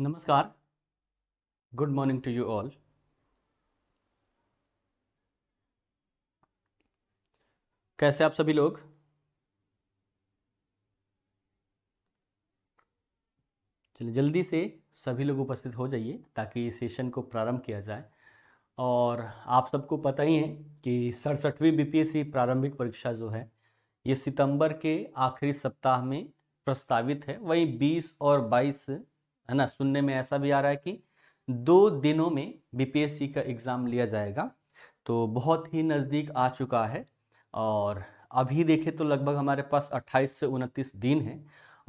नमस्कार good morning to you all कैसे आप सभी लोग चलिए जल्दी से सभी लोग उपस्थित हो जाइए ताकि सेशन को प्रारंभ किया जाए और आप सबको पता ही है कि सड़सठवीं बीपीएससी प्रारंभिक परीक्षा जो है ये सितंबर के आखिरी सप्ताह में प्रस्तावित है वहीं 20 और 22 है ना सुनने में ऐसा भी आ रहा है कि दो दिनों में बीपीएससी का एग्ज़ाम लिया जाएगा तो बहुत ही नज़दीक आ चुका है और अभी देखें तो लगभग हमारे पास 28 से 29 दिन हैं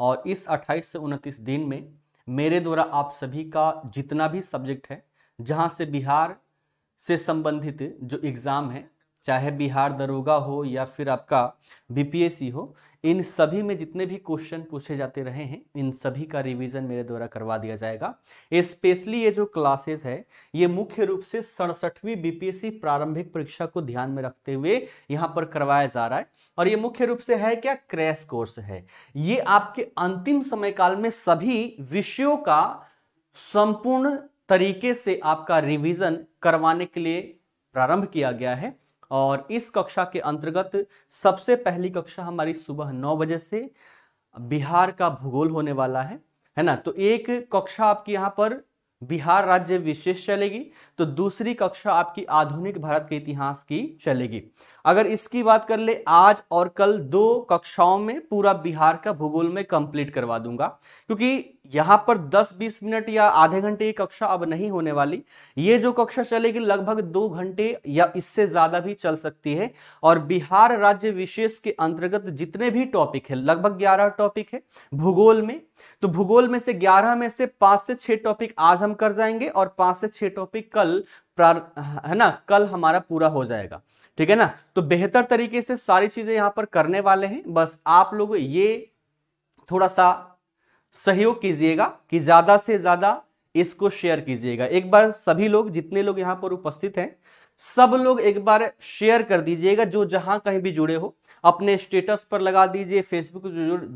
और इस 28 से 29 दिन में मेरे द्वारा आप सभी का जितना भी सब्जेक्ट है जहाँ से बिहार से संबंधित जो एग्ज़ाम है चाहे बिहार दरोगा हो या फिर आपका बीपीएससी हो इन सभी में जितने भी क्वेश्चन पूछे जाते रहे हैं इन सभी का रिवीजन मेरे द्वारा करवा दिया जाएगा स्पेशली ये जो क्लासेस है ये मुख्य रूप से सड़सठवीं बीपीएससी प्रारंभिक परीक्षा को ध्यान में रखते हुए यहाँ पर करवाया जा रहा है और ये मुख्य रूप से है क्या क्रैश कोर्स है ये आपके अंतिम समय काल में सभी विषयों का संपूर्ण तरीके से आपका रिविजन करवाने के लिए प्रारंभ किया गया है और इस कक्षा के अंतर्गत सबसे पहली कक्षा हमारी सुबह नौ बजे से बिहार का भूगोल होने वाला है है ना तो एक कक्षा आपकी यहाँ पर बिहार राज्य विशेष चलेगी तो दूसरी कक्षा आपकी आधुनिक भारत के इतिहास की चलेगी अगर इसकी बात कर ले आज और कल दो कक्षाओं में पूरा बिहार का भूगोल में कंप्लीट करवा दूंगा क्योंकि यहाँ पर 10-20 मिनट या आधे घंटे की कक्षा अब नहीं होने वाली ये जो कक्षा चलेगी लगभग दो घंटे या इससे ज्यादा भी चल सकती है और बिहार राज्य विशेष के अंतर्गत जितने भी टॉपिक है लगभग 11 टॉपिक है भूगोल में तो भूगोल में से 11 में से पांच से छह टॉपिक आज हम कर जाएंगे और पांच से छह टॉपिक कल है ना कल हमारा पूरा हो जाएगा ठीक है ना तो बेहतर तरीके से सारी चीजें यहाँ पर करने वाले हैं बस आप लोग ये थोड़ा सा सहयोग कीजिएगा कि ज़्यादा से ज़्यादा इसको शेयर कीजिएगा एक बार सभी लोग जितने लोग यहां पर उपस्थित हैं सब लोग एक बार शेयर कर दीजिएगा जो जहां कहीं भी जुड़े हो अपने स्टेटस पर लगा दीजिए फेसबुक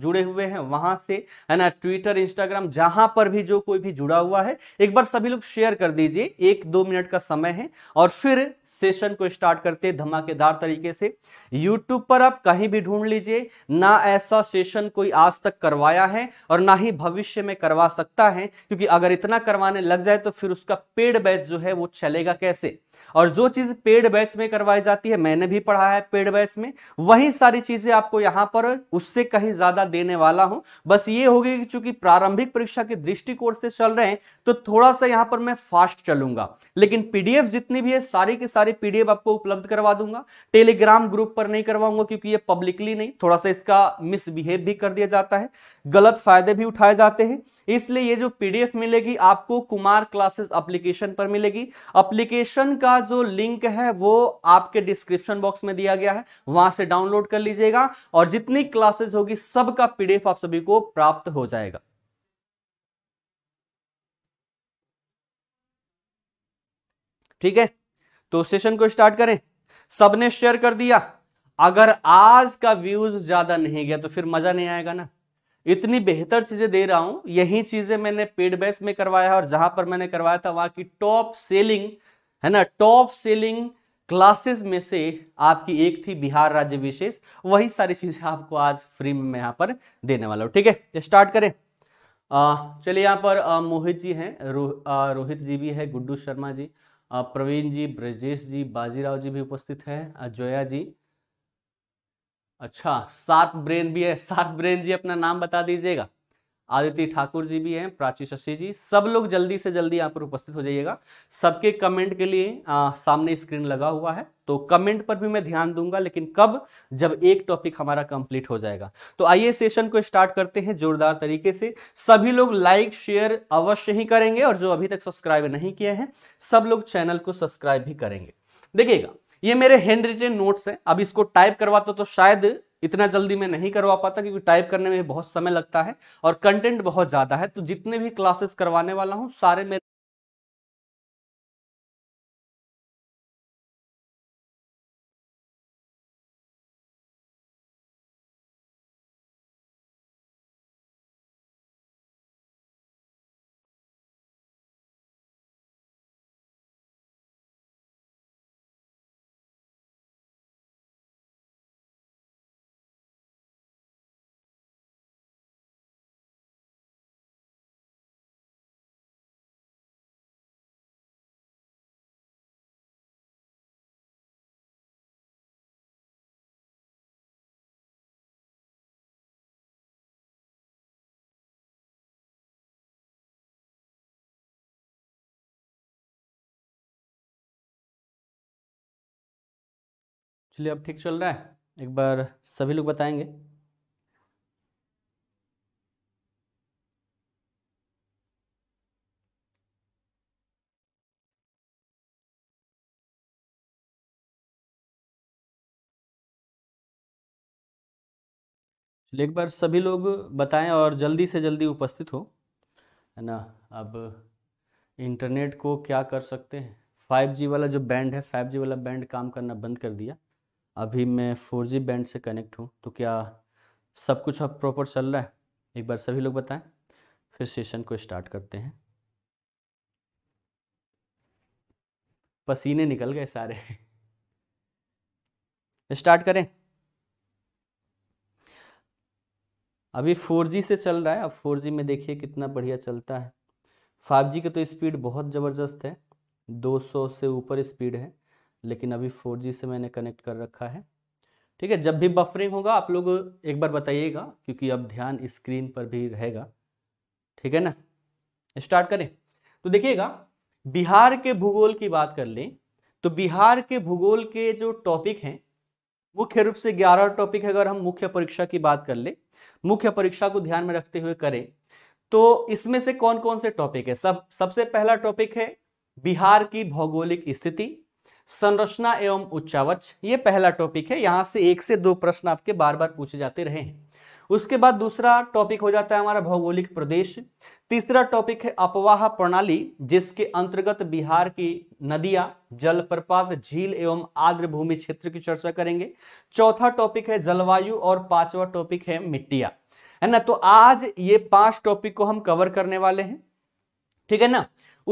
जुड़े हुए हैं वहां से है ना ट्विटर इंस्टाग्राम जहां पर भी जो कोई भी जुड़ा हुआ है एक बार सभी लोग शेयर कर दीजिए एक दो मिनट का समय है और फिर सेशन को स्टार्ट करते धमाकेदार तरीके से यूट्यूब पर आप कहीं भी ढूंढ लीजिए ना ऐसा सेशन कोई आज तक करवाया है और ना ही भविष्य में करवा सकता है क्योंकि अगर इतना करवाने लग जाए तो फिर उसका पेड बैच जो है वो चलेगा कैसे और जो चीज पेड बैच में करवाई जाती है मैंने भी पढ़ा है पेड बैच में वही सारी चीजें आपको यहां पर उससे कहीं ज्यादा देने वाला हूं बस ये होगी कि चूंकि प्रारंभिक परीक्षा के दृष्टिकोण से चल रहे हैं तो थोड़ा सा यहां पर मैं फास्ट चलूंगा लेकिन पीडीएफ जितनी भी है सारी की सारी पीडीएफ आपको उपलब्ध करवा दूंगा टेलीग्राम ग्रुप पर नहीं करवाऊंगा क्योंकि ये पब्लिकली नहीं थोड़ा सा इसका मिसबिहेव भी कर दिया जाता है गलत फायदे भी उठाए जाते हैं इसलिए ये जो पीडीएफ मिलेगी आपको कुमार क्लासेस एप्लीकेशन पर मिलेगी एप्लीकेशन का जो लिंक है वो आपके डिस्क्रिप्शन बॉक्स में दिया गया है वहां से डाउनलोड कर लीजिएगा और जितनी क्लासेस होगी सबका पीडीएफ आप सभी को प्राप्त हो जाएगा ठीक है तो सेशन को स्टार्ट करें सबने शेयर कर दिया अगर आज का व्यूज ज्यादा नहीं गया तो फिर मजा नहीं आएगा ना इतनी बेहतर चीजें दे रहा हूं यही चीजें मैंने पेड बेस में करवाया और जहां पर मैंने करवाया था वहां की टॉप सेलिंग है ना टॉप सेलिंग क्लासेस में से आपकी एक थी बिहार राज्य विशेष वही सारी चीजें आपको आज फ्री में मैं यहाँ पर देने वाला हूँ ठीक है स्टार्ट करें चलिए यहाँ पर मोहित जी हैं रो, रोहित जी भी है गुड्डू शर्मा जी प्रवीण जी ब्रजेश जी बाजीराव जी भी उपस्थित हैं जोया जी अच्छा सार्प ब्रेन भी है सार्प ब्रेन जी अपना नाम बता दीजिएगा आदित्य ठाकुर जी भी हैं प्राची शशि जी सब लोग जल्दी से जल्दी यहाँ पर उपस्थित हो जाइएगा सबके कमेंट के लिए आ, सामने स्क्रीन लगा हुआ है तो कमेंट पर भी मैं ध्यान दूंगा लेकिन कब जब एक टॉपिक हमारा कंप्लीट हो जाएगा तो आइए सेशन को स्टार्ट करते हैं जोरदार तरीके से सभी लोग लाइक शेयर अवश्य ही करेंगे और जो अभी तक सब्सक्राइब नहीं किए हैं सब लोग चैनल को सब्सक्राइब भी करेंगे देखिएगा ये मेरे हैंड रिटेन नोट्स हैं अब इसको टाइप करवाते तो शायद इतना जल्दी मैं नहीं करवा पाता क्योंकि टाइप करने में बहुत समय लगता है और कंटेंट बहुत ज़्यादा है तो जितने भी क्लासेस करवाने वाला हूँ सारे मेरे चलिए अब ठीक चल रहा है एक बार सभी लोग बताएंगे एक बार सभी लोग बताएं और जल्दी से जल्दी उपस्थित हो है ना अब इंटरनेट को क्या कर सकते हैं 5G वाला जो बैंड है 5G वाला बैंड काम करना बंद कर दिया अभी मैं फोर जी बैंड से कनेक्ट हूँ तो क्या सब कुछ अब प्रॉपर चल रहा है एक बार सभी लोग बताएं फिर सेशन को स्टार्ट करते हैं पसीने निकल गए सारे स्टार्ट करें अभी फोर जी से चल रहा है अब फोर जी में देखिए कितना बढ़िया चलता है फाइव जी की तो स्पीड बहुत ज़बरदस्त है 200 से ऊपर स्पीड है लेकिन अभी 4G से मैंने कनेक्ट कर रखा है ठीक है जब भी बफरिंग होगा आप लोग एक बार बताइएगा क्योंकि अब ध्यान स्क्रीन पर भी रहेगा ठीक है ना स्टार्ट करें तो देखिएगा बिहार के भूगोल की बात कर लें तो बिहार के भूगोल के जो टॉपिक हैं मुख्य रूप से 11 टॉपिक अगर हम मुख्य परीक्षा की बात कर ले मुख्य परीक्षा को ध्यान में रखते हुए करें तो इसमें से कौन कौन से टॉपिक है सब सबसे पहला टॉपिक है बिहार की भौगोलिक स्थिति संरचना एवं उच्चावच ये पहला टॉपिक है यहाँ से एक से दो प्रश्न आपके बार बार पूछे जाते रहे हैं उसके बाद दूसरा टॉपिक हो जाता है हमारा भौगोलिक प्रदेश तीसरा टॉपिक है अपवाह प्रणाली जिसके अंतर्गत बिहार की नदियां जलप्रपात झील एवं आर्द्र भूमि क्षेत्र की चर्चा करेंगे चौथा टॉपिक है जलवायु और पांचवा टॉपिक है मिट्टिया है ना तो आज ये पांच टॉपिक को हम कवर करने वाले हैं ठीक है ना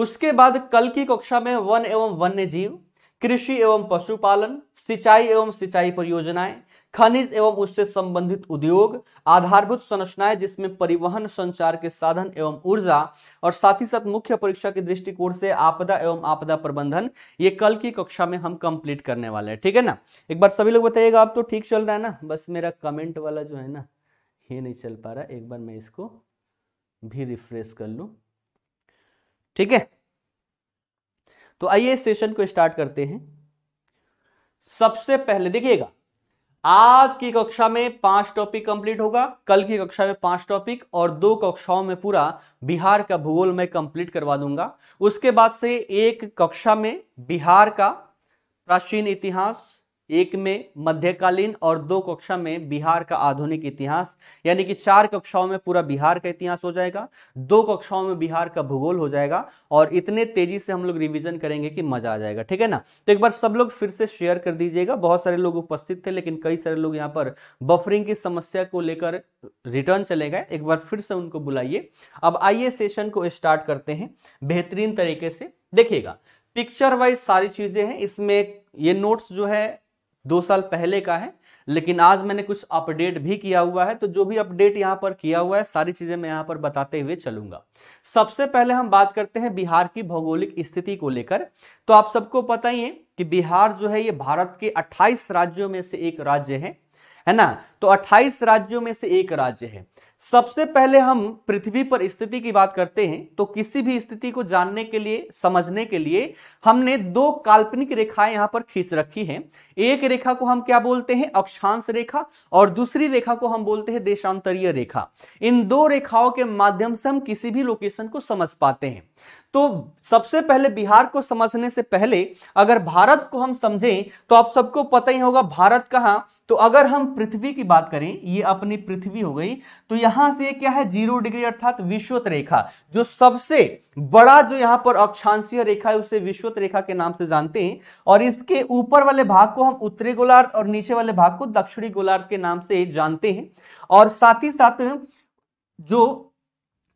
उसके बाद कल की कक्षा में वन एवं वन्य जीव कृषि एवं पशुपालन सिंचाई एवं सिंचाई परियोजनाएं खनिज एवं उससे संबंधित उद्योग आधारभूत संरचनाएं जिसमें परिवहन संचार के साधन एवं ऊर्जा और साथ ही साथ मुख्य परीक्षा के दृष्टिकोण से आपदा एवं आपदा प्रबंधन ये कल की कक्षा में हम कंप्लीट करने वाले हैं ठीक है ना एक बार सभी लोग बताइएगा आप तो ठीक चल रहा है ना बस मेरा कमेंट वाला जो है ना ये नहीं चल पा रहा एक बार मैं इसको भी रिफ्रेश कर लू ठीक है तो आइए इस सेशन को स्टार्ट करते हैं सबसे पहले देखिएगा आज की कक्षा में पांच टॉपिक कंप्लीट होगा कल की कक्षा में पांच टॉपिक और दो कक्षाओं में पूरा बिहार का भूगोल मैं कंप्लीट करवा दूंगा उसके बाद से एक कक्षा में बिहार का प्राचीन इतिहास एक में मध्यकालीन और दो कक्षा में बिहार का आधुनिक इतिहास यानी कि चार कक्षाओं में पूरा बिहार का इतिहास हो जाएगा दो कक्षाओं में बिहार का भूगोल हो जाएगा और इतने तेजी से हम लोग रिविजन करेंगे कि मजा आ जाएगा ठीक है ना तो एक बार सब लोग फिर से शेयर कर दीजिएगा बहुत सारे लोग उपस्थित थे लेकिन कई सारे लोग यहाँ पर बफरिंग की समस्या को लेकर रिटर्न चले गए एक बार फिर से उनको बुलाइए अब आइए सेशन को स्टार्ट करते हैं बेहतरीन तरीके से देखिएगा पिक्चर वाइज सारी चीजें हैं इसमें ये नोट्स जो है दो साल पहले का है लेकिन आज मैंने कुछ अपडेट भी किया हुआ है तो जो भी अपडेट यहाँ पर किया हुआ है सारी चीजें मैं यहाँ पर बताते हुए चलूंगा सबसे पहले हम बात करते हैं बिहार की भौगोलिक स्थिति को लेकर तो आप सबको पता ही है कि बिहार जो है ये भारत के 28 राज्यों में से एक राज्य है है ना तो 28 राज्यों में से एक राज्य है सबसे पहले हम पृथ्वी पर स्थिति की बात करते हैं तो किसी भी स्थिति को जानने के लिए समझने के लिए हमने दो काल्पनिक रेखाएं यहां पर खींच रखी हैं एक रेखा को हम क्या बोलते हैं अक्षांश रेखा और दूसरी रेखा को हम बोलते हैं देशांतरीय रेखा इन दो रेखाओं के माध्यम से हम किसी भी लोकेशन को समझ पाते हैं तो सबसे पहले बिहार को समझने से पहले अगर भारत को हम समझें तो आप सबको पता ही होगा भारत कहाँ तो अगर हम पृथ्वी की बात करें ये अपनी पृथ्वी हो गई तो यहां से क्या है जीरो डिग्री अर्थात विश्वत रेखा जो सबसे बड़ा जो यहां पर अक्षांशीय रेखा है उसे विश्वत रेखा के नाम से जानते हैं और इसके ऊपर वाले भाग को हम उत्तरी गोलार्ध और नीचे वाले भाग को दक्षिणी गोलार्ध के नाम से जानते हैं और साथ ही साथ जो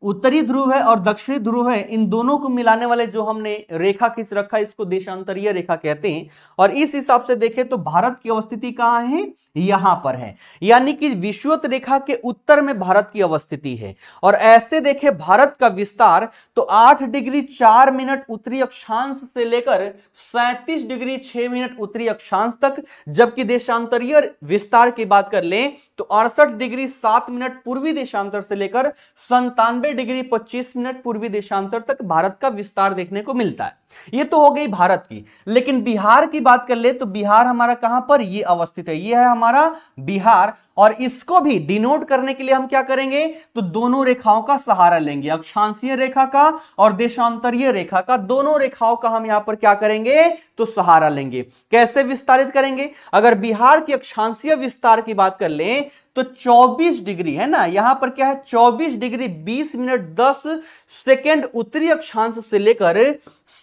उत्तरी ध्रुव है और दक्षिणी ध्रुव है इन दोनों को मिलाने वाले जो हमने रेखा खींच रखा है इसको देशांतरीय रेखा कहते हैं और इस हिसाब से देखें तो भारत की अवस्थिति कहाँ है यहां पर है यानी कि विश्वत रेखा के उत्तर में भारत की अवस्थिति है और ऐसे देखें भारत का विस्तार तो आठ डिग्री चार मिनट उत्तरी अक्षांश से लेकर सैंतीस डिग्री छह मिनट उत्तरी अक्षांश तक जबकि देशांतरीय विस्तार की बात कर ले तो अड़सठ डिग्री सात मिनट पूर्वी देशांतर से लेकर संतानवे डिग्री 25 मिनट पूर्वी देशांतर तक भारत का विस्तार देखने को मिलता है ये तो हो गई भारत की लेकिन बिहार की बात कर ले तो बिहार हमारा कहां पर ये अवस्थित है ये है हमारा बिहार और इसको भी डिनोट करने के लिए हम क्या करेंगे तो दोनों रेखाओं का सहारा लेंगे अक्षांशीय रेखा का और देशांतरीय रेखा का दोनों रेखाओं का हम यहां पर क्या करेंगे तो सहारा लेंगे कैसे विस्तारित करेंगे अगर बिहार की अक्षांशीय विस्तार की बात कर लें तो 24 डिग्री है ना यहां पर क्या है 24 डिग्री 20 मिनट 10 सेकेंड उत्तरी अक्षांश से लेकर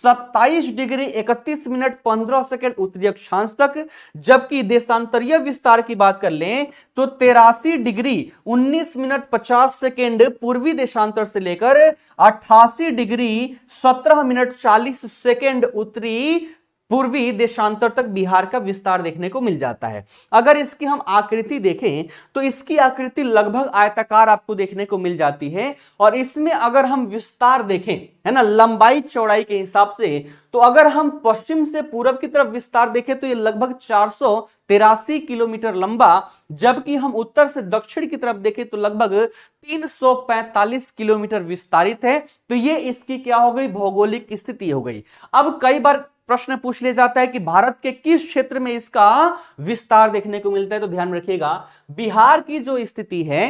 27 डिग्री 31 मिनट 15 सेकेंड उत्तरी अक्षांश तक जबकि देशांतरीय विस्तार की बात कर लें तो तेरासी डिग्री 19 मिनट 50 सेकेंड पूर्वी देशांतर से लेकर 88 डिग्री 17 मिनट 40 सेकेंड उत्तरी पूर्वी देशांतर तक बिहार का विस्तार देखने को मिल जाता है अगर इसकी हम आकृति देखें तो इसकी आकृति लगभग आयताकार आपको देखने को मिल जाती है और इसमें अगर हम विस्तार देखें है ना लंबाई चौड़ाई के हिसाब से तो अगर हम पश्चिम से पूर्व की तरफ विस्तार देखें तो ये लगभग चार तिरासी किलोमीटर लंबा जबकि हम उत्तर से दक्षिण की तरफ देखें तो लगभग 345 किलोमीटर विस्तारित है तो ये इसकी क्या हो गई भौगोलिक स्थिति हो गई अब कई बार प्रश्न पूछ लिया जाता है कि भारत के किस क्षेत्र में इसका विस्तार देखने को मिलता है तो ध्यान रखिएगा बिहार की जो स्थिति है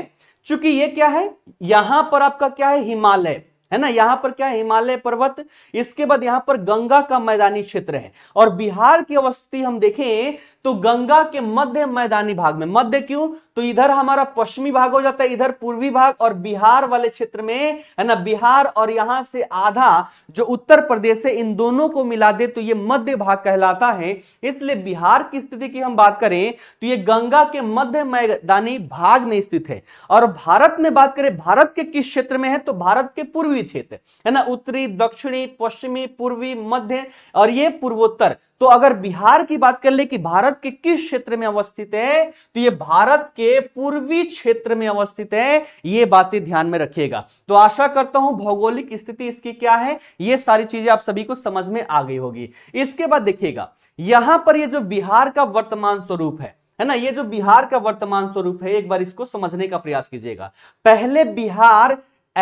चूंकि ये क्या है यहां पर आपका क्या है हिमालय है ना यहां पर क्या है हिमालय पर्वत इसके बाद यहां पर गंगा का मैदानी क्षेत्र है और बिहार की अवस्थिति हम देखें तो गंगा के मध्य मैदानी भाग में मध्य क्यों तो इधर हमारा पश्चिमी भाग हो जाता है इधर पूर्वी भाग और बिहार वाले क्षेत्र में है ना बिहार और यहां से आधा जो उत्तर प्रदेश है इन दोनों को मिला दे तो ये मध्य भाग कहलाता है इसलिए बिहार की स्थिति की हम बात करें तो ये गंगा के मध्य मैदानी भाग में स्थित है और भारत में बात करें भारत के किस क्षेत्र में है तो भारत के पूर्वी क्षेत्र है ना उत्तरी दक्षिणी पश्चिमी पूर्वी मध्य और ये पूर्वोत्तर तो अगर बिहार की बात कर ले कि भारत के किस क्षेत्र में अवस्थित है तो ये भारत के पूर्वी क्षेत्र में अवस्थित है ये बातें ध्यान में रखिएगा तो आशा करता हूं भौगोलिक स्थिति इसकी क्या है ये सारी चीजें आप सभी को समझ में आ गई होगी इसके बाद देखिएगा यहां पर ये जो बिहार का वर्तमान स्वरूप है है ना ये जो बिहार का वर्तमान स्वरूप है एक बार इसको समझने का प्रयास कीजिएगा पहले बिहार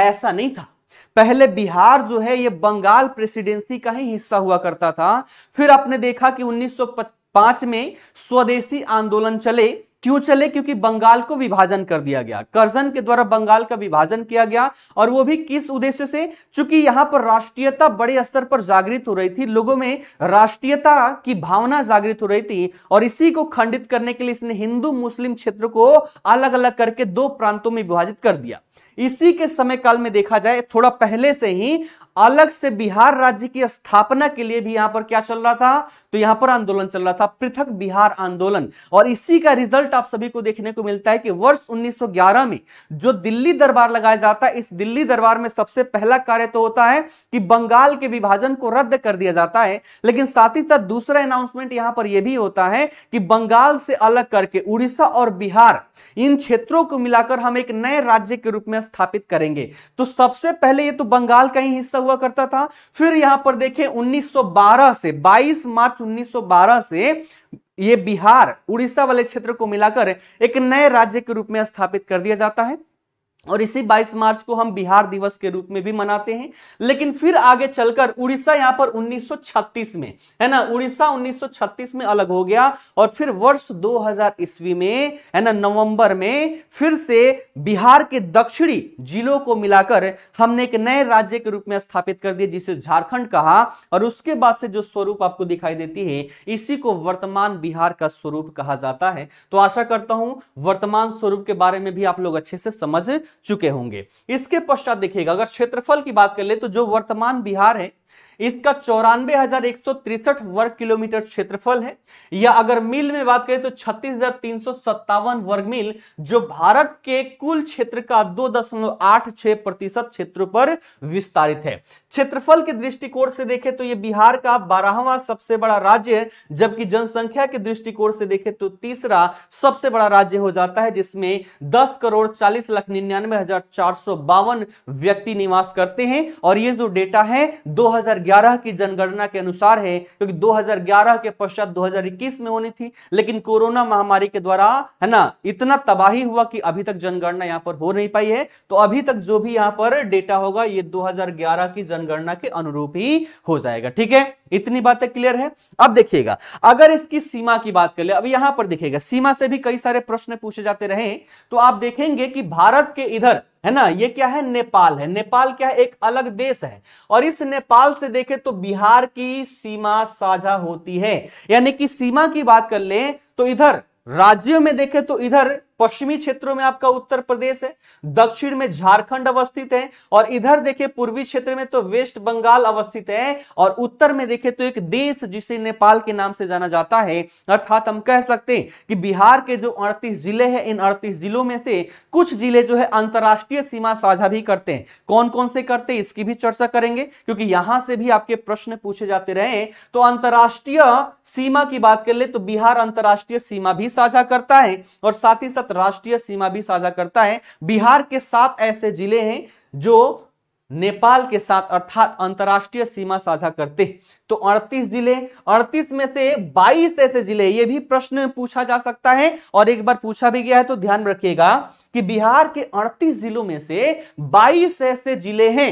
ऐसा नहीं था पहले बिहार जो है ये बंगाल प्रेसिडेंसी का ही हिस्सा हुआ करता था फिर आपने देखा कि 1905 में स्वदेशी आंदोलन चले क्यों चले क्योंकि बंगाल को विभाजन कर दिया गया कर्जन के द्वारा बंगाल का विभाजन किया गया और वो भी किस उद्देश्य से चूंकि यहां पर राष्ट्रीयता बड़े स्तर पर जागृत हो रही थी लोगों में राष्ट्रीयता की भावना जागृत हो रही थी और इसी को खंडित करने के लिए इसने हिंदू मुस्लिम क्षेत्र को अलग अलग करके दो प्रांतों में विभाजित कर दिया इसी के समय काल में देखा जाए थोड़ा पहले से ही अलग से बिहार राज्य की स्थापना के लिए भी यहां पर क्या चल रहा था तो यहां पर आंदोलन चल रहा था पृथक बिहार आंदोलन और इसी का रिजल्ट आप सभी को देखने को मिलता है कि वर्ष 1911 में जो दिल्ली दरबार लगाया जाता है इस दिल्ली दरबार में सबसे पहला कार्य तो होता है कि बंगाल के विभाजन को रद्द कर दिया जाता है लेकिन साथ ही साथ दूसरा अनाउंसमेंट यहां पर यह भी होता है कि बंगाल से अलग करके उड़ीसा और बिहार इन क्षेत्रों को मिलाकर हम एक नए राज्य के रूप में स्थापित करेंगे तो सबसे पहले यह तो बंगाल का ही हिस्सा हुआ करता था फिर यहां पर देखें 1912 से 22 मार्च 1912 से ये बिहार उड़ीसा वाले क्षेत्र को मिलाकर एक नए राज्य के रूप में स्थापित कर दिया जाता है और इसी 22 मार्च को हम बिहार दिवस के रूप में भी मनाते हैं लेकिन फिर आगे चलकर उड़ीसा यहाँ पर 1936 में है ना उड़ीसा 1936 में अलग हो गया और फिर वर्ष 2000 ईस्वी में है ना नवंबर में फिर से बिहार के दक्षिणी जिलों को मिलाकर हमने एक नए राज्य के रूप में स्थापित कर दिया जिसे झारखंड कहा और उसके बाद से जो स्वरूप आपको दिखाई देती है इसी को वर्तमान बिहार का स्वरूप कहा जाता है तो आशा करता हूं वर्तमान स्वरूप के बारे में भी आप लोग अच्छे से समझ चुके होंगे इसके पश्चात देखिएगा अगर क्षेत्रफल की बात कर ले तो जो वर्तमान बिहार है इसका चौरानवे हजार एक सौ तिरसठ वर्ग किलोमीटर क्षेत्रफल है या अगर मील में बात करें तो छत्तीस हजार तीन सौ सत्तावन वर्ग मील जो भारत के कुल क्षेत्र का दो दशमलव आठ छह प्रतिशत क्षेत्रों पर विस्तारित है क्षेत्रफल के दृष्टिकोण से देखें तो यह बिहार का बारहवा सबसे बड़ा राज्य है जबकि जनसंख्या के दृष्टिकोण से देखें तो तीसरा सबसे बड़ा राज्य हो जाता है जिसमें दस करोड़ चालीस लाख निन्यानवे हजार चार सौ बावन व्यक्ति निवास करते हैं और ये जो डेटा है दो हजार 2011 की जनगणना के अनुसार है क्योंकि 2011 के पश्चात 2021 में होनी थी लेकिन कोरोना महामारी के द्वारा है ना इतना तबाही हुआ कि अभी तक जनगणना यहां पर हो नहीं पाई है तो अभी तक जो भी यहां पर डेटा होगा ये 2011 की जनगणना के अनुरूप ही हो जाएगा ठीक है इतनी बातें क्लियर है अब देखिएगा अगर इसकी सीमा की बात कर ले अब यहां पर देखिएगा सीमा से भी कई सारे प्रश्न पूछे जाते रहे तो आप देखेंगे कि भारत के इधर है ना ये क्या है नेपाल है नेपाल क्या है एक अलग देश है और इस नेपाल से देखें तो बिहार की सीमा साझा होती है यानी कि सीमा की बात कर ले तो इधर राज्यों में देखें तो इधर पश्चिमी क्षेत्रों में आपका उत्तर प्रदेश है दक्षिण में झारखंड अवस्थित है और इधर देखिए पूर्वी क्षेत्र में तो वेस्ट बंगाल अवस्थित है और उत्तर में देखे तो एक देश जिसे नेपाल के नाम से जाना जाता है अर्थात हम कह सकते हैं कि बिहार के जो अड़तीस जिले हैं इन अड़तीस जिलों में से कुछ जिले जो है अंतर्राष्ट्रीय सीमा साझा भी करते हैं कौन कौन से करते हैं इसकी भी चर्चा करेंगे क्योंकि यहां से भी आपके प्रश्न पूछे जाते रहे तो अंतर्राष्ट्रीय सीमा की बात कर ले तो बिहार अंतर्राष्ट्रीय सीमा भी साझा करता है और साथ ही साथ अंतर्राष्ट्रीय सीमा भी साझा करता है बिहार के सात ऐसे जिले हैं जो नेपाल के साथ अर्थात अंतर्राष्ट्रीय सीमा साझा करते हैं तो 38 जिले 38 में से 22 ऐसे जिले ये भी प्रश्न पूछा जा सकता है और एक बार पूछा भी गया है तो ध्यान रखिएगा कि बिहार के 38 जिलों में से 22 ऐसे जिले हैं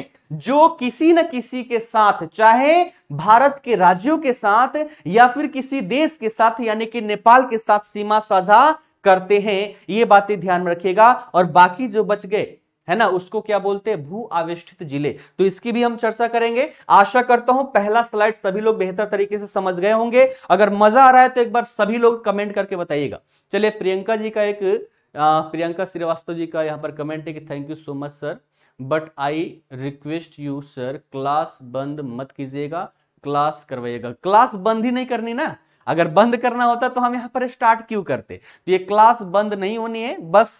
जो किसी न किसी के साथ चाहे भारत के राज्यों के साथ या फिर किसी देश के साथ यानी कि नेपाल के साथ सीमा साझा करते हैं ये बातें ध्यान में रखिएगा और बाकी जो बच गए है ना उसको क्या बोलते हैं भू आविष्ठित जिले तो इसकी भी हम चर्चा करेंगे आशा करता हूं पहला स्लाइड सभी लोग बेहतर तरीके से समझ गए होंगे अगर मजा आ रहा है तो एक बार सभी लोग कमेंट करके बताइएगा चलिए प्रियंका जी का एक प्रियंका श्रीवास्तव जी का यहां पर कमेंट है कि thank you so much sir but I request you sir class बंद मत कीजिएगा क्लास करवाइएगा क्लास बंद ही नहीं करनी ना अगर बंद करना होता तो हम यहां पर स्टार्ट क्यों करते तो ये क्लास बंद नहीं होनी है बस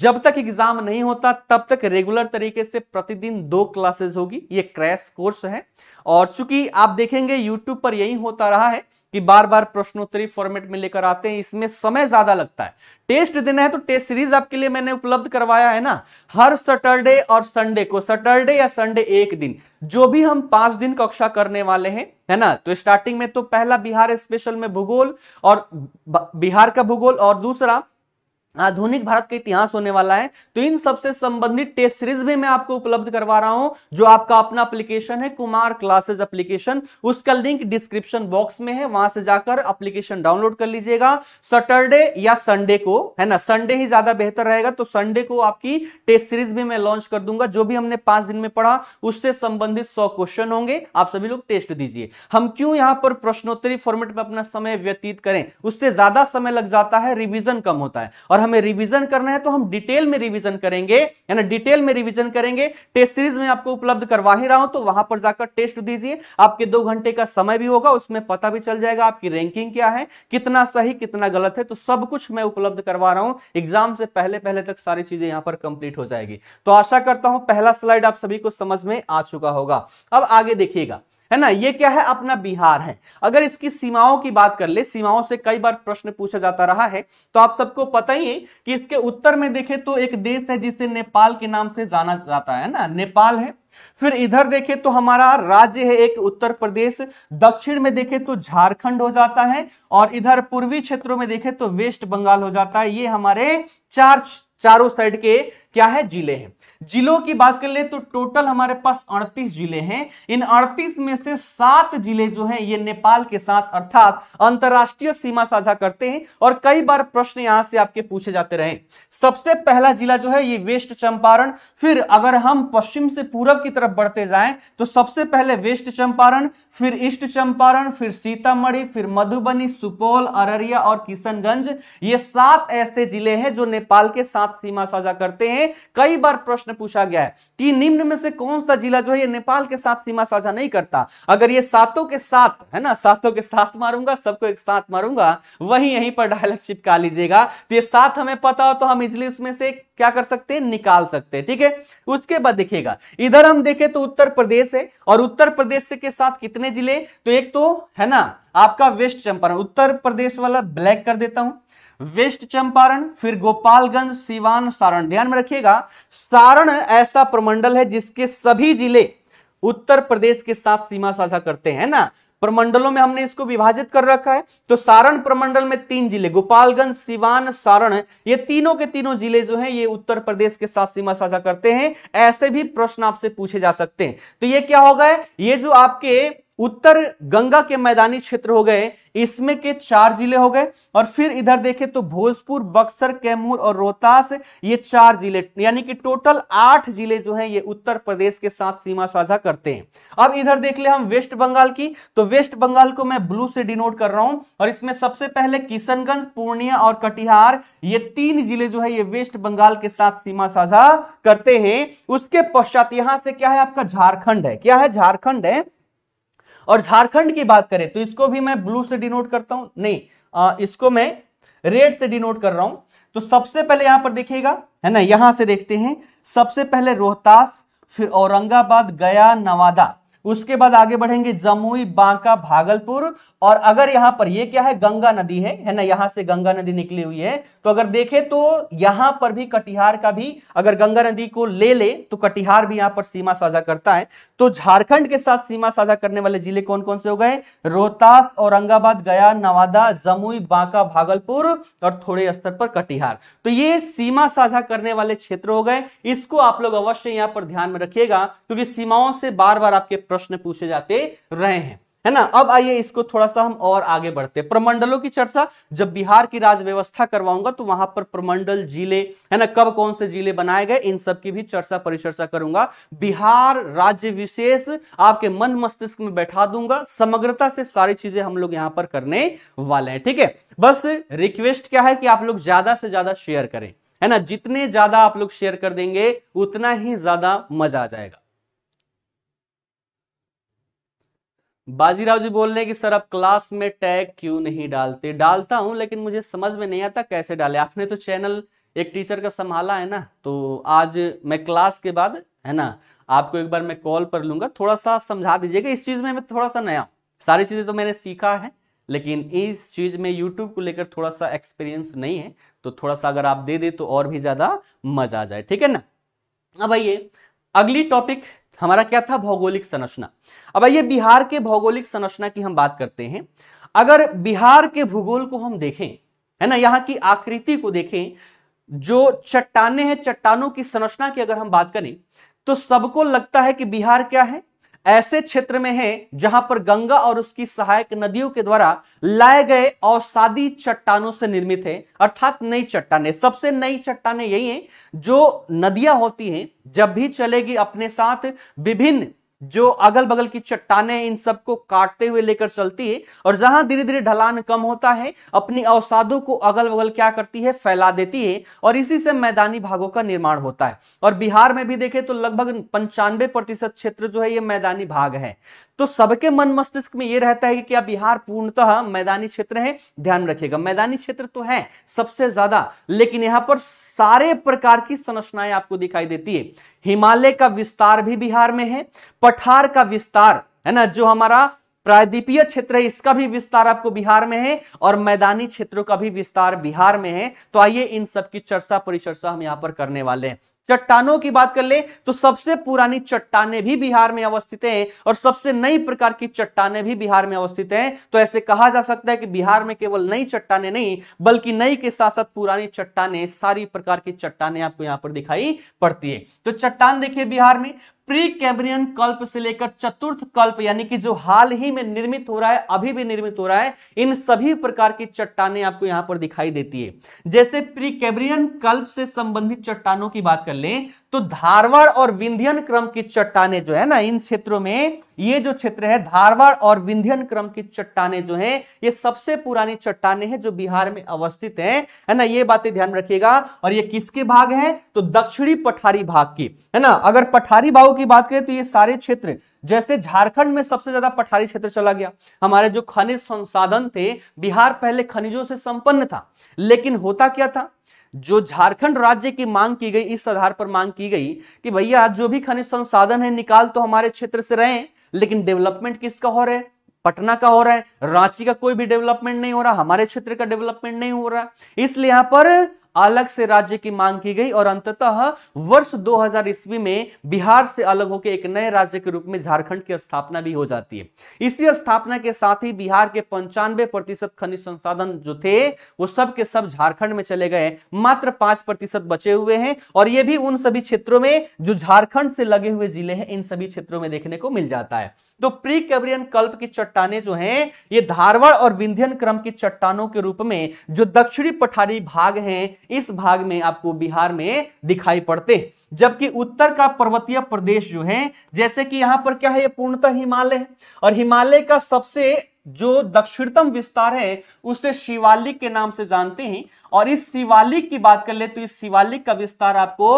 जब तक एग्जाम नहीं होता तब तक रेगुलर तरीके से प्रतिदिन दो क्लासेस होगी ये क्रैश कोर्स है और चूंकि आप देखेंगे यूट्यूब पर यही होता रहा है कि बार बार प्रश्नोत्तरी फॉर्मेट में लेकर आते हैं इसमें समय ज्यादा लगता है टेस्ट देना है तो टेस्ट सीरीज आपके लिए मैंने उपलब्ध करवाया है ना हर सैटरडे और संडे को सैटरडे या संडे एक दिन जो भी हम पांच दिन कक्षा करने वाले हैं है ना तो स्टार्टिंग में तो पहला बिहार स्पेशल में भूगोल और बिहार का भूगोल और दूसरा आधुनिक भारत का इतिहास होने वाला है तो इन सबसे संबंधित टेस्ट सीरीज भी मैं आपको उपलब्ध करवा रहा हूं जो आपका अपना एप्लीकेशन है कुमार क्लासेस एप्लीकेशन उसका लिंक डिस्क्रिप्शन बॉक्स में है वहां से जाकर एप्लीकेशन डाउनलोड कर लीजिएगा सैटरडे या संडे को है ना संडे ही ज्यादा बेहतर रहेगा तो संडे को आपकी टेस्ट सीरीज भी मैं लॉन्च कर दूंगा जो भी हमने पांच दिन में पढ़ा उससे संबंधित सौ क्वेश्चन होंगे आप सभी लोग टेस्ट दीजिए हम क्यों यहां पर प्रश्नोत्तरी फॉर्मेट में अपना समय व्यतीत करें उससे ज्यादा समय लग जाता है रिविजन कम होता है और हम हमें रिवीजन करना है तो हम डिटेल में रिवीजन करेंगे यानी डिटेल में रिवीजन करेंगे टेस्ट सीरीज में आपको उपलब्ध करवा ही रहा हूं तो वहां पर जाकर टेस्ट दीजिए आपके दो घंटे का समय भी होगा उसमें पता भी चल जाएगा आपकी रैंकिंग क्या है कितना सही कितना गलत है तो सब कुछ मैं उपलब्ध करवा रहा हूं एग्जाम से पहले पहले तक सारी चीजें यहां पर कंप्लीट हो जाएगी तो आशा करता हूं पहला स्लाइड आप सभी को समझ में आ चुका होगा अब आगे देखिएगा है ना ये क्या है अपना बिहार है अगर इसकी सीमाओं की बात कर ले सीमाओं से कई बार प्रश्न पूछा जाता रहा है तो आप सबको पता ही है कि इसके उत्तर में देखे तो एक देश है जिसे नेपाल के नाम से जाना जाता है ना नेपाल है फिर इधर देखे तो हमारा राज्य है एक उत्तर प्रदेश दक्षिण में देखे तो झारखंड हो जाता है और इधर पूर्वी क्षेत्रों में देखे तो वेस्ट बंगाल हो जाता है ये हमारे चार चारों साइड के क्या है जिले हैं जिलों की बात कर ले तो टोटल हमारे पास 38 जिले हैं इन 38 में से सात जिले जो हैं ये नेपाल के साथ अर्थात अंतरराष्ट्रीय सीमा साझा करते हैं और कई बार प्रश्न यहां से आपके पूछे जाते रहे सबसे पहला जिला जो है ये वेस्ट चंपारण फिर अगर हम पश्चिम से पूर्व की तरफ बढ़ते जाए तो सबसे पहले वेस्ट चंपारण फिर ईस्ट चंपारण फिर सीतामढ़ी फिर मधुबनी सुपौल अररिया और किशनगंज ये सात ऐसे जिले हैं जो नेपाल के साथ सीमा साझा करते हैं में कई बार प्रश्न पूछा गया है कि निम्न में से कौन सा जिला जो है ये नेपाल के साथ सीमा साझा नहीं करता अगर ये सातों के साथ है ना सातों के साथ मारूंगा सबको एक साथ मारूंगा वही यहीं पर डायलॉग चिपका लीजिएगा तो ये साथ हमें पता हो तो हम इजिली उसमें से क्या कर सकते हैं निकाल सकते हैं ठीक है उसके बाद देखिएगा इधर हम देखें तो उत्तर प्रदेश है और उत्तर प्रदेश के साथ कितने जिले तो एक तो है ना आपका वेस्ट चंपारण उत्तर प्रदेश वाला ब्लैक कर देता हूं वेस्ट चंपारण फिर गोपालगंज सिवान सारण ध्यान में रखिएगा सारण ऐसा प्रमंडल है जिसके सभी जिले उत्तर प्रदेश के साथ सीमा साझा करते हैं ना प्रमंडलों में हमने इसको विभाजित कर रखा है तो सारण प्रमंडल में तीन जिले गोपालगंज सिवान सारण ये तीनों के तीनों जिले जो हैं ये उत्तर प्रदेश के साथ सीमा साझा करते हैं ऐसे भी प्रश्न आपसे पूछे जा सकते हैं तो ये क्या होगा ये जो आपके उत्तर गंगा के मैदानी क्षेत्र हो गए इसमें के चार जिले हो गए और फिर इधर देखें तो भोजपुर बक्सर कैमूर और रोहतास ये चार जिले यानी कि टोटल आठ जिले जो हैं ये उत्तर प्रदेश के साथ सीमा साझा करते हैं अब इधर देख ले हम वेस्ट बंगाल की तो वेस्ट बंगाल को मैं ब्लू से डिनोट कर रहा हूं और इसमें सबसे पहले किशनगंज पूर्णिया और कटिहार ये तीन जिले जो है ये वेस्ट बंगाल के साथ सीमा साझा करते हैं उसके पश्चात यहां से क्या है आपका झारखंड है क्या है झारखंड है और झारखंड की बात करें तो इसको भी मैं ब्लू से डिनोट करता हूं नहीं आ, इसको मैं रेड से डिनोट कर रहा हूं तो सबसे पहले यहां पर देखिएगा है ना यहां से देखते हैं सबसे पहले रोहतास फिर औरंगाबाद गया नवादा उसके बाद आगे बढ़ेंगे जमुई बांका भागलपुर और अगर यहां पर ये क्या है गंगा नदी है है ना यहां से गंगा नदी निकली हुई है तो अगर देखें तो यहां पर भी कटिहार का भी अगर गंगा नदी को ले ले तो कटिहार भी यहां पर सीमा साझा करता है तो झारखंड के साथ सीमा साझा करने वाले जिले कौन कौन से हो गए रोहतास औरंगाबाद गया नवादा जमुई बांका भागलपुर और थोड़े स्तर पर कटिहार तो ये सीमा साझा करने वाले क्षेत्र हो गए इसको आप लोग अवश्य यहां पर ध्यान में रखिएगा क्योंकि सीमाओं से बार बार आपके प्रश्न पूछे जाते रहे हैं है ना अब आइए इसको थोड़ा सा हम और आगे बढ़ते हैं प्रमंडलों की चर्चा जब बिहार की राज व्यवस्था करवाऊंगा तो वहां पर प्रमंडल जिले है ना कब कौन से जिले बनाए गए इन सब की भी चर्चा परिचर्चा करूंगा बिहार राज्य विशेष आपके मन मस्तिष्क में बैठा दूंगा समग्रता से सारी चीजें हम लोग यहाँ पर करने वाले हैं ठीक है बस रिक्वेस्ट क्या है कि आप लोग ज्यादा से ज्यादा शेयर करें है ना जितने ज्यादा आप लोग शेयर कर देंगे उतना ही ज्यादा मजा आ जाएगा बाजीराव जी बोल रहे हैं कि सर आप क्लास में टैग क्यों नहीं डालते डालता हूं लेकिन मुझे समझ में नहीं आता कैसे डाले आपने तो चैनल एक टीचर का संभाला है ना तो आज मैं क्लास के बाद है ना आपको एक बार मैं कॉल कर लूंगा थोड़ा सा समझा दीजिएगा इस चीज में मैं थोड़ा सा नया सारी चीजें तो मैंने सीखा है लेकिन इस चीज में YouTube को लेकर थोड़ा सा एक्सपीरियंस नहीं है तो थोड़ा सा अगर आप दे दे तो और भी ज्यादा मजा आ जाए ठीक है ना अब आइए अगली टॉपिक हमारा क्या था भौगोलिक संरचना अब आइए बिहार के भौगोलिक संरचना की हम बात करते हैं अगर बिहार के भूगोल को हम देखें है ना यहाँ की आकृति को देखें जो चट्टाने हैं चट्टानों की संरचना की अगर हम बात करें तो सबको लगता है कि बिहार क्या है ऐसे क्षेत्र में है जहां पर गंगा और उसकी सहायक नदियों के द्वारा लाए गए औसादी चट्टानों से निर्मित है अर्थात नई चट्टाने सबसे नई चट्टाने यही हैं जो नदियां होती हैं जब भी चलेगी अपने साथ विभिन्न जो अगल बगल की चट्टाने इन सबको काटते हुए लेकर चलती है और जहां धीरे धीरे ढलान कम होता है अपनी अवसादों को अगल बगल क्या करती है फैला देती है और इसी से मैदानी भागों का निर्माण होता है और बिहार में भी देखें तो लगभग पंचानवे प्रतिशत क्षेत्र जो है ये मैदानी भाग है तो सबके मन मस्तिष्क में ये रहता है कि क्या बिहार पूर्णतः मैदानी क्षेत्र है ध्यान रखिएगा मैदानी क्षेत्र तो है सबसे ज्यादा लेकिन यहां पर सारे प्रकार की संरचनाएं आपको दिखाई देती है हिमालय का विस्तार भी बिहार में है पठार का विस्तार है ना जो हमारा प्रायद्वीपीय क्षेत्र है इसका भी विस्तार आपको बिहार में है और मैदानी क्षेत्रों का भी विस्तार बिहार में है तो आइए इन सब की चर्चा परिचर्चा हम यहां पर करने वाले हैं चट्टानों की बात कर ले तो सबसे पुरानी चट्टाने भी बिहार में अवस्थित हैं और सबसे नई प्रकार की चट्टाने भी बिहार में अवस्थित हैं तो ऐसे कहा जा सकता है कि बिहार में केवल नई चट्टाने नहीं बल्कि नई के साथ साथ पुरानी चट्टाने सारी प्रकार की चट्टाने आपको यहां पर दिखाई पड़ती है तो चट्टान देखिए बिहार में प्री कैबरियन कल्प से लेकर चतुर्थ कल्प यानी कि जो हाल ही में निर्मित हो रहा है अभी भी निर्मित हो रहा है इन सभी प्रकार की चट्टाने आपको यहां पर दिखाई देती है जैसे प्री कैब्रियन कल्प से संबंधित चट्टानों की बात कर लें तो धारवाड़ और विंध्यन क्रम की चट्टाने जो है ना इन क्षेत्रों में ये जो क्षेत्र है धारवाड़ और विंध्यन क्रम की चट्टाने जो है ये सबसे पुरानी चट्टाने हैं जो बिहार में अवस्थित है है ना ये बातें ध्यान रखिएगा और ये किसके भाग है तो दक्षिणी पठारी भाग की है ना अगर पठारी भागों की बात करें तो ये सारे क्षेत्र जैसे झारखंड में सबसे ज्यादा पठारी क्षेत्र चला गया हमारे जो खनिज संसाधन थे बिहार पहले खनिजों से संपन्न था लेकिन होता क्या था जो झारखंड राज्य की मांग की गई इस आधार पर मांग की गई कि भैया जो भी खनिज संसाधन है निकाल तो हमारे क्षेत्र से रहे लेकिन डेवलपमेंट किसका हो रहा है पटना का हो रहा है रांची का कोई भी डेवलपमेंट नहीं हो रहा हमारे क्षेत्र का डेवलपमेंट नहीं हो रहा इसलिए यहां पर अलग से राज्य की मांग की गई और अंततः वर्ष 2000 ईस्वी में बिहार से अलग होकर एक नए राज्य के रूप में झारखंड की स्थापना भी हो जाती है इसी स्थापना के साथ ही बिहार के पंचानवे प्रतिशत खनिज संसाधन जो थे वो सब के सब झारखंड में चले गए मात्र पांच प्रतिशत बचे हुए हैं और ये भी उन सभी क्षेत्रों में जो झारखंड से लगे हुए जिले हैं इन सभी क्षेत्रों में देखने को मिल जाता है तो प्री कैब्रियन कल्प की चट्टाने जो हैं ये धारवाड़ और विंध्यन क्रम की चट्टानों के रूप में जो दक्षिणी पठारी भाग हैं इस भाग में आपको बिहार में दिखाई पड़ते जबकि उत्तर का पर्वतीय प्रदेश जो है जैसे कि यहां पर क्या है ये पूर्णतः हिमालय है और हिमालय का सबसे जो दक्षिणतम विस्तार है उसे शिवालिक के नाम से जानते हैं और इस शिवालिक की बात कर ले तो इस शिवालिक का विस्तार आपको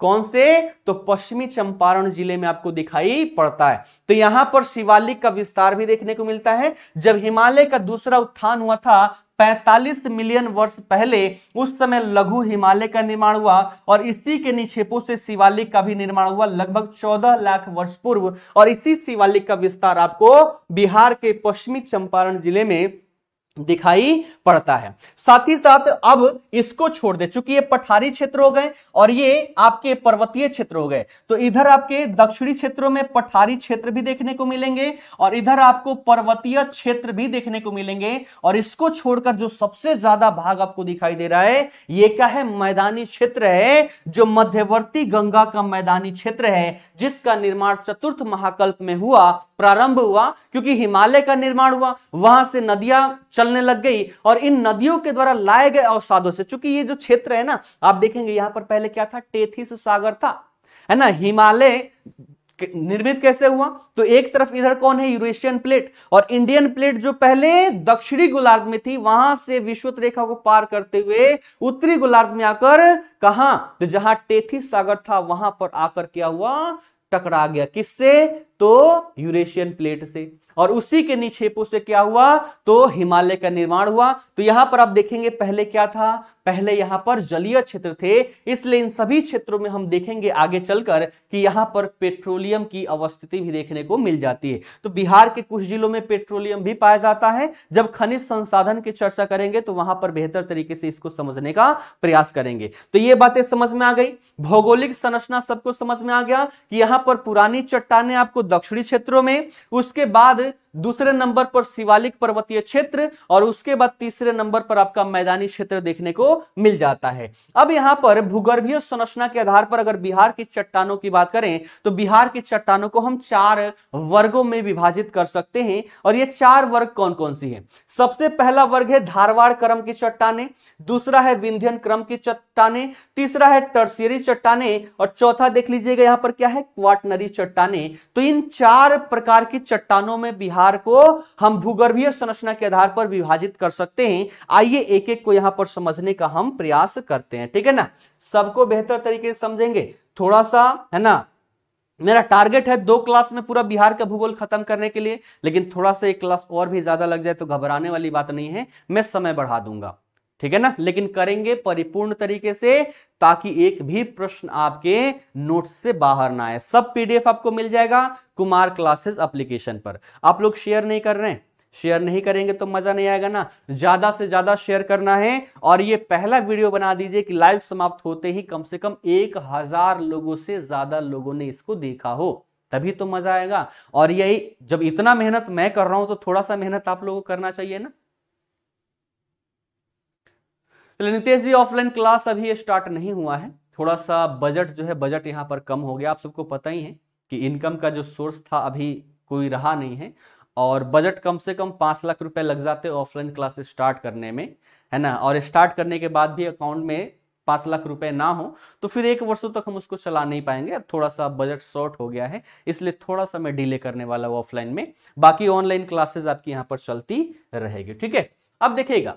कौन से तो पश्चिमी चंपारण जिले में आपको दिखाई पड़ता है तो यहां पर शिवालिक का विस्तार भी देखने को मिलता है जब हिमालय का दूसरा उत्थान हुआ था 45 मिलियन वर्ष पहले उस समय लघु हिमालय का निर्माण हुआ और इसी के निक्षेपों से शिवालिक का भी निर्माण हुआ लगभग 14 लाख वर्ष पूर्व और इसी शिवालिक का विस्तार आपको बिहार के पश्चिमी चंपारण जिले में दिखाई पड़ता है साथ ही साथ अब इसको छोड़ दे चूंकि ये पठारी क्षेत्र हो गए और ये आपके पर्वतीय क्षेत्र हो गए तो इधर आपके दक्षिणी क्षेत्रों में पठारी क्षेत्र भी देखने को मिलेंगे और इधर आपको पर्वतीय क्षेत्र भी देखने को मिलेंगे और इसको छोड़कर जो सबसे ज्यादा भाग आपको दिखाई दे रहा है ये क्या है मैदानी क्षेत्र है जो मध्यवर्ती गंगा का मैदानी क्षेत्र है जिसका निर्माण चतुर्थ महाकल्प में हुआ प्रारंभ हुआ क्योंकि हिमालय का निर्माण हुआ वहां से नदियां चलने लग गई और इन नदियों के द्वारा लाए गए अवसादों से चूंकि ये जो क्षेत्र है ना आप देखेंगे यहां पर पहले क्या था टेथिस सागर था है ना हिमालय निर्मित कैसे हुआ तो एक तरफ इधर कौन है यूरेशियन प्लेट और इंडियन प्लेट जो पहले दक्षिणी गोलार्ध में थी वहां से विश्व रेखा को पार करते हुए उत्तरी गोलार्ध में आकर कहा तो जहां टेथिस सागर था वहां पर आकर क्या हुआ टकरा गया किससे तो यूरेशियन प्लेट से और उसी के निक्षेपों से क्या हुआ तो हिमालय का निर्माण हुआ तो यहां पर आप देखेंगे पहले क्या था पहले यहां पर जलीय क्षेत्र थे इसलिए इन सभी क्षेत्रों में हम देखेंगे आगे चलकर कि यहां पर पेट्रोलियम की अवस्थिति भी देखने को मिल जाती है तो बिहार के कुछ जिलों में पेट्रोलियम भी पाया जाता है जब खनिज संसाधन की चर्चा करेंगे तो वहां पर बेहतर तरीके से इसको समझने का प्रयास करेंगे तो ये बातें समझ में आ गई भौगोलिक संरचना सबको समझ में आ गया कि यहां पर पुरानी चट्टाने आपको दक्षिणी क्षेत्रों में उसके बाद दूसरे नंबर पर शिवालिक पर्वतीय क्षेत्र और उसके बाद तीसरे नंबर पर आपका मैदानी क्षेत्र देखने को मिल जाता है अब यहां पर भूगर्भीय संरचना के आधार पर अगर बिहार की चट्टानों की बात करें तो बिहार की चट्टानों को हम चार वर्गों में विभाजित कर सकते हैं और ये चार वर्ग कौन कौन सी है सबसे पहला वर्ग है धारवाड़ क्रम की चट्टाने दूसरा है विंध्यन क्रम की चट्टाने तीसरा है टर्सियरी चट्टाने और चौथा देख लीजिएगा यहां पर क्या है क्वाटनरी चट्टाने तो इन चार प्रकार की चट्टानों में बिहार आधार को हम भूगर्भीय संरचना के आधार पर विभाजित कर सकते हैं आइए एक एक को यहां पर समझने का हम प्रयास करते हैं ठीक है ना सबको बेहतर तरीके से समझेंगे थोड़ा सा है ना मेरा टारगेट है दो क्लास में पूरा बिहार का भूगोल खत्म करने के लिए लेकिन थोड़ा सा एक क्लास और भी ज्यादा लग जाए तो घबराने वाली बात नहीं है मैं समय बढ़ा दूंगा ठीक है ना लेकिन करेंगे परिपूर्ण तरीके से ताकि एक भी प्रश्न आपके नोट्स से बाहर ना आए सब पीडीएफ आपको मिल जाएगा कुमार क्लासेस एप्लीकेशन पर आप लोग शेयर नहीं कर रहे शेयर नहीं करेंगे तो मजा नहीं आएगा ना ज्यादा से ज्यादा शेयर करना है और ये पहला वीडियो बना दीजिए कि लाइव समाप्त होते ही कम से कम एक हजार लोगों से ज्यादा लोगों ने इसको देखा हो तभी तो मजा आएगा और यही जब इतना मेहनत मैं कर रहा हूं तो थोड़ा सा मेहनत आप लोगों को करना चाहिए ना चलिए नितेश जी ऑफलाइन क्लास अभी स्टार्ट नहीं हुआ है थोड़ा सा बजट जो है बजट यहाँ पर कम हो गया आप सबको पता ही है कि इनकम का जो सोर्स था अभी कोई रहा नहीं है और बजट कम से कम पाँच लाख रुपए लग जाते ऑफलाइन क्लासेस स्टार्ट करने में है ना और स्टार्ट करने के बाद भी अकाउंट में पाँच लाख रुपए ना हो तो फिर एक वर्षों तक हम उसको चला नहीं पाएंगे थोड़ा सा बजट शॉर्ट हो गया है इसलिए थोड़ा सा मैं डिले करने वाला हूँ ऑफलाइन में बाकी ऑनलाइन क्लासेज आपकी यहाँ पर चलती रहेगी ठीक है अब देखिएगा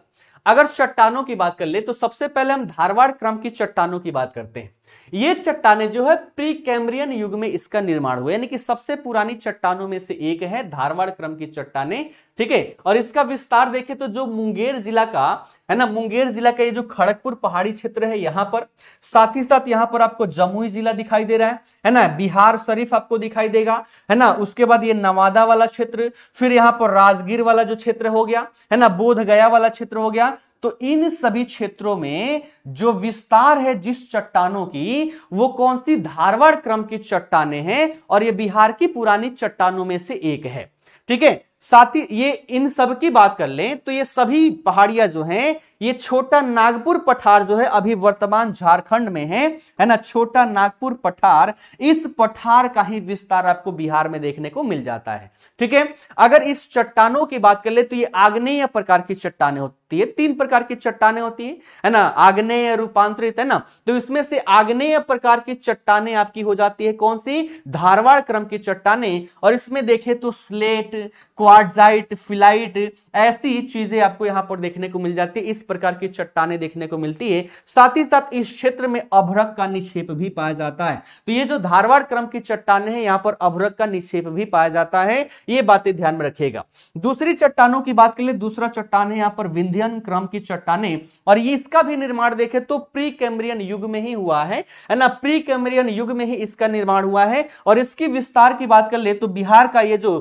अगर चट्टानों की बात कर ले तो सबसे पहले हम धारवाड़ क्रम की चट्टानों की बात करते हैं ये चट्टाने जो है प्री कैम्ब्रियन युग में इसका निर्माण हुआ यानी कि सबसे पुरानी चट्टानों में से एक है धारवाड़ क्रम की चट्टाने ठीक है और इसका विस्तार देखें तो जो मुंगेर जिला का है ना मुंगेर जिला का ये जो खड़गपुर पहाड़ी क्षेत्र है यहाँ पर साथ ही साथ यहां पर आपको जमुई जिला दिखाई दे रहा है है ना बिहार शरीफ आपको दिखाई देगा है ना उसके बाद ये नवादा वाला क्षेत्र फिर यहाँ पर राजगीर वाला जो क्षेत्र हो गया है ना बोध गया वाला क्षेत्र हो गया तो इन सभी क्षेत्रों में जो विस्तार है जिस चट्टानों की वो कौन सी धारवाड़ क्रम की चट्टाने हैं और ये बिहार की पुरानी चट्टानों में से एक है ठीक है साथ ही ये इन सब की बात कर लें तो ये सभी पहाड़ियां जो हैं ये छोटा नागपुर पठार जो है अभी वर्तमान झारखंड में है है ना छोटा नागपुर पठार इस पठार का ही विस्तार आपको बिहार में देखने को मिल जाता है ठीक है अगर इस चट्टानों की बात कर ले तो ये आग्नेय प्रकार की चट्टाने होती होती है तीन प्रकार की चट्टाने होती है है ना आग्नेय रूपांतरित है ना तो इसमें से आग्नेय प्रकार की चट्टाने आपकी हो जाती है कौन सी धारवाड़ क्रम की चट्टाने और इसमें देखें तो स्लेट क्वाडजाइट फिलाइट ऐसी चीजें आपको यहां पर देखने को मिल जाती है इस प्रकार की चट्टाने देखने को मिलती है साथ ही साथ इस क्षेत्र में अभ्रक का निक्षेप भी पाया जाता है तो ये जो धारवाड़ क्रम की चट्टाने हैं यहां पर अभ्रक का निक्षेप भी पाया जाता है ये बातें ध्यान में रखिएगा दूसरी चट्टानों की बात कर ले दूसरा चट्टान है यहां पर विंध्य आर्यन क्रम की चट्टाने और ये इसका भी निर्माण देखे तो प्री कैम्ब्रियन युग में ही हुआ है ना प्री कैम्ब्रियन युग में ही इसका निर्माण हुआ है और इसकी विस्तार की बात कर ले तो बिहार का ये जो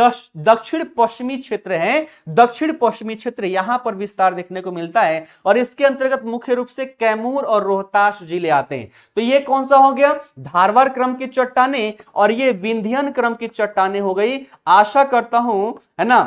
दक्षिण पश्चिमी क्षेत्र है दक्षिण पश्चिमी क्षेत्र यहां पर विस्तार देखने को मिलता है और इसके अंतर्गत मुख्य रूप से कैमूर और रोहताश जिले आते हैं तो ये कौन सा हो गया धारवार क्रम की चट्टाने और ये विंध्यन क्रम की चट्टाने हो गई आशा करता हूं है ना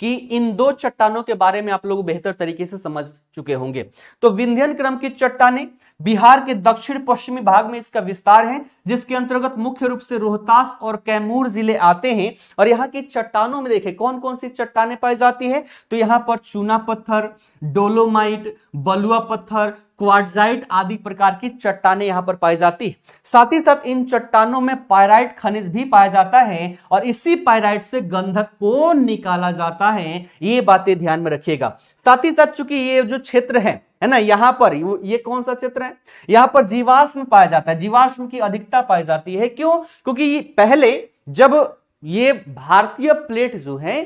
कि इन दो चट्टानों के बारे में आप लोग बेहतर तरीके से समझ चुके होंगे तो विंध्यन क्रम की चट्टाने बिहार के दक्षिण पश्चिमी भाग में इसका विस्तार है जिसके अंतर्गत मुख्य रूप से रोहतास और कैमूर जिले आते हैं और यहाँ की चट्टानों में देखें कौन कौन सी चट्टाने पाई जाती है तो यहाँ पर चूना पत्थर डोलोमाइट बलुआ पत्थर क्वाडजाइट आदि प्रकार की चट्टाने यहाँ पर पाई जाती है साथ ही साथ इन चट्टानों में पायराइट खनिज भी पाया जाता है और इसी पायराइट से गंधक को निकाला जाता है ये बातें ध्यान में रखिएगा साथ ही साथ चूंकि ये जो क्षेत्र है है ना यहाँ पर ये कौन सा क्षेत्र है यहाँ पर जीवाश्म पाया जाता है जीवाश्म की अधिकता पाई जाती है क्यों क्योंकि पहले जब ये भारतीय प्लेट जो है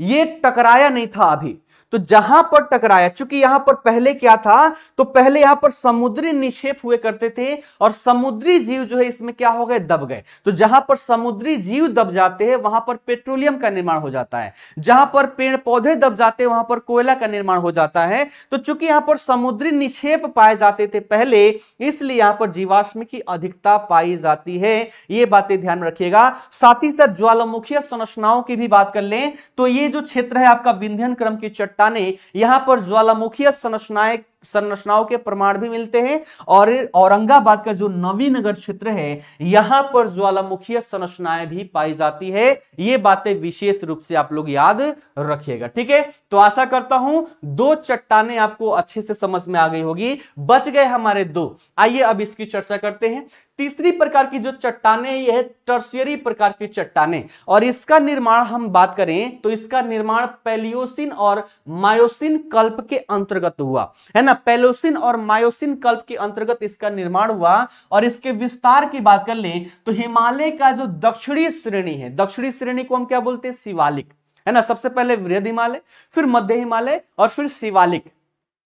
ये टकराया नहीं था अभी तो जहां पर टकराया चूंकि यहां पर पहले क्या था तो पहले यहां पर समुद्री निक्षेप हुए करते थे और समुद्री जीव जो है इसमें क्या हो गए दब गए तो जहां पर समुद्री जीव दब जाते हैं वहां पर पेट्रोलियम का निर्माण हो जाता है जहां पर पेड़ पौधे दब जाते हैं वहां पर कोयला का निर्माण हो जाता है तो चूंकि यहां पर समुद्री निक्षेप पाए जाते थे पहले इसलिए यहां पर जीवाश्म की अधिकता पाई जाती है ये बातें ध्यान रखिएगा साथ ही साथ ज्वालामुखी संरचनाओं की भी बात कर लें तो ये जो क्षेत्र है आपका विंध्यन क्रम की चट्टी चट्टाने यहाँ पर ज्वालामुखीय संरचनाएं संरचनाओं के प्रमाण भी मिलते हैं और औरंगाबाद का जो नवी नगर क्षेत्र है यहां पर ज्वालामुखीय संरचनाएं भी पाई जाती है ये बातें विशेष रूप से आप लोग याद रखिएगा ठीक है तो आशा करता हूं दो चट्टाने आपको अच्छे से समझ में आ गई होगी बच गए हमारे दो आइए अब इसकी चर्चा करते हैं तीसरी प्रकार की जो चट्टाने यह टर्सियरी प्रकार की चट्टाने और इसका निर्माण हम बात करें तो इसका निर्माण पेलियोसिन और मायोसिन कल्प के अंतर्गत हुआ है ना पेलोसिन और मायोसिन कल्प के अंतर्गत इसका निर्माण हुआ और इसके विस्तार की बात कर ले तो हिमालय का जो दक्षिणी श्रेणी है दक्षिणी श्रेणी को हम क्या बोलते हैं शिवालिक है ना सबसे पहले वृहद हिमालय फिर मध्य हिमालय और फिर शिवालिक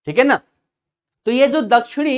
ठीक है ना तो ये जो दक्षिणी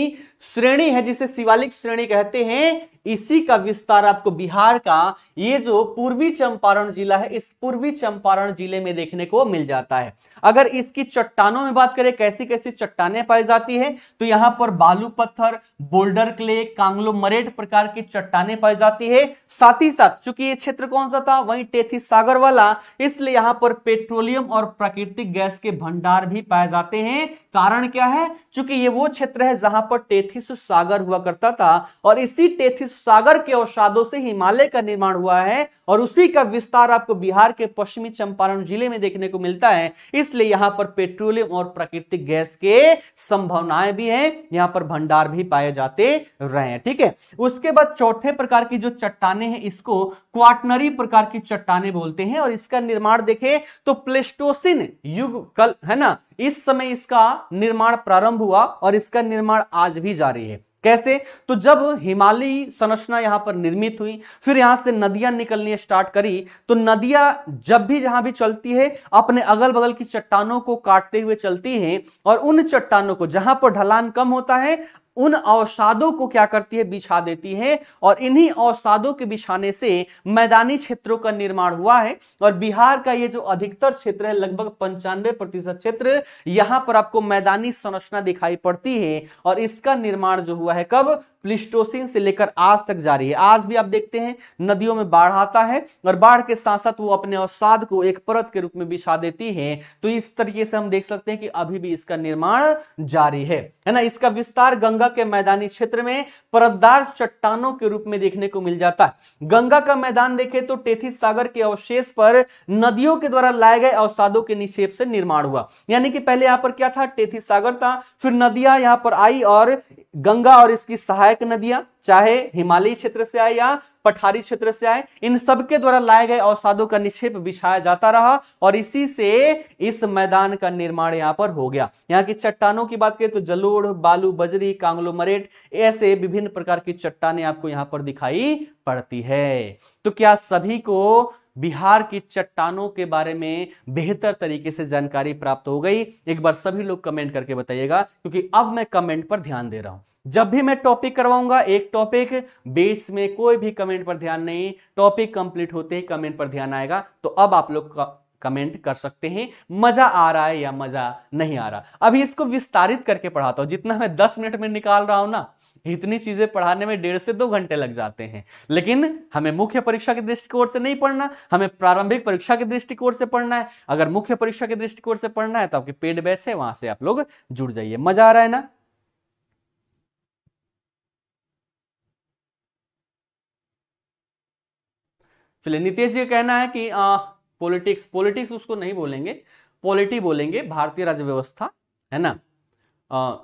श्रेणी है जिसे शिवालिक श्रेणी कहते हैं इसी का विस्तार आपको बिहार का ये जो पूर्वी चंपारण जिला है इस पूर्वी चंपारण जिले में देखने को मिल जाता है अगर इसकी चट्टानों में बात करें कैसी कैसी चट्टाने पाई जाती है तो यहां पर बालू पत्थर बोल्डर क्ले कांगलो मरेट प्रकार की चट्टाने पाई जाती है साथ ही साथ चूंकि ये क्षेत्र कौन सा था वही टेथी सागर वाला इसलिए यहां पर पेट्रोलियम और प्राकृतिक गैस के भंडार भी पाए जाते हैं कारण क्या है चूंकि ये वो क्षेत्र है जहां पर टेथी टेथिस सागर हुआ करता था और इसी टेथिस सागर के अवसादों से हिमालय का निर्माण हुआ है और उसी का विस्तार आपको बिहार के पश्चिमी चंपारण जिले में देखने को मिलता है इसलिए यहां पर पेट्रोलियम और प्राकृतिक गैस के संभावनाएं भी हैं यहां पर भंडार भी पाए जाते रहे हैं ठीक है उसके बाद चौथे प्रकार की जो चट्टाने हैं इसको क्वाटनरी प्रकार की चट्टाने बोलते हैं और इसका निर्माण देखे तो प्लेस्टोसिन युग कल है ना इस समय इसका निर्माण प्रारंभ हुआ और इसका निर्माण आज भी जारी है कैसे तो जब हिमालयी संरचना यहां पर निर्मित हुई फिर यहां से नदियां निकलनी स्टार्ट करी तो नदियां जब भी जहां भी चलती है अपने अगल बगल की चट्टानों को काटते हुए चलती हैं और उन चट्टानों को जहां पर ढलान कम होता है उन अवसादों को क्या करती है बिछा देती है और इन्हीं अवसादों के बिछाने से मैदानी क्षेत्रों का निर्माण हुआ है और बिहार का ये जो अधिकतर क्षेत्र है लगभग पंचानवे प्रतिशत क्षेत्र यहां पर आपको मैदानी संरचना दिखाई पड़ती है और इसका निर्माण जो हुआ है कब प्लिस्टोसिन से लेकर आज तक जारी है आज भी आप देखते हैं नदियों में बाढ़ आता है और बाढ़ के साथ साथ वो अपने अवसाद को एक परत के रूप में बिछा देती है तो इस तरीके से हम देख सकते हैं कि अभी भी इसका निर्माण जारी है है ना इसका विस्तार गंगा के मैदानी क्षेत्र में परतदार चट्टानों के रूप में देखने को मिल जाता है गंगा का मैदान देखे तो टेथिस सागर के अवशेष पर नदियों के द्वारा लाए गए अवसादों के निक्षेप से निर्माण हुआ यानी कि पहले यहां पर क्या था टेथिस सागर था फिर नदियां यहां पर आई और गंगा और इसकी सहायक सहायक नदियां चाहे हिमालयी क्षेत्र से आए या पठारी क्षेत्र से आए इन सबके द्वारा लाए गए अवसादों का निक्षेप बिछाया जाता रहा और इसी से इस मैदान का निर्माण यहाँ पर हो गया यहाँ की चट्टानों की बात करें तो जलोढ़ बालू बजरी कांग्लोमरेट ऐसे विभिन्न प्रकार की चट्टाने आपको यहाँ पर दिखाई पड़ती है तो क्या सभी को बिहार की चट्टानों के बारे में बेहतर तरीके से जानकारी प्राप्त हो गई एक बार सभी लोग कमेंट करके बताइएगा क्योंकि अब मैं कमेंट पर ध्यान दे रहा हूं जब भी मैं टॉपिक करवाऊंगा एक टॉपिक बेस में कोई भी कमेंट पर ध्यान नहीं टॉपिक कंप्लीट होते ही कमेंट पर ध्यान आएगा तो अब आप लोग कमेंट कर सकते हैं मजा आ रहा है या मजा नहीं आ रहा अभी इसको विस्तारित करके पढ़ाता हूं जितना मैं दस मिनट में निकाल रहा हूं ना इतनी चीजें पढ़ाने में डेढ़ से दो घंटे लग जाते हैं लेकिन हमें मुख्य परीक्षा के दृष्टिकोण से नहीं पढ़ना हमें प्रारंभिक परीक्षा के दृष्टिकोण से पढ़ना है अगर मुख्य परीक्षा के दृष्टिकोण से पढ़ना है तो आपके पेड बैच है वहां से आप लोग जुड़ जाइए मजा आ रहा है ना चलिए नीतीश जी कहना है कि पॉलिटिक्स पॉलिटिक्स उसको नहीं बोलेंगे पॉलिटी बोलेंगे भारतीय राज्य व्यवस्था है ना आ,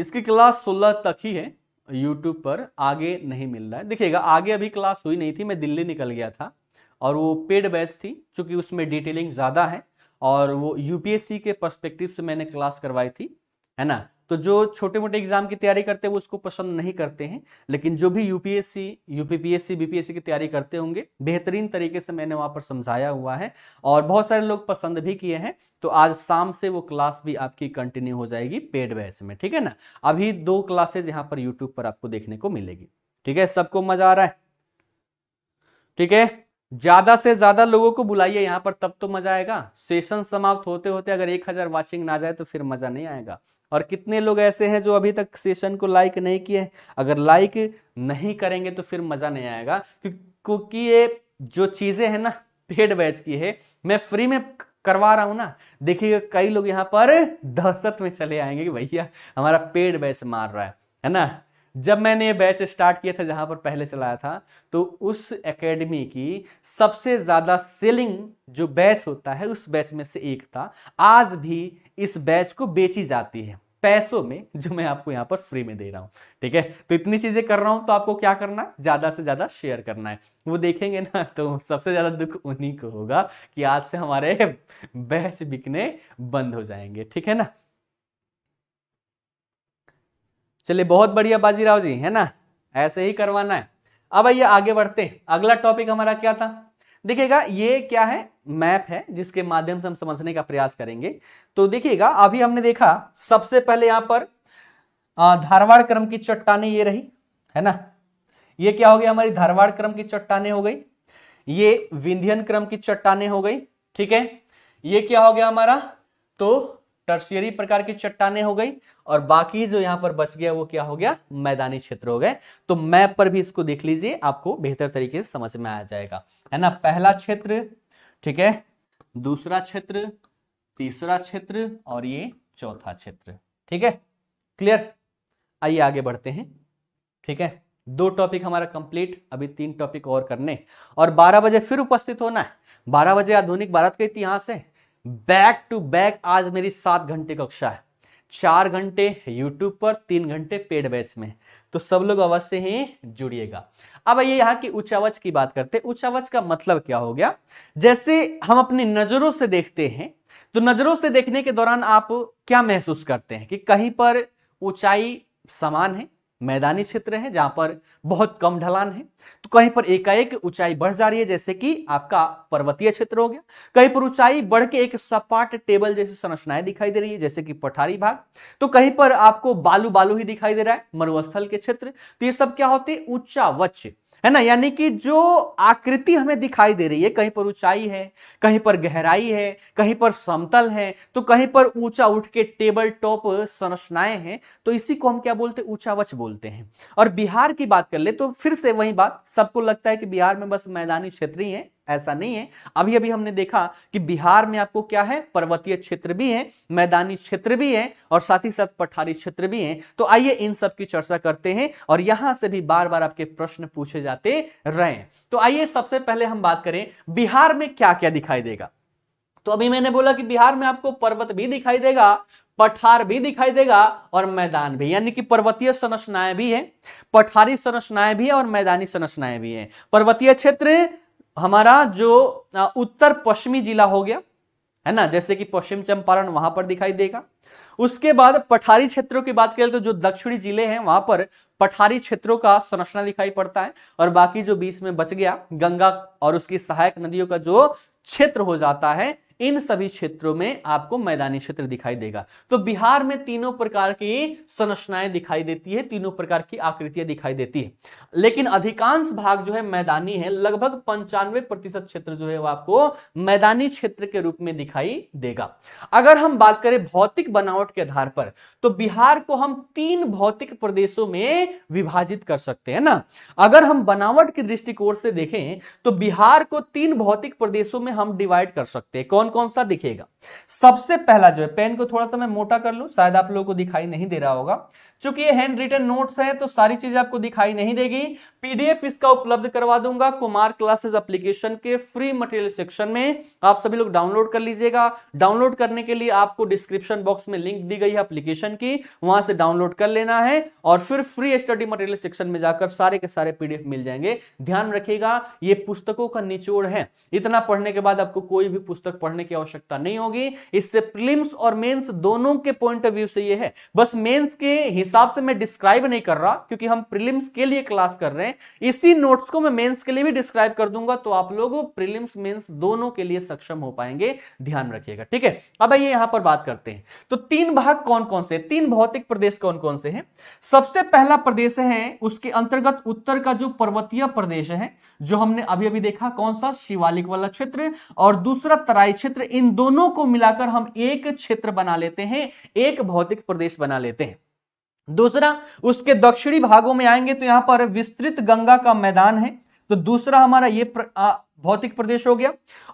इसकी क्लास 16 तक ही है यूट्यूब पर आगे नहीं मिल रहा है देखिएगा आगे अभी क्लास हुई नहीं थी मैं दिल्ली निकल गया था और वो पेड बैच थी चूंकि उसमें डिटेलिंग ज़्यादा है और वो यूपीएससी के परस्पेक्टिव से मैंने क्लास करवाई थी है ना तो जो छोटे मोटे एग्जाम की तैयारी करते हैं वो उसको पसंद नहीं करते हैं लेकिन जो भी यूपीएससी यूपीपीएससी बीपीएससी की तैयारी करते होंगे बेहतरीन तरीके से मैंने वहां पर समझाया हुआ है और बहुत सारे लोग पसंद भी किए हैं तो आज शाम से वो क्लास भी आपकी कंटिन्यू हो जाएगी पेड बैच में ठीक है ना अभी दो क्लासेज यहाँ पर यूट्यूब पर आपको देखने को मिलेगी ठीक है सबको मजा आ रहा है ठीक है ज्यादा से ज्यादा लोगों को बुलाइए यहाँ पर तब तो मजा आएगा सेशन समाप्त होते होते अगर एक हजार वॉचिंग ना जाए तो फिर मजा नहीं आएगा और कितने लोग ऐसे हैं जो अभी तक सेशन को लाइक नहीं किए अगर लाइक नहीं करेंगे तो फिर मज़ा नहीं आएगा क्योंकि ये जो चीज़ें हैं ना पेड बैच की है मैं फ्री में करवा रहा हूं ना देखिएगा कई लोग यहाँ पर दहशत में चले आएंगे कि भैया हमारा पेड बैच मार रहा है है ना जब मैंने ये बैच स्टार्ट किया था जहां पर पहले चलाया था तो उस एकेडमी की सबसे ज्यादा सेलिंग जो बैच होता है उस बैच में से एक था आज भी इस बैच को बेची जाती है पैसों में जो मैं आपको यहां पर फ्री में दे रहा हूं ठीक है तो इतनी चीजें कर रहा हूं तो आपको क्या करना है ज्यादा से ज्यादा शेयर करना है वो देखेंगे ना तो सबसे ज्यादा दुख उन्हीं को होगा कि आज से हमारे बैच बिकने बंद हो जाएंगे ठीक है ना चलिए बहुत बढ़िया बाजीराव जी है ना ऐसे ही करवाना है अब आइए आगे बढ़ते हैं अगला टॉपिक हमारा क्या था देखिएगा ये क्या है मैप है जिसके माध्यम से हम समझने का प्रयास करेंगे तो देखिएगा अभी हमने देखा सबसे पहले यहां पर धारवाड़ क्रम की चट्टाने ये रही है ना ये क्या हो गया हमारी धारवाड़ क्रम की चट्टाने हो गई ये विंध्यन क्रम की चट्टाने हो गई ठीक है ये क्या हो गया हमारा तो टर्सियरी प्रकार की चट्टाने हो गई और बाकी जो यहां पर बच गया वो क्या हो गया मैदानी क्षेत्र हो गए तो मैप पर भी इसको देख लीजिए आपको बेहतर तरीके से समझ में आ जाएगा है ना पहला क्षेत्र ठीक है दूसरा क्षेत्र तीसरा क्षेत्र और ये चौथा क्षेत्र ठीक है क्लियर आइए आगे बढ़ते हैं ठीक है दो टॉपिक हमारा कंप्लीट अभी तीन टॉपिक और करने और 12 बजे फिर उपस्थित होना है 12 बजे आधुनिक भारत का इतिहास है बैक टू बैक आज मेरी सात घंटे कक्षा है चार घंटे यूट्यूब पर तीन घंटे पेड बैच में तो सब लोग अवश्य ही जुड़िएगा अब आइए यहाँ की उच्चावच की बात करते हैं उच्चावच का मतलब क्या हो गया जैसे हम अपनी नजरों से देखते हैं तो नजरों से देखने के दौरान आप क्या महसूस करते हैं कि कहीं पर ऊंचाई समान है मैदानी क्षेत्र है जहां पर बहुत कम ढलान है तो कहीं पर एकाएक ऊंचाई बढ़ जा रही है जैसे कि आपका पर्वतीय क्षेत्र हो गया कहीं पर ऊंचाई बढ़ के एक सपाट टेबल जैसी संरचनाएं दिखाई दे रही है जैसे कि पठारी भाग तो कहीं पर आपको बालू बालू ही दिखाई दे रहा है मरुस्थल के क्षेत्र तो ये सब क्या होते हैं वच्च है ना यानी कि जो आकृति हमें दिखाई दे रही है कहीं पर ऊंचाई है कहीं पर गहराई है कहीं पर समतल है तो कहीं पर ऊंचा उठ के टेबल टॉप संरचनाएं हैं तो इसी को हम क्या बोलते हैं ऊंचावच बोलते हैं और बिहार की बात कर ले तो फिर से वही बात सबको लगता है कि बिहार में बस मैदानी क्षेत्र ही है ऐसा नहीं है अभी अभी हमने देखा कि बिहार में आपको क्या है पर्वतीय क्षेत्र भी है मैदानी क्षेत्र भी है और साथ ही साथ पठारी क्षेत्र भी है तो आइए इन सब की चर्चा करते हैं और यहां से भी बार बार आपके प्रश्न पूछे जाते रहे तो आइए सबसे पहले हम बात करें बिहार में क्या क्या दिखाई देगा तो अभी मैंने बोला कि बिहार में आपको पर्वत भी दिखाई देगा पठार भी दिखाई देगा और मैदान भी यानी कि पर्वतीय संरचनाएं भी है पठारी संरचनाएं भी है और मैदानी संरचनाएं भी है पर्वतीय क्षेत्र हमारा जो उत्तर पश्चिमी जिला हो गया है ना जैसे कि पश्चिम चंपारण वहां पर दिखाई देगा उसके बाद पठारी क्षेत्रों की बात करें तो जो दक्षिणी जिले हैं वहां पर पठारी क्षेत्रों का संरचना दिखाई पड़ता है और बाकी जो बीच में बच गया गंगा और उसकी सहायक नदियों का जो क्षेत्र हो जाता है इन सभी क्षेत्रों में आपको मैदानी क्षेत्र दिखाई देगा तो बिहार में तीनों प्रकार की संरचनाएं दिखाई देती है तीनों प्रकार की आकृतियां दिखाई देती है लेकिन अधिकांश भाग जो है मैदानी है लगभग पंचानवे प्रतिशत क्षेत्र जो है वो आपको मैदानी क्षेत्र के रूप में दिखाई देगा अगर हम बात करें भौतिक बनावट के आधार पर तो बिहार को हम तीन भौतिक प्रदेशों में विभाजित कर सकते हैं ना अगर हम बनावट के दृष्टिकोण से देखें तो बिहार को तीन भौतिक प्रदेशों में हम डिवाइड कर सकते हैं कौन कौन कौन सा दिखेगा सबसे पहला जो है पेन को थोड़ा सा मैं मोटा कर लू शायद आप लोगों को दिखाई नहीं दे रहा होगा चूंकि ये हैंड रिटन नोट्स हैं तो सारी चीजें आपको दिखाई नहीं देगी पीडीएफ इसका उपलब्ध करवा दूंगा कुमार क्लासेस एप्लीकेशन के फ्री मटेरियल सेक्शन में आप सभी लोग डाउनलोड कर लीजिएगा डाउनलोड करने के लिए आपको डिस्क्रिप्शन बॉक्स में लिंक दी गई है अप्लीकेशन की वहां से डाउनलोड कर लेना है और फिर फ्री स्टडी मटेरियल सेक्शन में जाकर सारे के सारे पीडीएफ मिल जाएंगे ध्यान रखिएगा ये पुस्तकों का निचोड़ है इतना पढ़ने के बाद आपको कोई भी पुस्तक पढ़ने की आवश्यकता नहीं होगी इससे प्रिलिम्स और मेन्स दोनों के पॉइंट ऑफ व्यू से ये है बस मेन्स के हिस्से हिसाब से मैं डिस्क्राइब नहीं कर रहा क्योंकि हम प्रीलिम्स के लिए क्लास कर रहे हैं इसी नोट्स को मैं मेंस के लिए भी डिस्क्राइब कर दूंगा तो आप लोग प्रीलिम्स मेंस दोनों के लिए सक्षम हो पाएंगे ध्यान रखिएगा ठीक है अब आइए यहां पर बात करते हैं तो तीन भाग कौन कौन से तीन भौतिक प्रदेश कौन कौन से हैं सबसे पहला प्रदेश है उसके अंतर्गत उत्तर का जो पर्वतीय प्रदेश है जो हमने अभी अभी देखा कौन सा शिवालिक वाला क्षेत्र और दूसरा तराई क्षेत्र इन दोनों को मिलाकर हम एक क्षेत्र बना लेते हैं एक भौतिक प्रदेश बना लेते हैं दूसरा उसके दक्षिणी भागों में आएंगे तो यहां पर विस्तृत गंगा का मैदान है तो दूसरा हमारा ये प्र, आ, भौतिक प्रदेश हो गया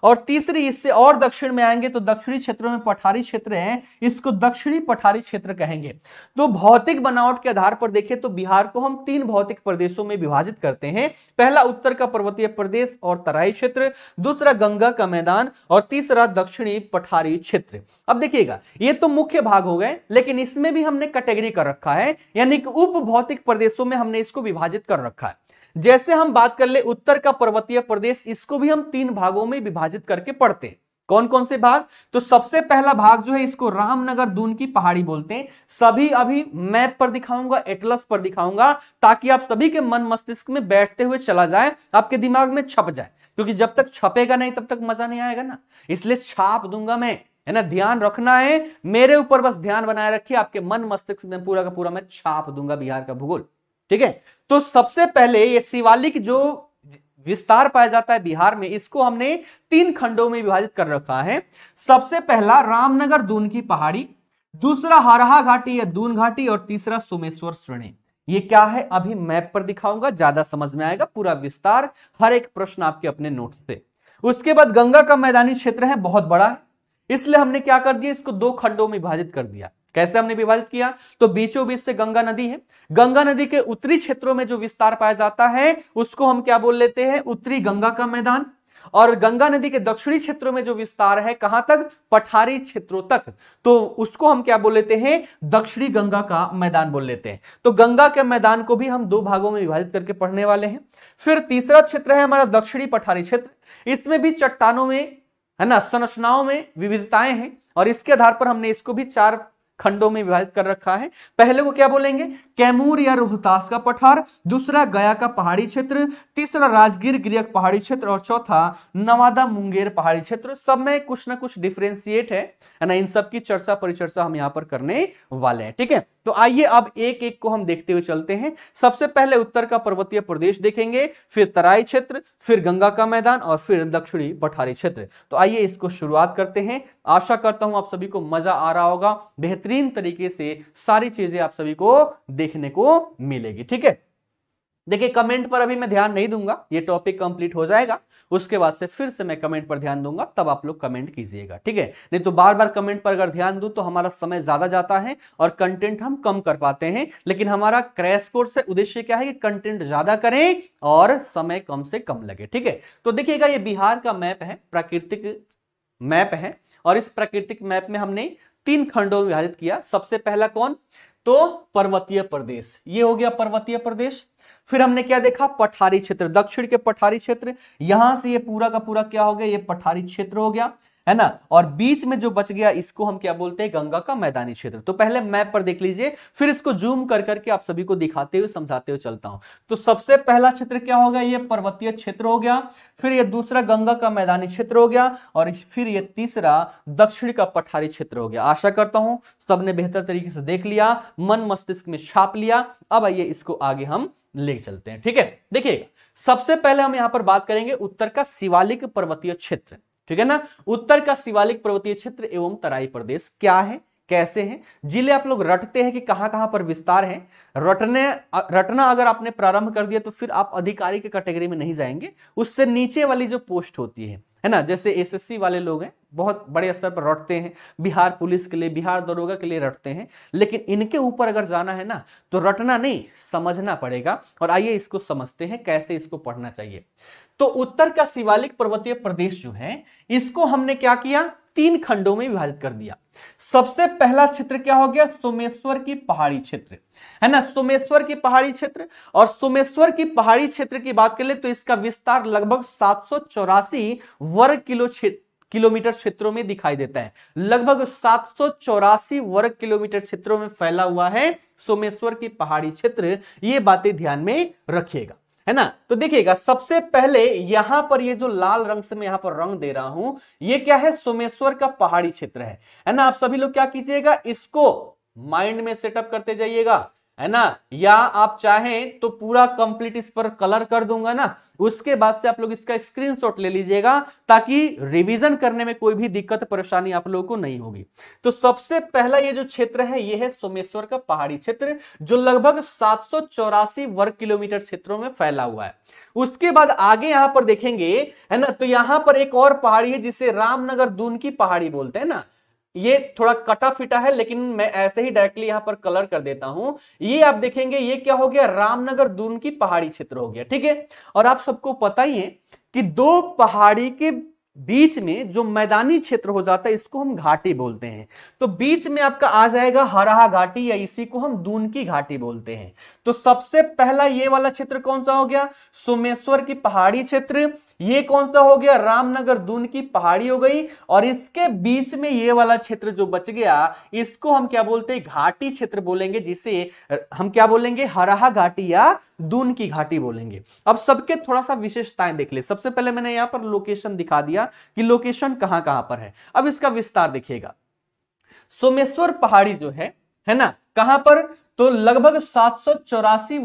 और तीसरी इससे और दक्षिण में आएंगे तो दक्षिणी क्षेत्रों में पठारी क्षेत्र हैं इसको दक्षिणी पठारी क्षेत्र कहेंगे तो भौतिक बनावट के आधार पर देखें तो बिहार को हम तीन भौतिक प्रदेशों में विभाजित करते हैं पहला उत्तर का पर्वतीय प्रदेश और तराई क्षेत्र दूसरा गंगा का मैदान और तीसरा दक्षिणी पठारी क्षेत्र अब देखिएगा ये तो मुख्य भाग हो गए लेकिन इसमें भी हमने कैटेगरी कर रखा है यानी कि उप प्रदेशों में हमने इसको विभाजित कर रखा है जैसे हम बात कर ले उत्तर का पर्वतीय प्रदेश इसको भी हम तीन भागों में विभाजित करके पढ़ते हैं कौन कौन से भाग तो सबसे पहला भाग जो है इसको रामनगर दून की पहाड़ी बोलते हैं सभी अभी मैप पर दिखाऊंगा एटलस पर दिखाऊंगा ताकि आप सभी के मन मस्तिष्क में बैठते हुए चला जाए आपके दिमाग में छप जाए क्योंकि जब तक छपेगा नहीं तब तक मजा नहीं आएगा ना इसलिए छाप दूंगा मैं है ना ध्यान रखना है मेरे ऊपर बस ध्यान बनाए रखिए आपके मन मस्तिष्क में पूरा का पूरा मैं छाप दूंगा बिहार का भूगोल ठीक है तो सबसे पहले ये शिवालिक जो विस्तार पाया जाता है बिहार में इसको हमने तीन खंडों में विभाजित कर रखा है सबसे पहला रामनगर दून की पहाड़ी दूसरा हरहा घाटी या दून घाटी और तीसरा सोमेश्वर श्रेणी ये क्या है अभी मैप पर दिखाऊंगा ज्यादा समझ में आएगा पूरा विस्तार हर एक प्रश्न आपके अपने नोट से उसके बाद गंगा का मैदानी क्षेत्र है बहुत बड़ा है इसलिए हमने क्या कर दिया इसको दो खंडों में विभाजित कर दिया कैसे हमने विभाजित किया तो बीचों बीच से गंगा नदी है गंगा नदी के उत्तरी क्षेत्रों में जो विस्तार पाया जाता है उसको हम क्या बोल लेते हैं उत्तरी गंगा का मैदान और गंगा नदी के दक्षिणी क्षेत्रों में जो विस्तार है कहां तक पठारी क्षेत्रों तक तो उसको हम क्या बोल लेते हैं दक्षिणी गंगा का मैदान बोल लेते हैं तो गंगा के मैदान को भी हम दो भागों में विभाजित करके पढ़ने वाले हैं फिर तीसरा क्षेत्र है हमारा दक्षिणी पठारी क्षेत्र इसमें भी चट्टानों में है ना संरचनाओं में विविधताएं हैं और इसके आधार पर हमने इसको भी चार खंडों में विभाजित कर रखा है पहले को क्या बोलेंगे कैमूर या रोहतास का पठार दूसरा गया का पहाड़ी क्षेत्र तीसरा राजगीर गिरियक पहाड़ी क्षेत्र और चौथा नवादा मुंगेर पहाड़ी क्षेत्र सब में कुछ ना कुछ डिफ्रेंसिएट है ना इन सब की चर्चा परिचर्चा हम यहाँ पर करने वाले हैं ठीक है तो आइए अब एक एक को हम देखते हुए चलते हैं सबसे पहले उत्तर का पर्वतीय प्रदेश देखेंगे फिर तराई क्षेत्र फिर गंगा का मैदान और फिर दक्षिणी पठारी क्षेत्र तो आइए इसको शुरुआत करते हैं आशा करता हूं आप सभी को मजा आ रहा होगा बेहतरीन तरीके से सारी चीजें आप सभी को देखने को मिलेगी ठीक है देखिए कमेंट पर अभी मैं ध्यान नहीं दूंगा ये टॉपिक कंप्लीट हो जाएगा उसके बाद से फिर से मैं कमेंट पर ध्यान दूंगा तब आप लोग कमेंट कीजिएगा ठीक है नहीं तो बार बार कमेंट पर अगर ध्यान दूं तो हमारा समय ज्यादा जाता है और कंटेंट हम कम कर पाते हैं लेकिन हमारा क्रैश कोर्स से उद्देश्य क्या है कि कंटेंट ज्यादा करें और समय कम से कम लगे ठीक है तो देखिएगा ये बिहार का मैप है प्राकृतिक मैप है और इस प्राकृतिक मैप में हमने तीन खंडों में विभाजित किया सबसे पहला कौन तो पर्वतीय प्रदेश ये हो गया पर्वतीय प्रदेश फिर हमने क्या देखा पठारी क्षेत्र दक्षिण के पठारी क्षेत्र यहां से ये पूरा का पूरा क्या हो गया ये पठारी क्षेत्र हो गया है ना और बीच में जो बच गया इसको हम क्या बोलते हैं गंगा का मैदानी क्षेत्र तो पहले मैप पर देख लीजिए फिर इसको जूम कर करके आप सभी को दिखाते हुए समझाते हुए चलता हूं तो सबसे पहला क्षेत्र क्या हो गया ये पर्वतीय क्षेत्र हो गया फिर ये दूसरा गंगा का मैदानी क्षेत्र हो गया और फिर ये तीसरा दक्षिण का पठारी क्षेत्र हो गया आशा करता हूं सबने बेहतर तरीके से देख लिया मन मस्तिष्क में छाप लिया अब आइए इसको आगे हम ले चलते हैं ठीक है देखिएगा सबसे पहले हम यहां पर बात करेंगे उत्तर का शिवालिक पर्वतीय क्षेत्र ठीक है ना उत्तर का शिवालिक पर्वतीय क्षेत्र एवं तराई प्रदेश क्या है कैसे हैं जिले आप लोग रटते हैं कि कहां कहां पर विस्तार है रटने रटना अगर आपने प्रारंभ कर दिया तो फिर आप अधिकारी के कैटेगरी में नहीं जाएंगे उससे नीचे वाली जो पोस्ट होती है है ना जैसे एसएससी वाले लोग हैं बहुत बड़े स्तर पर रटते हैं बिहार पुलिस के लिए बिहार दरोगा के लिए रटते हैं लेकिन इनके ऊपर अगर जाना है ना तो रटना नहीं समझना पड़ेगा और आइए इसको समझते हैं कैसे इसको पढ़ना चाहिए तो उत्तर का शिवालिक पर्वतीय प्रदेश जो है इसको हमने क्या किया तीन खंडों में विभाजित कर दिया सबसे पहला क्षेत्र क्या हो गया सोमेश्वर की पहाड़ी क्षेत्र है ना सोमेश्वर की पहाड़ी क्षेत्र और सोमेश्वर की पहाड़ी क्षेत्र की बात कर ले तो इसका विस्तार लगभग सात वर्ग किलो क्षेत्र किलोमीटर क्षेत्रों में दिखाई देता है लगभग सात वर्ग किलोमीटर क्षेत्रों में फैला हुआ है सोमेश्वर की पहाड़ी क्षेत्र ये बातें ध्यान में रखिएगा है ना तो देखिएगा सबसे पहले यहां पर ये जो लाल रंग से मैं यहां पर रंग दे रहा हूं ये क्या है सोमेश्वर का पहाड़ी क्षेत्र है है ना आप सभी लोग क्या कीजिएगा इसको माइंड में सेटअप करते जाइएगा है ना या आप चाहें तो पूरा कंप्लीट इस पर कलर कर दूंगा ना उसके बाद से आप लोग इसका स्क्रीनशॉट ले लीजिएगा ताकि रिवीजन करने में कोई भी दिक्कत परेशानी आप लोगों को नहीं होगी तो सबसे पहला ये जो क्षेत्र है ये है सोमेश्वर का पहाड़ी क्षेत्र जो लगभग सात वर्ग किलोमीटर क्षेत्रों में फैला हुआ है उसके बाद आगे यहां पर देखेंगे है ना तो यहां पर एक और पहाड़ी है जिसे रामनगर दून की पहाड़ी बोलते हैं ना ये थोड़ा कटा फिटा है लेकिन मैं ऐसे ही डायरेक्टली यहां पर कलर कर देता हूं ये आप देखेंगे ये क्या हो गया रामनगर दून की पहाड़ी क्षेत्र हो गया ठीक है और आप सबको पता ही है कि दो पहाड़ी के बीच में जो मैदानी क्षेत्र हो जाता है इसको हम घाटी बोलते हैं तो बीच में आपका आ जाएगा हराहा घाटी या इसी को हम दून की घाटी बोलते हैं तो सबसे पहला ये वाला क्षेत्र कौन सा हो गया सोमेश्वर की पहाड़ी क्षेत्र ये कौन सा हो गया रामनगर दून की पहाड़ी हो गई और इसके बीच में ये वाला क्षेत्र जो बच गया इसको हम क्या बोलते हैं घाटी क्षेत्र बोलेंगे जिसे हम क्या बोलेंगे हराहा घाटी या दून की घाटी बोलेंगे अब सबके थोड़ा सा विशेषताएं देख ले सबसे पहले मैंने यहां पर लोकेशन दिखा दिया कि लोकेशन कहां कहां पर है अब इसका विस्तार देखिएगा सोमेश्वर पहाड़ी जो है है ना कहां पर तो लगभग सात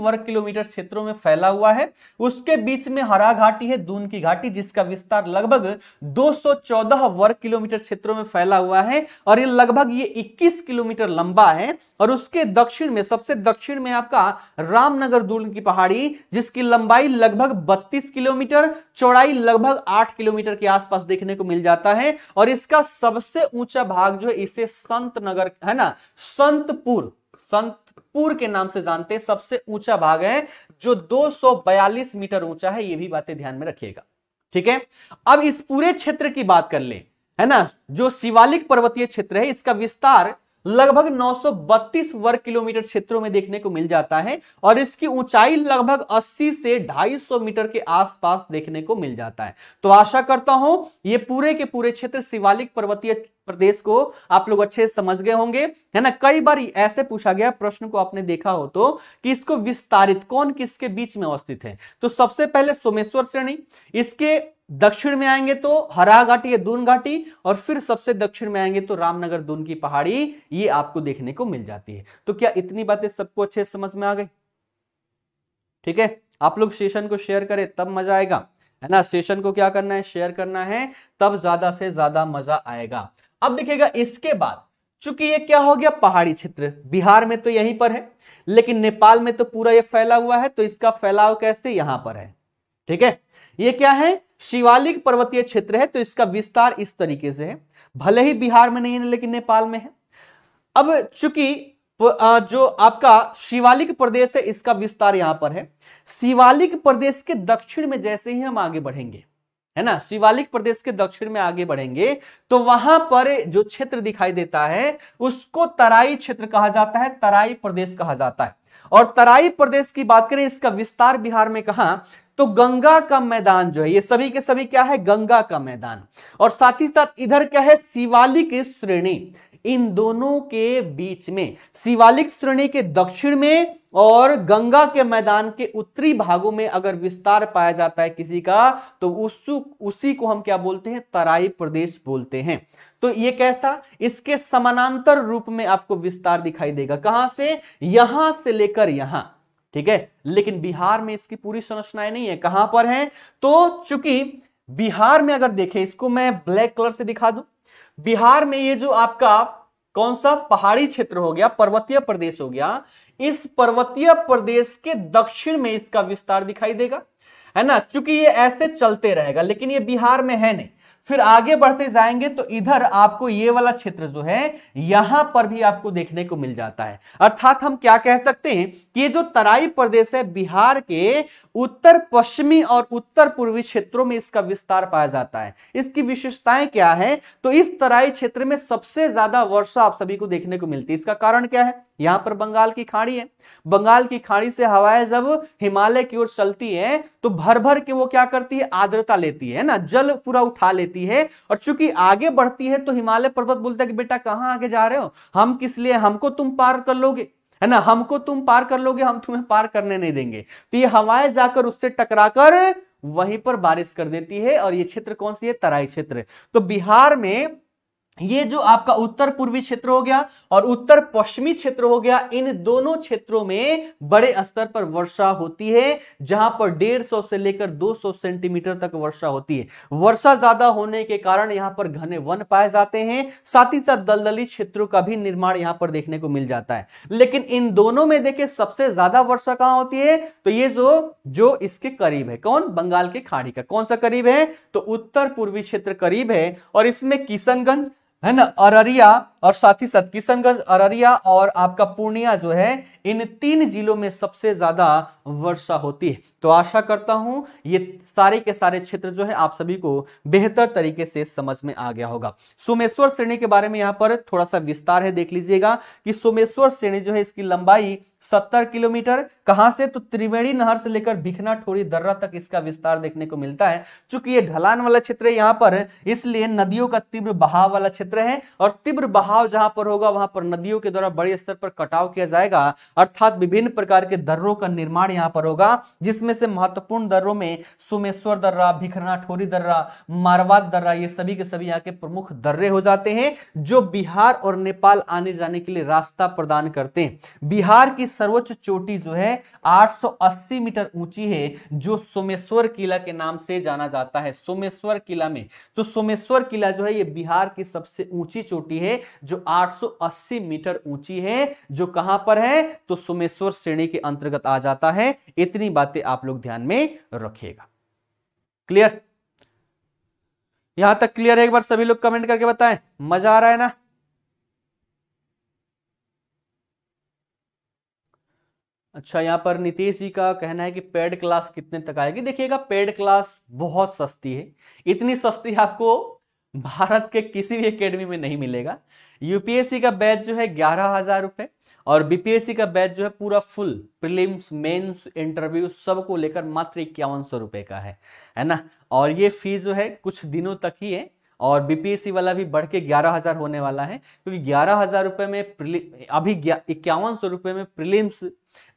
वर्ग किलोमीटर क्षेत्रों में फैला हुआ है उसके बीच में हरा घाटी है दून की घाटी जिसका विस्तार लगभग 214 वर्ग किलोमीटर क्षेत्रों में फैला हुआ है और ये लगभग ये 21 किलोमीटर लंबा है और उसके दक्षिण में सबसे दक्षिण में आपका रामनगर दून की पहाड़ी जिसकी लंबाई लगभग बत्तीस किलोमीटर चौड़ाई लगभग आठ किलोमीटर के आसपास देखने को मिल जाता है और इसका सबसे ऊंचा भाग जो है इसे संत नगर है ना संतपुर संत पूर के नाम से जानते सबसे ऊंचा भाग है जो 242 मीटर ऊंचा है ये भी बातें ध्यान में रखिएगा ठीक है अब इस पूरे क्षेत्र की बात कर ले है ना जो शिवालिक पर्वतीय क्षेत्र है इसका विस्तार लगभग 932 वर्ग किलोमीटर क्षेत्रों में देखने को मिल जाता है और इसकी ऊंचाई लगभग 80 से 250 मीटर के आसपास देखने को मिल जाता है तो आशा करता हूं ये पूरे के पूरे क्षेत्र शिवालिक पर्वतीय प्रदेश को आप लोग अच्छे से समझ गए होंगे है ना कई बार ऐसे पूछा गया प्रश्न को आपने देखा हो तो कि इसको विस्तारित कौन किसके बीच में अवस्थित है तो सबसे पहले सोमेश्वर श्रेणी इसके दक्षिण में आएंगे तो हरा घाटी या दून घाटी और फिर सबसे दक्षिण में आएंगे तो रामनगर दून की पहाड़ी ये आपको देखने को मिल जाती है तो क्या इतनी बातें सबको अच्छे से समझ में आ गई ठीक है आप लोग सेशन को शेयर करें तब मजा आएगा है ना सेशन को क्या करना है शेयर करना है तब ज्यादा से ज्यादा मजा आएगा अब देखिएगा इसके बाद चूंकि ये क्या हो गया पहाड़ी क्षेत्र बिहार में तो यहीं पर है लेकिन नेपाल में तो पूरा ये फैला हुआ है तो इसका फैलाव कैसे यहां पर है ठीक है ये क्या है शिवालिक पर्वतीय क्षेत्र है तो इसका विस्तार इस तरीके से है भले ही बिहार में नहीं है लेकिन नेपाल में है अब चूंकि जो आपका शिवालिक प्रदेश है इसका विस्तार यहां पर है शिवालिक प्रदेश के दक्षिण में जैसे ही हम आगे बढ़ेंगे है ना शिवालिक प्रदेश के दक्षिण में आगे बढ़ेंगे तो वहां पर जो क्षेत्र दिखाई देता है उसको तराई क्षेत्र कहा जाता है तराई प्रदेश कहा जाता है और तराई प्रदेश की बात करें इसका विस्तार बिहार में कहा तो गंगा का मैदान जो है ये सभी के सभी क्या है गंगा का मैदान और साथ ही साथ इधर क्या है शिवालिक श्रेणी इन दोनों के बीच में शिवालिक श्रेणी के दक्षिण में और गंगा के मैदान के उत्तरी भागों में अगर विस्तार पाया जाता है किसी का तो उस उसी को हम क्या बोलते हैं तराई प्रदेश बोलते हैं तो ये कैसा इसके समानांतर रूप में आपको विस्तार दिखाई देगा कहां से यहां से लेकर यहां ठीक है लेकिन बिहार में इसकी पूरी संरचनाएं नहीं है कहां पर है तो चूंकि बिहार में अगर देखें इसको मैं ब्लैक कलर से दिखा दूं बिहार में ये जो आपका कौन सा पहाड़ी क्षेत्र हो गया पर्वतीय प्रदेश हो गया इस पर्वतीय प्रदेश के दक्षिण में इसका विस्तार दिखाई देगा है ना क्योंकि ये ऐसे चलते रहेगा लेकिन ये बिहार में है नहीं फिर आगे बढ़ते जाएंगे तो इधर आपको ये वाला क्षेत्र जो है यहां पर भी आपको देखने को मिल जाता है अर्थात हम क्या कह सकते हैं ये जो तराई प्रदेश है बिहार के उत्तर पश्चिमी और उत्तर पूर्वी क्षेत्रों में इसका विस्तार पाया जाता है इसकी विशेषताएं क्या है तो इस तराई क्षेत्र में सबसे ज्यादा वर्षा आप सभी को देखने को मिलती है इसका कारण क्या है यहां पर बंगाल की खाड़ी है बंगाल की खाड़ी से हवाएं जब हिमालय की ओर चलती है तो भर भर के वो क्या करती है आर्द्रता लेती है ना जल पूरा उठा लेती है और चूंकि आगे बढ़ती है तो हिमालय पर्वत बोलता है कि बेटा कहां आगे जा रहे हो हम किस लिए हमको तुम पार कर लोगे है ना हमको तुम पार कर लोगे हम तुम्हें पार करने नहीं देंगे तो ये हवाएं जाकर उससे टकराकर वहीं पर बारिश कर देती है और ये क्षेत्र कौन सी है तराई क्षेत्र तो बिहार में ये जो आपका उत्तर पूर्वी क्षेत्र हो गया और उत्तर पश्चिमी क्षेत्र हो गया इन दोनों क्षेत्रों में बड़े स्तर पर वर्षा होती है जहां पर 150 से लेकर 200 सेंटीमीटर तक वर्षा होती है वर्षा ज्यादा होने के कारण यहां पर घने वन पाए जाते हैं साथ ही साथ दलदली क्षेत्रों का भी निर्माण यहां पर देखने को मिल जाता है लेकिन इन दोनों में देखे सबसे ज्यादा वर्षा कहां होती है तो ये जो जो इसके करीब है कौन बंगाल के खाड़ी का कौन सा करीब है तो उत्तर पूर्वी क्षेत्र करीब है और इसमें किशनगंज Hani ararıya और साथ ही साथ किशनगंज अररिया और आपका पूर्णिया जो है इन तीन जिलों में सबसे ज्यादा वर्षा होती है तो आशा करता हूं ये सारे के सारे क्षेत्र जो है आप सभी को बेहतर तरीके से समझ में आ गया होगा सोमेश्वर श्रेणी के बारे में यहां पर थोड़ा सा विस्तार है देख लीजिएगा कि सोमेश्वर श्रेणी जो है इसकी लंबाई सत्तर किलोमीटर कहां से तो त्रिवेणी नहर से लेकर भिखना ठोरी दर्रा तक इसका विस्तार देखने को मिलता है चूंकि ये ढलान वाला क्षेत्र है यहां पर इसलिए नदियों का तीव्र बहाव वाला क्षेत्र है और तीव्र बहाव बहाव जहां पर होगा वहां पर नदियों के द्वारा बड़े स्तर पर कटाव किया जाएगा अर्थात विभिन्न प्रकार के दर्रों का निर्माण यहाँ पर होगा जिसमें से महत्वपूर्ण दर्रों में सोमेश्वर दर्रा भिखरना ठोरी दर्रा मारवाद दर्रा ये सभी के सभी यहाँ के प्रमुख दर्रे हो जाते हैं जो बिहार और नेपाल आने जाने के लिए रास्ता प्रदान करते हैं बिहार की सर्वोच्च चोटी जो है आठ मीटर ऊंची है जो सोमेश्वर किला के नाम से जाना जाता है सोमेश्वर किला में तो सोमेश्वर किला जो है ये बिहार की सबसे ऊंची चोटी है जो 880 मीटर ऊंची है जो कहां पर है तो सोमेश्वर श्रेणी के अंतर्गत आ जाता है इतनी बातें आप लोग ध्यान में रखिएगा क्लियर यहां तक क्लियर है एक बार सभी लोग कमेंट करके बताएं मजा आ रहा है ना अच्छा यहाँ पर नीतीश जी का कहना है कि पेड क्लास कितने तक आएगी देखिएगा पेड क्लास बहुत सस्ती है इतनी सस्ती आपको भारत के किसी भी एकेडमी में नहीं मिलेगा यूपीएससी का बैच जो है ग्यारह हजार रुपए और बीपीएससी का बैच जो है पूरा फुल प्रीलिम्स मेंस इंटरव्यू सब को लेकर मात्र इक्यावन सौ रुपए का है है ना और ये फीस जो है कुछ दिनों तक ही है और बीपीएससी वाला भी बढ़ के ग्यारह हजार होने वाला है क्योंकि ग्यारह हजार रुपए में अभी इक्यावन सौ रुपए में प्रीलिम्स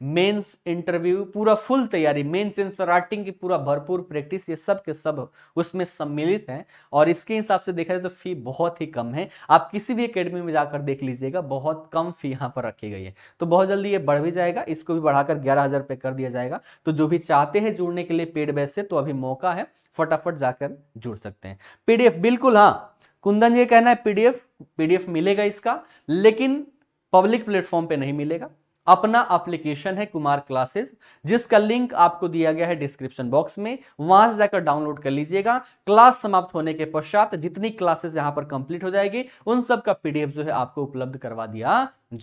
मेंस इंटरव्यू पूरा फुल तैयारी मेंस एंड राइटिंग की पूरा भरपूर प्रैक्टिस ये सब के सब उसमें सम्मिलित है और इसके हिसाब से देखा जाए तो फी बहुत ही कम है आप किसी भी अकेडमी में जाकर देख लीजिएगा बहुत कम फी यहाँ पर रखी गई है तो बहुत जल्दी ये बढ़ भी जाएगा इसको भी बढ़ाकर ग्यारह हज़ार रुपये कर दिया जाएगा तो जो भी चाहते हैं जुड़ने के लिए पेड बैच से तो अभी मौका है फटाफट जाकर जुड़ सकते हैं पीडीएफ बिल्कुल हाँ कुंदन ये कहना है पीडीएफ पीडीएफ मिलेगा इसका लेकिन पब्लिक प्लेटफॉर्म पे नहीं मिलेगा अपना एप्लीकेशन है कुमार क्लासेस जिसका लिंक आपको दिया गया है डिस्क्रिप्शन बॉक्स में वहां से जाकर डाउनलोड कर लीजिएगा क्लास समाप्त होने के पश्चात जितनी क्लासेस यहां पर कंप्लीट हो जाएगी उन सब का पीडीएफ जो है आपको उपलब्ध करवा दिया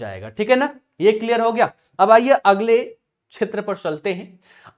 जाएगा ठीक है ना ये क्लियर हो गया अब आइए अगले क्षेत्र पर चलते हैं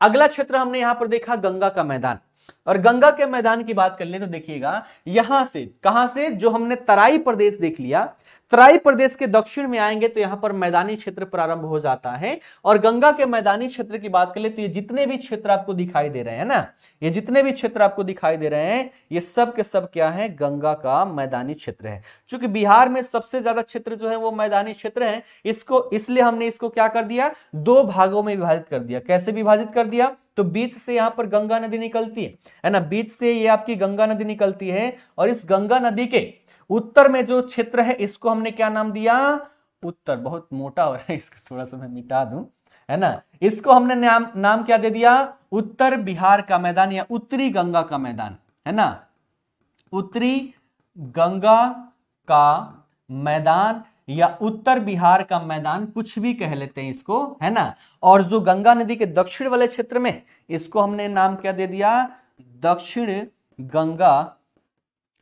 अगला क्षेत्र हमने यहां पर देखा गंगा का मैदान और गंगा के मैदान की बात कर ले तो देखिएगा यहां से कहां से जो हमने तराई प्रदेश देख लिया तराई प्रदेश के दक्षिण में आएंगे तो यहां पर मैदानी क्षेत्र प्रारंभ हो जाता है और गंगा के मैदानी क्षेत्र की बात करें तो ये जितने भी क्षेत्र आपको दिखाई दे रहे हैं ना ये जितने भी क्षेत्र आपको दिखाई दे रहे हैं ये सब के सब क्या है गंगा का मैदानी क्षेत्र है चूंकि बिहार में सबसे ज्यादा क्षेत्र जो है वो मैदानी क्षेत्र है इसको इसलिए हमने इसको क्या कर दिया दो भागों में विभाजित कर दिया कैसे विभाजित कर दिया तो बीच से यहां पर गंगा नदी निकलती है है ना बीच से ये आपकी गंगा नदी निकलती है और इस गंगा नदी के उत्तर में जो क्षेत्र है इसको हमने क्या नाम दिया उत्तर बहुत मोटा हो रहा है इसको थोड़ा सा मैं मिटा दू है ना इसको हमने नाम नाम क्या दे दिया उत्तर बिहार का मैदान या उत्तरी गंगा का मैदान है ना उत्तरी गंगा का मैदान या उत्तर बिहार का मैदान कुछ भी कह लेते हैं इसको है ना और जो गंगा नदी के दक्षिण वाले क्षेत्र में इसको हमने नाम क्या दे दिया दक्षिण गंगा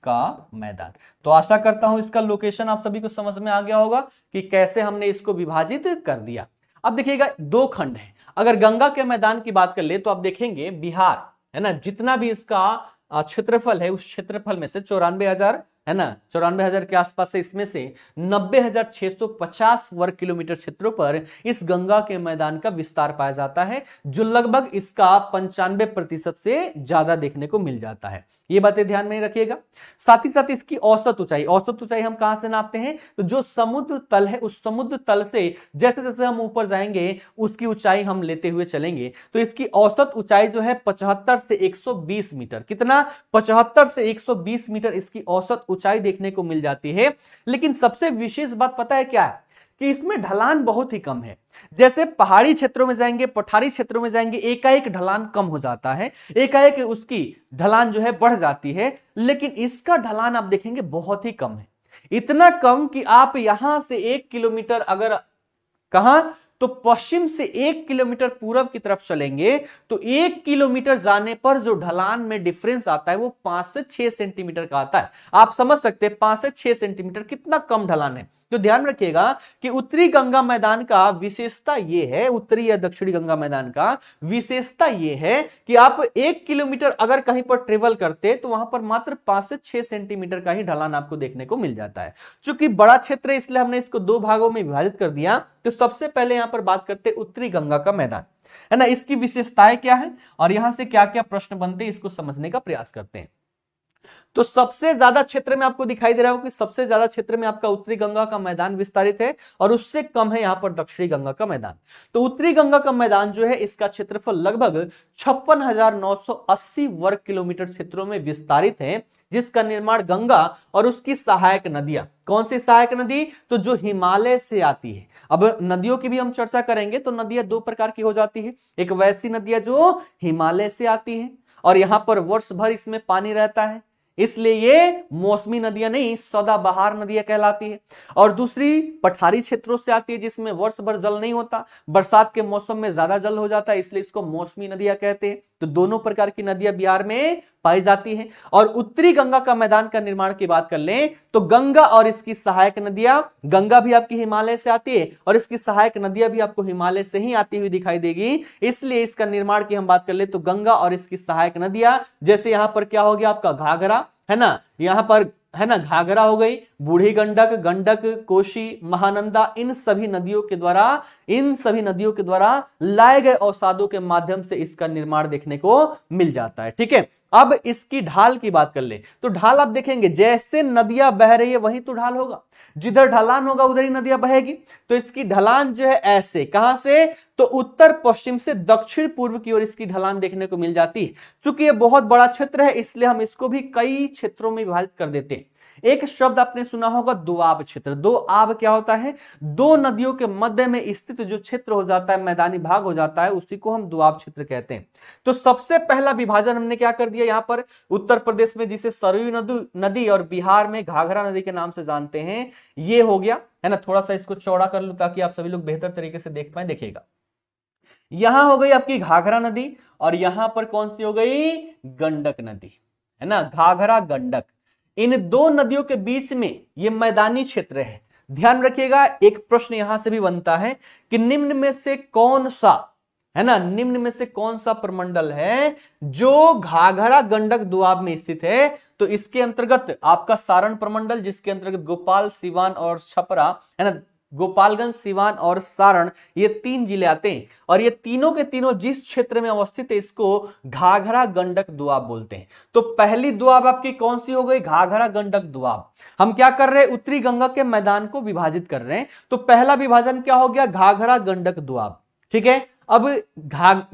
का मैदान तो आशा करता हूं इसका लोकेशन आप सभी को समझ में आ गया होगा कि कैसे हमने इसको विभाजित कर दिया अब देखिएगा दो खंड है अगर गंगा के मैदान की बात कर ले तो आप देखेंगे बिहार है ना जितना भी इसका क्षेत्रफल है उस क्षेत्रफल में से चौरानवे हजार है ना चौरानवे हजार के आसपास से इसमें से नब्बे हजार छह सौ पचास वर्ग किलोमीटर क्षेत्रों पर इस गंगा के मैदान का विस्तार पाया जाता है जो लगभग इसका पंचानवे प्रतिशत से ज्यादा देखने को मिल जाता है ये बातें ध्यान में रखिएगा साथ ही साथ इसकी औसत ऊंचाई औसत ऊंचाई हम कहां से नापते हैं तो जो समुद्र तल है उस समुद्र तल से जैसे जैसे हम ऊपर जाएंगे उसकी ऊंचाई हम लेते हुए चलेंगे तो इसकी औसत ऊंचाई जो है पचहत्तर से 120 मीटर कितना पचहत्तर से 120 मीटर इसकी औसत ऊंचाई देखने को मिल जाती है लेकिन सबसे विशेष बात पता है क्या है कि इसमें ढलान बहुत ही कम है जैसे पहाड़ी क्षेत्रों में जाएंगे पठारी क्षेत्रों में जाएंगे एकाएक ढलान कम हो जाता है एकाएक उसकी ढलान जो है बढ़ जाती है लेकिन इसका ढलान आप देखेंगे बहुत ही कम है इतना कम कि आप यहां से एक किलोमीटर अगर कहा तो पश्चिम से एक किलोमीटर पूर्व की तरफ चलेंगे तो एक किलोमीटर जाने पर जो ढलान में डिफरेंस आता है वो पांच से छह सेंटीमीटर का आता है आप समझ सकते हैं पांच से छह सेंटीमीटर कितना कम ढलान है तो ध्यान रखिएगा कि उत्तरी गंगा मैदान का विशेषता यह है उत्तरी या दक्षिणी गंगा मैदान का विशेषता यह है कि आप एक किलोमीटर अगर कहीं पर ट्रेवल करते तो वहां पर मात्र पांच से छह सेंटीमीटर का ही ढलान आपको देखने को मिल जाता है चूंकि बड़ा क्षेत्र है इसलिए हमने इसको दो भागों में विभाजित कर दिया तो सबसे पहले यहां पर बात करते उत्तरी गंगा का मैदान है ना इसकी विशेषताएं क्या है और यहां से क्या क्या प्रश्न बनते हैं इसको समझने का प्रयास करते हैं तो सबसे ज्यादा क्षेत्र में आपको दिखाई दे रहा हो कि सबसे ज्यादा क्षेत्र में आपका उत्तरी गंगा का मैदान विस्तारित है और उससे कम है यहाँ पर दक्षिणी गंगा का मैदान तो उत्तरी गंगा का मैदान जो है इसका क्षेत्रफल लगभग छप्पन वर्ग किलोमीटर क्षेत्रों में विस्तारित है जिसका निर्माण गंगा और उसकी सहायक नदियां कौन सी सहायक नदी तो जो हिमालय से आती है अब नदियों की भी हम चर्चा करेंगे तो नदियां दो प्रकार की हो जाती है एक वैसी नदियां जो हिमालय से आती है और यहाँ पर वर्ष भर इसमें पानी रहता है इसलिए ये मौसमी नदियां नहीं सदाबहार नदियां कहलाती है और दूसरी पठारी क्षेत्रों से आती है जिसमें वर्ष भर जल नहीं होता बरसात के मौसम में ज्यादा जल हो जाता है इसलिए इसको मौसमी नदियां कहते हैं तो दोनों प्रकार की नदियां बिहार में पाई जाती है और उत्तरी गंगा का मैदान का निर्माण की बात कर लें तो गंगा और इसकी सहायक नदियां गंगा भी आपकी हिमालय से आती है और इसकी सहायक नदियां भी आपको हिमालय से ही आती हुई दिखाई देगी इसलिए इसका निर्माण की हम बात कर ले तो गंगा और इसकी सहायक नदियां जैसे यहां पर क्या हो गया आपका घाघरा है ना यहां पर है ना घाघरा हो गई बूढ़ी गंडक गंडक कोशी महानंदा इन सभी नदियों के द्वारा इन सभी नदियों के द्वारा लाए गए औसादों के माध्यम से इसका निर्माण देखने को मिल जाता है ठीक है अब इसकी ढाल की बात कर ले तो ढाल आप देखेंगे जैसे नदियां बह रही है वहीं तो ढाल होगा जिधर ढलान होगा उधर ही नदियां बहेगी तो इसकी ढलान जो है ऐसे कहां से तो उत्तर पश्चिम से दक्षिण पूर्व की ओर इसकी ढलान देखने को मिल जाती है चूंकि ये बहुत बड़ा क्षेत्र है इसलिए हम इसको भी कई क्षेत्रों में विभाजित कर देते हैं एक शब्द आपने सुना होगा दो आब क्षेत्र दो आब क्या होता है दो नदियों के मध्य में स्थित जो क्षेत्र हो जाता है मैदानी भाग हो जाता है उसी को हम दुआब क्षेत्र कहते हैं तो सबसे पहला विभाजन हमने क्या कर दिया यहां पर उत्तर प्रदेश में जिसे सरयू नदी और बिहार में घाघरा नदी के नाम से जानते हैं ये हो गया है ना थोड़ा सा इसको चौड़ा कर लो ताकि आप सभी लोग बेहतर तरीके से देख पाए देखिएगा यहां हो गई आपकी घाघरा नदी और यहां पर कौन सी हो गई गंडक नदी है ना घाघरा गंडक इन दो नदियों के बीच में ये मैदानी क्षेत्र है ध्यान रखिएगा एक प्रश्न यहां से भी बनता है कि निम्न में से कौन सा है ना निम्न में से कौन सा प्रमंडल है जो घाघरा गंडक दुआब में स्थित है तो इसके अंतर्गत आपका सारण प्रमंडल जिसके अंतर्गत गोपाल सिवान और छपरा है ना गोपालगंज सिवान और सारण ये तीन जिले आते हैं और ये तीनों के तीनों जिस क्षेत्र में अवस्थित है इसको घाघरा गंडक दुआब बोलते हैं तो पहली दुआब आपकी कौन सी हो गई घाघरा गंडक दुआब हम क्या कर रहे हैं उत्तरी गंगा के मैदान को विभाजित कर रहे हैं तो पहला विभाजन क्या हो गया घाघरा गंडक दुआब ठीक है अब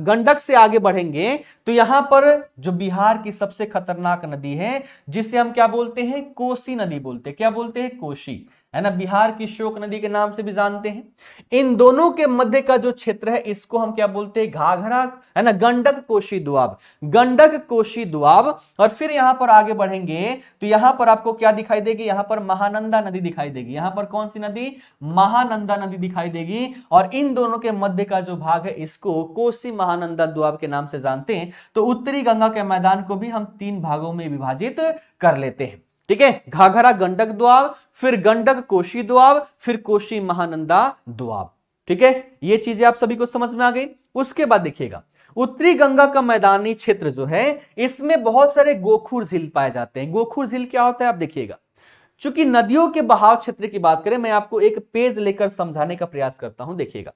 गंडक से आगे बढ़ेंगे तो यहां पर जो बिहार की सबसे खतरनाक नदी है जिसे हम क्या बोलते हैं कोसी नदी बोलते हैं क्या बोलते हैं कोशी है ना बिहार की शोक नदी के नाम से भी जानते हैं इन दोनों के मध्य का जो क्षेत्र है इसको हम क्या बोलते हैं घाघरा है ना गंडक कोशी दुआब गंडक कोशी दुआब और फिर यहां पर आगे बढ़ेंगे तो यहां पर आपको क्या दिखाई देगी यहां पर महानंदा नदी दिखाई देगी यहां पर कौन सी नदी महानंदा नदी दिखाई देगी और इन दोनों के मध्य का जो भाग है इसको कोसी महानंदा दुआब के नाम से जानते हैं तो उत्तरी गंगा के मैदान को भी हम तीन भागों में विभाजित कर लेते हैं ठीक है घाघरा गंडक दुआब फिर गंडक कोशी दुआब फिर कोशी महानंदा दुआब ठीक है ये चीजें आप सभी को समझ में आ गई उसके बाद देखिएगा उत्तरी गंगा का मैदानी क्षेत्र जो है इसमें बहुत सारे गोखुर झील पाए जाते हैं गोखुर झील क्या होता है आप देखिएगा चूंकि नदियों के बहाव क्षेत्र की बात करें मैं आपको एक पेज लेकर समझाने का प्रयास करता हूं देखिएगा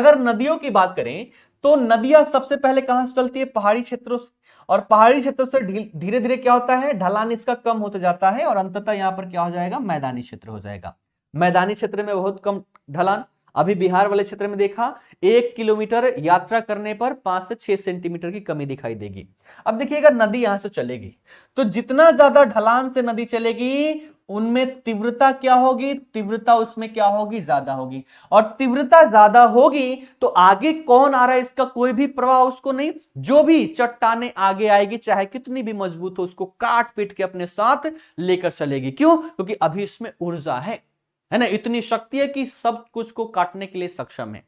अगर नदियों की बात करें तो नदियां सबसे पहले कहां से चलती है पहाड़ी क्षेत्रों से और पहाड़ी क्षेत्रों से धीरे धीरे क्या होता है ढलान इसका कम होता जाता है और अंततः यहां पर क्या हो जाएगा मैदानी क्षेत्र हो जाएगा मैदानी क्षेत्र में बहुत कम ढलान अभी बिहार वाले क्षेत्र में देखा एक किलोमीटर यात्रा करने पर पांच से छह सेंटीमीटर की कमी दिखाई देगी अब देखिएगा नदी यहां से चलेगी तो जितना ज्यादा ढलान से नदी चलेगी उनमें तीव्रता क्या होगी तीव्रता उसमें क्या होगी ज्यादा होगी और तीव्रता ज्यादा होगी तो आगे कौन आ रहा है इसका कोई भी प्रभाव उसको नहीं जो भी चट्टाने आगे आएगी चाहे कितनी भी मजबूत हो उसको काट पीट के अपने साथ लेकर चलेगी क्यों क्योंकि अभी इसमें ऊर्जा है है ना इतनी शक्ति है कि सब कुछ को काटने के लिए सक्षम है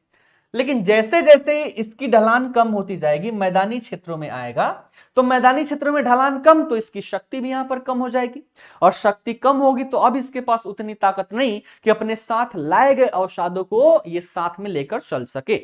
लेकिन जैसे जैसे इसकी ढलान कम होती जाएगी मैदानी क्षेत्रों में आएगा तो मैदानी क्षेत्रों में ढलान कम तो इसकी शक्ति भी यहां पर कम हो जाएगी और शक्ति कम होगी तो अब इसके पास उतनी ताकत नहीं कि अपने साथ लाए गए अवसादों को ये साथ में लेकर चल सके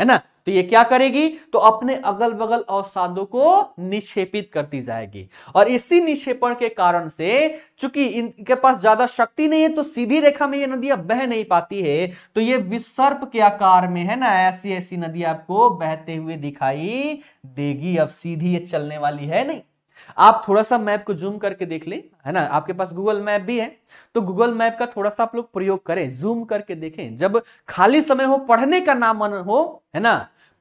है ना तो ये क्या करेगी तो अपने अगल बगल अवसादों को निक्षेपित करती जाएगी और इसी निक्षेपण के कारण से चूंकि इनके पास ज्यादा शक्ति नहीं है तो सीधी रेखा में ये नदियां बह नहीं पाती है तो ये विसर्प के आकार में है ना ऐसी ऐसी नदी आपको बहते हुए दिखाई देगी अब सीधी ये चलने वाली है नहीं आप थोड़ा सा मैप को जूम करके देख लें है ना आपके पास गूगल मैप भी है तो गूगल मैप का थोड़ा सा आप लोग प्रयोग करें जूम करके देखें जब खाली समय हो पढ़ने का नाम मन हो है ना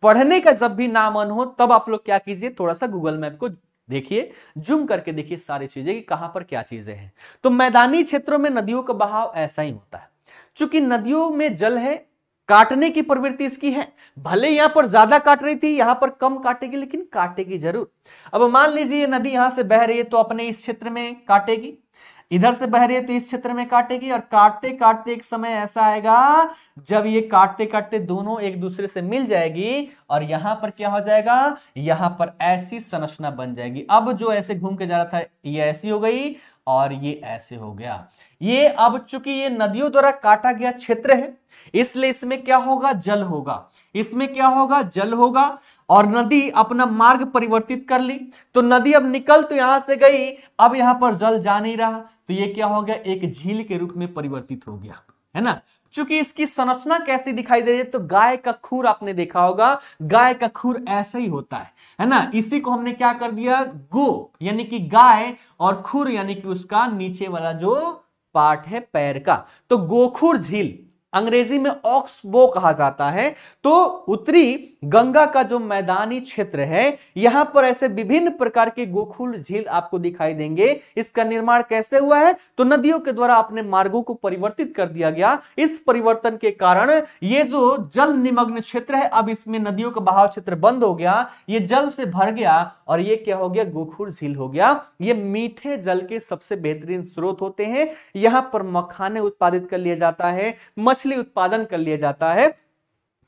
पढ़ने का जब भी नाम मन हो तब आप लोग क्या कीजिए थोड़ा सा गूगल मैप को देखिए जूम करके देखिए सारी चीजें कि कहां पर क्या चीजें हैं तो मैदानी क्षेत्रों में नदियों का बहाव ऐसा ही होता है चूंकि नदियों में जल है काटने की प्रवृत्ति इसकी है भले यहां पर ज्यादा काट रही थी यहां पर कम काटेगी लेकिन काटेगी जरूर अब मान लीजिए नदी यहां से बह रही है तो अपने इस क्षेत्र में काटेगी इधर से बह रही है तो इस क्षेत्र में काटेगी और काटते काटते एक समय ऐसा आएगा जब ये काटते काटते दोनों एक दूसरे से मिल जाएगी और यहां पर क्या हो जाएगा यहां पर ऐसी संरचना बन जाएगी अब जो ऐसे घूम के जा रहा था ये ऐसी हो गई और ये ऐसे हो गया ये अब चूंकि ये नदियों द्वारा काटा गया क्षेत्र है इसलिए इसमें क्या होगा जल होगा इसमें क्या होगा जल होगा और नदी अपना मार्ग परिवर्तित कर ली तो नदी अब निकल तो यहां से गई अब यहां पर जल जा नहीं रहा तो ये क्या हो गया एक झील के रूप में परिवर्तित हो गया है ना चूंकि इसकी संरचना कैसी दिखाई दे रही है तो गाय का खूर आपने देखा होगा गाय का खूर ऐसे ही होता है है ना इसी को हमने क्या कर दिया गो यानी कि गाय और खुर यानी कि उसका नीचे वाला जो पार्ट है पैर का तो गोखुर झील अंग्रेजी में ऑक्सबो कहा जाता है तो उत्तरी गंगा का जो मैदानी क्षेत्र है यहां पर ऐसे विभिन्न प्रकार के गोखुल झील आपको दिखाई देंगे इसका निर्माण कैसे हुआ है तो नदियों के द्वारा अपने मार्गों को परिवर्तित कर दिया गया इस परिवर्तन के कारण ये जो जल निमग्न क्षेत्र है अब इसमें नदियों का बहाव क्षेत्र बंद हो गया ये जल से भर गया और ये क्या हो गया गोखुल झील हो गया ये मीठे जल के सबसे बेहतरीन स्रोत होते हैं यहां पर मखाने उत्पादित कर लिया जाता है मछली उत्पादन कर लिया जाता है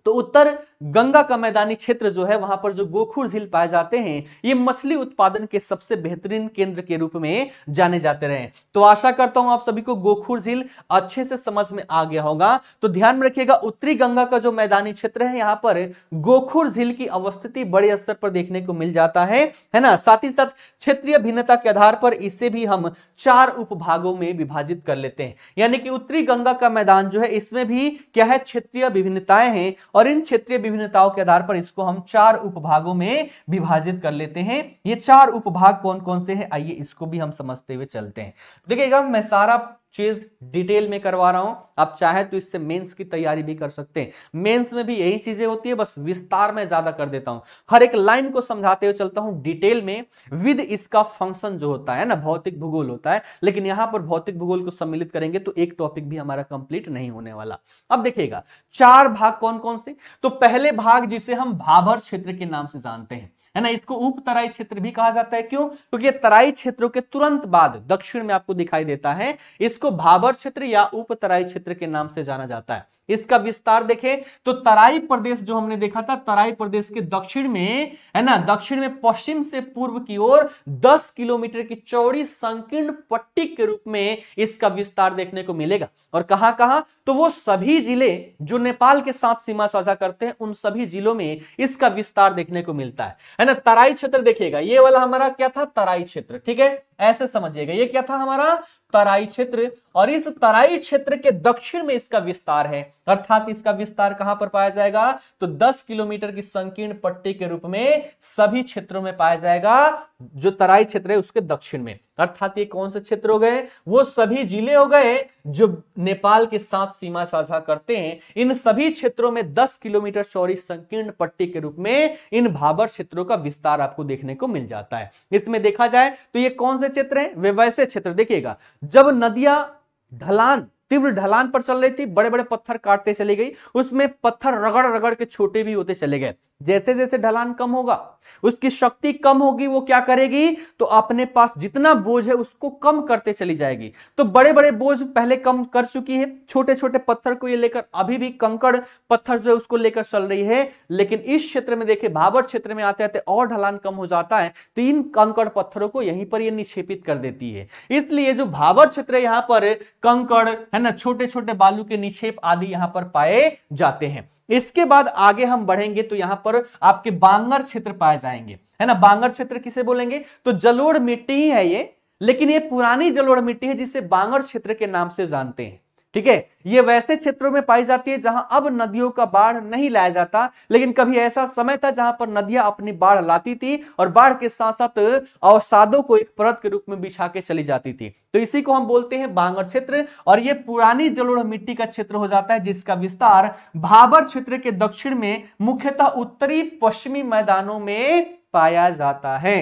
तो उत्तर गंगा का मैदानी क्षेत्र जो है वहां पर जो गोखुर झील पाए जाते हैं ये मछली उत्पादन के सबसे बेहतरीन केंद्र के रूप में जाने जाते रहे तो आशा करता हूं आप सभी को गोखुर झील अच्छे से समझ में आ गया होगा तो ध्यान में रखिएगा उत्तरी गंगा का जो मैदानी क्षेत्र है यहाँ पर गोखुर झील की अवस्थिति बड़े स्तर पर देखने को मिल जाता है है ना साथ ही साथ क्षेत्रीय भिन्नता के आधार पर इसे भी हम चार उपभागों में विभाजित कर लेते हैं यानी कि उत्तरी गंगा का मैदान जो है इसमें भी क्या है क्षेत्रीय विभिन्नताएं हैं और इन क्षेत्रीय विभिन्नताओं के आधार पर इसको हम चार उपभागों में विभाजित कर लेते हैं ये चार उपभाग कौन कौन से हैं आइए इसको भी हम समझते हुए चलते हैं देखिएगा मैं सारा चीज डिटेल में करवा रहा हूं आप चाहे तो इससे मेंस की तैयारी भी कर सकते हैं मेंस में भी यही चीजें होती है बस विस्तार में ज्यादा कर देता हूं हर एक लाइन को समझाते हुए चलता हूं डिटेल में विद इसका फंक्शन जो होता है ना भौतिक भूगोल होता है लेकिन यहां पर भौतिक भूगोल को सम्मिलित करेंगे तो एक टॉपिक भी हमारा कंप्लीट नहीं होने वाला अब देखिएगा चार भाग कौन कौन से तो पहले भाग जिसे हम भाभर क्षेत्र के नाम से जानते हैं है ना इसको उप तराई क्षेत्र भी कहा जाता है क्यों क्योंकि तो तराई क्षेत्रों के तुरंत बाद दक्षिण में आपको दिखाई देता है इसको भाबर क्षेत्र या उप तराई क्षेत्र के नाम से जाना जाता है इसका विस्तार देखें तो तराई प्रदेश जो हमने देखा था तराई प्रदेश के दक्षिण में है ना दक्षिण में पश्चिम से पूर्व की ओर 10 किलोमीटर की चौड़ी संकीर्ण पट्टी के रूप में इसका विस्तार देखने को मिलेगा और कहां कहां तो वो सभी जिले जो नेपाल के साथ सीमा साझा करते हैं उन सभी जिलों में इसका विस्तार देखने को मिलता है है ना तराई क्षेत्र देखिएगा ये वाला हमारा क्या था तराई क्षेत्र ठीक है ऐसे समझिएगा ये क्या था हमारा तराई क्षेत्र और इस तराई क्षेत्र के दक्षिण में इसका विस्तार है अर्थात इसका विस्तार कहां पर पाया जाएगा तो 10 किलोमीटर की संकीर्ण पट्टी के रूप में सभी क्षेत्रों में पाया जाएगा जो तराई क्षेत्र है उसके दक्षिण में अर्थात ये कौन से क्षेत्र हो गए वो सभी जिले हो गए जो नेपाल के साथ सीमा साझा करते हैं इन सभी क्षेत्रों में 10 किलोमीटर चौड़ी संकीर्ण पट्टी के रूप में इन भाबर क्षेत्रों का विस्तार आपको देखने को मिल जाता है इसमें देखा जाए तो ये कौन से क्षेत्र है वे वैसे क्षेत्र देखिएगा जब नदियां ढलान तीव्र ढलान पर चल रही थी बड़े बड़े पत्थर काटते चली गई उसमें पत्थर रगड़ रगड़ के छोटे भी होते चले गए जैसे जैसे ढलान कम होगा उसकी शक्ति कम होगी वो क्या करेगी तो अपने पास जितना बोझ है उसको कम करते चली जाएगी तो बड़े बड़े बोझ पहले कम कर चुकी है छोटे छोटे पत्थर को ये लेकर अभी भी कंकड़ पत्थर जो है उसको लेकर चल रही है लेकिन इस क्षेत्र में देखिए भाबर क्षेत्र में आते आते और ढलान कम हो जाता है तो इन कंकड़ पत्थरों को यहीं पर यह निक्षेपित कर देती है इसलिए जो भाबर क्षेत्र यहाँ पर कंकड़ है ना छोटे छोटे बालू के निक्षेप आदि यहाँ पर पाए जाते हैं इसके बाद आगे हम बढ़ेंगे तो यहां पर आपके बांगर क्षेत्र पाए जाएंगे है ना बांगर क्षेत्र किसे बोलेंगे तो जलोड़ मिट्टी ही है ये लेकिन ये पुरानी जलोड़ मिट्टी है जिसे बांगर क्षेत्र के नाम से जानते हैं ठीक है ये वैसे क्षेत्रों में पाई जाती है जहां अब नदियों का बाढ़ नहीं लाया जाता लेकिन कभी ऐसा समय था जहां पर नदियां अपनी बाढ़ लाती थी और बाढ़ के साथ साथ अवसादों को एक परत के रूप में बिछा के चली जाती थी तो इसी को हम बोलते हैं बांगर क्षेत्र और ये पुरानी जलोढ़ मिट्टी का क्षेत्र हो जाता है जिसका विस्तार भाबर क्षेत्र के दक्षिण में मुख्यतः उत्तरी पश्चिमी मैदानों में पाया जाता है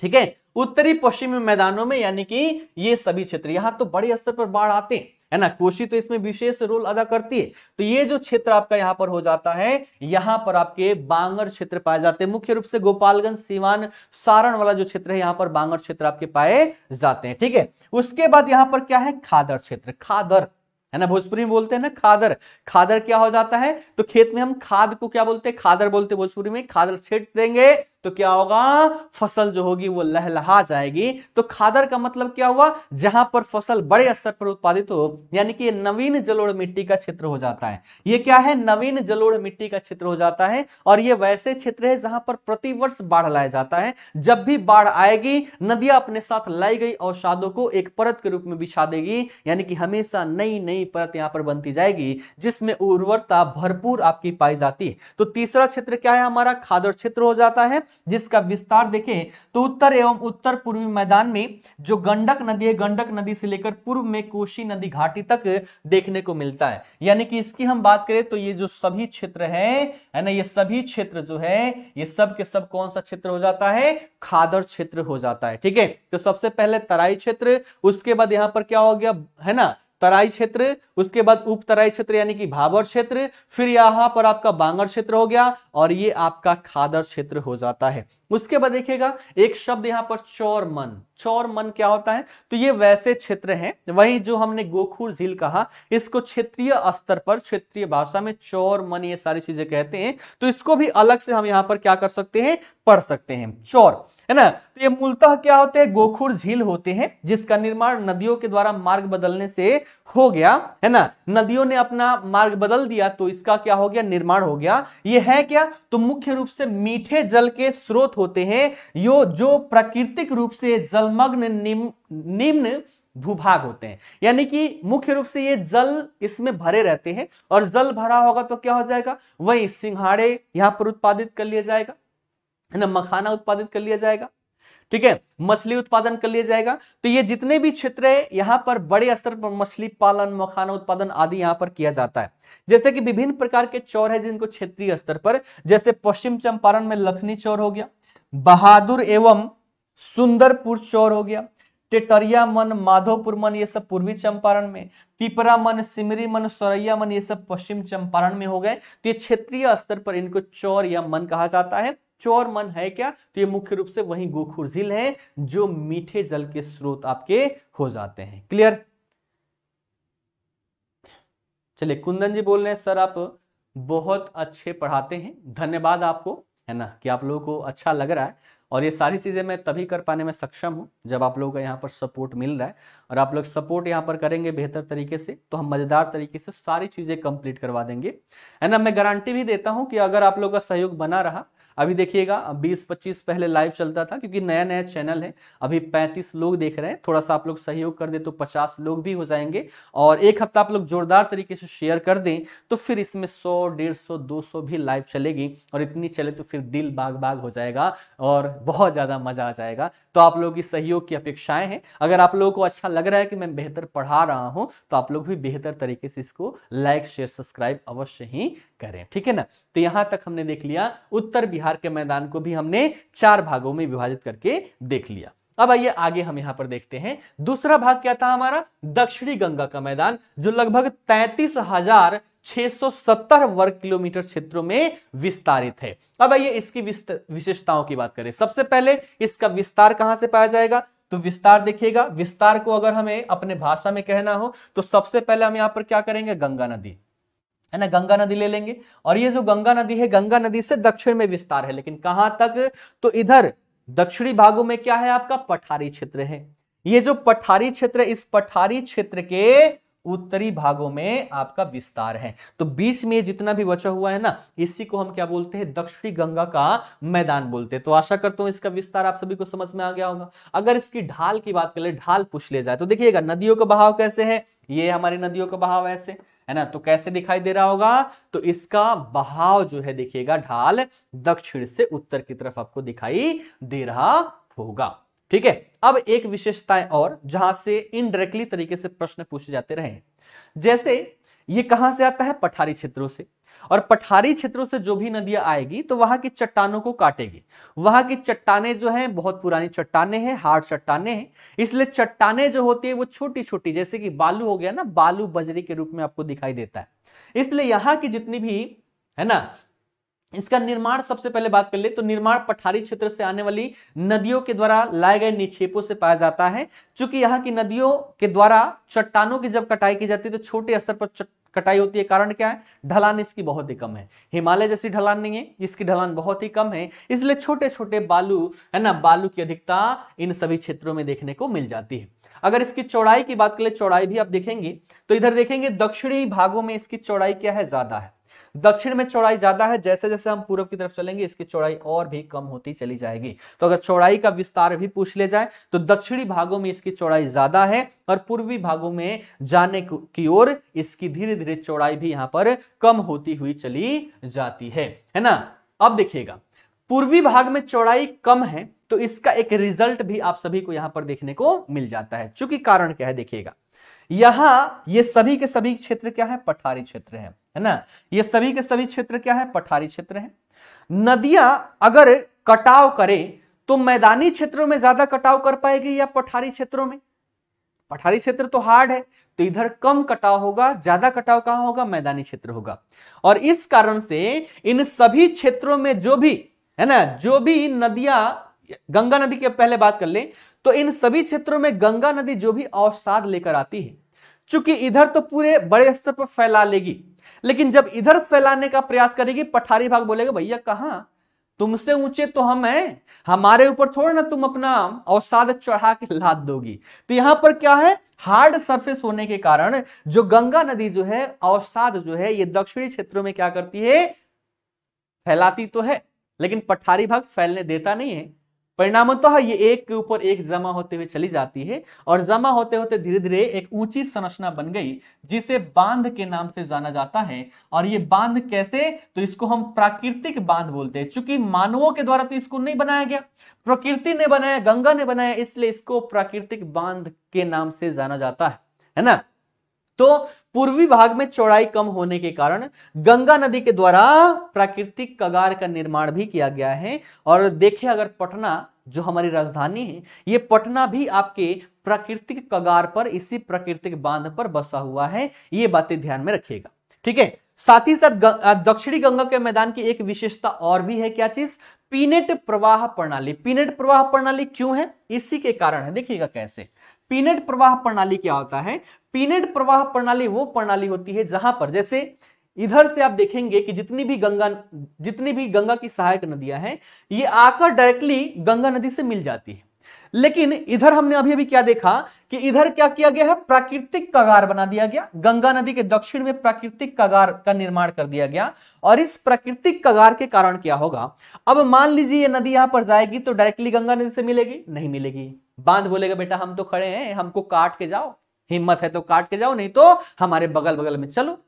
ठीक है उत्तरी पश्चिमी मैदानों में यानी कि ये सभी क्षेत्र यहां तो बड़े स्तर पर बाढ़ आते हैं है ना कोशी तो इसमें विशेष रोल अदा करती है तो ये जो क्षेत्र आपका यहाँ पर हो जाता है यहाँ पर आपके बांगर क्षेत्र पाए जाते हैं मुख्य रूप से गोपालगंज सीवान सारण वाला जो क्षेत्र है यहाँ पर बांगर क्षेत्र आपके पाए जाते हैं ठीक है उसके बाद यहाँ पर क्या है खादर क्षेत्र खादर है ना भोजपुरी में बोलते हैं ना खादर खादर क्या हो जाता है तो खेत में हम खाद को क्या बोलते हैं खादर बोलते भोजपुरी में खादर छेट देंगे तो क्या होगा फसल जो होगी वो लहलहा जाएगी तो खादर का मतलब क्या हुआ जहां पर फसल बड़े स्तर पर उत्पादित हो यानी कि नवीन जलोड़ मिट्टी का क्षेत्र हो जाता है ये क्या है नवीन जलोड़ मिट्टी का क्षेत्र हो जाता है और ये वैसे क्षेत्र है जहां पर प्रतिवर्ष बाढ़ लाया जाता है जब भी बाढ़ आएगी नदियां अपने साथ लाई गई औषादों को एक परत के रूप में बिछा देगी यानी कि हमेशा नई नई परत यहां पर बनती जाएगी जिसमें उर्वरता भरपूर आपकी पाई जाती है तो तीसरा क्षेत्र क्या है हमारा खादर क्षेत्र हो जाता है जिसका विस्तार देखें तो उत्तर एवं उत्तर पूर्वी मैदान में जो गंडक नदी है गंडक नदी से लेकर पूर्व में कोशी नदी घाटी तक देखने को मिलता है यानी कि इसकी हम बात करें तो ये जो सभी क्षेत्र है है ना ये सभी क्षेत्र जो है ये सब के सब कौन सा क्षेत्र हो जाता है खादर क्षेत्र हो जाता है ठीक है तो सबसे पहले तराई क्षेत्र उसके बाद यहाँ पर क्या हो गया है ना तराई क्षेत्र उसके बाद उप तराई क्षेत्र यानी कि भाबर क्षेत्र फिर यहां पर आपका बांगर क्षेत्र हो गया और ये आपका खादर क्षेत्र हो जाता है उसके बाद देखिएगा एक शब्द यहाँ पर चौर मन चौर मन क्या होता है तो ये वैसे क्षेत्र हैं वही जो हमने गोखूर झील कहा इसको क्षेत्रीय स्तर पर क्षेत्रीय भाषा में चौर मन ये सारी चीजें कहते हैं तो इसको भी अलग से हम यहाँ पर क्या कर सकते हैं पढ़ सकते हैं चौर है ना तो ये मूलतः क्या होते हैं गोखुर झील होते हैं जिसका निर्माण नदियों के द्वारा मार्ग बदलने से हो गया है ना नदियों ने अपना मार्ग बदल दिया तो इसका क्या हो गया निर्माण हो गया ये है क्या तो मुख्य रूप से मीठे जल के स्रोत होते हैं यो जो प्राकृतिक रूप से जलमग्न निम्न निम्न भूभाग होते हैं यानी कि मुख्य रूप से ये जल इसमें भरे रहते हैं और जल भरा होगा तो क्या हो जाएगा वही सिंघाड़े यहां पर उत्पादित कर लिया जाएगा है ना मखाना उत्पादित कर लिया जाएगा ठीक है मछली उत्पादन कर लिया जाएगा तो ये जितने भी क्षेत्र है यहाँ पर बड़े स्तर पर मछली पालन मखाना उत्पादन आदि यहाँ पर किया जाता है जैसे कि विभिन्न प्रकार के चौर है जिनको क्षेत्रीय स्तर पर जैसे पश्चिम चंपारण में लखनी चौर हो गया बहादुर एवं सुंदरपुर चौर हो गया टेटरिया मन माधोपुर मन ये सब पूर्वी चंपारण में पिपरा मन सिमरी मन सौरैया मन ये सब पश्चिम चंपारण में हो गए तो ये क्षेत्रीय स्तर पर इनको चौर या मन कहा जाता है चोर मन है क्या तो ये मुख्य रूप से वही गोखुर झील है जो मीठे जल के स्रोत आपके हो जाते हैं क्लियर चलिए कुंदन जी बोल रहे हैं सर आप बहुत अच्छे पढ़ाते हैं धन्यवाद आपको है ना कि आप लोगों को अच्छा लग रहा है और ये सारी चीज़ें मैं तभी कर पाने में सक्षम हूँ जब आप लोगों का यहाँ पर सपोर्ट मिल रहा है और आप लोग सपोर्ट यहाँ पर करेंगे बेहतर तरीके से तो हम मज़ेदार तरीके से सारी चीज़ें कंप्लीट करवा देंगे है ना मैं गारंटी भी देता हूँ कि अगर आप लोगों का सहयोग बना रहा अभी देखिएगा 20-25 पहले लाइव चलता था क्योंकि नया नया चैनल है अभी 35 लोग देख रहे हैं थोड़ा सा आप लोग सहयोग कर दे तो 50 लोग भी हो जाएंगे और एक हफ्ता आप लोग जोरदार तरीके से शेयर कर दें तो फिर इसमें 100 150 200 भी लाइव चलेगी और इतनी चले तो फिर दिल बाग बाग हो जाएगा और बहुत ज़्यादा मज़ा आ जाएगा तो आप लोगों की सहयोग की अपेक्षाएं हैं अगर आप लोगों को अच्छा लग रहा है कि मैं बेहतर पढ़ा रहा हूं तो आप लोग भी बेहतर तरीके से इसको लाइक शेयर सब्सक्राइब अवश्य ही करें ठीक है ना तो यहां तक हमने देख लिया उत्तर बिहार के मैदान को भी हमने चार भागों में विभाजित करके देख लिया अब आइए आगे हम यहां पर देखते हैं दूसरा भाग क्या था हमारा दक्षिणी गंगा का मैदान जो लगभग तैतीस हजार 670 वर्ग किलोमीटर क्षेत्रों में विस्तारित है अब आइए इसकी विशेषताओं की बात करें सबसे पहले इसका विस्तार कहां से पाया जाएगा तो विस्तार देखिएगा विस्तार को अगर हमें अपने भाषा में कहना हो तो सबसे पहले हम यहाँ पर क्या करेंगे गंगा नदी है ना गंगा नदी ले लेंगे और ये जो गंगा नदी है गंगा नदी से दक्षिण में विस्तार है लेकिन कहां तक तो इधर दक्षिणी भागों में क्या है आपका पठारी क्षेत्र है ये जो पठारी क्षेत्र है इस पठारी क्षेत्र के उत्तरी भागों में आपका विस्तार है तो बीच में जितना भी बचा हुआ है ना इसी को हम क्या बोलते हैं दक्षिणी गंगा का मैदान बोलते हैं तो आशा करता हूं इसका विस्तार आप सभी को समझ में आ गया होगा अगर इसकी ढाल की बात करें ढाल पूछ ले जाए तो देखिएगा नदियों का बहाव कैसे है ये हमारी नदियों का बहाव ऐसे है ना तो कैसे दिखाई दे रहा होगा तो इसका बहाव जो है देखिएगा ढाल दक्षिण से उत्तर की तरफ आपको दिखाई दे रहा होगा ठीक है अब एक विशेषताएं और जहां से इनडायरेक्टली तरीके से प्रश्न पूछे जाते रहे जैसे ये कहां से आता है पठारी क्षेत्रों से और पठारी क्षेत्रों से जो भी नदियां आएगी तो वहां की चट्टानों को काटेगी वहां की चट्टाने जो हैं बहुत पुरानी चट्टाने हैं हार्ड चट्टाने हैं इसलिए चट्टाने जो होती है वो छोटी छोटी जैसे कि बालू हो गया ना बालू बजरी के रूप में आपको दिखाई देता है इसलिए यहां की जितनी भी है ना इसका निर्माण सबसे पहले बात कर ले तो निर्माण पठारी क्षेत्र से आने वाली नदियों के द्वारा लाए गए निक्षेपों से पाया जाता है चूंकि यहाँ की नदियों के द्वारा चट्टानों की जब कटाई की जाती है तो छोटे स्तर पर कटाई होती है कारण क्या है ढलान इसकी बहुत ही कम है हिमालय जैसी ढलान नहीं है इसकी ढलान बहुत ही कम है इसलिए छोटे छोटे बालू है ना बालू की अधिकता इन सभी क्षेत्रों में देखने को मिल जाती है अगर इसकी चौड़ाई की बात करें चौड़ाई भी आप देखेंगे तो इधर देखेंगे दक्षिणी भागों में इसकी चौड़ाई क्या है ज्यादा है दक्षिण में चौड़ाई ज्यादा है जैसे जैसे हम पूर्व की तरफ चलेंगे इसकी चौड़ाई और भी कम होती चली जाएगी तो अगर चौड़ाई का विस्तार भी पूछ ले जाए तो दक्षिणी भागों में इसकी चौड़ाई ज्यादा है और पूर्वी भागों में जाने की ओर इसकी धीरे धीरे चौड़ाई भी यहाँ पर कम होती हुई चली जाती है है ना अब देखिएगा पूर्वी भाग में चौड़ाई कम है तो इसका एक रिजल्ट भी आप सभी को यहां पर देखने को मिल जाता है चूंकि कारण क्या है देखिएगा यहां ये सभी के सभी क्षेत्र क्या है पठारी क्षेत्र है है ना ये सभी के सभी क्षेत्र क्या है पठारी क्षेत्र है नदियां अगर कटाव करे तो मैदानी क्षेत्रों में ज्यादा कटाव कर पाएगी या पठारी क्षेत्रों में पठारी क्षेत्र तो हार्ड है तो इधर कम कटाव होगा ज्यादा कटाव कहां होगा मैदानी क्षेत्र होगा और इस कारण से इन सभी क्षेत्रों में जो भी है ना जो भी नदियां गंगा नदी की पहले बात कर लें तो इन सभी क्षेत्रों में गंगा नदी जो भी अवसाद लेकर आती है चूंकि इधर तो पूरे बड़े स्तर पर फैला लेगी लेकिन जब इधर फैलाने का प्रयास करेगी पठारी भाग बोलेगा भैया कहा तुमसे ऊंचे तो हम हैं हमारे ऊपर थोड़ा ना तुम अपना अवसाद चढ़ा के लाद दोगी तो यहां पर क्या है हार्ड सरफेस होने के कारण जो गंगा नदी जो है अवसाद जो है ये दक्षिणी क्षेत्रों में क्या करती है फैलाती तो है लेकिन पठारी भाग फैलने देता नहीं है परिणामतः ये एक के ऊपर एक जमा होते हुए चली जाती है और जमा होते होते धीरे धीरे एक ऊंची संरचना बन गई जिसे बांध के नाम से जाना जाता है और ये बांध कैसे तो इसको हम प्राकृतिक बांध बोलते हैं क्योंकि मानवों के द्वारा तो इसको नहीं बनाया गया प्रकृति ने बनाया गंगा ने बनाया इसलिए इसको प्राकृतिक बांध के नाम से जाना जाता है है ना तो पूर्वी भाग में चौड़ाई कम होने के कारण गंगा नदी के द्वारा प्राकृतिक कगार का निर्माण भी किया गया है और देखें अगर पटना जो हमारी राजधानी है ये पटना भी आपके प्राकृतिक कगार पर इसी प्राकृतिक बांध पर बसा हुआ है ये बातें ध्यान में रखिएगा ठीक है साथ ही साथ दक्षिणी गंगा के मैदान की एक विशेषता और भी है क्या चीज पीनेट प्रवाह प्रणाली पीनेट प्रवाह प्रणाली क्यों है इसी के कारण है देखिएगा कैसे पीनेट प्रवाह प्रणाली क्या होता है पीनेट प्रवाह प्रणाली वो प्रणाली होती है जहां पर जैसे इधर से आप देखेंगे कि जितनी भी गंगा जितनी भी गंगा की सहायक नदियां हैं ये आकर डायरेक्टली गंगा नदी से मिल जाती है लेकिन इधर हमने अभी अभी क्या देखा कि इधर क्या किया गया है प्राकृतिक कगार बना दिया गया गंगा नदी के दक्षिण में प्राकृतिक कगार का निर्माण कर दिया गया और इस प्राकृतिक कगार के कारण क्या होगा अब मान लीजिए ये नदी यहां पर जाएगी तो डायरेक्टली गंगा नदी से मिलेगी नहीं मिलेगी बांध बोलेगा बेटा हम तो खड़े हैं हमको काट के जाओ हिम्मत है तो काट के जाओ नहीं तो हमारे बगल बगल में चलो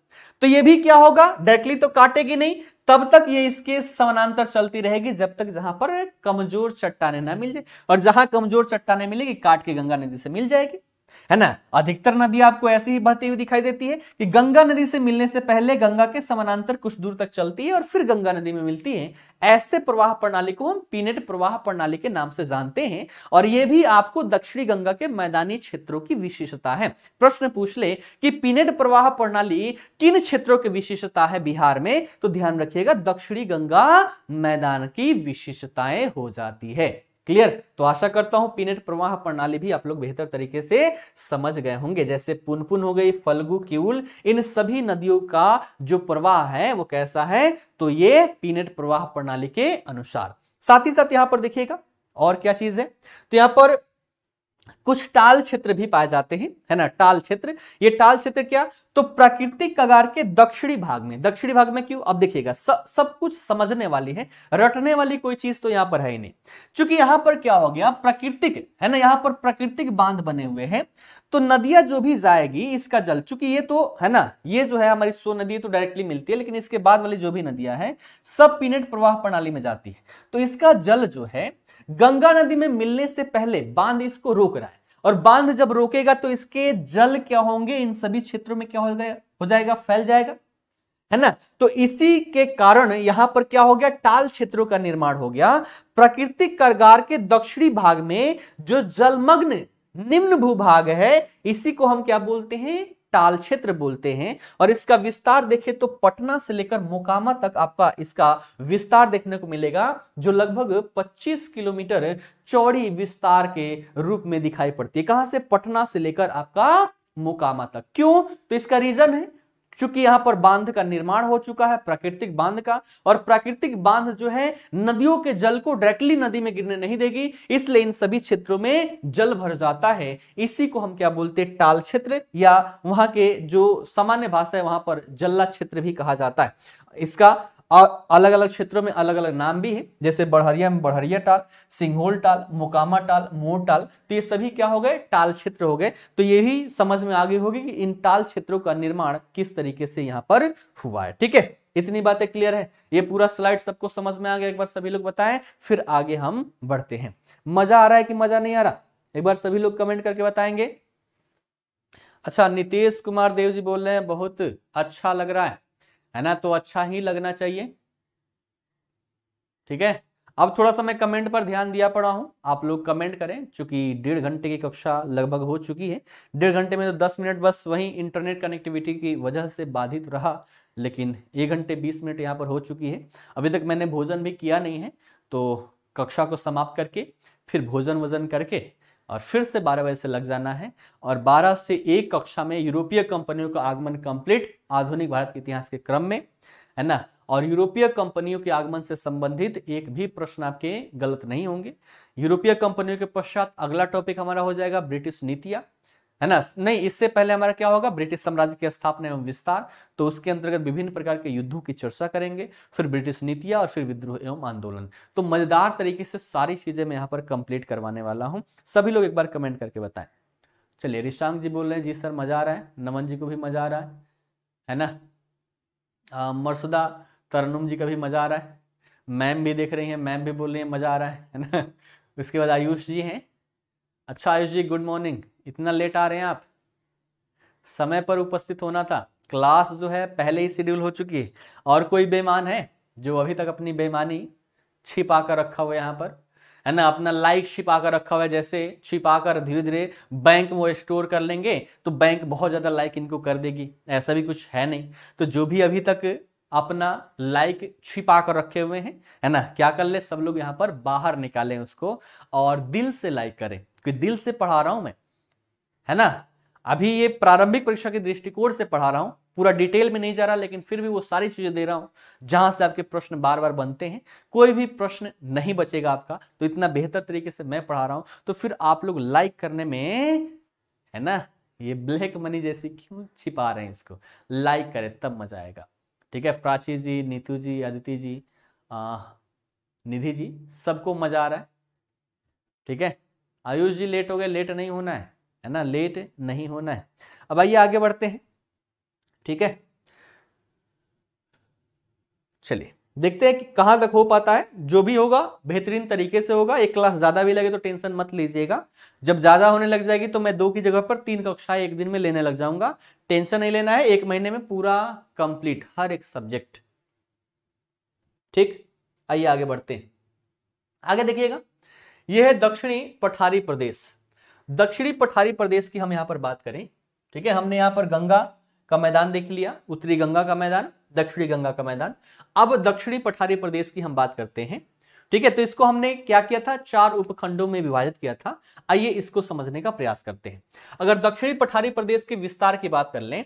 तो ये भी क्या होगा डायरेक्टली तो काटेगी नहीं तब तक ये इसके समानांतर चलती रहेगी जब तक जहां पर कमजोर चट्टाने ना मिल जाए और जहां कमजोर चट्टाने मिलेगी काट के गंगा नदी से मिल जाएगी है ना अधिकतर नदी आपको ऐसी ही बहती हुई दिखाई देती है कि गंगा नदी से मिलने से पहले गंगा के समानांतर कुछ दूर तक चलती है और फिर गंगा नदी में मिलती है ऐसे प्रवाह प्रणाली को हम पीनेट प्रवाह प्रणाली के नाम से जानते हैं और यह भी आपको दक्षिणी गंगा के मैदानी क्षेत्रों की विशेषता है प्रश्न पूछ ले कि पीनेट प्रवाह प्रणाली किन क्षेत्रों की विशेषता है बिहार में तो ध्यान रखिएगा दक्षिणी गंगा मैदान की विशेषताएं हो जाती है क्लियर तो आशा करता हूं पीनेट प्रवाह प्रणाली भी आप लोग बेहतर तरीके से समझ गए होंगे जैसे पुनपुन हो गई फलगु क्यूल इन सभी नदियों का जो प्रवाह है वो कैसा है तो ये पीनेट प्रवाह प्रणाली के अनुसार साथ ही साथ यहां पर देखिएगा और क्या चीज है तो यहां पर कुछ टाल क्षेत्र भी पाए जाते हैं है ना टाल क्षेत्र ये टाल क्षेत्र क्या तो प्राकृतिक कगार के दक्षिणी भाग में दक्षिणी भाग में क्यों अब देखिएगा सब सब कुछ समझने वाली है रटने वाली कोई चीज तो यहां पर है ही नहीं क्योंकि यहां पर क्या हो गया प्राकृतिक है ना यहाँ पर प्राकृतिक बांध बने हुए हैं तो नदियां जो भी जाएगी इसका जल चूंकि ये तो है ना ये जो है हमारी सो नदी तो डायरेक्टली मिलती है लेकिन इसके बाद वाली जो भी नदियां हैं सब पीनेट प्रवाह प्रणाली में जाती है तो इसका जल जो है गंगा नदी में मिलने से पहले बांध इसको रोक रहा है और बांध जब रोकेगा तो इसके जल क्या होंगे इन सभी क्षेत्रों में क्या हो गया हो जाएगा फैल जाएगा है ना तो इसी के कारण यहां पर क्या हो गया टाल क्षेत्रों का निर्माण हो गया प्राकृतिक करगार के दक्षिणी भाग में जो जलमग्न निम्न भूभाग है इसी को हम क्या बोलते हैं ताल क्षेत्र बोलते हैं और इसका विस्तार देखें तो पटना से लेकर मोकामा तक आपका इसका विस्तार देखने को मिलेगा जो लगभग 25 किलोमीटर चौड़ी विस्तार के रूप में दिखाई पड़ती है कहां से पटना से लेकर आपका मोकामा तक क्यों तो इसका रीजन है चूंकि यहां पर बांध का निर्माण हो चुका है प्राकृतिक बांध का और प्राकृतिक बांध जो है नदियों के जल को डायरेक्टली नदी में गिरने नहीं देगी इसलिए इन सभी क्षेत्रों में जल भर जाता है इसी को हम क्या बोलते हैं टाल क्षेत्र या वहां के जो सामान्य भाषा है वहां पर जल्ला क्षेत्र भी कहा जाता है इसका अलग अलग क्षेत्रों में अलग अलग नाम भी है जैसे बढ़हरिया में बढ़हरिया टाल सिंघोल टाल मोकामा टाल मोर टाल तो ये सभी क्या हो गए टाल क्षेत्र हो गए तो ये भी समझ में आगे होगी कि इन टाल क्षेत्रों का निर्माण किस तरीके से यहाँ पर हुआ है ठीक है इतनी बातें क्लियर है ये पूरा स्लाइड सबको समझ में आ गया एक बार सभी लोग बताएं फिर आगे हम बढ़ते हैं मजा आ रहा है कि मजा नहीं आ रहा एक बार सभी लोग कमेंट करके बताएंगे अच्छा नितेश कुमार देव जी बोल रहे हैं बहुत अच्छा लग रहा है है ना तो अच्छा ही लगना चाहिए ठीक है अब थोड़ा सा मैं कमेंट पर ध्यान दिया पड़ा हूं आप लोग कमेंट करें चूंकि डेढ़ घंटे की कक्षा लगभग हो चुकी है डेढ़ घंटे में तो दस मिनट बस वही इंटरनेट कनेक्टिविटी की वजह से बाधित रहा लेकिन एक घंटे बीस मिनट यहाँ पर हो चुकी है अभी तक मैंने भोजन भी किया नहीं है तो कक्षा को समाप्त करके फिर भोजन वजन करके और फिर से बारह बजे से लग जाना है और बारह से एक कक्षा में यूरोपीय कंपनियों का आगमन कंप्लीट आधुनिक भारत के इतिहास के क्रम में है ना और यूरोपीय कंपनियों के आगमन से संबंधित एक भी प्रश्न आपके गलत नहीं होंगे यूरोपीय कंपनियों के पश्चात अगला टॉपिक हमारा हो जाएगा ब्रिटिश नीतियां है ना नहीं इससे पहले हमारा क्या होगा ब्रिटिश साम्राज्य की स्थापना एवं विस्तार तो उसके अंतर्गत विभिन्न प्रकार के युद्धों की चर्चा करेंगे फिर ब्रिटिश नीतियां और फिर विद्रोह एवं आंदोलन तो मजेदार तरीके से सारी चीजें मैं यहाँ पर कंप्लीट करवाने वाला हूँ सभी लोग एक बार कमेंट करके बताएं चलिए ऋषांग जी बोल रहे हैं जी सर मजा आ रहा है नमन जी को भी मजा आ रहा है है ना मरसुदा तरनुम जी का भी मजा आ रहा है मैम भी देख रही हैं मैम भी बोल रही हैं मजा आ रहा है है ना उसके बाद आयुष जी हैं अच्छा आयुष जी गुड मॉर्निंग इतना लेट आ रहे हैं आप समय पर उपस्थित होना था क्लास जो है पहले ही शेड्यूल हो चुकी है और कोई बेईमान है जो अभी तक अपनी बेईमानी छिपा कर रखा हुआ है यहाँ पर है ना अपना लाइक छिपा कर रखा हुआ है जैसे छिपा कर धीरे धीरे बैंक वो स्टोर कर लेंगे तो बैंक बहुत ज़्यादा लाइक इनको कर देगी ऐसा भी कुछ है नहीं तो जो भी अभी तक अपना लाइक छिपा कर रखे हुए हैं है ना क्या कर ले सब लोग यहाँ पर बाहर निकालें उसको और दिल से लाइक करें क्योंकि दिल से पढ़ा रहा हूँ मैं है ना अभी ये प्रारंभिक परीक्षा के दृष्टिकोण से पढ़ा रहा हूं पूरा डिटेल में नहीं जा रहा लेकिन फिर भी वो सारी चीजें दे रहा हूं जहां से आपके प्रश्न बार बार बनते हैं कोई भी प्रश्न नहीं बचेगा आपका तो इतना बेहतर तरीके से मैं पढ़ा रहा हूं तो फिर आप लोग लाइक करने में है ना ये ब्लैक मनी जैसी क्यों छिपा रहे हैं इसको लाइक करें तब मजा आएगा ठीक है प्राची जी नीतू जी अदिति जी निधि जी सबको मजा आ रहा है ठीक है आयुष जी लेट हो गए लेट नहीं होना है है ना लेट नहीं होना है अब आइए आगे बढ़ते हैं ठीक है चलिए देखते हैं कि कहां तक हो पाता है जो भी होगा बेहतरीन तरीके से होगा एक क्लास ज्यादा भी लगे तो टेंशन मत लीजिएगा जब ज्यादा होने लग जाएगी तो मैं दो की जगह पर तीन कक्षाएं एक दिन में लेने लग जाऊंगा टेंशन नहीं लेना है एक महीने में पूरा कंप्लीट हर एक सब्जेक्ट ठीक आइए आगे बढ़ते हैं आगे देखिएगा यह है दक्षिणी पठारी प्रदेश दक्षिणी पठारी प्रदेश की हम यहाँ पर बात करें ठीक है हमने यहां पर गंगा का मैदान देख लिया उत्तरी गंगा का मैदान दक्षिणी गंगा का मैदान अब दक्षिणी पठारी प्रदेश की हम बात करते हैं ठीक है तो इसको हमने क्या किया था चार उपखंडों में विभाजित किया था आइए इसको समझने का प्रयास करते हैं अगर दक्षिणी पठारी प्रदेश के विस्तार की बात कर लें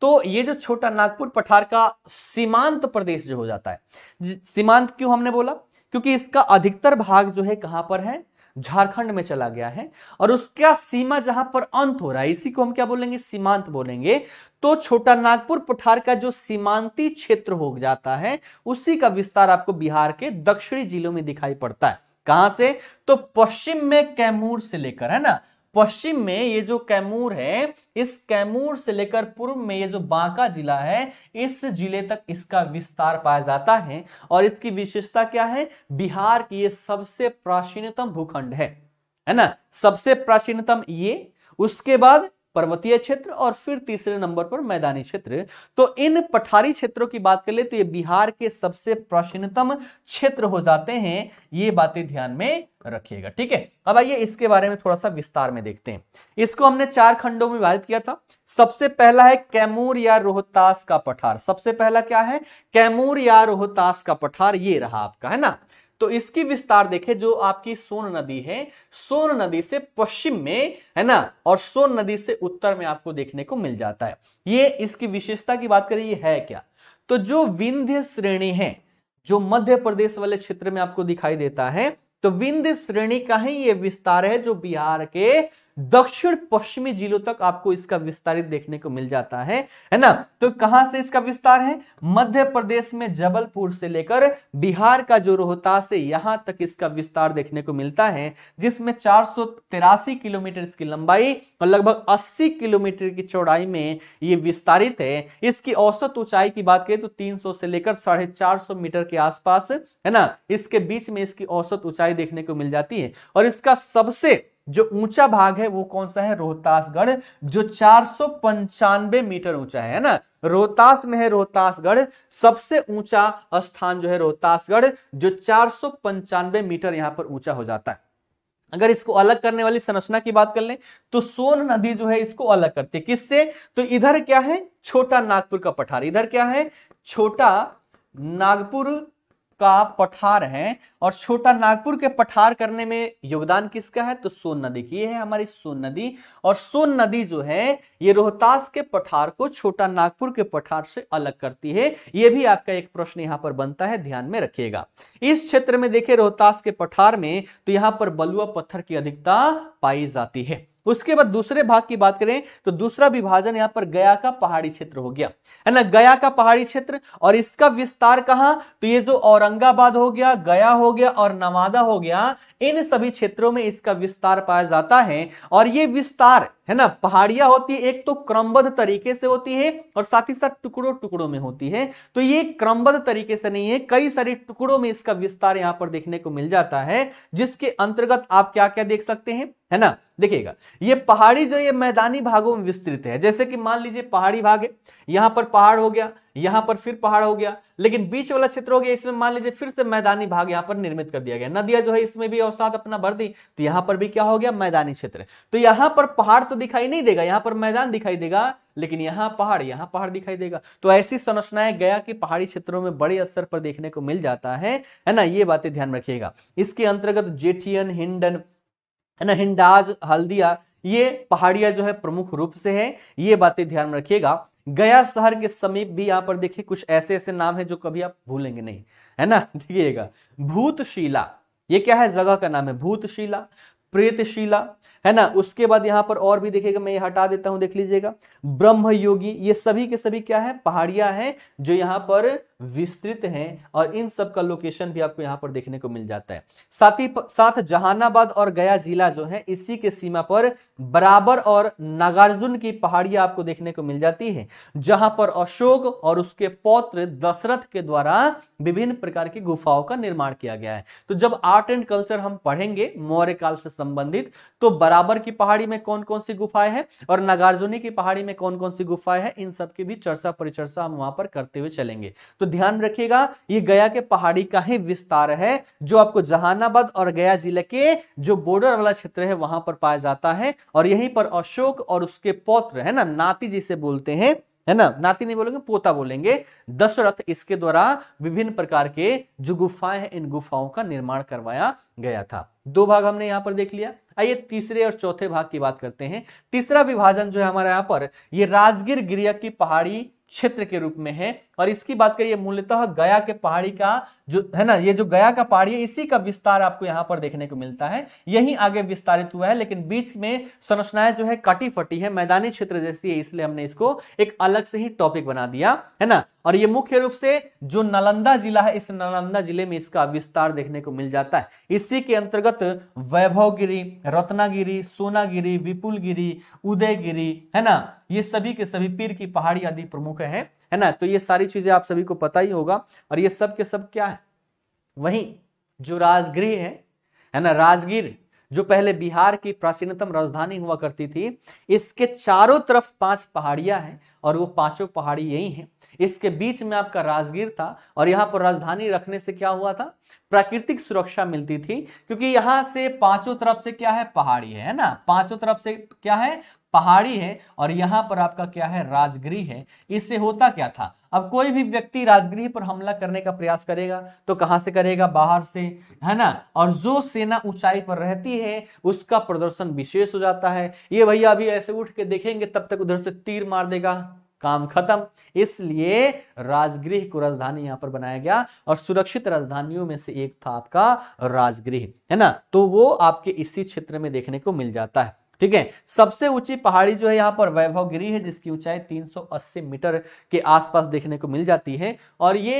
तो ये जो छोटा नागपुर पठार का सीमांत प्रदेश जो हो जाता है सीमांत क्यों हमने बोला क्योंकि इसका अधिकतर भाग जो है कहां पर है झारखंड में चला गया है और उसका सीमा जहां पर अंत हो रहा है इसी को हम क्या बोलेंगे सीमांत बोलेंगे तो छोटा नागपुर पठार का जो सीमांती क्षेत्र हो जाता है उसी का विस्तार आपको बिहार के दक्षिणी जिलों में दिखाई पड़ता है कहां से तो पश्चिम में कैमूर से लेकर है ना पश्चिम में ये जो कैमूर है इस कैमूर से लेकर पूर्व में ये जो बांका जिला है इस जिले तक इसका विस्तार पाया जाता है और इसकी विशेषता क्या है बिहार की ये सबसे प्राचीनतम भूखंड है है ना सबसे प्राचीनतम ये उसके बाद पर्वतीय क्षेत्र और फिर तीसरे नंबर पर मैदानी क्षेत्र तो इन पठारी क्षेत्रों की बात कर ले तो ये बिहार के सबसे प्राचीनतम क्षेत्र हो जाते हैं ये बातें ध्यान में रखिएगा ठीक है अब आइए इसके बारे में थोड़ा सा विस्तार में देखते हैं इसको हमने चार खंडों में विभाजित किया था सबसे पहला है कैमूर या रोहतास का पठार सबसे पहला क्या है कैमूर या रोहतास का पठार ये रहा आपका है ना तो इसकी विस्तार देखें जो आपकी सोन नदी है सोन नदी से पश्चिम में है ना और सोन नदी से उत्तर में आपको देखने को मिल जाता है ये इसकी विशेषता की बात करें ये है क्या तो जो विंध्य श्रेणी है जो मध्य प्रदेश वाले क्षेत्र में आपको दिखाई देता है तो विंध्य श्रेणी का ही ये विस्तार है जो बिहार के दक्षिण पश्चिमी जिलों तक आपको इसका विस्तारित देखने को मिल जाता है है ना तो कहां से इसका विस्तार है मध्य प्रदेश में जबलपुर से लेकर बिहार का जो रोहतास है यहां तक इसका विस्तार देखने को मिलता है जिसमें चार किलोमीटर इसकी लंबाई और लगभग अस्सी किलोमीटर की चौड़ाई में ये विस्तारित है इसकी औसत ऊंचाई की बात करें तो तीन से लेकर साढ़े चार सौ मीटर के आसपास है ना इसके बीच में इसकी औसत ऊंचाई देखने को मिल जाती है और इसका सबसे जो ऊंचा भाग है वो कौन सा है रोहतासगढ़ जो चार मीटर ऊंचा है ना रोहतास में है रोहतासगढ़ सबसे ऊंचा स्थान जो है रोहतासगढ़ जो चार मीटर यहां पर ऊंचा हो जाता है अगर इसको अलग करने वाली संरचना की बात कर लें तो सोन नदी जो है इसको अलग करती है किससे तो इधर क्या है छोटा नागपुर का पठार इधर क्या है छोटा नागपुर का पठार है और छोटा नागपुर के पठार करने में योगदान किसका है तो सोन नदी की है हमारी सोन नदी और सोन नदी जो है ये रोहतास के पठार को छोटा नागपुर के पठार से अलग करती है ये भी आपका एक प्रश्न यहाँ पर बनता है ध्यान में रखिएगा इस क्षेत्र में देखे रोहतास के पठार में तो यहाँ पर बलुआ पत्थर की अधिकता पाई जाती है उसके बाद दूसरे भाग की बात करें तो दूसरा विभाजन यहां पर गया का पहाड़ी क्षेत्र हो गया है ना गया का पहाड़ी क्षेत्र और इसका विस्तार कहा तो ये जो औरंगाबाद हो गया गया हो गया और नवादा हो गया इन सभी क्षेत्रों में इसका विस्तार पाया जाता है और ये विस्तार है ना पहाड़ियां होती है एक तो क्रमबद्ध तरीके से होती है और साथ ही साथ टुकड़ों टुकड़ों में होती है तो ये क्रमबद्ध तरीके से नहीं है कई सारे टुकड़ों में इसका विस्तार यहां पर देखने को मिल जाता है जिसके अंतर्गत आप क्या क्या देख सकते हैं है ना देखिएगा ये पहाड़ी जो ये मैदानी भागों में विस्तृत है जैसे कि मान लीजिए पहाड़ी भाग है यहां पर पहाड़ हो गया यहां पर फिर पहाड़ हो गया लेकिन बीच वाला क्षेत्र हो गया इसमें मान लीजिए फिर से मैदानी भाग यहां पर निर्मित कर दिया गया नदियां जो है इसमें भी अवसाद अपना भर दी तो यहां पर भी क्या हो गया मैदानी क्षेत्र तो यहां पर पहाड़ तो दिखाई नहीं देगा यहां पर मैदान दिखाई देगा लेकिन यहाँ पहाड़ यहाँ पहाड़ दिखाई देगा तो ऐसी संरचनाएं गया कि पहाड़ी क्षेत्रों में बड़े स्तर पर देखने को मिल जाता है है ना ये बातें ध्यान रखिएगा इसके अंतर्गत जेठियन हिंडन है ना हिंडाज हल्दिया ये पहाड़िया जो है प्रमुख रूप से है ये बातें ध्यान रखिएगा गया शहर के समीप भी यहां पर देखिए कुछ ऐसे ऐसे नाम है जो कभी आप भूलेंगे नहीं है ना देखिएगा भूतशिला ये क्या है जगह का नाम है भूतशिला प्रेतशिला है ना उसके बाद यहाँ पर और भी देखिएगा मैं ये हटा देता हूँ देख लीजिएगा ब्रह्म योगी ये सभी के सभी क्या है पहाड़िया है जो यहाँ पर विस्तृत हैं और इन सब का लोकेशन भी आपको यहाँ पर देखने को मिल जाता है साथ ही साथ जहानाबाद और गया जिला जो है इसी के सीमा पर बराबर और नागार्जुन की पहाड़ियां आपको देखने को मिल जाती है जहां पर अशोक और उसके पौत्र दशरथ के द्वारा विभिन्न प्रकार की गुफाओं का निर्माण किया गया है तो जब आर्ट एंड कल्चर हम पढ़ेंगे मौर्य काल से संबंधित तो बराबर की पहाड़ी में कौन कौन सी गुफाएं हैं और नागार्जुनी की पहाड़ी में कौन कौन सी गुफाएं हैं इन सब की भी चर्चा परिचर्चा हम वहां पर करते हुए चलेंगे तो ध्यान रखिएगा ये गया के पहाड़ी का ही विस्तार है जो आपको जहानाबाद और गया जिले के जो बॉर्डर वाला क्षेत्र है वहां पर पाया जाता है और यहीं पर अशोक और उसके पौत्र है ना नाती जिसे बोलते हैं है ना नाती नहीं बोलेंगे पोता बोलेंगे दशरथ इसके द्वारा विभिन्न प्रकार के जो गुफाएं हैं इन गुफाओं का निर्माण करवाया गया था दो भाग हमने यहां पर देख लिया आइए तीसरे और चौथे भाग की बात करते हैं तीसरा विभाजन जो है हमारे यहाँ पर ये राजगीर गिरिया की पहाड़ी क्षेत्र के रूप में है और इसकी बात करिए मूलतः गया के पहाड़ी का जो है ना ये जो गया का पहाड़ी है इसी का विस्तार आपको यहाँ पर देखने को मिलता है यही आगे विस्तारित हुआ है लेकिन बीच में संरचनाएं जो है कटी फटी है मैदानी क्षेत्र जैसी है इसलिए हमने इसको एक अलग से ही टॉपिक बना दिया है ना और ये मुख्य रूप से जो नालंदा जिला है इस नालंदा जिले में इसका विस्तार देखने को मिल जाता है इसी के अंतर्गत वैभवगिरी रत्नागिरी सोनागिरी विपुलगिरी उदयगिरी है ना ये सभी के सभी पीर की पहाड़ी आदि प्रमुख है है ना तो ये सारी चीजें आप सभी को पता ही होगा और ये सब के सब क्या है वही जो राजगृह है है ना राजगीर जो पहले बिहार की प्राचीनतम राजधानी हुआ करती थी इसके चारों तरफ पांच पहाड़ियां हैं और वो पांचों पहाड़ी यही हैं इसके बीच में आपका राजगीर था और यहाँ पर राजधानी रखने से क्या हुआ था प्राकृतिक सुरक्षा मिलती थी क्योंकि यहाँ से पांचों तरफ से क्या है पहाड़ी है ना पांचों तरफ से क्या है पहाड़ी है और यहाँ पर आपका क्या है राजगृह है इससे होता क्या था अब कोई भी व्यक्ति राजगृह पर हमला करने का प्रयास करेगा तो कहाँ से करेगा बाहर से है ना और जो सेना ऊंचाई पर रहती है उसका प्रदर्शन विशेष हो जाता है ये भैया अभी ऐसे उठ के देखेंगे तब तक उधर से तीर मार देगा काम खत्म इसलिए राजगृह को राजधानी यहाँ पर बनाया गया और सुरक्षित राजधानियों में से एक था आपका राजगृह है ना तो वो आपके इसी क्षेत्र में देखने को मिल जाता है ठीक है सबसे ऊंची पहाड़ी जो है यहाँ पर वैभव गिरी है जिसकी ऊंचाई 380 मीटर के आसपास देखने को मिल जाती है और ये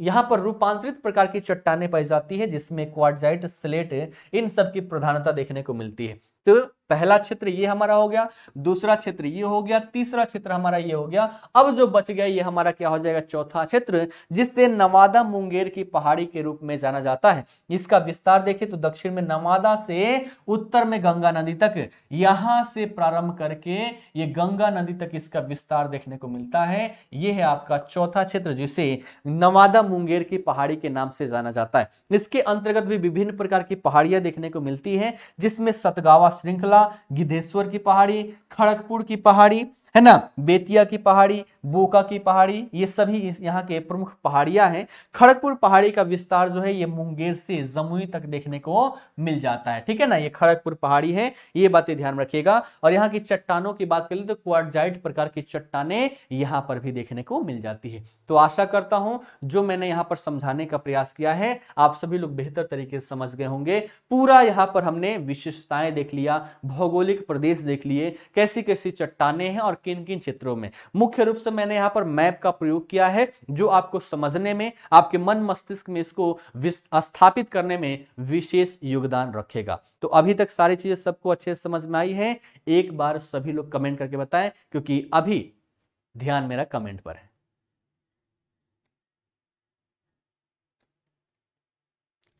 यहाँ पर रूपांतरित प्रकार की चट्टाने पाई जाती है जिसमें क्वाडजाइट स्लेट इन सब की प्रधानता देखने को मिलती है तो पहला क्षेत्र ये हमारा हो गया दूसरा क्षेत्र ये हो गया तीसरा क्षेत्र हमारा ये हो गया अब जो बच गया ये हमारा क्या हो जाएगा चौथा क्षेत्र जिससे नवादा मुंगेर की पहाड़ी के रूप में जाना जाता है इसका विस्तार देखें तो दक्षिण में नवादा से उत्तर में गंगा नदी तक यहां से प्रारंभ करके ये गंगा नदी तक इसका विस्तार देखने को मिलता है ये है आपका चौथा क्षेत्र जिसे नवादा मुंगेर की पहाड़ी के नाम से जाना जाता है इसके अंतर्गत भी विभिन्न प्रकार की पहाड़ियां देखने को मिलती है जिसमें सतगावा श्रृंखला होगा गिद्धेश्वर की पहाड़ी खड़गपुर की पहाड़ी है ना बेतिया की पहाड़ी बोका की पहाड़ी ये सभी यहाँ के प्रमुख पहाड़ियां हैं खड़गपुर पहाड़ी का विस्तार जो है ये मुंगेर से जमुई तक देखने को मिल जाता है ठीक है ना ये खड़गपुर पहाड़ी है ये बातें ध्यान रखिएगा और यहाँ की चट्टानों की बात करें तो क्वारजाइट प्रकार की चट्टाने यहाँ पर भी देखने को मिल जाती है तो आशा करता हूं जो मैंने यहाँ पर समझाने का प्रयास किया है आप सभी लोग बेहतर तरीके से समझ गए होंगे पूरा यहाँ पर हमने विशेषताएं देख लिया भौगोलिक प्रदेश देख लिए कैसी कैसी चट्टाने हैं और किन किन क्षेत्रों में मुख्य रूप से मैंने यहां पर मैप का प्रयोग किया है जो आपको समझने में आपके मन मस्तिष्क में इसको स्थापित करने में विशेष योगदान रखेगा तो अभी तक सारी चीजें सबको अच्छे से समझ में आई है एक बार सभी लोग कमेंट करके बताएं क्योंकि अभी ध्यान मेरा कमेंट पर है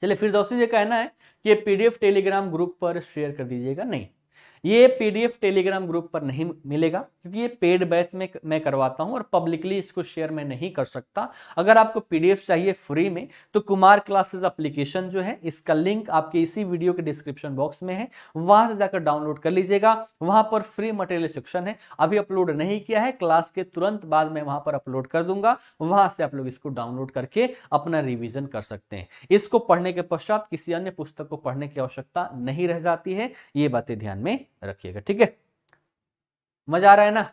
चलिए फिर दोस्तों ये कहना है कि पीडीएफ टेलीग्राम ग्रुप पर शेयर कर दीजिएगा नहीं ये पीडीएफ टेलीग्राम ग्रुप पर नहीं मिलेगा क्योंकि ये पेड बैच में मैं करवाता हूं और पब्लिकली इसको शेयर मैं नहीं कर सकता अगर आपको पीडीएफ चाहिए फ्री में तो कुमार क्लासेस एप्लीकेशन जो है इसका लिंक आपके इसी वीडियो के डिस्क्रिप्शन बॉक्स में है वहां से जाकर डाउनलोड कर लीजिएगा वहां पर फ्री मटेरियल सेक्शन है अभी अपलोड नहीं किया है क्लास के तुरंत बाद में वहां पर अपलोड कर दूंगा वहां से आप लोग इसको डाउनलोड करके अपना रिविजन कर सकते हैं इसको पढ़ने के पश्चात किसी अन्य पुस्तक को पढ़ने की आवश्यकता नहीं रह जाती है ये बातें ध्यान में रखिएगा ठीक है मजा आ रहा है ना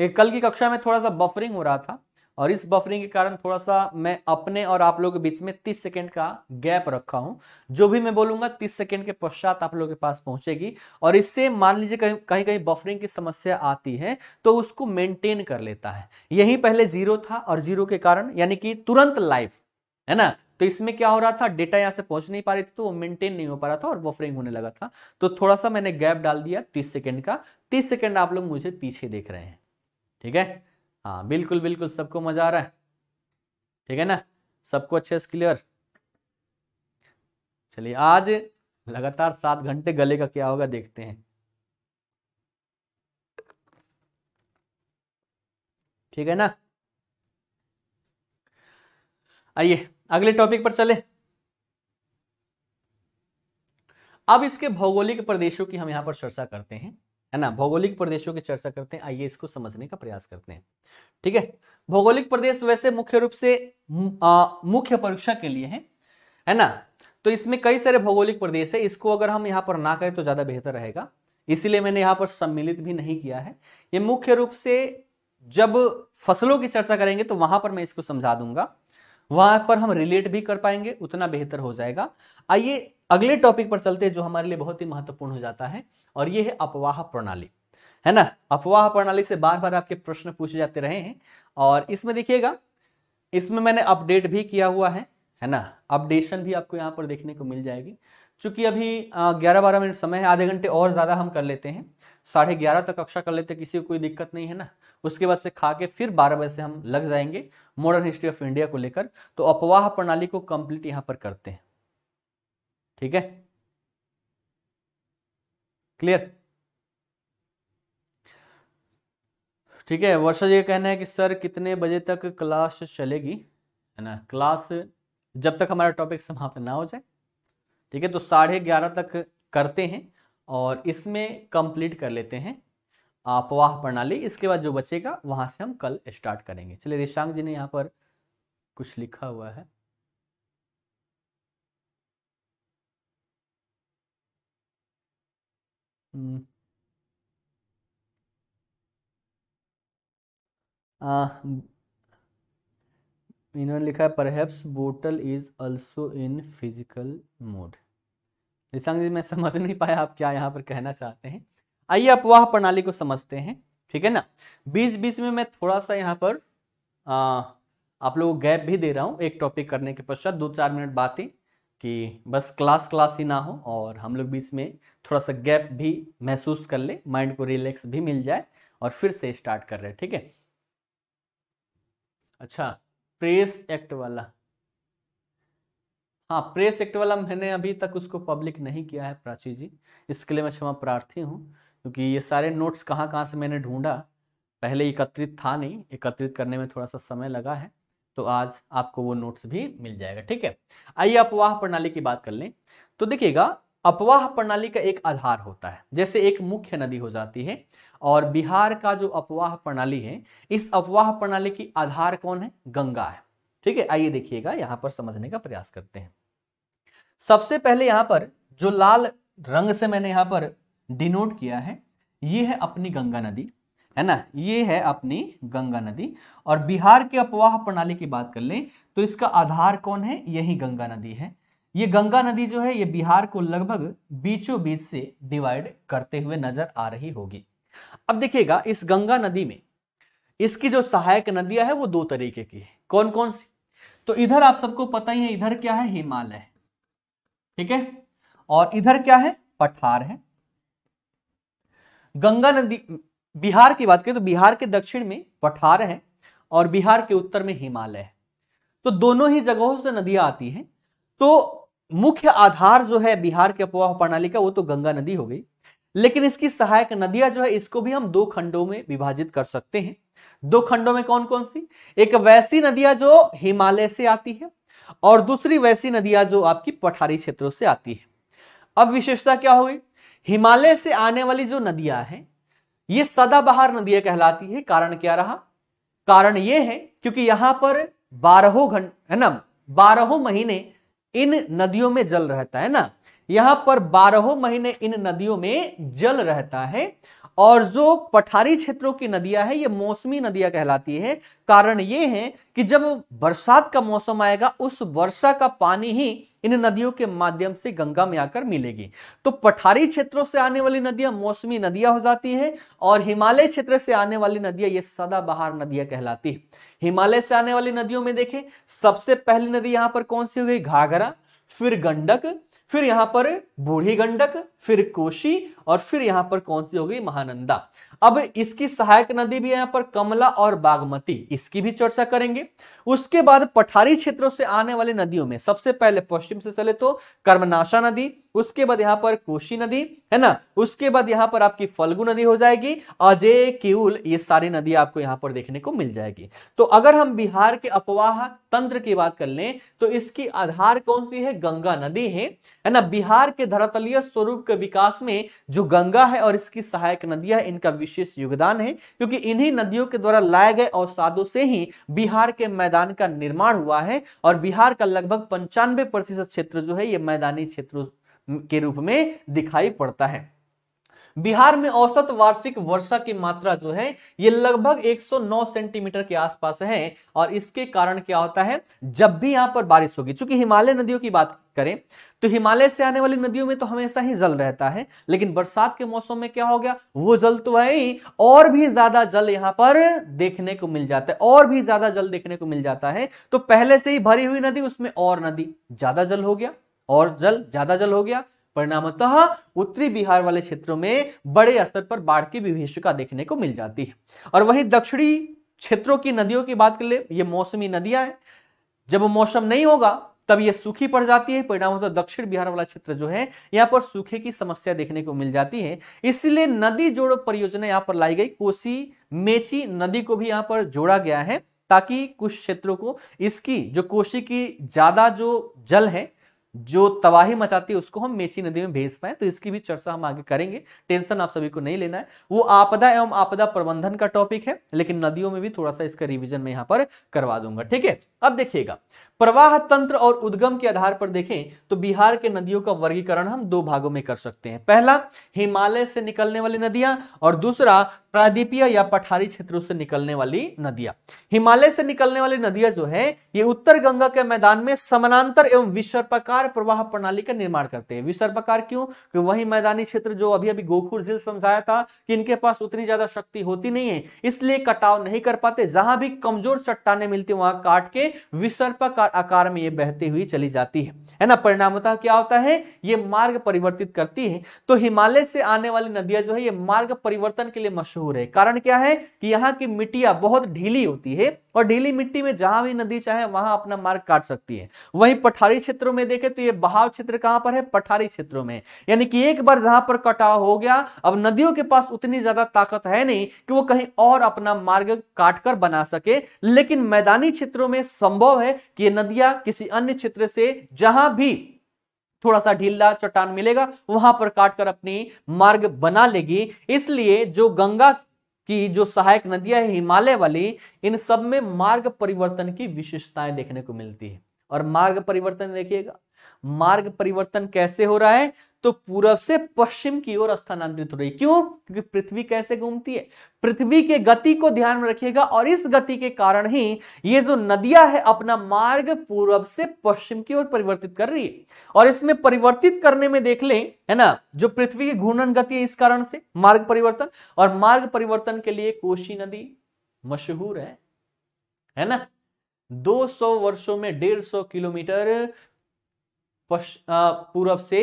एक कल की कक्षा में थोड़ा सा बफरिंग हो रहा था और इस बफरिंग के कारण थोड़ा सा मैं अपने और आप लोगों के बीच में 30 सेकंड का गैप रखा हूं जो भी मैं बोलूंगा 30 सेकंड के पश्चात आप लोगों के पास पहुंचेगी और इससे मान लीजिए कहीं कहीं कहीं बफरिंग की समस्या आती है तो उसको मेंटेन कर लेता है यही पहले जीरो था और जीरो के कारण यानी कि तुरंत लाइव है ना तो इसमें क्या हो रहा था डेटा यहाँ से पहुंच नहीं पा रही थी तो वो मेंटेन नहीं हो पा रहा था और बफरिंग होने लगा था तो थोड़ा सा मैंने गैप डाल दिया तीस सेकेंड का तीस सेकेंड आप लोग मुझे पीछे देख रहे हैं ठीक है हाँ बिल्कुल बिल्कुल सबको मजा आ रहा है ठीक है ना सबको अच्छे से क्लियर चलिए आज लगातार सात घंटे गले का क्या होगा देखते हैं ठीक है ना आइए अगले टॉपिक पर चले अब इसके भौगोलिक प्रदेशों की हम यहाँ पर चर्चा करते हैं है ना भौगोलिक प्रदेशों की चर्चा करते हैं आइए इसको समझने का प्रयास करते हैं ठीक है भौगोलिक प्रदेश वैसे मुख्य रूप से मुख्य परीक्षा के लिए है है ना तो इसमें कई सारे भौगोलिक प्रदेश है इसको अगर हम यहाँ पर ना करें तो ज्यादा बेहतर रहेगा इसीलिए मैंने यहाँ पर सम्मिलित भी नहीं किया है ये मुख्य रूप से जब फसलों की चर्चा करेंगे तो वहां पर मैं इसको समझा दूंगा वहां पर हम रिलेट भी कर पाएंगे उतना बेहतर हो जाएगा आइए अगले टॉपिक पर चलते हैं जो हमारे लिए बहुत ही महत्वपूर्ण हो जाता है और ये है अपवाह प्रणाली है ना अपवाह प्रणाली से बार बार आपके प्रश्न पूछे जाते रहे हैं और इसमें देखिएगा इसमें मैंने अपडेट भी किया हुआ है है ना अपडेशन भी आपको यहाँ पर देखने को मिल जाएगी चूंकि अभी ग्यारह बारह मिनट समय है आधे घंटे और ज़्यादा हम कर लेते हैं साढ़े ग्यारह तक कक्षा कर लेते किसी को कोई दिक्कत नहीं है ना उसके बाद से खा के फिर बारह बजे से हम लग जाएंगे मॉडर्न हिस्ट्री ऑफ इंडिया को लेकर तो अपवाह प्रणाली को कंप्लीट यहां पर करते हैं ठीक है क्लियर ठीक है वर्षा जी का कहना है कि सर कितने बजे तक क्लास चलेगी है ना क्लास जब तक हमारा टॉपिक समाप्त ना हो जाए ठीक है तो साढ़े ग्यारह तक करते हैं और इसमें कंप्लीट कर लेते हैं अपवाह प्रणाली इसके बाद जो बचेगा वहां से हम कल स्टार्ट करेंगे चलिए ऋषांग जी ने यहाँ पर कुछ लिखा हुआ है हम्म। इन्होंने लिखा है perhaps bottle is also in physical mode Nishang ji मैं समझ नहीं पाया आप क्या यहाँ पर कहना चाहते हैं आइए अपवाह प्रणाली को समझते हैं ठीक है ना बीच बीच में मैं थोड़ा सा यहाँ पर आ, आप लोगों को गैप भी दे रहा हूँ एक टॉपिक करने के पश्चात दो चार मिनट बातें कि बस क्लास क्लास ही ना हो और हम लोग बीच में थोड़ा सा गैप भी महसूस कर ले माइंड को रिलैक्स भी मिल जाए और फिर से स्टार्ट कर रहे ठीक है अच्छा प्रेस एक्ट वाला हाँ प्रेस एक्ट वाला मैंने अभी तक उसको पब्लिक नहीं किया है प्राची जी इसके लिए मैं क्षमा प्रार्थी हूँ क्योंकि ये सारे नोट्स कहाँ कहाँ से मैंने ढूंढा पहले एकत्रित था नहीं एकत्रित करने में थोड़ा सा समय लगा है तो आज आपको वो नोट्स भी मिल जाएगा ठीक है आइए अपवाह प्रणाली की बात कर लें तो देखिएगा अपवाह प्रणाली का एक आधार होता है जैसे एक मुख्य नदी हो जाती है और बिहार का जो अपवाह प्रणाली है इस अपवाह प्रणाली की आधार कौन है गंगा है ठीक है आइए देखिएगा यहां पर समझने का प्रयास करते हैं सबसे पहले यहाँ पर जो लाल रंग से मैंने यहाँ पर डिनोट किया है ये है अपनी गंगा नदी है ना ये है अपनी गंगा नदी और बिहार के अपवाह प्रणाली की बात कर लें तो इसका आधार कौन है यही गंगा नदी है ये गंगा नदी जो है ये बिहार को लगभग बीचों बीच से डिवाइड करते हुए नजर आ रही होगी अब देखिएगा इस गंगा नदी में इसकी जो सहायक नदियां है वो दो तरीके की है कौन कौन सी तो इधर आप सबको पता ही है इधर क्या है हिमालय ठीक है और इधर क्या है पठार है गंगा नदी बिहार की बात करें तो बिहार के दक्षिण में पठार है और बिहार के उत्तर में हिमालय है तो दोनों ही जगहों से नदियां आती हैं तो मुख्य आधार जो है बिहार के अपवाह प्रणाली का वो तो गंगा नदी हो गई लेकिन इसकी सहायक नदियां जो है इसको भी हम दो खंडों में विभाजित कर सकते हैं दो खंडों में कौन कौन सी एक वैसी नदियां जो हिमालय से आती है और दूसरी वैसी नदियां जो आपकी पठारी क्षेत्रों से आती है अब विशेषता क्या होगी हिमालय से आने वाली जो नदियां हैं ये सदाबहार नदियां कहलाती है कारण क्या रहा कारण ये है क्योंकि यहां पर बारहों घंटे है ना बारहों महीने इन नदियों में जल रहता है ना यहां पर बारहों महीने इन नदियों में जल रहता है और जो पठारी क्षेत्रों की नदियां है ये मौसमी नदियां कहलाती है कारण ये है कि जब बरसात का मौसम आएगा उस वर्षा का पानी ही इन नदियों के माध्यम से गंगा में आकर मिलेगी तो पठारी क्षेत्रों से आने वाली नदियां मौसमी नदियां हो जाती है और हिमालय क्षेत्र से आने वाली नदियां ये सदाबहार नदियां कहलाती है हिमालय से आने वाली नदियों में देखें सबसे पहली नदी यहां पर कौन सी हो गई घाघरा फिर गंडक फिर यहां पर बूढ़ी गंडक फिर कोशी और फिर यहां पर कौन सी होगी महानंदा अब इसकी सहायक नदी भी यहाँ पर कमला और बागमती इसकी भी चर्चा करेंगे उसके बाद पठारी क्षेत्रों से आने वाली नदियों में सबसे पहले पश्चिम से चले तो कर्मनाशा नदी उसके बाद यहाँ पर कोशी नदी है ना उसके बाद यहाँ पर आपकी फल्गु नदी हो जाएगी अजय केउल ये सारी नदी आपको यहाँ पर देखने को मिल जाएगी तो अगर हम बिहार के अपवाह तंत्र की बात कर लें तो इसकी आधार कौन सी है गंगा नदी है है ना बिहार के धरातलीय स्वरूप के विकास में जो गंगा है और इसकी सहायक नदियां इनका विशेष योगदान है क्योंकि इन्हीं नदियों के द्वारा लाए गए अवसादों से ही बिहार के मैदान का निर्माण हुआ है और बिहार का लगभग पंचानवे प्रतिशत क्षेत्र जो है ये मैदानी क्षेत्रों के रूप में दिखाई पड़ता है बिहार में औसत वार्षिक वर्षा की मात्रा जो है ये लगभग 109 सेंटीमीटर के आसपास है और इसके कारण क्या होता है जब भी यहां पर बारिश होगी चूंकि हिमालय नदियों की बात करें तो हिमालय से आने वाली नदियों में तो हमेशा ही जल रहता है लेकिन बरसात के मौसम में क्या हो गया वो जल तो है ही और भी ज्यादा जल यहां पर देखने को मिल जाता है और भी ज्यादा जल देखने को मिल जाता है तो पहले से ही भरी हुई नदी उसमें और नदी ज्यादा जल हो गया और जल ज्यादा जल हो गया परिणामतः उत्तरी बिहार वाले क्षेत्रों में बड़े स्तर पर बाढ़ की विभीषिका देखने को मिल जाती है और वहीं दक्षिणी क्षेत्रों की नदियों की बात कर ले ये मौसमी नदियां हैं जब मौसम नहीं होगा तब ये सूखी पड़ जाती है परिणाम तो दक्षिण बिहार वाला क्षेत्र जो है यहाँ पर सूखे की समस्या देखने को मिल जाती है इसलिए नदी जोड़ो परियोजना यहाँ पर लाई गई कोसी मेची नदी को भी यहाँ पर जोड़ा गया है ताकि कुछ क्षेत्रों को इसकी जो कोसी की ज्यादा जो जल है जो तबाही मचाती है उसको हम मेची नदी में भेज पाए तो इसकी भी चर्चा हम आगे करेंगे टेंशन आप सभी को नहीं लेना है वो आपदा एवं आपदा प्रबंधन का टॉपिक है लेकिन नदियों में भी थोड़ा सा इसका रिविजन मैं यहाँ पर करवा दूंगा ठीक है अब देखिएगा प्रवाह तंत्र और उद्गम के आधार पर देखें तो बिहार के नदियों का वर्गीकरण हम दो भागों में कर सकते हैं पहला हिमालय से निकलने वाली नदियां और दूसरा प्रादीपीय या पठारी क्षेत्रों से निकलने वाली नदियां हिमालय से निकलने वाली नदियां जो है ये उत्तर गंगा के मैदान में समानांतर एवं विसर्पाकार प्रवाह प्रणाली का निर्माण करते हैं विसर्पाकार क्यों क्योंकि वही मैदानी क्षेत्र जो अभी अभी गोखुर जिल समझाया था कि इनके पास उतनी ज्यादा शक्ति होती नहीं है इसलिए कटाव नहीं कर पाते जहां भी कमजोर चट्टाने मिलती वहां काट के के विसर्पक आकार में ये बहती हुई चली जाती है है ना परिणामतः क्या होता है ये मार्ग परिवर्तित करती है तो हिमालय से आने वाली नदियां जो है ये मार्ग परिवर्तन के लिए मशहूर है कारण क्या है कि यहाँ की मिट्टिया बहुत ढीली होती है और डेली मिट्टी में जहां भी नदी चाहे वहां अपना मार्ग काट सकती है वहीं पठारी क्षेत्रों में देखें तो ये बहाव क्षेत्र कहां पर है पठारी क्षेत्रों में यानी कि एक बार जहां पर कटाव हो गया अब नदियों के पास उतनी ज्यादा ताकत है नहीं कि वो कहीं और अपना मार्ग काट कर बना सके लेकिन मैदानी क्षेत्रों में संभव है कि ये नदियां किसी अन्य क्षेत्र से जहां भी थोड़ा सा ढीला चट्टान मिलेगा वहां पर काटकर अपनी मार्ग बना लेगी इसलिए जो गंगा कि जो सहायक नदियां है हिमालय वाली इन सब में मार्ग परिवर्तन की विशेषताएं देखने को मिलती है और मार्ग परिवर्तन देखिएगा मार्ग परिवर्तन कैसे हो रहा है तो पूर्व से पश्चिम की ओर स्थानांतरित हो रही क्यों क्योंकि पृथ्वी कैसे घूमती है पृथ्वी के गति को ध्यान में रखिएगा और इस गति के कारण ही ये जो नदियां है अपना मार्ग पूर्व से पश्चिम की ओर परिवर्तित कर रही है और इसमें परिवर्तित करने में देख लें है ना जो पृथ्वी की घूर्णन गति है इस कारण से मार्ग परिवर्तन और मार्ग परिवर्तन के लिए कोशी नदी मशहूर है है ना 200 वर्षों में 150 किलोमीटर पूर्व से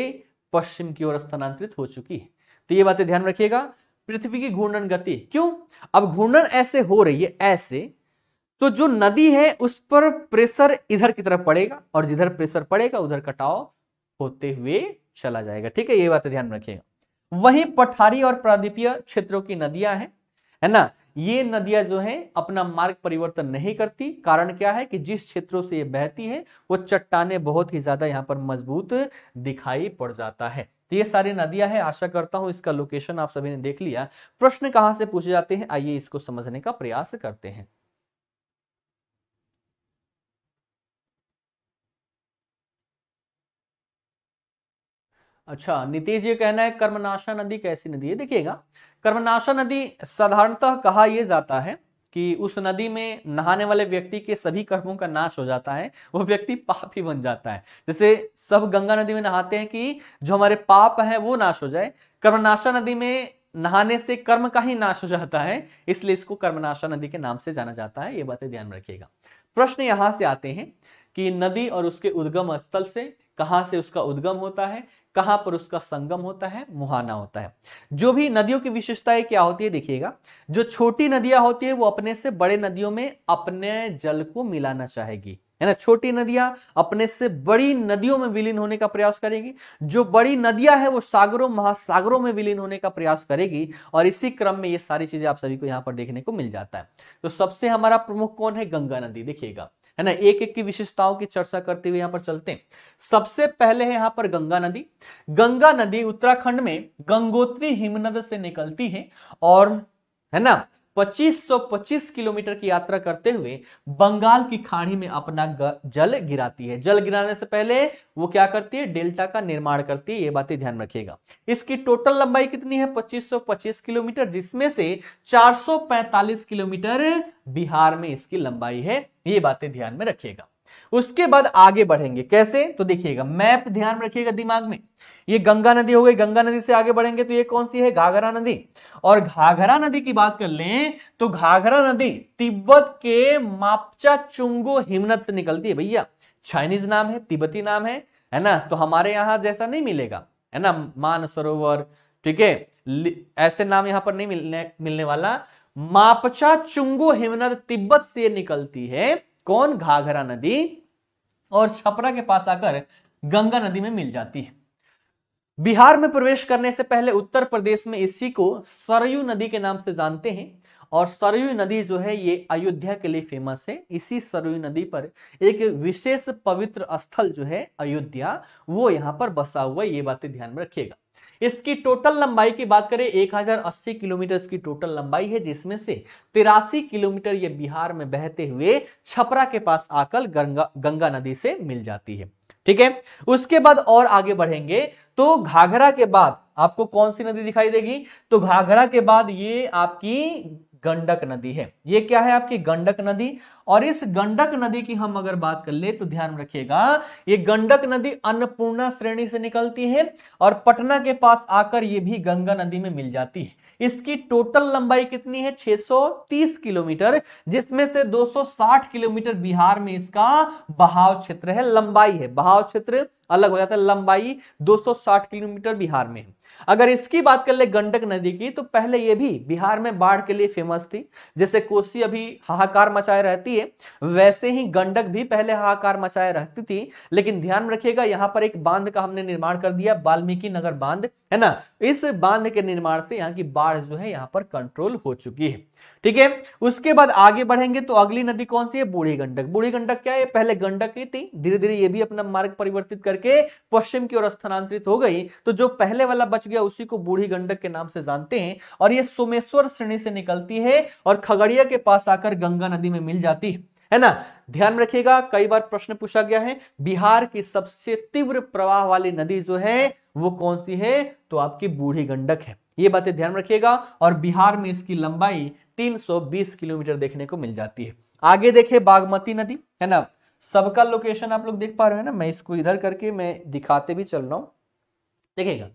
पश्चिम की ओर स्थानांतरित हो चुकी है तो ये बातें ध्यान रखिएगा पृथ्वी की घूर्णन गति क्यों अब घूर्णन ऐसे हो रही है ऐसे तो जो नदी है उस पर प्रेशर इधर की तरफ पड़ेगा और जिधर प्रेशर पड़ेगा उधर कटाव होते हुए चला जाएगा ठीक है ये बातें ध्यान रखिएगा वही पठारी और प्रादीपीय क्षेत्रों की नदियां हैं है ना ये नदियां जो है अपना मार्ग परिवर्तन नहीं करती कारण क्या है कि जिस क्षेत्रों से ये बहती है वो चट्टाने बहुत ही ज्यादा यहाँ पर मजबूत दिखाई पड़ जाता है तो ये सारी नदियां हैं आशा करता हूं इसका लोकेशन आप सभी ने देख लिया प्रश्न कहाँ से पूछे जाते हैं आइए इसको समझने का प्रयास करते हैं अच्छा नीतीश जी कहना है कर्मनाशा नदी कैसी नदी है देखिएगा कर्मनाशा नदी साधारणतः कहा यह जाता है कि उस नदी में नहाने वाले व्यक्ति के सभी कर्मों का नाश हो जाता है वो व्यक्ति पापी बन जाता है जैसे सब गंगा नदी में नहाते हैं कि जो हमारे पाप है वो नाश हो जाए कर्मनाशा नदी में नहाने से कर्म का ही नाश हो जाता है इसलिए इसको कर्मनाशा नदी के नाम से जाना जाता है ये बातें ध्यान में रखिएगा प्रश्न यहाँ से आते हैं कि नदी और उसके उद्गम स्थल से कहाँ से उसका उद्गम होता है कहाँ पर उसका संगम होता है मुहाना होता है जो भी नदियों की विशेषताएं क्या होती है देखिएगा जो छोटी नदियां होती है वो अपने से बड़े नदियों में अपने जल को मिलाना चाहेगी है ना छोटी नदियां अपने से बड़ी नदियों में विलीन होने का प्रयास करेगी जो बड़ी नदियां है वो सागरों महासागरों में विलीन होने का प्रयास करेगी और इसी क्रम में ये सारी चीजें आप सभी को यहाँ पर देखने को मिल जाता है तो सबसे हमारा प्रमुख कौन है गंगा नदी देखिएगा है ना एक एक की विशेषताओं की चर्चा करते हुए यहां पर चलते हैं सबसे पहले है यहां पर गंगा नदी गंगा नदी उत्तराखंड में गंगोत्री हिमनद से निकलती है और है ना 2525 किलोमीटर की यात्रा करते हुए बंगाल की खाड़ी में अपना जल गिराती है जल गिराने से पहले वो क्या करती है डेल्टा का निर्माण करती है ये बातें ध्यान रखिएगा इसकी टोटल लंबाई कितनी है 2525 किलोमीटर जिसमें से 445 किलोमीटर बिहार में इसकी लंबाई है ये बातें ध्यान में रखिएगा उसके बाद आगे बढ़ेंगे कैसे तो देखिएगा मैप ध्यान रखिएगा दिमाग में ये गंगा नदी हो गई गंगा नदी से आगे बढ़ेंगे तो ये कौन सी है घाघरा नदी और घाघरा नदी की बात कर लें तो घाघरा नदी तिब्बत के मापचा चुंगो हिमनद से निकलती है भैया चाइनीज नाम है तिब्बती नाम है है ना तो हमारे यहाँ जैसा नहीं मिलेगा है ना मान सरोवर ठीक है ऐसे नाम यहाँ पर नहीं मिलने मिलने वाला मापचा चुंगो हिमनद तिब्बत से निकलती है कौन घाघरा नदी और छपरा के पास आकर गंगा नदी में मिल जाती है बिहार में प्रवेश करने से पहले उत्तर प्रदेश में इसी को सरयू नदी के नाम से जानते हैं और सरयू नदी जो है ये अयोध्या के लिए फेमस है इसी सरयू नदी पर एक विशेष पवित्र स्थल जो है अयोध्या वो यहाँ पर बसा हुआ ये बातें ध्यान में रखिएगा इसकी टोटल लंबाई की बात करें 1080 किलोमीटर इसकी टोटल लंबाई है जिसमें से तिरासी किलोमीटर ये बिहार में बहते हुए छपरा के पास आकर गंगा गंगा नदी से मिल जाती है ठीक है उसके बाद और आगे बढ़ेंगे तो घाघरा के बाद आपको कौन सी नदी दिखाई देगी तो घाघरा के बाद ये आपकी गंडक नदी है ये क्या है आपकी गंडक नदी और इस गंडक नदी की हम अगर बात कर ले तो ध्यान रखिएगा ये गंडक नदी अन्नपूर्णा श्रेणी से निकलती है और पटना के पास आकर ये भी गंगा नदी में मिल जाती है इसकी टोटल लंबाई कितनी है 630 किलोमीटर जिसमें से 260 किलोमीटर बिहार में इसका बहाव क्षेत्र है लंबाई है बहाव क्षेत्र अलग हो जाता है लंबाई 260 किलोमीटर बिहार में है अगर इसकी बात कर ले गंडक नदी की तो पहले यह भी बिहार में बाढ़ के लिए फेमस थी जैसे कोसी अभी हाहाकार मचाए रहती है वैसे ही गंडक भी पहले हाहाकार मचाए रहती थी लेकिन ध्यान रखिएगा यहाँ पर एक बांध का हमने निर्माण कर दिया वाल्मीकि नगर बांध है ना इस बांध के निर्माण से यहाँ की बाढ़ जो है यहाँ पर कंट्रोल हो चुकी है ठीक है उसके बाद आगे बढ़ेंगे तो अगली नदी कौन सी है बूढ़ी गंडक बूढ़ी गंडक क्या है पहले गंडक ही थी धीरे धीरे ये भी अपना मार्ग परिवर्तित करके पश्चिम की ओर स्थानांतरित हो गई तो जो पहले वाला बच गया उसी को बूढ़ी गंडक के नाम से जानते हैं और ये सोमेश्वर श्रेणी से निकलती है और खगड़िया के पास आकर गंगा नदी में मिल जाती है है ना ध्यान रखिएगा कई बार प्रश्न पूछा गया है बिहार की सबसे तीव्र प्रवाह वाली नदी जो है वो कौन सी है तो आपकी बूढ़ी गंडक है ये बातें ध्यान रखिएगा और बिहार में इसकी लंबाई 320 किलोमीटर देखने को मिल जाती है आगे देखे बागमती नदी है ना सबका लोकेशन आप लोग देख पा रहे हैं ना मैं इसको इधर करके मैं दिखाते भी चल रहा हूं देखिएगा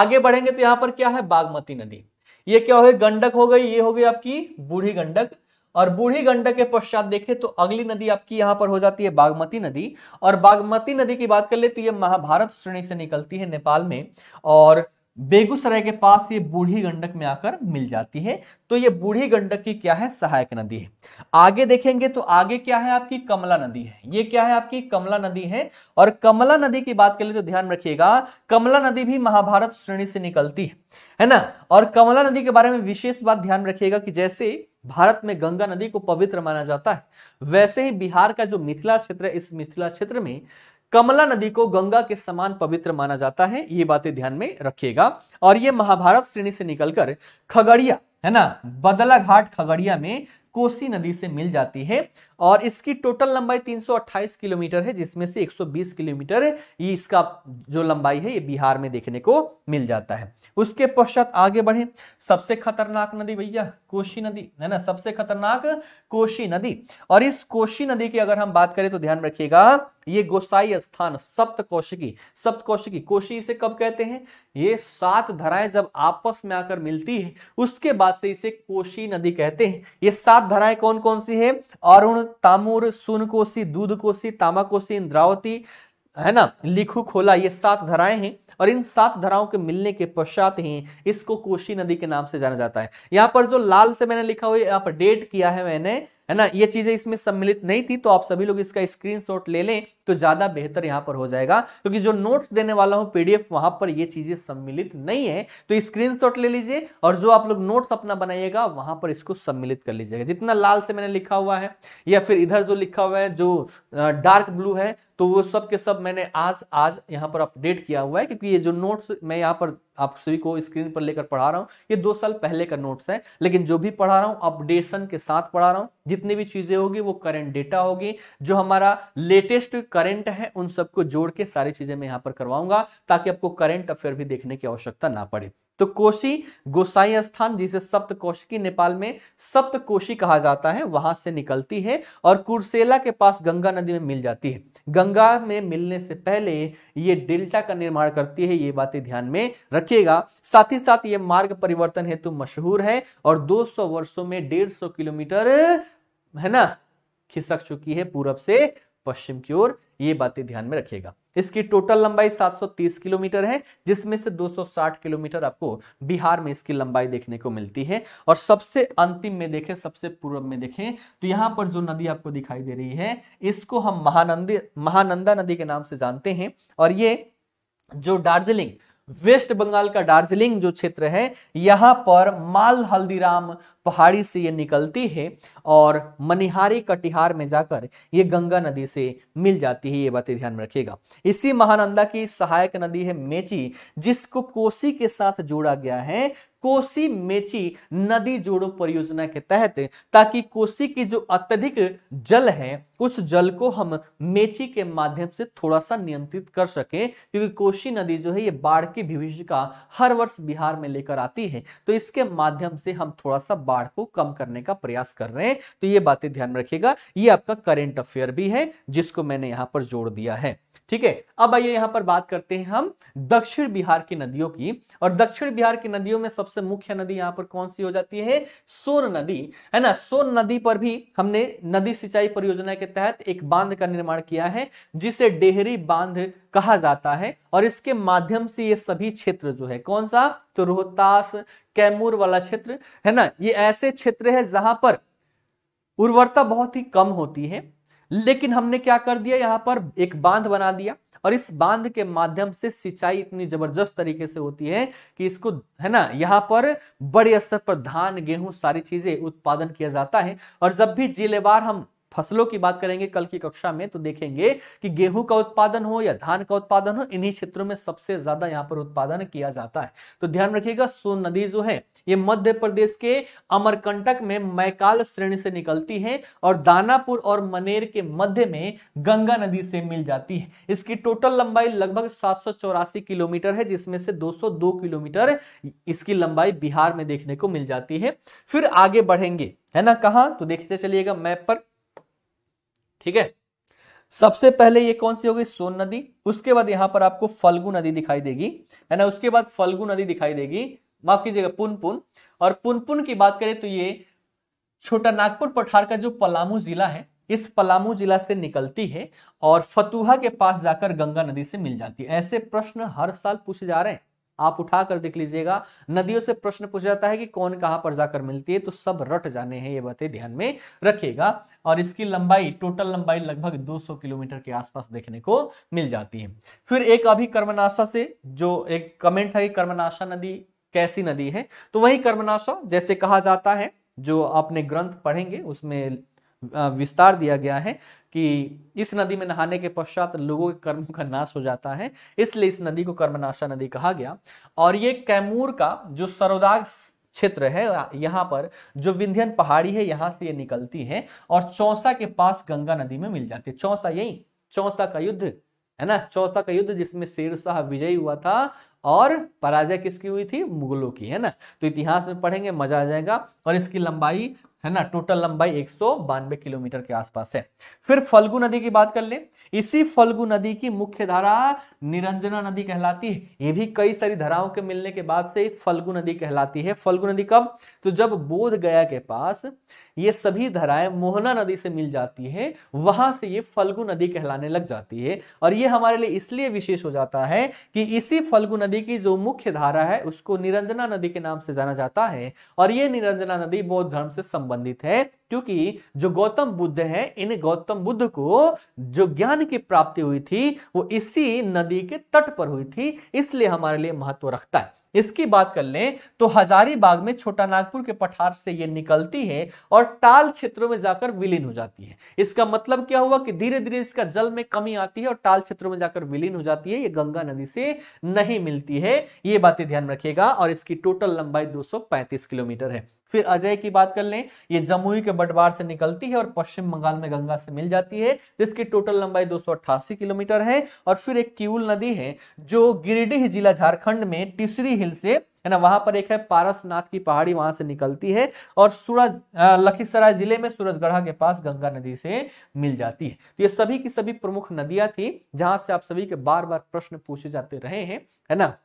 आगे बढ़ेंगे तो यहां पर क्या है बागमती नदी ये क्या हो गई गंडक हो गई ये हो गई आपकी बूढ़ी गंडक और बूढ़ी गंडक के पश्चात देखें तो अगली नदी आपकी यहाँ पर हो जाती है बागमती नदी और बागमती नदी की बात कर ले तो ये महाभारत श्रेणी से निकलती है नेपाल में और बेगूसराय के पास ये बूढ़ी गंडक में आकर मिल जाती है तो ये बूढ़ी गंडक की क्या है सहायक नदी है आगे देखेंगे तो आगे क्या है आपकी कमला नदी है ये क्या है आपकी कमला नदी है और कमला नदी की बात ले तो ध्यान रखिएगा कमला नदी भी महाभारत श्रेणी से निकलती है है ना और कमला नदी के बारे में विशेष बात ध्यान रखिएगा कि जैसे भारत में गंगा नदी को पवित्र माना जाता है वैसे ही बिहार का जो मिथिला क्षेत्र है इस मिथिला क्षेत्र में कमला नदी को गंगा के समान पवित्र माना जाता है ये बातें ध्यान में रखिएगा और ये महाभारत श्रेणी से निकलकर खगड़िया है ना बदला घाट खगड़िया में कोसी नदी से मिल जाती है और इसकी टोटल लंबाई 328 किलोमीटर है जिसमें से 120 किलोमीटर ये इसका जो लंबाई है ये बिहार में देखने को मिल जाता है उसके पश्चात आगे बढ़े सबसे खतरनाक नदी भैया कोशी नदी है ना सबसे खतरनाक कोशी नदी और इस कोशी नदी की अगर हम बात करें तो ध्यान रखिएगा ये गोसाई स्थान सप्त कौशिकी सप्त कौशिकी कोशी इसे कब कहते हैं ये सात धराएं जब आपस में आकर मिलती है उसके बाद से इसे कोशी नदी कहते हैं ये सात सात धाराएं कौन कौन सी है अरुण तामुर सुनकोशी दूधकोशी तामाकोशी इंद्रावती है ना लिखु खोला ये सात धाराएं हैं और इन सात धाराओं के मिलने के पश्चात ही इसको कोशी नदी के नाम से जाना जाता है यहाँ पर जो लाल से मैंने लिखा हुआ अपडेट किया है मैंने है ना ये चीजें इसमें सम्मिलित नहीं थी तो आप सभी लोग इसका स्क्रीनशॉट ले लें तो ज्यादा बेहतर यहां पर हो जाएगा क्योंकि जो नोट्स देने वाला हूं पीडीएफ वहां पर ये चीजें सम्मिलित नहीं है तो स्क्रीनशॉट ले लीजिए और जो आप लोग नोट्स अपना बनाइएगा वहां पर इसको सम्मिलित कर लीजिएगा जितना लाल से मैंने लिखा हुआ है या फिर इधर जो लिखा हुआ है जो डार्क ब्लू है तो वो सब के सब मैंने आज आज यहाँ पर अपडेट किया हुआ है क्योंकि ये जो नोट्स मैं यहाँ पर आप सभी को स्क्रीन पर लेकर पढ़ा रहा हूँ ये दो साल पहले का नोट्स है लेकिन जो भी पढ़ा रहा हूँ अपडेशन के साथ पढ़ा रहा हूँ जितनी भी चीज़ें होगी वो करेंट डेटा होगी जो हमारा लेटेस्ट करंट है उन सबको जोड़ के सारी चीजें मैं यहाँ पर करवाऊंगा ताकि आपको करंट अफेयर भी देखने की आवश्यकता ना पड़े तो कोशी गोसाई स्थान जिसे सप्त कोशिकी नेपाल में सप्त कोशी कहा जाता है वहां से निकलती है और कुरसेला के पास गंगा नदी में मिल जाती है गंगा में मिलने से पहले ये डेल्टा का निर्माण करती है ये बातें ध्यान में रखिएगा साथ ही साथ ये मार्ग परिवर्तन हेतु मशहूर है और 200 वर्षों में 150 किलोमीटर है ना खिसक चुकी है पूरब से पश्चिम की ओर ये बातें ध्यान में रखिएगा इसकी टोटल लंबाई 730 किलोमीटर है जिसमें से 260 किलोमीटर आपको बिहार में इसकी लंबाई देखने को मिलती है और सबसे अंतिम में देखें सबसे पूर्व में देखें तो यहाँ पर जो नदी आपको दिखाई दे रही है इसको हम महानंदी महानंदा नदी के नाम से जानते हैं और ये जो दार्जिलिंग वेस्ट बंगाल का दार्जिलिंग जो क्षेत्र है यहाँ पर माल हल्दीराम पहाड़ी से ये निकलती है और मनिहारी कटिहार में जाकर ये गंगा नदी से मिल जाती है ये बातें ध्यान में रखिएगा इसी महानंदा की सहायक नदी है मेची जिसको कोसी के साथ जोड़ा गया है कोसी मेची नदी जोड़ो परियोजना के तहत ताकि कोसी की जो अत्यधिक जल है उस जल को हम मेची के माध्यम से थोड़ा सा नियंत्रित कर सके क्योंकि कोसी नदी जो है ये बाढ़ की विभीषिका हर वर्ष बिहार में लेकर आती है तो इसके माध्यम से हम थोड़ा सा बाढ़ को कम करने का प्रयास कर रहे हैं तो ये बातें ध्यान में रखिएगा ये आपका करेंट अफेयर भी है जिसको मैंने यहाँ पर जोड़ दिया है ठीक है अब आइए यहाँ पर बात करते हैं हम दक्षिण बिहार की नदियों की और दक्षिण बिहार की नदियों में सबसे सबसे मुख्य नदी यहाँ पर कौन सी हो जाती है सोन नदी है ना सोन नदी पर भी हमने नदी सिंचाई परियोजना के तहत एक बांध का निर्माण किया है जिसे डेहरी बांध कहा जाता है और इसके माध्यम से ये सभी क्षेत्र जो है कौन सा तो रोहतास कैमूर वाला क्षेत्र है ना ये ऐसे क्षेत्र है जहां पर उर्वरता बहुत ही कम होती है लेकिन हमने क्या कर दिया यहां पर एक बांध बना दिया और इस बांध के माध्यम से सिंचाई इतनी जबरदस्त तरीके से होती है कि इसको है ना यहाँ पर बड़े स्तर पर धान गेहूं सारी चीजें उत्पादन किया जाता है और जब भी जिलेवार हम फसलों की बात करेंगे कल की कक्षा में तो देखेंगे कि गेहूं का उत्पादन हो या धान का उत्पादन हो इन्हीं क्षेत्रों में सबसे ज्यादा यहाँ पर उत्पादन किया जाता है तो ध्यान रखिएगा सोन नदी जो है ये मध्य प्रदेश के अमरकंटक में मैकाल श्रेणी से निकलती है और दानापुर और मनेर के मध्य में गंगा नदी से मिल जाती है इसकी टोटल लंबाई लगभग सात किलोमीटर है जिसमें से दो किलोमीटर इसकी लंबाई बिहार में देखने को मिल जाती है फिर आगे बढ़ेंगे है ना कहा तो देखते चलिएगा मैप पर ठीक है सबसे पहले ये कौन सी होगी सोन नदी उसके बाद यहाँ पर आपको फल्गु नदी दिखाई देगी है ना उसके बाद फल्गु नदी दिखाई देगी माफ कीजिएगा पुनपुन और पुनपुन की बात करें तो ये छोटा नागपुर पठार का जो पलामू जिला है इस पलामू जिला से निकलती है और फतुहा के पास जाकर गंगा नदी से मिल जाती है ऐसे प्रश्न हर साल पूछे जा रहे हैं आप उठा कर देख लीजिएगा नदियों से प्रश्न पूछा जाता है कि कौन कहां पर जाकर मिलती है तो सब रट जाने हैं ये बातें ध्यान में रखिएगा और इसकी लंबाई टोटल लंबाई लगभग 200 किलोमीटर के आसपास देखने को मिल जाती है फिर एक अभी कर्मनाशा से जो एक कमेंट था कि कर्मनाशा नदी कैसी नदी है तो वही कर्मनाशा जैसे कहा जाता है जो आपने ग्रंथ पढ़ेंगे उसमें विस्तार दिया गया है कि इस नदी में नहाने के पश्चात लोगों के कर्म का नाश हो जाता है इसलिए इस नदी को कर्मनाशा नदी कहा गया और ये कैमूर का जो सरोदाग क्षेत्र है यहाँ पर जो विंध्यन पहाड़ी है यहाँ से ये निकलती है और चौसा के पास गंगा नदी में मिल जाती है चौसा यही चौसा का युद्ध है ना चौसा का युद्ध जिसमें शेरशाह विजयी हुआ था और पराजय किसकी हुई थी मुगलों की है ना तो इतिहास में पढ़ेंगे मजा आ जाएगा और इसकी लंबाई है ना टोटल लंबाई एक किलोमीटर के आसपास है फिर फल्गु नदी की बात कर ले इसी फल्गु नदी की मुख्य धारा निरंजना नदी कहलाती है ये भी कई सारी धाराओं के मिलने के बाद से फलगु नदी कहलाती है फल्गु नदी कब तो जब बोध गया के पास ये सभी धाराएं मोहना नदी से मिल जाती है वहां से ये फल्गु नदी कहलाने लग जाती है और ये हमारे लिए इसलिए विशेष हो जाता है कि इसी फल्गु नदी की जो मुख्य धारा है उसको निरंजना नदी के नाम से जाना जाता है और ये निरंजना नदी बौद्ध धर्म से संबंध संबंधित है क्योंकि जो गौतम बुद्ध है इन गौतम बुद्ध को जो ज्ञान की प्राप्ति हुई थी वो इसी नदी के तट पर हुई थी इसलिए हमारे लिए महत्व रखता है इसकी बात कर लें तो बाग में छोटा नागपुर के पठार से ये निकलती है और टाल क्षेत्रों में जाकर विलीन हो जाती है इसका मतलब क्या हुआ कि धीरे धीरे इसका जल में कमी आती है और टाल क्षेत्रों में जाकर विलीन हो जाती है ये गंगा नदी से नहीं मिलती है ये बातें ध्यान रखिएगा और इसकी टोटल लंबाई दो किलोमीटर है फिर अजय की बात कर लें ये जमुई के बटवार से निकलती है और पश्चिम बंगाल में गंगा से मिल जाती है जिसकी टोटल लंबाई दो किलोमीटर है और फिर एक किऊल नदी है जो गिरिडीह जिला झारखंड में टिसरी हिल से है ना वहां पर एक है पारसनाथ की पहाड़ी वहां से निकलती है और सूरज लखीसराय जिले में सूरजगढ़ा के पास गंगा नदी से मिल जाती है तो ये सभी की सभी प्रमुख नदियां थी जहां से आप सभी के बार बार प्रश्न पूछे जाते रहे हैं है ना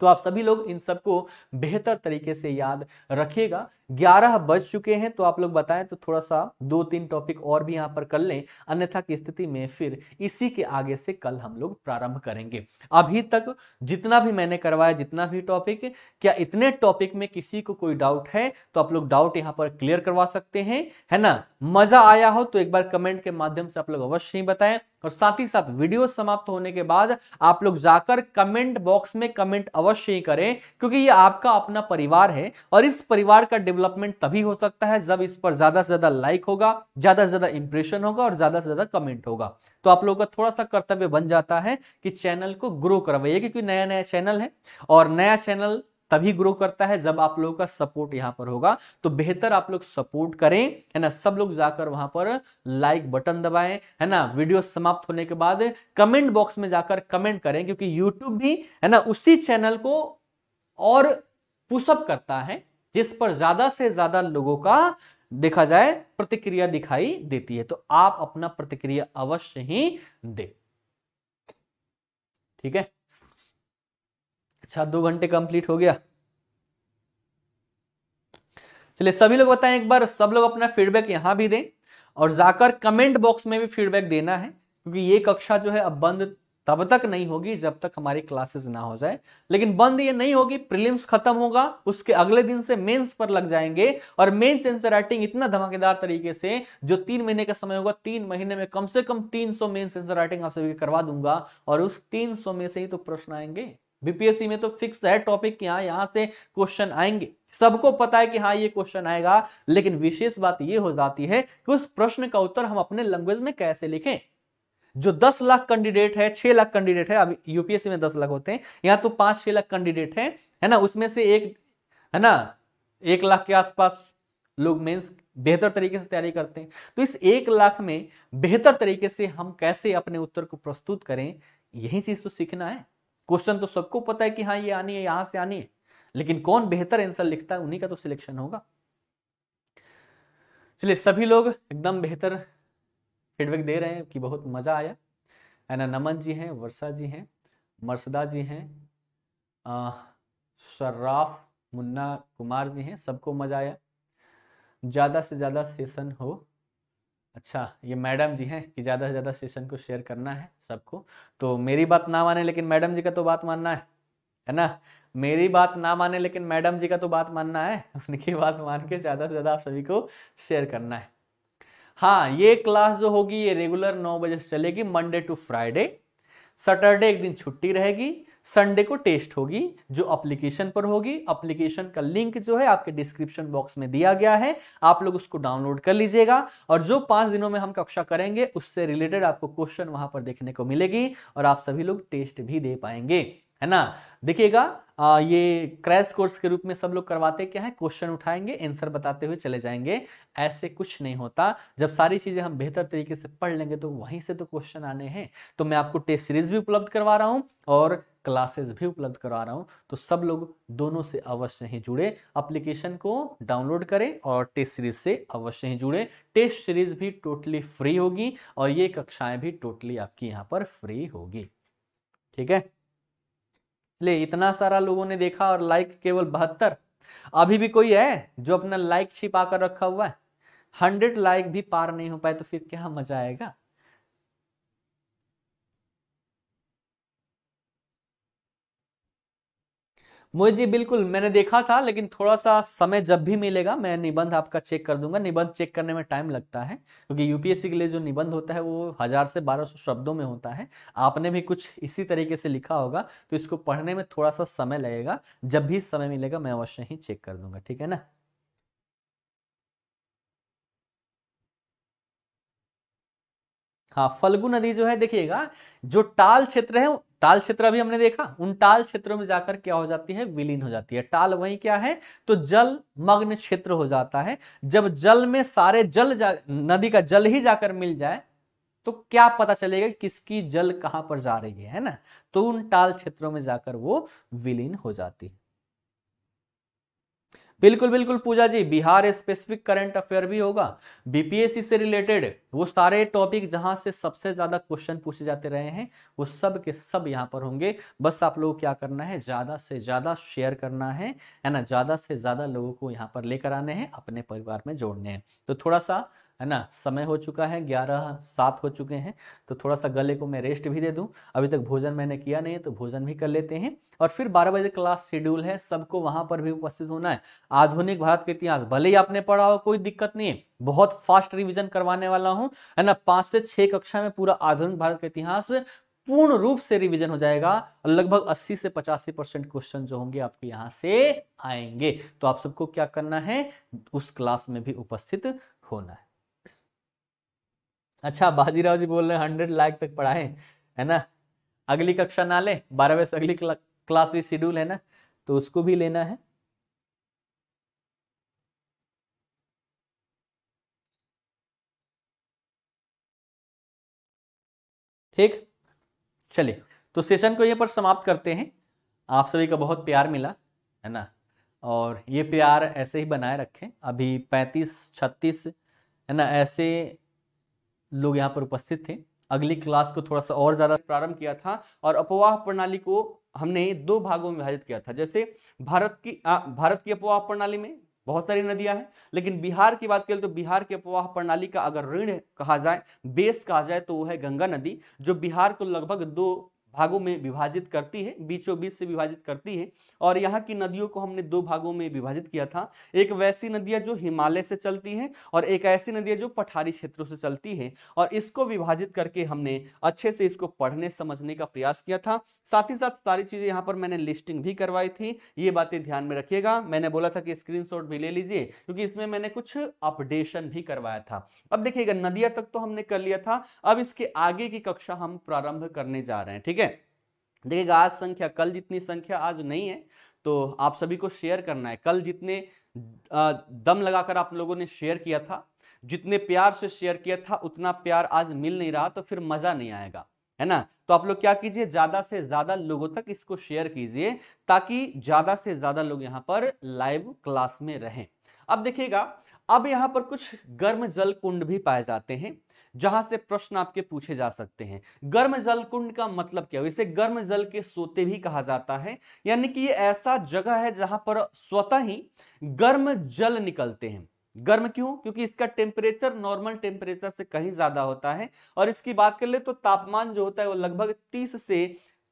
तो आप सभी लोग इन सबको बेहतर तरीके से याद रखिएगा ग्यारह बज चुके हैं तो आप लोग बताएं तो थोड़ा सा दो तीन टॉपिक और भी यहाँ पर कर लें अन्यथा की स्थिति में फिर इसी के आगे से कल हम लोग प्रारंभ करेंगे अभी तक जितना भी मैंने करवाया जितना भी टॉपिक क्या इतने टॉपिक में किसी को कोई डाउट है तो आप लोग डाउट यहाँ पर क्लियर करवा सकते हैं है ना मजा आया हो तो एक बार कमेंट के माध्यम से आप लोग अवश्य ही बताएं और साथ ही साथ वीडियो समाप्त होने के बाद आप लोग जाकर कमेंट बॉक्स में कमेंट अवश्य ही करें क्योंकि ये आपका अपना परिवार है और इस परिवार का डेवलपमेंट तभी हो सकता है जब इस पर ज्यादा से ज्यादा लाइक होगा ज्यादा से ज्यादा इंप्रेशन होगा और ज्यादा से ज्यादा कमेंट होगा तो आप लोगों का थोड़ा सा कर्तव्य बन जाता है कि चैनल को ग्रो करवाइए क्योंकि नया नया चैनल है और नया चैनल तभी ग्रो करता है जब आप लोगों का सपोर्ट यहाँ पर होगा तो बेहतर आप लोग सपोर्ट करें है ना सब लोग जाकर वहां पर लाइक बटन दबाएं है ना वीडियो समाप्त होने के बाद कमेंट बॉक्स में जाकर कमेंट करें क्योंकि यूट्यूब भी है ना उसी चैनल को और पुशअप करता है जिस पर ज्यादा से ज्यादा लोगों का देखा जाए प्रतिक्रिया दिखाई देती है तो आप अपना प्रतिक्रिया अवश्य ही दे ठीक है अच्छा दो घंटे कंप्लीट हो गया चलिए सभी लोग बताएं एक बार सब लोग अपना फीडबैक यहां भी दें और जाकर कमेंट बॉक्स में भी फीडबैक देना है क्योंकि ये कक्षा जो है अब बंद तब तक नहीं होगी जब तक हमारी क्लासेस ना हो जाए लेकिन बंद ये नहीं होगी प्रीलिम्स खत्म होगा उसके अगले दिन से मेंस पर लग जाएंगे और मेंस एंसर राइटिंग इतना धमाकेदार तरीके से जो तीन महीने का समय होगा तीन महीने में कम से कम 300 सौ मेन्स एंसर राइटिंग आप सभी करवा दूंगा और उस 300 में से ही तो प्रश्न आएंगे बीपीएससी में तो फिक्स है टॉपिक यहाँ यहाँ से क्वेश्चन आएंगे सबको पता है कि हाँ ये क्वेश्चन आएगा लेकिन विशेष बात यह हो जाती है कि उस प्रश्न का उत्तर हम अपने लैंग्वेज में कैसे लिखें जो दस लाख कैंडिडेट है छह लाख कैंडिडेट है अब यूपीएससी में दस लाख होते हैं यहाँ तो पांच छह लाख कैंडिडेट है है ना उसमें से एक है ना एक लाख के आसपास लोग मेंस बेहतर तरीके से तैयारी करते हैं तो इस एक लाख में बेहतर तरीके से हम कैसे अपने उत्तर को प्रस्तुत करें यही चीज तो सीखना है क्वेश्चन तो सबको पता है कि हाँ ये आनी है यहां से आनी है लेकिन कौन बेहतर आंसर लिखता है उन्हीं का तो सिलेक्शन होगा चलिए सभी लोग एकदम बेहतर फीडबैक दे रहे हैं कि बहुत मज़ा आया है ना नमन जी हैं वर्षा जी हैं मर्सदा जी हैं शर्राफ मुन्ना कुमार जी हैं सबको मज़ा आया ज़्यादा से ज़्यादा सेशन हो अच्छा ये मैडम जी हैं कि ज़्यादा से ज़्यादा सेशन को शेयर करना है सबको तो मेरी बात ना माने लेकिन मैडम जी का तो बात मानना है है ना मेरी बात ना माने लेकिन मैडम जी का तो बात मानना है उनकी बात मान के ज़्यादा से ज़्यादा आप सभी को शेयर करना है हाँ ये क्लास जो होगी ये रेगुलर नौ बजे से चलेगी मंडे टू फ्राइडे सैटरडे एक दिन छुट्टी रहेगी संडे को टेस्ट होगी जो अप्लीकेशन पर होगी अप्लीकेशन का लिंक जो है आपके डिस्क्रिप्शन बॉक्स में दिया गया है आप लोग उसको डाउनलोड कर लीजिएगा और जो पाँच दिनों में हम कक्षा करेंगे उससे रिलेटेड आपको क्वेश्चन वहां पर देखने को मिलेगी और आप सभी लोग टेस्ट भी दे पाएंगे है ना देखिएगा ये क्रैश कोर्स के रूप में सब लोग करवाते क्या है क्वेश्चन उठाएंगे आंसर बताते हुए चले जाएंगे ऐसे कुछ नहीं होता जब सारी चीज़ें हम बेहतर तरीके से पढ़ लेंगे तो वहीं से तो क्वेश्चन आने हैं तो मैं आपको टेस्ट सीरीज भी उपलब्ध करवा रहा हूँ और क्लासेस भी उपलब्ध करवा रहा हूं तो सब लोग दोनों से अवश्य ही जुड़े अप्लीकेशन को डाउनलोड करें और टेस्ट सीरीज से अवश्य ही जुड़े टेस्ट सीरीज भी टोटली फ्री होगी और ये कक्षाएं भी टोटली आपकी यहाँ पर फ्री होगी ठीक है इसलिए इतना सारा लोगों ने देखा और लाइक केवल बहत्तर अभी भी कोई है जो अपना लाइक छिपा कर रखा हुआ है हंड्रेड लाइक भी पार नहीं हो पाए तो फिर क्या मजा आएगा मोहित जी बिल्कुल मैंने देखा था लेकिन थोड़ा सा समय जब भी मिलेगा मैं निबंध आपका चेक कर दूंगा निबंध चेक करने में टाइम लगता है क्योंकि यूपीएससी के लिए जो निबंध होता है वो हजार से बारह सौ शब्दों में होता है आपने भी कुछ इसी तरीके से लिखा होगा तो इसको पढ़ने में थोड़ा सा समय लगेगा जब भी समय मिलेगा मैं अवश्य ही चेक कर दूंगा ठीक है ना हाँ फल्गु नदी जो है देखिएगा जो टाल क्षेत्र है ताल क्षेत्र अभी हमने देखा उन टाल क्षेत्रों में जाकर क्या हो जाती है विलीन हो जाती है टाल वही क्या है तो जल मग्न क्षेत्र हो जाता है जब जल में सारे जल जा नदी का जल ही जाकर मिल जाए तो क्या पता चलेगा किसकी जल कहां पर जा रही है ना तो उन टाल क्षेत्रों में जाकर वो विलीन हो जाती है बिल्कुल बिल्कुल Puja ji Bihar specific current affair भी होगा बीपीएससी से रिलेटेड वो सारे टॉपिक जहां से सबसे ज्यादा क्वेश्चन पूछे जाते रहे हैं वो सब के सब यहाँ पर होंगे बस आप लोगों क्या करना है ज्यादा से ज्यादा शेयर करना है है ना ज्यादा से ज्यादा लोगों को यहाँ पर लेकर आने हैं अपने परिवार में जोड़ने हैं तो थोड़ा सा है ना समय हो चुका है ग्यारह सात हो चुके हैं तो थोड़ा सा गले को मैं रेस्ट भी दे दूं अभी तक भोजन मैंने किया नहीं है तो भोजन भी कर लेते हैं और फिर बारह बजे क्लास शेड्यूल है सबको वहां पर भी उपस्थित होना है आधुनिक भारत का इतिहास भले ही आपने पढ़ा हो कोई दिक्कत नहीं है बहुत फास्ट रिविजन करवाने वाला हूँ है ना पांच से छह कक्षा में पूरा आधुनिक भारत का इतिहास पूर्ण रूप से रिवीजन हो जाएगा लगभग 80 से पचासी परसेंट क्वेश्चन जो होंगे आपके यहाँ से आएंगे तो आप सबको क्या करना है उस क्लास में भी उपस्थित होना है अच्छा बाजीराव जी बोल रहे हैं हंड्रेड लाख तक पढ़ाए है ना अगली कक्षा ना ले बारहवें से अगली क्लास भी शेड्यूल है ना तो उसको भी लेना है ठीक चलिए तो सेशन को ये पर समाप्त करते हैं आप सभी का बहुत प्यार मिला है ना और ये प्यार ऐसे ही बनाए रखें अभी पैंतीस छत्तीस है ना ऐसे लोग यहाँ पर उपस्थित थे अगली क्लास को थोड़ा सा और ज़्यादा प्रारंभ किया था और अपवाह प्रणाली को हमने दो भागों में विभाजित किया था जैसे भारत की आ, भारत की अपवाह प्रणाली में बहुत सारी नदियां हैं लेकिन बिहार की बात करें तो बिहार की अपवाह प्रणाली का अगर ऋण कहा जाए बेस कहा जाए तो वो है गंगा नदी जो बिहार को लगभग दो भागों में विभाजित करती है बीचों बीच से विभाजित करती है और यहाँ की नदियों को हमने दो भागों में विभाजित किया था एक वैसी नदियाँ जो हिमालय से चलती हैं और एक ऐसी नदियाँ जो पठारी क्षेत्रों से चलती हैं और इसको विभाजित करके हमने अच्छे से इसको पढ़ने समझने का प्रयास किया था साथ ही साथ सारी चीज़ें यहाँ पर मैंने लिस्टिंग भी करवाई थी ये बातें ध्यान में रखिएगा मैंने बोला था कि स्क्रीन भी ले लीजिए क्योंकि इसमें मैंने कुछ अपडेशन भी करवाया था अब देखिएगा नदिया तक तो हमने कर लिया था अब इसके आगे की कक्षा हम प्रारंभ करने जा रहे हैं ठीक है देखिएगा आज संख्या कल जितनी संख्या आज नहीं है तो आप सभी को शेयर करना है कल जितने दम लगाकर आप लोगों ने शेयर किया था जितने प्यार से शेयर किया था उतना प्यार आज मिल नहीं रहा तो फिर मजा नहीं आएगा है ना तो आप लोग क्या कीजिए ज्यादा से ज्यादा लोगों तक इसको शेयर कीजिए ताकि ज्यादा से ज्यादा लोग यहाँ पर लाइव क्लास में रहें अब देखिएगा अब यहाँ पर कुछ गर्म जल कुंड भी पाए जाते हैं जहां से प्रश्न आपके पूछे जा सकते हैं गर्म जल कुंड का मतलब क्या इसे गर्म जल के सोते भी कहा जाता है यानी कि ये ऐसा जगह है जहां पर स्वतः ही गर्म जल निकलते हैं गर्म क्यों क्योंकि इसका टेम्परेचर नॉर्मल टेम्परेचर से कहीं ज्यादा होता है और इसकी बात कर ले तो तापमान जो होता है वो लगभग 30 से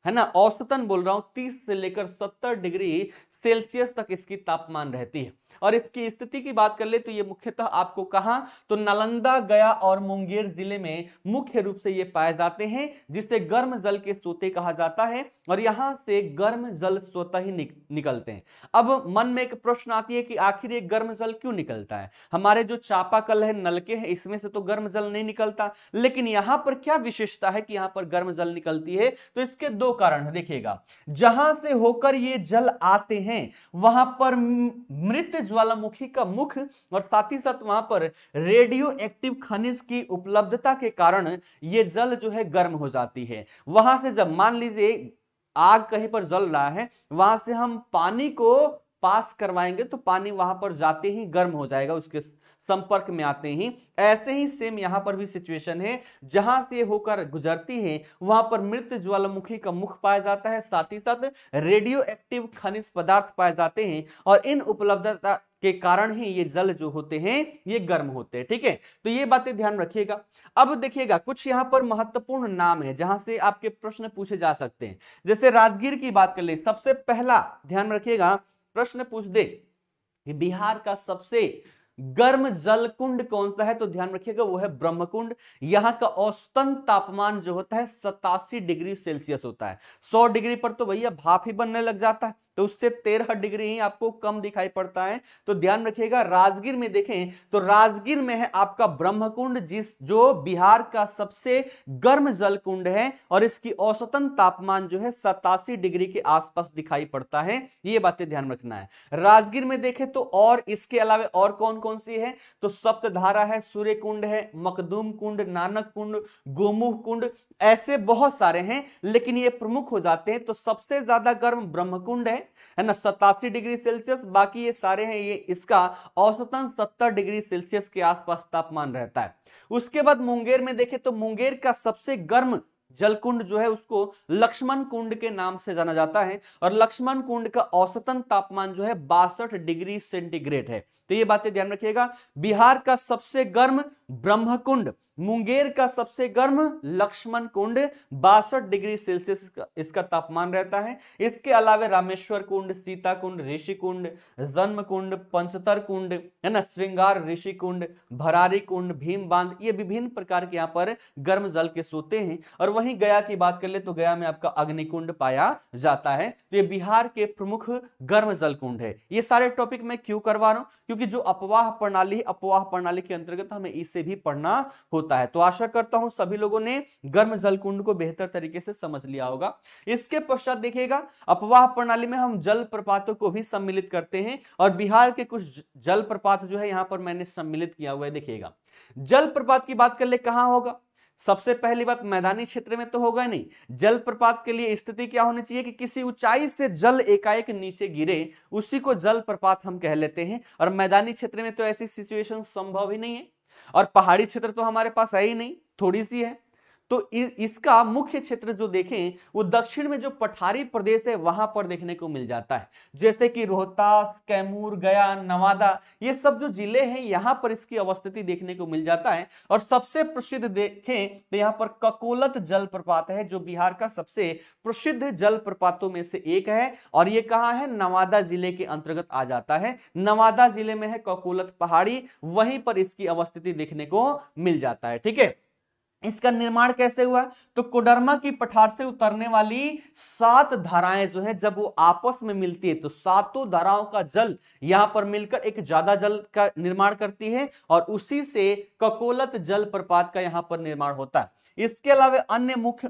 है ना औसतन बोल रहा हूं 30 से लेकर 70 डिग्री सेल्सियस तक इसकी तापमान रहती है और इसकी स्थिति की बात कर ले तो ये मुख्यतः आपको कहा तो नालंदा गया और मुंगेर जिले में मुख्य रूप से ये पाए जाते हैं जिसे गर्म जल के सोते कहा जाता है और यहां से गर्म जल स्वतः ही निक, निकलते हैं अब मन में एक प्रश्न आती है कि आखिर ये गर्म जल क्यों निकलता है हमारे जो चापाकल है नलके हैं इसमें से तो गर्म जल नहीं निकलता लेकिन यहां पर क्या विशेषता है कि यहाँ पर गर्म जल निकलती है तो इसके दो कारण है देखिएगा जहां से होकर ये जल आते हैं वहां पर मृत ज्वालामुखी का मुख और साथ ही साथ वहां पर रेडियो एक्टिव खनिज की उपलब्धता के कारण ये जल जो है गर्म हो जाती है वहां से जब मान लीजिए आग कहीं पर जल रहा है वहां से हम पानी को पास करवाएंगे तो पानी वहां पर जाते ही गर्म हो जाएगा उसके संपर्क में आते हैं ऐसे ही सेम यहाँ पर भी सिचुएशन है जहां से होकर गुजरती है वहां पर मृत ज्वालामुखी का मुख पाया जाता है साथ ही साथ रेडियो एक्टिव खनिज पदार्थ पाए जाते हैं और इन उपलब्धता के कारण ही ये जल जो होते हैं ये गर्म होते हैं ठीक है तो ये बातें ध्यान रखिएगा अब देखिएगा कुछ यहाँ पर महत्वपूर्ण नाम है जहां से आपके प्रश्न पूछे जा सकते हैं जैसे राजगीर की बात कर ले सबसे पहला ध्यान रखिएगा प्रश्न पूछ दे बिहार का सबसे गर्म जल कुंड कौन सा है तो ध्यान रखिएगा वो है ब्रह्मकुंड यहाँ का औसतन तापमान जो होता है सतासी डिग्री सेल्सियस होता है सौ डिग्री पर तो भैया भाप ही बनने लग जाता है तो उससे तेरह डिग्री ही आपको कम दिखाई पड़ता है तो ध्यान रखिएगा राजगीर में देखें तो राजगीर में है आपका ब्रह्मकुंड जिस जो बिहार का सबसे गर्म जल कुंड है और इसकी औसतन तापमान जो है सतासी डिग्री के आसपास दिखाई पड़ता है ये बातें ध्यान रखना है राजगीर में देखें तो और इसके अलावा और कौन कौन सी है तो सप्तधारा है सूर्य कुंड है मकदूम कुंड नानक कुंड गोमुह कुंड ऐसे बहुत सारे हैं लेकिन ये प्रमुख हो जाते हैं तो सबसे ज्यादा गर्म ब्रह्मकुंड है है ना सतासी डिग्री सेल्सियस बाकी ये सारे हैं ये इसका औसतन 70 डिग्री सेल्सियस के आसपास तापमान रहता है उसके बाद मुंगेर में देखें तो मुंगेर का सबसे गर्म जलकुंड जो है उसको लक्ष्मण कुंड के नाम से जाना जाता है और लक्ष्मण कुंड का औसतन तापमान जो है बासठ डिग्री सेंटीग्रेड है तो ये बातें ध्यान रखिएगा बिहार का सबसे गर्म ब्रह्मकुंड मुंगेर का सबसे गर्म लक्ष्मण कुंड बासठ डिग्री सेल्सियस इसका तापमान रहता है इसके अलावा रामेश्वर कुंड सीता कुंड ऋषि कुंड जन्म कुंड पंचतर कुंड है ना श्रृंगार ऋषि कुंड भरारी कुंड भीम बांध ये विभिन्न प्रकार के यहाँ पर गर्म जल के सोते हैं और वही वहीं गया की बात कर ले तो गया में आपका अग्निकुंड पाया जाता है तो ये बिहार के प्रमुख गर्म जल कुंड है ये सारे टॉपिक मैं क्यों करवा रहा हूं क्योंकि जो अपवाह प्रणाली अपवाह प्रणाली के अंतर्गत हमें इसे भी पढ़ना होता है तो आशा करता हूं सभी लोगों ने गर्म जल कुंड को बेहतर तरीके से समझ लिया होगा इसके पश्चात देखिएगा अपवाह प्रणाली में हम जल प्रपातों को भी सम्मिलित करते हैं और बिहार के कुछ जल प्रपात जो है यहां पर मैंने सम्मिलित किया हुआ है देखिएगा जल प्रपात की बात कर ले कहा होगा सबसे पहली बात मैदानी क्षेत्र में तो होगा नहीं जल प्रपात के लिए स्थिति क्या होनी चाहिए कि किसी ऊंचाई से जल एकाएक नीचे गिरे उसी को जल प्रपात हम कह लेते हैं और मैदानी क्षेत्र में तो ऐसी सिचुएशन संभव ही नहीं है और पहाड़ी क्षेत्र तो हमारे पास है ही नहीं थोड़ी सी है तो इसका मुख्य क्षेत्र जो देखें वो दक्षिण में जो पठारी प्रदेश है वहां पर देखने को मिल जाता है जैसे कि रोहतास कैमूर गया नवादा ये सब जो जिले हैं यहां पर इसकी अवस्थिति देखने को मिल जाता है और सबसे प्रसिद्ध देखें तो यहाँ पर ककोलत जलप्रपात है जो बिहार का सबसे प्रसिद्ध जलप्रपातों में से एक है और ये कहा है नवादा जिले के अंतर्गत आ जाता है नवादा जिले में है ककोलत पहाड़ी वहीं पर इसकी अवस्थिति देखने को मिल जाता है ठीक है इसका निर्माण कैसे हुआ तो कोडरमा की पठार से उतरने वाली सात धाराएं जो है जब वो आपस में मिलती है तो सातों धाराओं का जल यहां पर मिलकर एक ज्यादा जल का निर्माण करती है और उसी से ककोलत जल प्रपात का यहां पर निर्माण होता है इसके अलावा अन्य मुख्य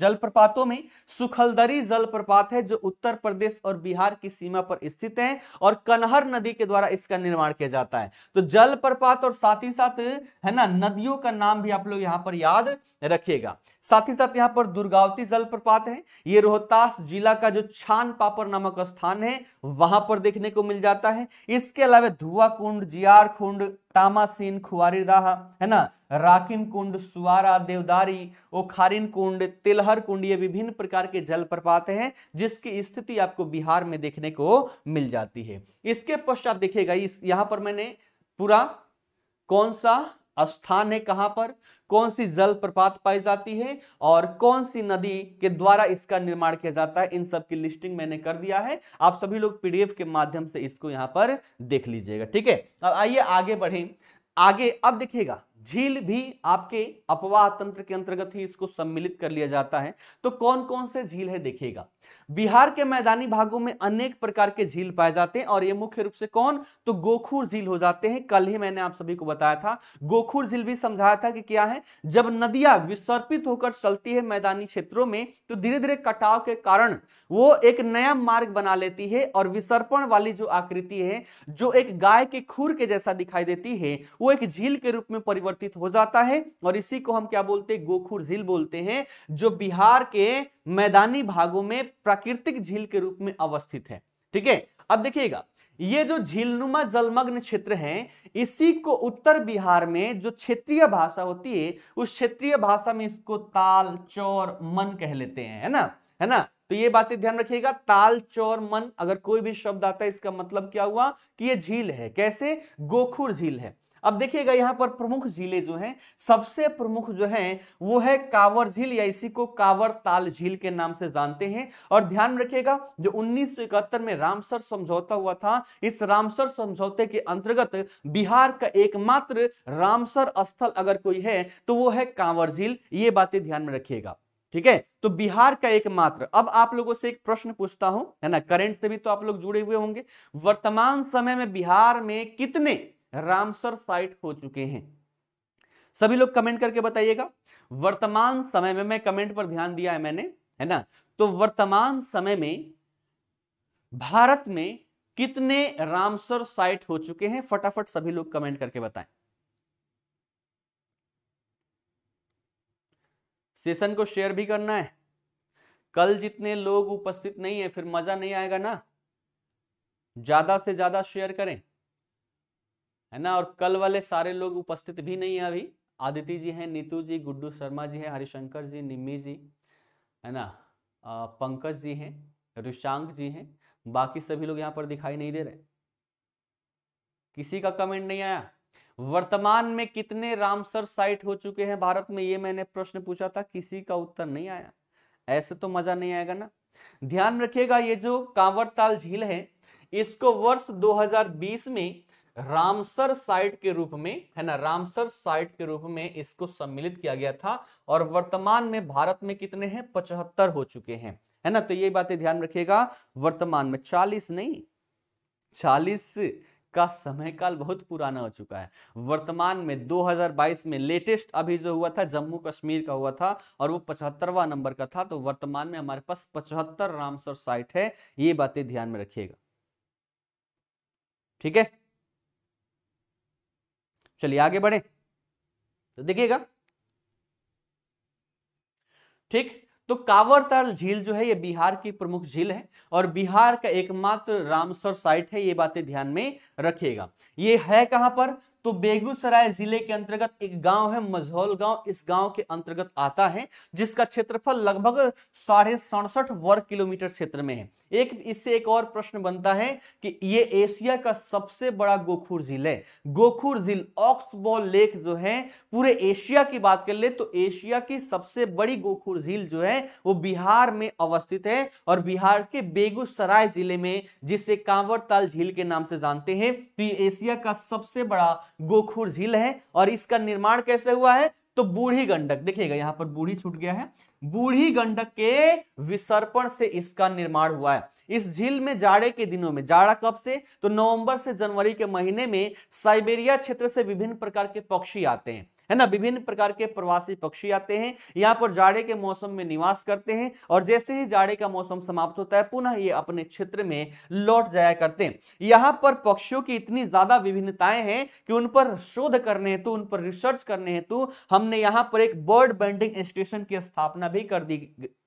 जलप्रपातों में सुखलदरी जलप्रपात है जो उत्तर प्रदेश और बिहार की सीमा पर स्थित है और कनहर नदी के द्वारा इसका निर्माण किया जाता है तो जलप्रपात और साथ ही साथ है ना नदियों का नाम भी आप लोग यहां पर याद रखिएगा साथ ही साथ यहाँ पर दुर्गावती जलप्रपात है ये रोहतास जिला का जो छान पापर नामक स्थान है वहां पर देखने को मिल जाता है इसके अलावा धुआ कुंड जियार कुंड तामासीन खुआरी है ना राकिन कुंड सुवारा देवदारी ओखारिन कुंड तिलहर कुंड ये विभिन्न प्रकार के जलप्रपात हैं जिसकी स्थिति आपको बिहार में देखने को मिल जाती है इसके पश्चात देखिएगा इस यहाँ पर मैंने पूरा कौन सा स्थान है कहां पर कौन सी जल प्रपात पाई जाती है और कौन सी नदी के द्वारा इसका निर्माण किया जाता है इन सब की लिस्टिंग मैंने कर दिया है आप सभी लोग पीडीएफ के माध्यम से इसको यहां पर देख लीजिएगा ठीक है अब आइए आगे बढ़े आगे अब देखिएगा झील भी आपके अपवाह तंत्र के अंतर्गत ही इसको सम्मिलित कर लिया जाता है तो कौन कौन से झील है देखिएगा बिहार के मैदानी भागों में अनेक प्रकार के झील पाए जाते हैं और ये मुख्य रूप से कौन तो गोखूर झील हो जाते हैं कल ही मैंने आप सभी को बताया था गोखूर झील भी समझाया था कि क्या है जब नदियां विसर्पित होकर चलती है मैदानी क्षेत्रों में तो धीरे धीरे कटाव के कारण वो एक नया मार्ग बना लेती है और विसर्पण वाली जो आकृति है जो एक गाय के खूर के जैसा दिखाई देती है वो एक झील के रूप में परिवर्तित हो जाता है और इसी को हम क्या बोलते हैं गोखूर झील बोलते हैं जो बिहार के मैदानी भागों में प्राकृतिक झील के रूप में अवस्थित है ठीक है अब देखिएगा ये जो झीलनुमा जलमग्न क्षेत्र है इसी को उत्तर बिहार में जो क्षेत्रीय भाषा होती है उस क्षेत्रीय भाषा में इसको ताल चौर मन कह लेते हैं है ना है ना तो ये बातें ध्यान रखिएगा ताल चौर मन अगर कोई भी शब्द आता है इसका मतलब क्या हुआ कि ये झील है कैसे गोखुर झील है अब देखिएगा यहाँ पर प्रमुख झीलें जो हैं सबसे प्रमुख जो हैं वो है कावर झील या इसी को कावर ताल झील के नाम से जानते हैं और ध्यान रखिएगा जो 1971 में रामसर समझौता हुआ था इस रामसर समझौते के अंतर्गत बिहार का एकमात्र रामसर स्थल अगर कोई है तो वो है कांवर झील ये बातें ध्यान में रखिएगा ठीक है तो बिहार का एकमात्र अब आप लोगों से एक प्रश्न पूछता हूं है ना करंट से भी तो आप लोग जुड़े हुए होंगे वर्तमान समय में बिहार में कितने रामसर साइट हो चुके हैं सभी लोग कमेंट करके बताइएगा वर्तमान समय में मैं कमेंट पर ध्यान दिया है मैंने है ना तो वर्तमान समय में भारत में कितने रामसर साइट हो चुके हैं फटाफट सभी लोग कमेंट करके बताएं सेशन को शेयर भी करना है कल जितने लोग उपस्थित नहीं है फिर मजा नहीं आएगा ना ज्यादा से ज्यादा शेयर करें है ना और कल वाले सारे लोग उपस्थित भी नहीं है अभी आदित्य जी हैं नीतू जी गुड्डू शर्मा जी हैं हरिशंकर जी निम्मी जी है ना पंकज जी हैं ऋषांक जी हैं बाकी सभी लोग यहाँ पर दिखाई नहीं दे रहे किसी का कमेंट नहीं आया वर्तमान में कितने रामसर साइट हो चुके हैं भारत में ये मैंने प्रश्न पूछा था किसी का उत्तर नहीं आया ऐसे तो मजा नहीं आएगा ना ध्यान रखिएगा ये जो कांवरताल झील है इसको वर्ष 2020 में रामसर साइट के रूप में है ना रामसर साइट के रूप में इसको सम्मिलित किया गया था और वर्तमान में भारत में कितने हैं पचहत्तर हो चुके हैं है ना तो ये बातें ध्यान रखिएगा वर्तमान में चालीस नहीं चालीस का समय काल बहुत पुराना हो चुका है वर्तमान में 2022 में लेटेस्ट अभी जो हुआ था जम्मू कश्मीर का हुआ था और वो पचहत्तरवा नंबर का था तो वर्तमान में हमारे पास पचहत्तर रामसर साइट है ये बातें ध्यान में रखिएगा ठीक है चलिए आगे बढ़े तो देखिएगा ठीक तो कावरताल झील जो है ये बिहार की प्रमुख झील है और बिहार का एकमात्र रामसर साइट है ये बातें ध्यान में रखिएगा ये है कहां पर तो बेगूसराय जिले के अंतर्गत एक गांव है मझौल गांव इस गांव के अंतर्गत आता है जिसका क्षेत्रफल लगभग साढ़े सड़सठ वर्ग किलोमीटर क्षेत्र में है एक इससे एक और प्रश्न बनता है कि ये एशिया का सबसे बड़ा गोखुर झील है गोखुर झील ऑक्सबॉल लेक जो है पूरे एशिया की बात कर ले तो एशिया की सबसे बड़ी गोखुर झील जो है वो बिहार में अवस्थित है और बिहार के बेगूसराय जिले में जिसे कांवरताल झील के नाम से जानते हैं तो ये एशिया का सबसे बड़ा गोखुर झील है और इसका निर्माण कैसे हुआ है तो बूढ़ी गंडक देखिएगा यहां पर बूढ़ी छूट गया है बूढ़ी गंडक के विसर्पण से इसका निर्माण हुआ है इस झील में जाड़े के दिनों में जाड़ा कब से तो नवंबर से जनवरी के महीने में साइबेरिया क्षेत्र से विभिन्न प्रकार के पक्षी आते हैं है ना विभिन्न प्रकार के प्रवासी पक्षी आते हैं यहाँ पर जाड़े के मौसम में निवास करते हैं और जैसे ही जाड़े का मौसम समाप्त होता है पुनः ये अपने क्षेत्र में लौट जाया करते हैं यहाँ पर पक्षियों की इतनी ज्यादा विभिन्नताएं हैं कि उन पर शोध करने हेतु उन पर रिसर्च करने हेतु हमने यहाँ पर एक बर्ड बैंडिंग स्टेशन की स्थापना भी कर दी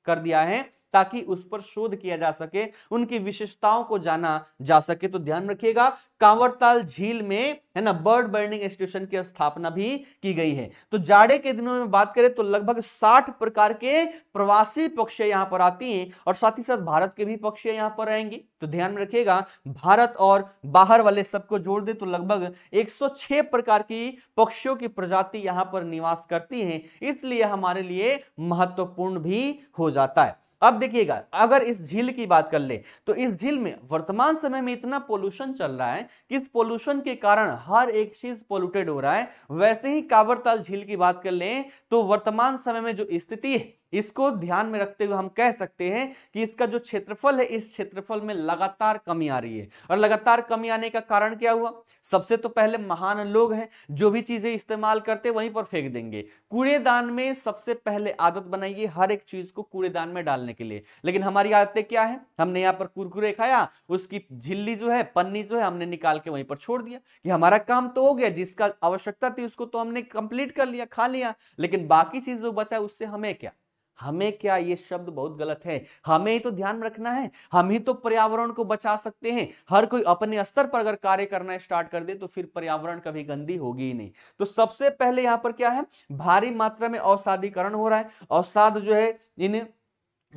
कर दिया है ताकि उस पर शोध किया जा सके उनकी विशेषताओं को जाना जा सके तो ध्यान रखिएगा कांवरताल झील में है ना बर्ड बर्निंग स्टेशन की स्थापना भी की गई है तो जाड़े के दिनों में बात करें तो लगभग साठ प्रकार के प्रवासी पक्षी यहां पर आती हैं और साथ ही साथ भारत के भी पक्षी यहां पर आएंगे तो ध्यान में रखिएगा भारत और बाहर वाले सबको जोड़ दे तो लगभग 106 प्रकार की पक्षियों की प्रजाति यहां पर निवास करती हैं इसलिए हमारे लिए महत्वपूर्ण भी हो जाता है अब देखिएगा अगर इस झील की बात कर ले तो इस झील में वर्तमान समय में इतना पोल्यूशन चल रहा है कि इस पोल्यूशन के कारण हर एक चीज पोल्यूटेड हो रहा है वैसे ही कावरताल झील की बात कर ले तो वर्तमान समय में जो स्थिति है इसको ध्यान में रखते हुए हम कह सकते हैं कि इसका जो क्षेत्रफल है इस क्षेत्रफल में लगातार कमी आ रही है और लगातार कमी आने का कारण क्या हुआ सबसे तो पहले महान लोग हैं जो भी चीजें इस्तेमाल करते वहीं पर फेंक देंगे कूड़ेदान में सबसे पहले आदत बनाइए हर एक चीज को कूड़ेदान में डालने के लिए लेकिन हमारी आदतें क्या है हमने यहाँ पर कुरकुरे खाया उसकी झिल्ली जो है पन्नी जो है हमने निकाल के वहीं पर छोड़ दिया कि हमारा काम तो हो गया जिसका आवश्यकता थी उसको तो हमने कंप्लीट कर लिया खा लिया लेकिन बाकी चीज जो बचा उससे हमें क्या हमें क्या ये शब्द बहुत गलत है हमें तो ध्यान रखना है हम ही तो पर्यावरण को बचा सकते हैं हर कोई अपने स्तर पर अगर कार्य करना स्टार्ट कर दे तो फिर पर्यावरण कभी गंदी होगी ही नहीं तो सबसे पहले यहां पर क्या है भारी मात्रा में अवसादीकरण हो रहा है औसाद जो है इन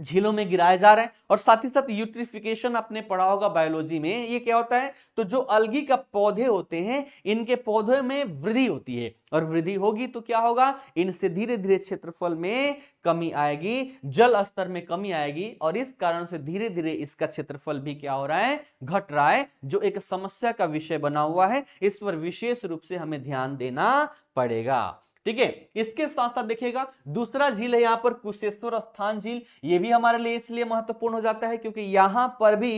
झीलों में गिराए जा रहे हैं और साथ ही साथ यूट्रिफिकेशन आपने पढ़ा होगा बायोलॉजी में ये क्या होता है तो जो अलगी का पौधे होते हैं इनके पौधे में वृद्धि होती है और वृद्धि होगी तो क्या होगा इनसे धीरे धीरे क्षेत्रफल में कमी आएगी जल स्तर में कमी आएगी और इस कारण से धीरे धीरे इसका क्षेत्रफल भी क्या हो रहा है घट रहा है जो एक समस्या का विषय बना हुआ है इस पर विशेष रूप से हमें ध्यान देना पड़ेगा ठीक है इसके साथ साथ देखिएगा दूसरा झील है यहां पर कुशेश्वर स्थान झील ये भी हमारे लिए इसलिए महत्वपूर्ण हो जाता है क्योंकि यहां पर भी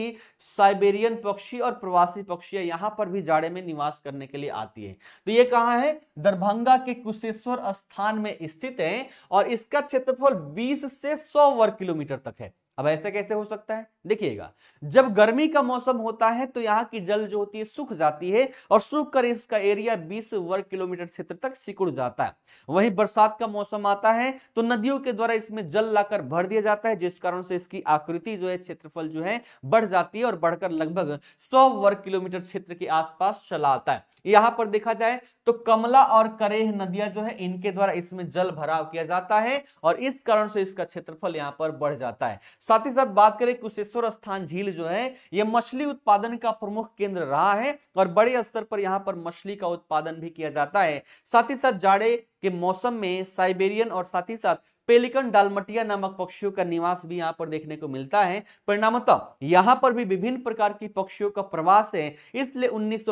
साइबेरियन पक्षी और प्रवासी पक्षी यहां पर भी जाड़े में निवास करने के लिए आती है तो ये कहा है दरभंगा के कुशेश्वर स्थान में स्थित है और इसका क्षेत्रफल बीस से सौ वर्ग किलोमीटर तक है अब ऐसा कैसे हो सकता है देखिएगा जब गर्मी का मौसम होता है तो यहाँ की जल जो होती है सूख जाती है और सूख कर इसका एरिया 20 वर्ग किलोमीटर क्षेत्र तक सिकुड़ जाता है वहीं बरसात का मौसम आता है तो नदियों के द्वारा इसमें जल लाकर भर दिया जाता है जिस कारण से इसकी आकृति जो है क्षेत्रफल जो है बढ़ जाती है और बढ़कर लगभग सौ वर्ग किलोमीटर क्षेत्र के आसपास चला आता है यहां पर देखा जाए तो कमला और करेह नदियां जो है इनके द्वारा इसमें जल भराव किया जाता है और इस कारण से इसका क्षेत्रफल यहाँ पर बढ़ जाता है साथ ही साथ बात करें कुशेश्वर स्थान झील जो है यह मछली उत्पादन का प्रमुख केंद्र रहा है और बड़े स्तर पर यहाँ पर मछली का उत्पादन भी किया जाता है साथ ही साथ जाड़े के मौसम में साइबेरियन और साथ ही साथ पेलिकन डालमटिया नामक पक्षियों का निवास भी यहाँ पर देखने को मिलता है परिणामतः यहाँ पर भी विभिन्न प्रकार की पक्षियों का प्रवास है इसलिए उन्नीस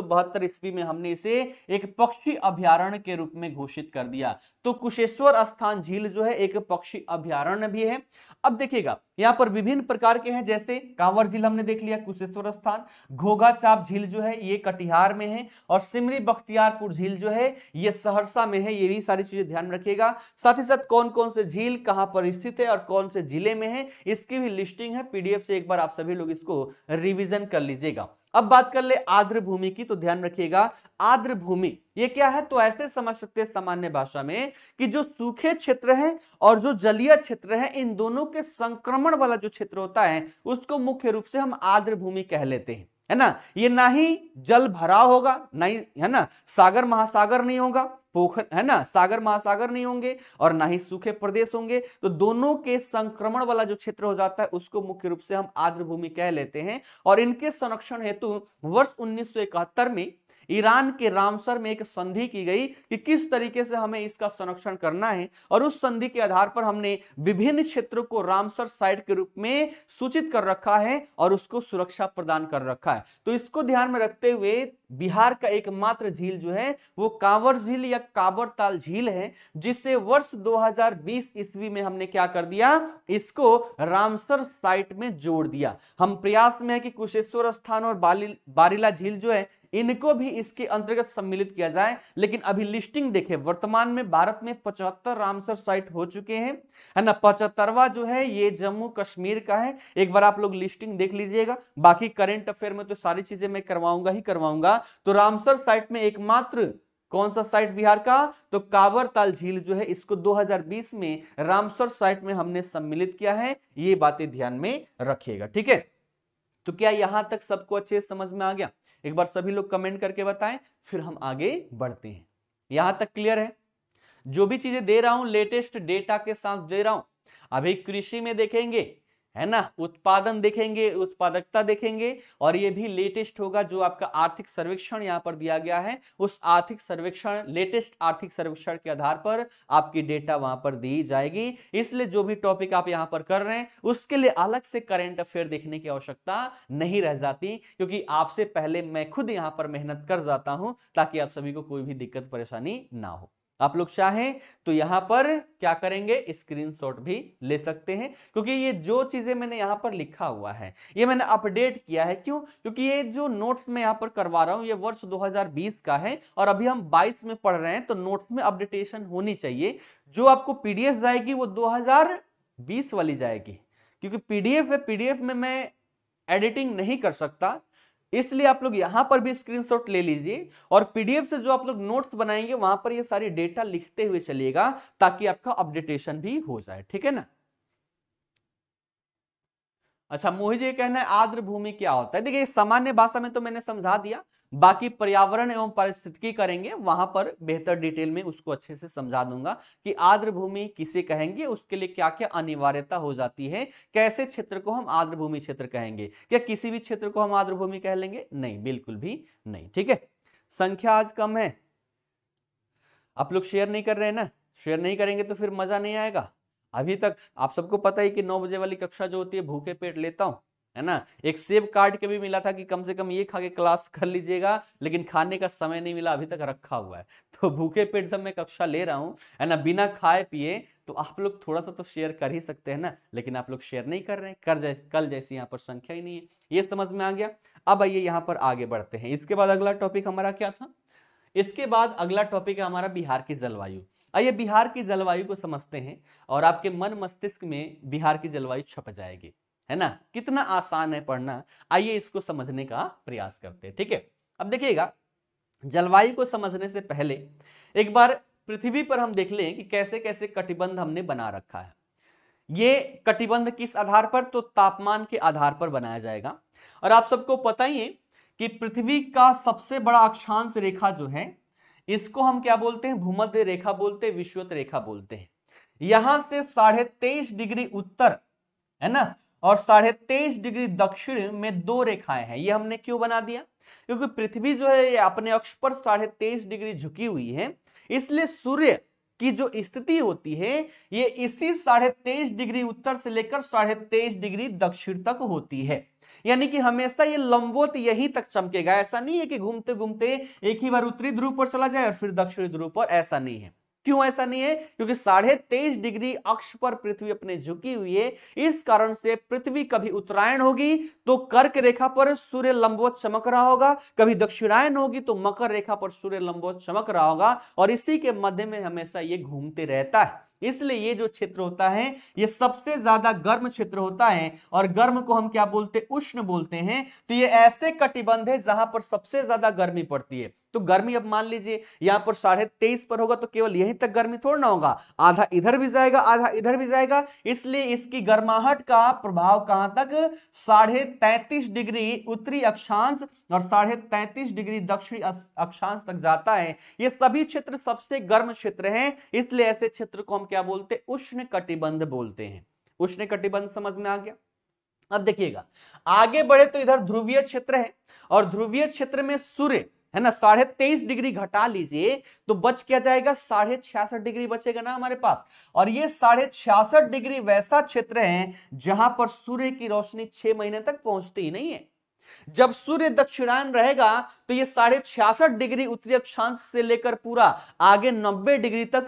ईस्वी में हमने इसे एक पक्षी अभ्यारण्य के रूप में घोषित कर दिया तो कुशेश्वर स्थान झील जो है एक पक्षी अभ्यारण्य भी है अब देखिएगा यहाँ पर विभिन्न प्रकार के हैं जैसे कांवर झील हमने देख लिया कुशेश्वर स्थान घोगा चाप झील जो है ये कटिहार में है और सिमरी बख्तियारपुर झील जो है ये सहरसा में है ये भी सारी चीजें ध्यान में रखिएगा साथ ही साथ कौन कौन से झील कहाँ पर स्थित है और कौन से जिले में है इसकी भी लिस्टिंग है पीडीएफ से एक बार आप सभी लोग इसको रिविजन कर लीजिएगा अब बात कर ले आर्द्र भूमि की तो ध्यान रखिएगा आर्द्र भूमि ये क्या है तो ऐसे समझ सकते हैं सामान्य भाषा में कि जो सूखे क्षेत्र हैं और जो जलीय क्षेत्र है इन दोनों के संक्रमण वाला जो क्षेत्र होता है उसको मुख्य रूप से हम आर्द्र भूमि कह लेते हैं है ना ये ना ही जल भरा होगा ना ही है ना सागर महासागर नहीं होगा पोखर है ना सागर महासागर नहीं होंगे और ना ही सूखे प्रदेश होंगे तो दोनों के संक्रमण वाला जो क्षेत्र हो जाता है उसको मुख्य रूप से हम आर्द्र भूमि कह लेते हैं और इनके संरक्षण हेतु वर्ष उन्नीस में ईरान के रामसर में एक संधि की गई कि किस तरीके से हमें इसका संरक्षण करना है और उस संधि के आधार पर हमने विभिन्न क्षेत्रों को रामसर साइट के रूप में सूचित कर रखा है और उसको सुरक्षा प्रदान कर रखा है तो इसको ध्यान में रखते हुए बिहार का एकमात्र झील जो है वो कांवर झील या कांवर ताल झील है जिसे वर्ष 2020 ईस्वी में हमने क्या कर दिया इसको रामसर साइट में जोड़ दिया हम प्रयास में है कि कुशेश्वर स्थान और बारिला झील जो है इनको भी इसके अंतर्गत सम्मिलित किया जाए लेकिन अभी लिस्टिंग देखें वर्तमान में भारत में पचहत्तर रामसर साइट हो चुके हैं है ना पचहत्तरवा जो है ये जम्मू कश्मीर का है एक बार आप लोग लिस्टिंग देख लीजिएगा बाकी करेंट अफेयर में तो सारी चीजें मैं करवाऊंगा ही करवाऊंगा तो रामसर साइट में एकमात्र कौन सा साइट बिहार का तो कावर ताल झील जो है इसको 2020 में रामसर साइट में हमने सम्मिलित किया है ये बातें ध्यान में रखिएगा ठीक है तो क्या यहां तक सबको अच्छे से समझ में आ गया एक बार सभी लोग कमेंट करके बताएं फिर हम आगे बढ़ते हैं यहां तक क्लियर है जो भी चीजें दे रहा हूं लेटेस्ट डेटा के साथ दे रहा हूं अभी कृषि में देखेंगे है ना उत्पादन देखेंगे उत्पादकता देखेंगे और ये भी लेटेस्ट होगा जो आपका आर्थिक सर्वेक्षण यहाँ पर दिया गया है उस आर्थिक सर्वेक्षण लेटेस्ट आर्थिक सर्वेक्षण के आधार पर आपकी डेटा वहां पर दी जाएगी इसलिए जो भी टॉपिक आप यहाँ पर कर रहे हैं उसके लिए अलग से करेंट अफेयर देखने की आवश्यकता नहीं रह जाती क्योंकि आपसे पहले मैं खुद यहाँ पर मेहनत कर जाता हूं ताकि आप सभी को कोई भी दिक्कत परेशानी ना हो आप लोग चाहें तो यहां पर क्या करेंगे स्क्रीनशॉट भी ले सकते हैं क्योंकि ये जो चीजें मैंने यहां पर लिखा हुआ है ये मैंने अपडेट किया है क्यों क्योंकि ये जो नोट्स मैं यहां पर करवा रहा हूं ये वर्ष 2020 का है और अभी हम 22 में पढ़ रहे हैं तो नोट्स में अपडेटेशन होनी चाहिए जो आपको पीडीएफ जाएगी वो दो वाली जाएगी क्योंकि पीडीएफ है पीडीएफ में मैं एडिटिंग नहीं कर सकता इसलिए आप लोग यहां पर भी स्क्रीनशॉट ले लीजिए और पीडीएफ से जो आप लोग नोट्स बनाएंगे वहां पर ये सारी डेटा लिखते हुए चलिएगा ताकि आपका अपडेटेशन भी हो जाए ठीक है ना अच्छा मोहित जी कहना है आर्द्र भूमि क्या होता है देखिए सामान्य भाषा में तो मैंने समझा दिया बाकी पर्यावरण एवं पारिस्थितिकी करेंगे वहां पर बेहतर डिटेल में उसको अच्छे से समझा दूंगा कि आर्द्र भूमि किसे कहेंगे उसके लिए क्या क्या अनिवार्यता हो जाती है कैसे क्षेत्र को हम आर्द्र भूमि क्षेत्र कहेंगे क्या किसी भी क्षेत्र को हम आर्द्र भूमि कह लेंगे नहीं बिल्कुल भी नहीं ठीक है संख्या आज कम है आप लोग शेयर नहीं कर रहे हैं ना शेयर नहीं करेंगे तो फिर मजा नहीं आएगा अभी तक आप सबको पता ही कि नौ बजे वाली कक्षा जो होती है भूखे पेट लेता हूं है ना एक सेब कार्ड के भी मिला था कि कम से कम ये खा के क्लास कर लीजिएगा लेकिन खाने का समय नहीं मिला अभी तक रखा हुआ है तो भूखे पेट जब मैं कक्षा ले रहा हूँ है ना बिना खाए पिए तो आप लोग थोड़ा सा तो शेयर कर ही सकते हैं ना लेकिन आप लोग शेयर नहीं कर रहे हैं कर जैसे कल जैसी यहाँ पर संख्या ही नहीं है ये समझ में आ गया अब आइए यहाँ पर आगे बढ़ते हैं इसके बाद अगला टॉपिक हमारा क्या था इसके बाद अगला टॉपिक है हमारा बिहार की जलवायु आइए बिहार की जलवायु को समझते हैं और आपके मन मस्तिष्क में बिहार की जलवायु छप जाएगी है ना कितना आसान है पढ़ना आइए इसको समझने का प्रयास करते हैं ठीक है अब देखिएगा जलवायु को समझने से पहले एक बार पृथ्वी पर हम देख लें कि कैसे कैसे कटिबंध हमने बना रखा है ये कटिबंध किस आधार पर तो तापमान के आधार पर बनाया जाएगा और आप सबको पता ही है कि पृथ्वी का सबसे बड़ा अक्षांश रेखा जो है इसको हम क्या बोलते हैं भूमध्य रेखा बोलते हैं विश्वत रेखा बोलते हैं यहां से साढ़े तेईस डिग्री उत्तर है ना और साढ़े तेईस डिग्री दक्षिण में दो रेखाएं हैं ये हमने क्यों बना दिया क्योंकि पृथ्वी जो है ये अपने अक्ष पर साढ़े तेईस डिग्री झुकी हुई है इसलिए सूर्य की जो स्थिति होती है ये इसी साढ़े तेईस डिग्री उत्तर से लेकर साढ़े तेईस डिग्री दक्षिण तक होती है यानी कि हमेशा ये लंबोत यहीं तक चमकेगा ऐसा नहीं है कि घूमते घूमते एक ही बार उत्तरी ध्रुव पर चला जाए और फिर दक्षिणी ध्रुव पर ऐसा नहीं है क्यों ऐसा नहीं है क्योंकि साढ़े तेईस डिग्री अक्ष पर पृथ्वी अपने झुकी हुई है इस कारण से पृथ्वी कभी उत्तरायण होगी तो कर्क रेखा पर सूर्य लंबवत चमक रहा होगा कभी दक्षिणायन होगी तो मकर रेखा पर सूर्य लंबवत चमक रहा होगा और इसी के मध्य में हमेशा ये घूमते रहता है इसलिए ये जो क्षेत्र होता है ये सबसे ज्यादा गर्म क्षेत्र होता है और गर्म को हम क्या बोलते उष्ण बोलते हैं तो ये ऐसे कटिबंध है जहां पर सबसे ज्यादा गर्मी पड़ती है तो गर्मी अब मान लीजिए यहां पर साढ़े तेईस पर होगा तो केवल यहीं तक गर्मी थोड़ा ना होगा आधा इधर भी जाएगा आधा इधर भी जाएगा इसलिए इसकी गर्माहट का प्रभाव कहां तक साढ़े तैतीस डिग्री उत्तरी अक्षांश और साढ़े तैतीस डिग्री दक्षिणी अक्षांश तक जाता है ये सभी क्षेत्र सबसे गर्म क्षेत्र हैं इसलिए ऐसे क्षेत्र को हम क्या बोलते हैं उष्ण कटिबंध बोलते हैं उष्ण कटिबंध समझ में आ गया अब देखिएगा आगे बढ़े तो इधर ध्रुवीय क्षेत्र है और ध्रुवीय क्षेत्र में सूर्य है ना साढ़े तेईस डिग्री घटा लीजिए तो बच क्या जाएगा साढ़े छियासठ डिग्री बचेगा ना हमारे पास और ये साढ़े छियासठ डिग्री वैसा क्षेत्र है जहां पर सूर्य की रोशनी छह महीने तक पहुंचती ही नहीं है जब सूर्य दक्षिणायन रहेगा तो ये साढ़े छियासठ डिग्री उत्तरी अक्षांश से लेकर पूरा आगे नब्बे डिग्री तक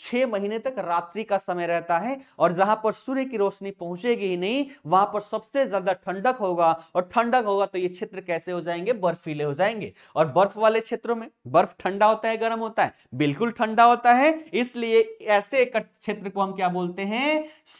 छह महीने तक रात्रि का समय रहता है और जहां पर सूर्य की रोशनी पहुंचेगी ही नहीं वहां पर सबसे ज्यादा ठंडक होगा और ठंडक होगा तो ये क्षेत्र कैसे हो जाएंगे बर्फीले हो जाएंगे और बर्फ वाले क्षेत्रों में बर्फ ठंडा होता है गर्म होता है बिल्कुल ठंडा होता है इसलिए ऐसे क्षेत्र को हम क्या बोलते हैं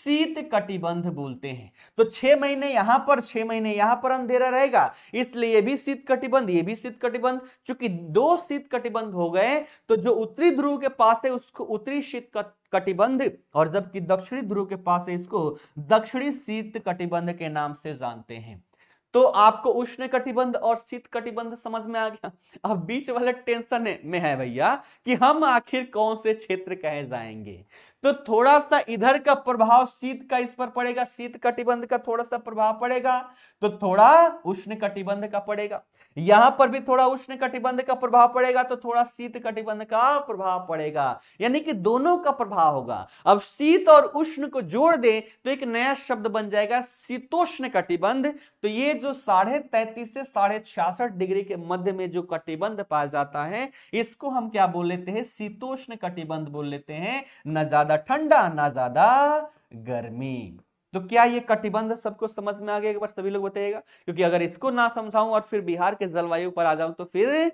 शीत कटिबंध बोलते हैं तो छह महीने यहां पर छह महीने यहां पर अंधेरा रहेगा इसलिए भी शीत कटिबंध ये भी शीत कटिबंध चूंकि दो शीत कटिबंध हो गए तो जो उत्तरी ध्रुव के पास है उसको उत्तरी शीत कटिबंध और जबकि दक्षिणी ध्रुव के पास है इसको दक्षिणी शीत कटिबंध के नाम से जानते हैं तो आपको उष्ण कटिबंध और शीत कटिबंध समझ में आ गया अब बीच वाले टेंशन में है भैया कि हम आखिर कौन से क्षेत्र कहे जाएंगे तो थोड़ा सा इधर का प्रभाव शीत का इस पर पड़ेगा शीत कटिबंध का थोड़ा सा प्रभाव पड़ेगा तो थोड़ा उष्ण कटिबंध का पड़ेगा यहां पर भी थोड़ा उष्ण कटिबंध का प्रभाव पड़ेगा तो थोड़ा शीत कटिबंध का प्रभाव पड़ेगा यानी कि दोनों का प्रभाव होगा अब शीत और उष्ण को जोड़ दे तो एक नया शब्द बन जाएगा शीतोष्ण कटिबंध तो ये जो साढ़े तैतीस से साढ़े छियासठ डिग्री के मध्य में जो कटिबंध पाया जाता है इसको हम क्या बोल लेते हैं शीतोष्ण कटिबंध बोल लेते हैं न ज्यादा ठंडा ना ज्यादा गर्मी तो क्या ये कटिबंध सबको समझ में आ गया एक बार सभी लोग बताइएगा क्योंकि अगर इसको ना समझाऊं और फिर बिहार के जलवायु पर आ जाऊं तो फिर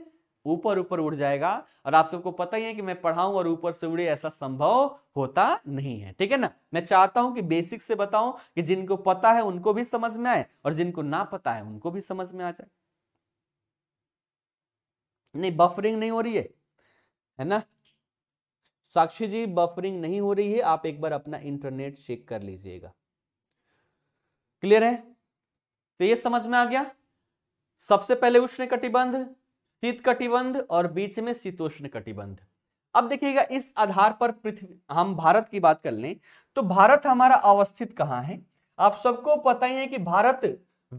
ऊपर ऊपर उड़ जाएगा और आप सबको पता ही है कि मैं पढ़ाऊं और ऊपर से उड़े ऐसा संभव होता नहीं है ठीक है ना मैं चाहता हूं कि बेसिक से बताऊं कि जिनको पता है उनको भी समझ में आए और जिनको ना पता है उनको भी समझ में आ जाए नहीं बफरिंग नहीं हो रही है है ना साक्षी जी बफरिंग नहीं हो रही है आप एक बार अपना इंटरनेट चेक कर लीजिएगा क्लियर है तो ये समझ में आ गया सबसे पहले उष्ण कटिबंध शीत कटिबंध और बीच में शीतोष्ण कटिबंध अब देखिएगा इस आधार पर पृथ्वी हम भारत की बात कर लें तो भारत हमारा अवस्थित कहां है आप सबको पता ही है कि भारत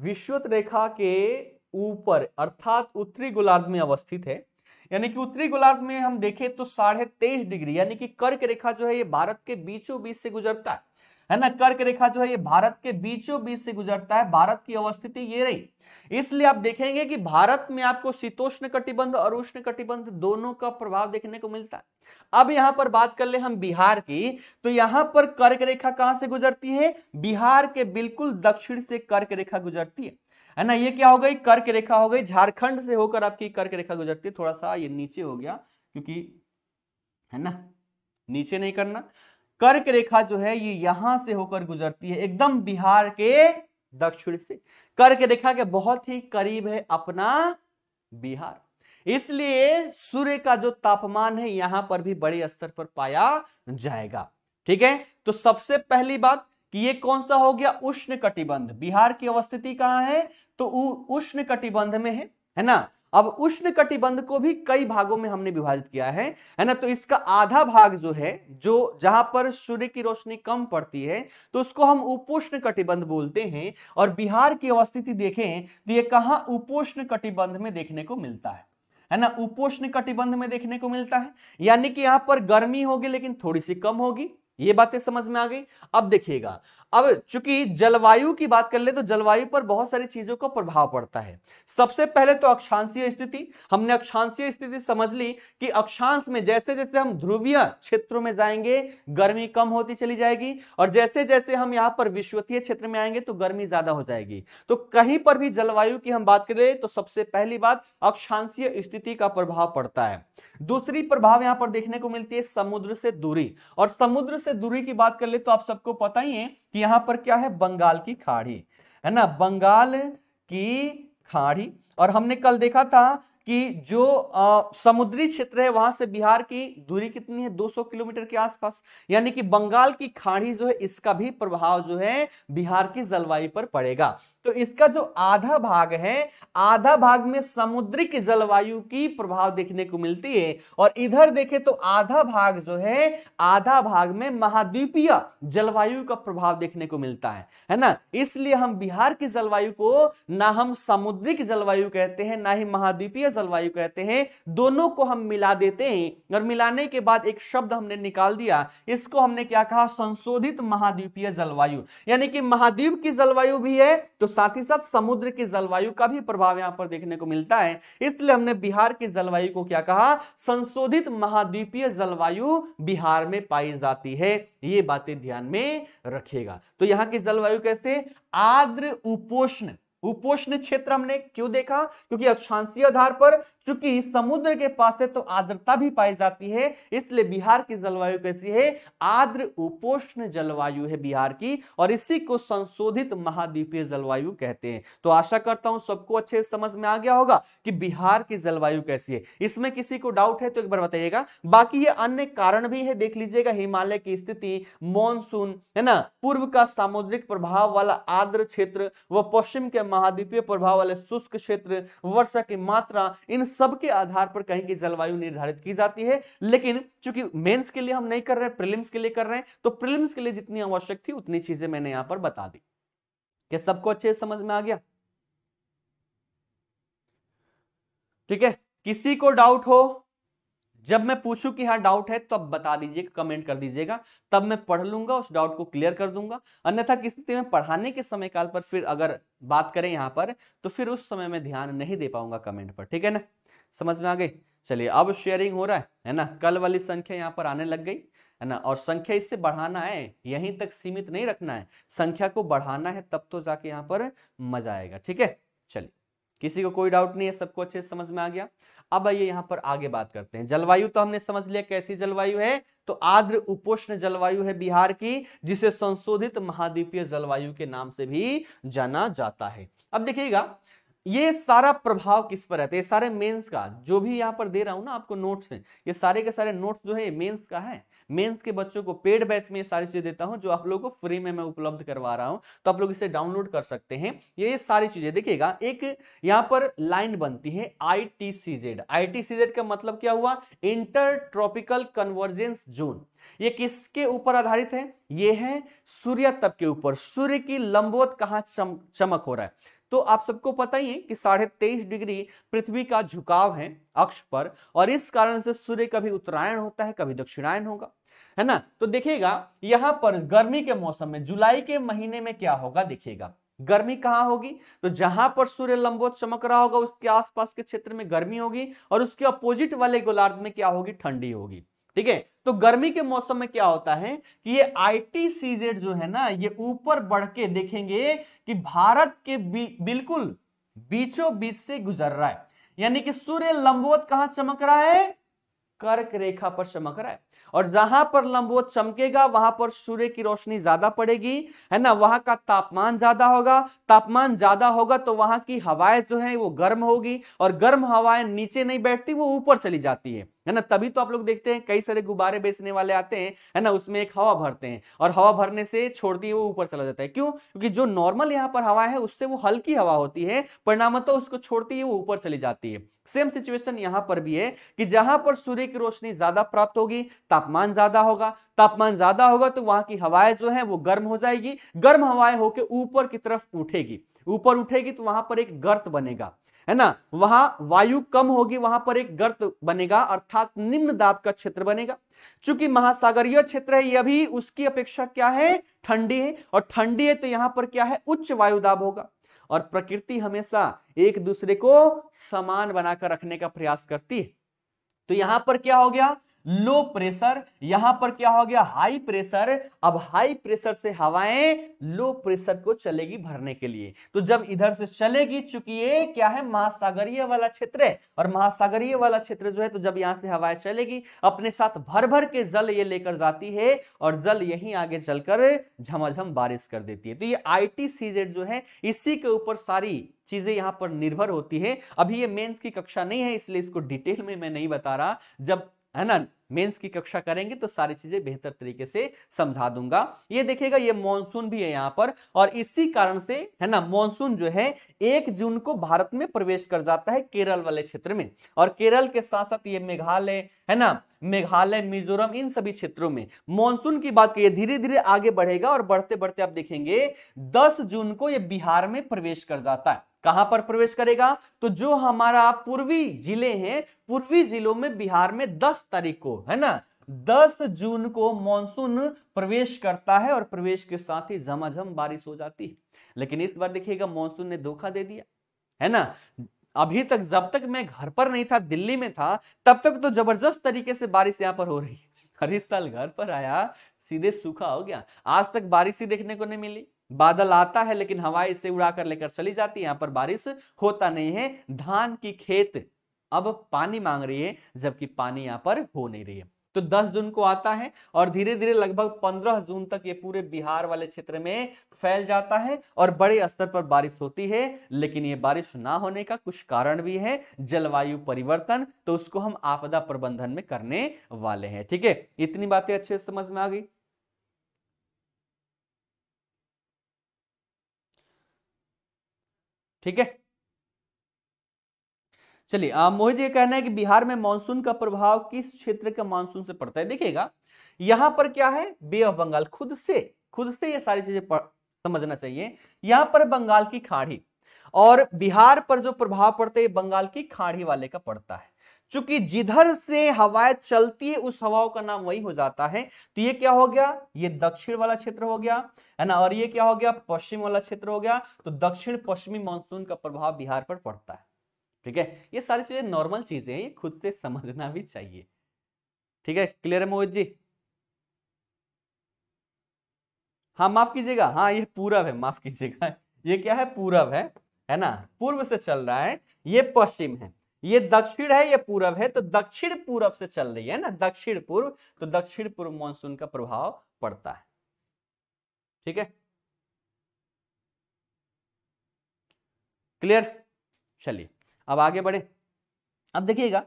विश्वत रेखा के ऊपर अर्थात उत्तरी गोलार्ध में अवस्थित है यानी कि उत्तरी गोलार्ध में हम देखें तो साढ़े तेईस डिग्री यानी कि कर्क रेखा जो है ये भारत के बीचों बीच से गुजरता है है ना कर्क रेखा जो है ये भारत के बीचों बीच से गुजरता है भारत की अवस्थिति ये रही इसलिए आप देखेंगे कि भारत में आपको शीतोष्ण कटिबंध और उष्ण कटिबंध दोनों का प्रभाव देखने को मिलता है अब यहां पर बात कर ले हम बिहार की तो यहां पर कर्क रेखा कहां से गुजरती है बिहार के बिल्कुल दक्षिण से कर्क रेखा गुजरती है है ना ये क्या हो गई कर्क रेखा हो गई झारखंड से होकर आपकी कर्क रेखा गुजरती है थोड़ा सा ये नीचे हो गया क्योंकि है ना नीचे नहीं करना कर्क रेखा जो है ये यहां से होकर गुजरती है एकदम बिहार के दक्षिण से कर्क रेखा के बहुत ही करीब है अपना बिहार इसलिए सूर्य का जो तापमान है यहां पर भी बड़े स्तर पर पाया जाएगा ठीक है तो सबसे पहली बात कि ये कौन सा हो गया उष्ण कटिबंध बिहार की अवस्थिति कहाँ है तो उष्ण कटिबंध में है है ना अब उष्ण कटिबंध को भी कई भागों में हमने विभाजित किया है है ना तो इसका आधा भाग जो है जो जहां पर सूर्य की रोशनी कम पड़ती है तो उसको हम उपोष्ण कटिबंध बोलते हैं और बिहार की अवस्थिति देखें तो ये कहा उपोष्ण कटिबंध में देखने को मिलता है है ना उपोष्ण कटिबंध में देखने को मिलता है यानी कि यहां पर गर्मी होगी लेकिन थोड़ी सी कम होगी ये बातें समझ में आ गई अब देखिएगा अब चूंकि जलवायु की बात कर ले तो जलवायु पर बहुत सारी चीजों का प्रभाव पड़ता है सबसे पहले तो अक्षांशीय स्थिति हमने अक्षांशीय स्थिति समझ ली कि अक्षांश में जैसे जैसे हम ध्रुवीय क्षेत्रों में जाएंगे गर्मी कम होती चली जाएगी और जैसे जैसे हम यहाँ पर विश्वतीय क्षेत्र में आएंगे तो गर्मी ज्यादा हो जाएगी तो कहीं पर भी जलवायु की हम बात करें तो सबसे पहली बात अक्षांशीय स्थिति का प्रभाव पड़ता है दूसरी प्रभाव यहाँ पर देखने को मिलती है समुद्र से दूरी और समुद्र से दूरी की बात कर ले तो आप सबको पता ही है कि यहां पर क्या है बंगाल की खाड़ी है ना बंगाल की खाड़ी और हमने कल देखा था कि जो आ, समुद्री क्षेत्र है वहां से बिहार की दूरी कितनी है 200 किलोमीटर के आसपास यानी कि बंगाल की खाड़ी जो है इसका भी प्रभाव जो है बिहार की जलवायु पर पड़ेगा तो इसका जो आधा भाग है आधा भाग में समुद्री की जलवायु की प्रभाव देखने को मिलती है और इधर देखें तो आधा भाग जो है आधा भाग में महाद्वीपीय जलवायु का प्रभाव देखने को मिलता है है ना इसलिए हम बिहार की जलवायु को ना हम समुद्री जलवायु कहते हैं ना ही महाद्वीपीय जलवायु कहते हैं दोनों को हम मिला देते हैं और मिलाने के बाद एक शब्द हमने निकाल दिया इसको हमने क्या कहा संशोधित महाद्वीपीय जलवायु यानी कि महाद्वीप की जलवायु भी है तो साथ ही साथ समुद्र की जलवायु का भी प्रभाव यहां पर देखने को मिलता है इसलिए हमने बिहार की जलवायु को क्या कहा संशोधित महाद्वीपीय जलवायु बिहार में पाई जाती है ये बातें ध्यान में रखेगा तो यहां की जलवायु कैसे आर्द्र उपोष्ण उपोष्ण क्षेत्र हमने क्यों देखा क्योंकि अक्षांशीय आधार पर चूंकि समुद्र के पास है तो आर्द्रता भी पाई जाती है इसलिए बिहार की जलवायु कैसी है आर्द्र उपोष्ण जलवायु है बिहार की और इसी को संशोधित महाद्वीपीय जलवायु कहते हैं तो आशा करता हूं सबको अच्छे समझ में आ गया होगा कि बिहार की जलवायु कैसी है इसमें किसी को डाउट है तो एक बार बताइएगा बाकी ये अन्य कारण भी है देख लीजिएगा हिमालय की स्थिति मानसून है ना पूर्व का सामुद्रिक प्रभाव वाला आर्द्र क्षेत्र व पश्चिम के महाद्वीपीय प्रभाव वाले शुष्क क्षेत्र वर्षा की मात्रा इन सब के आधार पर कहीं की जलवायु निर्धारित की जाती है लेकिन चूंकि मेन्स के लिए हम नहीं कर रहे प्रिलिम्स के लिए कर रहे हैं तो प्रिलिम्स के लिए जितनी आवश्यक थी उतनी चीजें मैंने यहां पर बता दी क्या सबको अच्छे समझ में आ गया ठीक है किसी को डाउट हो जब मैं पूछू कि हाँ डाउट है तो आप बता दीजिएगा कमेंट कर दीजिएगा तब मैं पढ़ लूंगा उस डाउट को क्लियर कर दूंगा अन्यथा किसी स्थिति में पढ़ाने के समय काल पर फिर अगर बात करें यहाँ पर तो फिर उस समय में ध्यान नहीं दे पाऊंगा कमेंट पर ठीक है ना समझ में आ गई चलिए अब शेयरिंग हो रहा है है ना कल वाली संख्या यहाँ पर आने लग गई है ना और संख्या इससे बढ़ाना है यहीं तक सीमित नहीं रखना है संख्या को बढ़ाना है तब तो जाके यहाँ पर मजा आएगा ठीक है चलिए किसी को कोई डाउट नहीं है सबको अच्छे से समझ में आ गया अब आइए यहाँ पर आगे बात करते हैं जलवायु तो हमने समझ लिया कैसी जलवायु है तो आर्द्र उपोष्ण जलवायु है बिहार की जिसे संशोधित महाद्वीपीय जलवायु के नाम से भी जाना जाता है अब देखिएगा ये सारा प्रभाव किस पर रहता है सारे मेंस का जो भी यहाँ पर दे रहा हूं ना आपको नोट्स में ये सारे के सारे नोट्स जो है मेंस का है मेंस के बच्चों को पेड बैच में ये सारी चीजें देता हूं जो आप लोगों को फ्री में मैं उपलब्ध करवा रहा हूं तो आप लोग इसे डाउनलोड कर सकते हैं ये सारी चीजें देखिएगा एक यहां पर लाइन बनती है I T C Z I T C Z का मतलब क्या हुआ इंटर ट्रॉपिकल कन्वर्जेंस जोन ये किसके ऊपर आधारित है ये है सूर्य तप के ऊपर सूर्य की लंबोत कहां चम, चमक हो रहा है तो आप सबको पता ही है कि साढ़े तेईस डिग्री पृथ्वी का झुकाव है अक्ष पर और इस कारण से सूर्य कभी उत्तरायण होता है कभी दक्षिणायन होगा है ना तो देखिएगा यहां पर गर्मी के मौसम में जुलाई के महीने में क्या होगा देखिएगा गर्मी कहां होगी तो जहां पर सूर्य लंबोत चमक रहा होगा उसके आसपास के क्षेत्र में गर्मी होगी और उसके अपोजिट वाले गोलार्ध में क्या होगी ठंडी होगी ठीक है तो गर्मी के मौसम में क्या होता है कि ये आई जो है ना ये ऊपर बढ़ के देखेंगे कि भारत के बी, बिल्कुल बीचों बीच से गुजर रहा है यानी कि सूर्य लंबवत कहां चमक रहा है कर्क रेखा पर चमक रहा है और जहां पर लंबवत चमकेगा वहां पर सूर्य की रोशनी ज्यादा पड़ेगी है ना वहां का तापमान ज्यादा होगा तापमान ज्यादा होगा तो वहां की हवाएं जो है वो गर्म होगी और गर्म हवाएं नीचे नहीं बैठती वो ऊपर चली जाती है है ना तभी तो आप लोग देखते हैं कई सारे गुब्बारे बेचने वाले आते हैं है ना उसमें एक हवा भरते हैं और हवा भरने से छोड़ती है वो ऊपर चला जाता है क्यों क्योंकि जो नॉर्मल यहाँ पर हवा है उससे वो हल्की हवा होती है तो उसको छोड़ती है वो ऊपर चली जाती है सेम सिचुएशन यहां पर भी है कि जहां पर सूर्य की रोशनी ज्यादा प्राप्त होगी तापमान ज्यादा होगा तापमान ज्यादा होगा तो वहां की हवाएं जो है वो गर्म हो जाएगी गर्म हवाएं होकर ऊपर की तरफ उठेगी ऊपर उठेगी तो वहां पर एक गर्त बनेगा है ना वहां वायु कम होगी वहां पर एक गर्त बनेगा अर्थात निम्न दाब का क्षेत्र बनेगा चूंकि महासागरीय क्षेत्र है यह भी उसकी अपेक्षा क्या है ठंडी है और ठंडी है तो यहां पर क्या है उच्च वायु दाब होगा और प्रकृति हमेशा एक दूसरे को समान बनाकर रखने का प्रयास करती है तो यहां पर क्या हो गया लो प्रेशर यहां पर क्या हो गया हाई प्रेशर अब हाई प्रेशर से हवाएं लो प्रेशर को चलेगी भरने के लिए तो जब इधर से चलेगी चूंकि ये क्या है महासागरीय वाला क्षेत्र है और महासागरीय वाला क्षेत्र जो है तो जब यहां से हवाएं चलेगी अपने साथ भर भर के जल ये लेकर जाती है और जल यही आगे चलकर झमाझम बारिश कर देती है तो ये सीजेड जो है इसी के ऊपर सारी चीजें यहां पर निर्भर होती है अभी ये मेंस की कक्षा नहीं है इसलिए इसको डिटेल में मैं नहीं बता रहा जब है ना मेंस की कक्षा करेंगे तो सारी चीजें बेहतर तरीके से समझा दूंगा ये देखिएगा ये मॉनसून भी है यहाँ पर और इसी कारण से है ना मॉनसून जो है एक जून को भारत में प्रवेश कर जाता है केरल वाले क्षेत्र में और केरल के साथ साथ ये मेघालय है ना मेघालय मिजोरम इन सभी क्षेत्रों में मॉनसून की बात करिए धीरे धीरे आगे बढ़ेगा और बढ़ते बढ़ते आप देखेंगे दस जून को यह बिहार में प्रवेश कर जाता है कहां पर प्रवेश करेगा तो जो हमारा पूर्वी जिले हैं पूर्वी जिलों में बिहार में 10 तारीख को है ना 10 जून को मानसून प्रवेश करता है और प्रवेश के साथ ही झमाझम बारिश हो जाती है लेकिन इस बार देखिएगा मानसून ने धोखा दे दिया है ना अभी तक जब तक मैं घर पर नहीं था दिल्ली में था तब तक तो जबरदस्त तरीके से बारिश यहाँ पर हो रही है हर इस साल घर पर आया सीधे सूखा हो गया आज तक बारिश ही देखने को नहीं मिली बादल आता है लेकिन हवा इसे उड़ाकर लेकर चली जाती है यहाँ पर बारिश होता नहीं है धान की खेत अब पानी मांग रही है जबकि पानी यहाँ पर हो नहीं रही है तो 10 जून को आता है और धीरे धीरे लगभग 15 जून तक ये पूरे बिहार वाले क्षेत्र में फैल जाता है और बड़े स्तर पर बारिश होती है लेकिन ये बारिश ना होने का कुछ कारण भी है जलवायु परिवर्तन तो उसको हम आपदा प्रबंधन में करने वाले हैं ठीक है इतनी बातें अच्छे से समझ में आ गई ठीक है चलिए मोहित ये कहना है कि बिहार में मानसून का प्रभाव किस क्षेत्र के मानसून से पड़ता है देखिएगा यहां पर क्या है बे ऑफ बंगाल खुद से खुद से ये सारी चीजें समझना चाहिए यहां पर बंगाल की खाड़ी और बिहार पर जो प्रभाव पड़ता है बंगाल की खाड़ी वाले का पड़ता है चूंकि जिधर से हवाएं चलती है उस हवाओं का नाम वही हो जाता है तो ये क्या हो गया ये दक्षिण वाला क्षेत्र हो गया है ना और ये क्या हो गया पश्चिम वाला क्षेत्र हो गया तो दक्षिण पश्चिमी मानसून का प्रभाव बिहार पर पड़ता है ठीक है ये सारी चीजें नॉर्मल चीजें हैं ये खुद से समझना भी चाहिए ठीक है क्लियर है मोहित जी हाँ माफ कीजिएगा हाँ ये पूरब है माफ कीजिएगा ये क्या है पूरब है है ना पूर्व से चल रहा है ये पश्चिम है ये दक्षिण है ये पूरब है तो दक्षिण पूरब से चल रही है ना दक्षिण पूर्व तो दक्षिण पूर्व मानसून का प्रभाव पड़ता है ठीक है क्लियर चलिए अब आगे बढ़े अब देखिएगा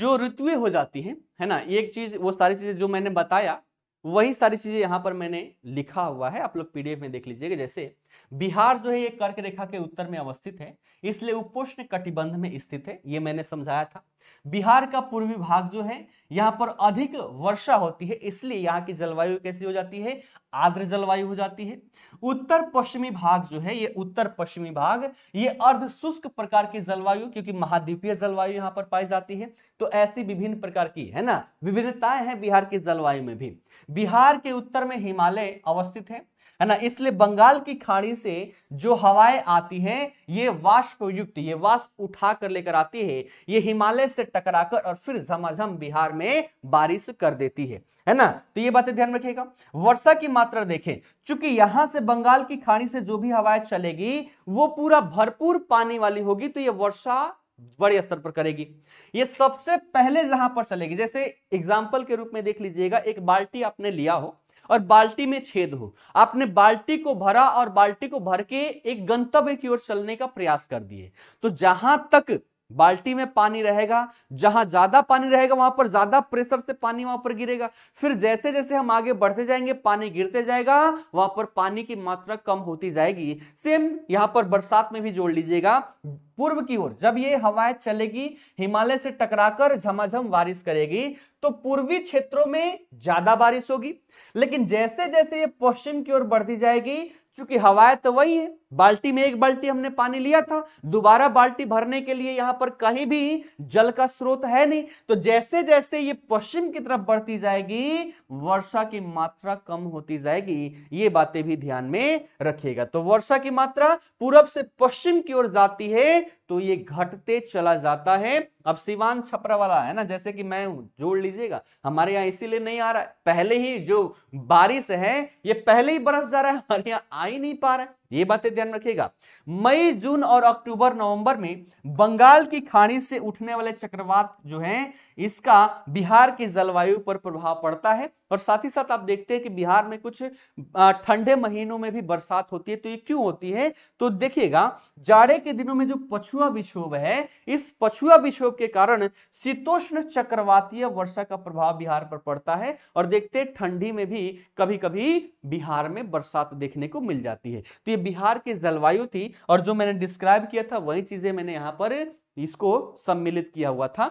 जो ऋतुएं हो जाती हैं है ना एक चीज वो सारी चीजें जो मैंने बताया वही सारी चीजें यहां पर मैंने लिखा हुआ है आप लोग पीडीएफ में देख लीजिएगा जैसे बिहार जो है ये कर्क रेखा के उत्तर में अवस्थित है इसलिए उपोष्ण कटिबंध में स्थित है ये मैंने समझाया था बिहार का पूर्वी भाग जो है यहाँ पर अधिक वर्षा होती है इसलिए यहाँ की जलवायु कैसी हो जाती है आर्द्र जलवायु हो जाती है उत्तर पश्चिमी भाग जो है ये उत्तर पश्चिमी भाग ये अर्ध शुष्क प्रकार की जलवायु क्योंकि महाद्वीपीय जलवायु यहाँ पर पाई जाती है तो ऐसी विभिन्न प्रकार की है ना विभिन्नताएं हैं बिहार की जलवायु में भी बिहार के उत्तर में हिमालय अवस्थित है है ना इसलिए बंगाल की खाड़ी से जो हवाएं आती हैं ये वाष्प युक्त ये वाष्प उठा कर लेकर आती है ये हिमालय से टकराकर और फिर झमाझम बिहार में बारिश कर देती है है ना तो ये बातें ध्यान रखिएगा वर्षा की मात्रा देखें चूंकि यहां से बंगाल की खाड़ी से जो भी हवाएं चलेगी वो पूरा भरपूर पानी वाली होगी तो ये वर्षा बड़े स्तर पर करेगी ये सबसे पहले जहां पर चलेगी जैसे एग्जाम्पल के रूप में देख लीजिएगा एक बाल्टी आपने लिया हो और बाल्टी में छेद हो आपने बाल्टी को भरा और बाल्टी को भर के एक गंतव्य की ओर चलने का प्रयास कर दिए तो जहां तक बाल्टी में पानी रहेगा जहां ज्यादा पानी रहेगा वहां पर ज्यादा प्रेशर से पानी वहां पर गिरेगा फिर जैसे जैसे हम आगे बढ़ते जाएंगे पानी गिरते जाएगा वहां पर पानी की मात्रा कम होती जाएगी सेम यहां पर बरसात में भी जोड़ लीजिएगा पूर्व की ओर जब ये हवाएं चलेगी हिमालय से टकराकर झमाझम बारिश करेगी तो पूर्वी क्षेत्रों में ज्यादा बारिश होगी लेकिन जैसे जैसे ये पश्चिम की ओर बढ़ती जाएगी क्योंकि हवाएं तो वही है बाल्टी में एक बाल्टी हमने पानी लिया था दोबारा बाल्टी भरने के लिए यहां पर कहीं भी जल का स्रोत है नहीं तो जैसे जैसे ये पश्चिम की तरफ बढ़ती जाएगी वर्षा की मात्रा कम होती जाएगी ये बातें भी ध्यान में रखिएगा तो वर्षा की मात्रा पूरब से पश्चिम की ओर जाती है तो ये घटते चला जाता है अब सिवान छपरा वाला है ना जैसे कि मैं हूं जोड़ लीजिएगा हमारे यहाँ इसीलिए नहीं आ रहा है पहले ही जो बारिश है ये पहले ही बरस जा रहा है हमारे यहाँ आ ही नहीं पा रहा है ये बातें ध्यान रखिएगा मई जून और अक्टूबर नवंबर में बंगाल की खाड़ी से उठने वाले चक्रवात जो हैं इसका बिहार की जलवायु पर प्रभाव पड़ता है और साथ ही साथ आप देखते हैं कि बिहार में कुछ ठंडे महीनों में भी बरसात होती है तो ये क्यों होती है तो देखिएगा जाड़े के दिनों में जो पछुआ विक्षोभ है इस पछुआ विक्षोभ के कारण शीतोष्ण चक्रवातीय वर्षा का प्रभाव बिहार पर पड़ता है और देखते ठंडी में भी कभी कभी बिहार में बरसात देखने को मिल जाती है तो ये बिहार की जलवायु थी और जो मैंने डिस्क्राइब किया था वही चीजें मैंने यहां पर इसको सम्मिलित किया हुआ था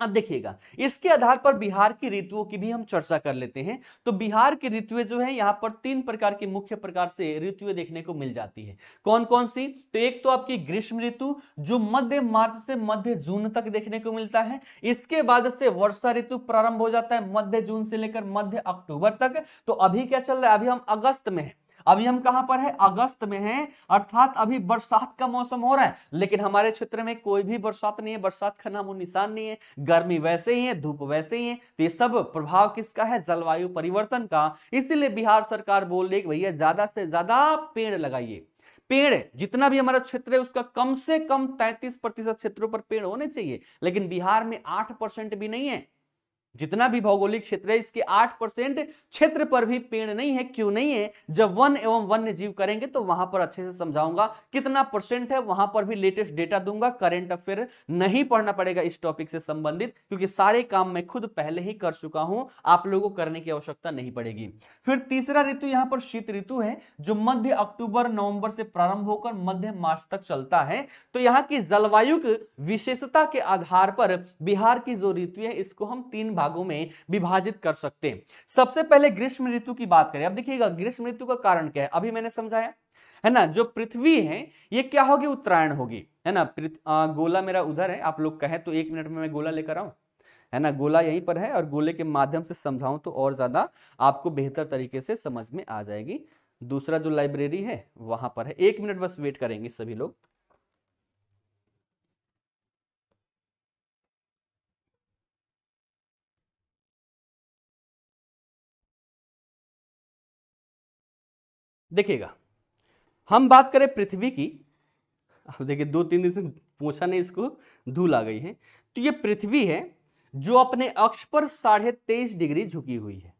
अब देखिएगा इसके आधार पर बिहार की ऋतुओं की भी हम चर्चा कर लेते हैं तो बिहार की ऋतुएं जो है यहां पर तीन प्रकार की मुख्य प्रकार से ऋतुएं देखने को मिल जाती है कौन कौन सी तो एक तो आपकी ग्रीष्म ऋतु जो मध्य मार्च से मध्य जून तक देखने को मिलता है इसके बाद से वर्षा ऋतु प्रारंभ हो जाता है मध्य जून से लेकर मध्य अक्टूबर तक तो अभी क्या चल रहा है अभी हम अगस्त में है अभी हम कहां पर है अगस्त में है अर्थात अभी बरसात का मौसम हो रहा है लेकिन हमारे क्षेत्र में कोई भी बरसात नहीं है बरसात का नाम निशान नहीं है गर्मी वैसे ही है धूप वैसे ही है तो ये सब प्रभाव किसका है जलवायु परिवर्तन का इसलिए बिहार सरकार बोल रही है भैया ज्यादा से ज्यादा पेड़ लगाइए पेड़ जितना भी हमारा क्षेत्र है उसका कम से कम 33 प्रतिशत क्षेत्रों पर पेड़ होने चाहिए लेकिन बिहार में 8 परसेंट भी नहीं है जितना भी भौगोलिक क्षेत्र है इसके आठ परसेंट क्षेत्र पर भी पेड़ नहीं है क्यों नहीं है जब वन एवं वन्य जीव करेंगे तो वहां पर अच्छे से समझाऊंगा कितना परसेंट है वहां पर भी लेटेस्ट डेटा दूंगा करेंट अफेयर नहीं पढ़ना पड़ेगा इस टॉपिक से संबंधित क्योंकि सारे काम मैं खुद पहले ही कर चुका हूं आप लोगों को करने की आवश्यकता नहीं पड़ेगी फिर तीसरा ऋतु यहाँ पर शीत ऋतु है जो मध्य अक्टूबर नवंबर से प्रारंभ होकर मध्य मार्च तक चलता है तो यहाँ की जलवायु विशेषता के आधार पर बिहार की जो ऋतु है इसको हम तीन भागों में विभाजित कर सकते हैं सबसे पहले ग्रीष्म ऋतु की बात करें अब देखिएगा ग्रीष्म ऋतु का कारण क्या है अभी मैंने समझाया है ना जो पृथ्वी है ये क्या होगी उत्तरायण होगी है ना आ, गोला मेरा उधर है आप लोग कहें तो एक मिनट में मैं गोला लेकर आऊं है ना गोला यहीं पर है और गोले के माध्यम से समझाऊं तो और ज्यादा आपको बेहतर तरीके से समझ में आ जाएगी दूसरा जो लाइब्रेरी है वहां पर है एक मिनट बस वेट करेंगे सभी लोग देखिएगा हम बात करें पृथ्वी की अब देखिए दो तीन दिन से पूछा नहीं इसको धूल आ गई है तो ये पृथ्वी है जो अपने अक्ष पर साढ़े तेईस डिग्री झुकी हुई है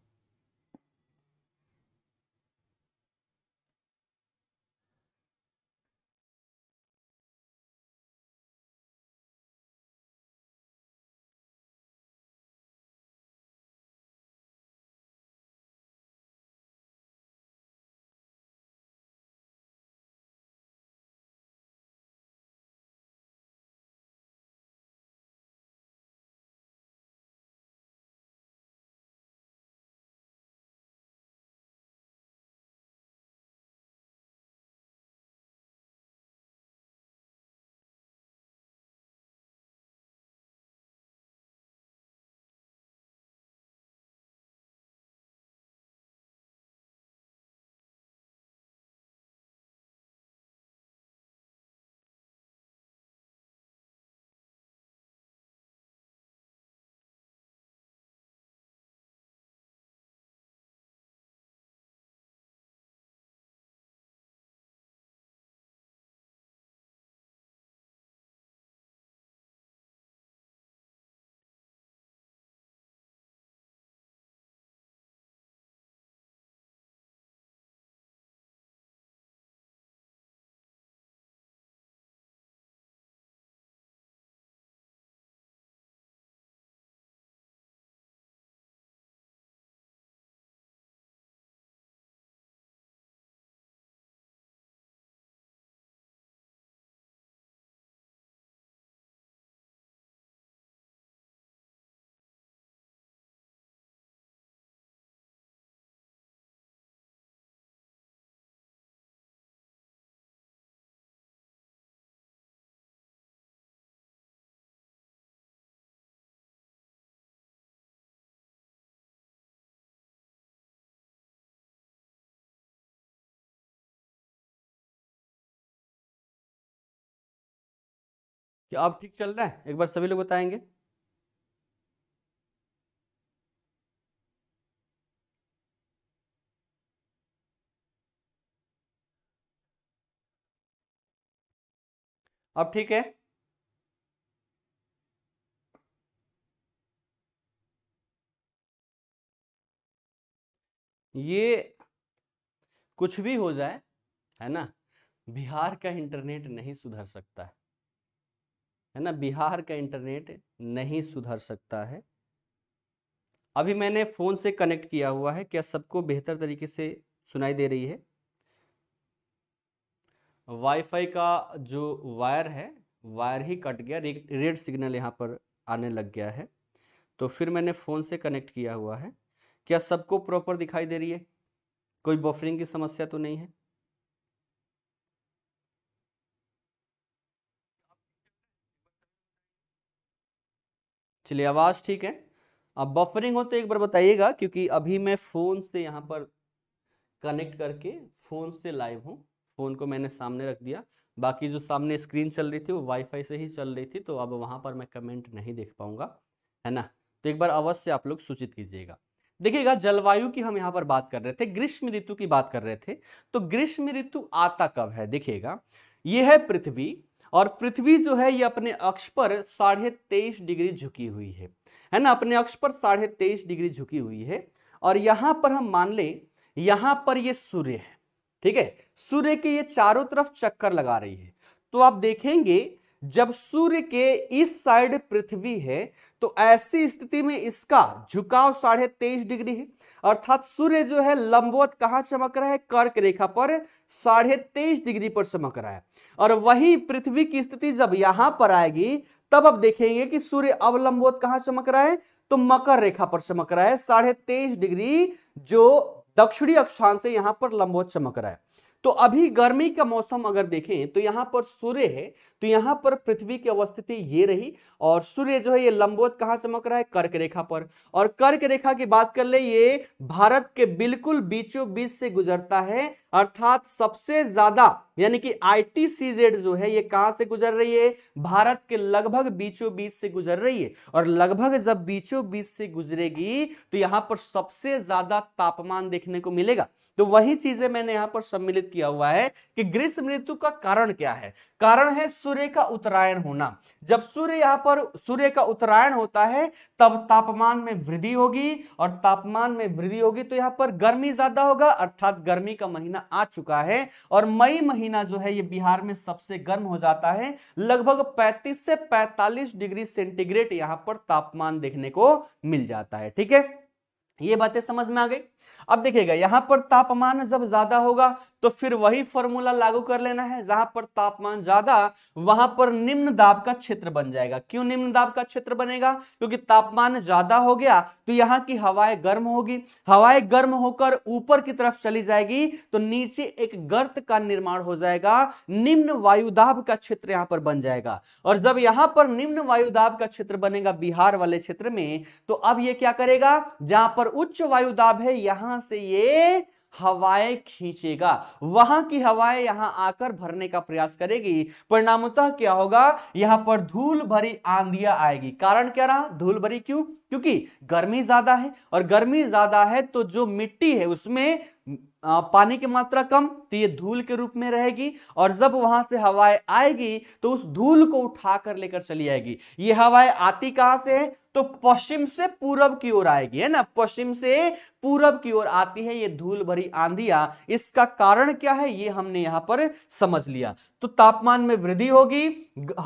क्या अब ठीक चल रहा है एक बार सभी लोग बताएंगे अब ठीक है ये कुछ भी हो जाए है ना बिहार का इंटरनेट नहीं सुधर सकता है है ना बिहार का इंटरनेट नहीं सुधर सकता है अभी मैंने फ़ोन से कनेक्ट किया हुआ है क्या सबको बेहतर तरीके से सुनाई दे रही है वाईफाई का जो वायर है वायर ही कट गया रेड सिग्नल यहाँ पर आने लग गया है तो फिर मैंने फ़ोन से कनेक्ट किया हुआ है क्या सबको प्रॉपर दिखाई दे रही है कोई बफरिंग की समस्या तो नहीं है चलिए आवाज़ ठीक है अब बफरिंग हो तो एक बार बताइएगा क्योंकि अभी मैं फ़ोन से यहाँ पर कनेक्ट करके फ़ोन से लाइव हूँ फ़ोन को मैंने सामने रख दिया बाकी जो सामने स्क्रीन चल रही थी वो वाईफाई से ही चल रही थी तो अब वहां पर मैं कमेंट नहीं देख पाऊंगा है ना तो एक बार अवश्य आप लोग सूचित कीजिएगा देखिएगा जलवायु की हम यहाँ पर बात कर रहे थे ग्रीष्म ऋतु की बात कर रहे थे तो ग्रीष्म ऋतु आता कब है देखिएगा ये है पृथ्वी और पृथ्वी जो है ये अपने अक्ष पर साढ़े तेईस डिग्री झुकी हुई है है ना अपने अक्ष पर साढ़े तेईस डिग्री झुकी हुई है और यहां पर हम मान लें यहां पर ये सूर्य है ठीक है सूर्य के ये चारों तरफ चक्कर लगा रही है तो आप देखेंगे जब सूर्य के इस साइड पृथ्वी है तो ऐसी स्थिति में इसका झुकाव साढ़े तेईस डिग्री है अर्थात सूर्य जो है लंबवत कहाँ चमक रहा है कर्क रेखा पर साढ़े तेईस डिग्री पर चमक रहा है और वही पृथ्वी की स्थिति जब यहां पर आएगी तब अब देखेंगे कि सूर्य अब लंबवत कहां चमक रहा है तो मकर रेखा पर चमक रहा है साढ़े तेईस डिग्री जो दक्षिणी अक्षांश से यहां पर लंबवत चमक रहा है तो अभी गर्मी का मौसम अगर देखें तो यहां पर सूर्य है तो यहां पर पृथ्वी की अवस्थिति ये रही और सूर्य जो है ये लंबोत से चमक रहा है कर्क रेखा पर और कर्क रेखा की बात कर ले ये भारत के बिल्कुल बीचों बीच से गुजरता है अर्थात सबसे ज्यादा यानी कि आई जो है ये कहां से गुजर रही है भारत के लगभग बीचों बीच से गुजर रही है और लगभग जब बीचों बीच से गुजरेगी तो यहां पर सबसे ज्यादा तापमान देखने को मिलेगा तो वही चीजें मैंने यहां पर सम्मिलित किया हुआ है कि ग्रीष्म ऋतु का कारण क्या है कारण है सूर्य का उत्तरायण होना जब सूर्य यहां पर सूर्य का उत्तरायण होता है तब तापमान में वृद्धि होगी और तापमान में वृद्धि होगी तो यहाँ पर गर्मी ज्यादा होगा अर्थात गर्मी का महीना आ चुका है और मई महीना जो है ये बिहार में सबसे गर्म हो जाता है लगभग 35 से 45 डिग्री सेंटीग्रेड यहाँ पर तापमान देखने को मिल जाता है ठीक है ये बातें समझ में आ गई अब देखिएगा यहां पर तापमान जब ज्यादा होगा तो फिर वही फॉर्मूला लागू कर लेना है जहां पर तापमान ज्यादा वहां पर निम्न दाब का क्षेत्र बन जाएगा क्यों निम्न दाब का क्षेत्र बनेगा क्योंकि तापमान ज्यादा हो गया तो यहाँ की हवाएं गर्म होगी हवाएं गर्म होकर ऊपर की तरफ चली जाएगी तो नीचे एक गर्त का निर्माण हो जाएगा निम्न वायुदाब का क्षेत्र यहाँ पर बन जाएगा और जब यहाँ पर निम्न वायुदाब का क्षेत्र बनेगा बिहार वाले क्षेत्र में तो अब ये क्या करेगा जहां पर उच्च वायुदाब है यहां से ये हवाएं खींचेगा वहां की हवाएं यहां आकर भरने का प्रयास करेगी परिणामतः क्या होगा यहां पर धूल भरी आंधिया आएगी कारण क्या रहा धूल भरी क्यों क्योंकि गर्मी ज्यादा है और गर्मी ज्यादा है तो जो मिट्टी है उसमें पानी की मात्रा कम तो ये धूल के रूप में रहेगी और जब वहां से हवाएं आएगी तो उस धूल को उठा कर लेकर चली आएगी ये हवाएं आती कहां से है तो पश्चिम से पूरब की ओर आएगी है ना पश्चिम से पूरब की ओर आती है ये धूल भरी आंधिया इसका कारण क्या है ये हमने यहां पर समझ लिया तो तापमान में वृद्धि होगी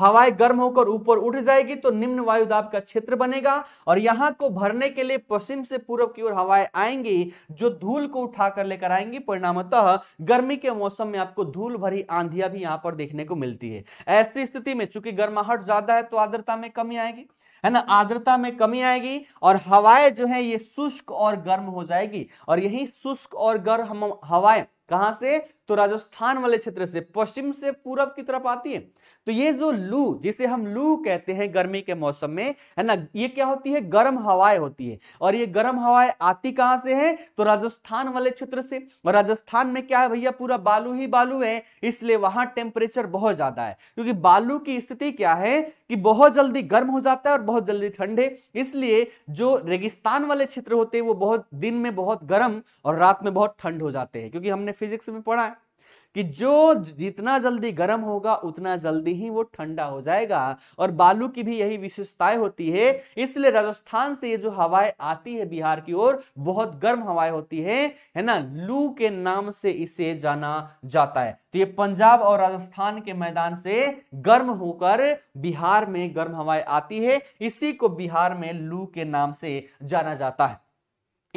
हवाएं गर्म होकर ऊपर उठ जाएगी तो निम्न वायुदाब का क्षेत्र बनेगा और यहां को भरने के लिए पश्चिम से पूरब की ओर हवाएं आएंगी जो धूल को उठाकर लेकर आएंगी परिणामतः गर्मी के मौसम में आपको धूल भरी आंधिया भी यहां पर देखने को मिलती है ऐसी स्थिति में चूंकि गर्माहट ज्यादा है तो आर्द्रता में कमी आएगी है ना आर्द्रता में कमी आएगी और हवाएं जो है ये शुष्क और गर्म हो जाएगी और यही शुष्क और गर्म हवाएं कहां से तो राजस्थान वाले क्षेत्र से पश्चिम से पूरब की तरफ आती है तो ये जो लू जिसे हम लू कहते हैं गर्मी के मौसम में है ना ये क्या होती है गर्म हवाएं होती है और ये गर्म हवाएं आती कहाँ से है तो राजस्थान वाले क्षेत्र से और राजस्थान में क्या है भैया पूरा बालू ही बालू है इसलिए वहां टेम्परेचर बहुत ज्यादा है क्योंकि बालू की स्थिति क्या है कि बहुत जल्दी गर्म हो जाता है और बहुत जल्दी ठंडे इसलिए जो रेगिस्तान वाले क्षेत्र होते हैं वो बहुत दिन में बहुत गर्म और रात में बहुत ठंड हो जाते हैं क्योंकि हमने फिजिक्स में पढ़ा है कि जो जितना जल्दी गर्म होगा उतना जल्दी ही वो ठंडा हो जाएगा और बालू की भी यही विशेषताएं होती है इसलिए राजस्थान से ये जो हवाएं आती है बिहार की ओर बहुत गर्म हवाएं होती है है ना लू के नाम से इसे जाना जाता है तो ये पंजाब और राजस्थान के मैदान से गर्म होकर बिहार में गर्म हवाएं आती है इसी को बिहार में लू के नाम से जाना जाता है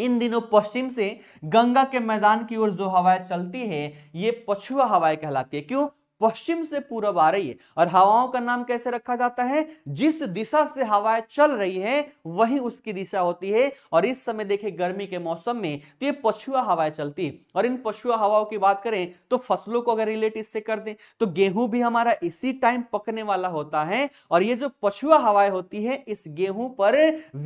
इन दिनों पश्चिम से गंगा के मैदान की ओर जो हवाएं चलती है ये पछुआ हवाएं कहलाती है क्यों पश्चिम से पूरब आ रही है और हवाओं का नाम कैसे रखा जाता है जिस दिशा से हवाएं चल रही है वही उसकी दिशा होती है और इस समय देखिए गर्मी के मौसम में तो ये पछुआ हवाएं चलती है और इन पछुआ हवाओं की बात करें तो फसलों को अगर रिलेट इससे कर दें तो गेहूं भी हमारा इसी टाइम पकने वाला होता है और ये जो पछुआ हवाएं होती है इस गेहूं पर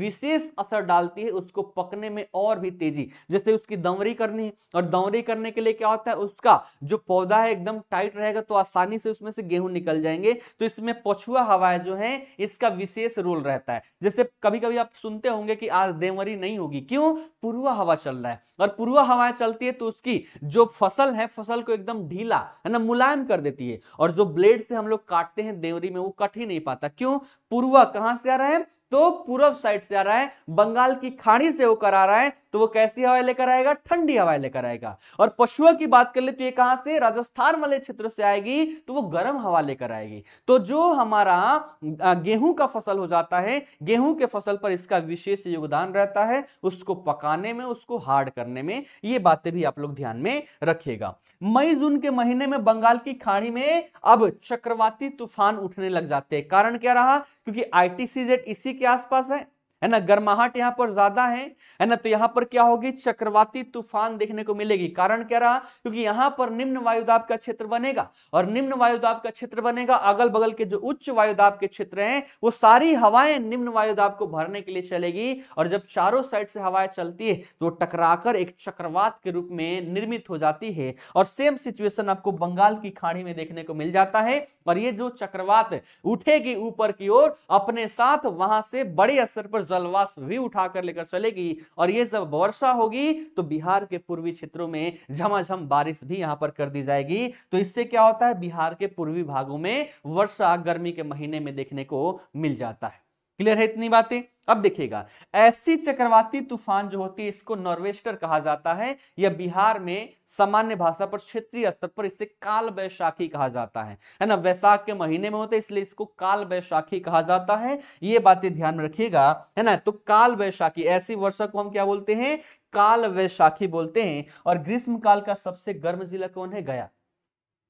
विशेष असर डालती है उसको पकने में और भी तेजी जैसे उसकी दवरी करनी है और दवरी करने के लिए क्या होता है उसका जो पौधा है एकदम टाइट रहेगा तो आसानी से उसमें से गेहूं निकल जाएंगे तो इसमें पछुआ हवाएं जो है इसका विशेष रोल रहता है जैसे कभी कभी आप सुनते होंगे कि आज देवरी नहीं होगी क्यों पूर्वा हवा चल रहा है और पूर्वा हवाएं चलती है तो उसकी जो फसल है फसल को एकदम ढीला है ना मुलायम कर देती है और जो ब्लेड से हम लोग काटते हैं देवरी में वो कट ही नहीं पाता क्यों पूर्वा कहां से आ रहा है तो पूर्व साइड से आ रहा है बंगाल की खाड़ी से होकर आ रहा है तो वो कैसी हवाएं लेकर आएगा ठंडी हवाएं लेकर आएगा और पशुओं की बात कर ले तो ये कहां से राजस्थान वाले क्षेत्र से आएगी तो वो गर्म हवा लेकर आएगी तो जो हमारा गेहूं का फसल हो जाता है गेहूं के फसल पर इसका विशेष योगदान रहता है उसको पकाने में उसको हार्ड करने में ये बातें भी आप लोग ध्यान में रखिएगा मई जून के महीने में बंगाल की खाड़ी में अब चक्रवाती तूफान उठने लग जाते हैं कारण क्या रहा क्योंकि आई टी सी जेड इसी के आसपास है है ना गर्माहट यहाँ पर ज्यादा है है ना तो यहाँ पर क्या होगी चक्रवाती तूफान देखने को मिलेगी कारण क्या रहा क्योंकि यहाँ पर निम्न वायुदाब का क्षेत्र बनेगा और निम्न वायुदाब का क्षेत्र बनेगा अगल बगल के जो उच्च वायुदाब के क्षेत्र हैं वो सारी हवाएं निम्न वायुदाब को भरने के लिए चलेगी और जब चारों साइड से हवाएं चलती है तो टकराकर एक चक्रवात के रूप में निर्मित हो जाती है और सेम सिचुएशन आपको बंगाल की खाड़ी में देखने को मिल जाता है और ये जो चक्रवात उठेगी ऊपर की ओर अपने साथ वहां से बड़े स्तर पर जलवास भी उठाकर लेकर चलेगी और ये जब वर्षा होगी तो बिहार के पूर्वी क्षेत्रों में झमाझम बारिश भी यहां पर कर दी जाएगी तो इससे क्या होता है बिहार के पूर्वी भागों में वर्षा गर्मी के महीने में देखने को मिल जाता है क्लियर है इतनी बातें अब देखिएगा ऐसी चक्रवाती तूफान जो होती है इसको नॉर्वेस्टर कहा जाता है या बिहार में सामान्य भाषा पर क्षेत्रीय स्तर पर इसे काल बैशाखी कहा जाता है है ना वैशाख के महीने में होता है इसलिए इसको काल बैशाखी कहा जाता है ये बातें ध्यान में रखिएगा है ना तो काल बैशाखी ऐसी वर्षा को हम क्या बोलते हैं काल वैशाखी बोलते हैं और ग्रीष्म काल का सबसे गर्म जिला कौन है गया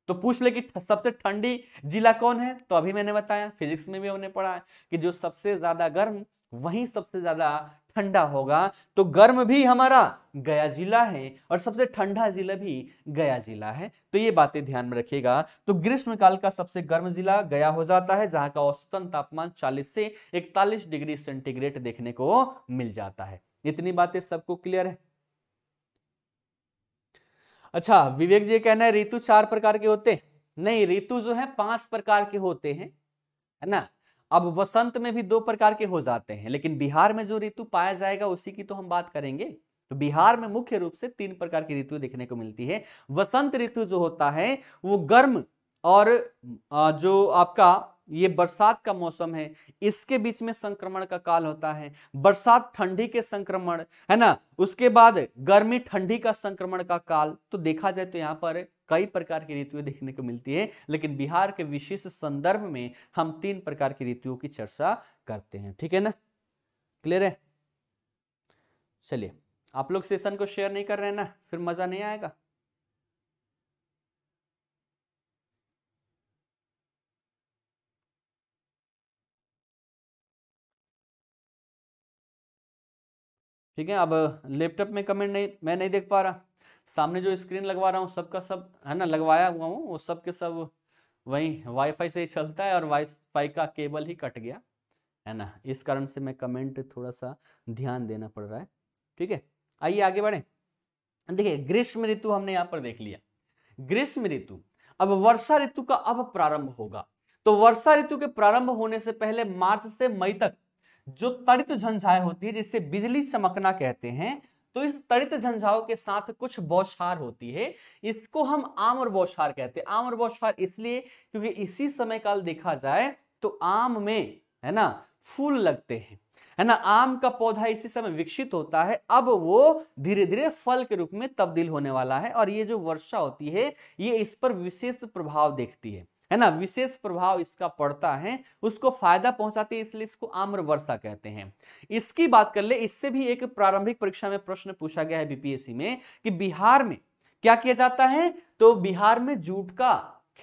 तो पूछ ले कि सबसे ठंडी जिला कौन है तो अभी मैंने बताया फिजिक्स में भी हमने पढ़ा है कि जो सबसे ज्यादा गर्म वही सबसे ज्यादा ठंडा होगा तो गर्म भी हमारा गया जिला है और सबसे ठंडा जिला भी गया जिला है तो ये बातें ध्यान में रखिएगा तो ग्रीष्म काल का सबसे गर्म जिला गया हो जाता है जहां का औसतन तापमान 40 से 41 डिग्री सेंटीग्रेड देखने को मिल जाता है इतनी बातें सबको क्लियर है अच्छा विवेक जी कहना है ऋतु चार प्रकार के होते हैं नहीं ऋतु जो है पांच प्रकार के होते हैं है ना अब वसंत में भी दो प्रकार के हो जाते हैं लेकिन बिहार में जो ऋतु पाया जाएगा उसी की तो हम बात करेंगे तो बिहार में मुख्य रूप से तीन प्रकार की ऋतु देखने को मिलती है वसंत ऋतु जो होता है वो गर्म और जो आपका ये बरसात का मौसम है इसके बीच में संक्रमण का काल होता है बरसात ठंडी के संक्रमण है ना उसके बाद गर्मी ठंडी का संक्रमण का काल तो देखा जाए तो यहाँ पर कई प्रकार की ऋतुएं देखने को मिलती है लेकिन बिहार के विशेष संदर्भ में हम तीन प्रकार की ऋतुओं की चर्चा करते हैं ठीक है ना क्लियर है चलिए आप लोग सेशन को शेयर नहीं कर रहे हैं ना फिर मजा नहीं आएगा ठीक है अब लैपटॉप में कमेंट नहीं मैं नहीं देख पा रहा सामने जो स्क्रीन लगवा रहा हूँ सबका सब है ना लगवाया हुआ हूँ वो सब के सब वही वाईफाई से ही चलता है और वाईफाई का केबल ही कट गया है ना इस कारण से मैं कमेंट थोड़ा सा ध्यान देना पड़ रहा है ठीक है आइए आगे बढ़े देखिए ग्रीष्म ऋतु हमने यहाँ पर देख लिया ग्रीष्म ऋतु अब वर्षा ऋतु का अब प्रारंभ होगा तो वर्षा ऋतु के प्रारंभ होने से पहले मार्च से मई तक जो तड़ित झंझाए होती है जिसे बिजली चमकना कहते हैं तो इस तड़ित झंझाओ के साथ कुछ बौछार होती है इसको हम आम और बौछार कहते हैं आम और बौछार इसलिए क्योंकि इसी समय काल देखा जाए तो आम में है ना फूल लगते हैं है ना आम का पौधा इसी समय विकसित होता है अब वो धीरे धीरे फल के रूप में तब्दील होने वाला है और ये जो वर्षा होती है ये इस पर विशेष प्रभाव देखती है है ना विशेष प्रभाव इसका पड़ता है उसको फायदा पहुंचाती है इसलिए इसको आम्र वर्षा कहते हैं इसकी बात कर ले इससे भी एक प्रारंभिक परीक्षा में प्रश्न पूछा गया है बीपीएससी में कि बिहार में क्या किया जाता है तो बिहार में जूट का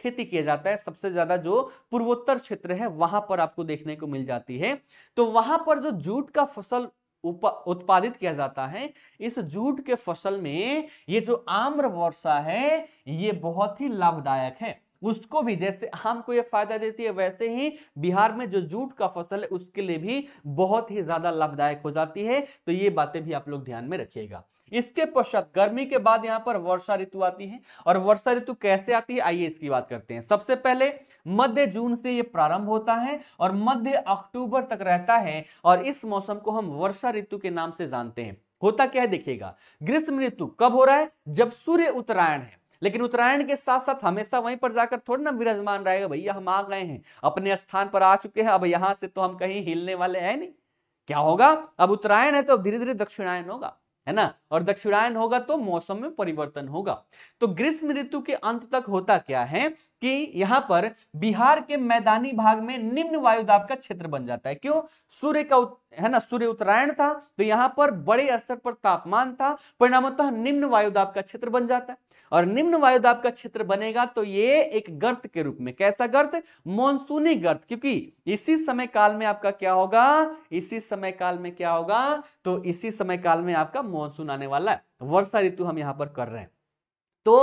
खेती किया जाता है सबसे ज्यादा जो पूर्वोत्तर क्षेत्र है वहां पर आपको देखने को मिल जाती है तो वहां पर जो जूट का फसल उत्पादित किया जाता है इस जूट के फसल में ये जो आम्र वर्षा है ये बहुत ही लाभदायक है उसको भी जैसे आम को ये फायदा देती है वैसे ही बिहार में जो जूट का फसल है उसके लिए भी बहुत ही ज्यादा लाभदायक हो जाती है तो ये बातें भी आप लोग ध्यान में रखिएगा इसके पश्चात गर्मी के बाद यहाँ पर वर्षा ऋतु आती है और वर्षा ऋतु कैसे आती है आइए इसकी बात करते हैं सबसे पहले मध्य जून से ये प्रारंभ होता है और मध्य अक्टूबर तक रहता है और इस मौसम को हम वर्षा ऋतु के नाम से जानते हैं होता क्या है देखिएगा ग्रीष्म ऋतु कब हो रहा है जब सूर्य उत्तरायण है लेकिन उत्तरायण के साथ साथ हमेशा वहीं पर जाकर थोड़ा ना विराजमान रहेगा भैया हम आ गए हैं अपने स्थान पर आ चुके हैं अब यहां से तो हम कहीं हिलने वाले हैं नहीं क्या होगा अब उत्तरायण है तो धीरे धीरे दक्षिणायन होगा है ना और दक्षिणायन होगा तो मौसम में परिवर्तन होगा तो ग्रीष्म ऋतु के अंत तक होता क्या है कि यहां पर बिहार के मैदानी भाग में निम्न वायुदाब का क्षेत्र बन जाता है क्यों सूर्य का उत... है ना सूर्य उत्तरायण था तो यहां पर बड़े स्तर पर तापमान था परिणामतः निम्न वायुदाब का क्षेत्र बन जाता है और निम्न वायुदाब का क्षेत्र बनेगा तो ये एक गर्त के रूप में कैसा गर्त मानसूनी गर्त क्योंकि इसी समय काल में आपका क्या होगा इसी समय काल में क्या होगा तो इसी समय काल में आपका मानसून आने वाला है वर्षा ऋतु हम यहां पर कर रहे हैं तो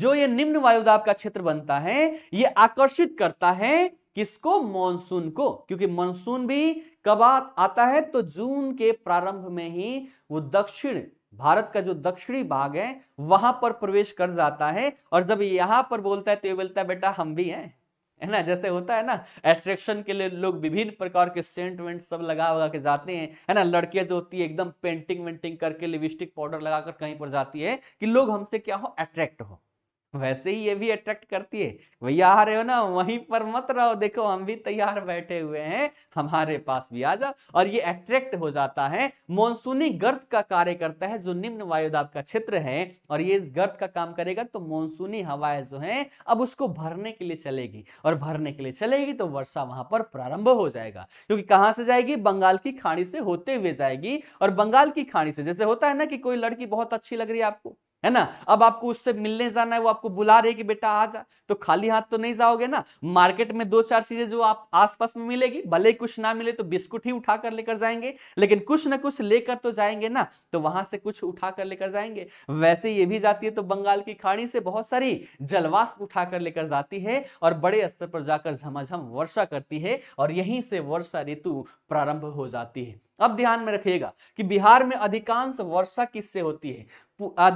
जो ये निम्न वायुदाब का क्षेत्र बनता है ये आकर्षित करता है किसको मॉनसून को क्योंकि मॉनसून भी कब आता है तो जून के प्रारंभ में ही वो दक्षिण भारत का जो दक्षिणी भाग है वहां पर प्रवेश कर जाता है और जब यहां पर बोलता है तो ये बोलता है बेटा हम भी हैं है ना जैसे होता है ना एट्रैक्शन के लिए लोग विभिन्न प्रकार के सेंट वेंट सब लगा लगा के जाते हैं है ना लड़कियां जो होती है एकदम पेंटिंग वेंटिंग करके लिपस्टिक पाउडर लगाकर कहीं पर जाती है कि लोग हमसे क्या हो अट्रैक्ट हो वैसे ही ये भी अट्रैक्ट करती है भैया आ रहे हो ना वहीं पर मत रहो देखो हम भी तैयार बैठे हुए हैं हमारे पास भी आ जाओ और ये अट्रैक्ट हो जाता है मानसूनी गर्द का कार्य करता है जो निम्न वायुदाब का क्षेत्र है और ये गर्द का काम करेगा तो मानसूनी हवाएं जो है अब उसको भरने के लिए चलेगी और भरने के लिए चलेगी तो वर्षा वहां पर प्रारंभ हो जाएगा क्योंकि कहाँ से जाएगी बंगाल की खाड़ी से होते हुए जाएगी और बंगाल की खाड़ी से जैसे होता है ना कि कोई लड़की बहुत अच्छी लग रही है आपको है ना अब आपको उससे मिलने जाना है वो आपको बुला रहे कि बेटा आ जा तो खाली हाथ तो नहीं जाओगे ना मार्केट में दो चार चीजें जो आप आसपास में मिलेगी भले कुछ ना मिले तो बिस्कुट ही उठा कर लेकर जाएंगे लेकिन कुछ ना कुछ लेकर तो जाएंगे ना तो वहां से कुछ उठा कर लेकर जाएंगे वैसे ये भी जाती है तो बंगाल की खाड़ी से बहुत सारी जलवास उठा कर लेकर जाती है और बड़े स्तर पर जाकर झमाझम वर्षा करती है और यहीं से वर्षा ऋतु प्रारंभ हो जाती है अब ध्यान में रखिएगा कि बिहार में अधिकांश वर्षा किससे होती है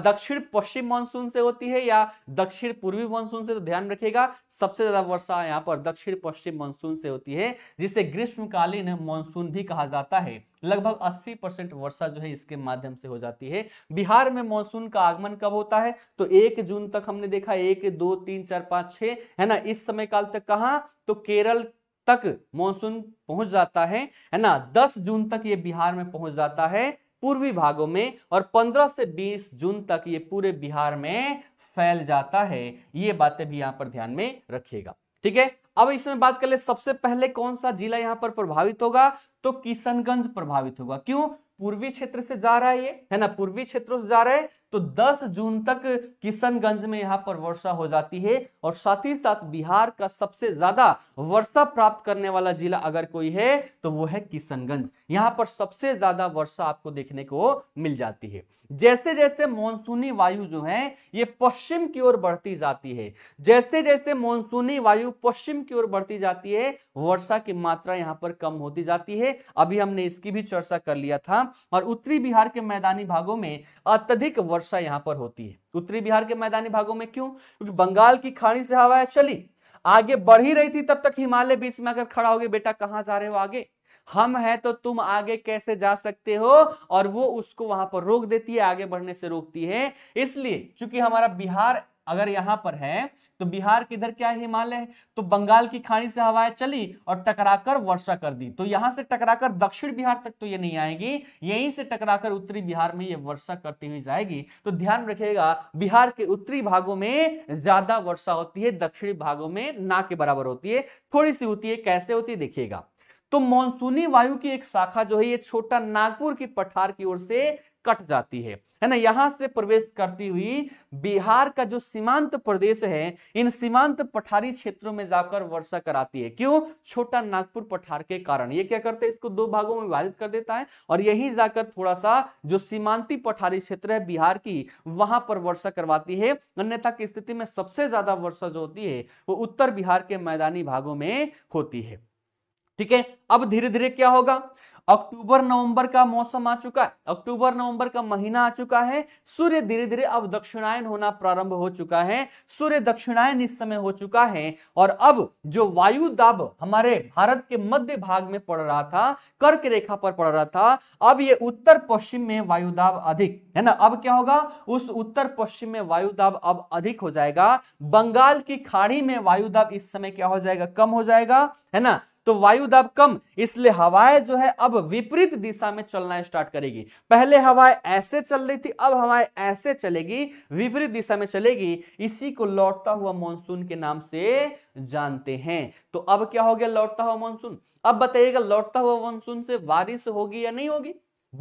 दक्षिण पश्चिम मानसून से होती है या दक्षिण पूर्वी मानसून से तो ध्यान रखिएगा सबसे ज्यादा वर्षा यहाँ पर दक्षिण पश्चिम मानसून से होती है जिसे ग्रीष्मकालीन मानसून भी कहा जाता है लगभग 80 परसेंट वर्षा जो है इसके माध्यम से हो जाती है बिहार में मानसून का आगमन कब होता है तो एक जून तक हमने देखा एक दो तीन चार पांच छह है ना इस समय काल तक कहा तो केरल तक मॉनसून पहुंच जाता है है ना 10 जून तक ये बिहार में पहुंच जाता है पूर्वी भागों में और 15 से 20 जून तक ये पूरे बिहार में फैल जाता है ये बातें भी यहाँ पर ध्यान में रखिएगा ठीक है अब इसमें बात कर ले सबसे पहले कौन सा जिला यहाँ पर प्रभावित होगा तो किशनगंज प्रभावित होगा क्यों पूर्वी क्षेत्र से जा रहा है ये है ना पूर्वी क्षेत्रों से जा रहा है तो 10 जून तक किशनगंज में यहाँ पर वर्षा हो जाती है और साथ ही साथ बिहार का सबसे ज्यादा वर्षा प्राप्त करने वाला जिला अगर कोई है तो वो है किशनगंज यहाँ पर सबसे ज्यादा वर्षा आपको देखने को मिल जाती है जैसे जैसे मानसूनी वायु जो है ये पश्चिम की ओर बढ़ती जाती है जैसे जैसे मानसूनी वायु पश्चिम की ओर बढ़ती जाती है वर्षा की मात्रा यहाँ पर कम होती जाती है अभी हमने इसकी भी चर्चा कर लिया था और उत्तरी बिहार के मैदानी भागों में अत्यधिक वर्षा यहां पर होती है उत्तरी बिहार के मैदानी भागों में क्यों क्योंकि बंगाल की खाड़ी से हवाएं चली आगे बढ़ ही रही थी तब तक हिमालय बीच में अगर खड़ा हो गया बेटा कहां जा रहे हो आगे हम है तो तुम आगे कैसे जा सकते हो और वो उसको वहां पर रोक देती है आगे बढ़ने से रोकती है इसलिए चूंकि हमारा बिहार अगर यहां पर है तो बिहार के इधर क्या है हिमालय है तो बंगाल की खाड़ी से हवाएं चली और टकराकर वर्षा कर दी तो यहां से टकराकर दक्षिण बिहार तक तो ये नहीं आएगी यहीं से टकराकर उत्तरी बिहार में ये वर्षा करती हुई जाएगी तो ध्यान रखिएगा बिहार के उत्तरी भागों में ज्यादा वर्षा होती है दक्षिणी भागों में ना के बराबर होती है थोड़ी सी होती है कैसे होती है देखिएगा तो मानसूनी वायु की एक शाखा जो है ये छोटा नागपुर की पठार की ओर से कट जाती है है ना यहां से प्रवेश करती हुई बिहार का जो सीमांत प्रदेश है इन सीमांत पठारी क्षेत्रों में जाकर वर्षा कराती है क्यों छोटा नागपुर पठार के कारण ये क्या करते हैं इसको दो भागों में विभाजित कर देता है और यही जाकर थोड़ा सा जो सीमांती पठारी क्षेत्र है बिहार की वहां पर वर्षा करवाती है अन्यथा की स्थिति में सबसे ज्यादा वर्षा जो होती है वो उत्तर बिहार के मैदानी भागों में होती है ठीक है अब धीरे धीरे क्या होगा अक्टूबर नवंबर का मौसम आ चुका है अक्टूबर नवंबर का महीना आ चुका है सूर्य धीरे धीरे अब दक्षिणायन होना प्रारंभ हो चुका है सूर्य दक्षिणायन इस समय हो चुका है और अब जो वायु दाब हमारे भारत के मध्य भाग में पड़ रहा था कर्क रेखा पर पड़ रहा था अब ये उत्तर पश्चिम में वायु दाब अधिक है ना अब क्या होगा उस उत्तर पश्चिम में वायु दाब अब अधिक हो जाएगा बंगाल की खाड़ी में वायु दाब इस समय क्या हो जाएगा कम हो जाएगा है ना तो वायु दाब कम इसलिए हवाएं जो है अब विपरीत दिशा में चलना स्टार्ट करेगी पहले हवाएं ऐसे चल रही थी अब हवाएं ऐसे चलेगी विपरीत दिशा में चलेगी इसी को लौटता हुआ मानसून के नाम से जानते हैं तो अब क्या हो गया लौटता हुआ मानसून अब बताइएगा लौटता हुआ मानसून से बारिश होगी या नहीं होगी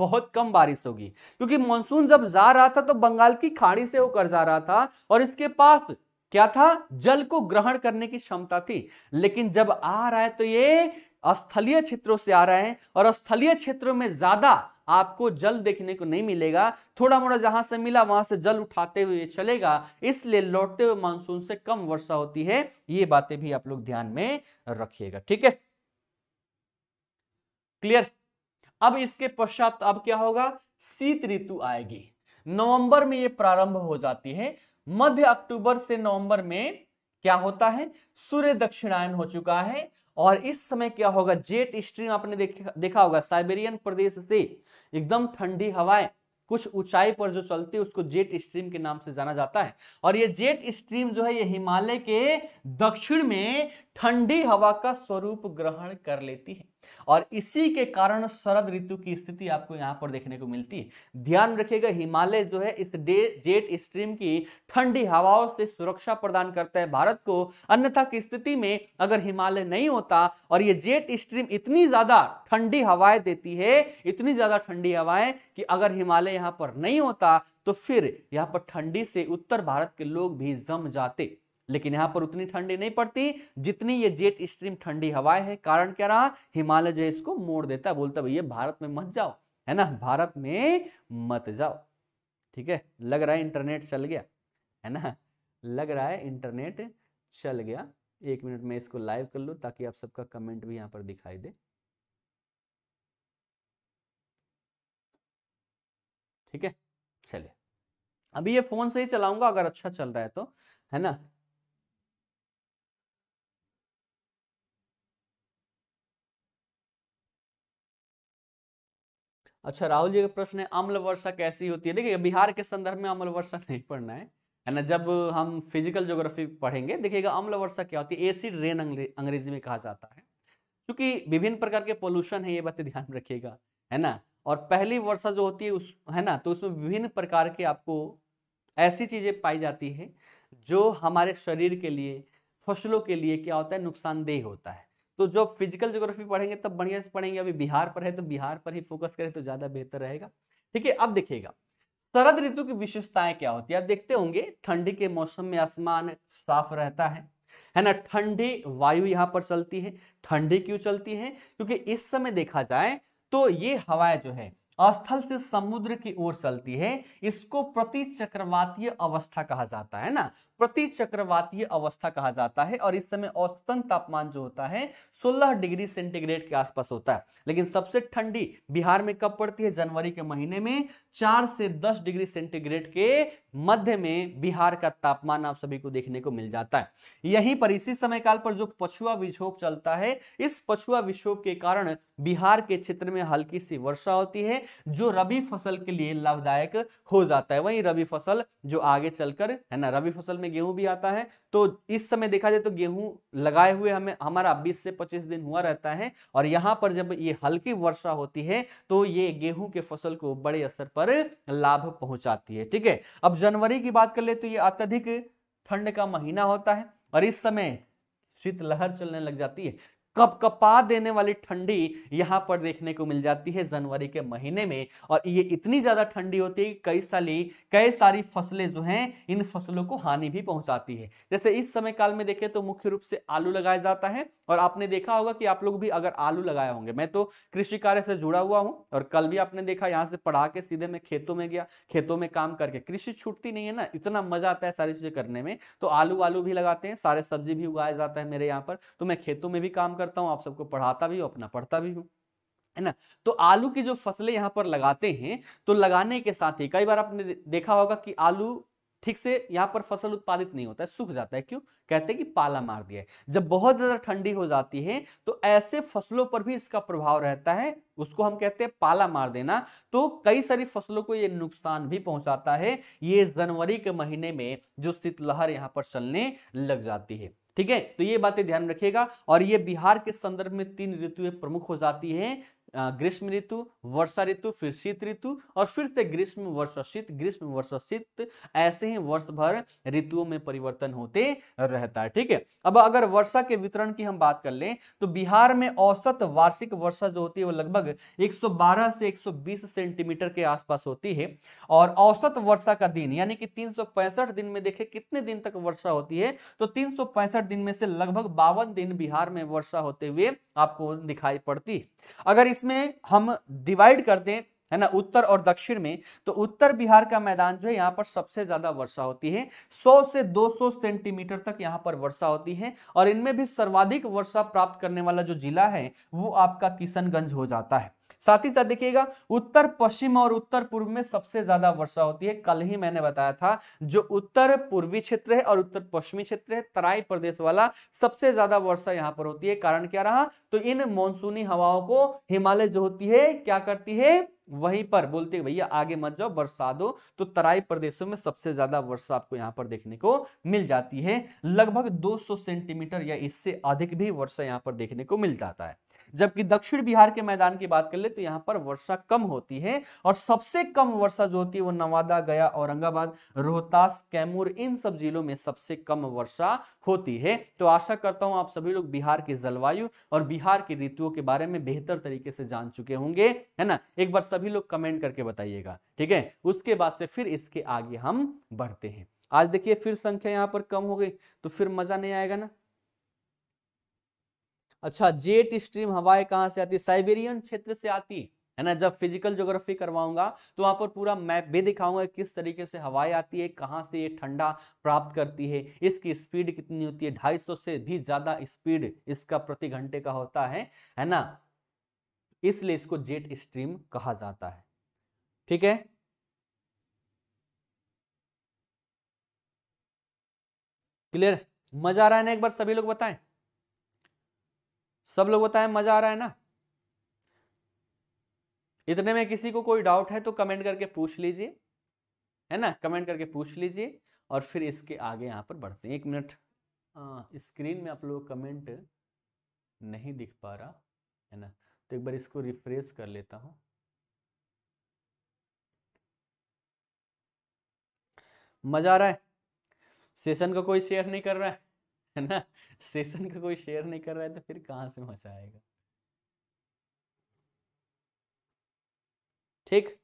बहुत कम बारिश होगी क्योंकि मानसून जब जा रहा था तो बंगाल की खाड़ी से होकर जा रहा था और इसके पास क्या था जल को ग्रहण करने की क्षमता थी लेकिन जब आ रहा है तो ये स्थलीय क्षेत्रों से आ रहे हैं और स्थलीय क्षेत्रों में ज्यादा आपको जल देखने को नहीं मिलेगा थोड़ा मोड़ा जहां से मिला वहां से जल उठाते हुए चलेगा इसलिए लौटते हुए मानसून से कम वर्षा होती है ये बातें भी आप लोग ध्यान में रखिएगा ठीक है क्लियर अब इसके पश्चात अब क्या होगा शीत ऋतु आएगी नवंबर में ये प्रारंभ हो जाती है मध्य अक्टूबर से नवंबर में क्या होता है सूर्य दक्षिणायन हो चुका है और इस समय क्या होगा जेट स्ट्रीम आपने देखा देखा होगा साइबेरियन प्रदेश से एकदम ठंडी हवाएं कुछ ऊंचाई पर जो चलती है उसको जेट स्ट्रीम के नाम से जाना जाता है और ये जेट स्ट्रीम जो है ये हिमालय के दक्षिण में ठंडी हवा का स्वरूप ग्रहण कर लेती है और इसी के कारण शरद ऋतु की स्थिति आपको यहां पर देखने को मिलती है ध्यान रखिएगा हिमालय जो है इस डे जेट स्ट्रीम की ठंडी हवाओं से सुरक्षा प्रदान करता है भारत को अन्यथा की स्थिति में अगर हिमालय नहीं होता और ये जेट स्ट्रीम इतनी ज्यादा ठंडी हवाएं देती है इतनी ज्यादा ठंडी हवाएं कि अगर हिमालय यहाँ पर नहीं होता तो फिर यहाँ पर ठंडी से उत्तर भारत के लोग भी जम जाते लेकिन यहाँ पर उतनी ठंडी नहीं पड़ती जितनी ये जेट स्ट्रीम ठंडी हवाएं है कारण क्या रहा हिमालय जो है इसको मोड़ देता है बोलता भैया भारत में मत जाओ है ना भारत में मत जाओ ठीक है लग रहा है इंटरनेट चल गया है ना लग रहा है इंटरनेट चल गया एक मिनट में इसको लाइव कर लू ताकि आप सबका कमेंट भी यहाँ पर दिखाई दे ठीक है चलिए अभी ये फोन से ही चलाऊंगा अगर अच्छा चल रहा है तो है ना अच्छा राहुल जी का प्रश्न है अम्ल वर्षा कैसी होती है देखिए बिहार के संदर्भ में अम्ल वर्षा नहीं पढ़ना है है ना जब हम फिजिकल ज्योग्राफी पढ़ेंगे देखिएगा अम्ल वर्षा क्या होती है एसिड रेन अंग्रेजी में कहा जाता है क्योंकि विभिन्न प्रकार के पोल्यूशन है ये बातें ध्यान रखिएगा है ना और पहली वर्षा जो होती है उस है ना तो उसमें विभिन्न प्रकार के आपको ऐसी चीजें पाई जाती है जो हमारे शरीर के लिए फसलों के लिए क्या होता है नुकसानदेह होता है तो जो फिजिकल ज्योग्राफी पढ़ेंगे तब बढ़िया से पढ़ेंगे अभी बिहार पर है तो बिहार पर ही फोकस करें तो ज्यादा बेहतर रहेगा ठीक है अब देखिएगा शरद ऋतु की विशेषताएं क्या होती है आप देखते होंगे ठंडी के मौसम में आसमान साफ रहता है है ना ठंडी वायु यहाँ पर चलती है ठंडी क्यों चलती है क्योंकि इस समय देखा जाए तो ये हवाएं जो है स्थल से समुद्र की ओर चलती है इसको प्रति चक्रवातीय अवस्था कहा जाता है ना प्रति चक्रवातीय अवस्था कहा जाता है और इस समय औसतन तापमान जो होता है 16 डिग्री सेंटीग्रेड के आसपास होता है लेकिन सबसे ठंडी बिहार में कब पड़ती है जनवरी के महीने में 4 से 10 डिग्री सेंटीग्रेड के मध्य में बिहार का तापमान आप सभी को देखने को मिल जाता है यहीं पर इसी समय काल पर जो पछुआ विक्षोभ चलता है इस पछुआ विक्षोभ के कारण बिहार के क्षेत्र में हल्की सी वर्षा होती है जो रबी फसल के लिए लाभदायक हो जाता है वहीं रबी फसल जो आगे चलकर है ना रबी फसल में गेहूं भी आता है तो इस समय देखा जाए तो गेहूं लगाए हुए हमें हमारा बीस से पच्चीस दिन हुआ रहता है और यहाँ पर जब ये हल्की वर्षा होती है तो ये गेहूं के फसल को बड़े स्तर पर लाभ पहुंचाती है ठीक है अब जनवरी की बात कर ले तो ये अत्यधिक ठंड का महीना होता है और इस समय शीतलहर चलने लग जाती है कप कपा देने वाली ठंडी यहाँ पर देखने को मिल जाती है जनवरी के महीने में और ये इतनी ज्यादा ठंडी होती है कई साली कई सारी फसलें जो हैं इन फसलों को हानि भी पहुंचाती है जैसे इस समय काल में देखें तो मुख्य रूप से आलू लगाया जाता है और आपने देखा होगा कि आप लोग भी अगर आलू लगाए होंगे मैं तो कृषि कार्य से जुड़ा हुआ हूँ और कल भी आपने देखा यहाँ से पढ़ा के सीधे मैं खेतों में गया खेतों में काम करके कृषि छूटती नहीं है ना इतना मजा आता है सारी चीजें करने में तो आलू आलू भी लगाते हैं सारे सब्जी भी उगाया जाता है मेरे यहाँ पर तो मैं खेतों में भी काम करता हूँ आप सबको पढ़ाता भी हूँ अपना पढ़ता भी हूँ है ना तो आलू की जो फसलें यहाँ पर लगाते हैं तो लगाने के साथ ही कई बार आपने देखा होगा कि आलू ठीक से यहाँ पर फसल उत्पादित नहीं होता है सूख जाता है क्यों कहते हैं कि पाला मार दिया है जब बहुत ज्यादा ठंडी हो जाती है तो ऐसे फसलों पर भी इसका प्रभाव रहता है उसको हम कहते हैं पाला मार देना तो कई सारी फसलों को ये नुकसान भी पहुंचाता है ये जनवरी के महीने में जो शीतलहर यहाँ पर चलने लग जाती है ठीक है तो ये बातें ध्यान रखिएगा और ये बिहार के संदर्भ में तीन ऋतुएं प्रमुख हो जाती हैं ग्रीष्म ऋतु वर्षा ऋतु फिर शीत ऋतु और फिर से ग्रीष्म वर्षा शीत ग्रीष्म वर्षा शीत ऐसे ही वर्ष भर ऋतुओं में परिवर्तन होते रहता है ठीक है अब अगर वर्षा के वितरण की हम बात कर लें तो बिहार में औसत वार्षिक वर्षा जो होती है वो लगभग 112 से 120 सेंटीमीटर के आसपास होती है और औसत वर्षा का दिन यानी कि तीन दिन में देखे कितने दिन तक वर्षा होती है तो तीन दिन में से लगभग बावन दिन बिहार में वर्षा होते हुए आपको दिखाई पड़ती है अगर इस इसमें हम डिवाइड कर दें है ना उत्तर और दक्षिण में तो उत्तर बिहार का मैदान जो है यहाँ पर सबसे ज्यादा वर्षा होती है 100 से 200 सेंटीमीटर तक यहाँ पर वर्षा होती है और इनमें भी सर्वाधिक वर्षा प्राप्त करने वाला जो जिला है वो आपका किशनगंज हो जाता है साथ ही साथ देखिएगा उत्तर पश्चिम और उत्तर पूर्व में सबसे ज्यादा वर्षा होती है कल ही मैंने बताया था जो उत्तर पूर्वी क्षेत्र है और उत्तर पश्चिमी क्षेत्र है तराई प्रदेश वाला सबसे ज्यादा वर्षा यहाँ पर होती है कारण क्या रहा तो इन मानसूनी हवाओं को हिमालय जो होती है क्या करती है वहीं पर बोलते भैया आगे मत जाओ बरसा दो तो तराई प्रदेशों में सबसे ज्यादा वर्षा आपको यहाँ पर देखने को मिल जाती है लगभग 200 सेंटीमीटर या इससे अधिक भी वर्षा यहाँ पर देखने को मिल जाता है जबकि दक्षिण बिहार के मैदान की बात कर ले तो यहाँ पर वर्षा कम होती है और सबसे कम वर्षा जो होती है वो नवादा गया औरंगाबाद रोहतास कैमूर इन सब जिलों में सबसे कम वर्षा होती है तो आशा करता हूं आप सभी लोग बिहार की जलवायु और बिहार की ऋतुओं के बारे में बेहतर तरीके से जान चुके होंगे है ना एक बार सभी लोग कमेंट करके बताइएगा ठीक है उसके बाद से फिर इसके आगे हम बढ़ते हैं आज देखिए फिर संख्या यहाँ पर कम हो गई तो फिर मजा नहीं आएगा ना अच्छा जेट स्ट्रीम हवाएं कहाँ से आती है साइबेरियन क्षेत्र से आती है ना जब फिजिकल ज्योग्राफी करवाऊंगा तो वहां पर पूरा मैप भी दिखाऊंगा किस तरीके से हवाएं आती है कहाँ से ये ठंडा प्राप्त करती है इसकी स्पीड कितनी होती है 250 से भी ज्यादा स्पीड इसका प्रति घंटे का होता है है ना इसलिए इसको जेट स्ट्रीम कहा जाता है ठीक है क्लियर मजा आ रहा है ना एक बार सभी लोग बताएं सब लोग बताएं मजा आ रहा है ना इतने में किसी को कोई डाउट है तो कमेंट करके पूछ लीजिए है ना कमेंट करके पूछ लीजिए और फिर इसके आगे यहां पर बढ़ते हैं एक मिनट स्क्रीन में आप लोग कमेंट नहीं दिख पा रहा है ना तो एक बार इसको रिफ्रेश कर लेता हूं मजा आ रहा है सेशन का को कोई शेयर नहीं कर रहा है है ना सेशन का कोई शेयर नहीं कर रहा है तो फिर कहां से मजा आएगा ठीक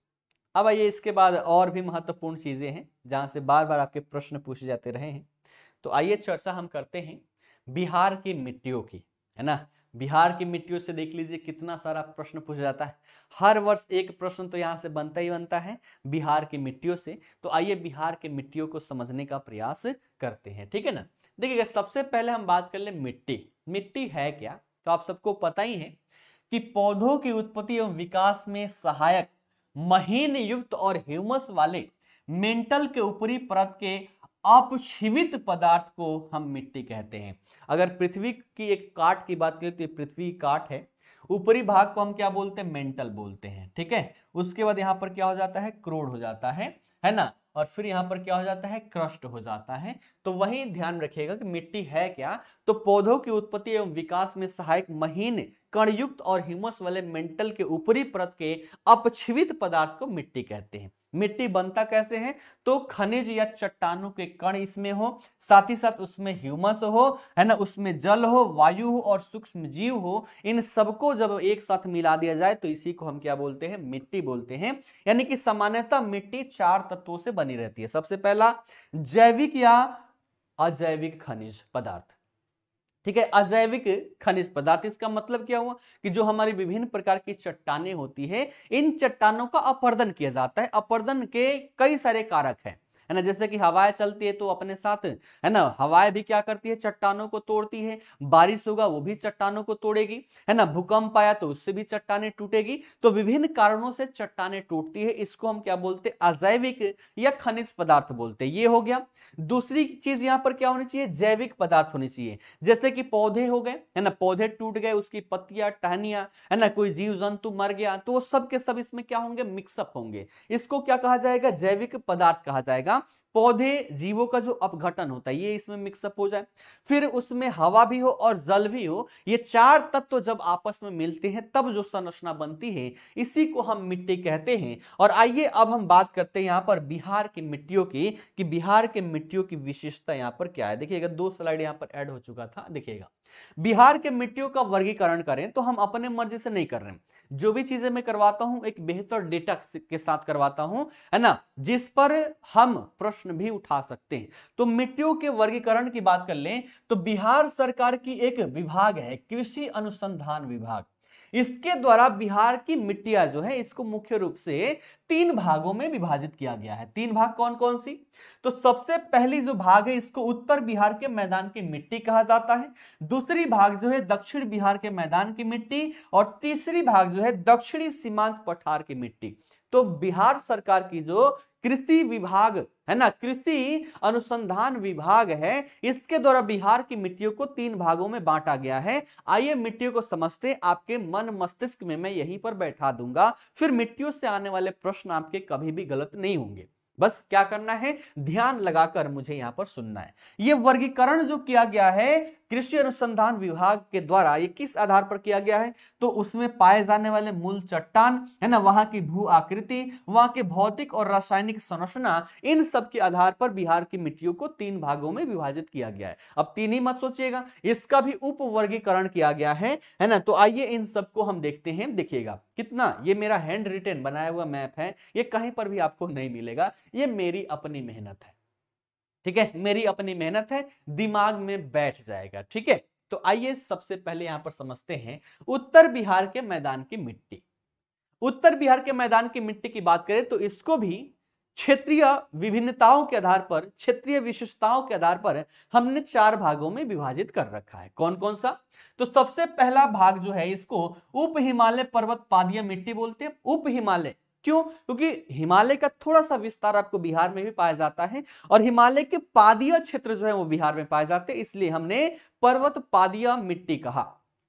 अब आइए इसके बाद और भी महत्वपूर्ण चीजें हैं जहां से बार बार आपके प्रश्न पूछे जाते रहे हैं तो आइए चर्चा हम करते हैं बिहार की मिट्टियों की है ना बिहार की मिट्टियों से देख लीजिए कितना सारा प्रश्न पूछा जाता है हर वर्ष एक प्रश्न तो यहाँ से बनता ही बनता है बिहार की मिट्टियों से तो आइए बिहार के मिट्टियों को समझने का प्रयास करते हैं ठीक है ना देखिएगा सबसे पहले हम बात कर ले मिट्टी मिट्टी है क्या तो आप सबको पता ही है कि पौधों की उत्पत्ति एवं विकास में सहायक महीन युक्त और ह्यूमस वाले मेंटल के ऊपरी परत के अपछीवित पदार्थ को हम मिट्टी कहते हैं अगर पृथ्वी की एक काट की बात करें तो ये पृथ्वी काट है ऊपरी भाग को हम क्या बोलते हैं मेंटल बोलते हैं ठीक है उसके बाद यहाँ पर क्या हो जाता है क्रोड हो जाता है है ना और फिर यहाँ पर क्या हो जाता है क्रस्ट हो जाता है तो वही ध्यान रखिएगा कि मिट्टी है क्या तो पौधों की उत्पत्ति एवं विकास में सहायक महीन कणयुक्त और ह्यूमस वाले मेंटल के ऊपरी परत के अपछिवित पदार्थ को मिट्टी कहते हैं मिट्टी बनता कैसे है तो खनिज या चट्टानों के कण इसमें हो साथ ही साथ उसमें ह्यूमस हो है ना उसमें जल हो वायु हो और सूक्ष्म जीव हो इन सबको जब एक साथ मिला दिया जाए तो इसी को हम क्या बोलते हैं मिट्टी बोलते हैं यानी कि सामान्यतः मिट्टी चार तत्वों से बनी रहती है सबसे पहला जैविक या अजैविक खनिज पदार्थ ठीक है अजैविक खनिज पदार्थ इसका मतलब क्या हुआ कि जो हमारी विभिन्न प्रकार की चट्टाने होती है इन चट्टानों का अपर्दन किया जाता है अपर्दन के कई सारे कारक हैं है ना जैसे कि हवाएं चलती है तो अपने साथ है ना हवाएं भी क्या करती है चट्टानों को तोड़ती है बारिश होगा वो भी चट्टानों को तोड़ेगी है ना भूकंप आया तो उससे भी चट्टाने टूटेगी तो विभिन्न कारणों से चट्टाने टूटती है इसको हम क्या बोलते हैं अजैविक या खनिज पदार्थ बोलते हैं ये हो गया दूसरी चीज यहाँ पर क्या होनी चाहिए जैविक पदार्थ होने चाहिए जैसे कि पौधे हो गए है ना पौधे टूट गए उसकी पत्तियां टहनिया है ना कोई जीव जंतु मर गया तो वो सब इसमें क्या होंगे मिक्सअप होंगे इसको क्या कहा जाएगा जैविक पदार्थ कहा जाएगा जाएगा पौधे जीवों का जो अपघटन होता है ये इसमें मिक्सअप हो जाए फिर उसमें हवा भी हो और जल भी हो ये चार तत्व तो जब आपस में मिलते हैं तब जो संरचना बनती है इसी को हम मिट्टी कहते हैं और आइए अब हम बात करते हैं यहाँ पर बिहार की मिट्टियों की कि बिहार के मिट्टियों की विशेषता यहाँ पर क्या है देखिएगा दो स्लाइड यहाँ पर एड हो चुका था देखिएगा बिहार के मिट्टियों का वर्गीकरण करें तो हम अपने मर्जी से नहीं कर रहे हैं जो भी चीजें मैं करवाता हूं एक बेहतर डेटा के साथ करवाता हूं है ना जिस पर हम प्रश्न भी उठा सकते हैं तो मिट्टियों के वर्गीकरण की बात कर लें तो बिहार सरकार की एक विभाग है कृषि अनुसंधान विभाग इसके द्वारा बिहार की मिट्टिया जो है इसको मुख्य रूप से तीन भागों में विभाजित किया गया है तीन भाग कौन कौन सी तो सबसे पहली जो भाग है इसको उत्तर बिहार के मैदान की मिट्टी कहा जाता है दूसरी भाग जो है दक्षिण बिहार के मैदान की मिट्टी और तीसरी भाग जो है दक्षिणी सीमांत पठार की मिट्टी तो बिहार सरकार की जो कृषि विभाग है ना कृषि अनुसंधान विभाग है इसके द्वारा बिहार की मिट्टियों को तीन भागों में बांटा गया है आइए मिट्टियों को समझते आपके मन मस्तिष्क में मैं यहीं पर बैठा दूंगा फिर मिट्टियों से आने वाले प्रश्न आपके कभी भी गलत नहीं होंगे बस क्या करना है ध्यान लगाकर मुझे यहां पर सुनना है ये वर्गीकरण जो किया गया है कृषि अनुसंधान विभाग के द्वारा ये किस आधार पर किया गया है तो उसमें पाए जाने वाले मूल चट्टान है ना वहां की भू आकृति वहां के भौतिक और रासायनिक संरचना इन सब के आधार पर बिहार की मिट्टियों को तीन भागों में विभाजित किया गया है अब तीन ही मत सोचिएगा इसका भी वर्गीकरण किया गया है है ना तो आइए इन सबको हम देखते हैं देखिएगा कितना ये मेरा हैंड रिटेन बनाया हुआ मैप है ये कहीं पर भी आपको नहीं मिलेगा ये मेरी अपनी मेहनत है ठीक है मेरी अपनी मेहनत है दिमाग में बैठ जाएगा ठीक है तो आइए सबसे पहले यहां पर समझते हैं उत्तर बिहार के मैदान की मिट्टी उत्तर बिहार के मैदान की मिट्टी की बात करें तो इसको भी क्षेत्रीय विभिन्नताओं के आधार पर क्षेत्रीय विशेषताओं के आधार पर हमने चार भागों में विभाजित कर रखा है कौन कौन सा तो सबसे पहला भाग जो है इसको उप हिमालय पर्वत पादीय मिट्टी बोलते हैं उप हिमालय क्यों क्योंकि हिमालय का थोड़ा सा विस्तार आपको बिहार में भी पाया जाता है और हिमालय के पादिया क्षेत्र जो है वो बिहार में पाए जाते हैं इसलिए हमने पर्वत पादिया मिट्टी कहा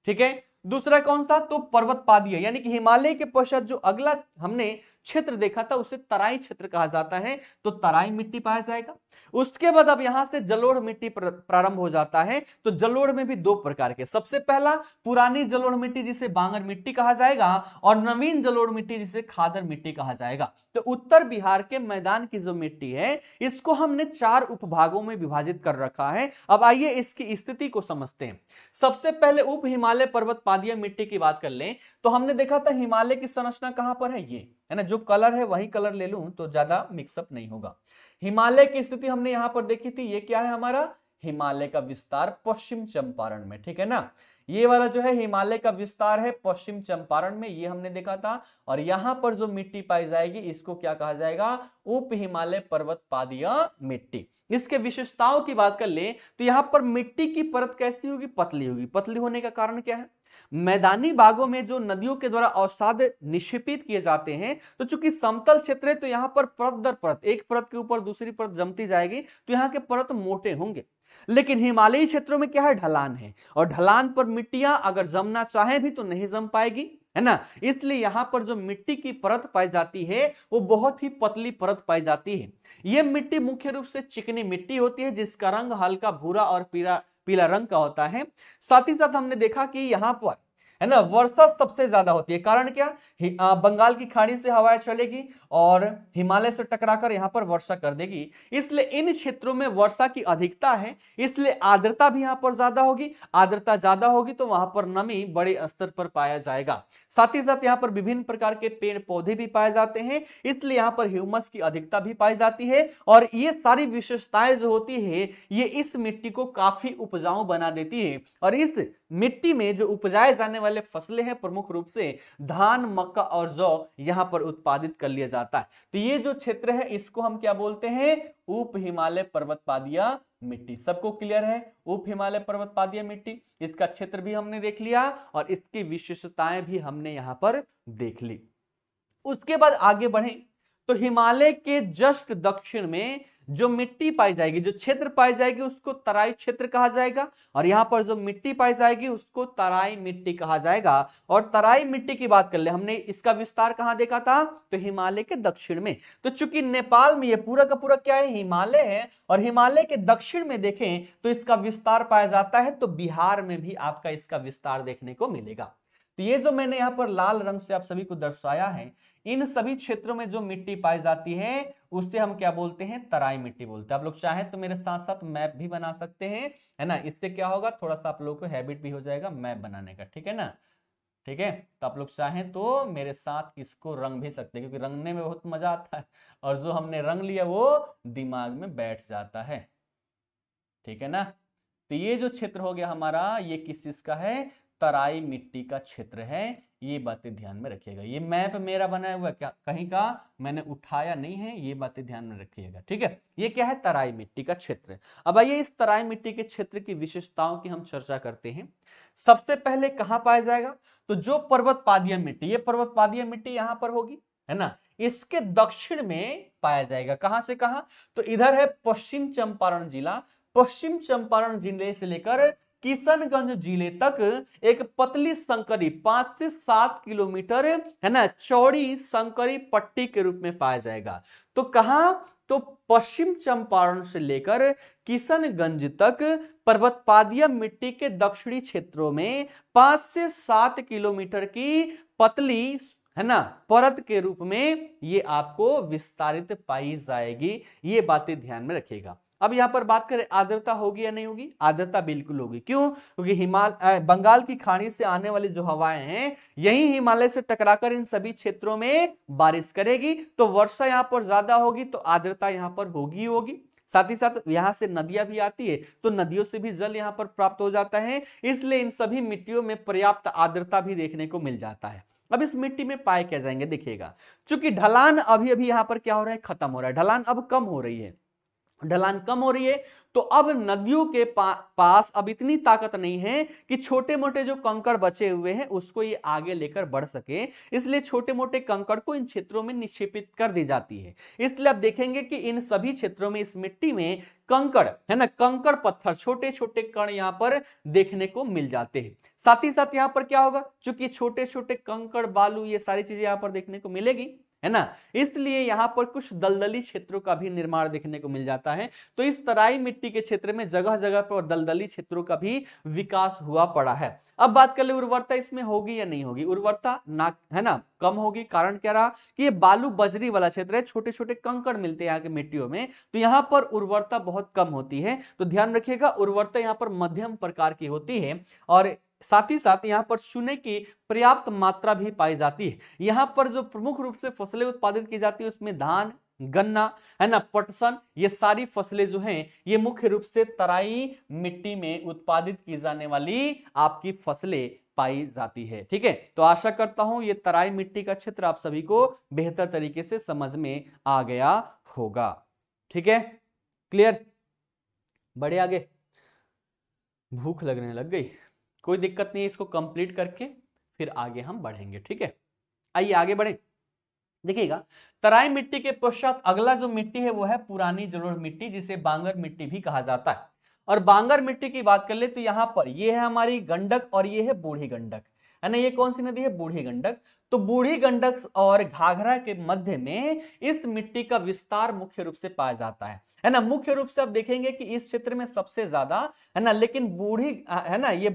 ठीक है दूसरा कौन सा तो पर्वत पादिया यानी कि हिमालय के पश्चात जो अगला हमने क्षेत्र देखा था उसे तराई क्षेत्र कहा जाता है तो तराई मिट्टी पाया जाएगा उसके बाद अब यहां से जलोढ़ मिट्टी प्रारंभ हो जाता है तो जलोढ़ में भी दो प्रकार के सबसे पहला पुरानी जलोढ़ मिट्टी जिसे बांगर मिट्टी कहा जाएगा और नवीन जलोढ़ मिट्टी जिसे खादर मिट्टी कहा जाएगा तो उत्तर बिहार के मैदान की जो मिट्टी है इसको हमने चार उपभागों में विभाजित कर रखा है अब आइए इसकी स्थिति को समझते हैं सबसे पहले उप हिमालय पर्वत पादिया मिट्टी की बात कर ले तो हमने देखा था हिमालय की संरचना कहां पर है ये है ना जो कलर है वही कलर ले लूं तो ज्यादा मिक्सअप नहीं होगा हिमालय की स्थिति हमने यहाँ पर देखी थी ये क्या है हमारा हिमालय का विस्तार पश्चिम चंपारण में ठीक है ना ये वाला जो है हिमालय का विस्तार है पश्चिम चंपारण में ये हमने देखा था और यहां पर जो मिट्टी पाई जाएगी इसको क्या कहा जाएगा उप हिमालय पर्वत पादिया मिट्टी इसके विशेषताओं की बात कर ले तो यहां पर मिट्टी की परत कैसी होगी पतली होगी पतली होने का कारण क्या है मैदानी बागों में जो नदियों के द्वारा औसाद निक्षेपित किए जाते हैं तो चूंकि समतल क्षेत्र है तो यहां पर परत दर परत एक परत के ऊपर दूसरी परत जमती जाएगी तो यहाँ के परत मोटे होंगे लेकिन हिमालयी क्षेत्रों में क्या है ढलान है और ढलान पर मिट्टियां अगर जमना चाहे भी तो नहीं जम पाएगी है ना इसलिए यहां पर जो मिट्टी की परत पाई जाती है वो बहुत ही पतली परत पाई जाती है ये मिट्टी मुख्य रूप से चिकनी मिट्टी होती है जिसका रंग हल्का भूरा और पीला पीला रंग का होता है साथ ही साथ हमने देखा कि यहां पर है ना वर्षा सबसे ज्यादा होती है कारण क्या आ, बंगाल की खाड़ी से हवाएं चलेगी और हिमालय से टकराकर यहां पर वर्षा कर देगी इसलिए इन क्षेत्रों में वर्षा की अधिकता है इसलिए आर्द्रता भी यहां पर ज्यादा होगी आर्द्रता ज्यादा होगी तो वहां पर नमी बड़े स्तर पर पाया जाएगा साथ ही साथ यहाँ पर विभिन्न प्रकार के पेड़ पौधे भी पाए जाते हैं इसलिए यहाँ पर ह्यूमस की अधिकता भी पाई जाती है और ये सारी विशेषताएं जो होती है ये इस मिट्टी को काफी उपजाऊ बना देती है और इस मिट्टी में जो उपजाए जाने वाले फसलें हैं प्रमुख रूप से धान मक्का और जौ यहां पर उत्पादित कर लिया जाता है तो ये जो क्षेत्र है इसको हम क्या बोलते हैं उप हिमालय पर्वत पादिया मिट्टी सबको क्लियर है उप हिमालय पर्वत पादिया मिट्टी इसका क्षेत्र भी हमने देख लिया और इसकी विशेषताएं भी हमने यहां पर देख ली उसके बाद आगे बढ़े तो हिमालय के जस्ट दक्षिण में जो मिट्टी पाई जाएगी जो क्षेत्र पाई जाएगी उसको तराई क्षेत्र कहा जाएगा और यहाँ पर जो मिट्टी पाई जाएगी उसको तराई मिट्टी कहा जाएगा और तराई मिट्टी की बात कर ले हमने इसका विस्तार कहां देखा था तो हिमालय के दक्षिण में तो चूंकि नेपाल में ये पूरा का पूरा क्या है हिमालय है और हिमालय के दक्षिण में देखें तो इसका विस्तार पाया जाता है तो बिहार में भी आपका इसका विस्तार देखने को मिलेगा तो ये जो मैंने यहाँ पर लाल रंग से आप सभी को दर्शाया है इन सभी क्षेत्रों में जो मिट्टी पाई जाती है उससे हम क्या बोलते हैं तराई मिट्टी बोलते हैं आप लोग चाहें तो मेरे साथ साथ मैप भी बना सकते हैं है ना इससे क्या होगा थोड़ा सा आप लोगों को हैबिट भी हो जाएगा मैप बनाने का ठीक है ना ठीक है तो आप लोग चाहें तो मेरे साथ इसको रंग भी सकते हैं क्योंकि रंगने में बहुत मजा आता है और जो हमने रंग लिया वो दिमाग में बैठ जाता है ठीक है ना तो ये जो क्षेत्र हो गया हमारा ये किस चीज का है तराई मिट्टी का क्षेत्र है ये बातें ध्यान में रखिएगा ये मैप मेरा बनाया हुआ क्या कहीं का मैंने उठाया नहीं है ये बातें ध्यान में रखिएगा ठीक है ये क्या है तराई मिट्टी का क्षेत्र अब आइए इस तराई मिट्टी के क्षेत्र की विशेषताओं की हम चर्चा करते हैं सबसे पहले कहां पाया जाएगा तो जो पर्वत पादिया मिट्टी ये पर्वत पादिया मिट्टी यहां पर होगी है ना इसके दक्षिण में पाया जाएगा कहां से कहा तो इधर है पश्चिम चंपारण जिला पश्चिम चंपारण जिले से लेकर किशनगंज जिले तक एक पतली संकरी पांच से सात किलोमीटर है ना चौड़ी संकरी पट्टी के रूप में पाया जाएगा तो कहा तो पश्चिम चंपारण से लेकर किशनगंज तक पर्वतपादीय मिट्टी के दक्षिणी क्षेत्रों में पांच से सात किलोमीटर की पतली है ना परत के रूप में ये आपको विस्तारित पाई जाएगी ये बातें ध्यान में रखिएगा अब यहाँ पर बात करें आर्द्रता होगी या नहीं होगी आर्द्रता बिल्कुल होगी क्यों क्योंकि हिमाल बंगाल की खाड़ी से आने वाली जो हवाएं हैं यही हिमालय से टकराकर इन सभी क्षेत्रों में बारिश करेगी तो वर्षा यहाँ पर ज्यादा होगी तो आर्द्रता यहाँ पर होगी होगी साथ ही साथ यहाँ से नदियां भी आती है तो नदियों से भी जल यहाँ पर प्राप्त हो जाता है इसलिए इन सभी मिट्टियों में पर्याप्त आर्द्रता भी देखने को मिल जाता है अब इस मिट्टी में पाए क्या जाएंगे देखिएगा चूंकि ढलान अभी अभी यहाँ पर क्या हो रहा है खत्म हो रहा है ढलान अब कम हो रही है ढलान कम हो रही है तो अब नदियों के पा, पास अब इतनी ताकत नहीं है कि छोटे मोटे जो कंकड़ बचे हुए हैं उसको ये आगे लेकर बढ़ सके इसलिए छोटे मोटे कंकड़ को इन क्षेत्रों में निक्षेपित कर दी जाती है इसलिए अब देखेंगे कि इन सभी क्षेत्रों में इस मिट्टी में कंकड़ है ना कंकड़ पत्थर छोटे छोटे कण यहाँ पर देखने को मिल जाते हैं साथ ही साथ यहाँ पर क्या होगा चूंकि छोटे छोटे कंकड़ बालू ये सारी चीजें यहाँ पर देखने को मिलेगी है ना इसलिए यहाँ पर कुछ दलदली क्षेत्रों का भी निर्माण देखने को मिल जाता है तो इस तराई मिट्टी के क्षेत्र में जगह जगह पर दलदली क्षेत्रों का भी विकास हुआ पड़ा है अब बात कर ले उर्वरता इसमें होगी या नहीं होगी उर्वरता ना है ना कम होगी कारण क्या रहा कि ये बालू बजरी वाला क्षेत्र है छोटे छोटे कंकड़ मिलते हैं यहाँ के मिट्टियों में तो यहाँ पर उर्वरता बहुत कम होती है तो ध्यान रखिएगा उर्वरता यहाँ पर मध्यम प्रकार की होती है और साथ ही साथ यहाँ पर चूने की पर्याप्त मात्रा भी पाई जाती है यहाँ पर जो प्रमुख रूप से फसलें उत्पादित की जाती है उसमें धान गन्ना है ना पटसन ये सारी फसलें जो हैं ये मुख्य रूप से तराई मिट्टी में उत्पादित की जाने वाली आपकी फसलें पाई जाती है ठीक है तो आशा करता हूं ये तराई मिट्टी का क्षेत्र आप सभी को बेहतर तरीके से समझ में आ गया होगा ठीक है क्लियर बड़े आगे भूख लगने लग गई कोई दिक्कत नहीं इसको कंप्लीट करके फिर आगे हम बढ़ेंगे ठीक है आइए आगे बढ़े देखिएगा तराई मिट्टी के पश्चात अगला जो मिट्टी है वो है पुरानी जलोढ़ मिट्टी जिसे बांगर मिट्टी भी कहा जाता है और बांगर मिट्टी की बात कर ले तो यहाँ पर ये है हमारी गंडक और ये है बूढ़ी गंडक है ना ये कौन सी नदी है बूढ़ी गंडक तो बूढ़ी गंडक और घाघरा के मध्य में इस मिट्टी का विस्तार मुख्य रूप से पाया जाता है है ना मुख्य रूप से आप देखेंगे कि इस क्षेत्र में सबसे ज्यादा है ना लेकिन बूढ़ी है ना ये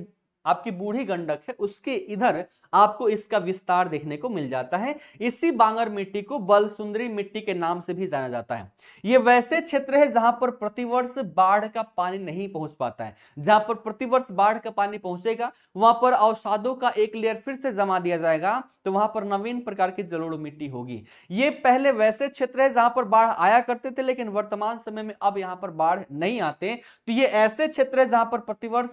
आपकी बूढ़ी गंडक है उसके इधर आपको इसका विस्तार देखने को मिल जाता है इसी बांगर मिट्टी को बलसुंदरी मिट्टी के नाम से भी जाना जाता है ये वैसे क्षेत्र है जहां पर प्रतिवर्ष बाढ़ का पानी नहीं पहुंच पाता है जहां पर प्रतिवर्ष बाढ़ का पानी पहुंचेगा वहां पर अवसादों का एक लेयर फिर से जमा दिया जाएगा तो वहां पर नवीन प्रकार की जलोड़ मिट्टी होगी ये पहले वैसे क्षेत्र है जहां पर बाढ़ आया करते थे लेकिन वर्तमान समय में अब यहाँ पर बाढ़ नहीं आते तो ये ऐसे क्षेत्र है जहां पर प्रतिवर्ष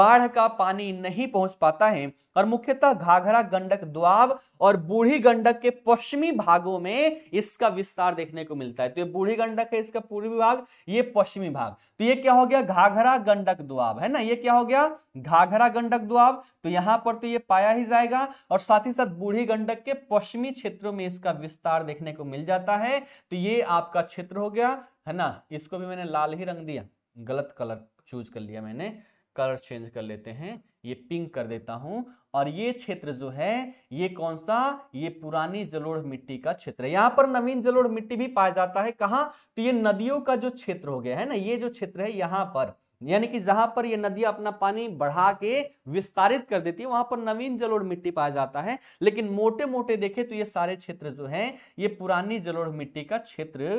बाढ़ का पानी पानी नहीं पहुंच पाता है और मुख्यतः घाघरा गंडक द्वाब और बूढ़ी गंडक के पश्चिमी भागों में इसका विस्तार देखने को मिलता है तो ये बूढ़ी गंडक है इसका पूर्वी भाग ये पश्चिमी भाग तो ये क्या हो गया घाघरा गंडक द्वाब है ना ये क्या हो गया घाघरा गंडक द्वाब तो यहां पर तो ये पाया ही जाएगा और साथ ही साथ बूढ़ी गंडक के पश्चिमी क्षेत्रों में इसका विस्तार देखने को मिल जाता है तो ये आपका क्षेत्र हो गया है ना इसको भी मैंने लाल ही रंग दिया गलत कलर चूज कर लिया मैंने कलर चेंज कर लेते हैं ये पिंक कर देता हूं और ये क्षेत्र जो है ये कौन सा ये पुरानी जलोढ़ मिट्टी का क्षेत्र है यहां पर नवीन जलोढ़ मिट्टी भी पाया जाता है कहा तो ये नदियों का जो क्षेत्र हो गया है ना ये जो क्षेत्र है यहां पर यानी कि जहां पर ये नदियां अपना पानी बढ़ा के विस्तारित कर देती है वहां पर नवीन जलोढ़ मिट्टी पाया जाता है लेकिन मोटे मोटे देखे तो ये सारे क्षेत्र जो है ये पुरानी जलोढ़ मिट्टी का क्षेत्र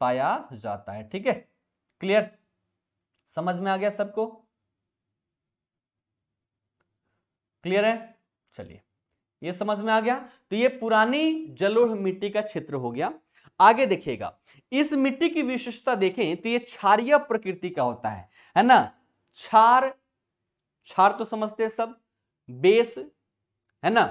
पाया जाता है ठीक है क्लियर समझ में आ गया सबको क्लियर है चलिए ये समझ में आ गया तो ये पुरानी जलोढ़ मिट्टी का क्षेत्र हो गया आगे देखिएगा इस मिट्टी की विशेषता देखें तो ये क्षारिय प्रकृति का होता है है ना क्षार क्षार तो समझते हैं सब बेस है ना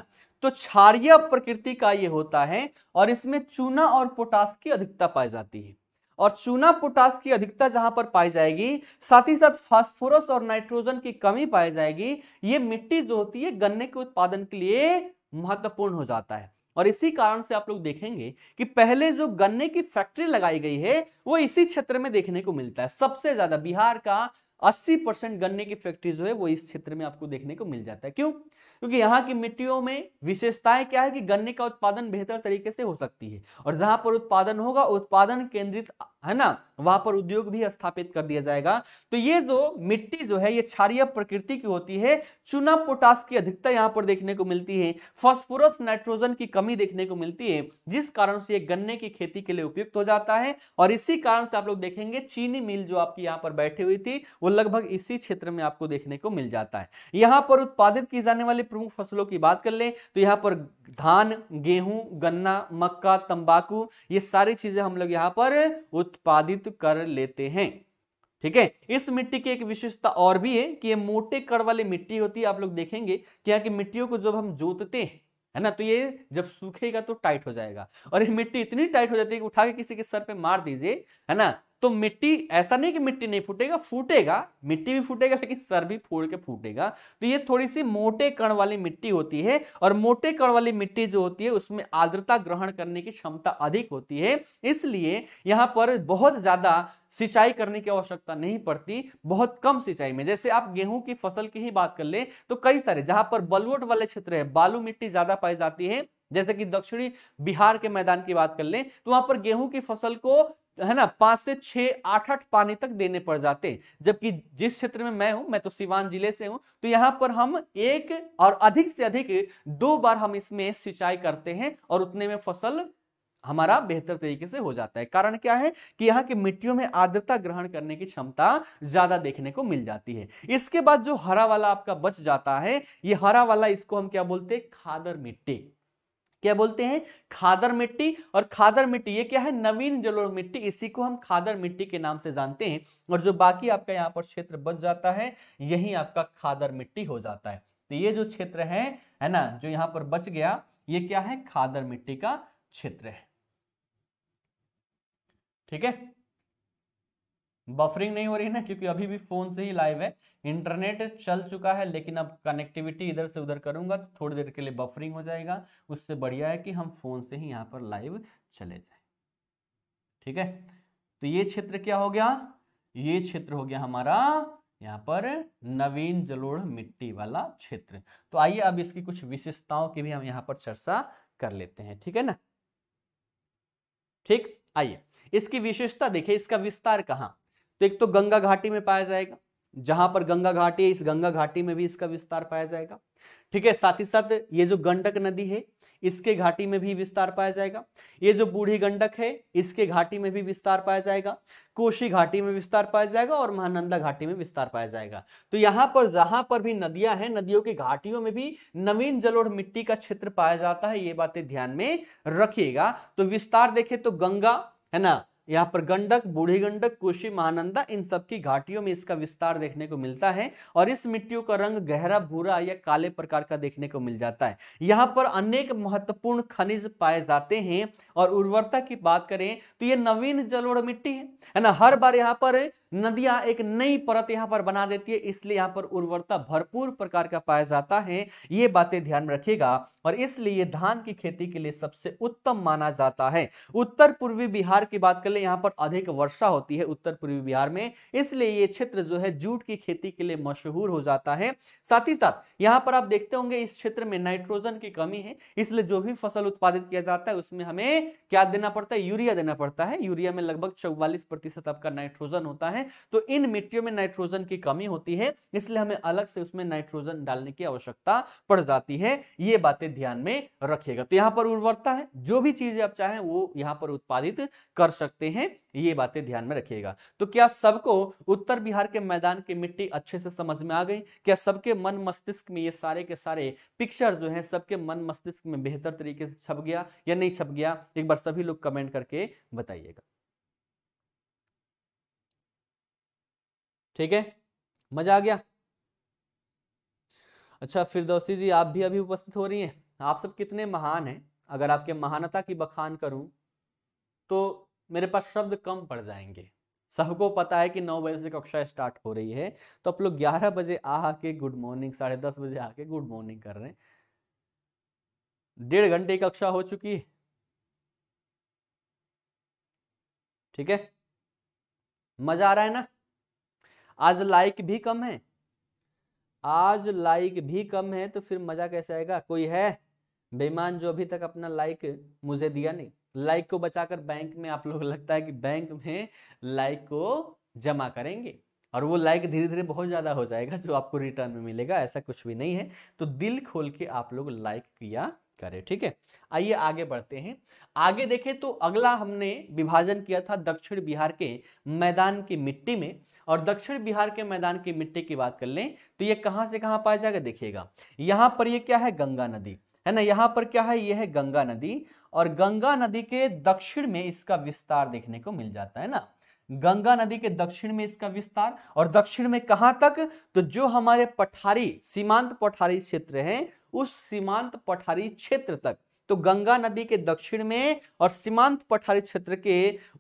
तो क्षारिय प्रकृति का ये होता है और इसमें चूना और पोटास की अधिकता पाई जाती है और चूना पोटास की अधिकता जहां पर पाई जाएगी साथ ही साथ फास्फोरस और नाइट्रोजन की कमी पाई जाएगी ये मिट्टी जो होती है गन्ने के उत्पादन के लिए महत्वपूर्ण हो जाता है और इसी कारण से आप लोग देखेंगे कि पहले जो गन्ने की फैक्ट्री लगाई गई है वो इसी क्षेत्र में देखने को मिलता है सबसे ज्यादा बिहार का अस्सी परसेंट गन्ने की फैक्ट्री जो है वो इस क्षेत्र में आपको देखने को मिल जाता है क्यों क्योंकि यहाँ की मिट्टियों में विशेषताएं क्या है कि गन्ने का उत्पादन बेहतर तरीके से हो सकती है और जहां पर उत्पादन होगा उत्पादन केंद्रित है ना वहां पर उद्योग भी स्थापित कर दिया जाएगा तो ये जो मिट्टी जो है ये क्षारिय प्रकृति की होती है चूना पोटास की अधिकता यहाँ पर देखने को मिलती है फास्फोरस नाइट्रोजन की कमी देखने को मिलती है जिस कारण से ये गन्ने की खेती के लिए उपयुक्त हो जाता है और इसी कारण से आप लोग देखेंगे चीनी मिल जो आपकी यहाँ पर बैठी हुई थी वो लगभग इसी क्षेत्र में आपको देखने को मिल जाता है यहाँ पर उत्पादित की जाने वाली प्रमुख फसलों की बात कर ले तो यहाँ पर धान गेहूं गन्ना मक्का तंबाकू ये सारी चीजें हम लोग यहाँ पर उत्पादित कर लेते हैं ठीक है इस मिट्टी की एक विशेषता और भी है कि ये मोटे कड़ वाली मिट्टी होती है आप लोग देखेंगे कि यहाँ की मिट्टियों को जब हम जोतते हैं है ना तो ये जब सूखेगा तो टाइट हो जाएगा और ये मिट्टी इतनी टाइट हो जाती है कि उठा के किसी के सर पे मार दीजिए है ना तो मिट्टी ऐसा नहीं कि मिट्टी नहीं फूटेगा फूटेगा मिट्टी भी फूटेगा लेकिन सर भी फोड़ के फूटेगा तो ये थोड़ी सी मोटे कण वाली मिट्टी होती है और मोटे कण वाली मिट्टी जो होती है उसमें आर्द्रता ग्रहण करने की क्षमता अधिक होती है इसलिए यहाँ पर बहुत ज्यादा सिंचाई करने की आवश्यकता नहीं पड़ती बहुत कम सिंचाई में जैसे आप गेहूं की फसल की ही बात कर ले तो कई सारे जहां पर बलवट वाले क्षेत्र है बालू मिट्टी ज्यादा पाई जाती है जैसे कि दक्षिणी बिहार के मैदान की बात कर लें तो वहां पर गेहूं की फसल को है ना पांच से छह आठ आठ पानी तक देने पड़ जाते हैं जबकि जिस क्षेत्र में मैं हूं मैं तो सिवान जिले से हूं तो यहां पर हम एक और अधिक से अधिक दो बार हम इसमें सिंचाई करते हैं और उतने में फसल हमारा बेहतर तरीके से हो जाता है कारण क्या है कि यहाँ की मिट्टियों में आर्द्रता ग्रहण करने की क्षमता ज्यादा देखने को मिल जाती है इसके बाद जो हरा वाला आपका बच जाता है ये हरा वाला इसको हम क्या बोलते हैं खादर मिट्टी क्या बोलते हैं खादर मिट्टी और खादर मिट्टी ये क्या है नवीन जलोढ़ मिट्टी इसी को हम खादर मिट्टी के नाम से जानते हैं और जो बाकी आपका यहाँ पर क्षेत्र बच जाता है यही आपका खादर मिट्टी हो जाता है तो ये जो क्षेत्र है है ना जो यहाँ पर बच गया ये क्या है खादर मिट्टी का क्षेत्र है ठीक है बफरिंग नहीं हो रही ना क्योंकि अभी भी फोन से ही लाइव है इंटरनेट चल चुका है लेकिन अब कनेक्टिविटी इधर से उधर करूंगा तो थोड़ी देर के लिए बफरिंग हो जाएगा उससे बढ़िया है कि हम फोन से ही यहाँ पर लाइव चले जाए ठीक है तो ये क्षेत्र क्या हो गया ये क्षेत्र हो गया हमारा यहाँ पर नवीन जलोढ़ मिट्टी वाला क्षेत्र तो आइए अब इसकी कुछ विशेषताओं की भी हम यहाँ पर चर्चा कर लेते हैं ठीक है ना ठीक आइए इसकी विशेषता देखिए इसका विस्तार कहाँ तो एक तो गंगा घाटी में पाया जाएगा जहां पर गंगा घाटी है इस गंगा घाटी में भी इसका विस्तार पाया जाएगा ठीक है साथ ही साथ ये जो गंडक नदी है इसके घाटी में भी विस्तार पाया जाएगा ये जो बूढ़ी गंडक है इसके घाटी में भी विस्तार पाया जाएगा कोशी घाटी में विस्तार पाया जाएगा और महानंदा घाटी में विस्तार पाया जाएगा तो यहाँ पर जहां पर भी नदियां हैं नदियों की घाटियों में भी नवीन जलोढ़ मिट्टी का क्षेत्र पाया जाता है ये बातें ध्यान में रखिएगा तो विस्तार देखे तो गंगा है ना यहाँ पर गंडक बूढ़ी गंडक कोशी महानंदा इन सब की घाटियों में इसका विस्तार देखने को मिलता है और इस मिट्टियों का रंग गहरा भूरा या काले प्रकार का देखने को मिल जाता है यहाँ पर अनेक महत्वपूर्ण खनिज पाए जाते हैं और उर्वरता की बात करें तो ये नवीन जलोढ़ मिट्टी है ना हर बार यहाँ पर नदियां एक नई परत यहां पर बना देती है इसलिए यहां पर उर्वरता भरपूर प्रकार का पाया जाता है ये बातें ध्यान में रखिएगा और इसलिए ये धान की खेती के लिए सबसे उत्तम माना जाता है उत्तर पूर्वी बिहार की बात कर ले यहां पर अधिक वर्षा होती है उत्तर पूर्वी बिहार में इसलिए ये क्षेत्र जो है जूट की खेती के लिए मशहूर हो जाता है साथ ही साथ यहाँ पर आप देखते होंगे इस क्षेत्र में नाइट्रोजन की कमी है इसलिए जो भी फसल उत्पादित किया जाता है उसमें हमें क्या देना पड़ता है यूरिया देना पड़ता है यूरिया में लगभग चौवालीस प्रतिशत आपका नाइट्रोजन होता है है तो इन मिट्टियों में नाइट्रोजन की कमी होती है इसलिए हमें अलग से उसमें नाइट्रोजन डालने की आवश्यकता पड़ जाती है ये बातें ध्यान में रखिएगा तो यहाँ पर उर्वरता है जो भी चीजें आप चाहें वो यहाँ पर उत्पादित कर सकते हैं ये बातें ध्यान में रखिएगा तो क्या सबको उत्तर बिहार के मैदान की मिट्टी अच्छे से समझ में आ गई क्या सबके मन मस्तिष्क में ये सारे के सारे पिक्चर जो है सबके मन मस्तिष्क में बेहतर तरीके से छप गया या नहीं छप गया एक बार सभी लोग कमेंट करके बताइएगा ठीक है मजा आ गया अच्छा फिर दोस्ती जी आप भी अभी उपस्थित हो रही हैं आप सब कितने महान हैं अगर आपके महानता की बखान करूं तो मेरे पास शब्द कम पड़ जाएंगे सबको पता है कि नौ बजे से कक्षा स्टार्ट हो रही है तो आप लोग ग्यारह बजे आके गुड मॉर्निंग साढ़े दस बजे आके गुड मॉर्निंग कर रहे हैं डेढ़ घंटे की कक्षा हो चुकी है ठीक है मजा आ रहा है ना आज लाइक भी कम है आज लाइक भी कम है तो फिर मजा कैसे आएगा कोई है बेमान जो अभी तक अपना लाइक मुझे दिया नहीं लाइक को बचाकर बैंक में आप लोग लगता है कि बैंक में लाइक को जमा करेंगे और वो लाइक धीरे धीरे बहुत ज़्यादा हो जाएगा जो आपको रिटर्न में मिलेगा ऐसा कुछ भी नहीं है तो दिल खोल के आप लोग लाइक किया करें ठीक है आइए आगे बढ़ते हैं आगे देखें तो अगला हमने विभाजन किया था दक्षिण बिहार के मैदान की मिट्टी में और दक्षिण बिहार के मैदान की मिट्टी की बात कर लें तो ये कहां से कहां पाया जाएगा देखिएगा यहां पर ये क्या है गंगा नदी है ना यहां पर क्या है ये है गंगा नदी और गंगा नदी के दक्षिण में इसका विस्तार देखने को मिल जाता है ना गंगा नदी के दक्षिण में इसका विस्तार और दक्षिण में कहां तक तो जो हमारे पठारी सीमांत पठारी क्षेत्र है उस सीमांत पठारी क्षेत्र तक तो गंगा नदी के दक्षिण में और सीमांत पठारी क्षेत्र के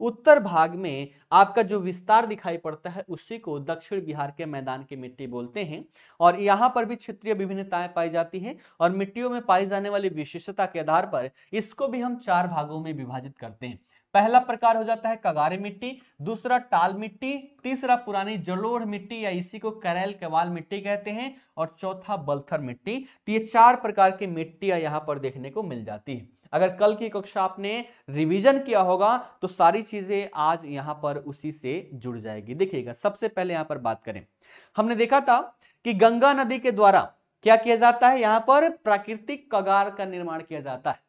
उत्तर भाग में आपका जो विस्तार दिखाई पड़ता है उसी को दक्षिण बिहार के मैदान की मिट्टी बोलते हैं और यहाँ पर भी क्षेत्रीय विभिन्नताएं पाई जाती हैं और मिट्टियों में पाई जाने वाली विशेषता के आधार पर इसको भी हम चार भागों में विभाजित करते हैं पहला प्रकार हो जाता है कगारे मिट्टी दूसरा टाल मिट्टी तीसरा पुरानी जलोढ़ मिट्टी या इसी को करैल कवाल मिट्टी कहते हैं और चौथा बल्थर मिट्टी तो ये चार प्रकार की मिट्टियां यहाँ पर देखने को मिल जाती है अगर कल की कक्षा आपने रिवीजन किया होगा तो सारी चीजें आज यहां पर उसी से जुड़ जाएगी देखिएगा सबसे पहले यहां पर बात करें हमने देखा था कि गंगा नदी के द्वारा क्या किया जाता है यहां पर प्राकृतिक कगार का निर्माण किया जाता है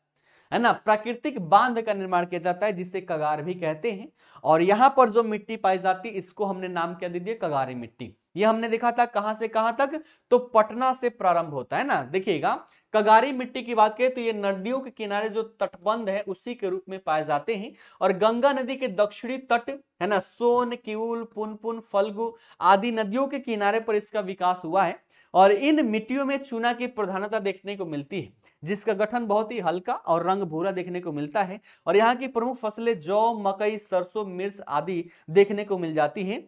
है ना प्राकृतिक बांध का निर्माण किया जाता है जिसे कगार भी कहते हैं और यहाँ पर जो मिट्टी पाई जाती है इसको हमने नाम क्या दे दिया कगारी मिट्टी ये हमने देखा था कहां से कहां तक तो पटना से प्रारंभ होता है ना देखिएगा कगारी मिट्टी की बात करें तो ये नदियों के किनारे जो तटबंध है उसी के रूप में पाए जाते हैं और गंगा नदी के दक्षिणी तट है ना सोन किऊल पुनपुन फलगु आदि नदियों के किनारे पर इसका विकास हुआ है और इन मिट्टियों में चूना की प्रधानता देखने को मिलती है जिसका गठन बहुत ही हल्का और रंग भूरा देखने को मिलता है और यहाँ की प्रमुख फसलें जौ मकई सरसों मिर्च आदि देखने को मिल जाती है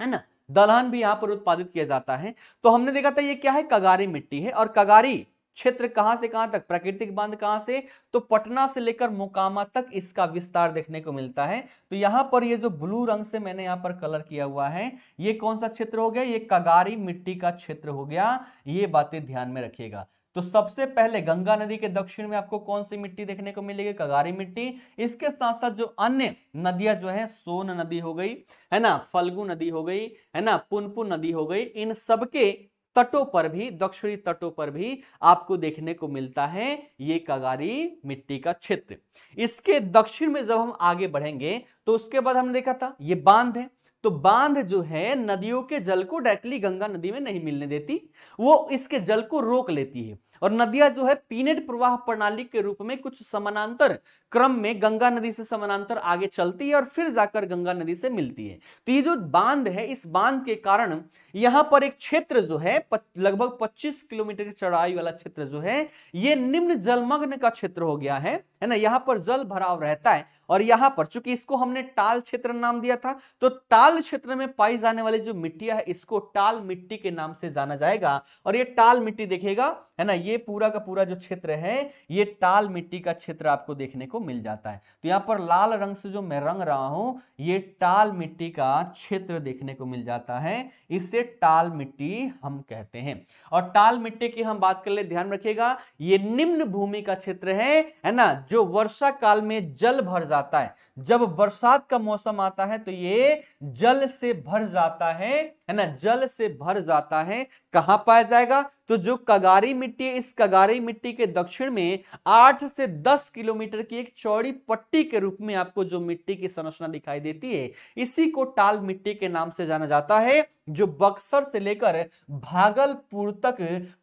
है ना दलहन भी यहाँ पर उत्पादित किया जाता है तो हमने देखा था ये क्या है कगारी मिट्टी है और कगारी क्षेत्र कहां से कहां तक प्राकृतिक बांध कहां से तो पटना से लेकर मोकामा तक इसका विस्तार देखने को मिलता है तो यहां पर ये जो ब्लू रंग से मैंने यहां पर कलर किया हुआ है ये कौन सा क्षेत्र हो गया ये कगारी मिट्टी का क्षेत्र हो गया ये बातें ध्यान में रखिएगा तो सबसे पहले गंगा नदी के दक्षिण में आपको कौन सी मिट्टी देखने को मिलेगी कगारी मिट्टी इसके साथ साथ जो अन्य नदियां जो है सोन नदी हो गई है ना फलगु नदी हो गई है ना पुनपुन नदी हो गई इन सबके तटों पर भी दक्षिणी तटों पर भी आपको देखने को मिलता है ये कगारी मिट्टी का क्षेत्र इसके दक्षिण में जब हम आगे बढ़ेंगे तो उसके बाद हमने देखा था ये बांध है तो बांध जो है नदियों के जल को डायरेक्टली गंगा नदी में नहीं मिलने देती वो इसके जल को रोक लेती है और नदियां जो है पीनेट प्रवाह प्रणाली के रूप में कुछ समानांतर क्रम में गंगा नदी से समानांतर आगे चलती है और फिर जाकर गंगा नदी से मिलती है तो ये जो बांध है इस बांध के कारण यहां पर एक क्षेत्र जो है लगभग 25 किलोमीटर की चौड़ाई वाला क्षेत्र जो है ये निम्न जलमग्न का क्षेत्र हो गया है है ना यहाँ पर जल भराव रहता है और यहां पर चूंकि इसको हमने टाल क्षेत्र नाम दिया था तो टाल क्षेत्र में पाई जाने वाली जो मिट्टी है इसको टाल मिट्टी के नाम से जाना जाएगा और ये टाल मिट्टी देखेगा है ना ये पूरा का पूरा जो क्षेत्र है ये टाल मिट्टी का क्षेत्र आपको देखने को मिल जाता है तो यहां पर लाल रंग से जो मैं रंग रहा हूं ये टाल मिट्टी का क्षेत्र देखने को मिल जाता है इसे टाल मिट्टी हम कहते हैं और टाल मिट्टी की हम बात कर ले ध्यान रखिएगा ये निम्न भूमि का क्षेत्र है है ना जो वर्षा काल में जल भर जाता जाता है जब बरसात का मौसम आता है तो ये जल से भर जाता है है ना जल से भर जाता है कहां पाया जाएगा तो जो कगारी मिट्टी है इस कगारी मिट्टी के दक्षिण में आठ से दस किलोमीटर की एक चौड़ी पट्टी के रूप में आपको जो मिट्टी की संरचना दिखाई देती है इसी को टाल मिट्टी के नाम से जाना जाता है जो बक्सर से लेकर भागलपुर तक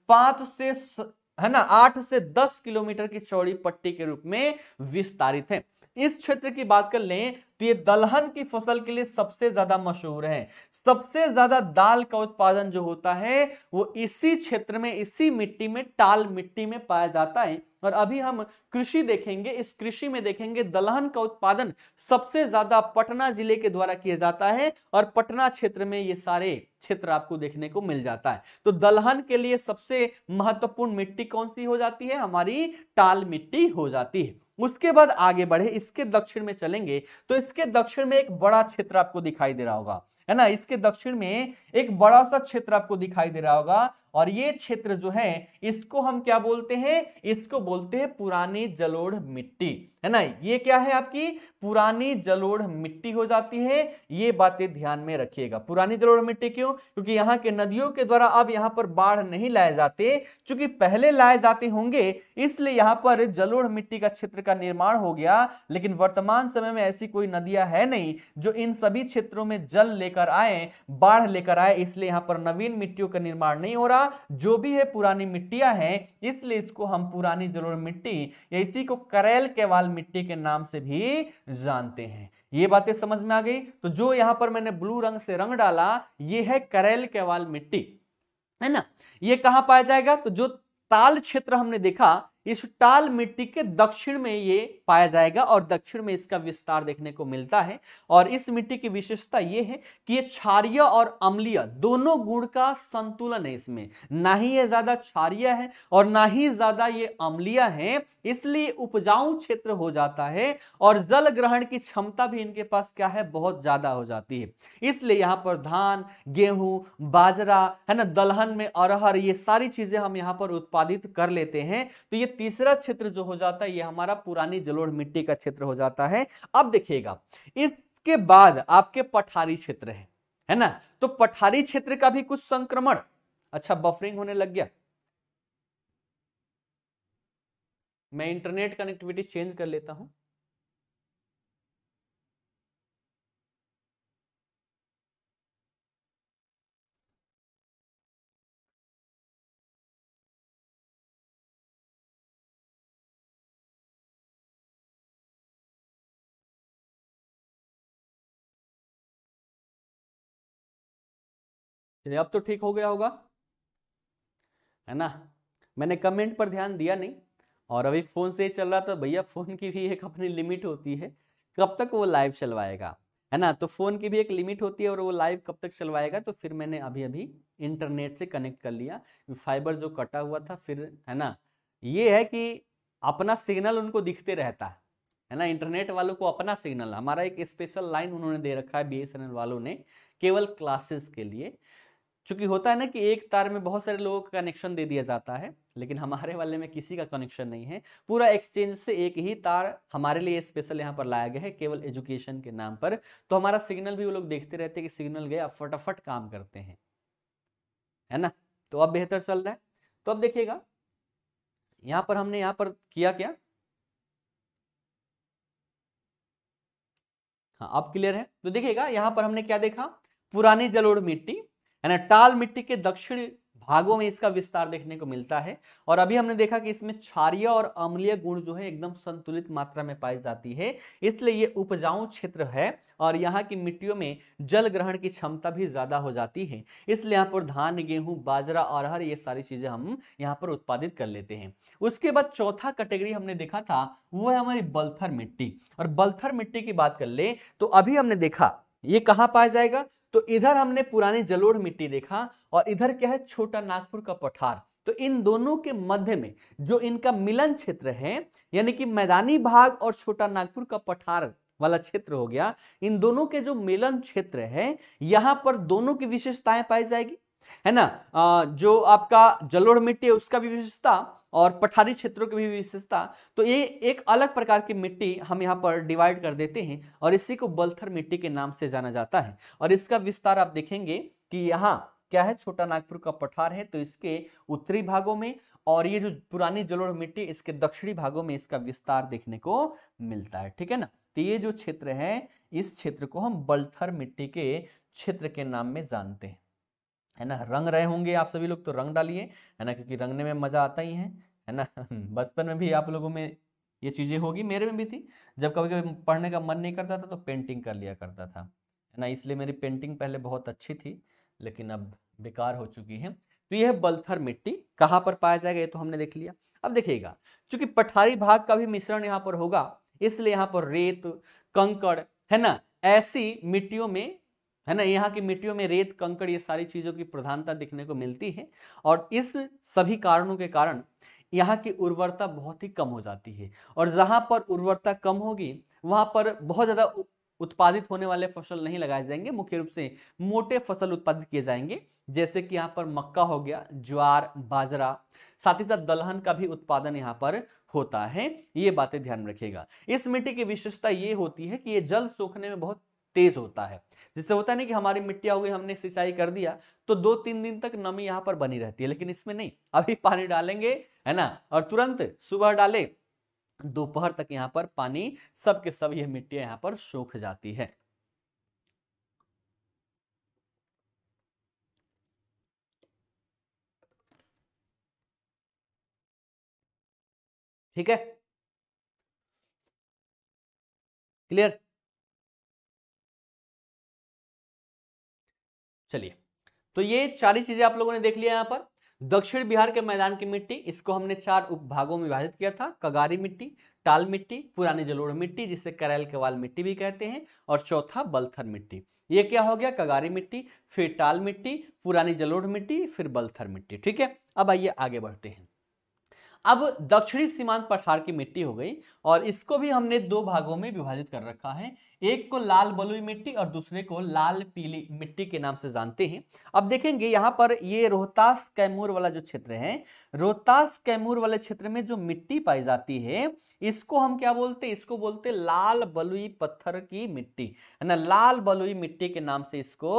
पांच से स... है ना आठ से दस किलोमीटर की चौड़ी पट्टी के रूप में विस्तारित है इस क्षेत्र की बात कर लें तो ये दलहन की फसल के लिए सबसे ज्यादा मशहूर है सबसे ज्यादा दाल का उत्पादन जो होता है वो इसी क्षेत्र में इसी मिट्टी में टाल मिट्टी में पाया जाता है और अभी हम कृषि देखेंगे इस कृषि में देखेंगे दलहन का उत्पादन सबसे ज्यादा पटना जिले के द्वारा किया जाता है और पटना क्षेत्र में ये सारे क्षेत्र आपको देखने को मिल जाता है तो दलहन के लिए सबसे महत्वपूर्ण मिट्टी कौन सी हो जाती है हमारी टाल मिट्टी हो जाती है उसके बाद आगे बढ़े इसके दक्षिण में चलेंगे तो इसके दक्षिण में एक बड़ा क्षेत्र आपको दिखाई दे रहा होगा है ना इसके दक्षिण में एक बड़ा सा क्षेत्र आपको दिखाई दे रहा होगा और ये क्षेत्र जो है इसको हम क्या बोलते हैं इसको बोलते हैं पुरानी जलोढ़ मिट्टी है ना ये क्या है आपकी पुरानी जलोढ़ मिट्टी हो जाती है ये बातें ध्यान में रखिएगा पुरानी जलोढ़ मिट्टी क्यों क्योंकि यहाँ के नदियों के द्वारा अब यहाँ पर बाढ़ नहीं लाए जाते चूंकि पहले लाए जाते होंगे इसलिए यहाँ पर जलोढ़ मिट्टी का क्षेत्र का निर्माण हो गया लेकिन वर्तमान समय में ऐसी कोई नदियां है नहीं जो इन सभी क्षेत्रों में जल लेकर आए बाढ़ लेकर आए इसलिए यहाँ पर नवीन मिट्टियों का निर्माण नहीं हो रहा जो भी है पुरानी मिट्टियां हैं इसलिए इसको हम पुरानी जलोढ़ मिट्टी या इसी को करेल केवाल मिट्टी के नाम से भी जानते हैं ये बातें समझ में आ गई तो जो यहां पर मैंने ब्लू रंग से रंग डाला ये है करेल केवाल मिट्टी है ना ये कहां पाया जाएगा तो जो ताल क्षेत्र हमने देखा टाल मिट्टी के दक्षिण में ये पाया जाएगा और दक्षिण में इसका विस्तार देखने को मिलता है और इस मिट्टी की विशेषता ये है कि ये क्षारिय और अम्लीय दोनों गुण का संतुलन है इसमें ना ही ये ज्यादा क्षारिय है और ना ही ज्यादा ये अम्लीय है इसलिए उपजाऊ क्षेत्र हो जाता है और जल ग्रहण की क्षमता भी इनके पास क्या है बहुत ज्यादा हो जाती है इसलिए यहाँ पर धान गेहूं बाजरा है ना दलहन में अरहर ये सारी चीजें हम यहाँ पर उत्पादित कर लेते हैं तो ये तीसरा क्षेत्र जो हो जाता है ये हमारा पुरानी जलोढ़ मिट्टी का क्षेत्र हो जाता है अब देखिएगा इसके बाद आपके पठारी क्षेत्र है है ना तो पठारी क्षेत्र का भी कुछ संक्रमण अच्छा बफरिंग होने लग गया मैं इंटरनेट कनेक्टिविटी चेंज कर लेता हूं चलिए अब तो ठीक हो गया होगा है ना मैंने कमेंट पर ध्यान दिया नहीं और अभी फोन से चल रहा था भैया फोन की भी एक अपनी लिमिट होती है कब तक वो लाइव चलवाएगा है ना तो फोन की भी एक लिमिट होती है और वो लाइव कब तक चलवाएगा तो फिर मैंने अभी अभी इंटरनेट से कनेक्ट कर लिया फाइबर जो कटा हुआ था फिर है ना ये है कि अपना सिग्नल उनको दिखते रहता है है ना इंटरनेट वालों को अपना सिग्नल हमारा एक स्पेशल लाइन उन्होंने दे रखा है बी वालों ने केवल क्लासेस के लिए चूंकि होता है ना कि एक तार में बहुत सारे लोगों का कनेक्शन दे दिया जाता है लेकिन हमारे वाले में किसी का कनेक्शन नहीं है पूरा एक्सचेंज से एक ही तार हमारे लिए स्पेशल यहाँ पर लाया गया है केवल एजुकेशन के नाम पर तो हमारा सिग्नल भी वो लोग देखते रहते हैं कि सिग्नल गया फटाफट काम करते हैं है ना तो अब बेहतर चल रहा है तो अब देखिएगा यहाँ पर हमने यहाँ पर किया क्या हाँ अब क्लियर है तो देखिएगा यहाँ पर हमने क्या देखा पुरानी जलोड़ मिट्टी टाल मिट्टी के दक्षिण भागों में इसका विस्तार देखने को मिलता है और अभी हमने देखा कि इसमें क्षारिय और अम्लीय गुण जो है एकदम संतुलित मात्रा में पाई जाती है इसलिए ये उपजाऊ क्षेत्र है और यहाँ की मिट्टियों में जल ग्रहण की क्षमता भी ज्यादा हो जाती है इसलिए यहाँ पर धान गेहूं बाजरा अरहर ये सारी चीजें हम यहाँ पर उत्पादित कर लेते हैं उसके बाद चौथा कैटेगरी हमने देखा था वो है हमारी बल्थर मिट्टी और बल्थर मिट्टी की बात कर ले तो अभी हमने देखा ये कहाँ पाया जाएगा तो इधर हमने पुरानी जलोढ़ मिट्टी देखा और इधर क्या है छोटा नागपुर का पठार तो इन दोनों के मध्य में जो इनका मिलन क्षेत्र है यानी कि मैदानी भाग और छोटा नागपुर का पठार वाला क्षेत्र हो गया इन दोनों के जो मिलन क्षेत्र है यहां पर दोनों की विशेषताएं पाई जाएगी है ना जो आपका जलोढ़ मिट्टी है उसका भी विशेषता और पठारी क्षेत्रों की भी विशेषता तो ये एक अलग प्रकार की मिट्टी हम यहाँ पर डिवाइड कर देते हैं और इसी को बल्थर मिट्टी के नाम से जाना जाता है और इसका विस्तार आप देखेंगे कि यहाँ क्या है छोटा नागपुर का पठार है तो इसके उत्तरी भागों में और ये जो पुरानी जलोढ़ मिट्टी इसके दक्षिणी भागों में इसका विस्तार देखने को मिलता है ठीक है ना तो ये जो क्षेत्र है इस क्षेत्र को हम बल्थर मिट्टी के क्षेत्र के नाम में जानते हैं है ना रंग रहे होंगे आप सभी लोग तो रंग डालिए है ना क्योंकि रंगने में मज़ा आता ही है है ना बचपन में भी आप लोगों में ये चीज़ें होगी मेरे में भी थी जब कभी कभी पढ़ने का मन नहीं करता था तो पेंटिंग कर लिया करता था है ना इसलिए मेरी पेंटिंग पहले बहुत अच्छी थी लेकिन अब बेकार हो चुकी है तो यह बल्थर मिट्टी कहाँ पर पाया जाएगा ये तो हमने देख लिया अब देखिएगा चूंकि पठारी भाग का भी मिश्रण यहाँ पर होगा इसलिए यहाँ पर रेत कंकड़ है ना ऐसी मिट्टियों में है ना यहाँ की मिट्टियों में रेत कंकड़ ये सारी चीज़ों की प्रधानता दिखने को मिलती है और इस सभी कारणों के कारण यहाँ की उर्वरता बहुत ही कम हो जाती है और जहाँ पर उर्वरता कम होगी वहाँ पर बहुत ज़्यादा उत्पादित होने वाले फसल नहीं लगाए जाएंगे मुख्य रूप से मोटे फसल उत्पादित किए जाएंगे जैसे कि यहाँ पर मक्का हो गया ज्वार बाजरा साथ ही साथ दलहन का भी उत्पादन यहाँ पर होता है ये बातें ध्यान रखिएगा इस मिट्टी की विशेषता ये होती है कि ये जल सोखने में बहुत तेज होता है जिससे होता है ना कि हमारी मिट्टी हो गई हमने सिंचाई कर दिया तो दो तीन दिन तक नमी यहाँ पर बनी रहती है लेकिन इसमें नहीं अभी पानी डालेंगे है ना और तुरंत सुबह डाले दोपहर तक यहाँ पर पानी सब के सब ये मिट्टी यहाँ पर सूख जाती है ठीक है क्लियर चलिए तो ये चारी चीजें आप लोगों ने देख लिया यहाँ पर दक्षिण बिहार के मैदान की मिट्टी इसको हमने चार उपभागों में विभाजित किया था कगारी मिट्टी टाल मिट्टी पुरानी जलोढ़ मिट्टी जिसे करैल के वाल मिट्टी भी कहते हैं और चौथा बलथर मिट्टी ये क्या हो गया कगारी मिट्टी फिर टाल मिट्टी पुरानी जलोढ़ मिट्टी फिर बलथर मिट्टी ठीक है अब आइए आगे बढ़ते हैं अब दक्षिणी सीमांत पठार की मिट्टी हो गई और इसको भी हमने दो भागों में विभाजित कर रखा है एक को लाल बलुई मिट्टी और दूसरे को लाल पीली मिट्टी के नाम से जानते हैं अब देखेंगे यहाँ पर ये रोहतास कैमूर वाला जो क्षेत्र है रोहतास कैमूर वाले क्षेत्र में जो मिट्टी पाई जाती है इसको हम क्या बोलते हैं इसको बोलते हैं लाल बलुई पत्थर की मिट्टी है ना लाल बलुई मिट्टी के नाम से इसको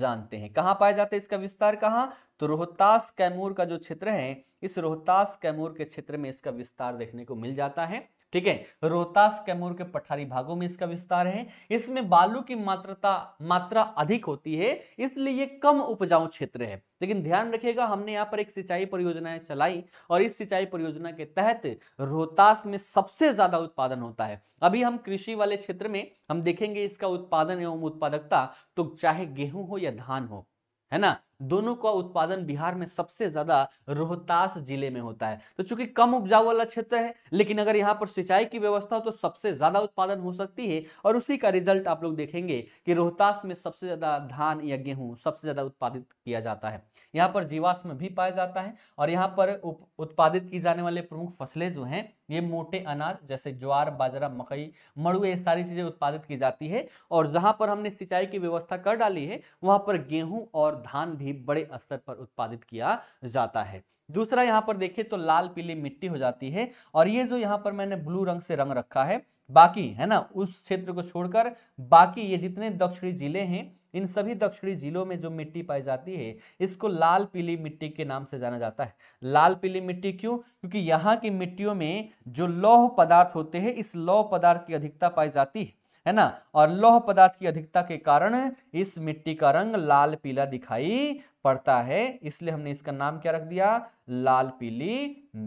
जानते हैं कहाँ पाया जाता है इसका विस्तार कहाँ तो रोहतास कैमूर का जो क्षेत्र है इस रोहतास कैमूर के क्षेत्र में इसका विस्तार देखने को मिल जाता है ठीक है रोहतास कैमूर के पठारी भागों में इसका विस्तार है इसमें बालू की मात्रता मात्रा अधिक होती है इसलिए ये कम उपजाऊ क्षेत्र है लेकिन ध्यान रखिएगा हमने यहाँ पर एक सिंचाई परियोजना चलाई और इस सिंचाई परियोजना के तहत रोहतास में सबसे ज्यादा उत्पादन होता है अभी हम कृषि वाले क्षेत्र में हम देखेंगे इसका उत्पादन एवं उत्पादकता तो चाहे गेहूं हो या धान हो है ना दोनों का उत्पादन बिहार में सबसे ज्यादा रोहतास जिले में होता है तो चूंकि कम उपजाऊ वाला क्षेत्र है लेकिन अगर यहाँ पर सिंचाई की व्यवस्था हो तो सबसे ज्यादा उत्पादन हो सकती है और उसी का रिजल्ट आप लोग देखेंगे कि रोहतास में सबसे ज्यादा धान या गेहूं सबसे ज्यादा उत्पादित किया जाता है यहाँ पर जीवाश्म भी पाया जाता है और यहाँ पर उत्पादित की जाने वाले प्रमुख फसलें जो हैं ये मोटे अनाज जैसे ज्वार बाजरा मकई मड़ू ये सारी चीजें उत्पादित की जाती है और जहां पर हमने सिंचाई की व्यवस्था कर डाली है वहां पर गेहूं और धान भी भी बड़े स्तर पर उत्पादित किया जाता है दूसरा यहाँ पर देखें तो लाल पीली मिट्टी हो जाती है और ये जो यहाँ पर मैंने ब्लू रंग से रंग रखा है बाकी है ना उस क्षेत्र को छोड़कर बाकी ये जितने दक्षिणी जिले हैं इन सभी दक्षिणी जिलों में जो मिट्टी पाई जाती है इसको लाल पीली मिट्टी के नाम से जाना जाता है लाल पीली मिट्टी क्यों क्योंकि यहाँ की मिट्टियों में जो लौह पदार्थ होते हैं इस लौह पदार्थ की अधिकता पाई जाती है है ना और लौह पदार्थ की अधिकता के कारण इस मिट्टी का रंग लाल पीला दिखाई पड़ता है इसलिए हमने इसका नाम क्या रख दिया लाल पीली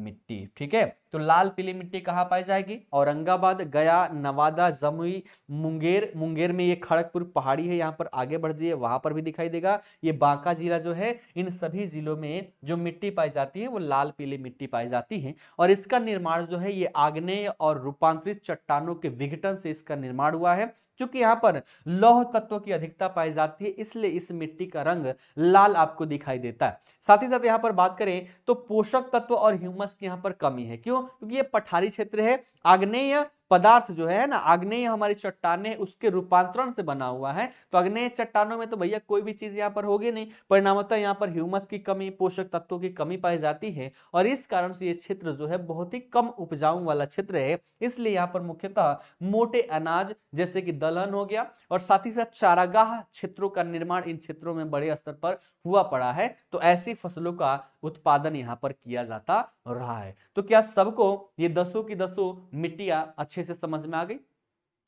मिट्टी ठीक है तो लाल पीली मिट्टी कहाँ पाई जाएगी औरंगाबाद गया नवादा जमुई मुंगेर मुंगेर में ये खड़गपुर पहाड़ी है यहाँ पर आगे बढ़ जाइए वहां पर भी दिखाई देगा ये बांका जिला जो है इन सभी जिलों में जो मिट्टी पाई जाती है वो लाल पीली मिट्टी पाई जाती है और इसका निर्माण जो है ये आग्नेय और रूपांतरित चट्टानों के विघटन से इसका निर्माण हुआ है क्योंकि यहाँ पर लौह तत्व की अधिकता पाई जाती है इसलिए इस मिट्टी का रंग लाल आपको दिखाई देता है साथ ही साथ यहाँ पर बात करें तो पोषक तत्व और ह्यूमस की यहाँ पर कमी है क्यों क्योंकि ये पठारी क्षेत्र है आग्नेय पदार्थ जो है ना आग्नेय हमारी चट्टाने उसके रूपांतरण से बना हुआ है तो आग्नेय चट्टानों में तो भैया कोई भी चीज यहाँ पर होगी नहीं परिणामतः यहाँ पर ह्यूमस की कमी पोषक तत्वों की कमी पाई जाती है और इस कारण से ये क्षेत्र जो है बहुत ही कम उपजाऊ वाला क्षेत्र है इसलिए यहाँ पर मुख्यतः मोटे अनाज जैसे कि दलहन हो गया और साथ ही साथ चारागाह क्षेत्रों का निर्माण इन क्षेत्रों में बड़े स्तर पर हुआ पड़ा है तो ऐसी फसलों का उत्पादन यहाँ पर किया जाता रहा है तो क्या सबको ये दसों की दसों मिट्टिया अच्छे से समझ में आ गई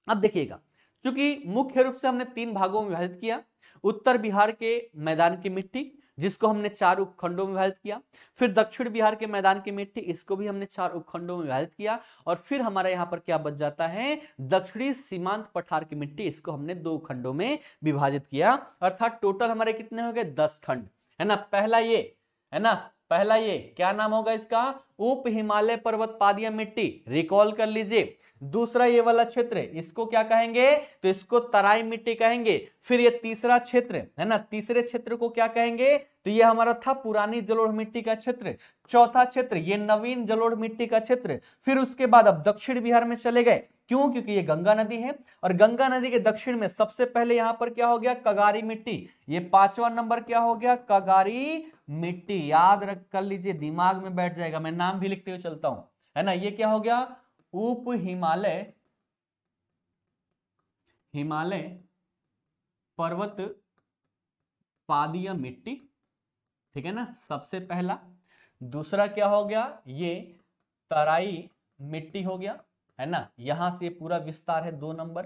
अब देखिएगा क्योंकि मुख्य रूप से हमने तीन भागों में विभाजित किया उत्तर बिहार के मैदान की मिट्टी जिसको हमने चार उपखंडों में विभाजित किया फिर दक्षिण बिहार के मैदान की मिट्टी इसको भी हमने चार उपखंडों में विभाजित किया और फिर हमारा यहाँ पर क्या बच जाता है दक्षिणी सीमांत पठार की मिट्टी इसको हमने दो खंडों में विभाजित किया अर्थात टोटल हमारे कितने हो गए दस खंड है ना पहला ये है ना पहला ये क्या नाम होगा इसका उप हिमालय पर्वत पादिया मिट्टी रिकॉल कर लीजिए दूसरा ये वाला क्षेत्र इसको क्या कहेंगे तो इसको तराई मिट्टी कहेंगे फिर ये तीसरा क्षेत्र है ना तीसरे क्षेत्र को क्या कहेंगे तो ये हमारा था पुरानी जलोढ़ मिट्टी का क्षेत्र चौथा क्षेत्र ये नवीन जलोढ़ मिट्टी का क्षेत्र फिर उसके बाद अब दक्षिण बिहार में चले गए क्यों क्योंकि ये गंगा नदी है और गंगा नदी के दक्षिण में सबसे पहले यहां पर क्या हो गया कगारी मिट्टी ये पांचवा नंबर क्या हो गया कगारी मिट्टी याद रख कर लीजिए दिमाग में बैठ जाएगा मैं नाम भी लिखते हुए चलता हूं है ना ये क्या हो गया उप हिमालय हिमालय पर्वत पादीय मिट्टी ठीक है ना सबसे पहला दूसरा क्या हो गया ये तराई मिट्टी हो गया है ना यहां से पूरा विस्तार है दो नंबर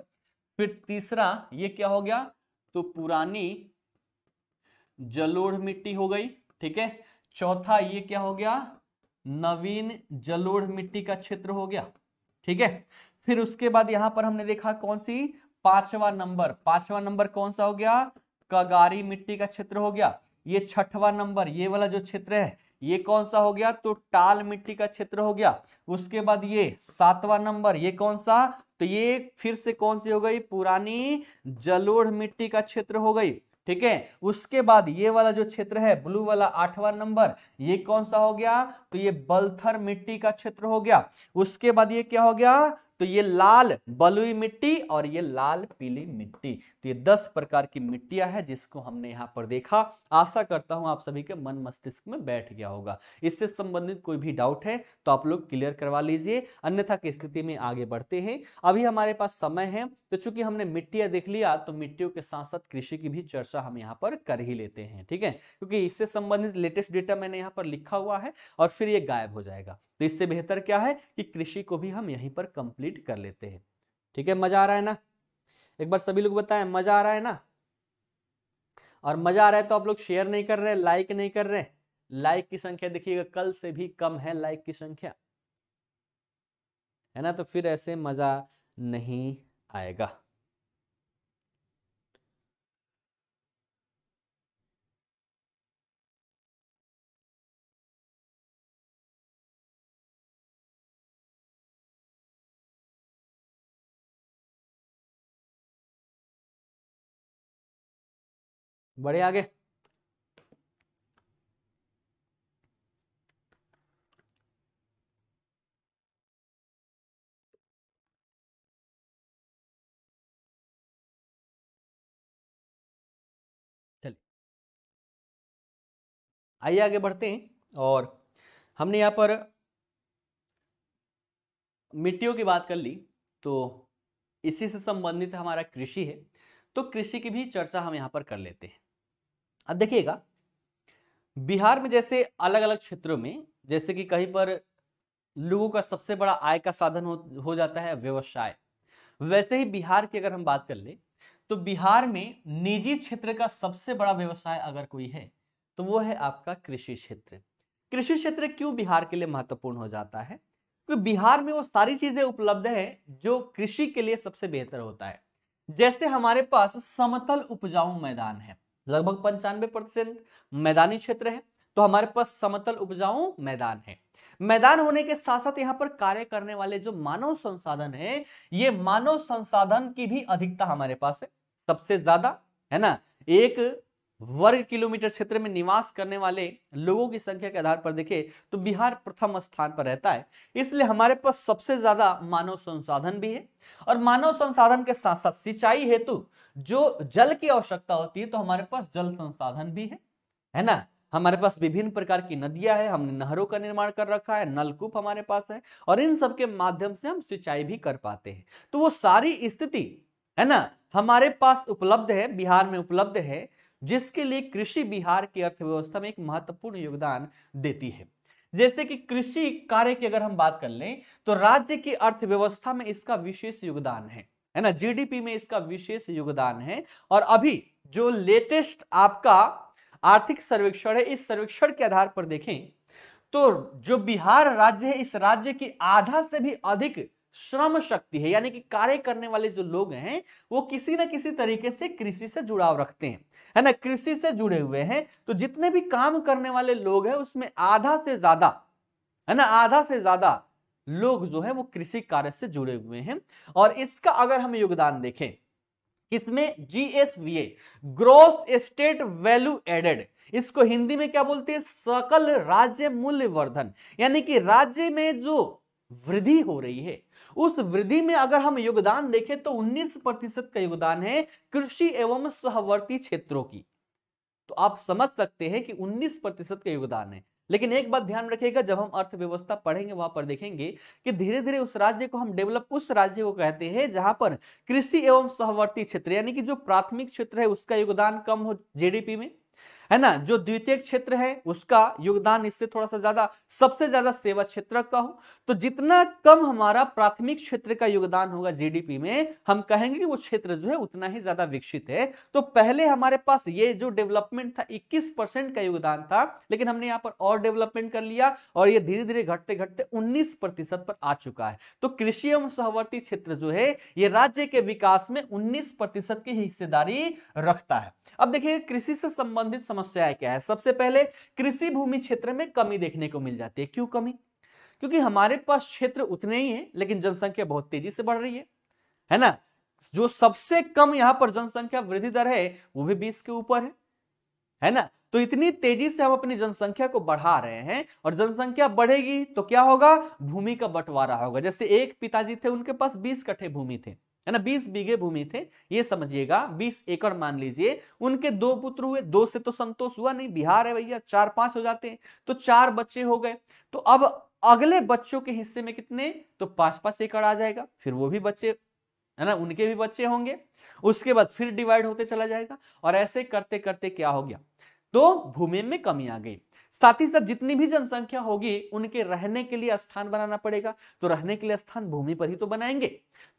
फिर तीसरा ये क्या हो गया तो पुरानी जलोढ़ मिट्टी हो गई ठीक है चौथा ये क्या हो गया नवीन जलोढ़ मिट्टी का क्षेत्र हो गया ठीक है फिर उसके बाद यहां पर हमने देखा कौन सी पांचवा नंबर पांचवा नंबर कौन सा हो गया कगारी मिट्टी का क्षेत्र हो गया ये छठवा नंबर ये वाला जो क्षेत्र है ये कौन सा हो गया तो टाल मिट्टी का क्षेत्र हो गया उसके बाद ये सातवां नंबर ये कौन सा तो ये फिर से कौन सी हो गई पुरानी जलोढ़ मिट्टी का क्षेत्र हो गई ठीक है उसके बाद ये वाला जो क्षेत्र है ब्लू वाला आठवां नंबर ये कौन सा हो गया तो ये बल्थर मिट्टी का क्षेत्र हो गया उसके बाद ये क्या हो गया तो ये लाल बलुई मिट्टी और ये लाल पीली मिट्टी तो ये दस प्रकार की मिट्टियां है जिसको हमने यहाँ पर देखा आशा करता हूं आप सभी के मन मस्तिष्क में बैठ गया होगा इससे संबंधित कोई भी डाउट है तो आप लोग क्लियर करवा लीजिए अन्यथा की स्थिति में आगे बढ़ते हैं अभी हमारे पास समय है तो चूंकि हमने मिट्टियां देख लिया तो मिट्टियों के साथ साथ कृषि की भी चर्चा हम यहाँ पर कर ही लेते हैं ठीक है क्योंकि इससे संबंधित लेटेस्ट डेटा मैंने यहाँ पर लिखा हुआ है और फिर ये गायब हो जाएगा तो इससे बेहतर क्या है कि कृषि को भी हम यहीं पर कंप्लीट कर लेते हैं ठीक है मजा आ रहा है ना एक बार सभी लोग बताएं मजा आ रहा है ना और मजा आ रहा है तो आप लोग शेयर नहीं कर रहे लाइक नहीं कर रहे लाइक की संख्या देखिएगा कल से भी कम है लाइक की संख्या है ना तो फिर ऐसे मजा नहीं आएगा बढ़े आगे आइए आगे बढ़ते हैं और हमने यहाँ पर मिट्टियों की बात कर ली तो इसी से संबंधित हमारा कृषि है तो कृषि की भी चर्चा हम यहाँ पर कर लेते हैं अब देखिएगा बिहार में जैसे अलग अलग क्षेत्रों में जैसे कि कहीं पर लोगों का सबसे बड़ा आय का साधन हो, हो जाता है व्यवसाय वैसे ही बिहार की अगर हम बात कर ले तो बिहार में निजी क्षेत्र का सबसे बड़ा व्यवसाय अगर कोई है तो वो है आपका कृषि क्षेत्र कृषि क्षेत्र क्यों बिहार के लिए महत्वपूर्ण हो जाता है क्योंकि बिहार में वो सारी चीजें उपलब्ध है जो कृषि के लिए सबसे बेहतर होता है जैसे हमारे पास समतल उपजाऊ मैदान है लगभग पंचानवे परसेंट मैदानी क्षेत्र है तो हमारे पास समतल उपजाऊ मैदान है मैदान होने के साथ साथ यहाँ पर कार्य करने वाले जो मानव संसाधन है ये मानव संसाधन की भी अधिकता हमारे पास है सबसे ज्यादा है ना एक वर्ग किलोमीटर क्षेत्र में निवास करने वाले लोगों की संख्या के आधार पर देखें तो बिहार प्रथम स्थान पर रहता है इसलिए हमारे पास सबसे ज्यादा मानव संसाधन भी है और मानव संसाधन के साथ साथ सिंचाई हेतु जो जल की आवश्यकता होती है तो हमारे पास जल संसाधन भी है है ना हमारे पास विभिन्न प्रकार की नदियां है हमने नहरों का निर्माण कर रखा है नलकूप हमारे पास है और इन सब के माध्यम से हम सिंचाई भी कर पाते हैं तो वो सारी स्थिति है ना हमारे पास उपलब्ध है बिहार में उपलब्ध है जिसके लिए कृषि बिहार की अर्थव्यवस्था में एक महत्वपूर्ण योगदान देती है जैसे कि कृषि कार्य की अगर हम बात कर लें तो राज्य की अर्थव्यवस्था में इसका विशेष योगदान है है ना जीडीपी में इसका विशेष योगदान है और अभी जो लेटेस्ट आपका आर्थिक सर्वेक्षण है इस सर्वेक्षण के आधार पर देखें तो जो बिहार राज्य है इस राज्य की आधा से भी अधिक श्रम शक्ति है यानी कि कार्य करने वाले जो लोग हैं वो किसी ना किसी तरीके से कृषि से जुड़ाव रखते हैं है ना कृषि से जुड़े हुए हैं तो जितने भी काम करने वाले लोग हैं उसमें आधा से ज्यादा है ना आधा से ज्यादा लोग जो है वो कृषि कार्य से जुड़े हुए हैं और इसका अगर हम योगदान देखें इसमें GSVA gross state value added इसको हिंदी में क्या बोलते हैं सकल राज्य मूल्य वर्धन यानी कि राज्य में जो वृद्धि हो रही है उस वृद्धि में अगर हम योगदान देखें तो 19 प्रतिशत का योगदान है कृषि एवं सहवर्ती क्षेत्रों की तो आप समझ सकते हैं कि 19 प्रतिशत का योगदान है लेकिन एक बात ध्यान रखिएगा जब हम अर्थव्यवस्था पढ़ेंगे वहां पर देखेंगे कि धीरे धीरे उस राज्य को हम डेवलप उस राज्य को कहते हैं जहां पर कृषि एवं सहवर्ती क्षेत्र यानी कि जो प्राथमिक क्षेत्र है उसका योगदान कम हो जीडीपी में है ना जो द्वितीय क्षेत्र है उसका योगदान इससे थोड़ा सा ज्यादा सबसे ज्यादा सेवा क्षेत्र का हो तो जितना कम हमारा प्राथमिक क्षेत्र का योगदान होगा जीडीपी में हम कहेंगे कि वो क्षेत्र जो है उतना ही ज्यादा विकसित है तो पहले हमारे पास ये जो डेवलपमेंट था इक्कीस का योगदान था लेकिन हमने यहाँ पर और डेवलपमेंट कर लिया और ये धीरे धीरे घटते घटते उन्नीस पर आ चुका है तो कृषि एवं सहवर्ती क्षेत्र जो है ये राज्य के विकास में उन्नीस की हिस्सेदारी रखता है अब देखिए कृषि से संबंधित समस्याएं क्या है सबसे पहले कृषि भूमि क्षेत्र में कमी देखने को मिल जाती है क्यों कमी क्योंकि हमारे पास क्षेत्र उतने ही है लेकिन जनसंख्या बहुत तेजी से बढ़ रही है है ना जो सबसे कम यहां पर जनसंख्या वृद्धि दर है वो भी बीस के ऊपर है है ना तो इतनी तेजी से हम अपनी जनसंख्या को बढ़ा रहे हैं और जनसंख्या बढ़ेगी तो क्या होगा भूमि का बंटवारा होगा जैसे एक पिताजी थे उनके पास बीस कट्ठे भूमि थे है ना बीस बीघे भूमि थे ये समझिएगा बीस एकड़ मान लीजिए उनके दो पुत्र हुए दो से तो संतोष हुआ नहीं बिहार है भैया चार पांच हो जाते हैं तो चार बच्चे हो गए तो अब अगले बच्चों के हिस्से में कितने तो पांच पांच एकड़ आ जाएगा फिर वो भी बच्चे है ना उनके भी बच्चे होंगे उसके बाद फिर डिवाइड होते चला जाएगा और ऐसे करते करते क्या हो गया तो भूमि में कमी आ गई साथ ही साथ जितनी भी जनसंख्या होगी उनके रहने के लिए स्थान बनाना पड़ेगा तो रहने के लिए स्थान भूमि पर ही तो बनाएंगे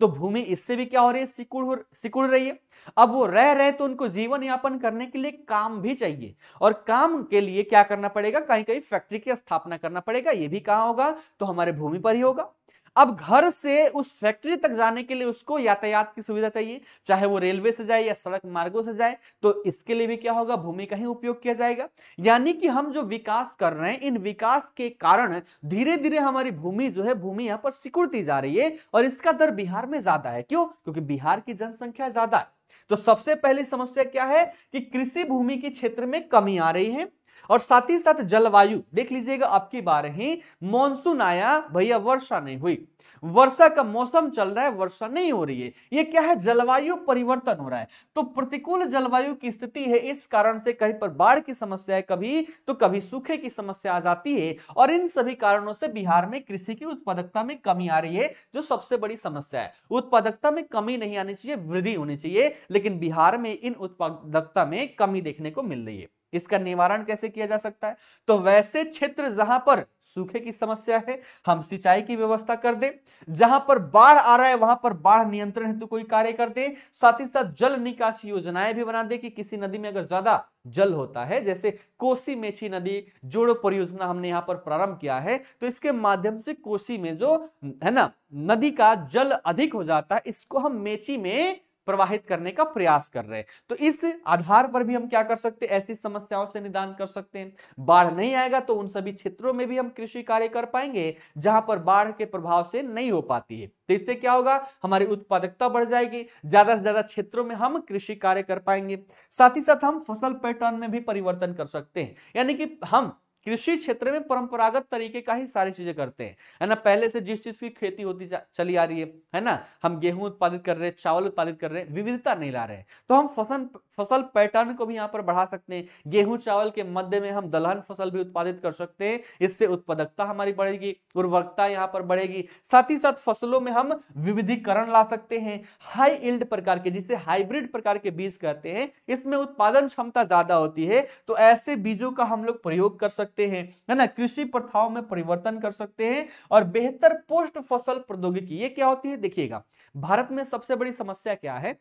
तो भूमि इससे भी क्या हो रही है सिकुड़ सिकुड़ रही है अब वो रह रहे तो उनको जीवन यापन करने के लिए काम भी चाहिए और काम के लिए क्या करना पड़ेगा कहीं कहीं फैक्ट्री की स्थापना करना पड़ेगा ये भी कहा होगा तो हमारे भूमि पर ही होगा अब घर से उस फैक्ट्री तक जाने के लिए उसको यातायात की सुविधा चाहिए चाहे वो रेलवे से जाए या सड़क मार्गों से जाए तो इसके लिए भी क्या होगा भूमि का ही उपयोग किया जाएगा यानी कि हम जो विकास कर रहे हैं इन विकास के कारण धीरे धीरे हमारी भूमि जो है भूमि यहाँ पर सिकुड़ती जा रही है और इसका दर बिहार में ज्यादा है क्यों क्योंकि बिहार की जनसंख्या ज्यादा है तो सबसे पहली समस्या क्या है कि कृषि भूमि के क्षेत्र में कमी आ रही है और साथ ही साथ जलवायु देख लीजिएगा आपकी बार ही मानसून आया भैया वर्षा नहीं हुई वर्षा का मौसम चल रहा है वर्षा नहीं हो रही है ये क्या है जलवायु परिवर्तन हो रहा है तो प्रतिकूल जलवायु की स्थिति है इस कारण से कहीं पर बाढ़ की समस्या है कभी तो कभी सूखे की समस्या आ जाती है और इन सभी कारणों से बिहार में कृषि की उत्पादकता में कमी आ रही है जो सबसे बड़ी समस्या है उत्पादकता में कमी नहीं आनी चाहिए वृद्धि होनी चाहिए लेकिन बिहार में इन उत्पादकता में कमी देखने को मिल रही है इसका निवारण कैसे किया जा सकता है तो वैसे क्षेत्र जहां पर सूखे की समस्या है हम सिंचाई की व्यवस्था कर दें जहां पर बाढ़ आ रहा है वहां पर बाढ़ नियंत्रण हेतु कोई कार्य कर दें साथ ही साथ जल निकासी योजनाएं भी बना दें कि किसी नदी में अगर ज्यादा जल होता है जैसे कोसी मेची नदी जोड़ो परियोजना हमने यहाँ पर प्रारंभ किया है तो इसके माध्यम से कोसी में जो है ना नदी का जल अधिक हो जाता है इसको हम मेची में प्रवाहित करने का प्रयास कर रहे हैं तो इस आधार पर भी हम क्या कर सकते हैं ऐसी समस्याओं से निदान कर सकते हैं बाढ़ नहीं आएगा तो उन सभी क्षेत्रों में भी हम कृषि कार्य कर पाएंगे जहां पर बाढ़ के प्रभाव से नहीं हो पाती है तो इससे क्या होगा हमारी उत्पादकता बढ़ जाएगी ज्यादा से ज्यादा क्षेत्रों में हम कृषि कार्य कर पाएंगे साथ ही साथ हम फसल पैटर्न में भी परिवर्तन कर सकते हैं यानी कि हम कृषि क्षेत्र में परंपरागत तरीके का ही सारी चीजें करते हैं है ना पहले से जिस चीज की खेती होती चली आ रही है है ना हम गेहूं उत्पादित कर रहे हैं चावल उत्पादित कर रहे हैं विविधता नहीं ला रहे हैं तो हम फसल फसल पैटर्न को भी यहाँ पर बढ़ा सकते हैं गेहूं चावल के मध्य में हम दलहन फसल भी उत्पादित कर सकते हैं इससे उत्पादकता हमारी बढ़ेगी उर्वरकता यहाँ पर बढ़ेगी साथ ही साथ फसलों में हम विविधीकरण ला सकते हैं हाई इल्ड प्रकार के जिसे हाइब्रिड प्रकार के बीज कहते हैं इसमें उत्पादन क्षमता ज्यादा होती है तो ऐसे बीजों का हम लोग प्रयोग कर सकते सकते हैं है ना कृषि प्रथाओं में परिवर्तन कर सकते हैं और बेहतर पोस्ट फसल प्रौद्योगिकी ये क्या होती है देखिएगा भारत में सबसे बड़ी समस्या क्या है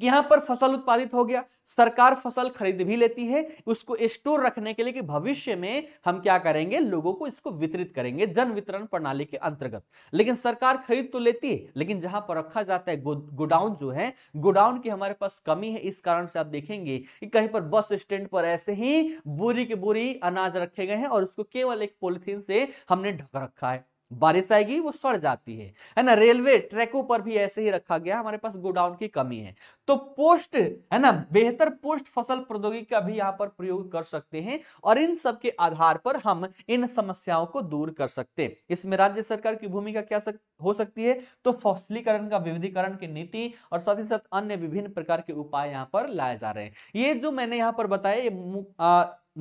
यहाँ पर फसल उत्पादित हो गया सरकार फसल खरीद भी लेती है उसको स्टोर रखने के लिए कि भविष्य में हम क्या करेंगे लोगों को इसको वितरित करेंगे जन वितरण प्रणाली के अंतर्गत लेकिन सरकार खरीद तो लेती है लेकिन जहां पर रखा जाता है गोडाउन जो है गोडाउन की हमारे पास कमी है इस कारण से आप देखेंगे कि कहीं पर बस स्टैंड पर ऐसे ही बोरी के बोरी अनाज रखे गए हैं और उसको केवल एक पोलिथीन से हमने ढक रखा है बारिश आएगी वो सड़ जाती है है ना रेलवे ट्रैकों पर भी ऐसे ही रखा गया हमारे पास गोडाउन की कमी है तो पोस्ट है ना बेहतर पोस्ट फसल प्रौद्योगिकी का भी यहाँ पर प्रयोग कर सकते हैं और इन सब के आधार पर हम इन समस्याओं को दूर कर सकते हैं इसमें राज्य सरकार की भूमिका क्या सक, हो सकती है तो फसलीकरण का विविधीकरण की नीति और साथ ही साथ अन्य विभिन्न प्रकार के उपाय यहाँ पर लाए जा रहे हैं ये जो मैंने यहाँ पर बताया ये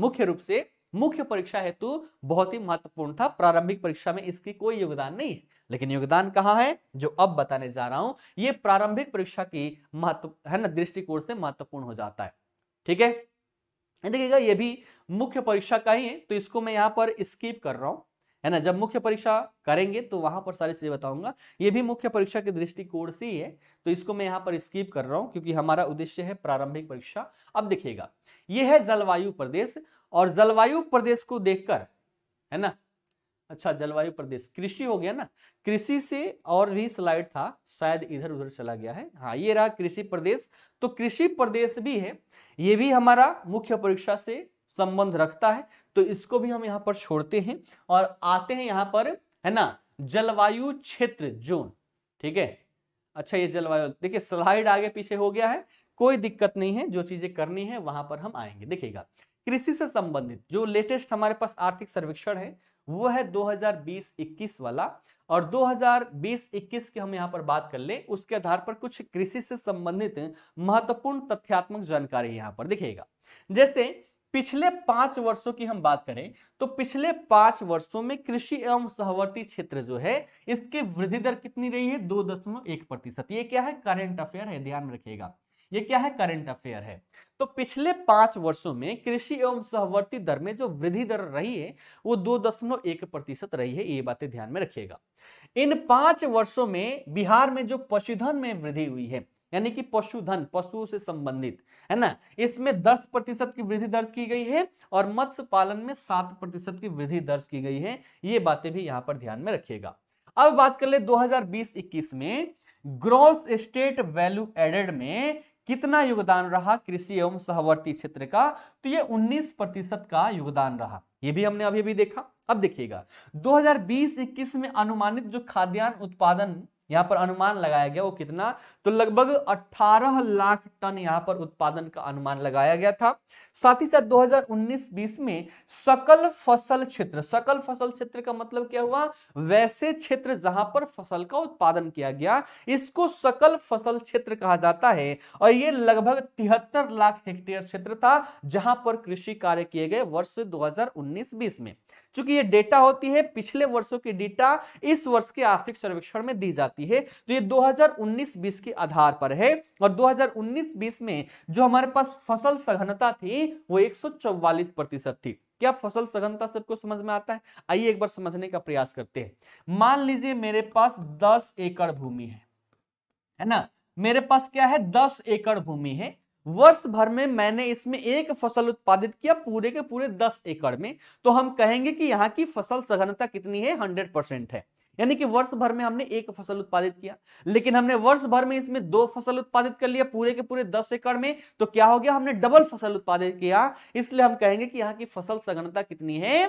मुख्य रूप से मुख्य परीक्षा हेतु बहुत ही महत्वपूर्ण था प्रारंभिक परीक्षा में इसकी कोई योगदान नहीं है लेकिन योगदान कहाँ है जो अब बताने जा रहा हूं ये प्रारंभिक परीक्षा की महत्व है ना दृष्टिकोण से महत्वपूर्ण हो जाता है ठीक है देखिएगा ये भी मुख्य परीक्षा का ही है तो इसको मैं यहाँ पर स्कीप कर रहा हूं है ना जब मुख्य परीक्षा करेंगे तो वहां पर सारी चीजें बताऊंगा ये भी मुख्य परीक्षा के दृष्टिकोण से ही है तो इसको मैं यहाँ पर स्कीप कर रहा हूँ क्योंकि हमारा उद्देश्य है प्रारंभिक परीक्षा अब देखिएगा ये है जलवायु प्रदेश और जलवायु प्रदेश को देखकर है ना अच्छा जलवायु प्रदेश कृषि हो गया ना कृषि से और भी स्लाइड था शायद इधर उधर चला गया है हाँ ये रहा कृषि प्रदेश तो कृषि प्रदेश भी है ये भी हमारा मुख्य परीक्षा से संबंध रखता है तो इसको भी हम यहाँ पर छोड़ते हैं और आते हैं यहाँ पर है ना जलवायु क्षेत्र जोन ठीक है अच्छा ये जलवायु देखिए स्लाइड आगे पीछे हो गया है कोई दिक्कत नहीं है जो चीजें करनी है वहां पर हम आएंगे देखिएगा कृषि से संबंधित जो लेटेस्ट हमारे पास आर्थिक सर्वेक्षण है वो है 2020-21 वाला और 2020-21 की हम यहाँ पर बात कर ले उसके आधार पर कुछ कृषि से संबंधित महत्वपूर्ण तथ्यात्मक जानकारी यहाँ पर दिखेगा जैसे पिछले पांच वर्षों की हम बात करें तो पिछले पांच वर्षों में कृषि एवं सहवर्ती क्षेत्र जो है इसकी वृद्धि दर कितनी रही है दो दशमलव एक प्रतिशत ये क्या है करेंट अफेयर है ध्यान रखिएगा ये क्या है करंट अफेयर है तो पिछले पांच वर्षों में कृषि एवं सहवर्ती दर में जो वृद्धि दर रही है वो दो दशमलव एक प्रतिशत रही है ये बातें ध्यान में रखिएगा इन पांच वर्षों में बिहार में जो पशुधन में वृद्धि हुई है यानी कि पशुधन पशुओं से संबंधित है ना इसमें 10 प्रतिशत की वृद्धि दर्ज की गई है और मत्स्य पालन में 7 प्रतिशत की वृद्धि दर्ज की गई है ये बातें भी यहां पर ध्यान में रखिएगा अब बात कर ले 2020-21 में ग्रॉस स्टेट वैल्यू एडेड में कितना योगदान रहा कृषि एवं सहवर्ती क्षेत्र का तो ये 19 प्रतिशत का योगदान रहा ये भी हमने अभी भी देखा अब देखिएगा 2020-21 में अनुमानित जो खाद्यान्न उत्पादन यहाँ पर अनुमान लगाया गया वो कितना तो लगभग 18 लाख टन यहाँ पर उत्पादन का अनुमान लगाया गया था साथ ही साथ 2019-20 में सकल फसल क्षेत्र सकल फसल क्षेत्र का मतलब क्या हुआ वैसे क्षेत्र जहां पर फसल का उत्पादन किया गया इसको सकल फसल क्षेत्र कहा जाता है और ये लगभग तिहत्तर लाख हेक्टेयर क्षेत्र था जहां पर कृषि कार्य किए गए वर्ष दो हजार में चूंकि ये डेटा होती है पिछले वर्षों की डेटा इस वर्ष के आर्थिक सर्वेक्षण में दी जाती है तो ये 2019-20 के आधार पर है और 2019-20 में जो हमारे पास फसल सघनता थी वो एक प्रतिशत थी क्या फसल सघनता सबको समझ में आता है आइए एक बार समझने का प्रयास करते हैं मान लीजिए मेरे पास दस एकड़ भूमि है है ना मेरे पास क्या है दस एकड़ भूमि है वर्ष भर में मैंने इसमें एक फसल उत्पादित किया पूरे के पूरे दस एकड़ में तो हम कहेंगे कि यहाँ की फसल सघनता कितनी है हंड्रेड परसेंट है यानी कि वर्ष भर में हमने एक फसल उत्पादित किया लेकिन हमने वर्ष भर में इसमें दो फसल उत्पादित कर लिया पूरे के पूरे दस एकड़ में तो क्या हो गया हमने डबल फसल उत्पादित किया इसलिए हम कहेंगे कि यहाँ की फसल सघनता कितनी है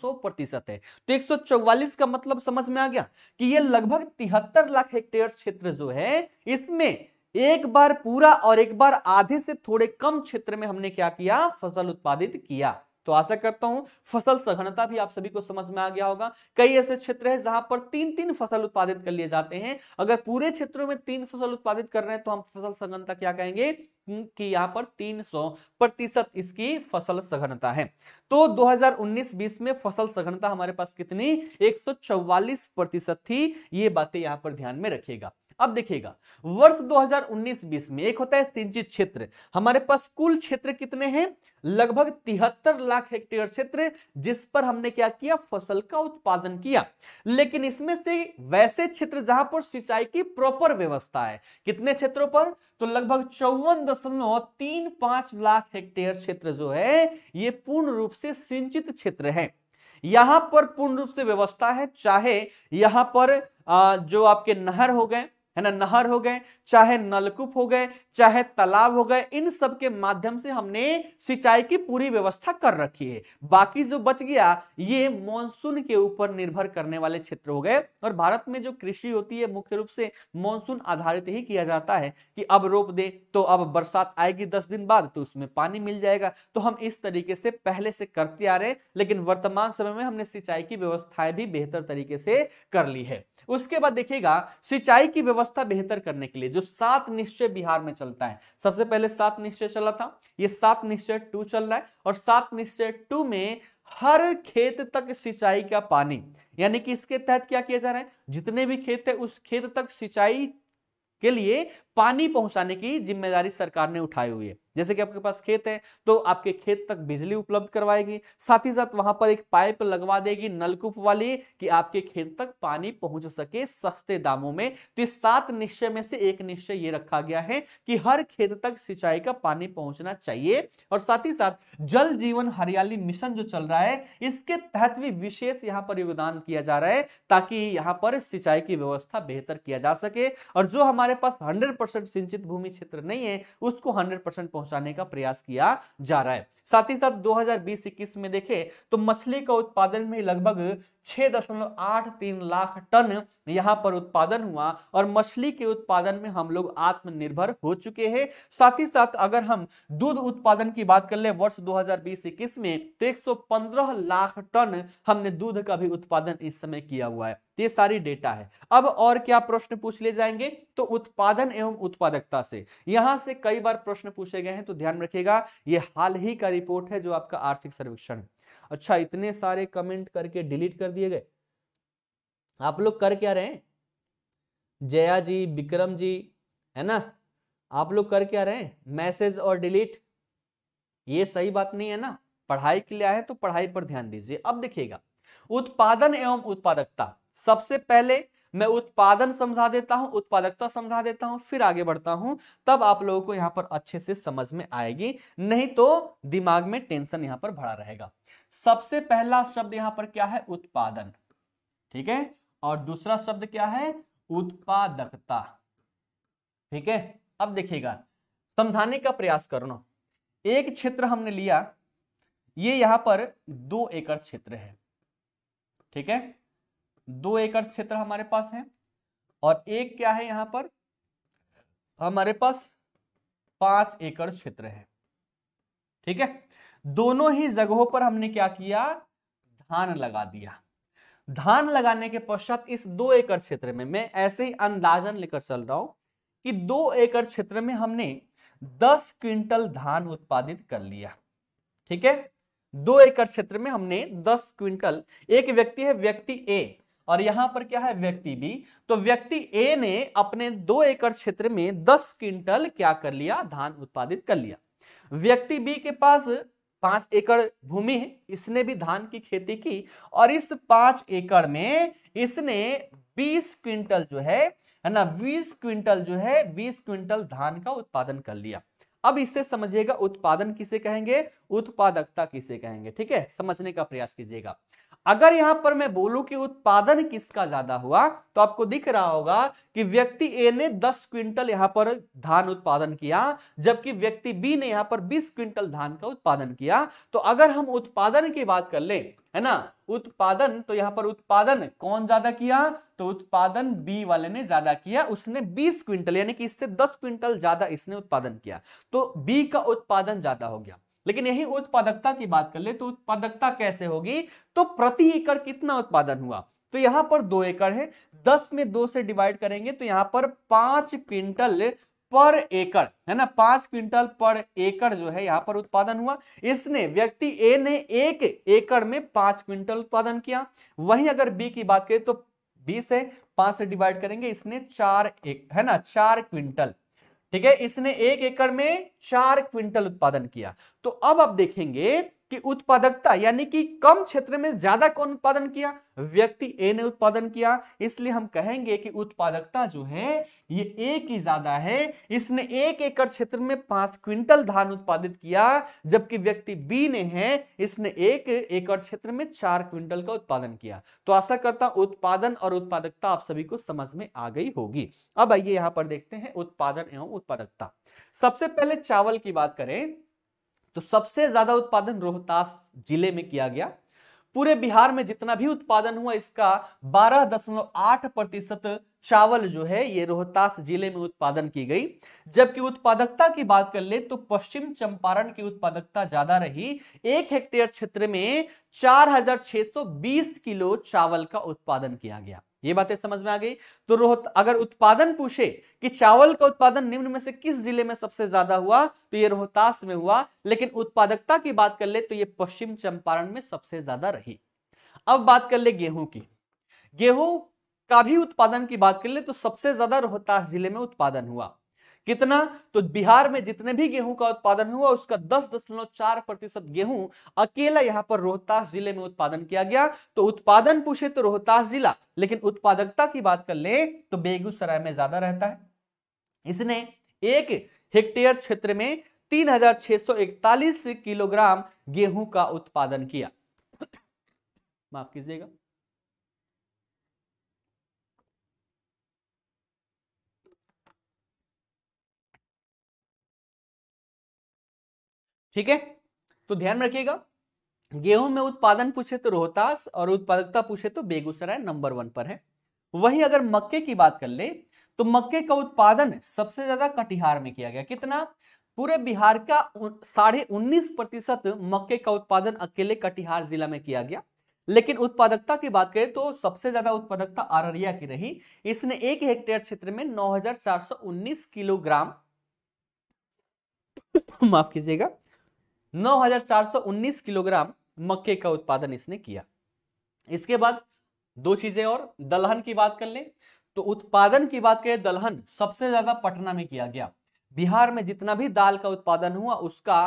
सौ प्रतिशत है तो 144 का मतलब समझ में आ गया कि ये लगभग तिहत्तर लाख हेक्टेयर क्षेत्र जो है इसमें एक बार पूरा और एक बार आधे से थोड़े कम क्षेत्र में हमने क्या किया फसल उत्पादित किया तो आशा करता हूं फसल सघनता भी आप सभी को समझ में आ गया होगा कई ऐसे क्षेत्र है जहां पर तीन तीन फसल उत्पादित कर लिए जाते हैं अगर पूरे क्षेत्रों में तीन फसल उत्पादित कर रहे हैं तो हम फसल सघनता क्या कहेंगे कि यहाँ पर 300 प्रतिशत इसकी फसल सघनता है तो 2019-20 में फसल सघनता हमारे पास कितनी एक प्रतिशत थी ये बातें यहाँ पर ध्यान में रखिएगा अब देखिएगा वर्ष 2019-20 में एक होता है सिंचित क्षेत्र हमारे पास कुल क्षेत्र कितने हैं लगभग तिहत्तर लाख हेक्टेयर क्षेत्र जिस पर हमने क्या किया फसल का उत्पादन किया लेकिन इसमें से वैसे क्षेत्र जहां पर सिंचाई की प्रॉपर व्यवस्था है कितने क्षेत्रों पर तो लगभग चौवन दशमलव तीन पांच लाख हेक्टेयर क्षेत्र जो है ये पूर्ण रूप से सिंचित क्षेत्र है यहां पर पूर्ण रूप से व्यवस्था है चाहे यहां पर जो आपके नहर हो गए है ना नहर हो गए चाहे नलकूप हो गए चाहे तालाब हो गए इन सब के माध्यम से हमने सिंचाई की पूरी व्यवस्था कर रखी है बाकी जो बच गया ये मॉनसून के ऊपर निर्भर करने वाले क्षेत्र हो गए और भारत में जो कृषि होती है मुख्य रूप से मॉनसून आधारित ही किया जाता है कि अब रोप दे तो अब बरसात आएगी दस दिन बाद तो उसमें पानी मिल जाएगा तो हम इस तरीके से पहले से करते आ रहे लेकिन वर्तमान समय में हमने सिंचाई की व्यवस्थाएं भी बेहतर तरीके से कर ली है उसके बाद देखिएगा सिंचाई की व्यवस्था बेहतर करने के लिए जो सात निश्चय बिहार में चलता है सबसे पहले सात निश्चय चला था ये सात निश्चय टू चल रहा है और सात निश्चय टू में हर खेत तक सिंचाई का पानी यानी कि इसके तहत क्या किया जा रहा है जितने भी खेत है उस खेत तक सिंचाई के लिए पानी पहुंचाने की जिम्मेदारी सरकार ने उठाई हुई है जैसे कि आपके पास खेत है तो आपके खेत तक बिजली उपलब्ध करवाएगी साथ ही साथ वहां पर एक पाइप लगवा देगी नलकूप वाली कि आपके खेत तक पानी पहुंच सके सस्ते दामों में तो इस सात निश्चय में से एक निश्चय ये रखा गया है कि हर खेत तक सिंचाई का पानी पहुंचना चाहिए और साथ ही साथ जल जीवन हरियाली मिशन जो चल रहा है इसके तहत भी विशेष यहाँ पर योगदान किया जा रहा है ताकि यहाँ पर सिंचाई की व्यवस्था बेहतर किया जा सके और जो हमारे पास हंड्रेड 100% सिंचित भूमि क्षेत्र नहीं है उसको हंड्रेड परसेंट पहुंचाने का प्रयास किया जा रहा है साथ ही साथ दो हजार में देखे तो मछली का उत्पादन में लगभग 6.83 दशमलव आठ तीन लाख टन यहाँ पर उत्पादन हुआ और मछली के उत्पादन में हम लोग आत्मनिर्भर हो चुके हैं साथ ही साथ अगर हम दूध उत्पादन की बात कर ले वर्ष 2020-21 में तो 115 लाख टन हमने दूध का भी उत्पादन इस समय किया हुआ है तो ये सारी डेटा है अब और क्या प्रश्न पूछ ले जाएंगे तो उत्पादन एवं उत्पादकता से यहां से कई बार प्रश्न पूछे गए हैं तो ध्यान रखिएगा ये हाल ही का रिपोर्ट है जो आपका आर्थिक सर्वेक्षण है अच्छा इतने सारे कमेंट करके डिलीट कर दिए गए आप लोग कर क्या रहे हैं जया जी विक्रम जी है ना आप लोग कर क्या रहे हैं मैसेज और डिलीट ये सही बात नहीं है ना पढ़ाई के लिए आए तो पढ़ाई पर ध्यान दीजिए अब देखिएगा उत्पादन एवं उत्पादकता सबसे पहले मैं उत्पादन समझा देता हूं उत्पादकता समझा देता हूं फिर आगे बढ़ता हूं तब आप लोगों को यहां पर अच्छे से समझ में आएगी नहीं तो दिमाग में टेंशन यहां पर भरा रहेगा सबसे पहला शब्द यहां पर क्या है उत्पादन ठीक है और दूसरा शब्द क्या है उत्पादकता ठीक है अब देखिएगा समझाने का प्रयास करना एक क्षेत्र हमने लिया ये यहां पर दो एकड़ क्षेत्र है ठीक है दो एकड़ क्षेत्र हमारे पास है और एक क्या है यहां पर हमारे पास पांच एकड़ क्षेत्र है ठीक है दोनों ही जगहों पर हमने क्या किया धान लगा दिया धान लगाने के पश्चात इस दो एकड़ क्षेत्र में मैं ऐसे ही अंदाजन लेकर चल रहा हूं कि दो एकड़ क्षेत्र में हमने दस क्विंटल धान उत्पादित कर लिया ठीक है दो एकड़ क्षेत्र में हमने दस क्विंटल एक व्यक्ति है व्यक्ति ए और यहां पर क्या है व्यक्ति बी तो व्यक्ति ए ने अपने दो एकड़ क्षेत्र में दस क्विंटल क्या कर लिया धान उत्पादित कर लिया व्यक्ति बी के पास पांच एकड़ भूमि है इसने भी धान की खेती की और इस पांच एकड़ में इसने बीस क्विंटल जो है है ना बीस क्विंटल जो है बीस क्विंटल धान का उत्पादन कर लिया अब इसे समझिएगा उत्पादन किसे कहेंगे उत्पादकता किसे कहेंगे ठीक है समझने का प्रयास कीजिएगा अगर यहां पर मैं बोलूं कि उत्पादन किसका ज्यादा हुआ तो आपको दिख रहा होगा कि व्यक्ति ए ने 10 क्विंटल यहां पर धान उत्पादन किया जबकि व्यक्ति बी ने यहां पर 20 क्विंटल धान का उत्पादन किया तो अगर हम उत्पादन की बात कर ले है ना उत्पादन तो यहां पर उत्पादन कौन ज्यादा किया तो उत्पादन बी वाले ने ज्यादा किया उसने 20 क्विंटल यानी कि इससे 10 क्विंटल ज्यादा इसने उत्पादन किया तो बी का उत्पादन ज्यादा हो गया लेकिन यही उत्पादकता की बात कर ले तो उत्पादकता कैसे होगी तो प्रति एकड़ कितना उत्पादन हुआ तो यहां पर दो एकड़ है दस में दो से डिवाइड करेंगे तो यहां पर पांच क्विंटल पर एकड़ है ना पांच क्विंटल पर एकड़ जो है यहां पर उत्पादन हुआ इसने व्यक्ति ए ने एक एकड़ में पांच क्विंटल उत्पादन किया वही अगर बी की बात करें तो बीस है पांच से डिवाइड करेंगे इसने चार एक है ना चार क्विंटल ठीक है इसने एक एकड़ में चार क्विंटल उत्पादन किया तो अब आप देखेंगे कि उत्पादकता यानी कि कम क्षेत्र में ज्यादा कौन उत्पादन किया व्यक्ति ए ने उत्पादन किया इसलिए हम कहेंगे कि उत्पादकता जो है ये ए की ज्यादा है इसने एक एकड़ क्षेत्र में पांच क्विंटल धान उत्पादित किया जबकि व्यक्ति बी ने है इसने एक एकड़ क्षेत्र में चार क्विंटल का उत्पादन किया तो आशा करता हूं उत्पादन और उत्पादकता आप सभी को समझ में आ गई होगी अब आइए यहां पर देखते हैं उत्पादन एवं उत्पादकता सबसे पहले चावल की बात करें तो सबसे ज्यादा उत्पादन रोहतास जिले में किया गया पूरे बिहार में जितना भी उत्पादन हुआ इसका 12.8 प्रतिशत चावल जो है ये रोहतास जिले में उत्पादन की गई जबकि उत्पादकता की बात कर ले तो पश्चिम चंपारण की उत्पादकता ज्यादा रही एक हेक्टेयर क्षेत्र में 4620 किलो चावल का उत्पादन किया गया ये बातें समझ में आ गई तो रोहत अगर उत्पादन पूछे कि चावल का उत्पादन निम्न में से किस जिले में सबसे ज्यादा हुआ तो ये रोहतास में हुआ लेकिन उत्पादकता की बात कर ले तो ये पश्चिम चंपारण में सबसे ज्यादा रही अब बात कर ले गेहूं की गेहूं का भी उत्पादन की बात कर ले तो सबसे ज्यादा रोहतास जिले में उत्पादन हुआ कितना तो बिहार में जितने भी गेहूं का उत्पादन हुआ उसका दस दशमलव चार प्रतिशत गेहूं अकेला यहां पर रोहतास जिले में उत्पादन किया गया तो उत्पादन पूछे तो रोहतास जिला लेकिन उत्पादकता की बात कर ले तो बेगूसराय में ज्यादा रहता है इसने एक हेक्टेयर क्षेत्र में तीन किलोग्राम गेहूं का उत्पादन किया माफ कीजिएगा ठीक है तो ध्यान रखिएगा गेहूं में उत्पादन पूछे तो रोहतास और उत्पादकता पूछे तो बेगूसराय नंबर वन पर है वही अगर मक्के की बात कर ले तो मक्के का उत्पादन सबसे ज्यादा कटिहार में किया गया कितना पूरे बिहार का साढ़े उन्नीस प्रतिशत मक्के का उत्पादन अकेले कटिहार जिला में किया गया लेकिन उत्पादकता की बात करें तो सबसे ज्यादा उत्पादकता अररिया की रही इसने एक हेक्टेयर क्षेत्र में 9,419 किलोग्राम माफ कीजिएगा 9,419 किलोग्राम मक्के का उत्पादन इसने किया इसके बाद दो चीजें और दलहन की बात कर लें तो उत्पादन की बात करें दलहन सबसे ज्यादा पटना में किया गया बिहार में जितना भी दाल का उत्पादन हुआ उसका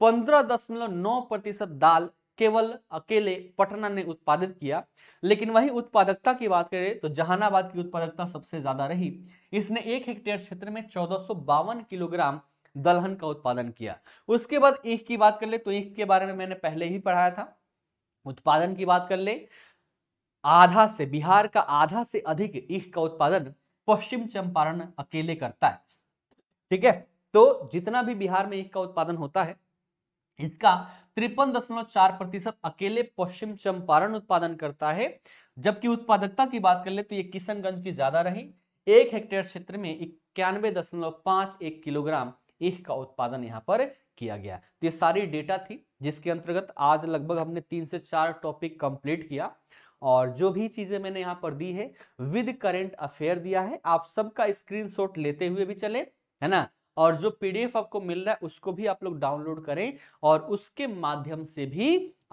पंद्रह दशमलव नौ प्रतिशत दाल केवल अकेले पटना ने उत्पादित किया लेकिन वही उत्पादकता की बात करें तो जहानाबाद की उत्पादकता सबसे ज्यादा रही इसने एक हेक्टेयर क्षेत्र में चौदह किलोग्राम दलहन का उत्पादन किया उसके बाद ईख की बात कर ले तो ईख के बारे में मैंने पहले ही पढ़ाया था उत्पादन की बात कर ले आधा से बिहार का आधा से अधिक ईख का उत्पादन पश्चिम चंपारण अकेले करता है ठीक है तो जितना भी बिहार में ईख का उत्पादन होता है इसका तिरपन दशमलव चार प्रतिशत अकेले पश्चिम चंपारण उत्पादन करता है जबकि उत्पादकता की बात कर ले तो ये किशनगंज की ज्यादा रही एक हेक्टेयर क्षेत्र में इक्यानवे दशमलव पांच एक किलोग्राम ईख का उत्पादन यहाँ पर किया गया तो ये सारी डेटा थी जिसके अंतर्गत आज लगभग हमने तीन से चार टॉपिक कंप्लीट किया और जो भी चीजें मैंने यहाँ पर दी है विद करेंट अफेयर दिया है आप सबका स्क्रीन लेते हुए भी चले है ना और जो पीडीएफ आपको मिल रहा है उसको भी आप लोग डाउनलोड करें और उसके माध्यम से भी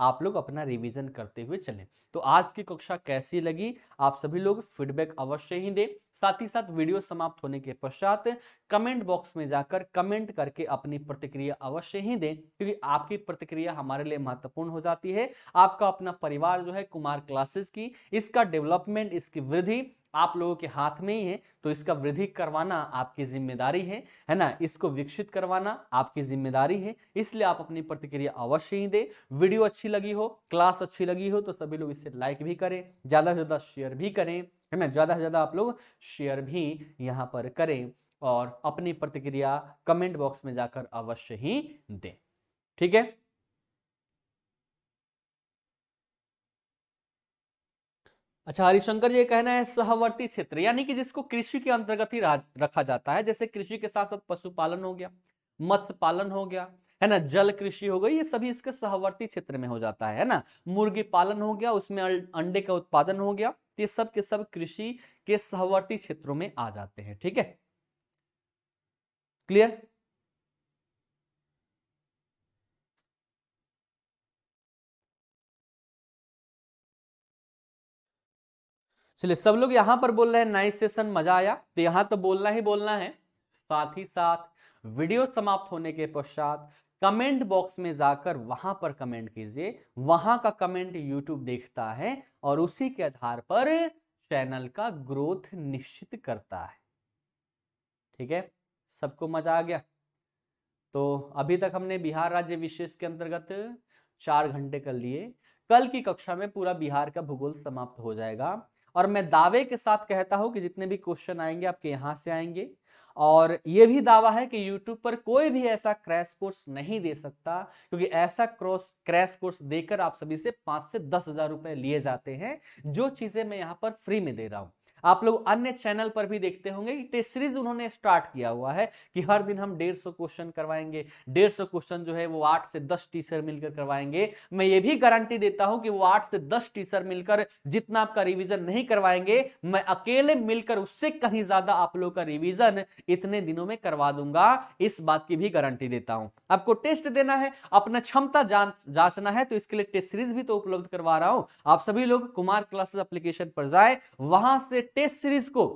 आप लोग अपना रिवीजन करते हुए चलें तो आज की कक्षा कैसी लगी आप सभी लोग फीडबैक अवश्य ही दें साथ ही साथ वीडियो समाप्त होने के पश्चात कमेंट बॉक्स में जाकर कमेंट करके अपनी प्रतिक्रिया अवश्य ही दें क्योंकि आपकी प्रतिक्रिया हमारे लिए महत्वपूर्ण हो जाती है आपका अपना परिवार जो है कुमार क्लासेस की इसका डेवलपमेंट इसकी वृद्धि आप लोगों के हाथ में ही है तो इसका वृद्धि करवाना आपकी जिम्मेदारी है है ना इसको विकसित करवाना आपकी जिम्मेदारी है इसलिए आप अपनी प्रतिक्रिया अवश्य ही दें वीडियो अच्छी लगी हो क्लास अच्छी लगी हो तो सभी लोग इसे लाइक भी करें ज़्यादा से ज़्यादा शेयर भी करें है ना ज़्यादा से ज़्यादा आप लोग शेयर भी यहाँ पर करें और अपनी प्रतिक्रिया कमेंट बॉक्स में जाकर अवश्य ही दें ठीक है अच्छा हरिशंकर जी कहना है सहवर्ती क्षेत्र यानी कि जिसको कृषि के अंतर्गत ही रखा जाता है जैसे कृषि के साथ साथ पशुपालन हो गया मत्स्य पालन हो गया है ना जल कृषि हो गई ये सभी इसके सहवर्ती क्षेत्र में हो जाता है ना मुर्गी पालन हो गया उसमें अंडे का उत्पादन हो गया तो ये सब के सब कृषि के सहवर्ती क्षेत्रों में आ जाते हैं ठीक है क्लियर चलिए सब लोग यहां पर बोल रहे हैं नाइस सेशन मजा आया तो यहां तो बोलना ही बोलना है साथ ही साथ वीडियो समाप्त होने के पश्चात कमेंट बॉक्स में जाकर वहां पर कमेंट कीजिए वहां का कमेंट यूट्यूब देखता है और उसी के आधार पर चैनल का ग्रोथ निश्चित करता है ठीक है सबको मजा आ गया तो अभी तक हमने बिहार राज्य विशेष के अंतर्गत चार घंटे कर लिए कल की कक्षा में पूरा बिहार का भूगोल समाप्त हो जाएगा और मैं दावे के साथ कहता हूं कि जितने भी क्वेश्चन आएंगे आपके यहां से आएंगे और ये भी दावा है कि YouTube पर कोई भी ऐसा क्रैश कोर्स नहीं दे सकता क्योंकि ऐसा क्रॉस क्रैश कोर्स देकर आप सभी से पांच से दस हजार रुपए लिए जाते हैं जो चीजें मैं यहां पर फ्री में दे रहा हूं आप लोग अन्य चैनल पर भी देखते होंगे कि टेस्ट सीरीज उन्होंने स्टार्ट किया हुआ है कि हर दिन हम डेढ़ सौ क्वेश्चन करवाएंगे डेढ़ सौ क्वेश्चन जो है वो आठ से दस टीचर मिलकर करवाएंगे मैं ये भी गारंटी देता हूं कि वो आठ से दस टीचर मिलकर जितना आपका रिवीजन नहीं करवाएंगे मैं अकेले मिलकर उससे कहीं ज्यादा आप लोग का रिविजन इतने दिनों में करवा दूंगा इस बात की भी गारंटी देता हूं आपको टेस्ट देना है अपना क्षमता जांचना है तो इसके लिए टेस्ट सीरीज भी तो उपलब्ध करवा रहा हूं आप सभी लोग कुमार क्लासेस अप्लीकेशन पर जाए वहां से टेस्ट सीरीज को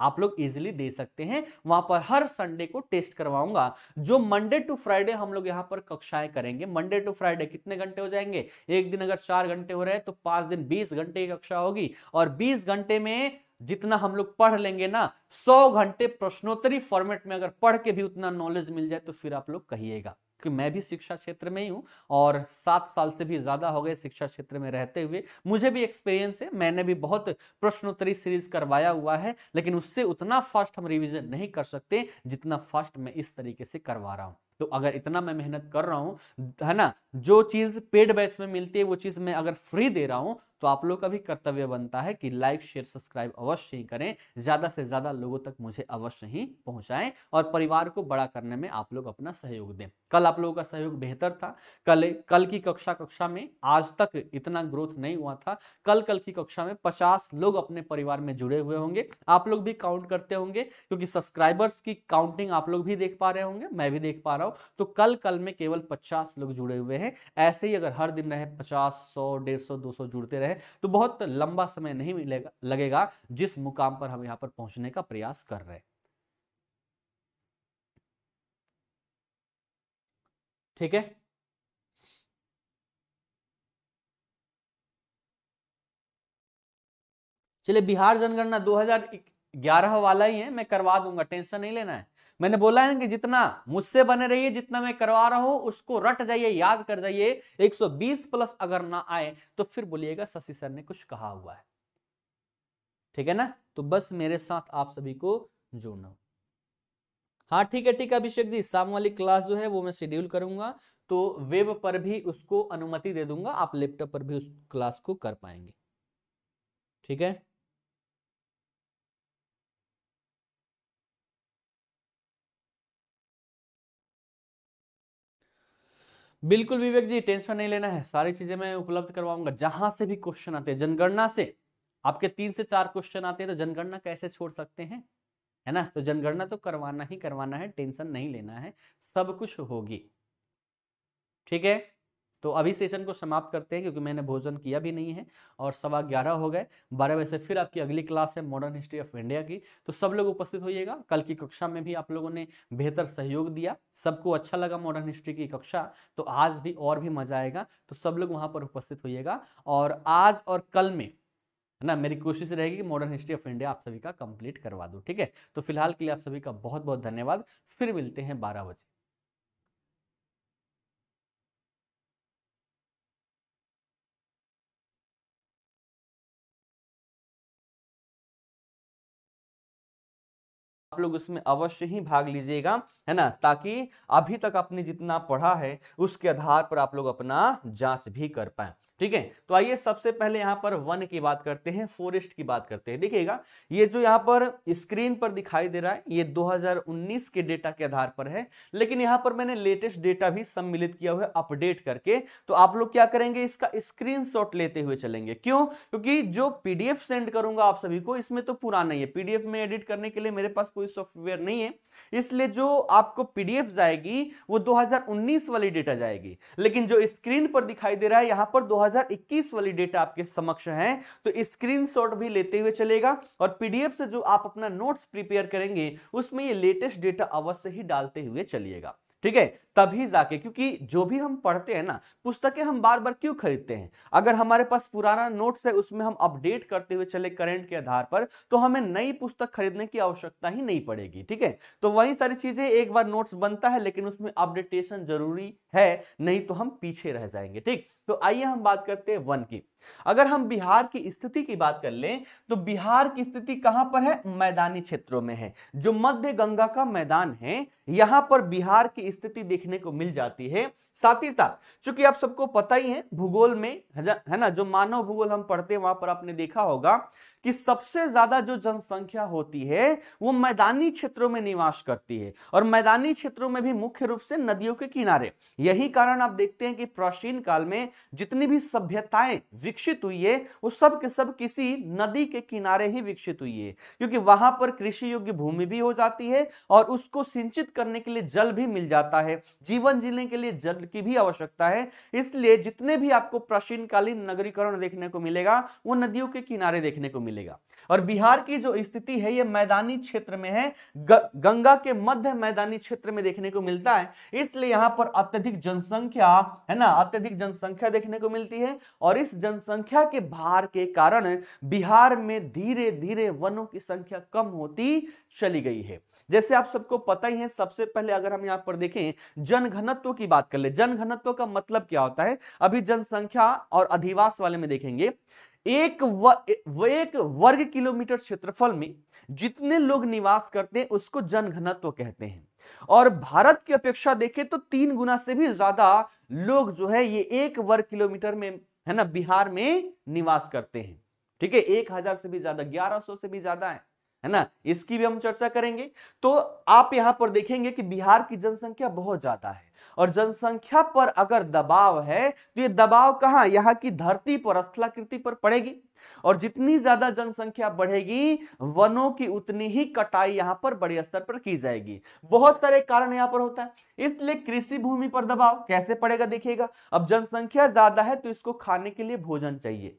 आप लोग इजिली दे सकते हैं वहां पर हर संडे को टेस्ट करवाऊंगा जो मंडे टू फ्राइडे हम लोग यहां पर कक्षाएं करेंगे मंडे टू फ्राइडे कितने घंटे हो जाएंगे एक दिन अगर चार घंटे हो रहे हैं तो पांच दिन बीस घंटे की कक्षा होगी और बीस घंटे में जितना हम लोग पढ़ लेंगे ना सौ घंटे प्रश्नोत्तरी फॉर्मेट में अगर पढ़ के भी उतना नॉलेज मिल जाए तो फिर आप लोग कहिएगा कि मैं भी शिक्षा क्षेत्र में ही हूँ और सात साल से भी ज़्यादा हो गए शिक्षा क्षेत्र में रहते हुए मुझे भी एक्सपीरियंस है मैंने भी बहुत प्रश्नोत्तरी सीरीज करवाया हुआ है लेकिन उससे उतना फास्ट हम रिविजन नहीं कर सकते जितना फास्ट मैं इस तरीके से करवा रहा हूँ तो अगर इतना मैं मेहनत कर रहा हूं है ना जो चीज़ पेड बैच में मिलती है वो चीज़ मैं अगर फ्री दे रहा हूं तो आप लोग का भी कर्तव्य बनता है कि लाइक शेयर सब्सक्राइब अवश्य ही करें ज्यादा से ज्यादा लोगों तक मुझे अवश्य ही पहुंचाएं और परिवार को बड़ा करने में आप लोग अपना सहयोग दें कल आप लोगों का सहयोग बेहतर था कल कल की कक्षा कक्षा में आज तक इतना ग्रोथ नहीं हुआ था कल कल की कक्षा में पचास लोग अपने परिवार में जुड़े हुए होंगे आप लोग भी काउंट करते होंगे क्योंकि सब्सक्राइबर्स की काउंटिंग आप लोग भी देख पा रहे होंगे मैं भी देख पा रहा हूँ तो कल कल में केवल पचास लोग जुड़े हुए हैं ऐसे ही अगर हर दिन रहे पचास सौ डेढ़ सौ दो सौ जुड़ते रहे है तो बहुत लंबा समय नहीं मिलेगा लगेगा जिस मुकाम पर हम यहाँ पर पहुंचने का प्रयास कर रहे हैं ठीक है चलिए बिहार जनगणना ग्यारह वाला ही है मैं करवा दूंगा टेंशन नहीं लेना है मैंने बोला है ना कि जितना मुझसे बने रहिए जितना मैं करवा रहा हूं उसको रट जाइए याद कर जाइए 120 प्लस अगर ना आए तो फिर बोलिएगा शशि सर ने कुछ कहा हुआ है ठीक है ना तो बस मेरे साथ आप सभी को जोड़ना हाँ ठीक है ठीक है अभिषेक जी शाम वाली क्लास जो है वो मैं शेड्यूल करूंगा तो वेब पर भी उसको अनुमति दे दूंगा आप लैपटॉप पर भी उस क्लास को कर पाएंगे ठीक है बिल्कुल विवेक जी टेंशन नहीं लेना है सारी चीजें मैं उपलब्ध करवाऊंगा जहां से भी क्वेश्चन आते हैं जनगणना से आपके तीन से चार क्वेश्चन आते हैं तो जनगणना कैसे छोड़ सकते हैं है ना तो जनगणना तो करवाना ही करवाना है टेंशन नहीं लेना है सब कुछ होगी ठीक है तो अभी सेशन को समाप्त करते हैं क्योंकि मैंने भोजन किया भी नहीं है और सवा ग्यारह हो गए बारह बजे से फिर आपकी अगली क्लास है मॉडर्न हिस्ट्री ऑफ इंडिया की तो सब लोग उपस्थित होइएगा कल की कक्षा में भी आप लोगों ने बेहतर सहयोग दिया सबको अच्छा लगा मॉडर्न हिस्ट्री की कक्षा तो आज भी और भी मजा आएगा तो सब लोग वहाँ पर उपस्थित होइएगा और आज और कल में ना मेरी कोशिश रहेगी कि मॉडर्न हिस्ट्री ऑफ इंडिया आप सभी का कंप्लीट करवा दूँ ठीक है तो फिलहाल के लिए आप सभी का बहुत बहुत धन्यवाद फिर मिलते हैं बारह बजे आप लोग उसमें अवश्य ही भाग लीजिएगा है ना ताकि अभी तक आपने जितना पढ़ा है उसके आधार पर आप लोग अपना जांच भी कर पाए ठीक है तो आइए सबसे पहले यहां पर वन की बात करते हैं फॉरेस्ट की बात करते हैं देखिएगा ये जो यहां पर स्क्रीन पर दिखाई दे रहा है ये 2019 के डेटा के आधार पर है लेकिन यहां पर मैंने लेटेस्ट डेटा भी सम्मिलित किया हुआ है अपडेट करके तो आप लोग क्या करेंगे इसका स्क्रीन लेते हुए चलेंगे क्यों क्योंकि जो पीडीएफ सेंड करूंगा आप सभी को इसमें तो पूरा नहीं है पीडीएफ में एडिट करने के लिए मेरे पास कोई सॉफ्टवेयर नहीं है इसलिए जो आपको पीडीएफ जाएगी वो 2019 वाली डेटा जाएगी लेकिन जो स्क्रीन पर दिखाई दे रहा है यहां पर 2021 वाली डेटा आपके समक्ष है तो स्क्रीनशॉट भी लेते हुए चलेगा और पीडीएफ से जो आप अपना नोट्स प्रिपेयर करेंगे उसमें ये लेटेस्ट डेटा अवश्य ही डालते हुए चलिएगा ठीक है तभी जाके क्योंकि जो भी हम पढ़ते हैं ना पुस्तकें हम बार बार क्यों खरीदते हैं अगर हमारे पास पुराना नोट्स है उसमें हम अपडेट करते हुए चले करंट के आधार पर तो हमें नई पुस्तक खरीदने की आवश्यकता ही नहीं पड़ेगी ठीक है तो वही सारी चीजें एक बार नोट्स बनता है लेकिन उसमें अपडेटेशन जरूरी है नहीं तो हम पीछे रह जाएंगे ठीक तो आइए हम बात करते हैं वन की अगर हम बिहार की स्थिति की बात कर लें तो बिहार की स्थिति कहां पर है मैदानी क्षेत्रों में है जो मध्य गंगा का मैदान है यहां पर बिहार की स्थिति देखने को मिल जाती है साथ ही साथ चूंकि आप सबको पता ही है भूगोल में है ना जो मानव भूगोल हम पढ़ते हैं वहां पर आपने देखा होगा कि सबसे ज्यादा जो जनसंख्या होती है वो मैदानी क्षेत्रों में निवास करती है और मैदानी क्षेत्रों में भी मुख्य रूप से नदियों के किनारे यही कारण आप देखते हैं कि प्राचीन काल में जितनी भी सभ्यताएं विकसित हुई है वो सब के सब किसी नदी के किनारे ही विकसित हुई है क्योंकि वहां पर कृषि योग्य भूमि भी हो जाती है और उसको सिंचित करने के लिए जल भी मिल जाता है जीवन जीने के लिए जल की भी आवश्यकता है इसलिए जितने भी आपको प्राचीनकालीन नगरीकरण देखने को मिलेगा वो नदियों के किनारे देखने को मिलेगा मिलेगा और बिहार की जो स्थिति है ये मैदानी क्षेत्र में है ग, गंगा के मध्य मैदानी क्षेत्र में देखने को मिलता है इसलिए यहाँ पर अत्यधिक जनसंख्या है ना अत्यधिक जनसंख्या देखने को मिलती है और इस जनसंख्या के भार के कारण बिहार में धीरे धीरे वनों की संख्या कम होती चली गई है जैसे आप सबको पता ही है सबसे पहले अगर हम यहाँ पर देखें जनघनत्व की बात कर ले जनघनत्व का मतलब क्या होता है अभी जनसंख्या और अधिवास वाले में देखेंगे एक व, एक वर्ग किलोमीटर क्षेत्रफल में जितने लोग निवास करते हैं उसको जनघनत्व कहते हैं और भारत की अपेक्षा देखें तो तीन गुना से भी ज्यादा लोग जो है ये एक वर्ग किलोमीटर में है ना बिहार में निवास करते हैं ठीक है एक हजार से भी ज्यादा ग्यारह सौ से भी ज्यादा है है ना इसकी भी हम चर्चा करेंगे तो आप यहाँ पर देखेंगे कि बिहार की जनसंख्या बहुत ज्यादा है और जनसंख्या पर अगर दबाव है तो ये दबाव कहाँ यहाँ की धरती पर स्थलाकृति पर पड़ेगी और जितनी ज्यादा जनसंख्या बढ़ेगी वनों की उतनी ही कटाई यहाँ पर बड़े स्तर पर की जाएगी बहुत सारे कारण यहाँ पर होता है इसलिए कृषि भूमि पर दबाव कैसे पड़ेगा देखिएगा अब जनसंख्या ज्यादा है तो इसको खाने के लिए भोजन चाहिए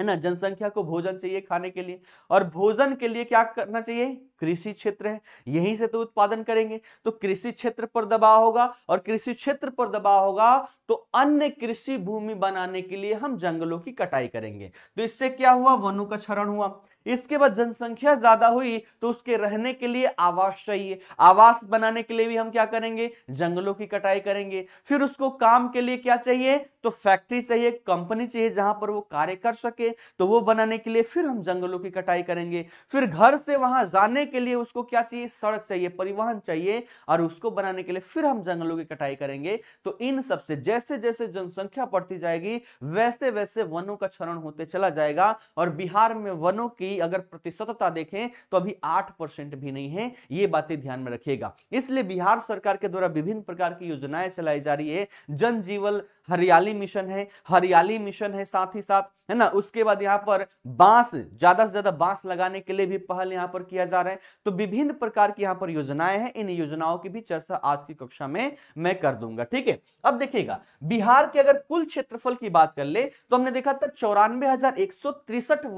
है ना जनसंख्या को भोजन चाहिए खाने के लिए और भोजन के लिए क्या करना चाहिए कृषि क्षेत्र है यहीं से तो उत्पादन करेंगे तो कृषि क्षेत्र पर दबाव होगा और कृषि क्षेत्र पर दबाव होगा तो अन्य कृषि भूमि बनाने के लिए हम जंगलों की कटाई करेंगे तो इससे क्या हुआ वनों का क्षरण हुआ इसके बाद जनसंख्या ज्यादा हुई तो उसके रहने के लिए आवास चाहिए आवास बनाने के लिए भी हम क्या करेंगे जंगलों की कटाई करेंगे फिर उसको काम के लिए क्या चाहिए तो फैक्ट्री चाहिए कंपनी चाहिए जहां पर वो कार्य कर सके तो वो बनाने के लिए फिर हम जंगलों की कटाई करेंगे फिर घर से वहां जाने के लिए उसको क्या चाहिए सड़क चाहिए परिवहन चाहिए और उसको बनाने के लिए फिर हम जंगलों की कटाई करेंगे तो इन सबसे जैसे जैसे जनसंख्या बढ़ती जाएगी वैसे वैसे वनों का क्षरण होते चला जाएगा और बिहार में वनों की की अगर प्रतिशतता देखें तो अभी आठ परसेंट भी नहीं है ये बातें ध्यान में रखिएगा इसलिए बिहार सरकार के द्वारा विभिन्न प्रकार की योजनाएं चलाई जा रही है जनजीवन हरियाली मिशन है हरियाली मिशन है साथ ही साथ है ना उसके बाद यहाँ पर बांस ज्यादा से ज्यादा बांस लगाने के लिए भी पहल यहाँ पर किया जा रहा है तो विभिन्न प्रकार की यहाँ पर योजनाएं हैं इन योजनाओं की भी चर्चा आज की कक्षा में मैं कर दूंगा ठीक है अब देखिएगा बिहार के अगर कुल क्षेत्रफल की बात कर ले तो हमने देखा था चौरानवे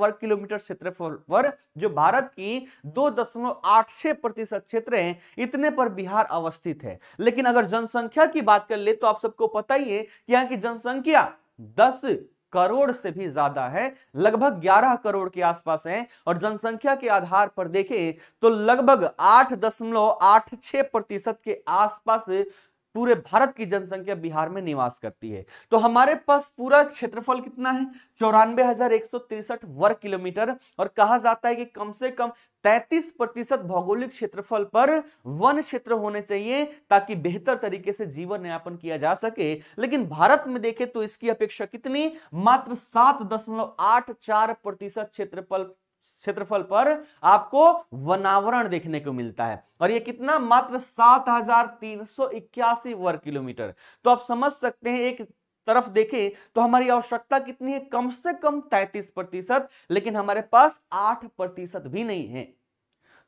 वर्ग किलोमीटर क्षेत्रफल पर जो भारत की दो दशमलव आठ छह प्रतिशत क्षेत्र है इतने पर बिहार अवस्थित है लेकिन अगर जनसंख्या की बात कर ले तो आप सबको पता ही है कि यहाँ की जनसंख्या दस करोड़ से भी ज्यादा है लगभग 11 करोड़ के आसपास है और जनसंख्या के आधार पर देखें तो लगभग 8.86 प्रतिशत के आसपास पूरे भारत की जनसंख्या बिहार में निवास करती है तो हमारे पास पूरा क्षेत्रफल कितना है चौरानवे हजार एक सौ तिरसठ वर्ग किलोमीटर और कहा जाता है कि कम से कम 33 प्रतिशत भौगोलिक क्षेत्रफल पर वन क्षेत्र होने चाहिए ताकि बेहतर तरीके से जीवन यापन किया जा सके लेकिन भारत में देखें तो इसकी अपेक्षा कितनी मात्र सात दशमलव आठ चार प्रतिशत क्षेत्रफल क्षेत्रफल पर आपको वनावरण देखने को मिलता है और यह कितना मात्र सात हजार तीन सौ इक्यासी वर्ग किलोमीटर तो आप समझ सकते हैं एक तरफ देखें तो हमारी आवश्यकता कितनी है कम से कम तैतीस प्रतिशत लेकिन हमारे पास आठ प्रतिशत भी नहीं है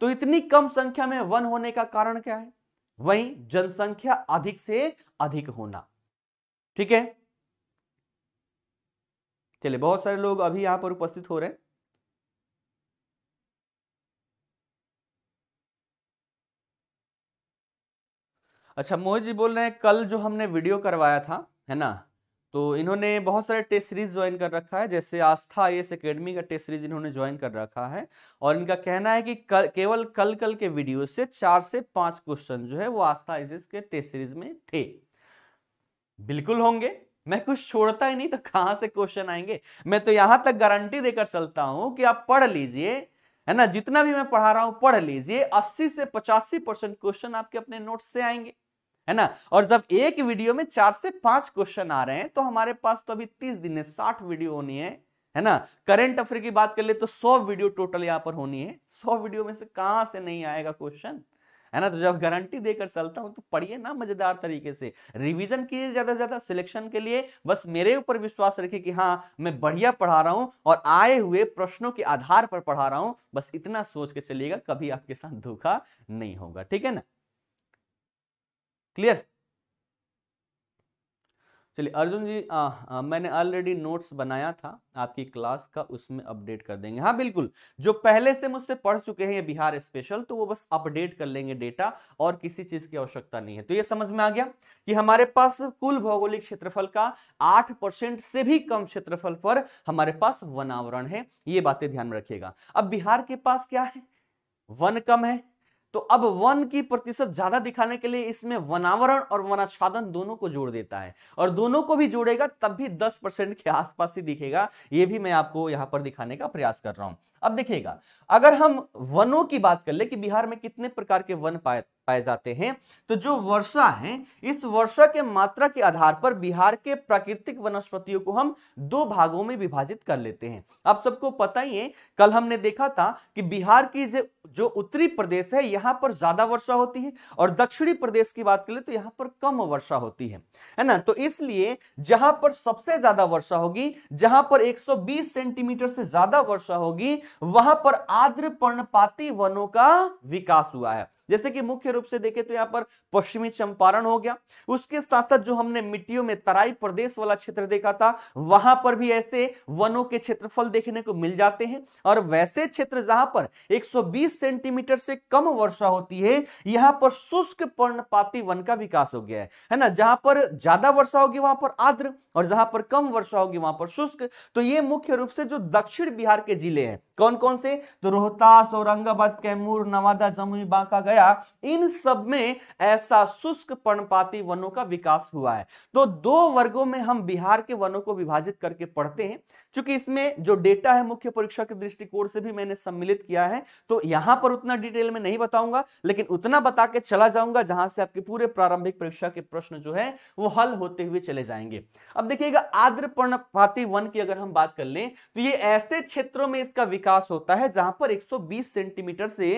तो इतनी कम संख्या में वन होने का कारण क्या है वही जनसंख्या अधिक से अधिक होना ठीक है चलिए बहुत सारे लोग अभी यहां पर उपस्थित हो रहे हैं अच्छा मोहित जी बोल रहे हैं कल जो हमने वीडियो करवाया था है ना तो इन्होंने बहुत सारे टेस्ट सीरीज ज्वाइन कर रखा है जैसे आस्था आई एस अकेडमी का टेस्ट सीरीज इन्होंने ज्वाइन कर रखा है और इनका कहना है कि कल केवल कल कल के वीडियो से चार से पांच क्वेश्चन जो है वो आस्था आई के टेस्ट सीरीज में थे बिल्कुल होंगे मैं कुछ छोड़ता ही नहीं तो कहां से क्वेश्चन आएंगे मैं तो यहां तक गारंटी देकर चलता हूं कि आप पढ़ लीजिए है ना जितना भी मैं पढ़ा रहा हूं पढ़ लीजिए अस्सी से पचासी परसेंट क्वेश्चन आपके अपने नोट से आएंगे है ना और जब एक वीडियो में चार से पांच क्वेश्चन आ रहे हैं तो हमारे पास तो अभी तीस दिन है साठ वीडियो होनी है है ना करंट अफेयर की बात कर ले तो सौ वीडियो टोटल यहाँ पर होनी है सौ वीडियो में से कहां से नहीं आएगा क्वेश्चन है ना तो जब गारंटी देकर चलता हूं तो पढ़िए ना मजेदार तरीके से रिवीजन कीजिए ज्यादा से ज्यादा सिलेक्शन के लिए बस मेरे ऊपर विश्वास रखिए कि हाँ मैं बढ़िया पढ़ा रहा हूं और आए हुए प्रश्नों के आधार पर पढ़ा रहा हूं बस इतना सोच के चलिएगा कभी आपके साथ धोखा नहीं होगा ठीक है ना क्लियर चलिए अर्जुन जी आ, आ, मैंने ऑलरेडी नोट्स बनाया था आपकी क्लास का उसमें अपडेट कर देंगे हाँ बिल्कुल जो पहले से मुझसे पढ़ चुके हैं ये बिहार स्पेशल तो वो बस अपडेट कर लेंगे डेटा और किसी चीज की आवश्यकता नहीं है तो ये समझ में आ गया कि हमारे पास कुल भौगोलिक क्षेत्रफल का आठ परसेंट से भी कम क्षेत्रफल पर हमारे पास वनावरण है ये बातें ध्यान में रखिएगा अब बिहार के पास क्या है वन कम है तो अब वन की प्रतिशत ज्यादा दिखाने के लिए इसमें वनावरण और वनाच्छादन दोनों को जोड़ देता है और दोनों को भी जोड़ेगा तब भी दस परसेंट के आसपास ही दिखेगा यह भी मैं आपको यहां पर दिखाने का प्रयास कर रहा हूं अब देखिएगा अगर हम वनों की बात कर ले कि बिहार में कितने प्रकार के वन पाए पाए जाते हैं तो जो वर्षा है इस वर्षा के मात्रा के आधार पर बिहार के प्राकृतिक वनस्पतियों को हम दो भागों में विभाजित कर लेते हैं आप सबको पता ही है कल हमने देखा था कि बिहार की जो जो उत्तरी प्रदेश है यहाँ पर ज्यादा वर्षा होती है और दक्षिणी प्रदेश की बात करें तो यहाँ पर कम वर्षा होती है है ना तो इसलिए जहां पर सबसे ज्यादा वर्षा होगी जहां पर 120 सेंटीमीटर से ज्यादा वर्षा होगी वहां पर आद्र पर्णपाती वनों का विकास हुआ है जैसे कि मुख्य रूप से देखें तो यहाँ पर पश्चिमी चंपारण हो गया उसके साथ साथ जो हमने मिट्टियों में तराई प्रदेश वाला क्षेत्र देखा था वहां पर भी ऐसे वनों के क्षेत्रफल देखने को मिल जाते हैं और वैसे क्षेत्र जहां पर 120 सेंटीमीटर से कम वर्षा होती है यहां पर शुष्क पर्णपाती वन का विकास हो गया है है ना जहां पर ज्यादा वर्षा होगी वहां पर आर्द्र और जहां पर कम वर्षा होगी वहां पर शुष्क तो ये मुख्य रूप से जो दक्षिण बिहार के जिले हैं कौन कौन से तो रोहतास औरंगाबाद कैमूर नवादा जमुई बांका गया इन सब में ऐसा शुष्क पर्णपाती वनों का विकास हुआ है तो दो वर्गों में हम बिहार के वनों को विभाजित करके पढ़ते हैं क्योंकि इसमें जो डेटा है मुख्य परीक्षा के दृष्टिकोण से भी मैंने सम्मिलित किया है तो यहां पर उतना डिटेल में नहीं बताऊंगा लेकिन उतना बता के चला जाऊंगा जहां से आपके पूरे प्रारंभिक परीक्षा के प्रश्न जो है वो हल होते हुए चले जाएंगे अब देखिएगा आद्र पर्णपाती वन की अगर हम बात कर लें तो ये ऐसे क्षेत्रों में इसका विकास होता है जहां पर 120 सेंटीमीटर से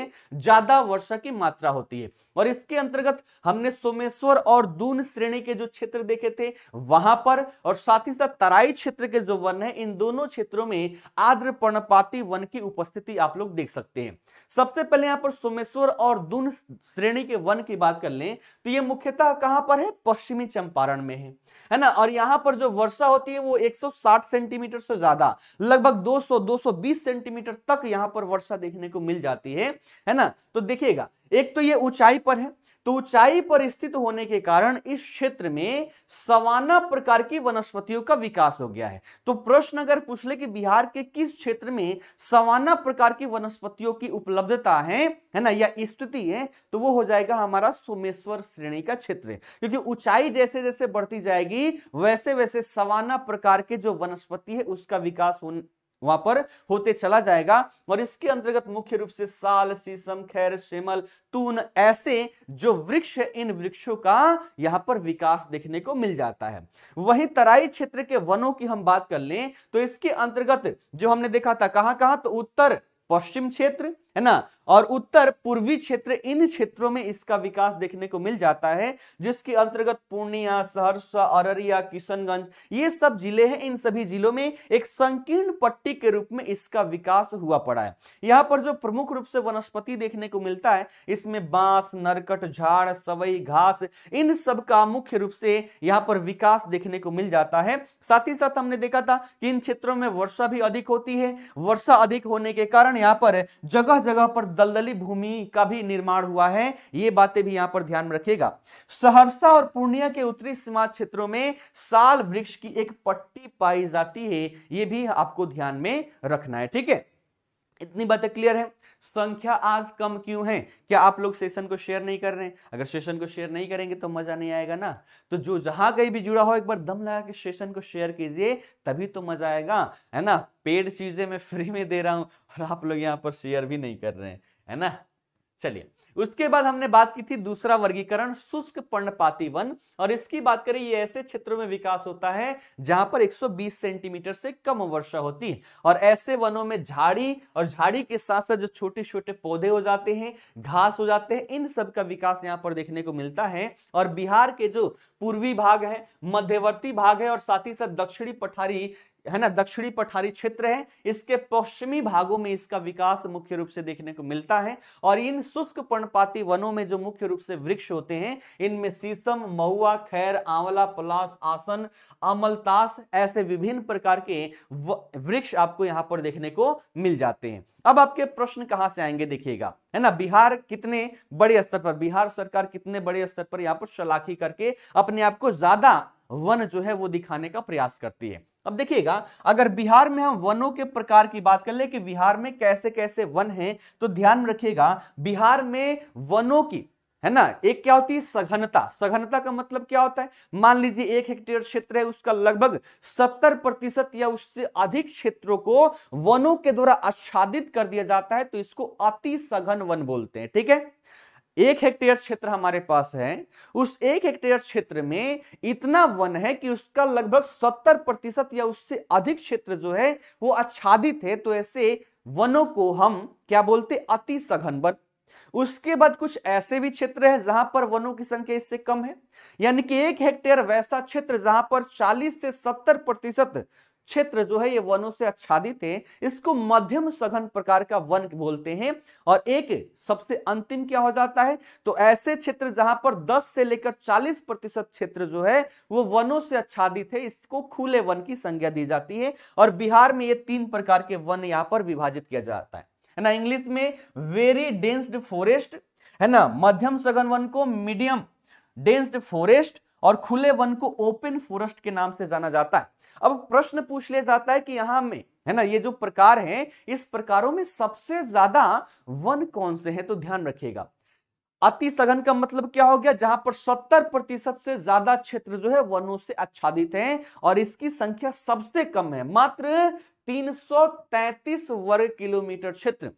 ज्यादा वर्षा की मात्रा होती है और इसके अंतर्गत हमने सोमेश्वर और दून श्रेणी के जो क्षेत्र देखे थे वहां पर और साथ ही साथ तराई क्षेत्र के जो वन है इन दोनों क्षेत्रों में आद्र पर्णपाती वन की उपस्थिति आप लोग देख सकते हैं सबसे पहले यहाँ पर सोमेश्वर और दून श्रेणी के वन की बात कर ले तो ये मुख्यतः कहां पर है पश्चिमी चंपारण में है है ना और यहाँ पर जो वर्षा होती है वो 160 सेंटीमीटर से ज्यादा लगभग 200 220 सेंटीमीटर तक यहाँ पर वर्षा देखने को मिल जाती है है ना तो देखिएगा एक तो ये ऊंचाई पर है तो ऊंचाई पर स्थित होने के कारण इस क्षेत्र में सवाना प्रकार की वनस्पतियों का विकास हो गया है तो प्रश्न अगर पूछ ले कि बिहार के किस क्षेत्र में सवाना प्रकार की वनस्पतियों की उपलब्धता है है ना या स्थिति है तो वो हो जाएगा हमारा सोमेश्वर श्रेणी का क्षेत्र क्योंकि ऊंचाई जैसे जैसे बढ़ती जाएगी वैसे वैसे सवाना प्रकार के जो वनस्पति है उसका विकास वहां पर होते चला जाएगा और इसके अंतर्गत मुख्य रूप से साल सीसम खैर शेमल तून ऐसे जो वृक्ष है इन वृक्षों का यहां पर विकास देखने को मिल जाता है वहीं तराई क्षेत्र के वनों की हम बात कर लें तो इसके अंतर्गत जो हमने देखा था कहां कहां तो उत्तर पश्चिम क्षेत्र है ना और उत्तर पूर्वी क्षेत्र इन क्षेत्रों में इसका विकास देखने को मिल जाता है जिसके अंतर्गत पूर्णिया सहरसा अररिया किशनगंज ये सब जिले हैं इन सभी जिलों में एक संकीर्ण पट्टी के रूप में इसका विकास हुआ पड़ा है यहाँ पर जो प्रमुख रूप से वनस्पति देखने को मिलता है इसमें बांस नरकट झाड़ सवई घास इन सब का मुख्य रूप से यहाँ पर विकास देखने को मिल जाता है साथ ही साथ हमने देखा था कि इन क्षेत्रों में वर्षा भी अधिक होती है वर्षा अधिक होने के कारण यहाँ पर जगह जगह पर दलदली भूमि का भी निर्माण हुआ है ये बातें भी यहां पर ध्यान में रखिएगा सहरसा और पूर्णिया के उत्तरी सीमा क्षेत्रों में साल वृक्ष की एक पट्टी पाई जाती है ये भी आपको ध्यान में रखना है ठीक है इतनी बातें क्लियर है संख्या आज कम क्यों है क्या आप लोग सेशन को शेयर नहीं कर रहे हैं अगर सेशन को शेयर नहीं करेंगे तो मजा नहीं आएगा ना तो जो जहां कहीं भी जुड़ा हो एक बार दम लगा के सेशन को शेयर कीजिए तभी तो मजा आएगा है ना पेड चीजें मैं फ्री में दे रहा हूं और आप लोग यहाँ पर शेयर भी नहीं कर रहे हैं है ना चलिए उसके बाद हमने बात की थी दूसरा वर्गीकरण शुष्क पर्णपाती वन और इसकी बात करें ये ऐसे क्षेत्रों में विकास होता है जहां पर 120 सेंटीमीटर से कम वर्षा होती है और ऐसे वनों में झाड़ी और झाड़ी के साथ साथ जो छोटे छोटे पौधे हो जाते हैं घास हो जाते हैं इन सब का विकास यहाँ पर देखने को मिलता है और बिहार के जो पूर्वी भाग है मध्यवर्ती भाग है और साथ ही साथ दक्षिणी पठारी है ना दक्षिणी पठारी क्षेत्र है इसके पश्चिमी भागों में इसका विकास मुख्य रूप से देखने को मिलता है और इन शुष्क पर्णपाती वनों में जो मुख्य रूप से वृक्ष होते हैं इनमें सीसम महुआ खैर आंवला पलाश आसन अमलतास ऐसे विभिन्न प्रकार के वृक्ष आपको यहाँ पर देखने को मिल जाते हैं अब आपके प्रश्न कहाँ से आएंगे देखिएगा है ना बिहार कितने बड़े स्तर पर बिहार सरकार कितने बड़े स्तर पर यहाँ पर शलाखी करके अपने आप को ज्यादा वन जो है वो दिखाने का प्रयास करती है अब देखिएगा अगर बिहार में हम वनों के प्रकार की बात कर ले कि बिहार में कैसे कैसे वन हैं तो ध्यान रखिएगा बिहार में वनों की है ना एक क्या होती है सघनता सघनता का मतलब क्या होता है मान लीजिए एक हेक्टेयर क्षेत्र है उसका लगभग सत्तर प्रतिशत या उससे अधिक क्षेत्रों को वनों के द्वारा आच्छादित कर दिया जाता है तो इसको अति सघन वन बोलते हैं ठीक है एक हेक्टेयर क्षेत्र हमारे पास है उस एक हेक्टेयर क्षेत्र में इतना वन है कि उसका लगभग सत्तर प्रतिशत या उससे अधिक क्षेत्र जो है वो आच्छादित है तो ऐसे वनों को हम क्या बोलते अति सघन वन उसके बाद कुछ ऐसे भी क्षेत्र है जहां पर वनों की संख्या इससे कम है यानी कि एक हेक्टेयर वैसा क्षेत्र जहां पर 40 से 70 प्रतिशत क्षेत्र जो है ये वनों से आच्छादित है इसको मध्यम सघन प्रकार का वन बोलते हैं और एक सबसे अंतिम क्या हो जाता है तो ऐसे क्षेत्र जहां पर 10 से लेकर 40 प्रतिशत क्षेत्र जो है वो वनों से आच्छादित है इसको खुले वन की संज्ञा दी जाती है और बिहार में ये तीन प्रकार के वन यहाँ पर विभाजित किया जाता है ना इंग्लिश में वेरी डेंस्ड फॉरेस्ट है ना मध्यम सघन वन को मीडियम डेंस्ड फॉरेस्ट और खुले वन को ओपन फॉरेस्ट के नाम से जाना जाता है अब प्रश्न पूछ लिया जाता है कि यहां में है ना ये जो प्रकार हैं इस प्रकारों में सबसे ज्यादा वन कौन से हैं तो ध्यान रखिएगा अति सघन का मतलब क्या हो गया जहां पर 70 प्रतिशत से ज्यादा क्षेत्र जो है वनों से आच्छादित है और इसकी संख्या सबसे कम है मात्र 333 वर्ग किलोमीटर क्षेत्र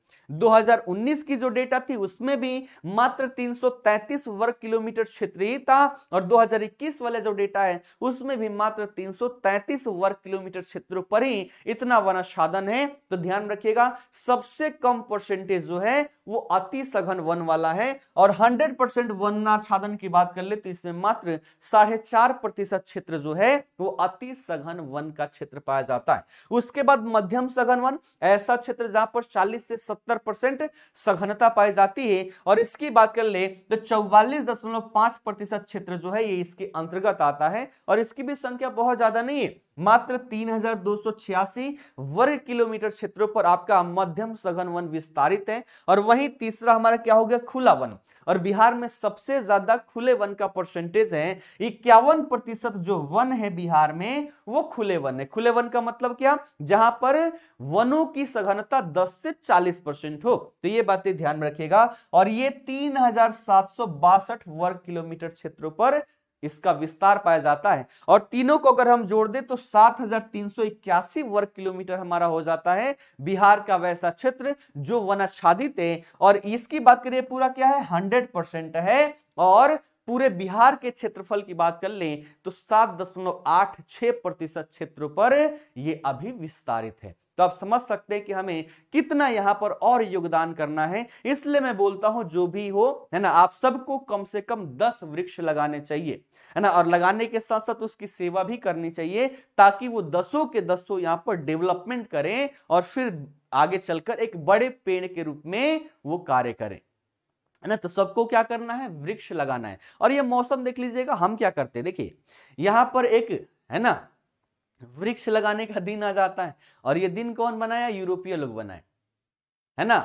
2019 की जो डेटा थी उसमें भी मात्र 333 वर्ग किलोमीटर क्षेत्र ही था और 2021 वाला जो डेटा है उसमें भी मात्र 333 वर्ग किलोमीटर क्षेत्र पर ही इतना साधन है तो ध्यान रखिएगा सबसे कम परसेंटेज जो है वो अति सघन वन वाला है और 100 परसेंट वनाच्छादन की बात कर ले तो इसमें मात्र साढ़े चार प्रतिशत क्षेत्र जो है वो अति सघन वन का क्षेत्र पाया जाता है उसके बाद मध्यम सघन वन ऐसा क्षेत्र जहां पर 40 से 70 परसेंट सघनता पाई जाती है और इसकी बात कर ले तो चौवालीस दशमलव पांच प्रतिशत क्षेत्र जो है ये इसके अंतर्गत आता है और इसकी भी संख्या बहुत ज्यादा नहीं है मात्र तीन वर्ग किलोमीटर क्षेत्रों पर आपका मध्यम सघन वन विस्तारित है और वहीं तीसरा हमारा क्या हो गया खुला वन और बिहार में सबसे ज्यादा खुले वन का परसेंटेज है इक्यावन प्रतिशत जो वन है बिहार में वो खुले वन है खुले वन का मतलब क्या जहां पर वनों की सघनता 10 से 40 परसेंट हो तो ये बातें ध्यान में रखिएगा और ये तीन वर्ग किलोमीटर क्षेत्रों पर इसका विस्तार पाया जाता है और तीनों को अगर हम जोड़ दें तो सात वर्ग किलोमीटर हमारा हो जाता है बिहार का वैसा क्षेत्र जो वनाच्छादित है और इसकी बात करिए पूरा क्या है हंड्रेड परसेंट है और पूरे बिहार के क्षेत्रफल की बात कर लें तो सात दशमलव आठ छह प्रतिशत क्षेत्रों पर यह अभी विस्तारित है तो आप समझ सकते हैं कि हमें कितना यहाँ पर और योगदान करना है इसलिए मैं बोलता हूं जो भी हो है ना आप सबको कम से कम दस वृक्ष लगाने चाहिए है ना और लगाने के साथ साथ उसकी सेवा भी करनी चाहिए ताकि वो दसों के दसों यहाँ पर डेवलपमेंट करें और फिर आगे चलकर एक बड़े पेड़ के रूप में वो कार्य करें है ना तो सबको क्या करना है वृक्ष लगाना है और ये मौसम देख लीजिएगा हम क्या करते हैं देखिए यहां पर एक है ना वृक्ष लगाने का दिन आ जाता है और ये दिन कौन बनाया यूरोपीय लोग बनाए है ना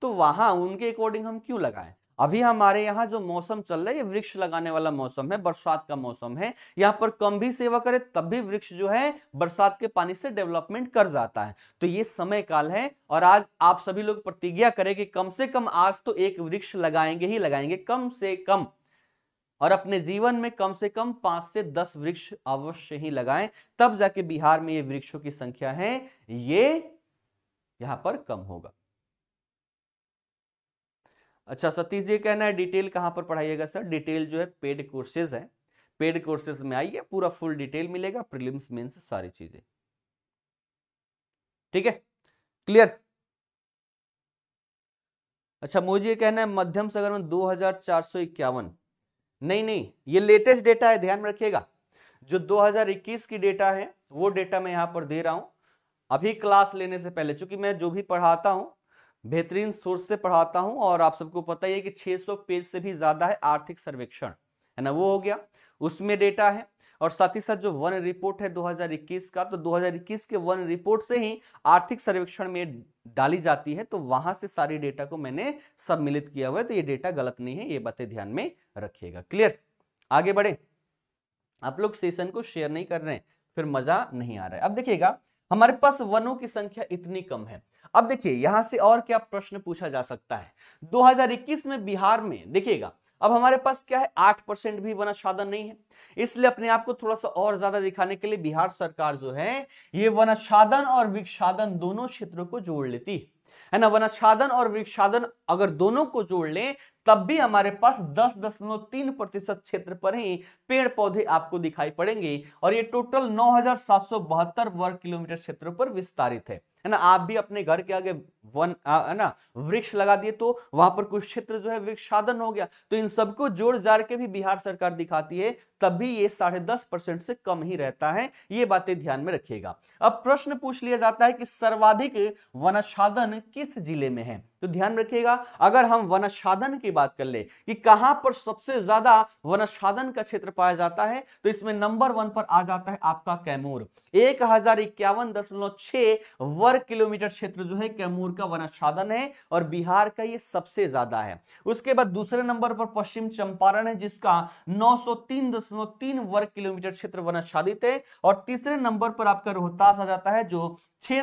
तो वहां उनके अकॉर्डिंग हम क्यों लगाए अभी हमारे यहाँ जो मौसम चल रहा है ये वृक्ष लगाने वाला मौसम है बरसात का मौसम है यहाँ पर कम भी सेवा करे तब भी वृक्ष जो है बरसात के पानी से डेवलपमेंट कर जाता है तो ये समय काल है और आज आप सभी लोग प्रतिज्ञा करें कि कम से कम आज तो एक वृक्ष लगाएंगे ही लगाएंगे कम से कम और अपने जीवन में कम से कम पांच से दस वृक्ष अवश्य ही लगाएं तब जाके बिहार में ये वृक्षों की संख्या है ये यहां पर कम होगा अच्छा सतीश जी कहना है डिटेल कहां पर पढ़ाइएगा सर डिटेल जो है पेड कोर्सेज है पेड कोर्सेज में आइए पूरा फुल डिटेल मिलेगा प्रीलिम्स मेंस सारी चीजें ठीक है क्लियर अच्छा मुझे कहना है मध्यम सागर में दो हजार चार सौ इक्यावन नहीं नहीं ये लेटेस्ट डेटा है ध्यान में रखिएगा जो 2021 की डेटा है वो डेटा मैं यहाँ पर दे रहा हूँ अभी क्लास लेने से पहले चूंकि मैं जो भी पढ़ाता हूँ बेहतरीन सोर्स से पढ़ाता हूँ और आप सबको पता ही है कि 600 पेज से भी ज़्यादा है आर्थिक सर्वेक्षण है ना वो हो गया उसमें डेटा है और साथ ही साथ जो वन रिपोर्ट है 2021 का तो 2021 के वन रिपोर्ट से ही आर्थिक सर्वेक्षण में डाली जाती है तो वहां से सारी डेटा को मैंने सम्मिलित किया हुआ है तो ये डेटा गलत नहीं है ये बातें ध्यान में रखिएगा क्लियर आगे बढ़े आप लोग सेशन को शेयर नहीं कर रहे हैं फिर मजा नहीं आ रहा है अब देखिएगा हमारे पास वनों की संख्या इतनी कम है अब देखिए यहां से और क्या प्रश्न पूछा जा सकता है 2021 में बिहार में देखिएगा अब हमारे पास क्या है आठ परसेंट भी वन आच्छादन नहीं है इसलिए अपने आप को थोड़ा सा और ज्यादा दिखाने के लिए बिहार सरकार जो है ये वन आच्छादन और वृक्षादन दोनों क्षेत्रों को जोड़ लेती है है ना वनाच्छादन और वृक्षादन अगर दोनों को जोड़ लें तब भी हमारे पास दस दशमलव तीन प्रतिशत क्षेत्र पर ही पेड़ पौधे आपको दिखाई पड़ेंगे और ये टोटल नौ हजार सात सौ बहत्तर वर्ग किलोमीटर क्षेत्रों पर विस्तारित है है ना आप भी अपने घर के आगे वन है ना वृक्ष लगा दिए तो वहां पर कुछ क्षेत्र जो है वृक्ष साधन हो गया तो इन सबको जोड़ जाड़ के भी बिहार सरकार दिखाती है तब भी ये साढ़े दस परसेंट से कम ही रहता है ये बातें ध्यान में रखिएगा अब प्रश्न पूछ लिया जाता है कि सर्वाधिक वनच्छादन किस जिले में है तो ध्यान रखिएगा अगर हम वनच्छादन की बात कर ले कि कहां पर सबसे ज्यादा वनच्छादन का क्षेत्र पाया जाता है तो इसमें नंबर वन पर आ जाता है आपका कैमूर एक हजार इक्यावन दशमलव छह वर्ग किलोमीटर क्षेत्र जो है कैमूर का वनाच्छादन है और बिहार का ये सबसे ज्यादा है उसके बाद दूसरे नंबर पर पश्चिम चंपारण है जिसका 903.3 वर्ग किलोमीटर क्षेत्र वनाच्छादित है और तीसरे नंबर पर आपका रोहतास आ जाता है जो छह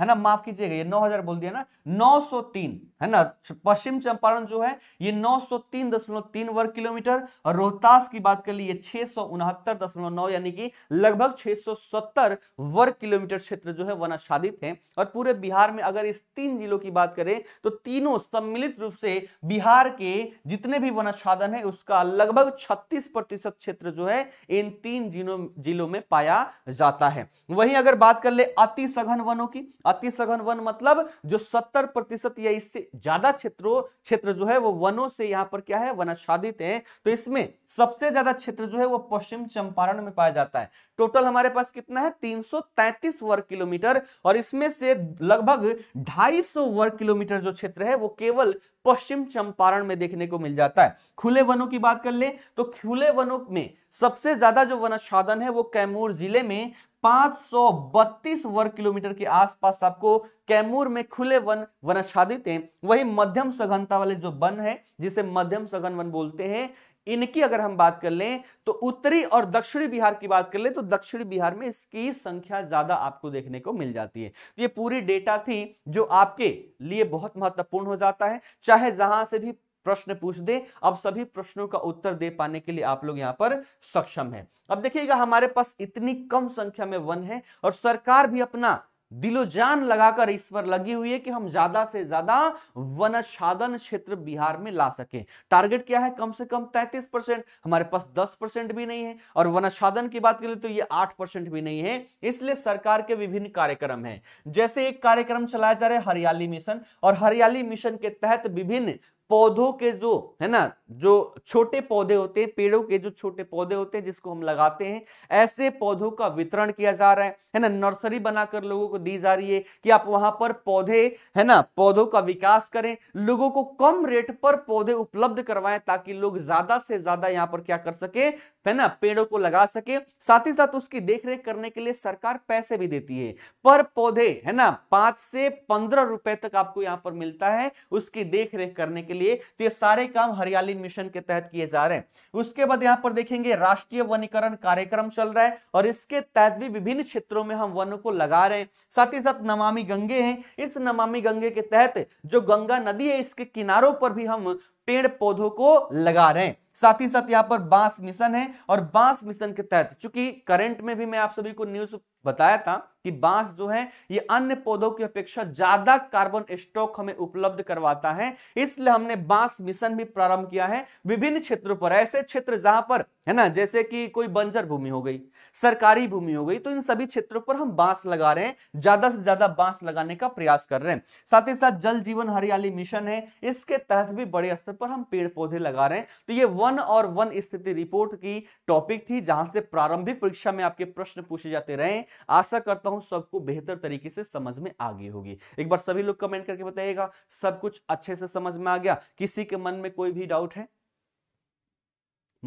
है ना माफ कीजिएगा ये 9000 बोल दिया ना 903 है ना पश्चिम चंपारण जो है ये 903.3 वर्ग किलोमीटर और रोहतास की बात कर ली ये छह यानी कि लगभग 670 वर्ग किलोमीटर क्षेत्र जो है वन आच्छादित है और पूरे बिहार में अगर इस तीन जिलों की बात करें तो तीनों सम्मिलित रूप से बिहार के जितने भी वन आच्छादन है उसका लगभग छत्तीस क्षेत्र जो है इन तीन जिलों जिलों में पाया जाता है वही अगर बात कर ले अति सघन वनों की अति सघन वन मतलब जो सत्तर प्रतिशत या इससे ज्यादा क्षेत्रों क्षेत्र जो है वो वनों से यहाँ पर क्या है वनाच्छादित है तो इसमें सबसे ज्यादा क्षेत्र जो है वो पश्चिम चंपारण में पाया जाता है टोटल हमारे पास कितना है 333 वर्ग किलोमीटर और इसमें से लगभग 250 वर्ग किलोमीटर जो क्षेत्र है वो केवल पश्चिम चंपारण में देखने को मिल जाता है खुले वनों की बात कर ले तो खुले वनों में सबसे ज्यादा जो वनोच्छादन है वो कैमूर जिले में 532 वर्ग किलोमीटर के आसपास आपको कैमूर में खुले वन वनस्छादित हैं वही मध्यम सघनता वाले जो वन है जिसे मध्यम सघन वन बोलते हैं इनकी अगर हम बात कर लें तो उत्तरी और दक्षिणी बिहार की बात कर लें तो दक्षिणी बिहार में इसकी संख्या ज्यादा आपको देखने को मिल जाती है तो ये पूरी डेटा थी जो आपके लिए बहुत महत्वपूर्ण हो जाता है चाहे जहां से भी प्रश्न पूछ दे अब सभी प्रश्नों का उत्तर दे पाने के लिए आप लोग यहाँ पर सक्षम हैं अब देखिएगा हमारे पास इतनी कम संख्या में वन है और सरकार भी अपना दिलो जान लगाकर इस पर लगी हुई है कि हम ज्यादा से ज्यादा वनच्छादन क्षेत्र बिहार में ला सके टारगेट क्या है कम से कम 33 परसेंट हमारे पास 10 परसेंट भी नहीं है और वन साधन की बात करें तो ये 8 परसेंट भी नहीं है इसलिए सरकार के विभिन्न कार्यक्रम हैं जैसे एक कार्यक्रम चलाया जा रहा है हरियाली मिशन और हरियाली मिशन के तहत विभिन्न पौधों के जो है ना जो छोटे पौधे होते हैं पेड़ों के जो छोटे पौधे होते हैं जिसको हम लगाते हैं ऐसे पौधों का वितरण किया जा रहा है है ना नर्सरी बनाकर लोगों को दी जा रही है कि आप वहां पर पौधे है ना पौधों का विकास करें लोगों को कम रेट पर पौधे उपलब्ध करवाएं ताकि लोग ज्यादा से ज्यादा यहाँ पर क्या कर सके है ना पेड़ों को लगा सके साथ ही साथ उसकी देखरेख करने के लिए सरकार पैसे भी देती है पर पौधे है ना पांच से पंद्रह रुपए तक आपको यहाँ पर मिलता है उसकी देखरेख करने के लिए लिए तो ये सारे काम हरियाली मिशन के तहत किए जा रहे हैं उसके बाद यहाँ पर देखेंगे राष्ट्रीय वनीकरण कार्यक्रम चल रहा है और इसके तहत भी विभिन्न क्षेत्रों में हम वनों को लगा रहे हैं साथ ही साथ नमामि गंगे हैं इस नमामि गंगे के तहत जो गंगा नदी है इसके किनारों पर भी हम पेड़ पौधों को लगा रहे हैं साथ ही साथ यहाँ पर बांस मिशन है और बांस मिशन के तहत चूंकि करंट में भी मैं आप सभी को न्यूज बताया था कि बांस जो है ये अन्य पौधों की अपेक्षा ज्यादा कार्बन स्टॉक हमें उपलब्ध करवाता है इसलिए हमने बांस मिशन भी प्रारंभ किया है विभिन्न क्षेत्रों पर ऐसे क्षेत्र जहां पर है ना जैसे कि कोई बंजर भूमि हो गई सरकारी भूमि हो गई तो इन सभी क्षेत्रों पर हम बांस लगा रहे हैं ज्यादा से ज्यादा बांस लगाने का प्रयास कर रहे हैं साथ ही साथ जल जीवन हरियाली मिशन है इसके तहत भी बड़े स्तर पर हम पेड़ पौधे लगा रहे हैं तो ये वन और वन स्थिति रिपोर्ट की टॉपिक थी जहां से प्रारंभिक परीक्षा में आपके प्रश्न पूछे जाते रहे आशा करता हूं सबको बेहतर तरीके से समझ में आ गई होगी एक बार सभी लोग कमेंट करके बताइएगा सब कुछ अच्छे से समझ में आ गया किसी के मन में कोई भी डाउट है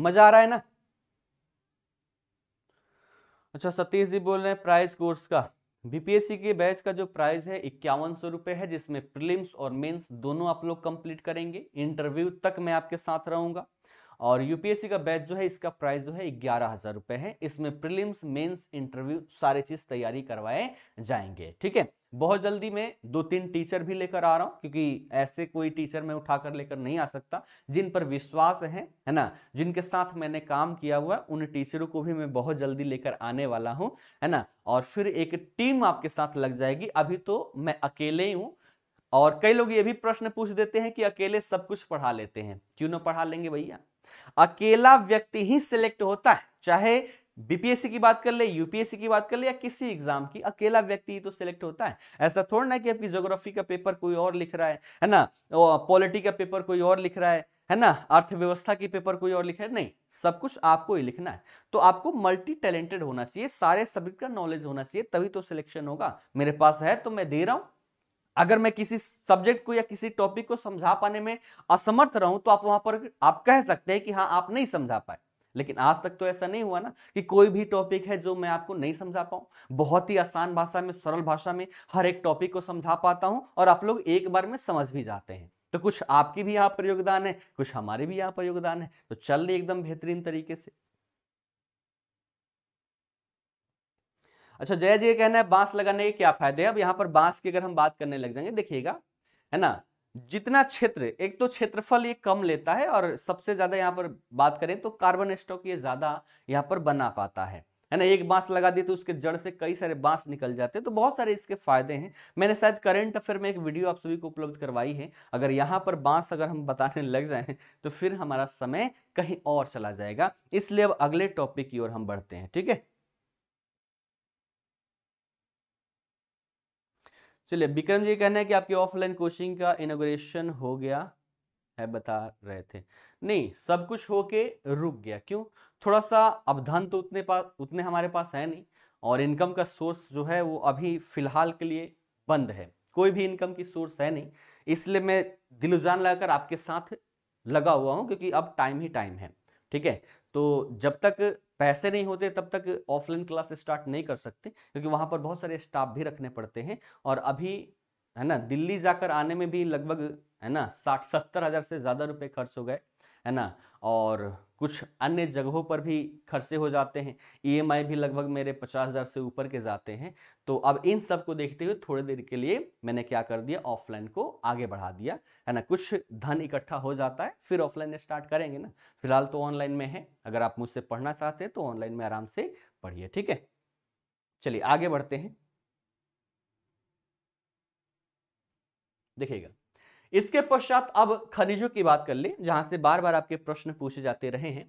मजा आ रहा है ना अच्छा सतीश जी बोल रहे हैं प्राइस कोर्स का बीपीएससी के बैच का जो प्राइस है इक्यावन सौ रुपए है जिसमें प्रीलिम्स और मेंस दोनों आप लोग कंप्लीट करेंगे इंटरव्यू तक मैं आपके साथ रहूंगा और यूपीएससी का बैच जो है इसका प्राइस जो है ग्यारह हजार रुपए है इसमें प्रिलिम्स मेंस इंटरव्यू सारे चीज तैयारी करवाए जाएंगे ठीक है बहुत जल्दी मैं दो तीन टीचर भी लेकर आ रहा हूँ क्योंकि ऐसे कोई टीचर मैं उठाकर लेकर नहीं आ सकता जिन पर विश्वास है है ना जिनके साथ मैंने काम किया हुआ उन टीचरों को भी मैं बहुत जल्दी लेकर आने वाला हूँ है ना और फिर एक टीम आपके साथ लग जाएगी अभी तो मैं अकेले ही हूँ और कई लोग ये भी प्रश्न पूछ देते हैं कि अकेले सब कुछ पढ़ा लेते हैं क्यों ना पढ़ा लेंगे भैया अकेला व्यक्ति ही सिलेक्ट होता है चाहे बीपीएससी की बात कर ले यूपीएससी की बात कर ले या किसी एग्जाम की अकेला व्यक्ति ही तो सिलेक्ट होता है ऐसा थोड़ा ना कि आपकी ज्योग्राफी का पेपर कोई और लिख रहा है है ना पॉलिटी का पेपर कोई और लिख रहा है है ना अर्थव्यवस्था की पेपर कोई और लिखा है नहीं सब कुछ आपको ही लिखना है तो आपको मल्टी टैलेंटेड होना चाहिए सारे सब्जेक्ट का नॉलेज होना चाहिए तभी तो सिलेक्शन होगा मेरे पास है तो मैं दे रहा हूं अगर मैं किसी सब्जेक्ट को या किसी टॉपिक को समझा पाने में असमर्थ रहूं तो आप वहां पर आप कह सकते हैं कि हाँ आप नहीं समझा पाए लेकिन आज तक तो ऐसा नहीं हुआ ना कि कोई भी टॉपिक है जो मैं आपको नहीं समझा पाऊं बहुत ही आसान भाषा में सरल भाषा में हर एक टॉपिक को समझा पाता हूं और आप लोग एक बार में समझ भी जाते हैं तो कुछ आपकी भी यहाँ पर योगदान है कुछ हमारे भी यहाँ पर योगदान है तो चल रही एकदम बेहतरीन तरीके से अच्छा जया जी कहना है बांस लगाने के क्या फायदे अब यहाँ पर बांस की अगर हम बात करने लग जाएंगे देखिएगा है ना जितना क्षेत्र एक तो क्षेत्रफल ये कम लेता है और सबसे ज्यादा यहाँ पर बात करें तो कार्बन स्टॉक ये ज्यादा यहाँ पर बना पाता है है ना एक बांस लगा दी तो उसके जड़ से कई सारे बांस निकल जाते हैं तो बहुत सारे इसके फायदे हैं मैंने शायद करंट अफेयर में एक वीडियो आप सभी को उपलब्ध करवाई है अगर यहाँ पर बांस अगर हम बताने लग जाए तो फिर हमारा समय कहीं और चला जाएगा इसलिए अब अगले टॉपिक की ओर हम बढ़ते हैं ठीक है चलिए विक्रम जी कहना है कि आपकी ऑफलाइन कोचिंग का इनोग्रेशन हो गया है बता रहे थे नहीं सब कुछ होके रुक गया क्यों थोड़ा सा अवधान तो उतने पास उतने हमारे पास है नहीं और इनकम का सोर्स जो है वो अभी फिलहाल के लिए बंद है कोई भी इनकम की सोर्स है नहीं इसलिए मैं दिलुजान लगाकर आपके साथ लगा हुआ हूं क्योंकि अब टाइम ही टाइम है ठीक है तो जब तक पैसे नहीं होते तब तक ऑफलाइन क्लास स्टार्ट नहीं कर सकते क्योंकि वहाँ पर बहुत सारे स्टाफ भी रखने पड़ते हैं और अभी है ना दिल्ली जाकर आने में भी लगभग है ना साठ सत्तर हज़ार से ज़्यादा रुपए खर्च हो गए है ना और कुछ अन्य जगहों पर भी खर्चे हो जाते हैं ईएमआई e भी लगभग मेरे पचास हज़ार से ऊपर के जाते हैं तो अब इन सब को देखते हुए थोड़ी देर के लिए मैंने क्या कर दिया ऑफलाइन को आगे बढ़ा दिया है ना कुछ धन इकट्ठा हो जाता है फिर ऑफलाइन स्टार्ट करेंगे ना फिलहाल तो ऑनलाइन में है अगर आप मुझसे पढ़ना चाहते हैं तो ऑनलाइन में आराम से पढ़िए ठीक है चलिए आगे बढ़ते हैं देखिएगा इसके पश्चात अब खनिजों की बात कर लें जहां से बार बार आपके प्रश्न पूछे जाते रहे हैं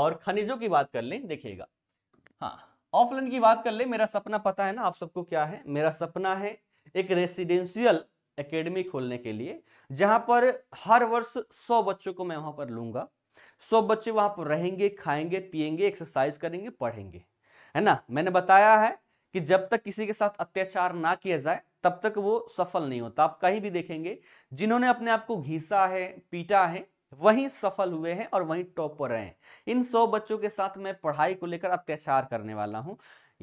और खनिजों की बात कर लें देखिएगा हाँ ऑफलाइन की बात कर ले मेरा सपना पता है ना आप सबको क्या है मेरा सपना है एक रेसिडेंशियल एकेडमी खोलने के लिए जहां पर हर वर्ष सौ बच्चों को मैं वहां पर लूंगा सौ बच्चे वहां पर रहेंगे खाएंगे पिएंगे एक्सरसाइज करेंगे पढ़ेंगे है ना मैंने बताया है कि जब तक किसी के साथ अत्याचार ना किया जाए तब तक वो सफल नहीं होता आप कहीं भी देखेंगे जिन्होंने अपने आप को घिसा है पीटा है वही सफल हुए हैं और वही टॉप पर रहे हैं इन सौ बच्चों के साथ मैं पढ़ाई को लेकर अत्याचार करने वाला हूं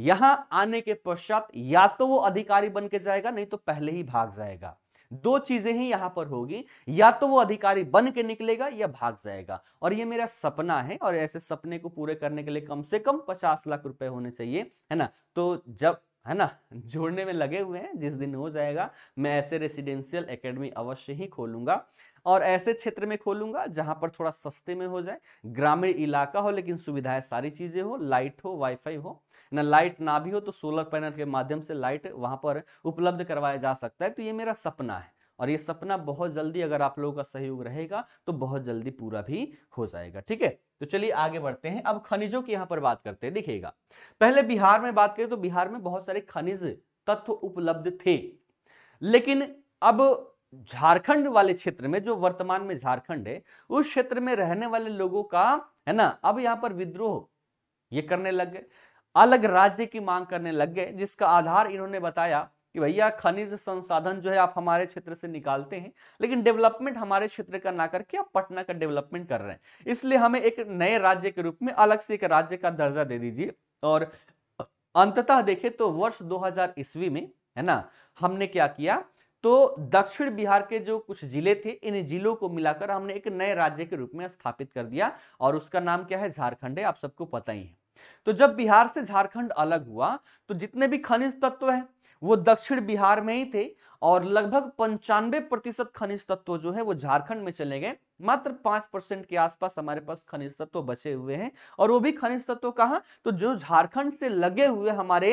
यहां आने के पश्चात या तो वो अधिकारी बन के जाएगा नहीं तो पहले ही भाग जाएगा दो चीजें ही यहां पर होगी या तो वो अधिकारी बन के निकलेगा या भाग जाएगा और ये मेरा सपना है और ऐसे सपने को पूरे करने के लिए कम से कम पचास लाख रुपए होने चाहिए है ना तो जब है ना जोड़ने में लगे हुए हैं जिस दिन हो जाएगा मैं ऐसे रेसिडेंशियल एकेडमी अवश्य ही खोलूंगा और ऐसे क्षेत्र में खोलूंगा जहां पर थोड़ा सस्ते में हो जाए ग्रामीण इलाका हो लेकिन सुविधाएं सारी चीजें हो लाइट हो वाईफाई हो ना लाइट ना भी हो तो सोलर पैनल के माध्यम से लाइट वहां पर उपलब्ध करवाया जा सकता है तो ये मेरा सपना है और ये सपना बहुत जल्दी अगर आप लोगों का सहयोग रहेगा तो बहुत जल्दी पूरा भी हो जाएगा ठीक है तो चलिए आगे बढ़ते हैं अब खनिजों की यहाँ पर बात करते हैं देखिएगा पहले बिहार में बात करें तो बिहार में बहुत सारे खनिज तत्व उपलब्ध थे लेकिन अब झारखंड वाले क्षेत्र में जो वर्तमान में झारखंड है उस क्षेत्र में रहने वाले लोगों का है ना अब यहाँ पर विद्रोह ये करने लग गए अलग राज्य की मांग करने लग गए जिसका आधार इन्होंने बताया कि भैया खनिज संसाधन जो है आप हमारे क्षेत्र से निकालते हैं लेकिन डेवलपमेंट हमारे क्षेत्र का ना करके आप पटना का डेवलपमेंट कर रहे हैं इसलिए हमें एक नए राज्य के रूप में अलग से एक राज्य का दर्जा दे दीजिए और अंततः देखें तो वर्ष 2000 ईस्वी में है ना हमने क्या किया तो दक्षिण बिहार के जो कुछ जिले थे इन जिलों को मिलाकर हमने एक नए राज्य के रूप में स्थापित कर दिया और उसका नाम क्या है झारखंड है आप सबको पता ही है तो जब बिहार से झारखंड अलग हुआ तो जितने भी खनिज तत्व है वो दक्षिण बिहार में ही थे और लगभग पंचानवे प्रतिशत खनिज तत्व जो है वो झारखंड में चले गए मात्र पांच परसेंट के आसपास हमारे पास खनिज तत्व बचे हुए हैं और वो भी खनिज तत्व कहा तो जो झारखंड से लगे हुए हमारे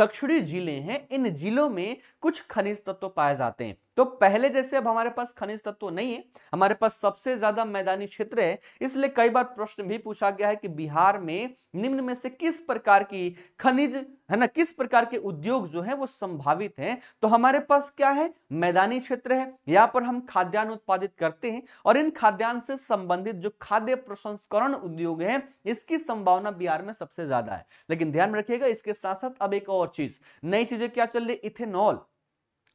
दक्षिणी जिले हैं इन जिलों में कुछ खनिज तत्व पाए जाते हैं तो पहले जैसे अब हमारे पास खनिज तत्व नहीं है हमारे पास सबसे ज्यादा मैदानी क्षेत्र है इसलिए कई बार प्रश्न भी पूछा गया है कि बिहार में निम्न में से किस प्रकार की खनिज है ना किस प्रकार के उद्योग जो है वो संभावित है तो हमारे पास क्या है मैदानी क्षेत्र है यहाँ पर हम खाद्यान्न उत्पादित करते हैं और इन खाद्यान्न से संबंधित जो खाद्य प्रसंस्करण उद्योग है इसकी संभावना बिहार में सबसे ज्यादा है लेकिन ध्यान रखिएगा इसके साथ साथ अब एक और चीज नई चीजें क्या चल रही इथेनॉल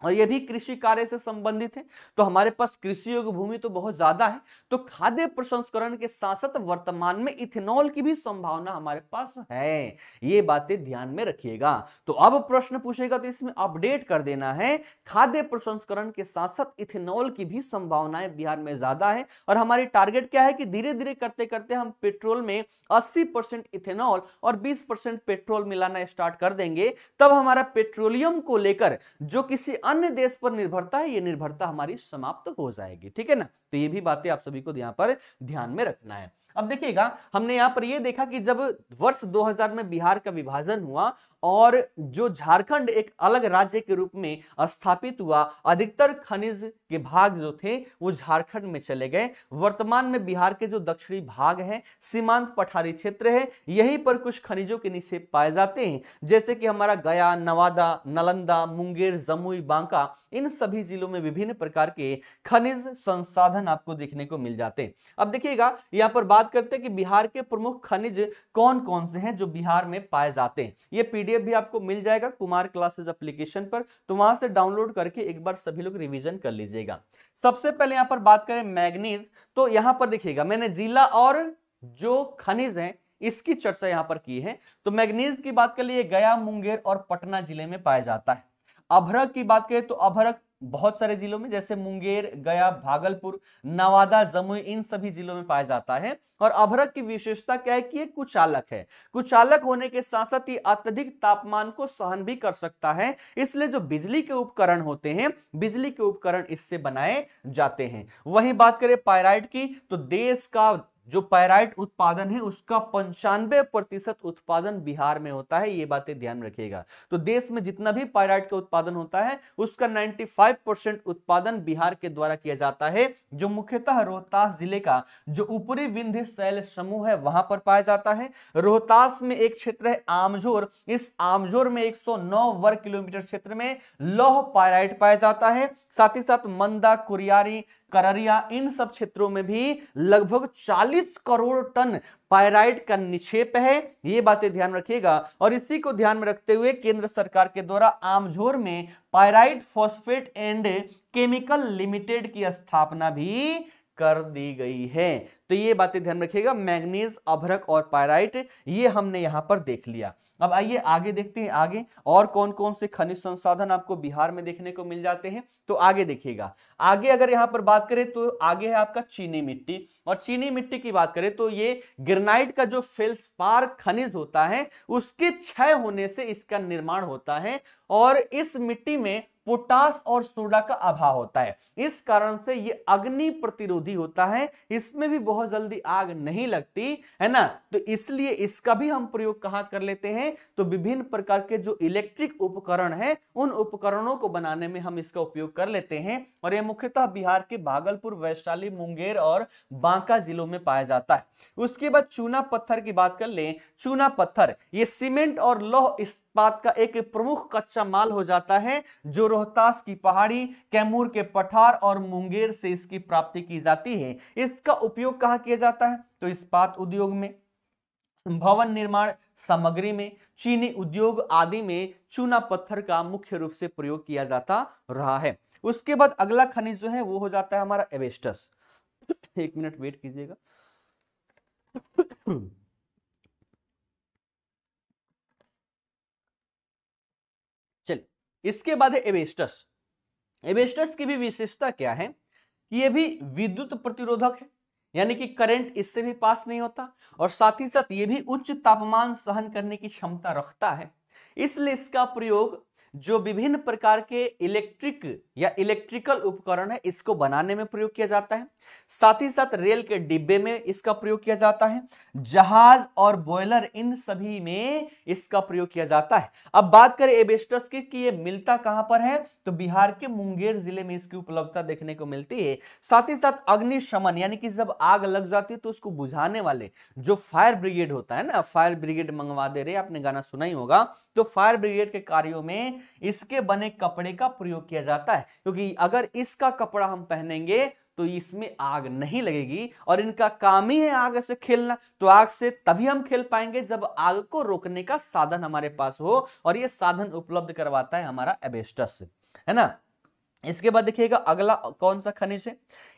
और ये भी कृषि कार्य से संबंधित है तो हमारे पास कृषि योग्य भूमि तो बहुत ज्यादा है तो खाद्य प्रसंस्करण के साथ साथ वर्तमान में इथेनॉल की भी संभावना हमारे पास है ये बातें ध्यान में रखिएगा तो अब प्रश्न पूछेगा तो इसमें अपडेट कर देना है खाद्य प्रसंस्करण के साथ साथ इथेनॉल की भी संभावनाएं बिहार में ज्यादा है और हमारी टारगेट क्या है कि धीरे धीरे करते करते हम पेट्रोल में अस्सी इथेनॉल और बीस पेट्रोल मिलाना स्टार्ट कर देंगे तब हमारा पेट्रोलियम को लेकर जो किसी अन्य देश पर निर्भरता है ये निर्भरता हमारी समाप्त हो जाएगी ठीक है ना तो ये भी बातें आप सभी को यहाँ पर ध्यान में रखना है अब देखिएगा हमने यहाँ पर यह देखा कि जब वर्ष 2000 में बिहार का विभाजन हुआ और जो झारखंड एक अलग राज्य के रूप में स्थापित हुआ अधिकतर खनिज के भाग जो थे वो झारखंड में चले गए वर्तमान में बिहार के जो दक्षिणी भाग है सीमांत पठारी क्षेत्र है यहीं पर कुछ खनिजों के नीचे पाए जाते हैं जैसे कि हमारा गया नवादा नालंदा मुंगेर जमुई बांका इन सभी जिलों में विभिन्न प्रकार के खनिज संसाधन आपको देखने को मिल जाते हैं अब देखिएगा यहाँ पर बात बात करते हैं कि बिहार के प्रमुख खनिज कौन कौन से हैं जो बिहार में पाए जाते हैं ये पीडीएफ भी आपको मिल जाएगा कुमार क्लासेज एप्लीकेशन पर तो वहां से डाउनलोड करके एक बार सभी लोग रिविजन कर लीजिएगा सबसे पहले यहाँ पर बात करें मैग्नीज तो यहाँ पर देखिएगा मैंने जिला और जो खनिज है इसकी चर्चा यहाँ पर की है तो मैग्नीज की बात कर लिए गया मुंगेर और पटना जिले में पाया जाता है अभरक की बात करें तो अभरक बहुत सारे जिलों में जैसे मुंगेर गया भागलपुर नवादा जमुई इन सभी जिलों में पाया जाता है और अभरक की विशेषता क्या है कि ये कुचालक है कुचालक होने के साथ साथ ये अत्यधिक तापमान को सहन भी कर सकता है इसलिए जो बिजली के उपकरण होते हैं बिजली के उपकरण इससे बनाए जाते हैं वही बात करें पायराइड की तो देश का जो पैराइट उत्पादन है उसका पंचानवे प्रतिशत उत्पादन बिहार में होता है ये बातें ध्यान रखिएगा तो देश में जितना भी पैराइट का उत्पादन होता है उसका 95 परसेंट उत्पादन बिहार के द्वारा किया जाता है जो मुख्यतः रोहतास जिले का जो ऊपरी विंध्य शैल समूह है वहां पर पाया जाता है रोहतास में एक क्षेत्र है आमजोर इस आमजोर में एक वर्ग किलोमीटर क्षेत्र में लौह पायराइट पाया जाता है साथ ही साथ मंदा कुरियारी कररिया इन सब क्षेत्रों में भी लगभग 40 करोड़ टन पायराइट का निक्षेप है ये बातें ध्यान रखिएगा और इसी को ध्यान में रखते हुए केंद्र सरकार के द्वारा आमझोर में pyrite phosphate and chemical limited की स्थापना भी कर दी गई है तो ये बातें ध्यान रखिएगा मैग्नीज अभरक और पायराइट ये हमने यहाँ पर देख लिया अब आइए आगे देखते हैं आगे और कौन कौन से खनिज संसाधन आपको बिहार में देखने को मिल जाते हैं तो आगे देखिएगा आगे अगर यहाँ पर बात करें तो आगे है आपका चीनी मिट्टी और चीनी मिट्टी की बात करें तो ये ग्रेनाइट का जो फेल्सपार खनिज होता है उसके क्षय होने से इसका निर्माण होता है और इस मिट्टी में पोटास और सोडा का अभाव होता है इस कारण से ये अग्नि प्रतिरोधी होता है इसमें भी बहुत जल्दी आग नहीं लगती है ना तो इसलिए इसका भी हम प्रयोग कहां कर लेते हैं तो विभिन्न प्रकार के जो इलेक्ट्रिक उपकरण है उन उपकरणों को बनाने में हम इसका उपयोग कर लेते हैं और यह मुख्यतः बिहार के भागलपुर वैशाली मुंगेर और बांका जिलों में पाया जाता है उसके बाद चूना पत्थर की बात कर ले चूना पत्थर ये सीमेंट और लौह इस्पात का एक प्रमुख कच्चा माल हो जाता है जो रोहतास की पहाड़ी कैमूर के पठार और मुंगेर से इसकी प्राप्ति की जाती है इसका उपयोग कहाँ किया जाता है तो इस्पात उद्योग में भवन निर्माण सामग्री में चीनी उद्योग आदि में चूना पत्थर का मुख्य रूप से प्रयोग किया जाता रहा है उसके बाद अगला खनिज जो है वो हो जाता है हमारा एवेस्टस एक मिनट वेट कीजिएगा इसके बाद है एबेस्टस एबेस्टस की भी विशेषता क्या है कि ये भी विद्युत प्रतिरोधक है यानी कि करंट इससे भी पास नहीं होता और साथ ही साथ ये भी उच्च तापमान सहन करने की क्षमता रखता है इसलिए इसका प्रयोग जो विभिन्न प्रकार के इलेक्ट्रिक या इलेक्ट्रिकल उपकरण है इसको बनाने में प्रयोग किया जाता है साथ ही साथ रेल के डिब्बे में इसका प्रयोग किया जाता है जहाज और बॉयलर इन सभी में इसका प्रयोग किया जाता है अब बात करें एबेस्टस की कि ये मिलता कहां पर है तो बिहार के मुंगेर जिले में इसकी उपलब्धता देखने को मिलती है साथ ही साथ अग्निशमन यानी कि जब आग लग जाती है तो उसको बुझाने वाले जो फायर ब्रिगेड होता है ना फायर ब्रिगेड मंगवा दे रहे आपने गाना सुना ही होगा तो फायर ब्रिगेड के कार्यो में इसके बने कपड़े का प्रयोग किया जाता है क्योंकि अगर इसका कपड़ा हम पहनेंगे तो इसमें आग नहीं लगेगी और इनका काम ही है आग से खेलना तो आग से तभी हम खेल पाएंगे जब आग को रोकने का साधन हमारे पास हो और यह साधन उपलब्ध करवाता है हमारा एबेस्टस है ना इसके बाद देखिएगा अगला कौन सा खनिज है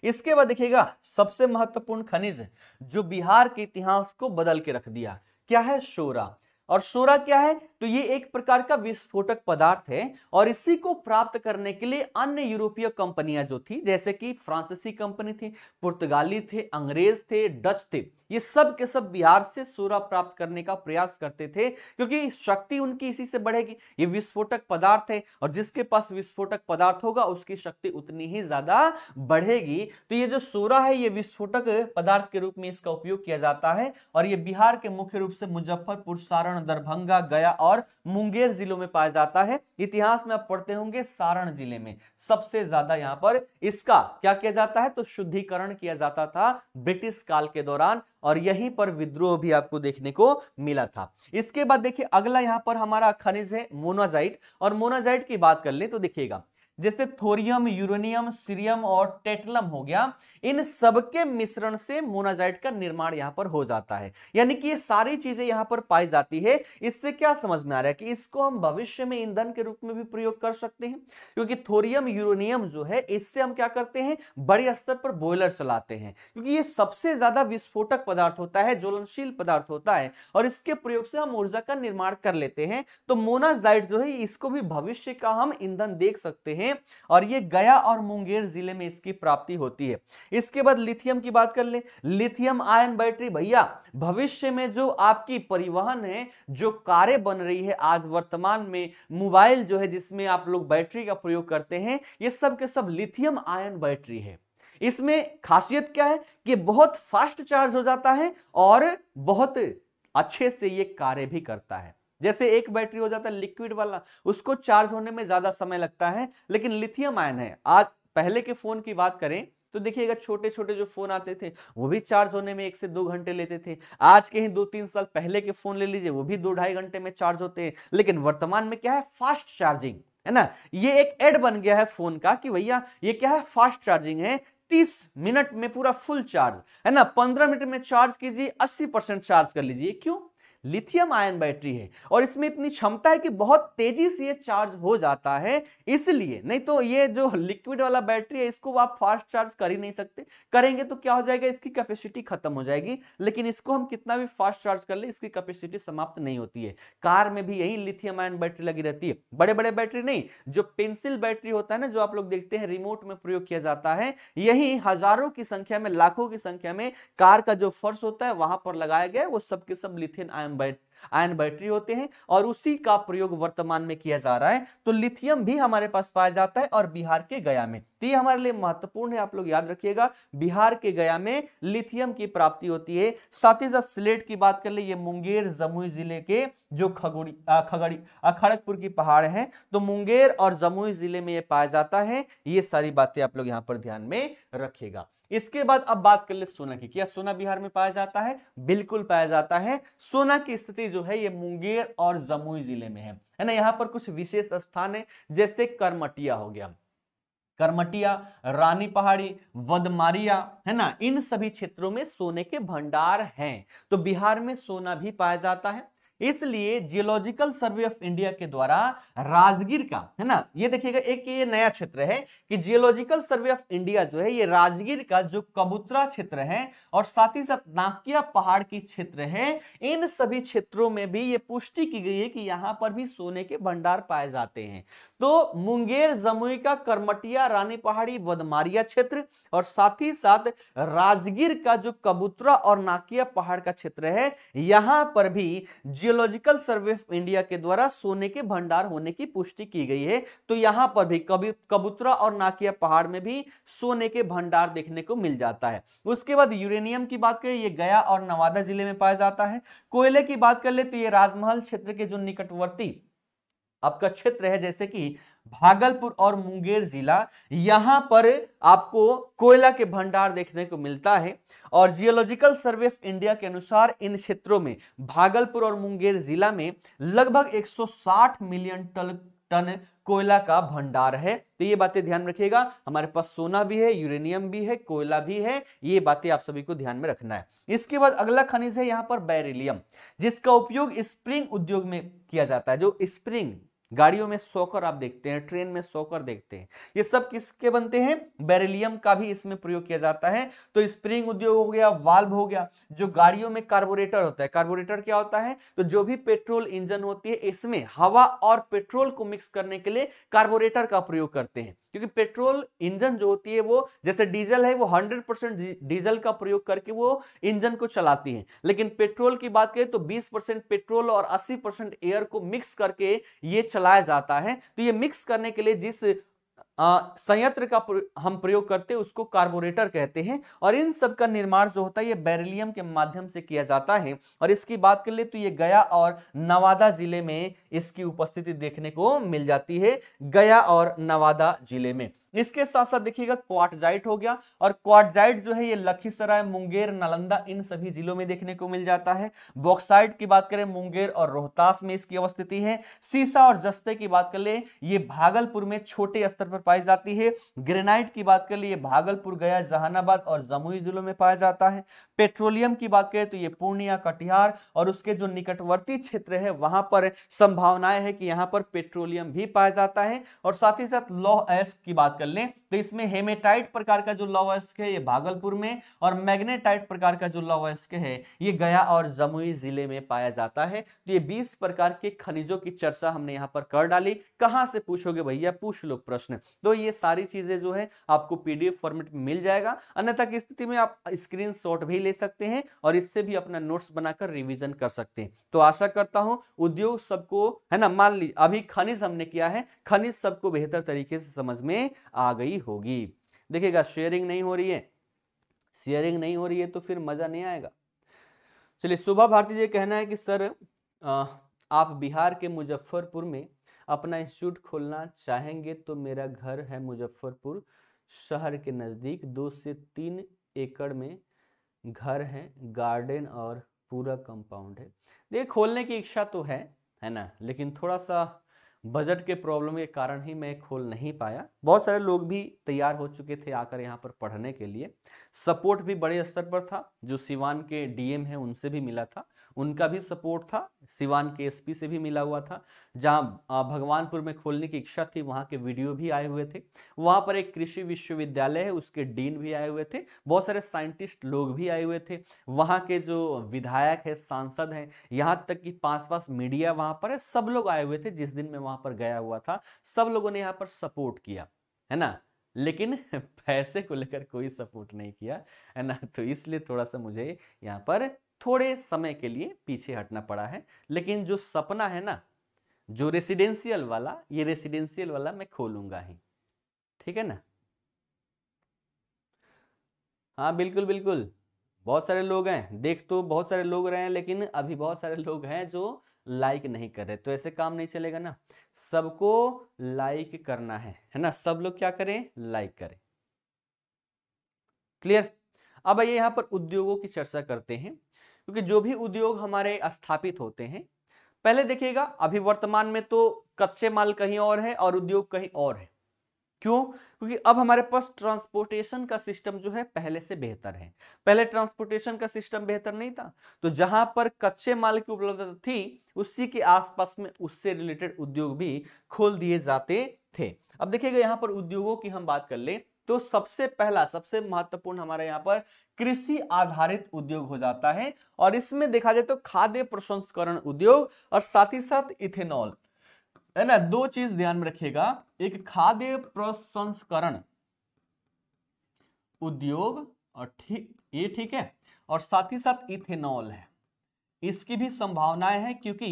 इसके बाद देखिएगा सबसे महत्वपूर्ण खनिज है जो बिहार के इतिहास को बदल के रख दिया क्या है शोरा और शोरा क्या है तो ये एक प्रकार का विस्फोटक पदार्थ है और इसी को प्राप्त करने के लिए अन्य यूरोपीय कंपनियां जो थी जैसे कि फ्रांसीसी कंपनी थी पुर्तगाली थे अंग्रेज थे डच थे ये सब के सब बिहार से सोरा प्राप्त करने का प्रयास करते थे क्योंकि शक्ति उनकी इसी से बढ़ेगी ये विस्फोटक पदार्थ है और जिसके पास विस्फोटक पदार्थ होगा उसकी शक्ति उतनी ही ज्यादा बढ़ेगी तो ये जो सोरा है ये विस्फोटक पदार्थ के रूप में इसका उपयोग किया जाता है और ये बिहार के मुख्य रूप से मुजफ्फरपुर सारण दरभंगा गया और और मुंगेर जिलों में पाया जाता है इतिहास में आप पढ़ते होंगे सारण जिले में सबसे ज्यादा यहां पर इसका क्या किया जाता है तो शुद्धिकरण किया जाता था ब्रिटिश काल के दौरान और यहीं पर विद्रोह भी आपको देखने को मिला था इसके बाद देखिए अगला यहां पर हमारा खनिज है मोनाजाइट और मोनाजाइट की बात कर ले तो देखिएगा जैसे थोरियम यूरेनियम सीरियम और टेटलम हो गया इन सबके मिश्रण से मोनाजाइट का निर्माण यहां पर हो जाता है यानी कि ये सारी चीजें यहां पर पाई जाती है इससे क्या समझ में आ रहा है कि इसको हम भविष्य में ईंधन के रूप में भी प्रयोग कर सकते हैं क्योंकि थोरियम यूरेनियम जो है इससे हम क्या करते हैं बड़े स्तर पर बॉयलर चलाते हैं क्योंकि ये सबसे ज्यादा विस्फोटक पदार्थ होता है ज्वलनशील पदार्थ होता है और इसके प्रयोग से हम ऊर्जा का निर्माण कर लेते हैं तो मोनाजाइट जो है इसको भी भविष्य का हम ईंधन देख सकते हैं हैं और ये गया और मुंगेर जिले में इसकी प्राप्ति होती है इसके बाद लिथियम की बात कर ले लिथियम आयन बैटरी भैया भविष्य में जो आपकी परिवहन है जो कारें बन रही है आज वर्तमान में मोबाइल जो है जिसमें आप लोग बैटरी का प्रयोग करते हैं ये सब के सब लिथियम आयन बैटरी है इसमें खासियत क्या है कि बहुत फास्ट चार्ज हो जाता है और बहुत अच्छे से ये कार्य भी करता है जैसे एक बैटरी हो जाता है लिक्विड वाला उसको चार्ज होने में ज्यादा समय लगता है लेकिन लिथियम आयन है आज पहले के फोन की बात करें तो देखिएगा छोटे छोटे जो फोन आते थे वो भी चार्ज होने में एक से दो घंटे लेते थे आज के ही दो तीन साल पहले के फोन ले लीजिए वो भी दो ढाई घंटे में चार्ज होते हैं लेकिन वर्तमान में क्या है फास्ट चार्जिंग है ना ये एक एड बन गया है फोन का कि भैया ये क्या है फास्ट चार्जिंग है तीस मिनट में पूरा फुल चार्ज है ना पंद्रह मिनट में चार्ज कीजिए अस्सी परसेंट चार्ज कर लीजिए क्यों लिथियम आयन बैटरी है और इसमें इतनी क्षमता है कि बहुत तेजी से ये चार्ज हो जाता है इसलिए नहीं तो ये जो लिक्विड वाला बैटरी है इसको आप फास्ट चार्ज कर ही नहीं सकते करेंगे तो क्या हो जाएगा इसकी कैपेसिटी खत्म हो जाएगी लेकिन इसको हम कितना भी फास्ट चार्ज कर ले इसकी कैपेसिटी समाप्त नहीं होती है कार में भी यही लिथियम आयन बैटरी लगी रहती है बड़े बड़े बैटरी नहीं जो पेंसिल बैटरी होता है ना जो आप लोग देखते हैं रिमोट में प्रयोग किया जाता है यही हजारों की संख्या में लाखों की संख्या में कार का जो फर्श होता है वहां पर लगाया गया वो सबके सब lithium ion But. by ion battery होते हैं और उसी का प्रयोग वर्तमान में किया जा रहा है तो लिथियम भी हमारे पास पाया जाता है और बिहार के गया में तो ये हमारे लिए महत्वपूर्ण है आप लोग याद रखिएगा बिहार के गया में लिथियम की प्राप्ति होती है साथ ही साथ स्लेट की बात कर ले ये मुंगेर जमुई जिले के जो खगोड़ी खगड़ी खड़गपुर की पहाड़ है तो मुंगेर और जमुई जिले में ये पाया जाता है ये सारी बातें आप लोग यहाँ पर ध्यान में रखिएगा इसके बाद अब बात कर ले सोना की क्या सोना बिहार में पाया जाता है बिल्कुल पाया जाता है सोना की स्थिति जो है ये मुंगेर और जमुई जिले में है है ना यहाँ पर कुछ विशेष स्थान है जैसे करमटिया हो गया करमटिया रानी पहाड़ी वदमारिया है ना इन सभी क्षेत्रों में सोने के भंडार हैं तो बिहार में सोना भी पाया जाता है इसलिए जियोलॉजिकल सर्वे ऑफ इंडिया के द्वारा राजगीर का है ना ये देखिएगा एक ये नया क्षेत्र है कि जियोलॉजिकल सर्वे ऑफ इंडिया जो है ये राजगीर का जो कबूतरा क्षेत्र है और साथ ही साथ नाकिया पहाड़ की क्षेत्र है इन सभी क्षेत्रों में भी ये पुष्टि की गई है कि यहाँ पर भी सोने के भंडार पाए जाते हैं तो मुंगेर जमुई का करमटिया रानी पहाड़ी बदमारिया क्षेत्र और साथ ही साथ राजगीर का जो कबूतरा और नाकिया पहाड़ का क्षेत्र है यहां पर भी जियोलॉजिकल सर्वे ऑफ इंडिया के द्वारा सोने के भंडार होने की पुष्टि की गई है तो यहां पर भी कबूतरा और नाकिया पहाड़ में भी सोने के भंडार देखने को मिल जाता है उसके बाद यूरेनियम की बात करें ये गया और नवादा जिले में पाया जाता है कोयले की बात कर ले तो ये राजमहल क्षेत्र के जो निकटवर्ती आपका क्षेत्र है जैसे कि भागलपुर और मुंगेर जिला यहां पर आपको कोयला के भंडार देखने को मिलता है और जियोलॉजिकल सर्वे ऑफ इंडिया के अनुसार इन क्षेत्रों में भागलपुर और मुंगेर जिला में लगभग 160 मिलियन टन टन कोयला का भंडार है तो ये बातें ध्यान रखिएगा हमारे पास सोना भी है यूरेनियम भी है कोयला भी है ये बातें आप सभी को ध्यान में रखना है इसके बाद अगला खनिज है यहाँ पर बैरिलियम जिसका उपयोग स्प्रिंग उद्योग में किया जाता है जो स्प्रिंग गाड़ियों में सोकर आप देखते हैं ट्रेन में सोकर देखते हैं ये सब किसके बनते हैं बेरिलियम का भी इसमें प्रयोग किया जाता है तो स्प्रिंग उद्योग हो गया वाल्व हो गया जो गाड़ियों में कार्बोरेटर होता है कार्बोरेटर क्या होता है तो जो भी पेट्रोल इंजन होती है इसमें हवा और पेट्रोल को मिक्स करने के लिए कार्बोरेटर का प्रयोग करते हैं क्योंकि पेट्रोल इंजन जो होती है वो जैसे डीजल है वो 100 परसेंट डीजल का प्रयोग करके वो इंजन को चलाती है लेकिन पेट्रोल की बात करें तो 20 परसेंट पेट्रोल और 80 परसेंट एयर को मिक्स करके ये चलाया जाता है तो ये मिक्स करने के लिए जिस संयंत्र का हम प्रयोग करते हैं उसको कार्बोरेटर कहते हैं और इन सब का निर्माण जो होता है ये बेरिलियम के माध्यम से किया जाता है और इसकी बात कर ले तो ये गया और नवादा जिले में इसकी उपस्थिति देखने को मिल जाती है गया और नवादा जिले में इसके साथ साथ देखिएगा क्वाटजाइट हो गया और क्वाटजाइट जो है ये लखीसराय मुंगेर नालंदा इन सभी जिलों में देखने को मिल जाता है बॉक्साइट की बात करें मुंगेर और रोहतास में इसकी अवस्थिति है सीसा और जस्ते की बात कर ले ये भागलपुर में छोटे स्तर पर पाई जाती है ग्रेनाइट की बात कर ले भागलपुर गया जहानाबाद और जमुई जिलों में पाया जाता है पेट्रोलियम की बात करें तो ये पूर्णिया कटिहार और उसके जो निकटवर्ती क्षेत्र है वहां पर संभावनाएं है कि यहाँ पर पेट्रोलियम भी पाया जाता है और साथ ही साथ लोह एस की बात कर लें तो इसमें हेमेटाइट प्रकार का जो लॉवस्क है ये भागलपुर में और मैग्नेटाइट प्रकार का जो लॉवस्क है ये गया और जमुई जिले में पाया जाता है तो ये बीस प्रकार के खनिजों की चर्चा हमने यहाँ पर कर डाली कहाँ से पूछोगे भैया पूछ लो प्रश्न तो ये सारी चीजें जो है आपको पीडीएफ फॉर्मेट मिल जाएगा अन्यथा की स्थिति में आप स्क्रीन भी ले सकते हैं और इससे भी अपना नोट्स बनाकर रिविजन कर सकते हैं तो आशा करता हूं उद्योग सबको है ना मान ली अभी खनिज हमने किया है खनिज सबको बेहतर तरीके से समझ में आ गई होगी देखिएगा शेयरिंग नहीं हो रही है शेयरिंग नहीं हो रही है तो फिर मज़ा नहीं आएगा चलिए शोभा भारती जी कहना है कि सर आ, आप बिहार के मुजफ्फरपुर में अपना इंस्टीट्यूट खोलना चाहेंगे तो मेरा घर है मुजफ्फरपुर शहर के नज़दीक दो से तीन एकड़ में घर है गार्डन और पूरा कंपाउंड है देखिए खोलने की इच्छा तो है है ना लेकिन थोड़ा सा बजट के प्रॉब्लम के कारण ही मैं खोल नहीं पाया बहुत सारे लोग भी तैयार हो चुके थे आकर यहाँ पर पढ़ने के लिए सपोर्ट भी बड़े स्तर पर था जो सिवान के डीएम है उनसे भी मिला था उनका भी सपोर्ट था सिवान के एसपी से भी मिला हुआ था जहां भगवानपुर में खोलने की इच्छा थी वहां के वीडियो भी आए हुए थे वहां पर एक कृषि विश्वविद्यालय है उसके डीन भी आए हुए थे बहुत सारे साइंटिस्ट लोग भी आए हुए थे वहां के जो विधायक है सांसद हैं यहाँ तक कि पास पास मीडिया वहां पर है सब लोग आए हुए थे जिस दिन में वहां पर गया हुआ था सब लोगों ने यहाँ पर सपोर्ट किया है ना लेकिन पैसे को लेकर कोई सपोर्ट नहीं किया है ना तो इसलिए थोड़ा सा मुझे यहाँ पर थोड़े समय के लिए पीछे हटना पड़ा है लेकिन जो सपना है ना जो रेसिडेंशियल वाला ये रेसिडेंशियल वाला मैं खोलूंगा ही ठीक है ना हाँ बिल्कुल बिल्कुल बहुत सारे लोग हैं देख तो बहुत सारे लोग रहे हैं लेकिन अभी बहुत सारे लोग हैं जो लाइक नहीं कर रहे तो ऐसे काम नहीं चलेगा ना सबको लाइक करना है है ना सब लोग क्या करें लाइक करें क्लियर अब आइए यहाँ पर उद्योगों की चर्चा करते हैं क्योंकि जो भी उद्योग हमारे स्थापित होते हैं पहले देखिएगा अभी वर्तमान में तो कच्चे माल कहीं और है और उद्योग कहीं और है क्यों क्योंकि अब हमारे पास ट्रांसपोर्टेशन का सिस्टम जो है पहले से बेहतर है पहले ट्रांसपोर्टेशन का सिस्टम बेहतर नहीं था तो जहां पर कच्चे माल की उपलब्धता थी उसी के आसपास में उससे रिलेटेड उद्योग भी खोल दिए जाते थे अब देखिएगा यहाँ पर उद्योगों की हम बात कर ले तो सबसे पहला सबसे महत्वपूर्ण हमारे यहाँ पर कृषि आधारित उद्योग हो जाता है और इसमें देखा जाए तो खाद्य प्रसंस्करण उद्योग और साथ ही साथ इथेनॉल है ना दो चीज ध्यान में रखिएगा एक खाद्य प्रसंस्करण उद्योग और ठीक ये ठीक है और साथ ही साथ इथेनॉल है इसकी भी संभावनाएं हैं क्योंकि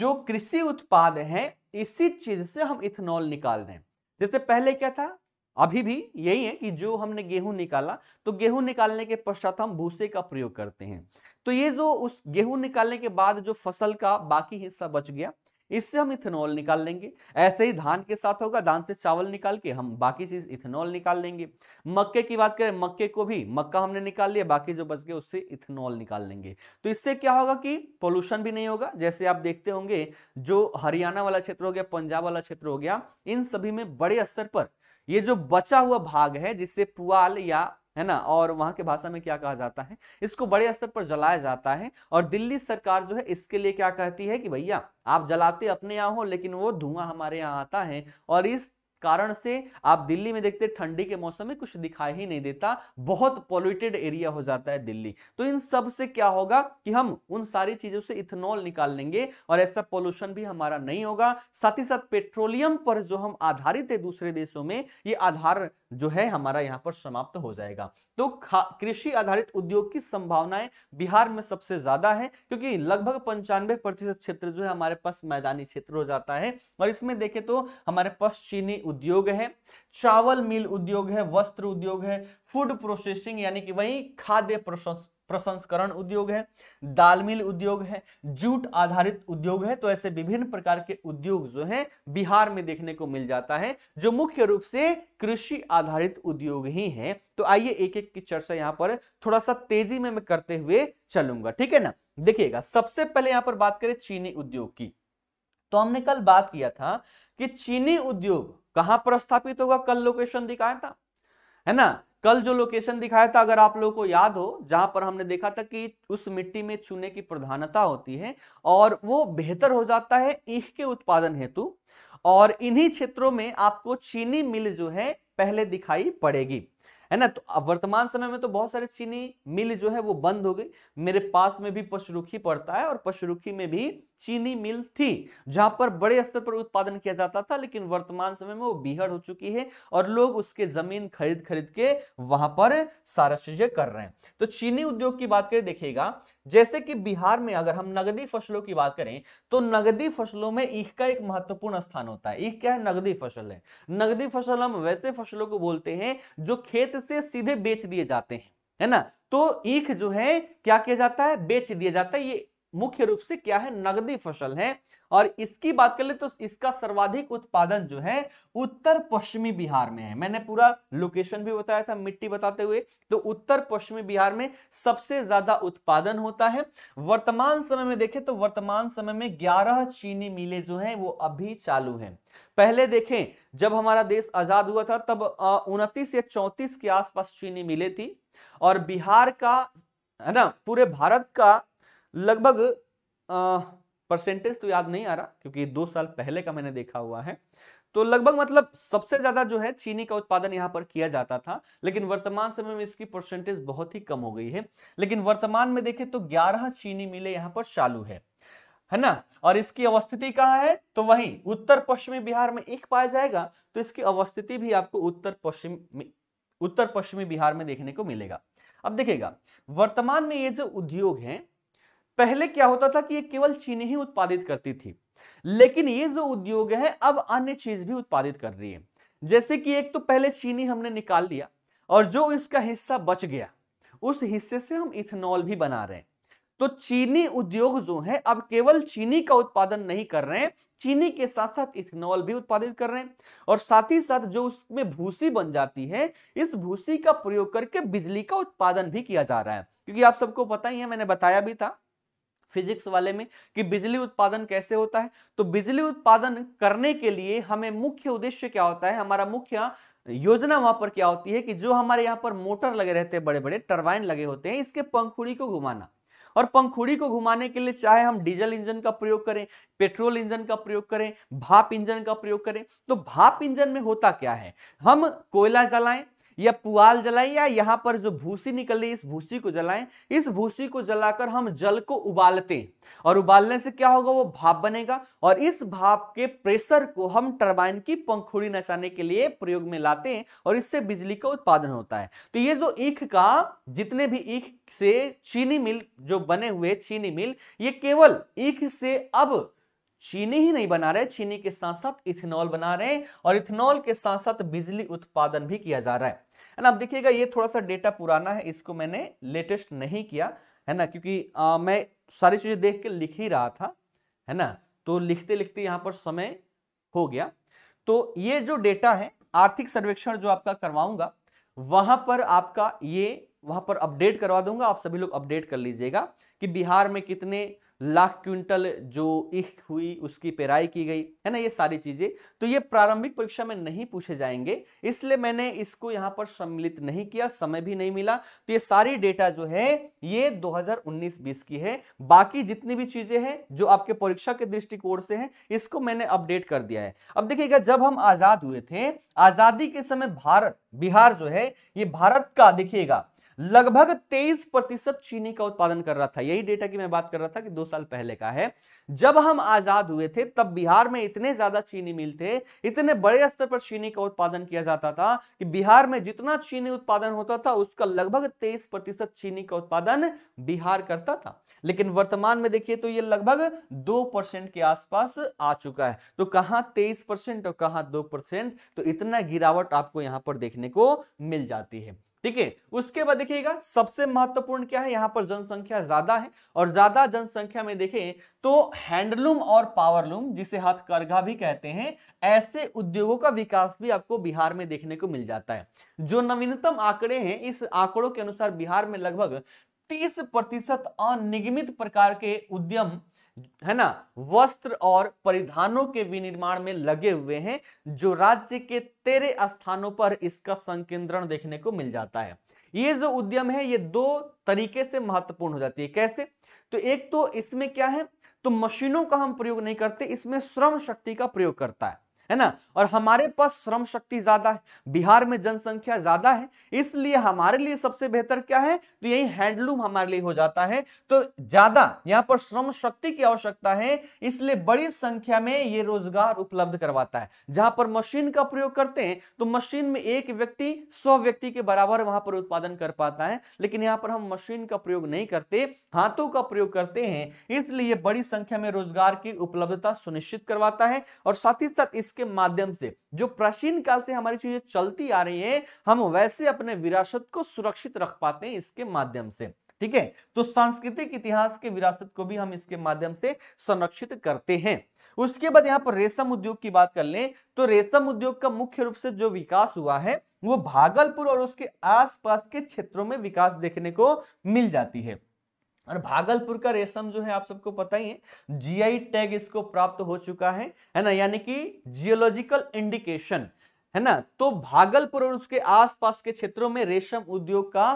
जो कृषि उत्पाद है इसी चीज से हम इथेनॉल निकाल रहे हैं जैसे पहले क्या था अभी भी यही है कि जो हमने गेहूं निकाला तो गेहूं निकालने के पश्चात हम भूसे का प्रयोग करते हैं तो ये जो उस गेहूं निकालने के बाद जो फसल का बाकी हिस्सा बच गया इससे हम इथेनॉल निकाल लेंगे ऐसे ही धान के साथ होगा धान से चावल निकाल के हम बाकी चीज इथेनॉल निकाल लेंगे मक्के की बात करें मक्के को भी मक्का हमने निकाल लिया बाकी जो बच गए उससे इथेनॉल निकाल लेंगे तो इससे क्या होगा कि पोल्यूशन भी नहीं होगा जैसे आप देखते होंगे जो हरियाणा वाला क्षेत्र हो गया पंजाब वाला क्षेत्र हो गया इन सभी में बड़े स्तर पर ये जो बचा हुआ भाग है जिससे पुआल या है ना और वहां के भाषा में क्या कहा जाता है इसको बड़े स्तर पर जलाया जाता है और दिल्ली सरकार जो है इसके लिए क्या कहती है कि भैया आप जलाते अपने यहाँ हो लेकिन वो धुआं हमारे यहाँ आता है और इस कारण से आप दिल्ली में देखते ठंडी के मौसम में कुछ दिखाई ही नहीं देता बहुत पॉल्यूटेड एरिया हो जाता है दिल्ली तो इन सब से क्या होगा कि हम उन सारी चीजों से इथेनॉल निकाल लेंगे और ऐसा पॉल्यूशन भी हमारा नहीं होगा साथ ही साथ पेट्रोलियम पर जो हम आधारित है दूसरे देशों में ये आधार जो है हमारा यहाँ पर समाप्त हो जाएगा तो कृषि आधारित उद्योग की संभावनाएं बिहार में सबसे ज्यादा है क्योंकि लगभग पंचानवे प्रतिशत क्षेत्र जो है हमारे पास मैदानी क्षेत्र हो जाता है और इसमें देखे तो हमारे पास चीनी उद्योग है चावल मिल उद्योग है वस्त्र उद्योग है फूड प्रोसेसिंग यानी कि वही खाद्य प्रोसेस प्रसंस्करण उद्योग है दाल मिल उद्योग है जूट आधारित उद्योग है तो ऐसे विभिन्न प्रकार के उद्योग जो हैं बिहार में देखने को मिल जाता है जो मुख्य रूप से कृषि आधारित उद्योग ही हैं तो आइए एक एक की चर्चा यहाँ पर थोड़ा सा तेजी में मैं करते हुए चलूंगा ठीक है ना देखिएगा सबसे पहले यहाँ पर बात करें चीनी उद्योग की तो हमने कल बात किया था कि चीनी उद्योग कहां पर स्थापित होगा कल लोकेशन दिखाया था है ना कल जो लोकेशन दिखाया था अगर आप लोगों को याद हो जहां पर हमने देखा था कि उस मिट्टी में चूने की प्रधानता होती है और वो बेहतर हो जाता है ईख के उत्पादन हेतु और इन्हीं क्षेत्रों में आपको चीनी मिल जो है पहले दिखाई पड़ेगी है ना तो वर्तमान समय में तो बहुत सारे चीनी मिल जो है वो बंद हो गई मेरे पास में भी पशुरुखी पड़ता है और पशुरुखी में भी चीनी मिल थी जहां पर बड़े स्तर पर उत्पादन किया जाता था लेकिन वर्तमान समय में वो बिहड़ हो चुकी है और लोग उसके जमीन खरीद खरीद के वहां पर सारा चीजें कर रहे हैं तो चीनी उद्योग की बात करें देखिएगा जैसे कि बिहार में अगर हम नगदी फसलों की बात करें तो नगदी फसलों में ईख का एक महत्वपूर्ण स्थान होता है ईख क्या है नगदी फसल है नगदी फसल हम वैसे फसलों को बोलते हैं जो खेत से सीधे बेच दिए जाते हैं है ना तो ईख जो है क्या किया जाता है बेच दिया जाता है ये मुख्य रूप से क्या है नगदी फसल है और इसकी बात कर ले तो इसका सर्वाधिक उत्पादन जो है उत्तर पश्चिमी बिहार में है मैंने पूरा लोकेशन भी बताया था मिट्टी बताते हुए तो उत्तर पश्चिमी बिहार में सबसे ज्यादा उत्पादन होता है वर्तमान समय में देखें तो वर्तमान समय में 11 चीनी मिलें जो हैं वो अभी चालू हैं पहले देखें जब हमारा देश आजाद हुआ था तब उनतीस या चौतीस के आसपास चीनी मिले थी और बिहार का है ना पूरे भारत का लगभग परसेंटेज तो याद नहीं आ रहा क्योंकि दो साल पहले का मैंने देखा हुआ है तो लगभग मतलब सबसे ज्यादा जो है चीनी का उत्पादन यहाँ पर किया जाता था लेकिन वर्तमान समय में इसकी परसेंटेज बहुत ही कम हो गई है लेकिन वर्तमान में देखें तो 11 चीनी मिले यहाँ पर चालू है है ना और इसकी अवस्थिति कहाँ है तो वहीं उत्तर पश्चिमी बिहार में एक पाया जाएगा तो इसकी अवस्थिति भी आपको उत्तर पश्चिम उत्तर पश्चिमी बिहार में देखने को मिलेगा अब देखिएगा वर्तमान में ये जो उद्योग है पहले क्या होता था कि ये केवल चीनी ही उत्पादित करती थी लेकिन ये जो उद्योग है अब अन्य चीज भी उत्पादित कर रही है जैसे कि एक तो पहले चीनी हमने निकाल लिया और जो इसका हिस्सा बच गया उस हिस्से से हम इथेनॉल भी बना रहे हैं तो चीनी उद्योग जो है अब केवल चीनी का उत्पादन नहीं कर रहे हैं चीनी के साथ साथ इथेनॉल भी उत्पादित कर रहे हैं और साथ ही साथ जो उसमें भूसी बन जाती है इस भूसी का प्रयोग करके बिजली का उत्पादन भी किया जा रहा है क्योंकि आप सबको पता ही है मैंने बताया भी था फिजिक्स वाले में कि बिजली उत्पादन कैसे होता है तो बिजली उत्पादन करने के लिए हमें मुख्य उद्देश्य क्या होता है हमारा मुख्य योजना वहां पर क्या होती है कि जो हमारे यहाँ पर मोटर लगे रहते हैं बड़े बड़े टर्बाइन लगे होते हैं इसके पंखुड़ी को घुमाना और पंखुड़ी को घुमाने के लिए चाहे हम डीजल इंजन का प्रयोग करें पेट्रोल इंजन का प्रयोग करें भाप इंजन का प्रयोग करें तो भाप इंजन में होता क्या है हम कोयला जलाएं या पुआल जलाएं या यहाँ पर जो भूसी निकल रही है इस भूसी को जलाएं इस भूसी को जलाकर हम जल को उबालते हैं और उबालने से क्या होगा वो भाप बनेगा और इस भाप के प्रेशर को हम टर्बाइन की पंखुड़ी नचाने के लिए प्रयोग में लाते हैं और इससे बिजली का उत्पादन होता है तो ये जो ईख का जितने भी ईख से चीनी मिल जो बने हुए चीनी मिल ये केवल ईख से अब चीनी ही नहीं बना रहे चीनी के साथ साथ इथेनॉल बना रहे हैं और इथेनॉल के साथ साथ बिजली उत्पादन भी किया जा रहा है ना आप देखिएगा ये थोड़ा सा डेटा पुराना है इसको मैंने लेटेस्ट नहीं किया है ना क्योंकि आ, मैं सारी चीज़ें देख के लिख ही रहा था है ना तो लिखते लिखते यहाँ पर समय हो गया तो ये जो डेटा है आर्थिक सर्वेक्षण जो आपका करवाऊंगा वहां पर आपका ये वहां पर अपडेट करवा दूंगा आप सभी लोग अपडेट कर लीजिएगा कि बिहार में कितने लाख क्विंटल जो इख हुई उसकी पेराई की गई है ना ये सारी चीजें तो ये प्रारंभिक परीक्षा में नहीं पूछे जाएंगे इसलिए मैंने इसको यहाँ पर सम्मिलित नहीं किया समय भी नहीं मिला तो ये सारी डेटा जो है ये 2019-20 की है बाकी जितनी भी चीजें हैं जो आपके परीक्षा के दृष्टिकोण से हैं इसको मैंने अपडेट कर दिया है अब देखिएगा जब हम आजाद हुए थे आजादी के समय भारत बिहार जो है ये भारत का देखिएगा लगभग 23 प्रतिशत चीनी का उत्पादन कर रहा था यही डेटा की मैं बात कर रहा था कि दो साल पहले का है जब हम आजाद हुए थे तब बिहार में इतने ज्यादा चीनी मिल थे इतने बड़े स्तर पर चीनी का उत्पादन किया जाता था कि बिहार में जितना चीनी उत्पादन होता था उसका लगभग तेईस प्रतिशत चीनी का उत्पादन बिहार करता था लेकिन वर्तमान में देखिए तो ये लगभग दो परसेंट के आसपास आ चुका है तो कहा तेईस परसेंट और कहा दो परसेंट तो इतना गिरावट आपको यहां पर देखने को मिल जाती है ठीक है उसके बाद देखिएगा सबसे महत्वपूर्ण क्या है यहां पर जनसंख्या ज्यादा है और ज्यादा जनसंख्या में देखें तो हैंडलूम और पावरलूम जिसे हथकरघा भी कहते हैं ऐसे उद्योगों का विकास भी आपको बिहार में देखने को मिल जाता है जो नवीनतम आंकड़े हैं इस आंकड़ों के अनुसार बिहार में लगभग 30 प्रतिशत अनिगमित प्रकार के उद्यम है ना वस्त्र और परिधानों के विनिर्माण में लगे हुए हैं जो राज्य के तेरह स्थानों पर इसका संकेंद्रण देखने को मिल जाता है ये जो उद्यम है ये दो तरीके से महत्वपूर्ण हो जाती है कैसे तो एक तो इसमें क्या है तो मशीनों का हम प्रयोग नहीं करते इसमें श्रम शक्ति का प्रयोग करता है है ना और हमारे पास श्रम शक्ति ज्यादा है बिहार में जनसंख्या ज्यादा है इसलिए हमारे लिए सबसे बेहतर क्या है तो यही हैंडलूम हमारे लिए हो जाता है तो ज्यादा यहाँ पर श्रम शक्ति की आवश्यकता है इसलिए बड़ी संख्या में ये रोजगार उपलब्ध करवाता है जहां पर मशीन का प्रयोग करते हैं तो मशीन में एक व्यक्ति सौ व्यक्ति के बराबर वहां पर उत्पादन कर पाता है लेकिन यहाँ पर हम मशीन का प्रयोग नहीं करते हाथों का प्रयोग करते हैं इसलिए बड़ी संख्या में रोजगार की उपलब्धता सुनिश्चित करवाता है और साथ ही साथ इसके के माध्यम से जो प्राचीन काल से हमारी चीजें चलती आ रही हैं हम वैसे अपने विरासत को सुरक्षित रख पाते हैं इसके माध्यम से ठीक है तो सांस्कृतिक इतिहास के विरासत को भी हम इसके माध्यम से संरक्षित करते हैं उसके बाद यहाँ पर रेशम उद्योग की बात कर लें तो रेशम उद्योग का मुख्य रूप से जो विकास हुआ है वो भागलपुर और उसके आसपास के क्षेत्रों में विकास देखने को मिल जाती है और भागलपुर का रेशम जो है आप सबको पता ही है जीआई टैग इसको प्राप्त हो चुका है है ना यानी कि जियोलॉजिकल इंडिकेशन है ना तो भागलपुर और उसके आसपास के क्षेत्रों में रेशम उद्योग का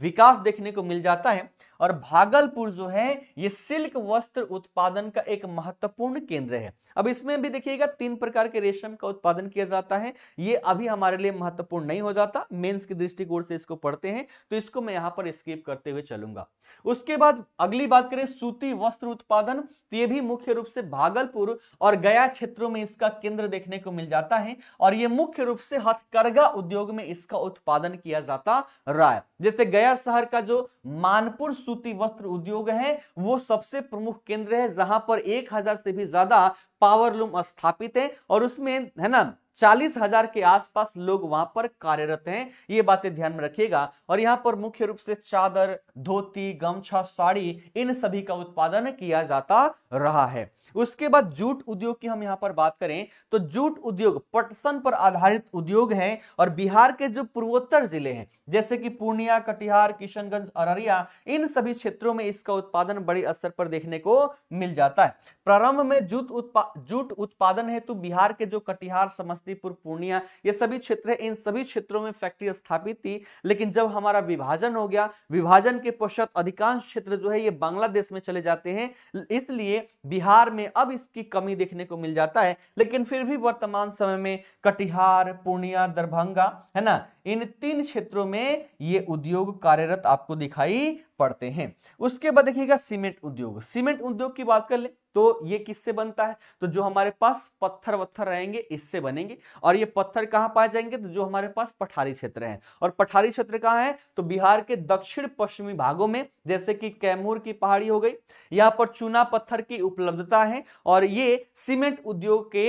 विकास देखने को मिल जाता है और भागलपुर जो है ये सिल्क वस्त्र उत्पादन का एक महत्वपूर्ण केंद्र है अब इसमें भी देखिएगा तीन प्रकार के रेशम का उत्पादन किया जाता है ये अभी हमारे लिए महत्वपूर्ण नहीं हो जाता मेन्स के दृष्टिकोण से इसको पढ़ते हैं तो इसको मैं यहाँ पर स्कीप करते हुए चलूंगा उसके बाद अगली बात करें सूती वस्त्र उत्पादन तो ये भी मुख्य रूप से भागलपुर और गया क्षेत्रों में इसका केंद्र देखने को मिल जाता है और ये मुख्य रूप से हथकरघा उद्योग में इसका उत्पादन किया जाता रहा है जैसे गया शहर का जो मानपुर सूती वस्त्र उद्योग है वो सबसे प्रमुख केंद्र है जहां पर एक हजार से भी ज्यादा पावरलूम स्थापित है और उसमें है ना चालीस हजार के आसपास लोग वहां पर कार्यरत हैं ये बातें ध्यान में रखिएगा और यहाँ पर मुख्य रूप से चादर धोती गमछा साड़ी इन सभी का उत्पादन किया जाता रहा है उसके बाद जूट उद्योग की हम यहां पर बात करें तो जूट उद्योग पटसन पर आधारित उद्योग है और बिहार के जो पूर्वोत्तर जिले हैं जैसे कि पूर्णिया कटिहार किशनगंज अररिया इन सभी क्षेत्रों में इसका उत्पादन बड़े स्तर पर देखने को मिल जाता है प्रारंभ में जूट उत्पा जूट उत्पादन है तो बिहार के जो कटिहार समस्तीपुर पूर्णिया ये सभी क्षेत्र इन सभी क्षेत्रों में फैक्ट्री स्थापित थी लेकिन जब हमारा विभाजन हो गया विभाजन के पश्चात अधिकांश क्षेत्र जो है ये बांग्लादेश में चले जाते हैं इसलिए बिहार में अब इसकी कमी देखने को मिल जाता है लेकिन फिर भी वर्तमान समय में कटिहार पूर्णिया दरभंगा है ना इन तीन क्षेत्रों में ये उद्योग कार्यरत आपको दिखाई पड़ते हैं उसके बाद देखिएगा सीमेंट उद्योग सीमेंट उद्योग की बात कर ले तो ये किससे बनता है तो जो हमारे पास पत्थर वत्थर रहेंगे इससे बनेंगे और ये पत्थर कहाँ पाए जाएंगे तो जो हमारे पास पठारी क्षेत्र है और पठारी क्षेत्र कहाँ है तो बिहार के दक्षिण पश्चिमी भागों में जैसे कि कैमूर की पहाड़ी हो गई यहाँ पर चूना पत्थर की उपलब्धता है और ये सीमेंट उद्योग के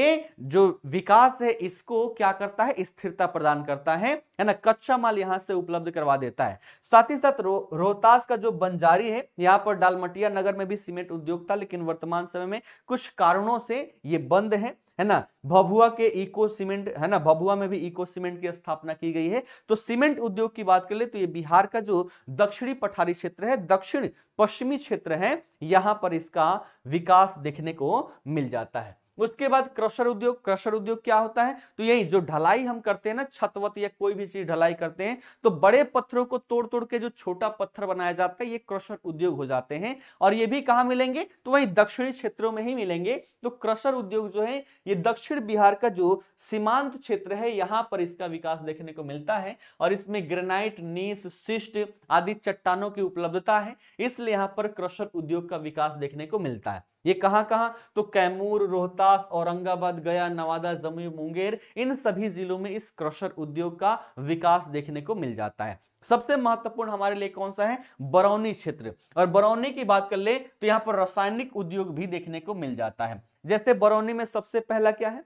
जो विकास है इसको क्या करता है स्थिरता प्रदान करता है ना कच्चा माल यहाँ से उपलब्ध करवा देता है साथ ही साथ रोहतास का जो बंजारी है यहाँ पर डालमटिया नगर में भी सीमेंट उद्योग था लेकिन वर्तमान समय में कुछ कारणों से ये बंद है है ना भभुआ के इको सीमेंट है ना भभुआ में भी इको सीमेंट की स्थापना की गई है तो सीमेंट उद्योग की बात कर ले तो ये बिहार का जो दक्षिणी पठारी क्षेत्र है दक्षिण पश्चिमी क्षेत्र है यहां पर इसका विकास देखने को मिल जाता है उसके बाद क्रशर उद्योग क्रशर उद्योग क्या होता है तो यही जो ढलाई हम करते हैं ना छतवत या कोई भी चीज ढलाई करते हैं तो बड़े पत्थरों को तोड़ तोड़ के जो छोटा पत्थर बनाया जाता है ये क्रशर उद्योग हो जाते हैं और ये भी कहा मिलेंगे तो वही दक्षिणी क्षेत्रों में ही मिलेंगे तो क्रशर उद्योग जो है ये दक्षिण बिहार का जो सीमांत क्षेत्र है यहाँ पर इसका विकास देखने को मिलता है और इसमें ग्रेनाइट नीस शिष्ट आदि चट्टानों की उपलब्धता है इसलिए यहाँ पर क्रशर उद्योग का विकास देखने को मिलता है ये कहां कहां तो कैमूर रोहतास औरंगाबाद गया नवादा जमुई मुंगेर इन सभी जिलों में इस क्रशर उद्योग का विकास देखने को मिल जाता है सबसे महत्वपूर्ण हमारे लिए कौन सा है बरौनी क्षेत्र और बरौनी की बात कर ले तो यहाँ पर रासायनिक उद्योग भी देखने को मिल जाता है जैसे बरौनी में सबसे पहला क्या है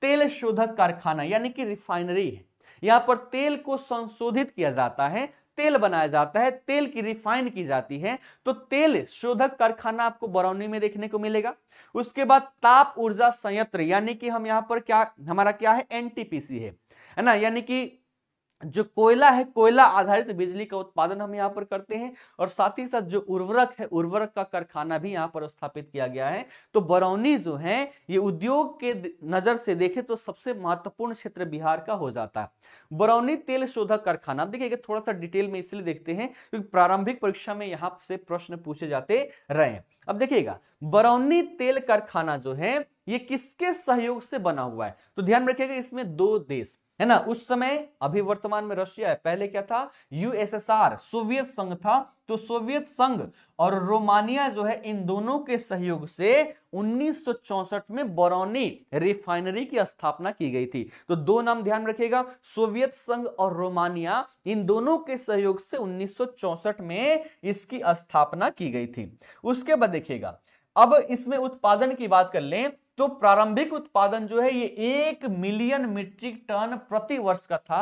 तेल शोधक कारखाना यानी कि रिफाइनरी है यहां पर तेल को संशोधित किया जाता है तेल बनाया जाता है तेल की रिफाइन की जाती है तो तेल शोधक कारखाना आपको बरौनी में देखने को मिलेगा उसके बाद ताप ऊर्जा संयंत्र यानी कि हम यहाँ पर क्या हमारा क्या है एनटीपीसी है ना यानी कि जो कोयला है कोयला आधारित बिजली का उत्पादन हम यहाँ पर करते हैं और साथ ही साथ जो उर्वरक है उर्वरक का कारखाना भी यहाँ पर स्थापित किया गया है तो बरौनी जो है ये उद्योग के नजर से देखे तो सबसे महत्वपूर्ण क्षेत्र बिहार का हो जाता है बरौनी तेल शोधक कारखाना देखिए थोड़ा सा डिटेल में इसलिए देखते हैं क्योंकि प्रारंभिक परीक्षा में यहाँ से प्रश्न पूछे जाते रहे अब देखिएगा बरौनी तेल कारखाना जो है ये किसके सहयोग से बना हुआ है तो ध्यान रखिएगा इसमें दो देश है ना उस समय अभी वर्तमान में रशिया है पहले क्या था यूएसएसआर सोवियत संघ था तो सोवियत संघ और रोमानिया जो है इन दोनों के सहयोग से 1964 में बोरौनी रिफाइनरी की स्थापना की गई थी तो दो नाम ध्यान रखिएगा सोवियत संघ और रोमानिया इन दोनों के सहयोग से 1964 में इसकी स्थापना की गई थी उसके बाद देखिएगा अब इसमें उत्पादन की बात कर लें तो प्रारंभिक उत्पादन जो है ये एक मिलियन मीट्रिक टन प्रति वर्ष का था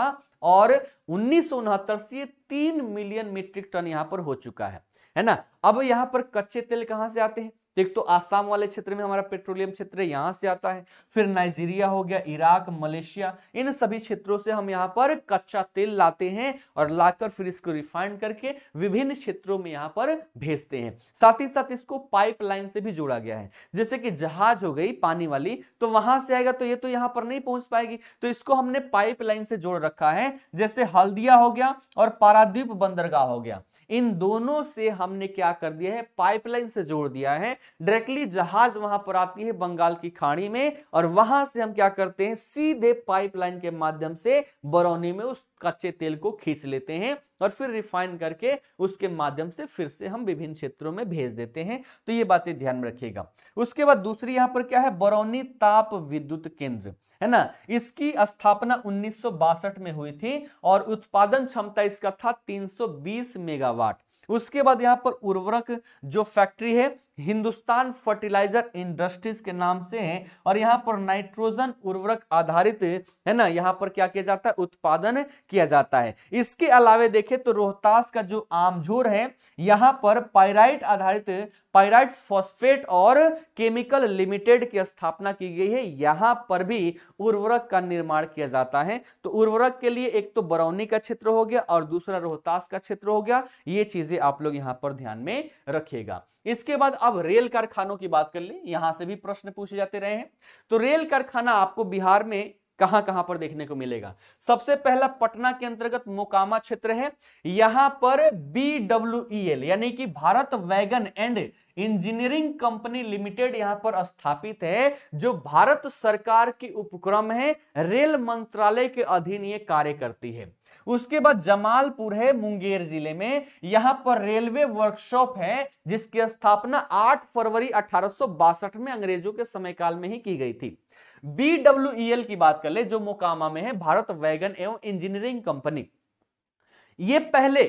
और उन्नीस से तीन मिलियन मीट्रिक टन यहां पर हो चुका है है ना अब यहां पर कच्चे तेल कहां से आते हैं एक तो आसाम वाले क्षेत्र में हमारा पेट्रोलियम क्षेत्र यहाँ से आता है फिर नाइजीरिया हो गया इराक मलेशिया इन सभी क्षेत्रों से हम यहाँ पर कच्चा तेल लाते हैं और लाकर फिर इसको रिफाइंड करके विभिन्न क्षेत्रों में यहाँ पर भेजते हैं साथ ही साथ इसको पाइपलाइन से भी जोड़ा गया है जैसे कि जहाज हो गई पानी वाली तो वहां से आएगा तो ये तो यहाँ पर नहीं पहुंच पाएगी तो इसको हमने पाइपलाइन से जोड़ रखा है जैसे हल्दिया हो गया और पारादीप बंदरगाह हो गया इन दोनों से हमने क्या कर दिया है पाइपलाइन से जोड़ दिया है डायरेक्टली जहाज वहां पर आती है बंगाल की खाड़ी में और वहां से हम क्या करते हैं सीधे पाइपलाइन के माध्यम से बरौनी में उस कच्चे तेल को खींच लेते हैं और फिर रिफाइन करके उसके माध्यम से फिर से हम विभिन्न क्षेत्रों में भेज देते हैं तो ये बातें ध्यान में रखिएगा उसके बाद दूसरी यहाँ पर क्या है बरौनी ताप विद्युत केंद्र है ना इसकी स्थापना उन्नीस में हुई थी और उत्पादन क्षमता इसका था 320 मेगावाट उसके बाद यहाँ पर उर्वरक जो फैक्ट्री है हिंदुस्तान फर्टिलाइजर इंडस्ट्रीज के नाम से है और यहाँ पर नाइट्रोजन उर्वरक आधारित है ना यहाँ पर क्या किया जाता है उत्पादन किया जाता है इसके अलावा देखें तो रोहतास का जो आमझोर है यहां पर पायराइट आधारित पाइराइट्स फॉस्फेट और केमिकल लिमिटेड की स्थापना की गई है यहां पर भी उर्वरक का निर्माण किया जाता है तो उर्वरक के लिए एक तो बरौनी का क्षेत्र हो गया और दूसरा रोहतास का क्षेत्र हो गया ये चीजें आप लोग यहां पर ध्यान में रखिएगा इसके बाद अब रेल कारखानों की बात कर ले यहां से भी प्रश्न पूछे जाते रहे हैं तो रेल कारखाना आपको बिहार में कहां कहां पर देखने को मिलेगा सबसे पहला पटना के अंतर्गत मोकामा क्षेत्र है यहां पर बीडब्ल्यूएल e यानी कि Bharat wagon and engineering company limited यहां पर स्थापित है जो भारत सरकार के उपक्रम है रेल मंत्रालय के अधीन ये कार्य करती है उसके बाद जमालपुर है मुंगेर जिले में यहां पर रेलवे वर्कशॉप है जिसकी स्थापना 8 फरवरी अठारह में अंग्रेजों के समय काल में ही की गई थी बीडब्ल्यूएल e की बात कर ले जो मोकामा में है भारत वैगन एवं इंजीनियरिंग कंपनी ये पहले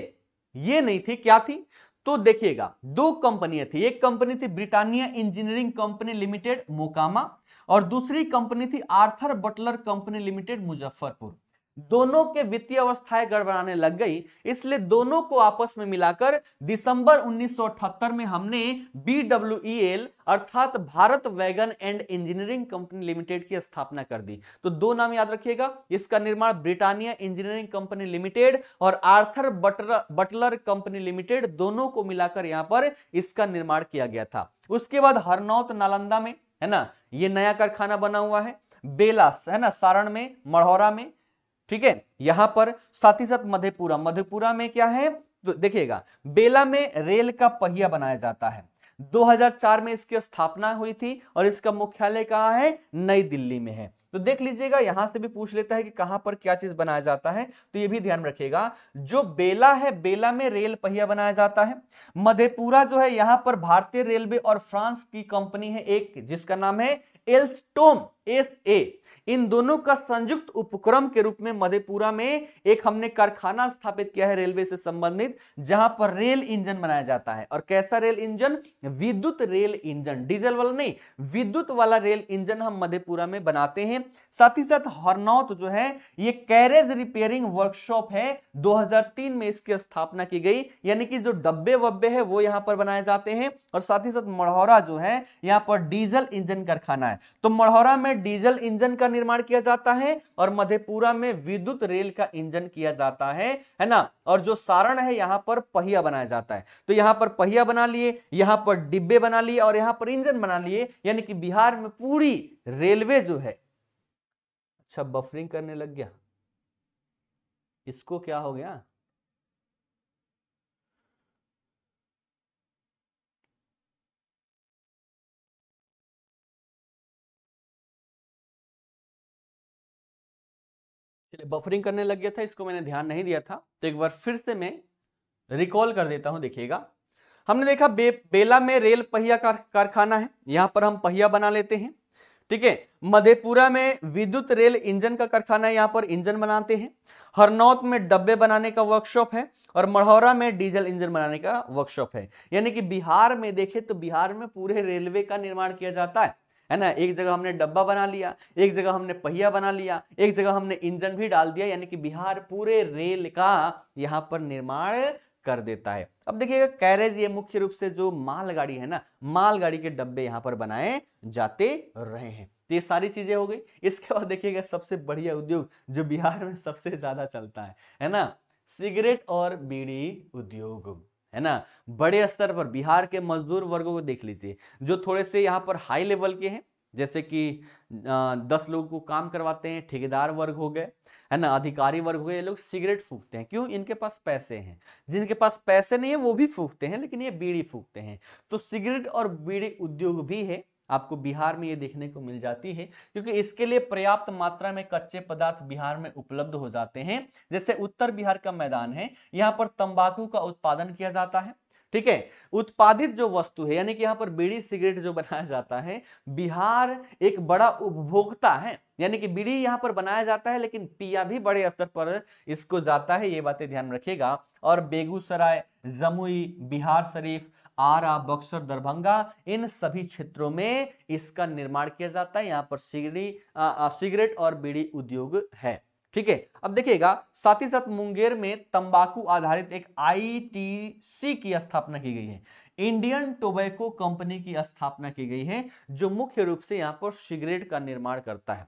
ये नहीं थी क्या थी तो देखिएगा दो कंपनियां थी एक कंपनी थी Britannia engineering company limited Mokama और दूसरी कंपनी थी Arthur Butler company limited Muzaffarpur दोनों के वित्तीय अवस्थाएं गड़बड़ाने लग गई इसलिए दोनों को आपस में मिलाकर दिसंबर 1978 में हमने बीडब्ल्यूईएल e अर्थात Bharat wagon and engineering company limited की स्थापना कर दी तो दो नाम याद रखिएगा इसका निर्माण ब्रिटानिया इंजीनियरिंग कंपनी लिमिटेड और Arthur Butler Butler company limited दोनों को मिलाकर यहां पर इसका निर्माण किया गया था उसके बाद हरनौत नालंदा में है ना ये नया कारखाना बना हुआ है बेलास है ना सारण में मढ़ौरा में ठीक है यहां पर साथ ही साथ मधेपुरा मधेपुरा में क्या है तो देखिएगा बेला में रेल का पहिया बनाया जाता है 2004 में इसकी स्थापना हुई थी और इसका मुख्यालय कहाँ है नई दिल्ली में है तो देख लीजिएगा यहां से भी पूछ लेता है कि कहां पर क्या चीज बनाया जाता है तो ये भी ध्यान रखिएगा जो बेला है बेला में रेल पहिया बनाया जाता है मधेपुरा जो है यहां पर भारतीय रेलवे और फ्रांस की कंपनी है एक जिसका नाम है एल्स्टोम एस ए इन दोनों का संयुक्त उपक्रम के रूप में मधेपुरा में एक हमने कारखाना स्थापित किया है रेलवे से संबंधित जहां पर रेल इंजन बनाया जाता है और कैसा रेल इंजन विद्युत रेल इंजन डीजल वाला नहीं विद्युत वाला रेल इंजन हम मधेपुरा में बनाते हैं साथ ही साथ हरनौत जो है ये कैरेज रिपेयरिंग वर्कशॉप है दो में इसकी स्थापना की गई यानी कि जो डब्बे वब्बे है वो यहाँ पर बनाए जाते हैं और साथ ही साथ मढ़ौरा जो है यहाँ पर डीजल इंजन कारखाना है तो मढ़ौरा में डीजल इंजन का निर्माण किया जाता है और मधेपुरा में विद्युत रेल का इंजन किया जाता है है ना और जो सारण है यहां पर पहिया बनाया जाता है तो यहां पर पहिया बना लिए यहां पर डिब्बे बना लिए और यहां पर इंजन बना लिए यानी कि बिहार में पूरी रेलवे जो है अच्छा बफरिंग करने लग गया इसको क्या हो गया चलिए बफरिंग करने लग गया था इसको मैंने ध्यान नहीं दिया था तो एक बार फिर से मैं रिकॉल कर देता हूं देखिएगा हमने देखा बे, बेला में रेल पहिया कारखाना है यहां पर हम पहिया बना लेते हैं ठीक है मधेपुरा में विद्युत रेल इंजन का कारखाना है यहाँ पर इंजन बनाते हैं हरनौत में डब्बे बनाने का वर्कशॉप है और मढ़ौरा में डीजल इंजन बनाने का वर्कशॉप है यानी कि बिहार में देखे तो बिहार में पूरे रेलवे का निर्माण किया जाता है है ना एक जगह हमने डब्बा बना लिया एक जगह हमने पहिया बना लिया एक जगह हमने इंजन भी डाल दिया यानी कि बिहार पूरे रेल का यहाँ पर निर्माण कर देता है अब देखिएगा कैरेज ये मुख्य रूप से जो मालगाड़ी है ना मालगाड़ी के डब्बे यहाँ पर बनाए जाते रहे हैं तो ये सारी चीजें हो गई इसके बाद देखिएगा सबसे बढ़िया उद्योग जो बिहार में सबसे ज्यादा चलता है है ना सिगरेट और बीड़ी उद्योग है ना बड़े स्तर पर बिहार के मजदूर वर्गों को देख लीजिए जो थोड़े से यहाँ पर हाई लेवल के हैं जैसे कि दस लोगों को काम करवाते हैं ठेकेदार वर्ग हो गए है ना अधिकारी वर्ग हो गए ये लोग सिगरेट फूकते हैं क्यों इनके पास पैसे हैं जिनके पास पैसे नहीं है वो भी फूकते हैं लेकिन ये बीड़ी फूकते हैं तो सिगरेट और बीड़ी उद्योग भी है आपको बिहार में ये देखने को मिल जाती है क्योंकि इसके लिए पर्याप्त मात्रा में कच्चे पदार्थ बिहार में उपलब्ध हो जाते हैं जैसे उत्तर बिहार का मैदान है यहाँ पर तंबाकू का उत्पादन किया जाता है ठीक है उत्पादित जो वस्तु है यानी कि यहाँ पर बीड़ी सिगरेट जो बनाया जाता है बिहार एक बड़ा उपभोक्ता है यानी कि बीड़ी यहाँ पर बनाया जाता है लेकिन पिया भी बड़े स्तर पर इसको जाता है ये बातें ध्यान रखिएगा और बेगूसराय जमुई बिहार शरीफ आरा बक्सर दरभंगा इन सभी क्षेत्रों में इसका निर्माण किया जाता है यहाँ पर सिगड़ी सिगरेट और बीड़ी उद्योग है ठीक है अब देखिएगा साथ ही साथ मुंगेर में तंबाकू आधारित एक आईटीसी की स्थापना की गई है इंडियन टोबैको कंपनी की स्थापना की गई है जो मुख्य रूप से यहाँ पर सिगरेट का निर्माण करता है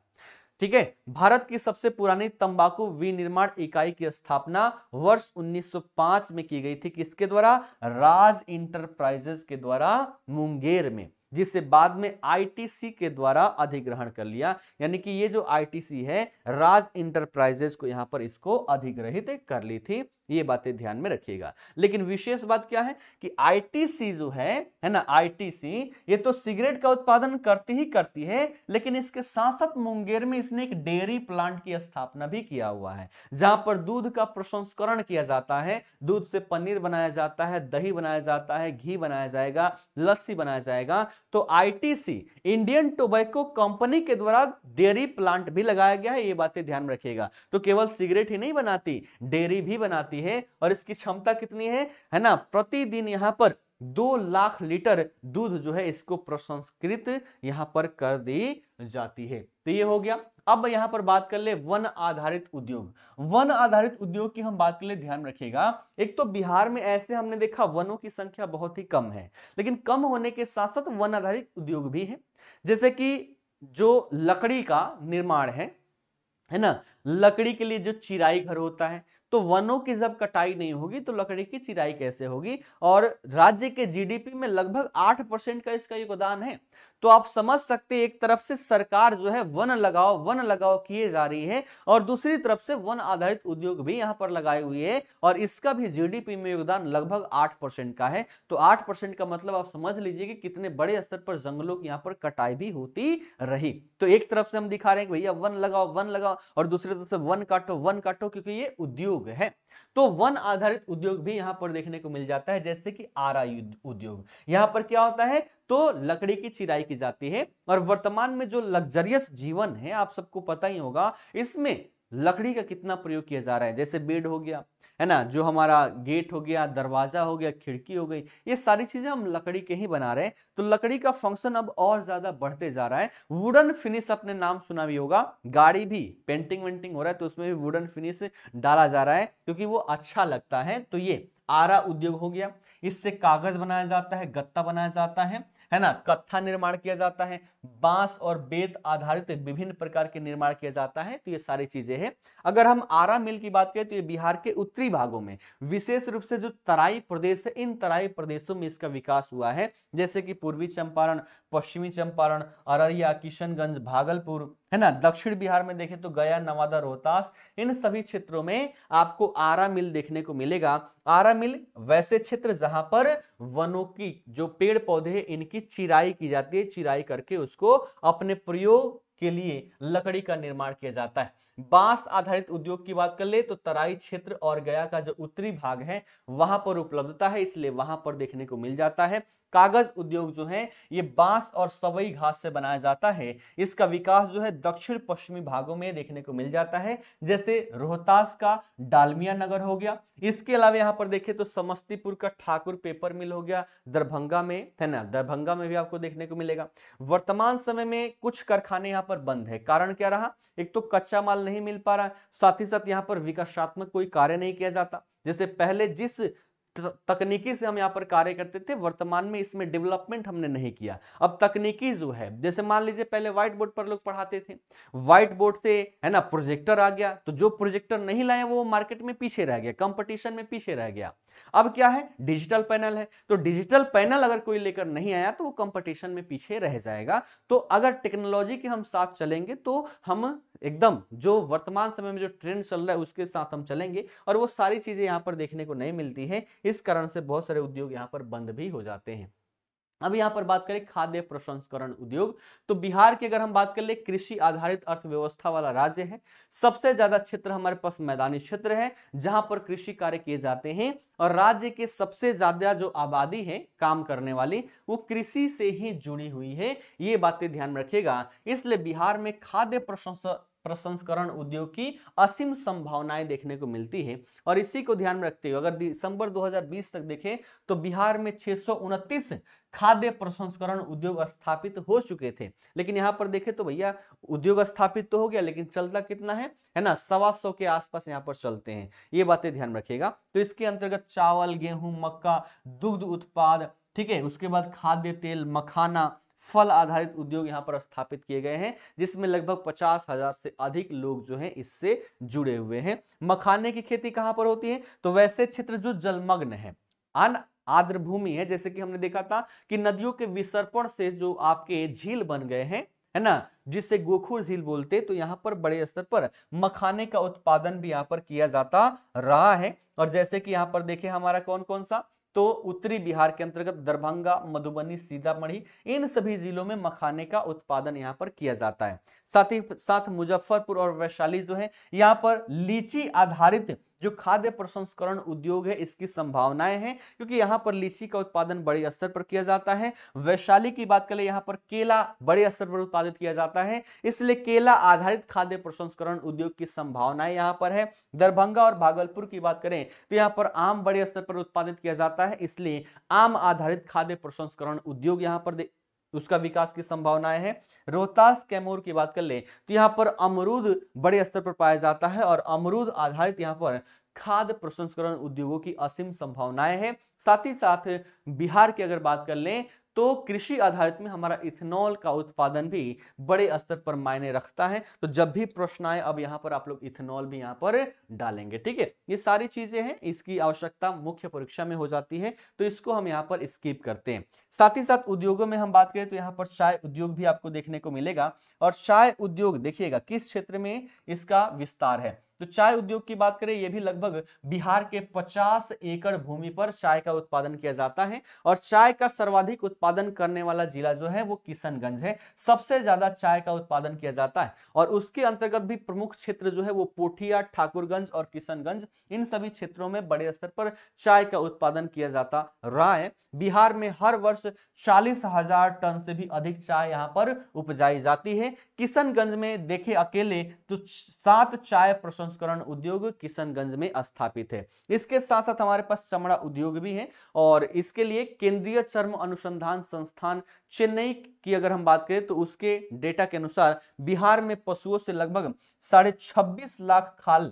ठीक है भारत की सबसे पुरानी तंबाकू विनिर्माण इकाई की स्थापना वर्ष 1905 में की गई थी किसके द्वारा राज इंटरप्राइजेस के द्वारा मुंगेर में जिसे बाद में आईटीसी के द्वारा अधिग्रहण कर लिया यानी कि ये जो आईटीसी है राज इंटरप्राइजेस को यहां पर इसको अधिग्रहित कर ली थी ये बातें ध्यान में रखिएगा लेकिन विशेष बात क्या है कि आईटीसी जो है है ना आईटीसी ये तो सिगरेट का उत्पादन करती ही करती है लेकिन इसके साथ साथ मुंगेर में इसने एक डेयरी प्लांट की स्थापना भी किया हुआ है जहां पर दूध का प्रसंस्करण किया जाता है दूध से पनीर बनाया जाता है दही बनाया जाता है घी बनाया जाएगा लस्सी बनाया जाएगा तो आई इंडियन टोबैको कंपनी के द्वारा डेयरी प्लांट भी लगाया गया है ये बातें ध्यान रखिएगा तो केवल सिगरेट ही नहीं बनाती डेयरी भी बनाती जाती है और इसकी क्षमता कितनी है है ना प्रतिदिन यहाँ पर दो लाख लीटर दूध जो है इसको प्रसंस्कृत यहाँ पर कर दी जाती है तो ये हो गया अब यहाँ पर बात कर ले वन आधारित उद्योग वन आधारित उद्योग की हम बात कर ले ध्यान रखिएगा एक तो बिहार में ऐसे हमने देखा वनों की संख्या बहुत ही कम है लेकिन कम होने के साथ साथ वन आधारित उद्योग भी है जैसे कि जो लकड़ी का निर्माण है है ना लकड़ी के लिए जो चिराई घर होता है तो वनों की जब कटाई नहीं होगी तो लकड़ी की चिराई कैसे होगी और राज्य के जीडीपी में लगभग आठ परसेंट का इसका योगदान है तो आप समझ सकते एक तरफ से सरकार जो है वन लगाओ वन लगाओ किए जा रही है और दूसरी तरफ से वन आधारित उद्योग भी यहां पर लगाए हुए है और इसका भी जीडीपी में योगदान लगभग आठ परसेंट का है तो आठ परसेंट का मतलब आप समझ लीजिए कि कितने बड़े स्तर पर जंगलों की यहाँ पर कटाई भी होती रही तो एक तरफ से हम दिखा रहे हैं भैया वन लगाओ वन लगाओ और दूसरी तरफ से वन काटो वन काटो क्योंकि ये उद्योग है तो वन आधारित उद्योग भी यहाँ पर देखने को मिल जाता है जैसे कि आरा उद्योग यहाँ पर क्या होता है तो लकड़ी की चिराई की जाती है और वर्तमान में जो लग्जरियस जीवन है आप सबको पता ही होगा इसमें लकड़ी का कितना प्रयोग किया जा रहा है जैसे बेड हो गया है ना जो हमारा गेट हो गया दरवाजा हो गया खिड़की हो गई ये सारी चीजें हम लकड़ी के ही बना रहे हैं तो लकड़ी का फंक्शन अब और ज्यादा बढ़ते जा रहा है वुडन फिनिश अपने नाम सुना भी होगा गाड़ी भी पेंटिंग वेंटिंग हो रहा है तो उसमें भी वुडन फिनिश डाला जा रहा है क्योंकि वो अच्छा लगता है तो ये आरा उद्योग हो गया इससे कागज बनाया जाता है गत्ता बनाया जाता है है ना कत्था निर्माण किया जाता है बांस और बेत आधारित विभिन्न प्रकार के निर्माण किया जाता है तो ये सारी चीजें हैं अगर हम आरा मिल की बात करें तो ये बिहार के उत्तरी भागों में विशेष रूप से जो तराई प्रदेश है इन तराई प्रदेशों में इसका विकास हुआ है जैसे कि पूर्वी चंपारण पश्चिमी चंपारण अररिया किशनगंज भागलपुर है ना दक्षिण बिहार में देखें तो गया नवादा रोहतास इन सभी क्षेत्रों में आपको आरा मिल देखने को मिलेगा आरा मिल वैसे क्षेत्र जहां पर वनों की जो पेड़ पौधे इनकी चिराई की जाती है चिराई करके उसको अपने प्रयोग के लिए लकड़ी का निर्माण किया जाता है बांस आधारित उद्योग की बात कर ले तो तराई क्षेत्र और गया का जो उत्तरी भाग है वहां पर उपलब्धता है इसलिए वहां पर देखने को मिल जाता है कागज उद्योग जो है ये बांस और सवई घास से बनाया जाता है इसका विकास जो है दक्षिण पश्चिमी भागों में देखने को मिल जाता है जैसे रोहतास का डालमिया नगर हो गया इसके अलावा यहाँ पर देखें तो समस्तीपुर का ठाकुर पेपर मिल हो गया दरभंगा में है ना दरभंगा में भी आपको देखने को मिलेगा वर्तमान समय में कुछ कारखाने यहाँ पर बंद है कारण क्या रहा एक तो कच्चा माल नहीं मिल पा रहा साथ ही साथ यहाँ पर विकासात्मक कोई कार्य नहीं किया जाता जैसे पहले जिस तकनीकी से हम यहाँ पर कार्य करते थे वर्तमान में इसमें डेवलपमेंट हमने नहीं किया अब तकनीकी जो है जैसे मान लीजिए पहले व्हाइट बोर्ड पर लोग पढ़ाते थे व्हाइट बोर्ड से है ना प्रोजेक्टर आ गया तो जो प्रोजेक्टर नहीं लाए वो मार्केट में पीछे रह गया कंपटीशन में पीछे रह गया अब क्या है डिजिटल पैनल है तो डिजिटल पैनल अगर कोई लेकर नहीं आया तो वो कंपटीशन में पीछे रह जाएगा तो अगर टेक्नोलॉजी के हम साथ चलेंगे तो हम एकदम जो वर्तमान समय में जो ट्रेंड चल रहा है उसके साथ हम चलेंगे और वो सारी चीजें यहाँ पर देखने को नहीं मिलती है इस कारण से बहुत सारे उद्योग यहाँ पर बंद भी हो जाते हैं अब यहाँ पर बात करें खाद्य प्रसंस्करण उद्योग तो बिहार की अगर हम बात कर ले कृषि आधारित अर्थव्यवस्था वाला राज्य है सबसे ज्यादा क्षेत्र हमारे पास मैदानी क्षेत्र है जहां पर कृषि कार्य किए जाते हैं और राज्य के सबसे ज्यादा जो आबादी है काम करने वाली वो कृषि से ही जुड़ी हुई है ये बातें ध्यान रखिएगा इसलिए बिहार में खाद्य प्रसंस प्रसंस्करण उद्योग की असीम संभावनाएं देखने को मिलती है और इसी को ध्यान में रखते हुए अगर दिसंबर 2020 तक देखें तो बिहार में छह खाद्य प्रसंस्करण उद्योग स्थापित हो चुके थे लेकिन यहाँ पर देखें तो भैया उद्योग स्थापित तो हो गया लेकिन चलता कितना है है ना सवा सौ के आसपास यहाँ पर चलते हैं ये बातें ध्यान रखिएगा तो इसके अंतर्गत चावल गेहूं मक्का दुग्ध उत्पाद ठीक है उसके बाद खाद्य तेल मखाना फल आधारित उद्योग यहाँ पर स्थापित किए गए हैं जिसमें लगभग पचास हजार से अधिक लोग जो हैं इससे जुड़े हुए हैं मखाने की खेती कहाँ पर होती है तो वैसे क्षेत्र जो जलमग्न है अन आर्द्र भूमि है जैसे कि हमने देखा था कि नदियों के विसर्पण से जो आपके झील बन गए हैं है ना जिससे गोखुर झील बोलते तो यहाँ पर बड़े स्तर पर मखाने का उत्पादन भी यहाँ पर किया जाता रहा है और जैसे कि यहाँ पर देखे हमारा कौन कौन सा तो उत्तरी बिहार के अंतर्गत दरभंगा मधुबनी सीतामढ़ी इन सभी जिलों में मखाने का उत्पादन यहाँ पर किया जाता है साथ ही साथ मुजफ्फरपुर और वैशाली जो है यहाँ पर लीची आधारित जो खाद्य प्रसंस्करण उद्योग है इसकी संभावनाएं हैं क्योंकि यहाँ पर लीची का उत्पादन बड़े स्तर पर किया जाता है वैशाली की बात करें यहाँ पर केला बड़े स्तर पर उत्पादित किया जाता है इसलिए केला आधारित खाद्य प्रसंस्करण उद्योग की संभावनाएं यहाँ पर है दरभंगा और भागलपुर की बात करें तो यहाँ पर आम बड़े स्तर पर उत्पादित किया जाता है इसलिए आम आधारित खाद्य प्रसंस्करण उद्योग यहाँ पर उसका विकास की संभावनाएं हैं रोहतास कैमूर की बात कर ले तो यहाँ पर अमरूद बड़े स्तर पर पाया जाता है और अमरूद आधारित यहाँ पर खाद्य प्रसंस्करण उद्योगों की असीम संभावनाएं हैं साथ ही साथ बिहार की अगर बात कर लें तो कृषि आधारित में हमारा इथेनॉल का उत्पादन भी बड़े स्तर पर मायने रखता है तो जब भी प्रश्न आए अब यहाँ पर आप लोग इथेनॉल भी यहाँ पर डालेंगे ठीक है ये सारी चीजें हैं इसकी आवश्यकता मुख्य परीक्षा में हो जाती है तो इसको हम यहाँ पर स्कीप करते हैं साथ ही साथ उद्योगों में हम बात करें तो यहाँ पर चाय उद्योग भी आपको देखने को मिलेगा और चाय उद्योग देखिएगा किस क्षेत्र में इसका विस्तार है तो चाय उद्योग की बात करें यह भी लगभग बिहार के 50 एकड़ भूमि पर चाय का उत्पादन किया जाता है और चाय का सर्वाधिक उत्पादन करने वाला जिला जो है वो किशनगंज है सबसे ज्यादा चाय का उत्पादन किया जाता है और उसके अंतर्गत भी प्रमुख क्षेत्र जो है वो पोठिया ठाकुरगंज और किशनगंज इन सभी क्षेत्रों में बड़े स्तर पर चाय का उत्पादन किया जाता रहा है बिहार में हर वर्ष चालीस हजार टन से भी अधिक चाय यहाँ पर उपजाई जाती है किशनगंज में देखे अकेले तो सात चाय प्रसन्न प्रसंस्करण उद्योग किशनगंज में स्थापित है इसके साथ साथ हमारे पास चमड़ा उद्योग भी है और इसके लिए केंद्रीय चर्म अनुसंधान संस्थान चेन्नई की अगर हम बात करें तो उसके डेटा के अनुसार बिहार में पशुओं से लगभग साढ़े छब्बीस लाख खाल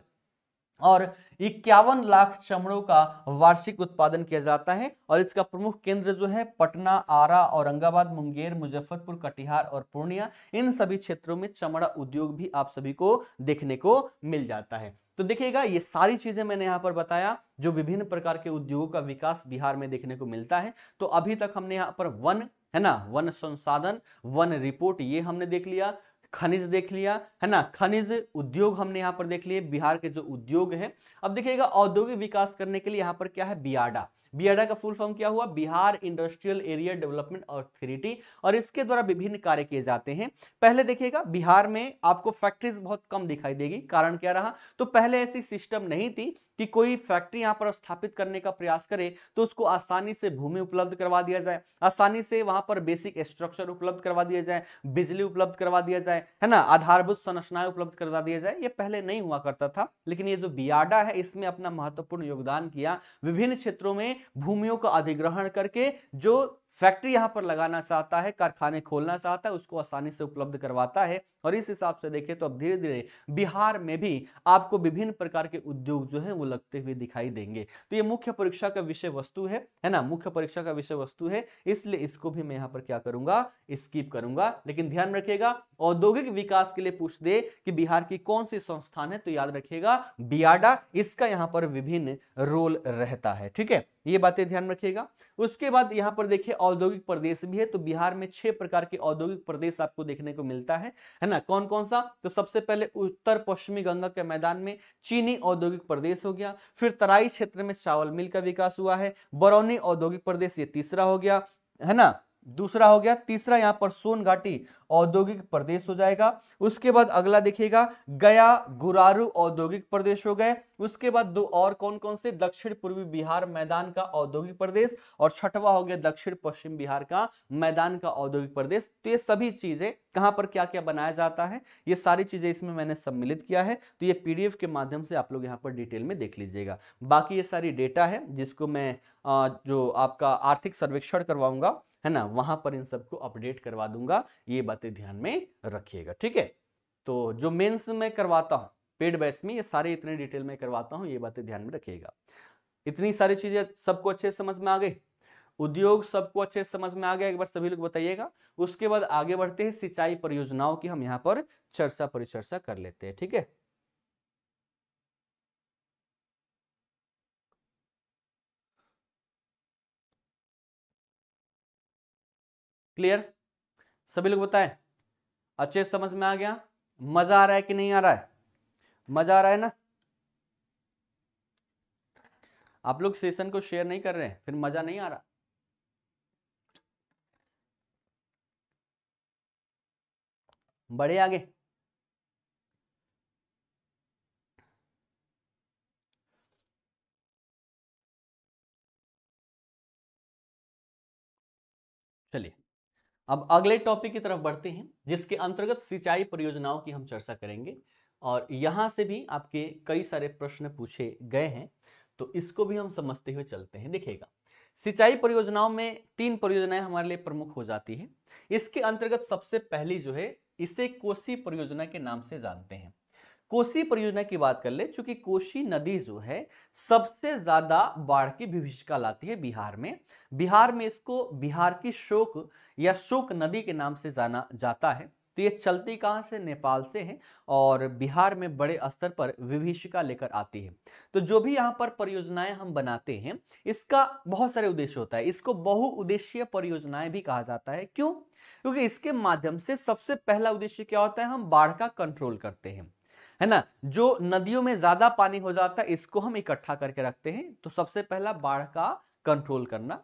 और इक्यावन लाख चमड़ों का वार्षिक उत्पादन किया जाता है और इसका प्रमुख केंद्र जो है पटना आरा औरंगाबाद मुंगेर मुजफ्फरपुर कटिहार और पूर्णिया इन सभी क्षेत्रों में चमड़ा उद्योग भी आप सभी को देखने को मिल जाता है तो देखिएगा ये सारी चीजें मैंने यहाँ पर बताया जो विभिन्न प्रकार के उद्योगों का विकास बिहार में देखने को मिलता है तो अभी तक हमने यहाँ पर वन है ना वन संसाधन वन रिपोर्ट ये हमने देख लिया खनिज देख लिया है ना खनिज उद्योग हमने यहाँ पर देख लिए बिहार के जो उद्योग है अब देखिएगा औद्योगिक विकास करने के लिए यहाँ पर क्या है बियाडा बियाडा का फुल फॉर्म क्या हुआ Bihar industrial area development authority और इसके द्वारा विभिन्न कार्य किए जाते हैं पहले देखिएगा बिहार में आपको फैक्ट्रीज बहुत कम दिखाई देगी कारण क्या रहा तो पहले ऐसी सिस्टम नहीं थी कि कोई फैक्ट्री यहाँ पर स्थापित करने का प्रयास करे तो उसको आसानी से भूमि उपलब्ध करवा दिया जाए आसानी से वहां पर बेसिक स्ट्रक्चर उपलब्ध करवा दिया जाए बिजली उपलब्ध करवा दिया जाए है ना आधारभूत संरचनाएं उपलब्ध करवा दिया जाए ये पहले नहीं हुआ करता था लेकिन ये जो बियाडा है इसमें अपना महत्वपूर्ण योगदान किया विभिन्न क्षेत्रों में भूमियों का अधिग्रहण करके जो फैक्ट्री यहाँ पर लगाना चाहता है कारखाने खोलना चाहता है उसको आसानी से उपलब्ध करवाता है और इस हिसाब से देखें तो अब धीरे धीरे बिहार में भी आपको विभिन्न प्रकार के उद्योग जो है वो लगते हुए दिखाई देंगे तो ये मुख्य परीक्षा का विषय वस्तु है है ना मुख्य परीक्षा का विषय वस्तु है इसलिए इसको भी मैं यहाँ पर क्या करूंगा स्कीप करूंगा लेकिन ध्यान रखिएगा औद्योगिक विकास के लिए पूछ दे कि बिहार की कौन सी संस्थान है तो याद रखिएगा बियाडा इसका यहाँ पर विभिन्न रोल रहता है ठीक है ये बातें ध्यान रखिएगा उसके बाद यहाँ पर देखिए औद्योगिक प्रदेश भी है तो बिहार में छह प्रकार के औद्योगिक प्रदेश आपको देखने को मिलता है है ना कौन कौन सा तो सबसे पहले उत्तर पश्चिमी गंगा के मैदान में चीनी औद्योगिक प्रदेश हो गया फिर तराई क्षेत्र में चावल मिल का विकास हुआ है बरौनी औद्योगिक प्रदेश ये तीसरा हो गया है ना दूसरा हो गया तीसरा यहाँ पर सोनघाटी औद्योगिक प्रदेश हो जाएगा उसके बाद अगला देखिएगा गया गुरारू औद्योगिक प्रदेश हो गए उसके बाद दो और कौन कौन से दक्षिण पूर्वी बिहार मैदान का औद्योगिक प्रदेश और छठवा हो गया दक्षिण पश्चिम बिहार का मैदान का औद्योगिक प्रदेश तो ये सभी चीजें कहां पर क्या क्या बनाया जाता है ये सारी चीजें इसमें मैंने सम्मिलित किया है तो ये पीडीएफ के माध्यम से आप लोग यहाँ पर डिटेल में देख लीजिएगा बाकी ये सारी डेटा है जिसको मैं जो आपका आर्थिक सर्वेक्षण करवाऊंगा है ना वहां पर इन सबको अपडेट करवा दूंगा ये बातें ध्यान में रखिएगा ठीक है तो जो मेन्स में करवाता हूँ पेड बैच में ये सारे इतने डिटेल में करवाता हूँ ये बातें ध्यान में रखिएगा इतनी सारी चीजें सबको अच्छे समझ में आ गई उद्योग सबको अच्छे समझ में आ गया एक बार सभी लोग बताइएगा उसके बाद आगे बढ़ते हैं सिंचाई परियोजनाओं की हम यहाँ पर चर्चा परिचर्चा कर लेते हैं ठीक है क्लियर सभी लोग बताए अच्छे समझ में आ गया मजा आ रहा है कि नहीं आ रहा है मजा आ रहा है ना आप लोग सेशन को शेयर नहीं कर रहे हैं फिर मजा नहीं आ रहा बढ़े आगे अब अगले टॉपिक की तरफ बढ़ते हैं जिसके अंतर्गत सिंचाई परियोजनाओं की हम चर्चा करेंगे और यहाँ से भी आपके कई सारे प्रश्न पूछे गए हैं तो इसको भी हम समझते हुए चलते हैं देखिएगा सिंचाई परियोजनाओं में तीन परियोजनाएं हमारे लिए प्रमुख हो जाती है इसके अंतर्गत सबसे पहली जो है इसे कोसी परियोजना के नाम से जानते हैं कोसी परियोजना की बात कर ले चूंकि कोशी नदी जो है सबसे ज्यादा बाढ़ की विभिषिका लाती है बिहार में बिहार में इसको बिहार की शोक या शोक नदी के नाम से जाना जाता है तो ये चलती कहाँ से नेपाल से है और बिहार में बड़े स्तर पर विभिषिका लेकर आती है तो जो भी यहाँ पर परियोजनाएं हम बनाते हैं इसका बहुत सारे उद्देश्य होता है इसको बहुउद्देशीय परियोजनाएं भी कहा जाता है क्यों क्योंकि इसके माध्यम से सबसे पहला उद्देश्य क्या होता है हम बाढ़ का कंट्रोल करते हैं है ना जो नदियों में ज्यादा पानी हो जाता है इसको हम इकट्ठा करके रखते हैं तो सबसे पहला बाढ़ का कंट्रोल करना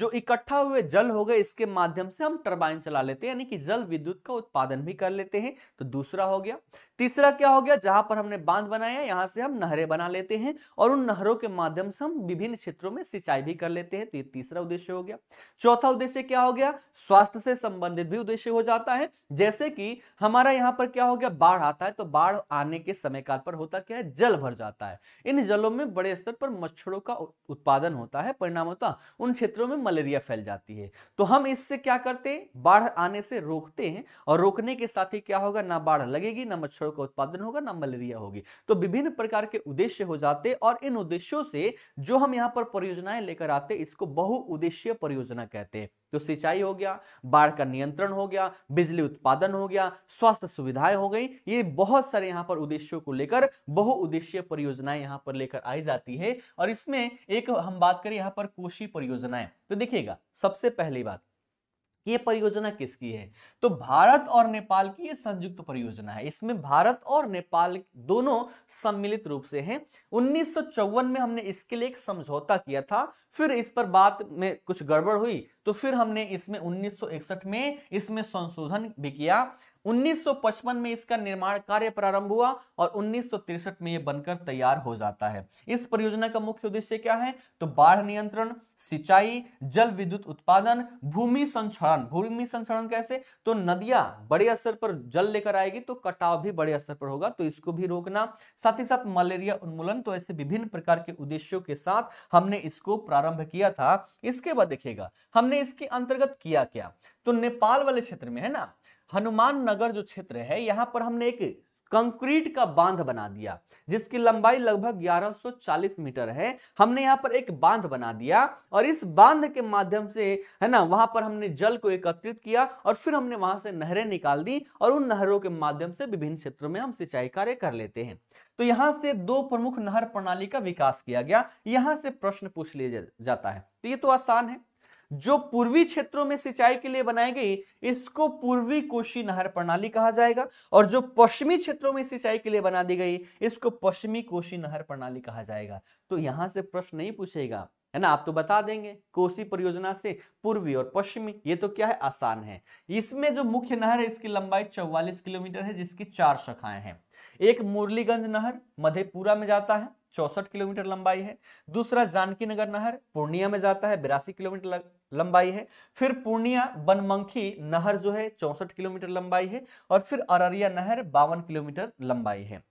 जो इकट्ठा हुए जल हो गए इसके माध्यम से हम टरबाइन चला लेते हैं यानी कि जल विद्युत का उत्पादन भी कर लेते हैं तो दूसरा हो गया तीसरा क्या हो गया जहां पर हमने बांध बनाया यहां से हम नहरें बना लेते हैं और उन नहरों के माध्यम से हम विभिन्न क्षेत्रों में सिंचाई भी कर लेते हैं तो ये तीसरा उद्देश्य हो गया चौथा उद्देश्य क्या हो गया स्वास्थ्य से संबंधित भी उद्देश्य हो जाता है जैसे कि हमारा यहाँ पर क्या हो गया बाढ़ आता है तो बाढ़ आने के समय काल पर होता क्या है जल भर जाता है इन जलों में बड़े स्तर पर मच्छरों का उत्पादन होता है परिणाम होता उन क्षेत्रों में मलेरिया फैल जाती है तो हम इससे क्या करते हैं बाढ़ आने से रोकते हैं और रोकने के साथ ही क्या होगा ना बाढ़ लगेगी ना मच्छरों का उत्पादन होगा ना मलेरिया होगी तो विभिन्न प्रकार के उद्देश्य हो जाते और इन उद्देश्यों से जो हम यहाँ पर परियोजनाएं लेकर आते इसको बहुउद्देशीय परियोजना कहते हैं तो सिंचाई हो गया बाढ़ का नियंत्रण हो गया बिजली उत्पादन हो गया स्वास्थ्य सुविधाएं हो गई ये बहुत सारे यहाँ पर उद्देश्यों को लेकर बहुउद्देशीय परियोजनाएं यहाँ पर लेकर आई जाती है और इसमें एक हम बात करें यहाँ पर कोशी परियोजनाएं तो देखिएगा सबसे पहली बात ये परियोजना किसकी है तो भारत और नेपाल की ये संयुक्त परियोजना है इसमें भारत और नेपाल दोनों सम्मिलित रूप से हैं उन्नीस में हमने इसके लिए एक समझौता किया था फिर इस पर बात में कुछ गड़बड़ हुई तो फिर हमने इसमें 1961 में इसमें संशोधन भी किया 1955 में इसका निर्माण कार्य प्रारंभ हुआ और उन्नीस में यह बनकर तैयार हो जाता है इस परियोजना का मुख्य उद्देश्य क्या है तो बाढ़ नियंत्रण सिंचाई जल विद्युत उत्पादन भूमि संक्षरण भूमि संक्षरण कैसे तो नदियां बड़े स्तर पर जल लेकर आएगी तो कटाव भी बड़े स्तर पर होगा तो इसको भी रोकना साथ ही साथ मलेरिया उन्मूलन तो ऐसे विभिन्न प्रकार के उद्देश्यों के साथ हमने इसको प्रारंभ किया था इसके बाद देखिएगा हमने इसके अंतर्गत किया क्या तो नेपाल वाले क्षेत्र में है ना हनुमान नगर जो क्षेत्र है यहाँ पर हमने एक कंक्रीट का बांध बना दिया जिसकी लंबाई लगभग 1140 मीटर है हमने यहाँ पर एक बांध बना दिया और इस बांध के माध्यम से है ना वहां पर हमने जल को एकत्रित किया और फिर हमने वहां से नहरें निकाल दी और उन नहरों के माध्यम से विभिन्न क्षेत्रों में हम सिंचाई कार्य कर लेते हैं तो यहाँ से दो प्रमुख नहर प्रणाली का विकास किया गया यहाँ से प्रश्न पूछ लिया जाता है तो ये तो आसान है जो पूर्वी क्षेत्रों में सिंचाई के लिए बनाई गई इसको पूर्वी कोशी नहर प्रणाली कहा जाएगा और जो पश्चिमी क्षेत्रों में सिंचाई के लिए बना दी गई इसको पश्चिमी कोशी नहर प्रणाली कहा जाएगा तो यहां से प्रश्न नहीं पूछेगा है ना आप तो बता देंगे कोसी परियोजना से पूर्वी और पश्चिमी ये तो क्या है आसान है इसमें जो मुख्य नहर है इसकी लंबाई 44 किलोमीटर है जिसकी चार शाखाएं हैं एक मुरलीगंज नहर मधेपुरा में जाता है चौसठ किलोमीटर लंबाई है दूसरा जानकी नगर नहर पूर्णिया में जाता है बिरासी किलोमीटर लंबाई है फिर पूर्णिया बनमंखी नहर जो है चौसठ किलोमीटर लंबाई है और फिर अररिया नहर बावन किलोमीटर लंबाई है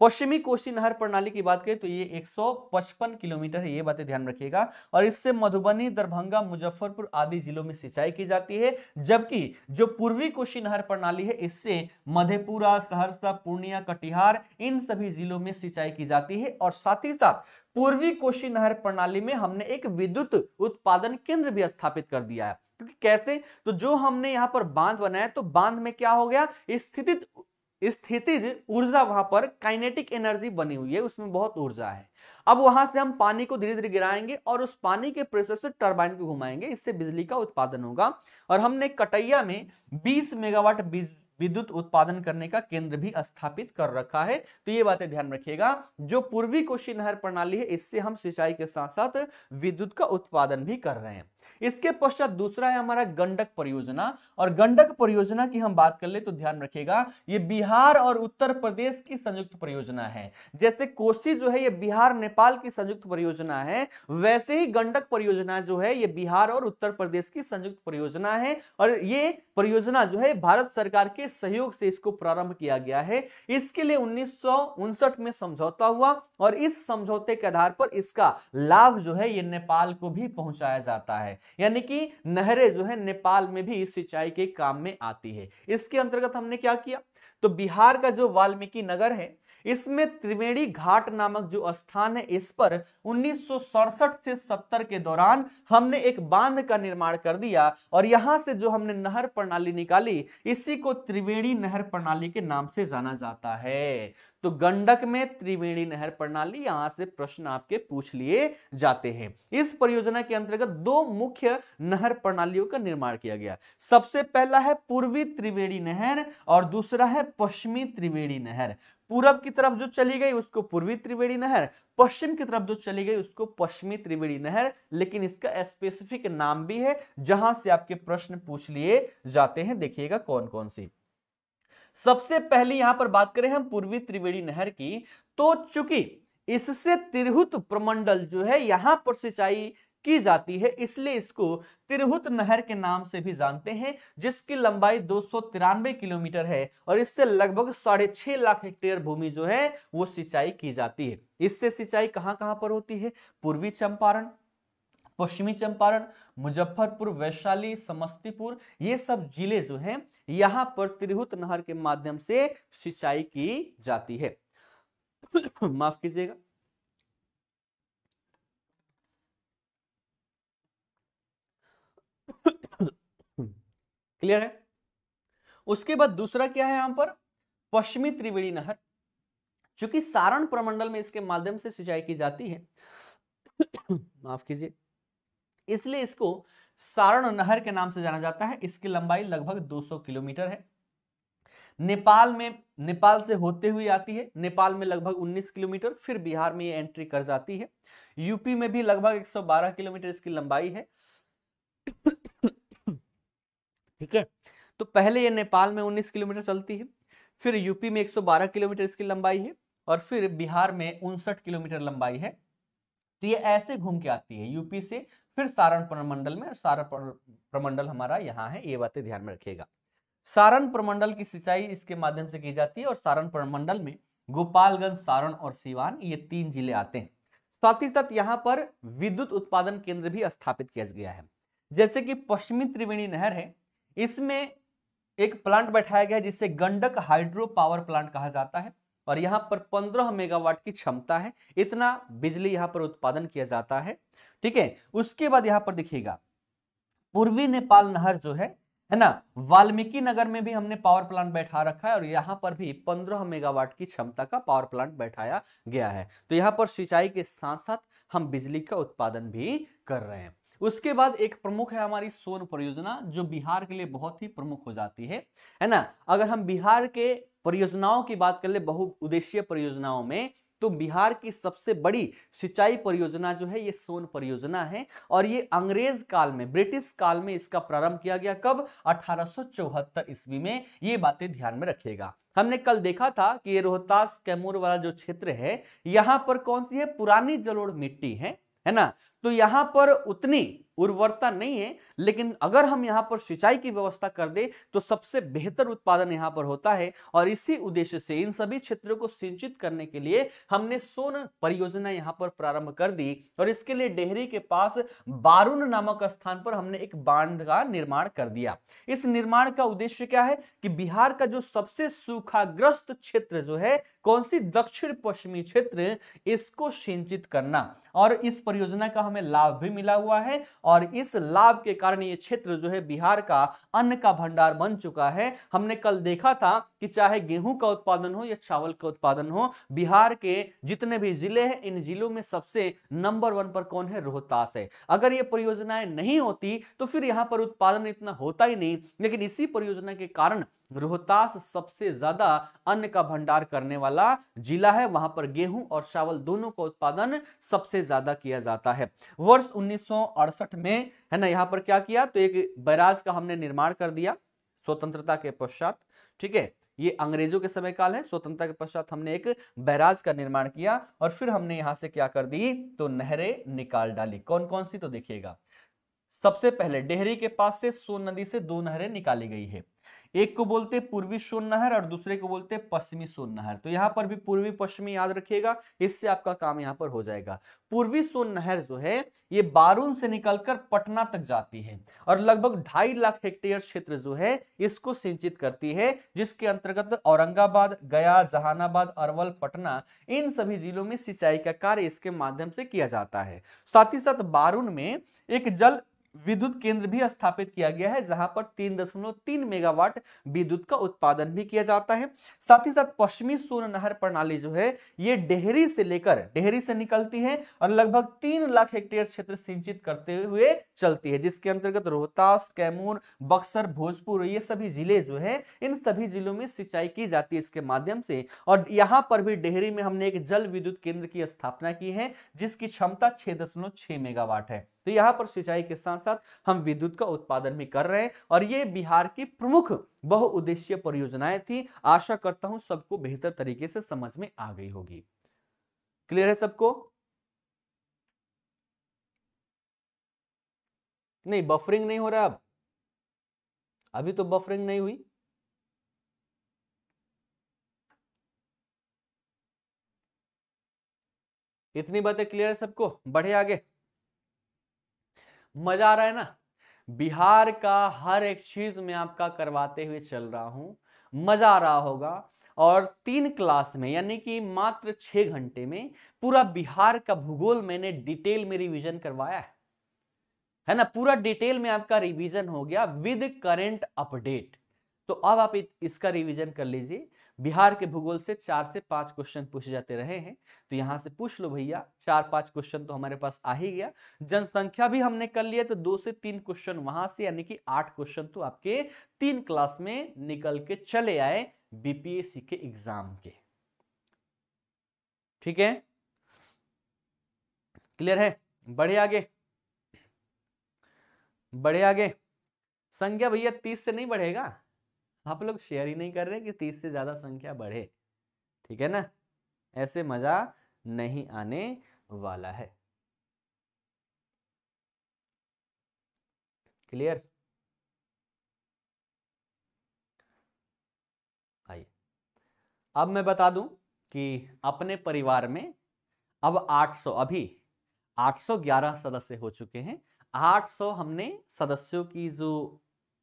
पश्चिमी कोशी नहर प्रणाली की बात करें तो ये 155 किलोमीटर है ये बातें ध्यान रखिएगा और इससे मधुबनी दरभंगा मुजफ्फरपुर आदि जिलों में सिंचाई की जाती है जबकि जो पूर्वी कोशी नहर प्रणाली है इससे मधेपुरा सहरसा पूर्णिया कटिहार इन सभी जिलों में सिंचाई की जाती है और साथ ही साथ पूर्वी कोशी नहर प्रणाली में हमने एक विद्युत उत्पादन केंद्र भी स्थापित कर दिया है क्योंकि कैसे तो जो हमने यहाँ पर बांध बनाया तो बांध में क्या हो गया स्थितित स्थितिज ऊर्जा वहां पर काइनेटिक एनर्जी बनी हुई है उसमें बहुत ऊर्जा है अब वहां से हम पानी को धीरे धीरे गिराएंगे और उस पानी के प्रेशर से टरबाइन को घुमाएंगे इससे बिजली का उत्पादन होगा और हमने कटैया में 20 मेगावाट विद्युत उत्पादन करने का केंद्र भी स्थापित कर रखा है तो ये बातें ध्यान रखिएगा जो पूर्वी कोशी नहर प्रणाली है इससे हम सिंचाई के साथ साथ विद्युत का उत्पादन भी कर रहे हैं इसके पश्चात दूसरा है हमारा गंडक परियोजना और गंडक परियोजना की हम बात कर ले तो ध्यान रखिएगा ये बिहार और उत्तर प्रदेश की संयुक्त परियोजना है जैसे कोसी जो है ये बिहार नेपाल की संयुक्त परियोजना है वैसे ही गंडक परियोजना जो है ये बिहार और उत्तर प्रदेश की संयुक्त परियोजना है और ये परियोजना जो है भारत सरकार के सहयोग से इसको प्रारंभ किया गया है इसके लिए उन्नीस में समझौता हुआ और इस समझौते के आधार पर इसका लाभ जो है ये नेपाल को भी पहुंचाया जाता है यानी कि नहरें जो है नेपाल में भी सिंचाई के काम में आती है इसके अंतर्गत हमने क्या किया तो बिहार का जो वाल्मीकि नगर है इसमें त्रिवेणी घाट नामक जो स्थान है इस पर उन्नीस से 70 के दौरान हमने एक बांध का निर्माण कर दिया और यहां से जो हमने नहर प्रणाली निकाली इसी को त्रिवेणी नहर प्रणाली के नाम से जाना जाता है तो गंडक में त्रिवेणी नहर प्रणाली यहां से प्रश्न आपके पूछ लिए जाते हैं इस परियोजना के अंतर्गत दो मुख्य नहर प्रणालियों का निर्माण किया गया सबसे पहला है पूर्वी त्रिवेणी नहर और दूसरा है पश्चिमी त्रिवेणी नहर पूरब की तरफ जो चली गई उसको पूर्वी त्रिवेणी नहर पश्चिम की तरफ जो चली गई उसको पश्चिमी त्रिवेणी नहर लेकिन इसका स्पेसिफिक नाम भी है जहां से आपके प्रश्न पूछ लिए जाते हैं देखिएगा कौन कौन सी सबसे पहले यहां पर बात करें हम पूर्वी त्रिवेणी नहर की तो चूंकि इससे तिरहुत प्रमंडल जो है यहां पर सिंचाई की जाती है इसलिए इसको तिरहुत नहर के नाम से भी जानते हैं जिसकी लंबाई दो किलोमीटर है और इससे लगभग साढ़े छह लाख हेक्टेयर भूमि जो है वो सिंचाई की जाती है इससे सिंचाई कहां कहां पर होती है पूर्वी चंपारण पश्चिमी चंपारण मुजफ्फरपुर वैशाली समस्तीपुर ये सब जिले जो हैं यहां पर तिरहुत नहर के माध्यम से सिंचाई की जाती है माफ कीजिएगा क्लियर है उसके बाद दूसरा क्या है यहां पर पश्चिमी त्रिवेणी नहर चूंकि सारण प्रमंडल में इसके माध्यम से सिंचाई की जाती है माफ कीजिए इसलिए इसको सारण नहर के नाम से जाना जाता है इसकी लंबाई लगभग 200 किलोमीटर है नेपाल में नेपाल से होते हुए आती है नेपाल में लगभग 19 किलोमीटर फिर बिहार में ये एंट्री कर जाती है यूपी में भी लगभग 112 किलोमीटर इसकी लंबाई है ठीक है तो पहले ये नेपाल में 19 किलोमीटर चलती है फिर यूपी में 112 किलोमीटर इसकी लंबाई है और फिर बिहार में उनसठ किलोमीटर लंबाई है तो ये ऐसे घूम के आती है यूपी से फिर सारण प्रमंडल में सारण प्रमंडल हमारा यहाँ है ये बातें ध्यान में रखिएगा सारण प्रमंडल की सिंचाई इसके माध्यम से की जाती है और सारण प्रमंडल में गोपालगंज सारण और सीवान ये तीन जिले आते हैं साथ ही साथ यहाँ पर विद्युत उत्पादन केंद्र भी स्थापित किया गया है जैसे कि पश्चिमी त्रिवेणी नहर है इसमें एक प्लांट बैठाया गया है जिसे गंडक हाइड्रो पावर प्लांट कहा जाता है और यहाँ पर 15 मेगावाट की क्षमता है इतना बिजली यहाँ पर उत्पादन किया जाता है ठीक है उसके बाद यहाँ पर दिखेगा पूर्वी नेपाल नहर जो है है ना वाल्मीकि नगर में भी हमने पावर प्लांट बैठा रखा है और यहाँ पर भी 15 मेगावाट की क्षमता का पावर प्लांट बैठाया गया है तो यहाँ पर सिंचाई के साथ साथ हम बिजली का उत्पादन भी कर रहे हैं उसके बाद एक प्रमुख है हमारी सोन परियोजना जो बिहार के लिए बहुत ही प्रमुख हो जाती है है ना अगर हम बिहार के परियोजनाओं की बात कर ले बहुउद्देशीय परियोजनाओं में तो बिहार की सबसे बड़ी सिंचाई परियोजना जो है ये सोन परियोजना है और ये अंग्रेज काल में ब्रिटिश काल में इसका प्रारंभ किया गया कब अठारह ईस्वी में ये बातें ध्यान में रखिएगा हमने कल देखा था कि ये रोहतास कैमूर वाला जो क्षेत्र है यहाँ पर कौन सी है पुरानी जलोड़ मिट्टी है है ना तो यहां पर उतनी उर्वरता नहीं है लेकिन अगर हम यहाँ पर सिंचाई की व्यवस्था कर दे तो सबसे बेहतर उत्पादन यहाँ पर होता है और इसी उद्देश्य से इन सभी क्षेत्रों को सिंचित करने के लिए हमने सोन परियोजना यहाँ पर प्रारंभ कर दी और इसके लिए डेहरी के पास बारून नामक स्थान पर हमने एक बांध का निर्माण कर दिया इस निर्माण का उद्देश्य क्या है कि बिहार का जो सबसे सूखाग्रस्त क्षेत्र जो है कौन सी दक्षिण पश्चिमी क्षेत्र इसको सिंचित करना और इस परियोजना का हमें लाभ भी मिला हुआ है और इस लाभ के कारण ये क्षेत्र जो है बिहार का अन्न का भंडार बन चुका है हमने कल देखा था कि चाहे गेहूं का उत्पादन हो या चावल का उत्पादन हो बिहार के जितने भी जिले हैं इन जिलों में सबसे नंबर वन पर कौन है रोहतास है अगर ये परियोजनाएं नहीं होती तो फिर यहाँ पर उत्पादन इतना होता ही नहीं लेकिन इसी परियोजना के कारण रोहतास सबसे ज्यादा अन्न का भंडार करने वाला जिला है वहां पर गेहूं और चावल दोनों का उत्पादन सबसे ज्यादा किया जाता है वर्ष उन्नीस में है ना यहाँ पर क्या किया तो एक बैराज का हमने निर्माण कर दिया स्वतंत्रता के पश्चात ठीक है ये अंग्रेजों के समय काल है स्वतंत्रता के पश्चात हमने एक बैराज का निर्माण किया और फिर हमने यहां से क्या कर दी तो नहरें निकाल डाली कौन कौन सी तो देखिएगा सबसे पहले डेहरी के पास से सोन नदी से दो नहरें निकाली गई है एक को बोलते पूर्वी सोन नहर और दूसरे को बोलते पश्चिमी सोन नहर तो यहाँ पर भी पूर्वी पश्चिमी याद रखिएगा इससे आपका काम यहाँ पर हो जाएगा पूर्वी सोन नहर जो है ये बारून से निकलकर पटना तक जाती है और लगभग ढाई लाख हेक्टेयर क्षेत्र जो है इसको सिंचित करती है जिसके अंतर्गत औरंगाबाद गया जहानाबाद अरवल पटना इन सभी जिलों में सिंचाई का कार्य इसके माध्यम से किया जाता है साथ ही साथ बारून में एक जल विद्युत केंद्र भी स्थापित किया गया है जहां पर 3.3 मेगावाट विद्युत का उत्पादन भी किया जाता है साथ ही साथ पश्चिमी सोन नहर प्रणाली जो है ये डेहरी से लेकर डेहरी से निकलती है और लगभग तीन लाख हेक्टेयर क्षेत्र सिंचित करते हुए चलती है जिसके अंतर्गत रोहतास कैमूर बक्सर भोजपुर ये सभी जिले जो है इन सभी जिलों में सिंचाई की जाती है इसके माध्यम से और यहाँ पर भी डेहरी में हमने एक जल विद्युत केंद्र की स्थापना की है जिसकी क्षमता छह मेगावाट है तो यहाँ पर सिंचाई के साथ साथ हम विद्युत का उत्पादन भी कर रहे हैं और ये बिहार की प्रमुख बहुउद्देश्य परियोजनाएं थी आशा करता हूं सबको बेहतर तरीके से समझ में आ गई होगी क्लियर है सबको नहीं बफरिंग नहीं हो रहा अब अभी तो बफरिंग नहीं हुई इतनी बातें क्लियर है सबको बढ़े आगे मजा आ रहा है ना बिहार का हर एक चीज में आपका करवाते हुए चल रहा हूं मजा आ रहा होगा और तीन क्लास में यानी कि मात्र छह घंटे में पूरा बिहार का भूगोल मैंने डिटेल में रिविजन करवाया है है ना पूरा डिटेल में आपका रिवीजन हो गया विद करेंट अपडेट तो अब आप इसका रिवीजन कर लीजिए बिहार के भूगोल से चार से पांच क्वेश्चन पूछे जाते रहे हैं तो यहाँ से पूछ लो भैया चार पांच क्वेश्चन तो हमारे पास आ ही गया जनसंख्या भी हमने कर लिया तो दो से तीन क्वेश्चन वहां से यानी कि आठ क्वेश्चन तो आपके तीन क्लास में निकल के चले आए बीपीएससी के एग्जाम के ठीक है क्लियर है बढ़े आगे बढ़े आगे संज्ञा भैया तीस से नहीं बढ़ेगा आप लोग शेयर ही नहीं कर रहे कि तीस से ज़्यादा संख्या बढ़े ठीक है ना ऐसे मज़ा नहीं आने वाला है क्लियर आइए अब मैं बता दूं कि अपने परिवार में अब 800 अभी 811 सदस्य हो चुके हैं 800 हमने सदस्यों की जो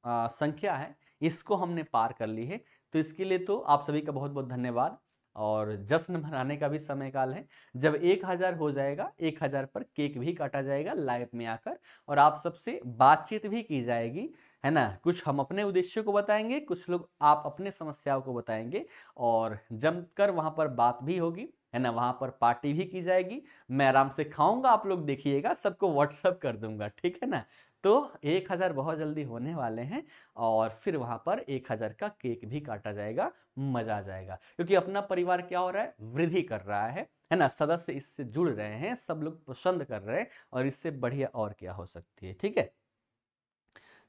आ, संख्या है इसको हमने पार कर ली है तो इसके लिए तो आप सभी का बहुत बहुत धन्यवाद और जश्न मनाने का भी समय काल है जब एक हज़ार हो जाएगा एक हज़ार पर केक भी काटा जाएगा लाइव में आकर और आप सबसे बातचीत भी की जाएगी है ना कुछ हम अपने उद्देश्य को बताएंगे कुछ लोग आप अपने समस्याओं को बताएंगे और जमकर वहाँ पर बात भी होगी है ना वहाँ पर पार्टी भी की जाएगी मैं आराम से खाऊंगा आप लोग देखिएगा सबको व्हाट्सअप कर दूंगा ठीक है ना तो एक हज़ार बहुत जल्दी होने वाले हैं और फिर वहाँ पर एक हज़ार का केक भी काटा जाएगा मजा आ जाएगा क्योंकि अपना परिवार क्या हो रहा है वृद्धि कर रहा है है ना सदस्य इससे जुड़ रहे हैं सब लोग पसंद कर रहे हैं और इससे बढ़िया और क्या हो सकती है ठीक है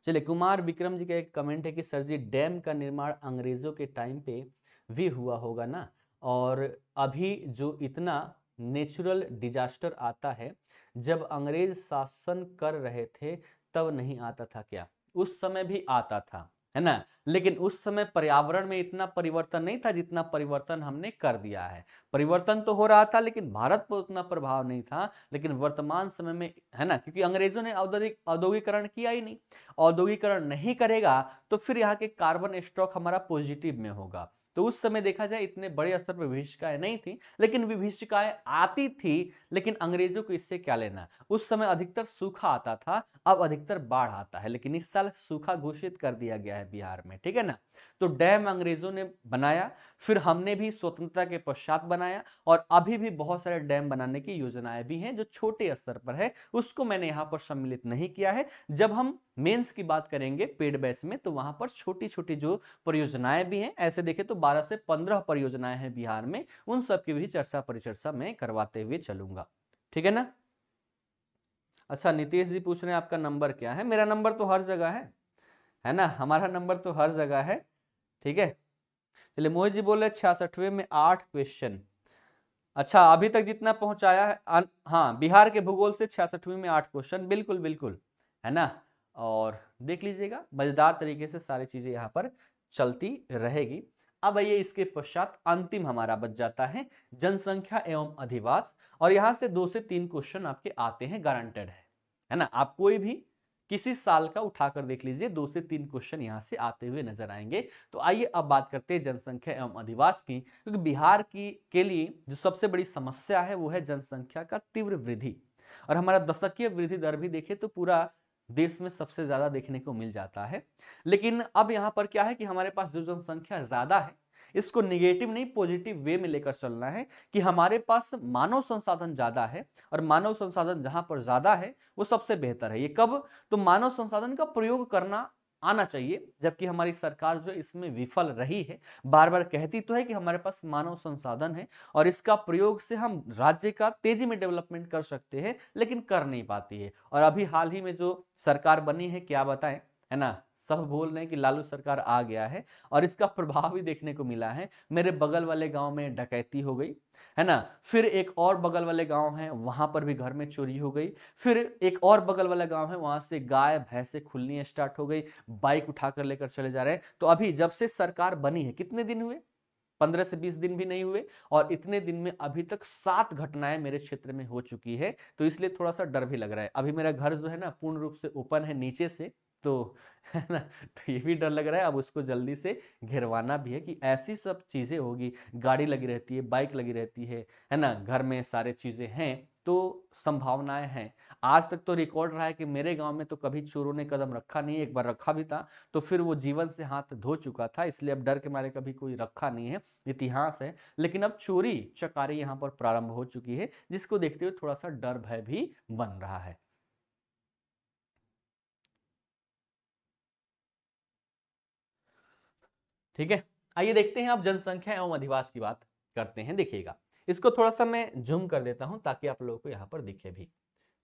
चलिए कुमार विक्रम जी का एक कमेंट है कि सर जी डैम का निर्माण अंग्रेजों के टाइम पे भी हुआ होगा ना और अभी जो इतना नेचुरल डिजास्टर आता है जब अंग्रेज शासन कर रहे थे तब नहीं आता था क्या उस समय भी आता था है ना लेकिन उस समय पर्यावरण में इतना परिवर्तन नहीं था जितना परिवर्तन हमने कर दिया है परिवर्तन तो हो रहा था लेकिन भारत पर उतना प्रभाव नहीं था लेकिन वर्तमान समय में है ना क्योंकि अंग्रेजों ने औद्योगिक औद्योगिकरण किया ही नहीं औद्योगिकरण नहीं करेगा तो फिर यहाँ के कार्बन स्टॉक हमारा पॉजिटिव में होगा तो उस समय देखा जाए इतने बड़े स्तर पर विभिषिकाएं नहीं थी लेकिन विभिषिकाएं आती थी लेकिन अंग्रेजों को इससे क्या लेना उस समय अधिकतर सूखा आता था अब अधिकतर बाढ़ आता है लेकिन इस साल सूखा घोषित कर दिया गया है बिहार में ठीक है ना तो डैम अंग्रेजों ने बनाया फिर हमने भी स्वतंत्रता के पश्चात बनाया और अभी भी बहुत सारे डैम बनाने की योजनाएं भी हैं जो छोटे स्तर पर है उसको मैंने यहाँ पर सम्मिलित नहीं किया है जब हम मेंस की बात करेंगे पेड बैच में तो वहां पर छोटी छोटी जो परियोजनाएं भी हैं ऐसे देखें तो 12 से 15 परियोजनाएं हैं बिहार में उन सब की भी चर्चा परिचर्चा में करवाते हुए चलूंगा ठीक है ना अच्छा नीतीश जी पूछ रहे हैं आपका नंबर क्या है मेरा नंबर तो हर जगह है है ना हमारा नंबर तो हर जगह है ठीक है चलिए मोहित जी बोले छियासठवें में आठ क्वेश्चन अच्छा अभी तक जितना पहुंचाया है हाँ बिहार के भूगोल से छियासठवीं में आठ क्वेश्चन बिल्कुल बिल्कुल है ना और देख लीजिएगा मज़ेदार तरीके से सारी चीज़ें यहाँ पर चलती रहेगी अब आइए इसके पश्चात अंतिम हमारा बच जाता है जनसंख्या एवं अधिवास और यहाँ से दो से तीन क्वेश्चन आपके आते हैं गारंटेड है है ना आप कोई भी किसी साल का उठाकर देख लीजिए दो से तीन क्वेश्चन यहाँ से आते हुए नजर आएंगे तो आइए अब बात करते हैं जनसंख्या एवं अधिवास की क्योंकि बिहार की के लिए जो सबसे बड़ी समस्या है वो है जनसंख्या का तीव्र वृद्धि और हमारा दशकीय वृद्धि दर भी देखे तो पूरा देश में सबसे ज्यादा देखने को मिल जाता है लेकिन अब यहाँ पर क्या है कि हमारे पास जो जनसंख्या ज्यादा है इसको निगेटिव नहीं पॉजिटिव वे में लेकर चलना है कि हमारे पास मानव संसाधन ज्यादा है और मानव संसाधन जहां पर ज्यादा है वो सबसे बेहतर है ये कब तो मानव संसाधन का प्रयोग करना आना चाहिए जबकि हमारी सरकार जो इसमें विफल रही है बार बार कहती तो है कि हमारे पास मानव संसाधन है और इसका प्रयोग से हम राज्य का तेजी में डेवलपमेंट कर सकते हैं लेकिन कर नहीं पाती है और अभी हाल ही में जो सरकार बनी है क्या बताएं है ना सब बोल रहे हैं कि लालू सरकार आ गया है और इसका प्रभाव भी देखने को मिला है मेरे बगल वाले गांव में डकैती हो गई है ना फिर एक और बगल वाले गांव है वहां पर भी घर में चोरी हो गई फिर एक और बगल वाला गांव है वहां से गाय भैंसे खुलनी स्टार्ट हो गई बाइक उठाकर लेकर चले जा रहे हैं तो अभी जब से सरकार बनी है कितने दिन हुए पंद्रह से बीस दिन भी नहीं हुए और इतने दिन में अभी तक सात घटनाएं मेरे क्षेत्र में हो चुकी है तो इसलिए थोड़ा सा डर भी लग रहा है अभी मेरा घर जो है ना पूर्ण रूप से ओपन है नीचे से तो है ना तो ये भी डर लग रहा है अब उसको जल्दी से घिरवाना भी है कि ऐसी सब चीज़ें होगी गाड़ी लगी रहती है बाइक लगी रहती है है ना घर में सारे चीज़ें हैं तो संभावनाएं हैं आज तक तो रिकॉर्ड रहा है कि मेरे गांव में तो कभी चोरों ने कदम रखा नहीं एक बार रखा भी था तो फिर वो जीवन से हाथ धो चुका था इसलिए अब डर के मारे कभी कोई रखा नहीं है इतिहास है लेकिन अब चोरी चकारी यहाँ पर प्रारंभ हो चुकी है जिसको देखते हुए थोड़ा सा डर भय भी बन रहा है ठीक है आइए देखते हैं आप जनसंख्या एवं अधिवास की बात करते हैं देखिएगा इसको थोड़ा सा मैं जूम कर देता हूं ताकि आप लोगों को यहाँ पर दिखे भी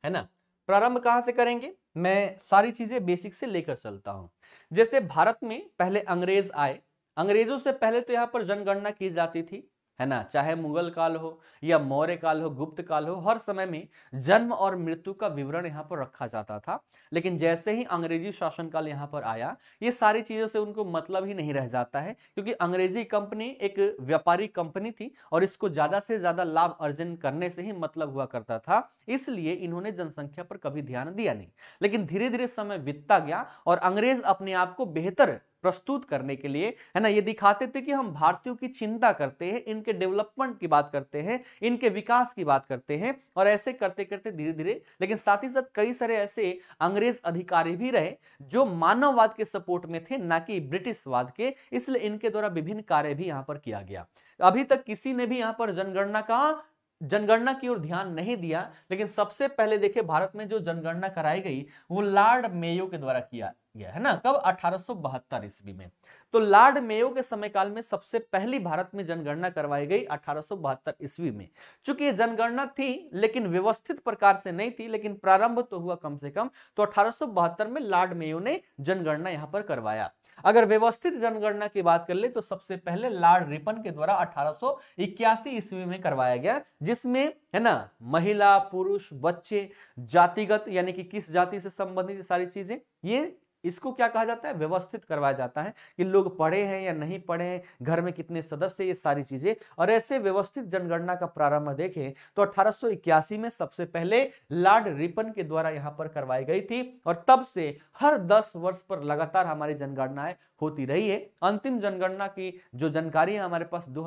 है ना प्रारंभ कहाँ से करेंगे मैं सारी चीजें बेसिक से लेकर चलता हूँ जैसे भारत में पहले अंग्रेज आए अंग्रेजों से पहले तो यहाँ पर जनगणना की जाती थी है ना चाहे मुगल काल हो या मौर्य काल हो गुप्त काल हो हर समय में जन्म और मृत्यु का विवरण यहाँ पर रखा जाता था लेकिन जैसे ही अंग्रेजी शासन काल यहाँ पर आया ये सारी चीजों से उनको मतलब ही नहीं रह जाता है क्योंकि अंग्रेजी कंपनी एक व्यापारी कंपनी थी और इसको ज्यादा से ज्यादा लाभ अर्जन करने से ही मतलब हुआ करता था इसलिए इन्होंने जनसंख्या पर कभी ध्यान दिया नहीं लेकिन धीरे धीरे समय बीतता गया और अंग्रेज अपने आप को बेहतर प्रस्तुत करने के लिए है ना ये दिखाते थे कि हम भारतीयों की चिंता करते हैं इनके डेवलपमेंट की बात करते हैं इनके विकास की बात करते हैं और ऐसे करते करते धीरे धीरे लेकिन साथ ही साथ कई सारे ऐसे अंग्रेज अधिकारी भी रहे जो मानववाद के सपोर्ट में थे ना कि ब्रिटिशवाद के इसलिए इनके द्वारा विभिन्न कार्य भी यहाँ पर किया गया अभी तक किसी ने भी यहाँ पर जनगणना का जनगणना की ओर ध्यान नहीं दिया लेकिन सबसे पहले देखे भारत में जो जनगणना कराई गई वो लॉर्ड मेयो के द्वारा किया गया है ना कब अठारह ईस्वी में तो लॉर्ड मेयो के समय काल में सबसे पहली भारत में जनगणना करवाई गई अठारह ईस्वी में चूंकि ये जनगणना थी लेकिन व्यवस्थित प्रकार से नहीं थी लेकिन प्रारंभ तो हुआ कम से कम तो अठारह में लॉर्ड मेयो ने जनगणना यहाँ पर करवाया अगर व्यवस्थित जनगणना की बात कर ले तो सबसे पहले लॉर्ड रिपन के द्वारा अठारह ईस्वी में करवाया गया जिसमें है ना महिला पुरुष बच्चे जातिगत यानी कि किस जाति से संबंधित सारी चीजें ये इसको क्या कहा जाता है व्यवस्थित करवाया जाता है कि लोग पढ़े हैं या नहीं पढ़े हैं घर में कितने सदस्य ये सारी चीजें और ऐसे व्यवस्थित जनगणना का प्रारंभ देखें तो 1881 में सबसे पहले लॉर्ड रिपन के द्वारा यहाँ पर करवाई गई थी और तब से हर दस वर्ष पर लगातार हमारी जनगणनाएं होती रही है अंतिम जनगणना की जो जानकारी है हमारे पास दो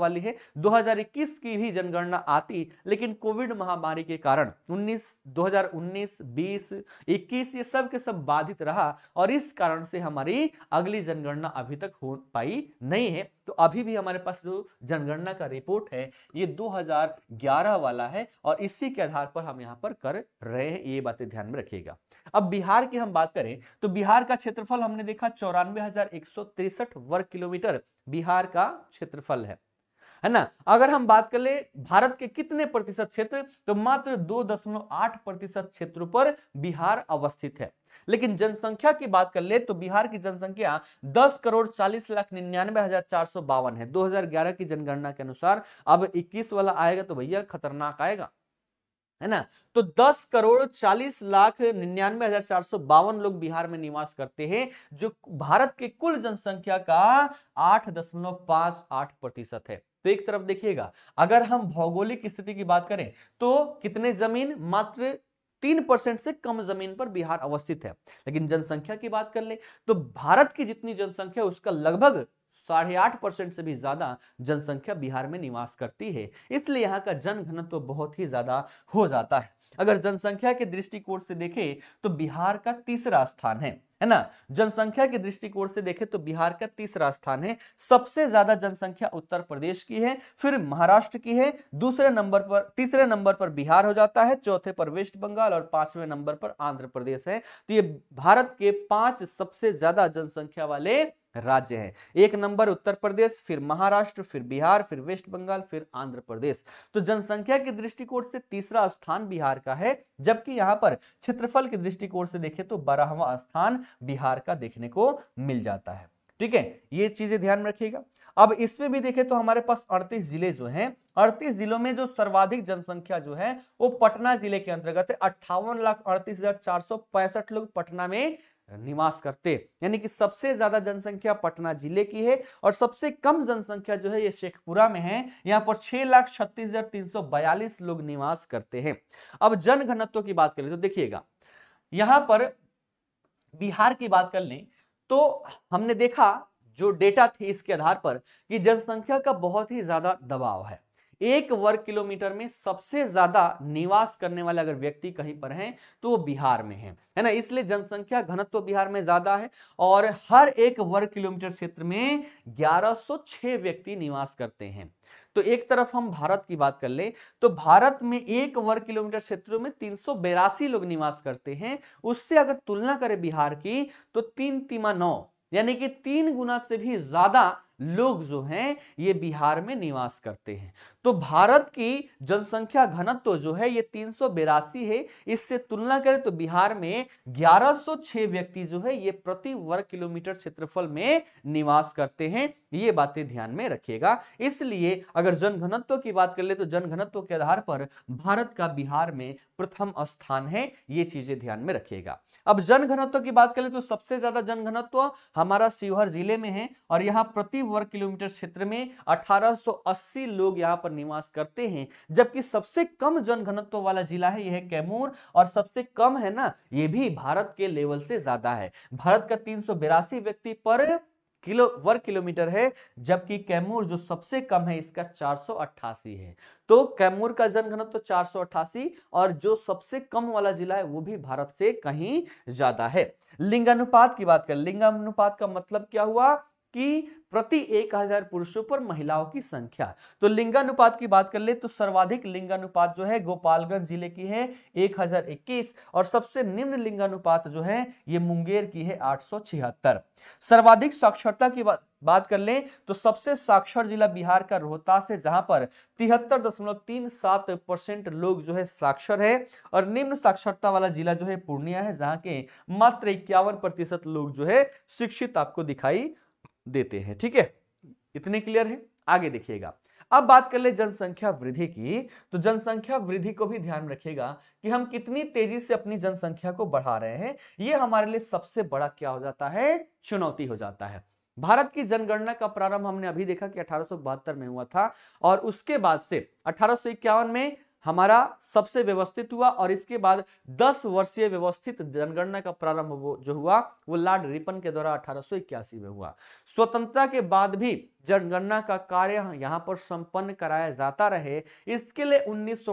वाली है दो की भी जनगणना आती लेकिन कोविड महामारी के कारण उन्नीस दो हजार 21 ये सब के सब बाधित रहा रहा और इस कारण से हमारी अगली जनगणना अभी तक हो पाई नहीं है तो अभी भी हमारे पास जो जनगणना का रिपोर्ट है ये 2011 वाला है और इसी के आधार पर हम यहाँ पर कर रहे हैं ये बातें ध्यान में रखिएगा अब बिहार की हम बात करें तो बिहार का क्षेत्रफल हमने देखा चौरानवे वर्ग किलोमीटर बिहार का क्षेत्रफल है है ना अगर हम बात कर ले भारत के कितने प्रतिशत क्षेत्र तो मात्र दो दशमलव आठ प्रतिशत क्षेत्र पर बिहार अवस्थित है लेकिन जनसंख्या की बात कर ले तो बिहार की जनसंख्या 10 करोड़ 40 लाख निन्यानवे हजार चार सौ बावन है 2011 की जनगणना के अनुसार अब 21 वाला आएगा तो भैया खतरनाक आएगा है ना तो 10 करोड़ 40 लाख निन्यानवे हजार चार सौ बावन लोग बिहार में निवास करते हैं जो भारत के कुल जनसंख्या का आठ दशमलव पांच आठ प्रतिशत है तो एक तरफ देखिएगा अगर हम भौगोलिक स्थिति की बात करें तो कितने जमीन मात्र तीन परसेंट से कम जमीन पर बिहार अवस्थित है लेकिन जनसंख्या की बात कर ले तो भारत की जितनी जनसंख्या उसका लगभग साढ़े आठ परसेंट से भी ज्यादा जनसंख्या बिहार में निवास करती है इसलिए यहाँ का जन घनत्व बहुत ही ज्यादा हो जाता है अगर जनसंख्या के दृष्टिकोण से देखें तो बिहार का तीसरा स्थान है है ना जनसंख्या के दृष्टिकोण से देखें तो बिहार का तीसरा स्थान है सबसे ज्यादा जनसंख्या उत्तर प्रदेश की है फिर महाराष्ट्र की है दूसरे नंबर पर तीसरे नंबर पर बिहार हो जाता है चौथे पर वेस्ट बंगाल और पांचवें नंबर पर आंध्र प्रदेश है तो ये भारत के पांच सबसे ज्यादा जनसंख्या वाले राज्य है एक नंबर उत्तर प्रदेश फिर महाराष्ट्र फिर बिहार फिर वेस्ट बंगाल फिर आंध्र प्रदेश तो जनसंख्या के दृष्टिकोण से तीसरा स्थान बिहार का है जबकि यहां पर क्षेत्रफल के दृष्टिकोण से देखें तो बारहवा स्थान बिहार का देखने को मिल जाता है ठीक है ये चीजें ध्यान में रखिएगा अब इसमें भी देखें तो हमारे पास अड़तीस जिले जो है अड़तीस जिलों में जो सर्वाधिक जनसंख्या जो है वो पटना जिले के अंतर्गत है अट्ठावन लाख अड़तीस हजार चार सौ पैंसठ लोग पटना में निवास करते यानी कि सबसे ज्यादा जनसंख्या पटना जिले की है और सबसे कम जनसंख्या जो है ये शेखपुरा में है यहाँ पर छह लाख छत्तीस हजार तीन सौ बयालीस लोग निवास करते हैं अब जन घनत्व की बात करें तो देखिएगा यहाँ पर बिहार की बात कर लें तो हमने देखा जो डेटा थी इसके आधार पर कि जनसंख्या का बहुत ही ज्यादा दबाव है एक वर्ग किलोमीटर में सबसे ज्यादा निवास करने वाले अगर व्यक्ति कहीं पर हैं तो वो बिहार में है है ना इसलिए जनसंख्या घनत्व बिहार में ज्यादा है और हर एक वर्ग किलोमीटर क्षेत्र में 1106 व्यक्ति निवास करते हैं तो एक तरफ हम भारत की बात कर ले तो भारत में एक वर्ग किलोमीटर क्षेत्रों में तीन लोग निवास करते हैं उससे अगर तुलना करें बिहार की तो तीन तीमा नौ यानी कि तीन गुना से भी ज्यादा लोग जो हैं ये बिहार में निवास करते हैं तो भारत की जनसंख्या घनत्व जो है ये तीन है इससे तुलना करें तो बिहार में 1106 व्यक्ति जो है ये प्रति वर्ग किलोमीटर क्षेत्रफल में निवास करते हैं ये बातें ध्यान में रखिएगा इसलिए अगर जनघनत्व की बात कर ले तो जनघनत्व के आधार पर भारत का बिहार में प्रथम स्थान है ये चीजें ध्यान में रखिएगा अब जनघनत्व की बात कर ले तो सबसे ज्यादा जनघनत्व हमारा शिवहर जिले में है और यहाँ प्रति वर्ग किलोमीटर क्षेत्र में 1880 लोग यहां पर निवास करते हैं जबकि सबसे कम जनघनत्व वाला जिला है यह है कैमूर और सबसे कम है ना यह भी भारत के लेवल से ज्यादा है भारत का तीन व्यक्ति पर किलो वर्ग किलोमीटर है जबकि कैमूर जो सबसे कम है इसका चार है तो कैमूर का जनघनत्व तो चार और जो सबसे कम वाला जिला है वो भी भारत से कहीं ज्यादा है लिंगानुपात की बात करें लिंगानुपात का मतलब क्या हुआ कि प्रति एक हजार पुरुषों पर महिलाओं की संख्या तो लिंगानुपात की बात कर ले तो सर्वाधिक लिंगानुपात जो है गोपालगंज जिले की है 1021 और सबसे निम्न लिंगानुपात जो है ये मुंगेर की है 876 सर्वाधिक साक्षरता की बात बात कर लें तो सबसे साक्षर जिला बिहार का रोहतास है जहां पर तिहत्तर दशमलव तीन सात परसेंट लोग जो है साक्षर है और निम्न साक्षरता वाला जिला जो है पूर्णिया है जहां के मात्र इक्यावन प्रतिशत लोग जो है शिक्षित आपको दिखाई देते हैं ठीक है इतने क्लियर है आगे देखिएगा अब बात कर ले जनसंख्या वृद्धि की तो जनसंख्या वृद्धि को भी ध्यान रखिएगा कि हम कितनी तेजी से अपनी जनसंख्या को बढ़ा रहे हैं यह हमारे लिए सबसे बड़ा क्या हो जाता है चुनौती हो जाता है भारत की जनगणना का प्रारंभ हमने अभी देखा कि अठारह में हुआ था और उसके बाद से अठारह में हमारा सबसे व्यवस्थित हुआ और इसके बाद 10 वर्षीय व्यवस्थित जनगणना का प्रारंभ जो हुआ वो लॉर्ड रिपन के द्वारा अठारह में हुआ स्वतंत्रता के बाद भी जनगणना का कार्य यहाँ पर संपन्न कराया जाता रहे इसके लिए उन्नीस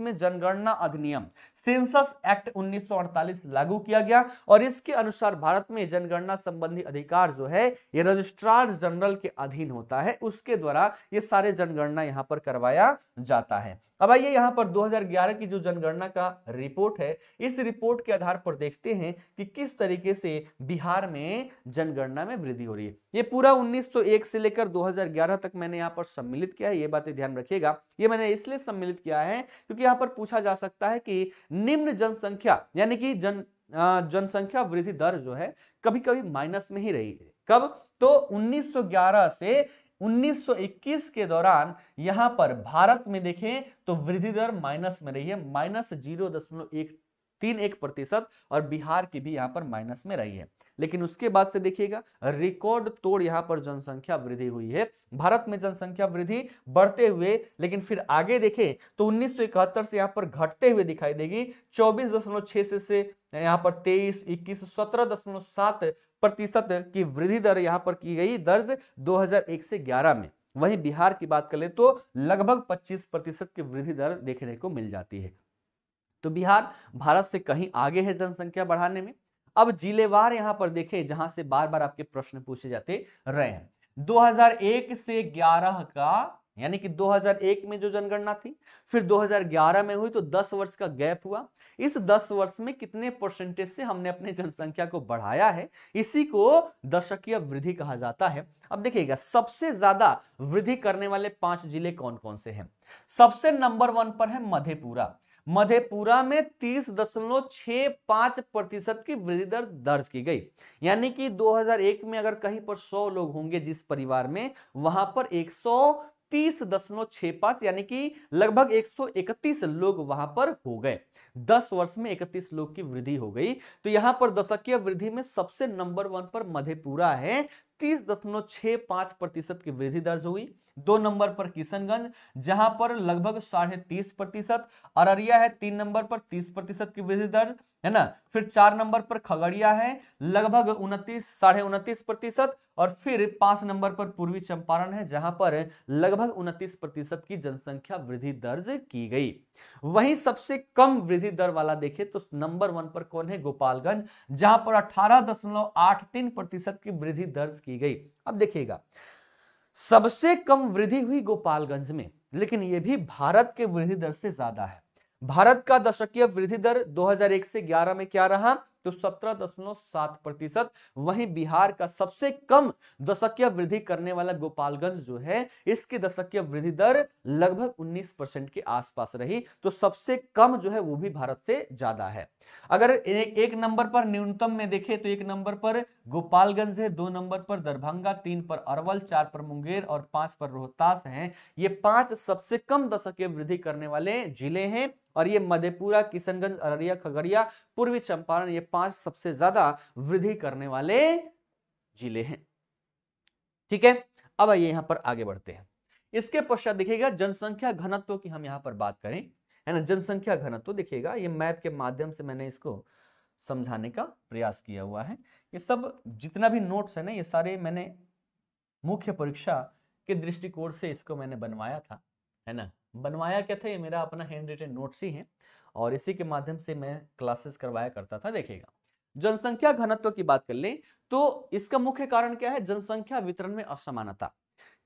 में जनगणना अधिनियम सेंसस एक्ट 1948 लागू किया गया और इसके अनुसार भारत में जनगणना संबंधी अधिकार जो है ये रजिस्ट्रार जनरल के अधीन होता है उसके द्वारा ये सारे जनगणना यहाँ पर करवाया जाता है अब आइए यहाँ पर 2011 की जो जनगणना का रिपोर्ट है इस रिपोर्ट के आधार पर देखते हैं कि किस तरीके से बिहार में जनगणना में वृद्धि हो रही है ये पूरा 1901 से लेकर और 2011 तक मैंने यहाँ पर सम्मिलित किया है ये बातें ध्यान रखिएगा ये मैंने इसलिए सम्मिलित किया है क्योंकि यहाँ पर पूछा जा सकता है कि निम्न जनसंख्या यानी कि जन जनसंख्या वृद्धि दर जो है कभी कभी माइनस में ही रही है कब तो 1911 से 1921 के दौरान यहां पर भारत में देखें तो वृद्धि दर माइनस में रही है माइनस जीरो दशमलव एक तीन एक प्रतिशत और बिहार की भी यहाँ पर माइनस में रही है लेकिन उसके बाद से देखिएगा रिकॉर्ड तोड़ यहाँ पर जनसंख्या वृद्धि हुई है भारत में जनसंख्या वृद्धि बढ़ते हुए लेकिन फिर आगे देखें तो उन्नीस से यहाँ पर घटते हुए दिखाई देगी चौबीस से, से यहाँ पर तेईस इक्कीस सत्रह दशमलव सात प्रतिशत की वृद्धि दर यहाँ पर की गई दर्ज 2001 से 11 में वहीं बिहार की बात करें तो लगभग 25 प्रतिशत की वृद्धि दर देखने को मिल जाती है तो बिहार भारत से कहीं आगे है जनसंख्या बढ़ाने में अब जिलेवार यहां पर देखें जहां से बार बार आपके प्रश्न पूछे जाते रहे हैं 2001 से 11 का यानी कि 2001 में जो जनगणना थी फिर 2011 में हुई तो 10 वर्ष का गैप हुआ इस 10 वर्ष में कितने परसेंटेज से हमने अपने जनसंख्या को बढ़ाया है इसी को दशकीय वृद्धि कहा जाता है अब देखिएगा सबसे ज्यादा वृद्धि करने वाले पांच जिले कौन कौन से हैं सबसे नंबर वन पर है मधेपुरा मधेपुरा में तीस दशमलव छह पांच प्रतिशत की वृद्धि दर दर्ज की गई यानी कि 2001 में अगर कहीं पर 100 लोग होंगे जिस परिवार में वहां पर एक तीस दशमलव छह पांच यानी कि लगभग 131 लोग वहां पर हो गए 10 वर्ष में 31 लोग की वृद्धि हो गई तो यहां पर दशकीय वृद्धि में सबसे नंबर वन पर मधेपुरा है तीस दशमलव छह पांच प्रतिशत की वृद्धि दर्ज हुई दो नंबर पर किशनगंज जहां पर लगभग साढ़े तीस प्रतिशत अररिया है तीन नंबर पर तीस प्रतिशत की वृद्धि दर्ज है ना फिर चार नंबर पर खगड़िया है लगभग उनतीस साढ़े उनतीस प्रतिशत और फिर पांच नंबर पर पूर्वी चंपारण है जहां पर लगभग उनतीस प्रतिशत की जनसंख्या वृद्धि दर्ज की गई वहीं सबसे कम वृद्धि दर वाला देखे तो नंबर वन पर कौन है गोपालगंज जहां पर अठारह दशमलव आठ तीन प्रतिशत की वृद्धि दर्ज की गई अब देखिएगा सबसे कम वृद्धि हुई गोपालगंज में लेकिन यह भी भारत के वृद्धि दर से ज्यादा है भारत का दशकीय वृद्धि दर 2001 से 11 में क्या रहा तो सत्रह दशमलव सात प्रतिशत वही बिहार का सबसे कम दशकीय वृद्धि करने वाला गोपालगंज जो है इसकी दशकीय वृद्धि दर लगभग उन्नीस परसेंट के आसपास रही तो सबसे कम जो है वो भी भारत से ज्यादा है अगर एक, एक नंबर पर न्यूनतम में देखे तो एक नंबर पर गोपालगंज है दो नंबर पर दरभंगा तीन पर अरवल चार पर मुंगेर और पांच पर रोहतास है ये पांच सबसे कम दशकीय वृद्धि करने वाले जिले हैं और ये मधेपुरा किशनगंज अररिया खगड़िया पूर्वी चंपारण ये पांच सबसे ज्यादा वृद्धि करने वाले जिले हैं ठीक है अब आइए यहां पर आगे बढ़ते हैं इसके पश्चात देखिएगा जनसंख्या घनत्व की हम यहां पर बात करें है ना जनसंख्या घनत्व देखिएगा ये मैप के माध्यम से मैंने इसको समझाने का प्रयास किया हुआ है ये सब जितना भी नोट्स है ना ये सारे मैंने मुख्य परीक्षा के दृष्टिकोण से इसको मैंने बनवाया था है ना बनवाया क्या था ये मेरा अपना हैंड रिटेन नोट्स ही है और इसी के माध्यम से मैं क्लासेस करवाया करता था देखिएगा जनसंख्या घनत्व की बात कर लें तो इसका मुख्य कारण क्या है जनसंख्या वितरण में असमानता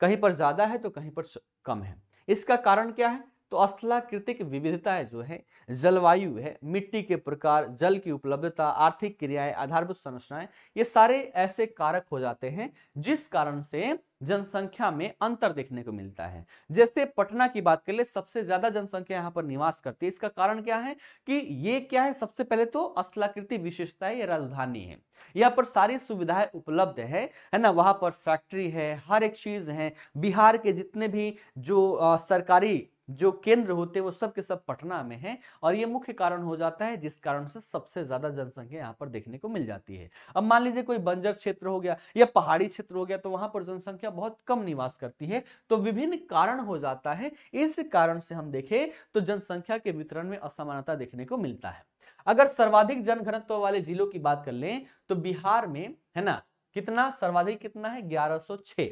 कहीं पर ज्यादा है तो कहीं पर कम है इसका कारण क्या है तो स्थलाकृतिक विविधताएं जो है जलवायु है मिट्टी के प्रकार जल की उपलब्धता आर्थिक क्रियाएं आधारभूत संरचनाएं ये सारे ऐसे कारक हो जाते हैं जिस कारण से जनसंख्या में अंतर देखने को मिलता है जैसे पटना की बात कर ले सबसे ज्यादा जनसंख्या यहाँ पर निवास करती है इसका कारण क्या है कि ये क्या है सबसे पहले तो अस्थलाकृति विशेषता है राजधानी है यहाँ पर सारी सुविधाएं उपलब्ध है है ना वहां पर फैक्ट्री है हर एक चीज है बिहार के जितने भी जो आ, सरकारी जो केंद्र होते हैं वो सब के सब पटना में हैं और ये मुख्य कारण हो जाता है जिस कारण से सबसे ज्यादा जनसंख्या यहाँ पर देखने को मिल जाती है अब मान लीजिए कोई बंजर क्षेत्र हो गया या पहाड़ी क्षेत्र हो गया तो वहां पर जनसंख्या बहुत कम निवास करती है तो विभिन्न कारण हो जाता है इस कारण से हम देखें तो जनसंख्या के वितरण में असमानता देखने को मिलता है अगर सर्वाधिक जनघनत्व वाले जिलों की बात कर लें तो बिहार में है ना कितना सर्वाधिक कितना है 1106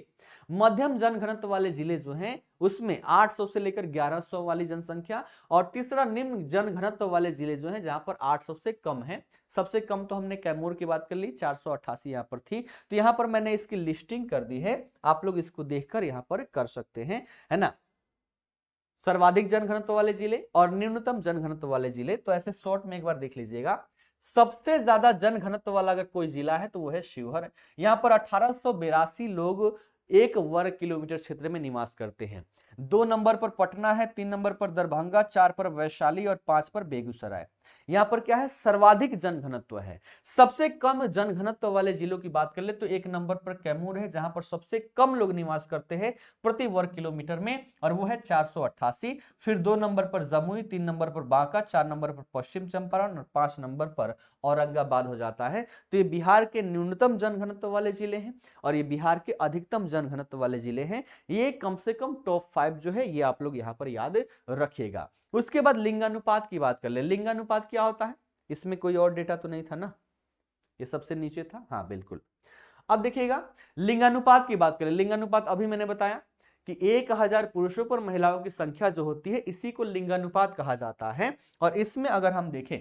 मध्यम जनघनत्व वाले जिले जो हैं उसमें 800 से लेकर 1100 वाली जनसंख्या और तीसरा निम्न जनघनत्व वाले जिले जो हैं जहां पर 800 से कम है सबसे कम तो हमने कैमूर की बात कर ली अट्ठासी यहां पर थी तो यहां पर मैंने इसकी लिस्टिंग कर दी है आप लोग इसको देखकर यहां पर कर सकते हैं है ना सर्वाधिक जनघनत्व वाले जिले और न्यूनतम जनघनत्व वाले जिले तो ऐसे शॉर्ट में एक बार देख लीजिएगा सबसे ज्यादा जनघनत्व वाला अगर कोई जिला है तो वो है शिवहर यहाँ पर अठारह लोग एक वर्ग किलोमीटर क्षेत्र में निवास करते हैं दो नंबर पर पटना है तीन नंबर पर दरभंगा चार पर वैशाली और पांच पर बेगूसराय यहाँ पर क्या है सर्वाधिक जनघनत्व है सबसे कम जनघनत्व वाले जिलों की बात कर ले तो एक नंबर पर कैमूर है जहां पर सबसे कम लोग निवास करते हैं प्रति वर्ग किलोमीटर में और वो है चार फिर दो नंबर पर जमुई तीन नंबर पर बांका चार नंबर पर पश्चिम चंपारण और पांच नंबर पर औरंगाबाद हो जाता है तो ये बिहार के न्यूनतम जनघनत्व वाले जिले हैं और ये बिहार के अधिकतम जनघनत्व वाले जिले हैं ये कम से कम टॉप फाइव जो है ये आप लोग यहाँ पर याद रखिएगा उसके बाद लिंगानुपात की बात कर ले लिंगानुपात क्या होता है इसमें कोई और डेटा तो नहीं था ना ये सबसे नीचे था हाँ बिल्कुल अब देखिएगा लिंगानुपात की बात करें लिंगानुपात अभी मैंने बताया कि एक हजार पुरुषों पर महिलाओं की संख्या जो होती है इसी को लिंगानुपात कहा जाता है और इसमें अगर हम देखें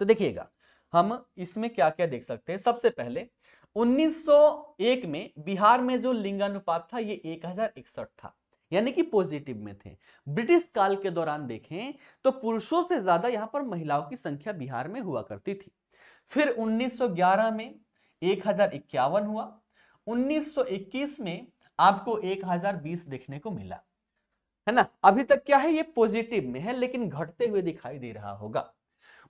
तो देखिएगा हम इसमें क्या क्या देख सकते हैं सबसे पहले 1901 में बिहार में जो लिंगानुपात था ये एक था यानी कि पॉजिटिव में थे ब्रिटिश काल के दौरान देखें तो पुरुषों से ज्यादा यहाँ पर महिलाओं की संख्या बिहार में हुआ करती थी फिर 1911 में एक हुआ 1921 में आपको 1020 देखने को मिला है ना अभी तक क्या है ये पॉजिटिव में है लेकिन घटते हुए दिखाई दे रहा होगा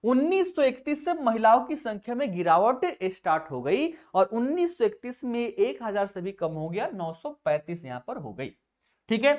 1931 से महिलाओं की संख्या में गिरावट स्टार्ट हो गई और 1931 में 1000 से भी कम हो गया 935 यहां पर हो गई ठीक है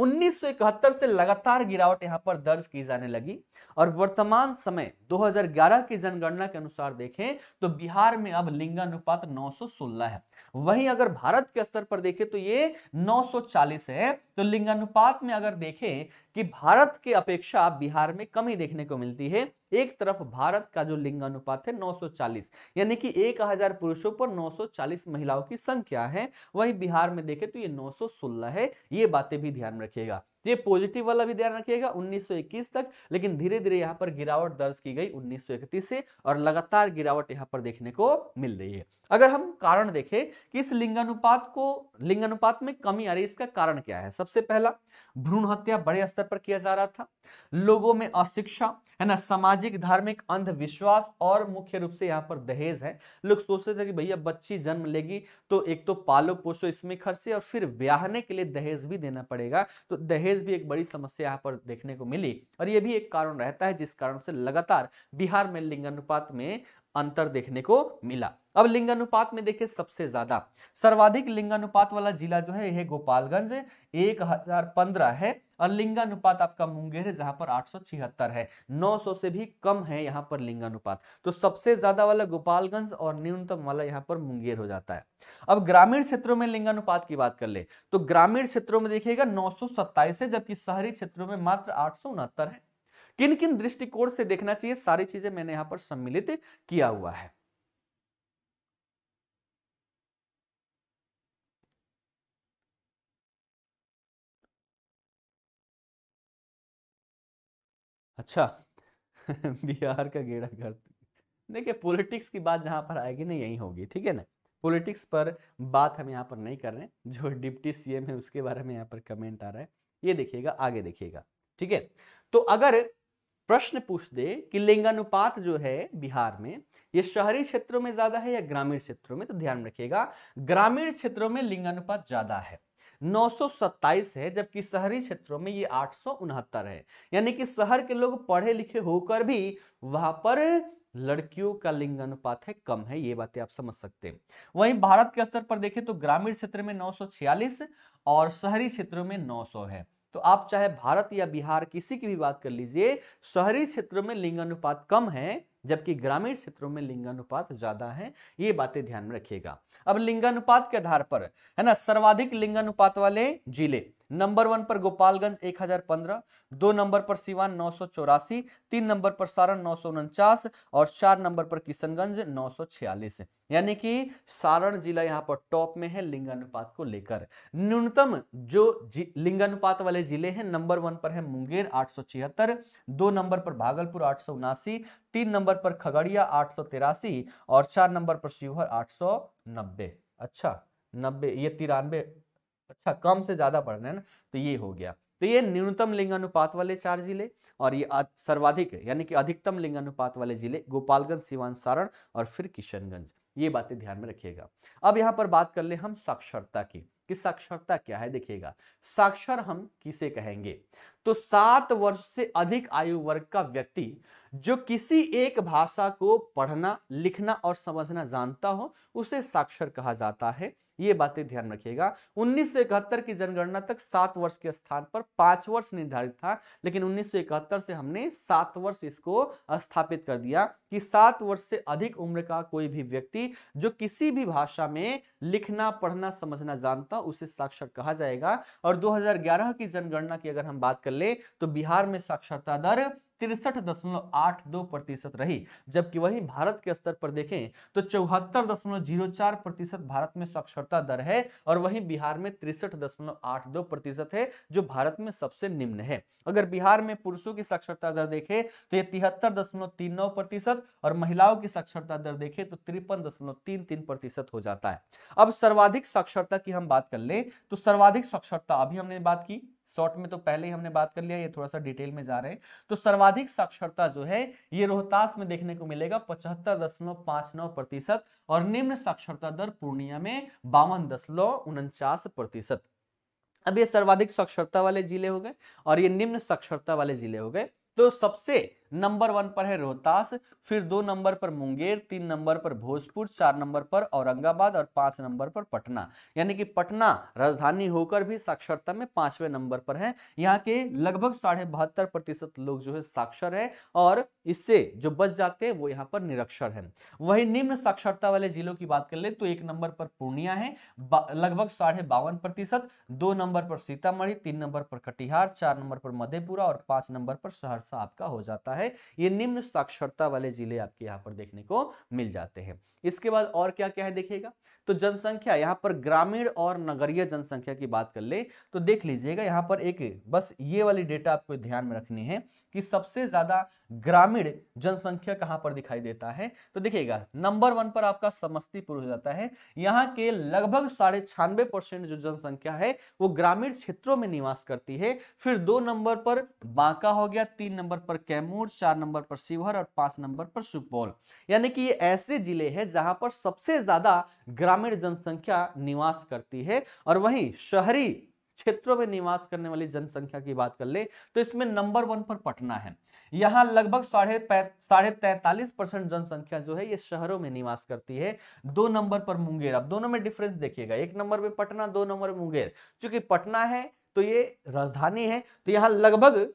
1971 से लगातार गिरावट यहां पर दर्ज की जाने लगी और वर्तमान समय 2011 की जनगणना के अनुसार देखें तो बिहार में अब लिंगानुपात 916 है वहीं अगर भारत के स्तर पर देखें तो ये 940 है तो लिंगानुपात में अगर देखें कि भारत के अपेक्षा बिहार में कमी देखने को मिलती है एक तरफ भारत का जो लिंगानुपात है 940 यानी कि 1000 पुरुषों पर 940 महिलाओं की संख्या है वहीं बिहार में देखें तो ये 916 है ये बातें भी ध्यान में Kega. ये पॉजिटिव वाला भी ध्यान रखिएगा 1921 तक लेकिन धीरे धीरे यहाँ पर गिरावट दर्ज की गई 1931 से और लगातार गिरावट यहाँ पर देखने को मिल रही है अगर हम कारण देखें कि इस लिंगानुपात को लिंगानुपात में कमी आ रही है इसका कारण क्या है सबसे पहला भ्रूण हत्या बड़े स्तर पर किया जा रहा था लोगों में अशिक्षा है ना सामाजिक धार्मिक अंधविश्वास और मुख्य रूप से यहाँ पर दहेज है लोग सोचते थे कि भैया बच्ची जन्म लेगी तो एक तो पालो पोसो इसमें खर्चे और फिर ब्याहने के लिए दहेज भी देना पड़ेगा तो दहेज परचेज भी एक बड़ी समस्या यहाँ पर देखने को मिली और ये भी एक कारण रहता है जिस कारण से लगातार बिहार में लिंगानुपात में अंतर देखने को मिला अब लिंगानुपात में देखिए सबसे ज्यादा सर्वाधिक लिंगानुपात वाला जिला जो है यह गोपालगंज एक हजार पंद्रह है और लिंगानुपात आपका मुंगेर है जहां पर आठ है 900 से भी कम है यहाँ पर लिंगानुपात तो सबसे ज्यादा वाला गोपालगंज और न्यूनतम वाला यहाँ पर मुंगेर हो जाता है अब ग्रामीण क्षेत्रों में लिंगानुपात की बात कर ले तो ग्रामीण क्षेत्रों में देखिएगा नौ है जबकि शहरी क्षेत्रों में मात्र आठ है किन किन दृष्टिकोण से देखना चाहिए सारी चीजें मैंने यहाँ पर सम्मिलित किया हुआ है अच्छा बिहार का गेड़ा घर देखिए पॉलिटिक्स की बात जहाँ पर आएगी ना यही होगी ठीक है ना पॉलिटिक्स पर बात हम यहाँ पर नहीं कर रहे हैं जो डिप्टी सीएम है उसके बारे में यहाँ पर कमेंट आ रहा है ये देखिएगा आगे देखिएगा ठीक है तो अगर प्रश्न पूछ दे कि लिंगानुपात जो है बिहार में ये शहरी क्षेत्रों में ज्यादा है या ग्रामीण क्षेत्रों में तो ध्यान रखिएगा ग्रामीण क्षेत्रों में लिंगानुपात ज्यादा है 927 है जबकि शहरी क्षेत्रों में ये आठ है यानी कि शहर के लोग पढ़े लिखे होकर भी वहां पर लड़कियों का लिंग अनुपात है कम है ये बातें आप समझ सकते हैं वहीं भारत के स्तर पर देखें तो ग्रामीण क्षेत्र में 946 और शहरी क्षेत्रों में 900 है तो आप चाहे भारत या बिहार किसी की भी बात कर लीजिए शहरी क्षेत्रों में लिंग अनुपात कम है जबकि ग्रामीण क्षेत्रों में लिंगानुपात ज्यादा है ये बातें ध्यान में रखिएगा अब लिंगानुपात के आधार पर है ना सर्वाधिक लिंगानुपात वाले जिले नंबर वन पर गोपालगंज 1015, दो नंबर पर सिवान नौ तीन नंबर पर सारण नौ और चार नंबर पर किशनगंज 946 यानी कि सारण जिला यहाँ पर टॉप में है लिंगानुपात को लेकर न्यूनतम जो लिंगानुपात वाले जिले हैं नंबर वन पर है मुंगेर आठ दो नंबर पर भागलपुर आठ तीन नंबर पर खगड़िया आठ और चार नंबर पर शिवहर आठ अच्छा नब्बे ये तिरानबे अच्छा कम से ज्यादा पढ़ रहे हैं ना तो ये हो गया तो ये न्यूनतम लिंगानुपात वाले चार जिले और ये सर्वाधिक यानी कि अधिकतम अनुपात वाले जिले गोपालगंज सिवान सारण और फिर किशनगंज ये बातें ध्यान में रखिएगा अब यहाँ पर बात कर ले हम साक्षरता की कि साक्षरता क्या है देखिएगा साक्षर हम किसे कहेंगे तो सात वर्ष से अधिक आयु वर्ग का व्यक्ति जो किसी एक भाषा को पढ़ना लिखना और समझना जानता हो उसे साक्षर कहा जाता है ये बातें ध्यान रखिएगा उन्नीस की जनगणना तक सात वर्ष के स्थान पर पांच वर्ष निर्धारित था लेकिन उन्नीस से हमने सात वर्ष इसको स्थापित कर दिया कि सात वर्ष से अधिक उम्र का कोई भी व्यक्ति जो किसी भी भाषा में लिखना पढ़ना समझना जानता उसे साक्षर कहा जाएगा और 2011 की जनगणना की अगर हम बात कर ले तो बिहार में साक्षरता दर तिरसठ दशमलव आठ दो प्रतिशत रही जबकि वही भारत के स्तर पर देखें तो चौहत्तर दशमलव जीरो चार प्रतिशत भारत में साक्षरता दर है और वहीं बिहार में तिरसठ दशमलव आठ दो प्रतिशत है जो भारत में सबसे निम्न है अगर बिहार में पुरुषों की साक्षरता दर देखे तो यह तिहत्तर दशमलव तीन नौ प्रतिशत और महिलाओं की साक्षरता दर देखे तो तिरपन दशमलव तीन तीन प्रतिशत हो जाता है अब सर्वाधिक साक्षरता की हम बात कर ले तो सर्वाधिक साक्षरता अभी हमने बात की शॉर्ट में तो पहले ही हमने बात कर लिया ये थोड़ा सा डिटेल में जा रहे हैं तो सर्वाधिक साक्षरता जो है ये रोहतास में देखने को मिलेगा पचहत्तर दशमलव पांच नौ प्रतिशत और निम्न साक्षरता दर पूर्णिया में बावन दशमलव उनचास प्रतिशत अब ये सर्वाधिक साक्षरता वाले जिले हो गए और ये निम्न साक्षरता वाले जिले हो गए तो सबसे नंबर वन पर है रोहतास फिर दो नंबर पर मुंगेर तीन नंबर पर भोजपुर चार नंबर पर औरंगाबाद और पांच नंबर पर पटना यानी कि पटना राजधानी होकर भी साक्षरता में पांचवें नंबर पर है यहाँ के लगभग साढ़े बहत्तर प्रतिशत लोग जो है साक्षर है और इससे जो बच जाते हैं वो यहाँ पर निरक्षर है वही निम्न साक्षरता वाले जिलों की बात कर ले तो एक नंबर पर पूर्णिया है लगभग साढ़े बावन प्रतिशत दो नंबर पर सीतामढ़ी तीन नंबर पर कटिहार चार नंबर पर मधेपुरा और पांच नंबर पर सहरसा आपका हो जाता है है ये निम्न साक्षरता वाले जिले आपके यहाँ पर देखने को मिल जाते हैं इसके बाद और क्या क्या है देखिएगा तो जनसंख्या यहाँ पर ग्रामीण और नगरीय जनसंख्या की बात कर ले तो देख लीजिएगा यहाँ पर एक बस ये वाली डेटा आपको ध्यान में रखनी है कि सबसे ज्यादा ग्रामीण जनसंख्या कहाँ पर दिखाई देता है तो देखिएगा नंबर वन पर आपका समस्तीपुर हो जाता है यहाँ के लगभग साढ़े छियानवे परसेंट जो जनसंख्या है वो ग्रामीण क्षेत्रों में निवास करती है फिर दो नंबर पर बांका हो गया तीन नंबर पर कैमूर सीहोर चार नंबर पर शिवहर और पांच नंबर पर सुपौल यानी कि ये ऐसे जिले हैं जहां पर सबसे ज्यादा ग्रामीण जनसंख्या निवास करती है और वहीं शहरी क्षेत्रों में निवास करने वाली जनसंख्या की बात कर ले तो इसमें नंबर वन पर पटना है यहाँ लगभग साढ़े साढ़े तैतालीस परसेंट जनसंख्या जो है ये शहरों में निवास करती है दो नंबर पर मुंगेर अब दोनों में डिफरेंस देखिएगा एक नंबर पे पटना दो नंबर मुंगेर चूंकि पटना है तो ये राजधानी है तो यहाँ लगभग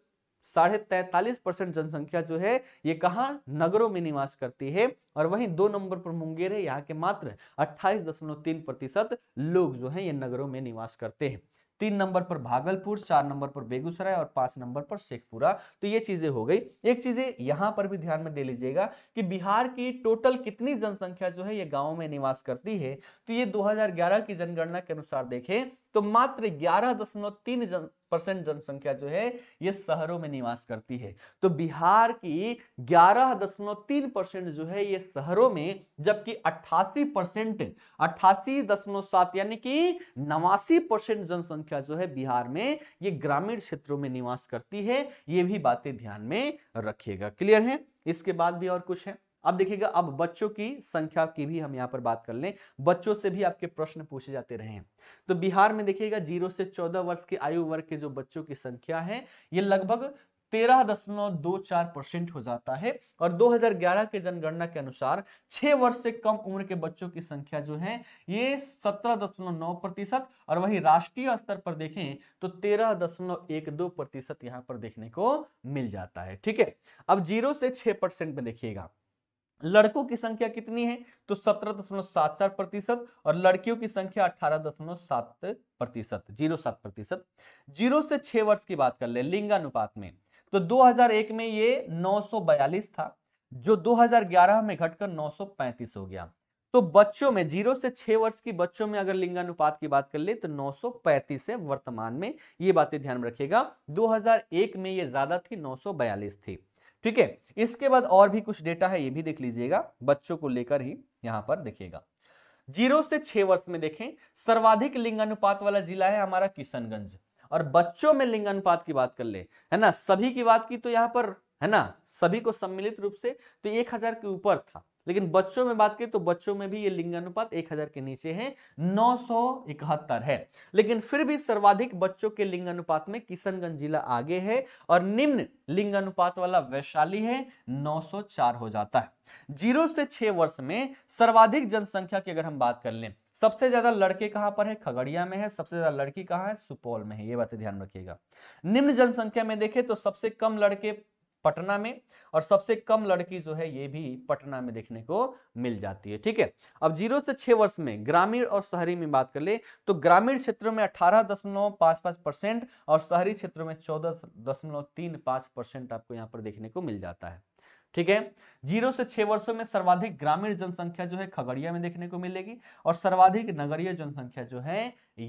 साढ़े तैतालीस परसेंट जनसंख्या जो है ये कहा नगरों में निवास करती है और वहीं दो नंबर पर मुंगेर है यहाँ के मात्र अट्ठाईस दशमलव तीन प्रतिशत लोग जो है ये नगरों में निवास करते हैं तीन नंबर पर भागलपुर चार नंबर पर बेगूसराय और पांच नंबर पर शेखपुरा तो ये चीजें हो गई एक चीजें यहां पर भी ध्यान में दे लीजिएगा कि बिहार की टोटल कितनी जनसंख्या जो है ये गांव में निवास करती है तो ये 2011 की जनगणना के अनुसार देखें तो मात्र ग्यारह दशमलव तीन परसेंट जनसंख्या जो है ये शहरों में निवास करती है तो बिहार की ग्यारह दशमलव तीन परसेंट जो है ये शहरों में जबकि अट्ठासी परसेंट अट्ठासी दशमलव सात यानी कि नवासी परसेंट जनसंख्या जो है बिहार में ये ग्रामीण क्षेत्रों में निवास करती है ये भी बातें ध्यान में रखिएगा क्लियर है इसके बाद भी और कुछ है अब देखिएगा अब बच्चों की संख्या की भी हम यहाँ पर बात कर लें बच्चों से भी आपके प्रश्न पूछे जाते रहे तो बिहार में देखिएगा जीरो से चौदह वर्ष के आयु वर्ग के जो बच्चों की संख्या है ये लगभग तेरह दशमलव दो चार परसेंट हो जाता है और 2011 के जनगणना के अनुसार छह वर्ष से कम उम्र के बच्चों की संख्या जो है ये सत्रह दशमलव नौ प्रतिशत और वही राष्ट्रीय स्तर पर देखें तो तेरह दशमलव एक दो प्रतिशत यहाँ पर देखने को मिल जाता है ठीक है अब जीरो से छह परसेंट में देखिएगा लड़कों की संख्या कितनी है तो सत्रह दशमलव सात चार प्रतिशत और लड़कियों की संख्या अठारह दशमलव सात प्रतिशत जीरो सात प्रतिशत जीरो से छह वर्ष की बात कर ले लिंगानुपात में तो 2001 में ये 942 था जो 2011 में घटकर 935 हो गया तो बच्चों में जीरो से छह वर्ष की बच्चों में अगर लिंगानुपात की बात कर ले तो 935 है वर्तमान में ये बातें ध्यान रखिएगा 2001 में ये ज्यादा थी 942 थी ठीक है इसके बाद और भी कुछ डेटा है ये भी देख लीजिएगा बच्चों को लेकर ही यहाँ पर देखिएगा जीरो से छह वर्ष में देखें सर्वाधिक लिंग अनुपात वाला जिला है हमारा किशनगंज और बच्चों में लिंग अनुपात की बात कर ले है ना सभी की बात की तो यहाँ पर है ना सभी को सम्मिलित रूप से तो एक हजार के ऊपर था लेकिन बच्चों में बात करें तो बच्चों में भी ये लिंगानुपात 1000 के नीचे है इकहत्तर है लेकिन फिर भी सर्वाधिक बच्चों के लिंगानुपात में किशनगंज जिला आगे है और निम्न लिंगानुपात वाला वैशाली है 904 हो जाता है जीरो से छह वर्ष में सर्वाधिक जनसंख्या की अगर हम बात कर लें सबसे ज्यादा लड़के कहां पर है खगड़िया में है सबसे ज्यादा लड़की कहां है सुपौल में है ये बातें ध्यान रखिएगा निम्न जनसंख्या में देखें तो सबसे कम लड़के पटना में और सबसे कम लड़की जो है ये भी पटना में देखने को मिल जाती है ठीक है अब जीरो से छह वर्ष में ग्रामीण और शहरी में बात कर ले तो ग्रामीण क्षेत्रों में अठारह दशमलव पांच पांच परसेंट और शहरी क्षेत्रों में चौदह दशमलव तीन पांच परसेंट आपको यहाँ पर देखने को मिल जाता है ठीक है जीरो से छह वर्षों में सर्वाधिक ग्रामीण जनसंख्या जो है खगड़िया में देखने को मिलेगी और सर्वाधिक नगरीय जनसंख्या जो है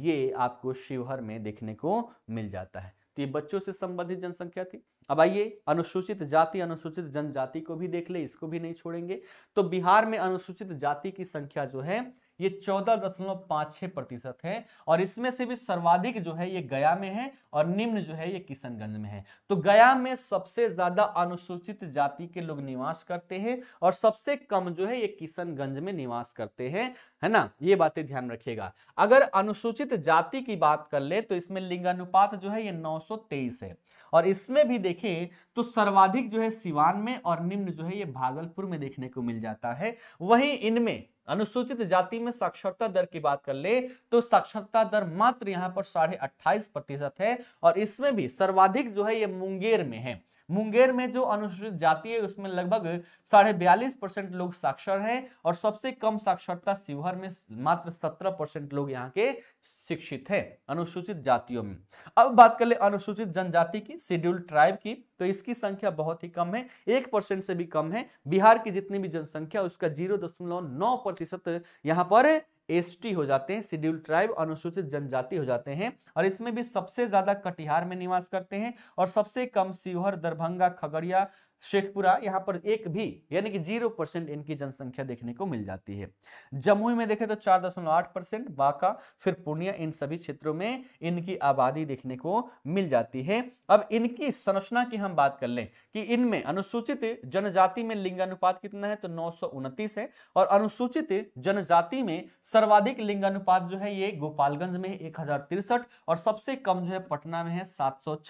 ये आपको शिवहर में देखने को मिल जाता है तो ये बच्चों से संबंधित जनसंख्या थी अब आइए अनुसूचित जाति अनुसूचित जनजाति को भी देख ले इसको भी नहीं छोड़ेंगे तो बिहार में अनुसूचित जाति की संख्या जो है ये चौदह दशमलव पांच छह प्रतिशत है और इसमें से भी सर्वाधिक जो है ये गया में है और निम्न जो है ये किशनगंज में है तो गया में सबसे ज्यादा अनुसूचित जाति के लोग निवास करते हैं और सबसे कम जो है ये किशनगंज में निवास करते हैं है ना ये बातें ध्यान रखिएगा अगर अनुसूचित जाति की बात कर ले तो इसमें लिंगानुपात जो है ये नौ है और इसमें भी देखे तो सर्वाधिक जो है सिवान में और निम्न जो है ये भागलपुर में देखने को मिल जाता है वही इनमें अनुसूचित जाति में साक्षरता दर की बात कर ले तो साक्षरता दर मात्र यहाँ पर साढ़े अट्ठाईस प्रतिशत है और इसमें भी सर्वाधिक जो है ये मुंगेर में है मुंगेर में जो अनुसूचित जाति है उसमें लगभग साढ़े बयालीस परसेंट लोग साक्षर हैं और सबसे कम साक्षरता शिवहर में मात्र सत्रह परसेंट लोग यहाँ के शिक्षित हैं अनुसूचित जातियों में अब बात कर ले अनुसूचित जनजाति की शेड्यूल ट्राइब की तो इसकी संख्या बहुत ही कम है एक परसेंट से भी कम है बिहार की जितनी भी जनसंख्या उसका जीरो दशमलव नौ प्रतिशत यहाँ पर एसटी हो जाते हैं शेड्यूल ट्राइब अनुसूचित जनजाति हो जाते हैं और इसमें भी सबसे ज्यादा कटिहार में निवास करते हैं और सबसे कम शिवहर दरभंगा खगड़िया शेखपुरा यहाँ पर एक भी यानी कि जीरो परसेंट इनकी जनसंख्या देखने को मिल जाती है जमुई में देखें तो चार दशमलव आठ परसेंट बांका फिर पूर्णिया इन सभी क्षेत्रों में इनकी आबादी देखने को मिल जाती है अब इनकी संरचना की हम बात कर लें कि इनमें अनुसूचित जनजाति में लिंगानुपात कितना है तो नौ है और अनुसूचित जनजाति में सर्वाधिक लिंगानुपात जो है ये गोपालगंज में एक और सबसे कम जो है पटना में है सात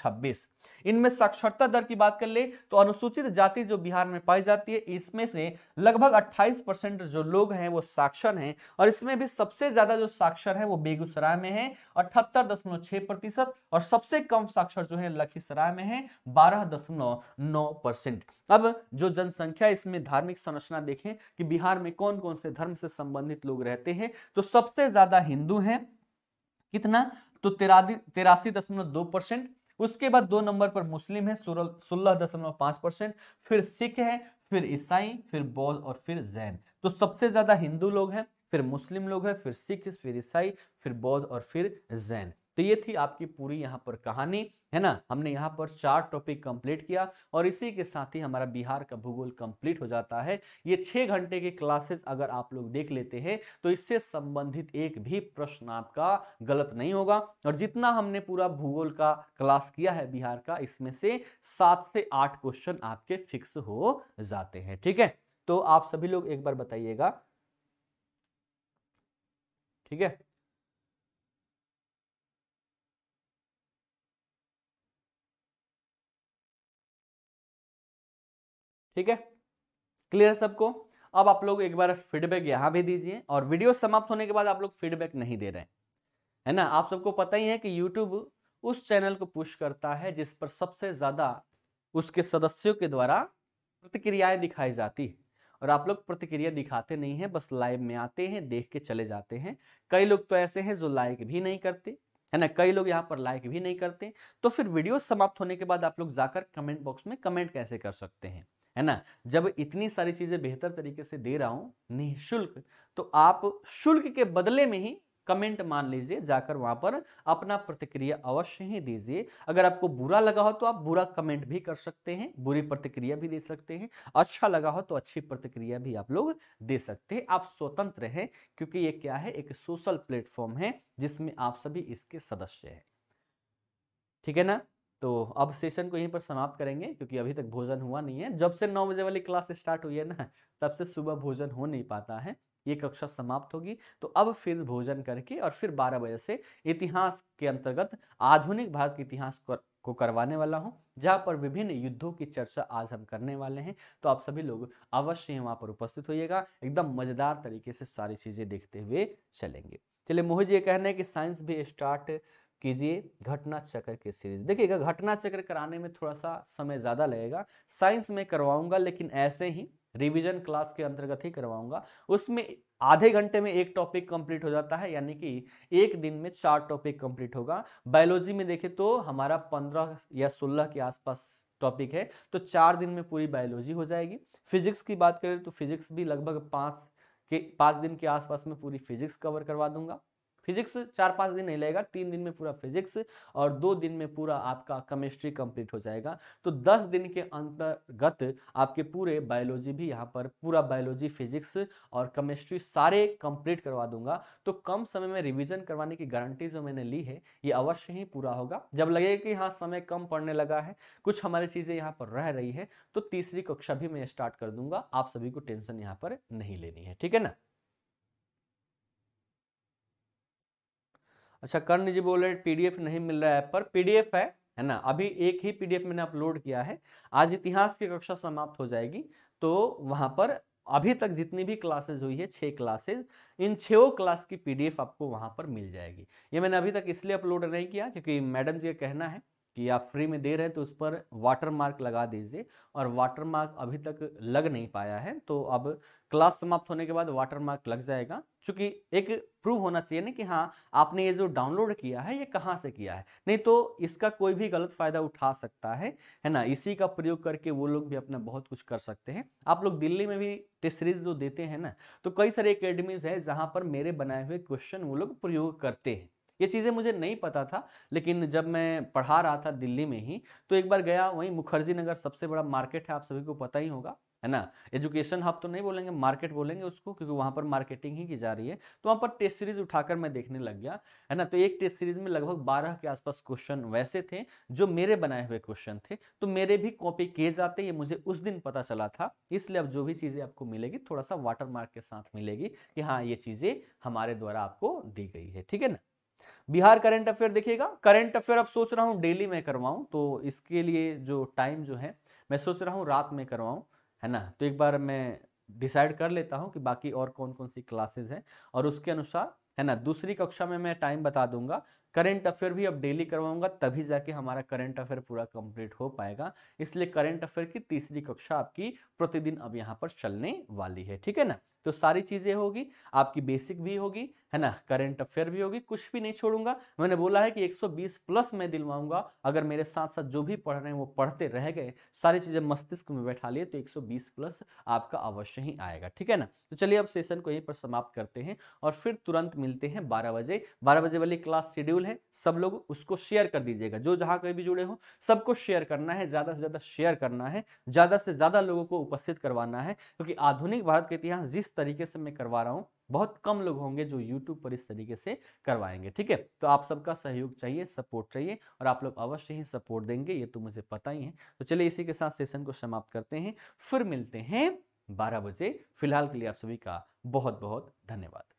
इनमें साक्षरता दर की बात कर ले तो अनुसूचित अनुसूचित जाति जो बिहार में पाई जाती है इसमें से लगभग 28 परसेंट जो लोग हैं वो साक्षर हैं और इसमें भी सबसे ज्यादा जो साक्षर है वो बेगूसराय में है अठहत्तर दशमलव छह प्रतिशत और सबसे कम साक्षर जो है लखीसराय में है बारह दशमलव नौ परसेंट अब जो जनसंख्या इसमें धार्मिक संरचना देखें कि बिहार में कौन कौन से धर्म से संबंधित लोग रहते हैं तो सबसे ज्यादा हिंदू हैं कितना तो तिरासी दशमलव दो परसेंट उसके बाद दो नंबर पर मुस्लिम है सोलह दशमलव पांच परसेंट फिर सिख है फिर ईसाई फिर बौद्ध और फिर जैन तो सबसे ज्यादा हिंदू लोग हैं फिर मुस्लिम लोग हैं फिर सिख फिर ईसाई फिर बौद्ध और फिर जैन तो ये थी आपकी पूरी यहाँ पर कहानी है ना हमने यहाँ पर चार टॉपिक कंप्लीट किया और इसी के साथ ही हमारा बिहार का भूगोल कंप्लीट हो जाता है ये छः घंटे के क्लासेस अगर आप लोग देख लेते हैं तो इससे संबंधित एक भी प्रश्न आपका गलत नहीं होगा और जितना हमने पूरा भूगोल का क्लास किया है बिहार का इसमें से सात से आठ क्वेश्चन आपके फिक्स हो जाते हैं ठीक है तो आप सभी लोग एक बार बताइएगा ठीक है ठीक है क्लियर सबको अब आप लोग एक बार फीडबैक यहाँ भी दीजिए और वीडियो समाप्त होने के बाद आप लोग फीडबैक नहीं दे रहे हैं है ना आप सबको पता ही है कि यूट्यूब उस चैनल को पुश करता है जिस पर सबसे ज़्यादा उसके सदस्यों के द्वारा प्रतिक्रियाएं दिखाई जाती है और आप लोग प्रतिक्रिया दिखाते नहीं हैं बस लाइव में आते हैं देख के चले जाते हैं कई लोग तो ऐसे हैं जो लाइक भी नहीं करते है ना कई लोग यहाँ पर लाइक भी नहीं करते तो फिर वीडियो समाप्त होने के बाद आप लोग जाकर कमेंट बॉक्स में कमेंट कैसे कर सकते हैं है ना जब इतनी सारी चीज़ें बेहतर तरीके से दे रहा हूं निःशुल्क तो आप शुल्क के बदले में ही कमेंट मान लीजिए जाकर वहां पर अपना प्रतिक्रिया अवश्य ही दीजिए अगर आपको बुरा लगा हो तो आप बुरा कमेंट भी कर सकते हैं बुरी प्रतिक्रिया भी दे सकते हैं अच्छा लगा हो तो अच्छी प्रतिक्रिया भी आप लोग दे सकते हैं आप स्वतंत्र हैं क्योंकि ये क्या है एक सोशल प्लेटफॉर्म है जिसमें आप सभी इसके सदस्य हैं ठीक है ना तो अब सेशन को यहीं पर समाप्त करेंगे क्योंकि अभी तक भोजन हुआ नहीं है जब से नौ बजे वाली क्लास स्टार्ट हुई है ना तब से सुबह भोजन हो नहीं पाता है ये कक्षा समाप्त होगी तो अब फिर भोजन करके और फिर 12 बजे से इतिहास के अंतर्गत आधुनिक भारत के इतिहास को, को करवाने वाला हूँ जहाँ पर विभिन्न युद्धों की चर्चा आज हम करने वाले हैं तो आप सभी लोग अवश्य वहाँ पर उपस्थित होइएगा एकदम मजेदार तरीके से सारी चीजें देखते हुए चलेंगे चलिए मोहित ये कहना है कि साइंस भी स्टार्ट कीजिए घटना चक्र के सीरीज देखिएगा घटना चक्र कराने में थोड़ा सा समय ज़्यादा लगेगा साइंस में करवाऊंगा लेकिन ऐसे ही रिवीजन क्लास के अंतर्गत ही करवाऊंगा उसमें आधे घंटे में एक टॉपिक कंप्लीट हो जाता है यानी कि एक दिन में चार टॉपिक कंप्लीट होगा बायोलॉजी में देखें तो हमारा पंद्रह या सोलह के आसपास टॉपिक है तो चार दिन में पूरी बायोलॉजी हो जाएगी फिजिक्स की बात करें तो फिजिक्स भी लगभग पाँच के पाँच दिन के आसपास में पूरी फिजिक्स कवर करवा दूंगा फिजिक्स चार पाँच दिन नहीं लगेगा तीन दिन में पूरा फिजिक्स और दो दिन में पूरा आपका केमिस्ट्री कंप्लीट हो जाएगा तो दस दिन के अंतर्गत आपके पूरे बायोलॉजी भी यहाँ पर पूरा बायोलॉजी फिजिक्स और केमिस्ट्री सारे कंप्लीट करवा दूंगा तो कम समय में रिविजन करवाने की गारंटी जो मैंने ली है ये अवश्य ही पूरा होगा जब लगेगा कि हाँ समय कम पड़ने लगा है कुछ हमारी चीज़ें यहाँ पर रह रही है तो तीसरी कक्षा भी मैं स्टार्ट कर दूंगा आप सभी को टेंशन यहाँ पर नहीं लेनी है ठीक है ना अच्छा कर्ण जी बोल रहे पीडीएफ नहीं मिल रहा है पर पीडीएफ है है ना अभी एक ही पीडीएफ मैंने अपलोड किया है आज इतिहास की कक्षा समाप्त हो जाएगी तो वहां पर अभी तक जितनी भी क्लासेज हुई है छः क्लासेज इन छो क्लास की पीडीएफ आपको वहाँ पर मिल जाएगी ये मैंने अभी तक इसलिए अपलोड नहीं किया क्योंकि मैडम जी का कहना है कि आप फ्री में दे रहे हैं तो उस पर वाटर मार्क लगा दीजिए और वाटर मार्क अभी तक लग नहीं पाया है तो अब क्लास समाप्त होने के बाद वाटर मार्क लग जाएगा क्योंकि एक प्रूव होना चाहिए ना कि हाँ आपने ये जो डाउनलोड किया है ये कहाँ से किया है नहीं तो इसका कोई भी गलत फायदा उठा सकता है है ना इसी का प्रयोग करके वो लोग भी अपना बहुत कुछ कर सकते हैं आप लोग दिल्ली में भी टेस्ट सीरीज जो देते हैं ना तो कई सारे अकेडमीज है जहाँ पर मेरे बनाए हुए क्वेश्चन वो लोग प्रयोग करते हैं ये चीज़ें मुझे नहीं पता था लेकिन जब मैं पढ़ा रहा था दिल्ली में ही तो एक बार गया वहीं मुखर्जी नगर सबसे बड़ा मार्केट है आप सभी को पता ही होगा है ना एजुकेशन हब तो नहीं बोलेंगे मार्केट बोलेंगे उसको क्योंकि वहां पर मार्केटिंग ही की जा रही है तो वहां पर टेस्ट सीरीज उठाकर मैं देखने लग गया है ना तो एक टेस्ट सीरीज में लगभग बारह के आसपास क्वेश्चन वैसे थे जो मेरे बनाए हुए क्वेश्चन थे तो मेरे भी कॉपी किए जाते ये मुझे उस दिन पता चला था इसलिए अब जो भी चीजें आपको मिलेगी थोड़ा सा वाटर मार्क के साथ मिलेगी कि हाँ ये चीजें हमारे द्वारा आपको दी गई है ठीक है ना बिहार करंट अफेयर देखिएगा करंट अफेयर अब सोच रहा हूँ डेली में करवाऊँ तो इसके लिए जो टाइम जो है मैं सोच रहा हूँ रात में करवाऊँ है ना तो एक बार मैं डिसाइड कर लेता हूँ कि बाकी और कौन कौन सी क्लासेज हैं और उसके अनुसार है ना दूसरी कक्षा में मैं टाइम बता दूंगा करंट अफेयर भी अब डेली करवाऊंगा तभी जाके हमारा करंट अफेयर पूरा कंप्लीट हो पाएगा इसलिए करंट अफेयर की तीसरी कक्षा आपकी प्रतिदिन अब यहाँ पर चलने वाली है ठीक है ना तो सारी चीज़ें होगी आपकी बेसिक भी होगी है ना करंट अफेयर भी होगी कुछ भी नहीं छोड़ूंगा मैंने बोला है कि 120 प्लस मैं दिलवाऊंगा अगर मेरे साथ साथ जो भी पढ़ रहे हैं वो पढ़ते रह गए सारी चीज़ें मस्तिष्क में बैठा लिए तो 120 प्लस आपका अवश्य ही आएगा ठीक है ना तो चलिए अब सेशन को यहीं पर समाप्त करते हैं और फिर तुरंत मिलते हैं बारह बजे बारह बजे वाली क्लास शेड्यूल अवेलेबल है सब लोग उसको शेयर कर दीजिएगा जो जहां कहीं भी जुड़े हो सबको शेयर करना है ज़्यादा से ज़्यादा शेयर करना है ज़्यादा से ज़्यादा लोगों को उपस्थित करवाना है क्योंकि आधुनिक भारत का इतिहास जिस तरीके से मैं करवा रहा हूँ बहुत कम लोग होंगे जो YouTube पर इस तरीके से करवाएंगे ठीक है तो आप सबका सहयोग चाहिए सपोर्ट चाहिए और आप लोग अवश्य ही सपोर्ट देंगे ये तो मुझे पता ही है तो चलिए इसी के साथ सेशन को समाप्त करते हैं फिर मिलते हैं 12 बजे फिलहाल के लिए आप सभी का बहुत बहुत धन्यवाद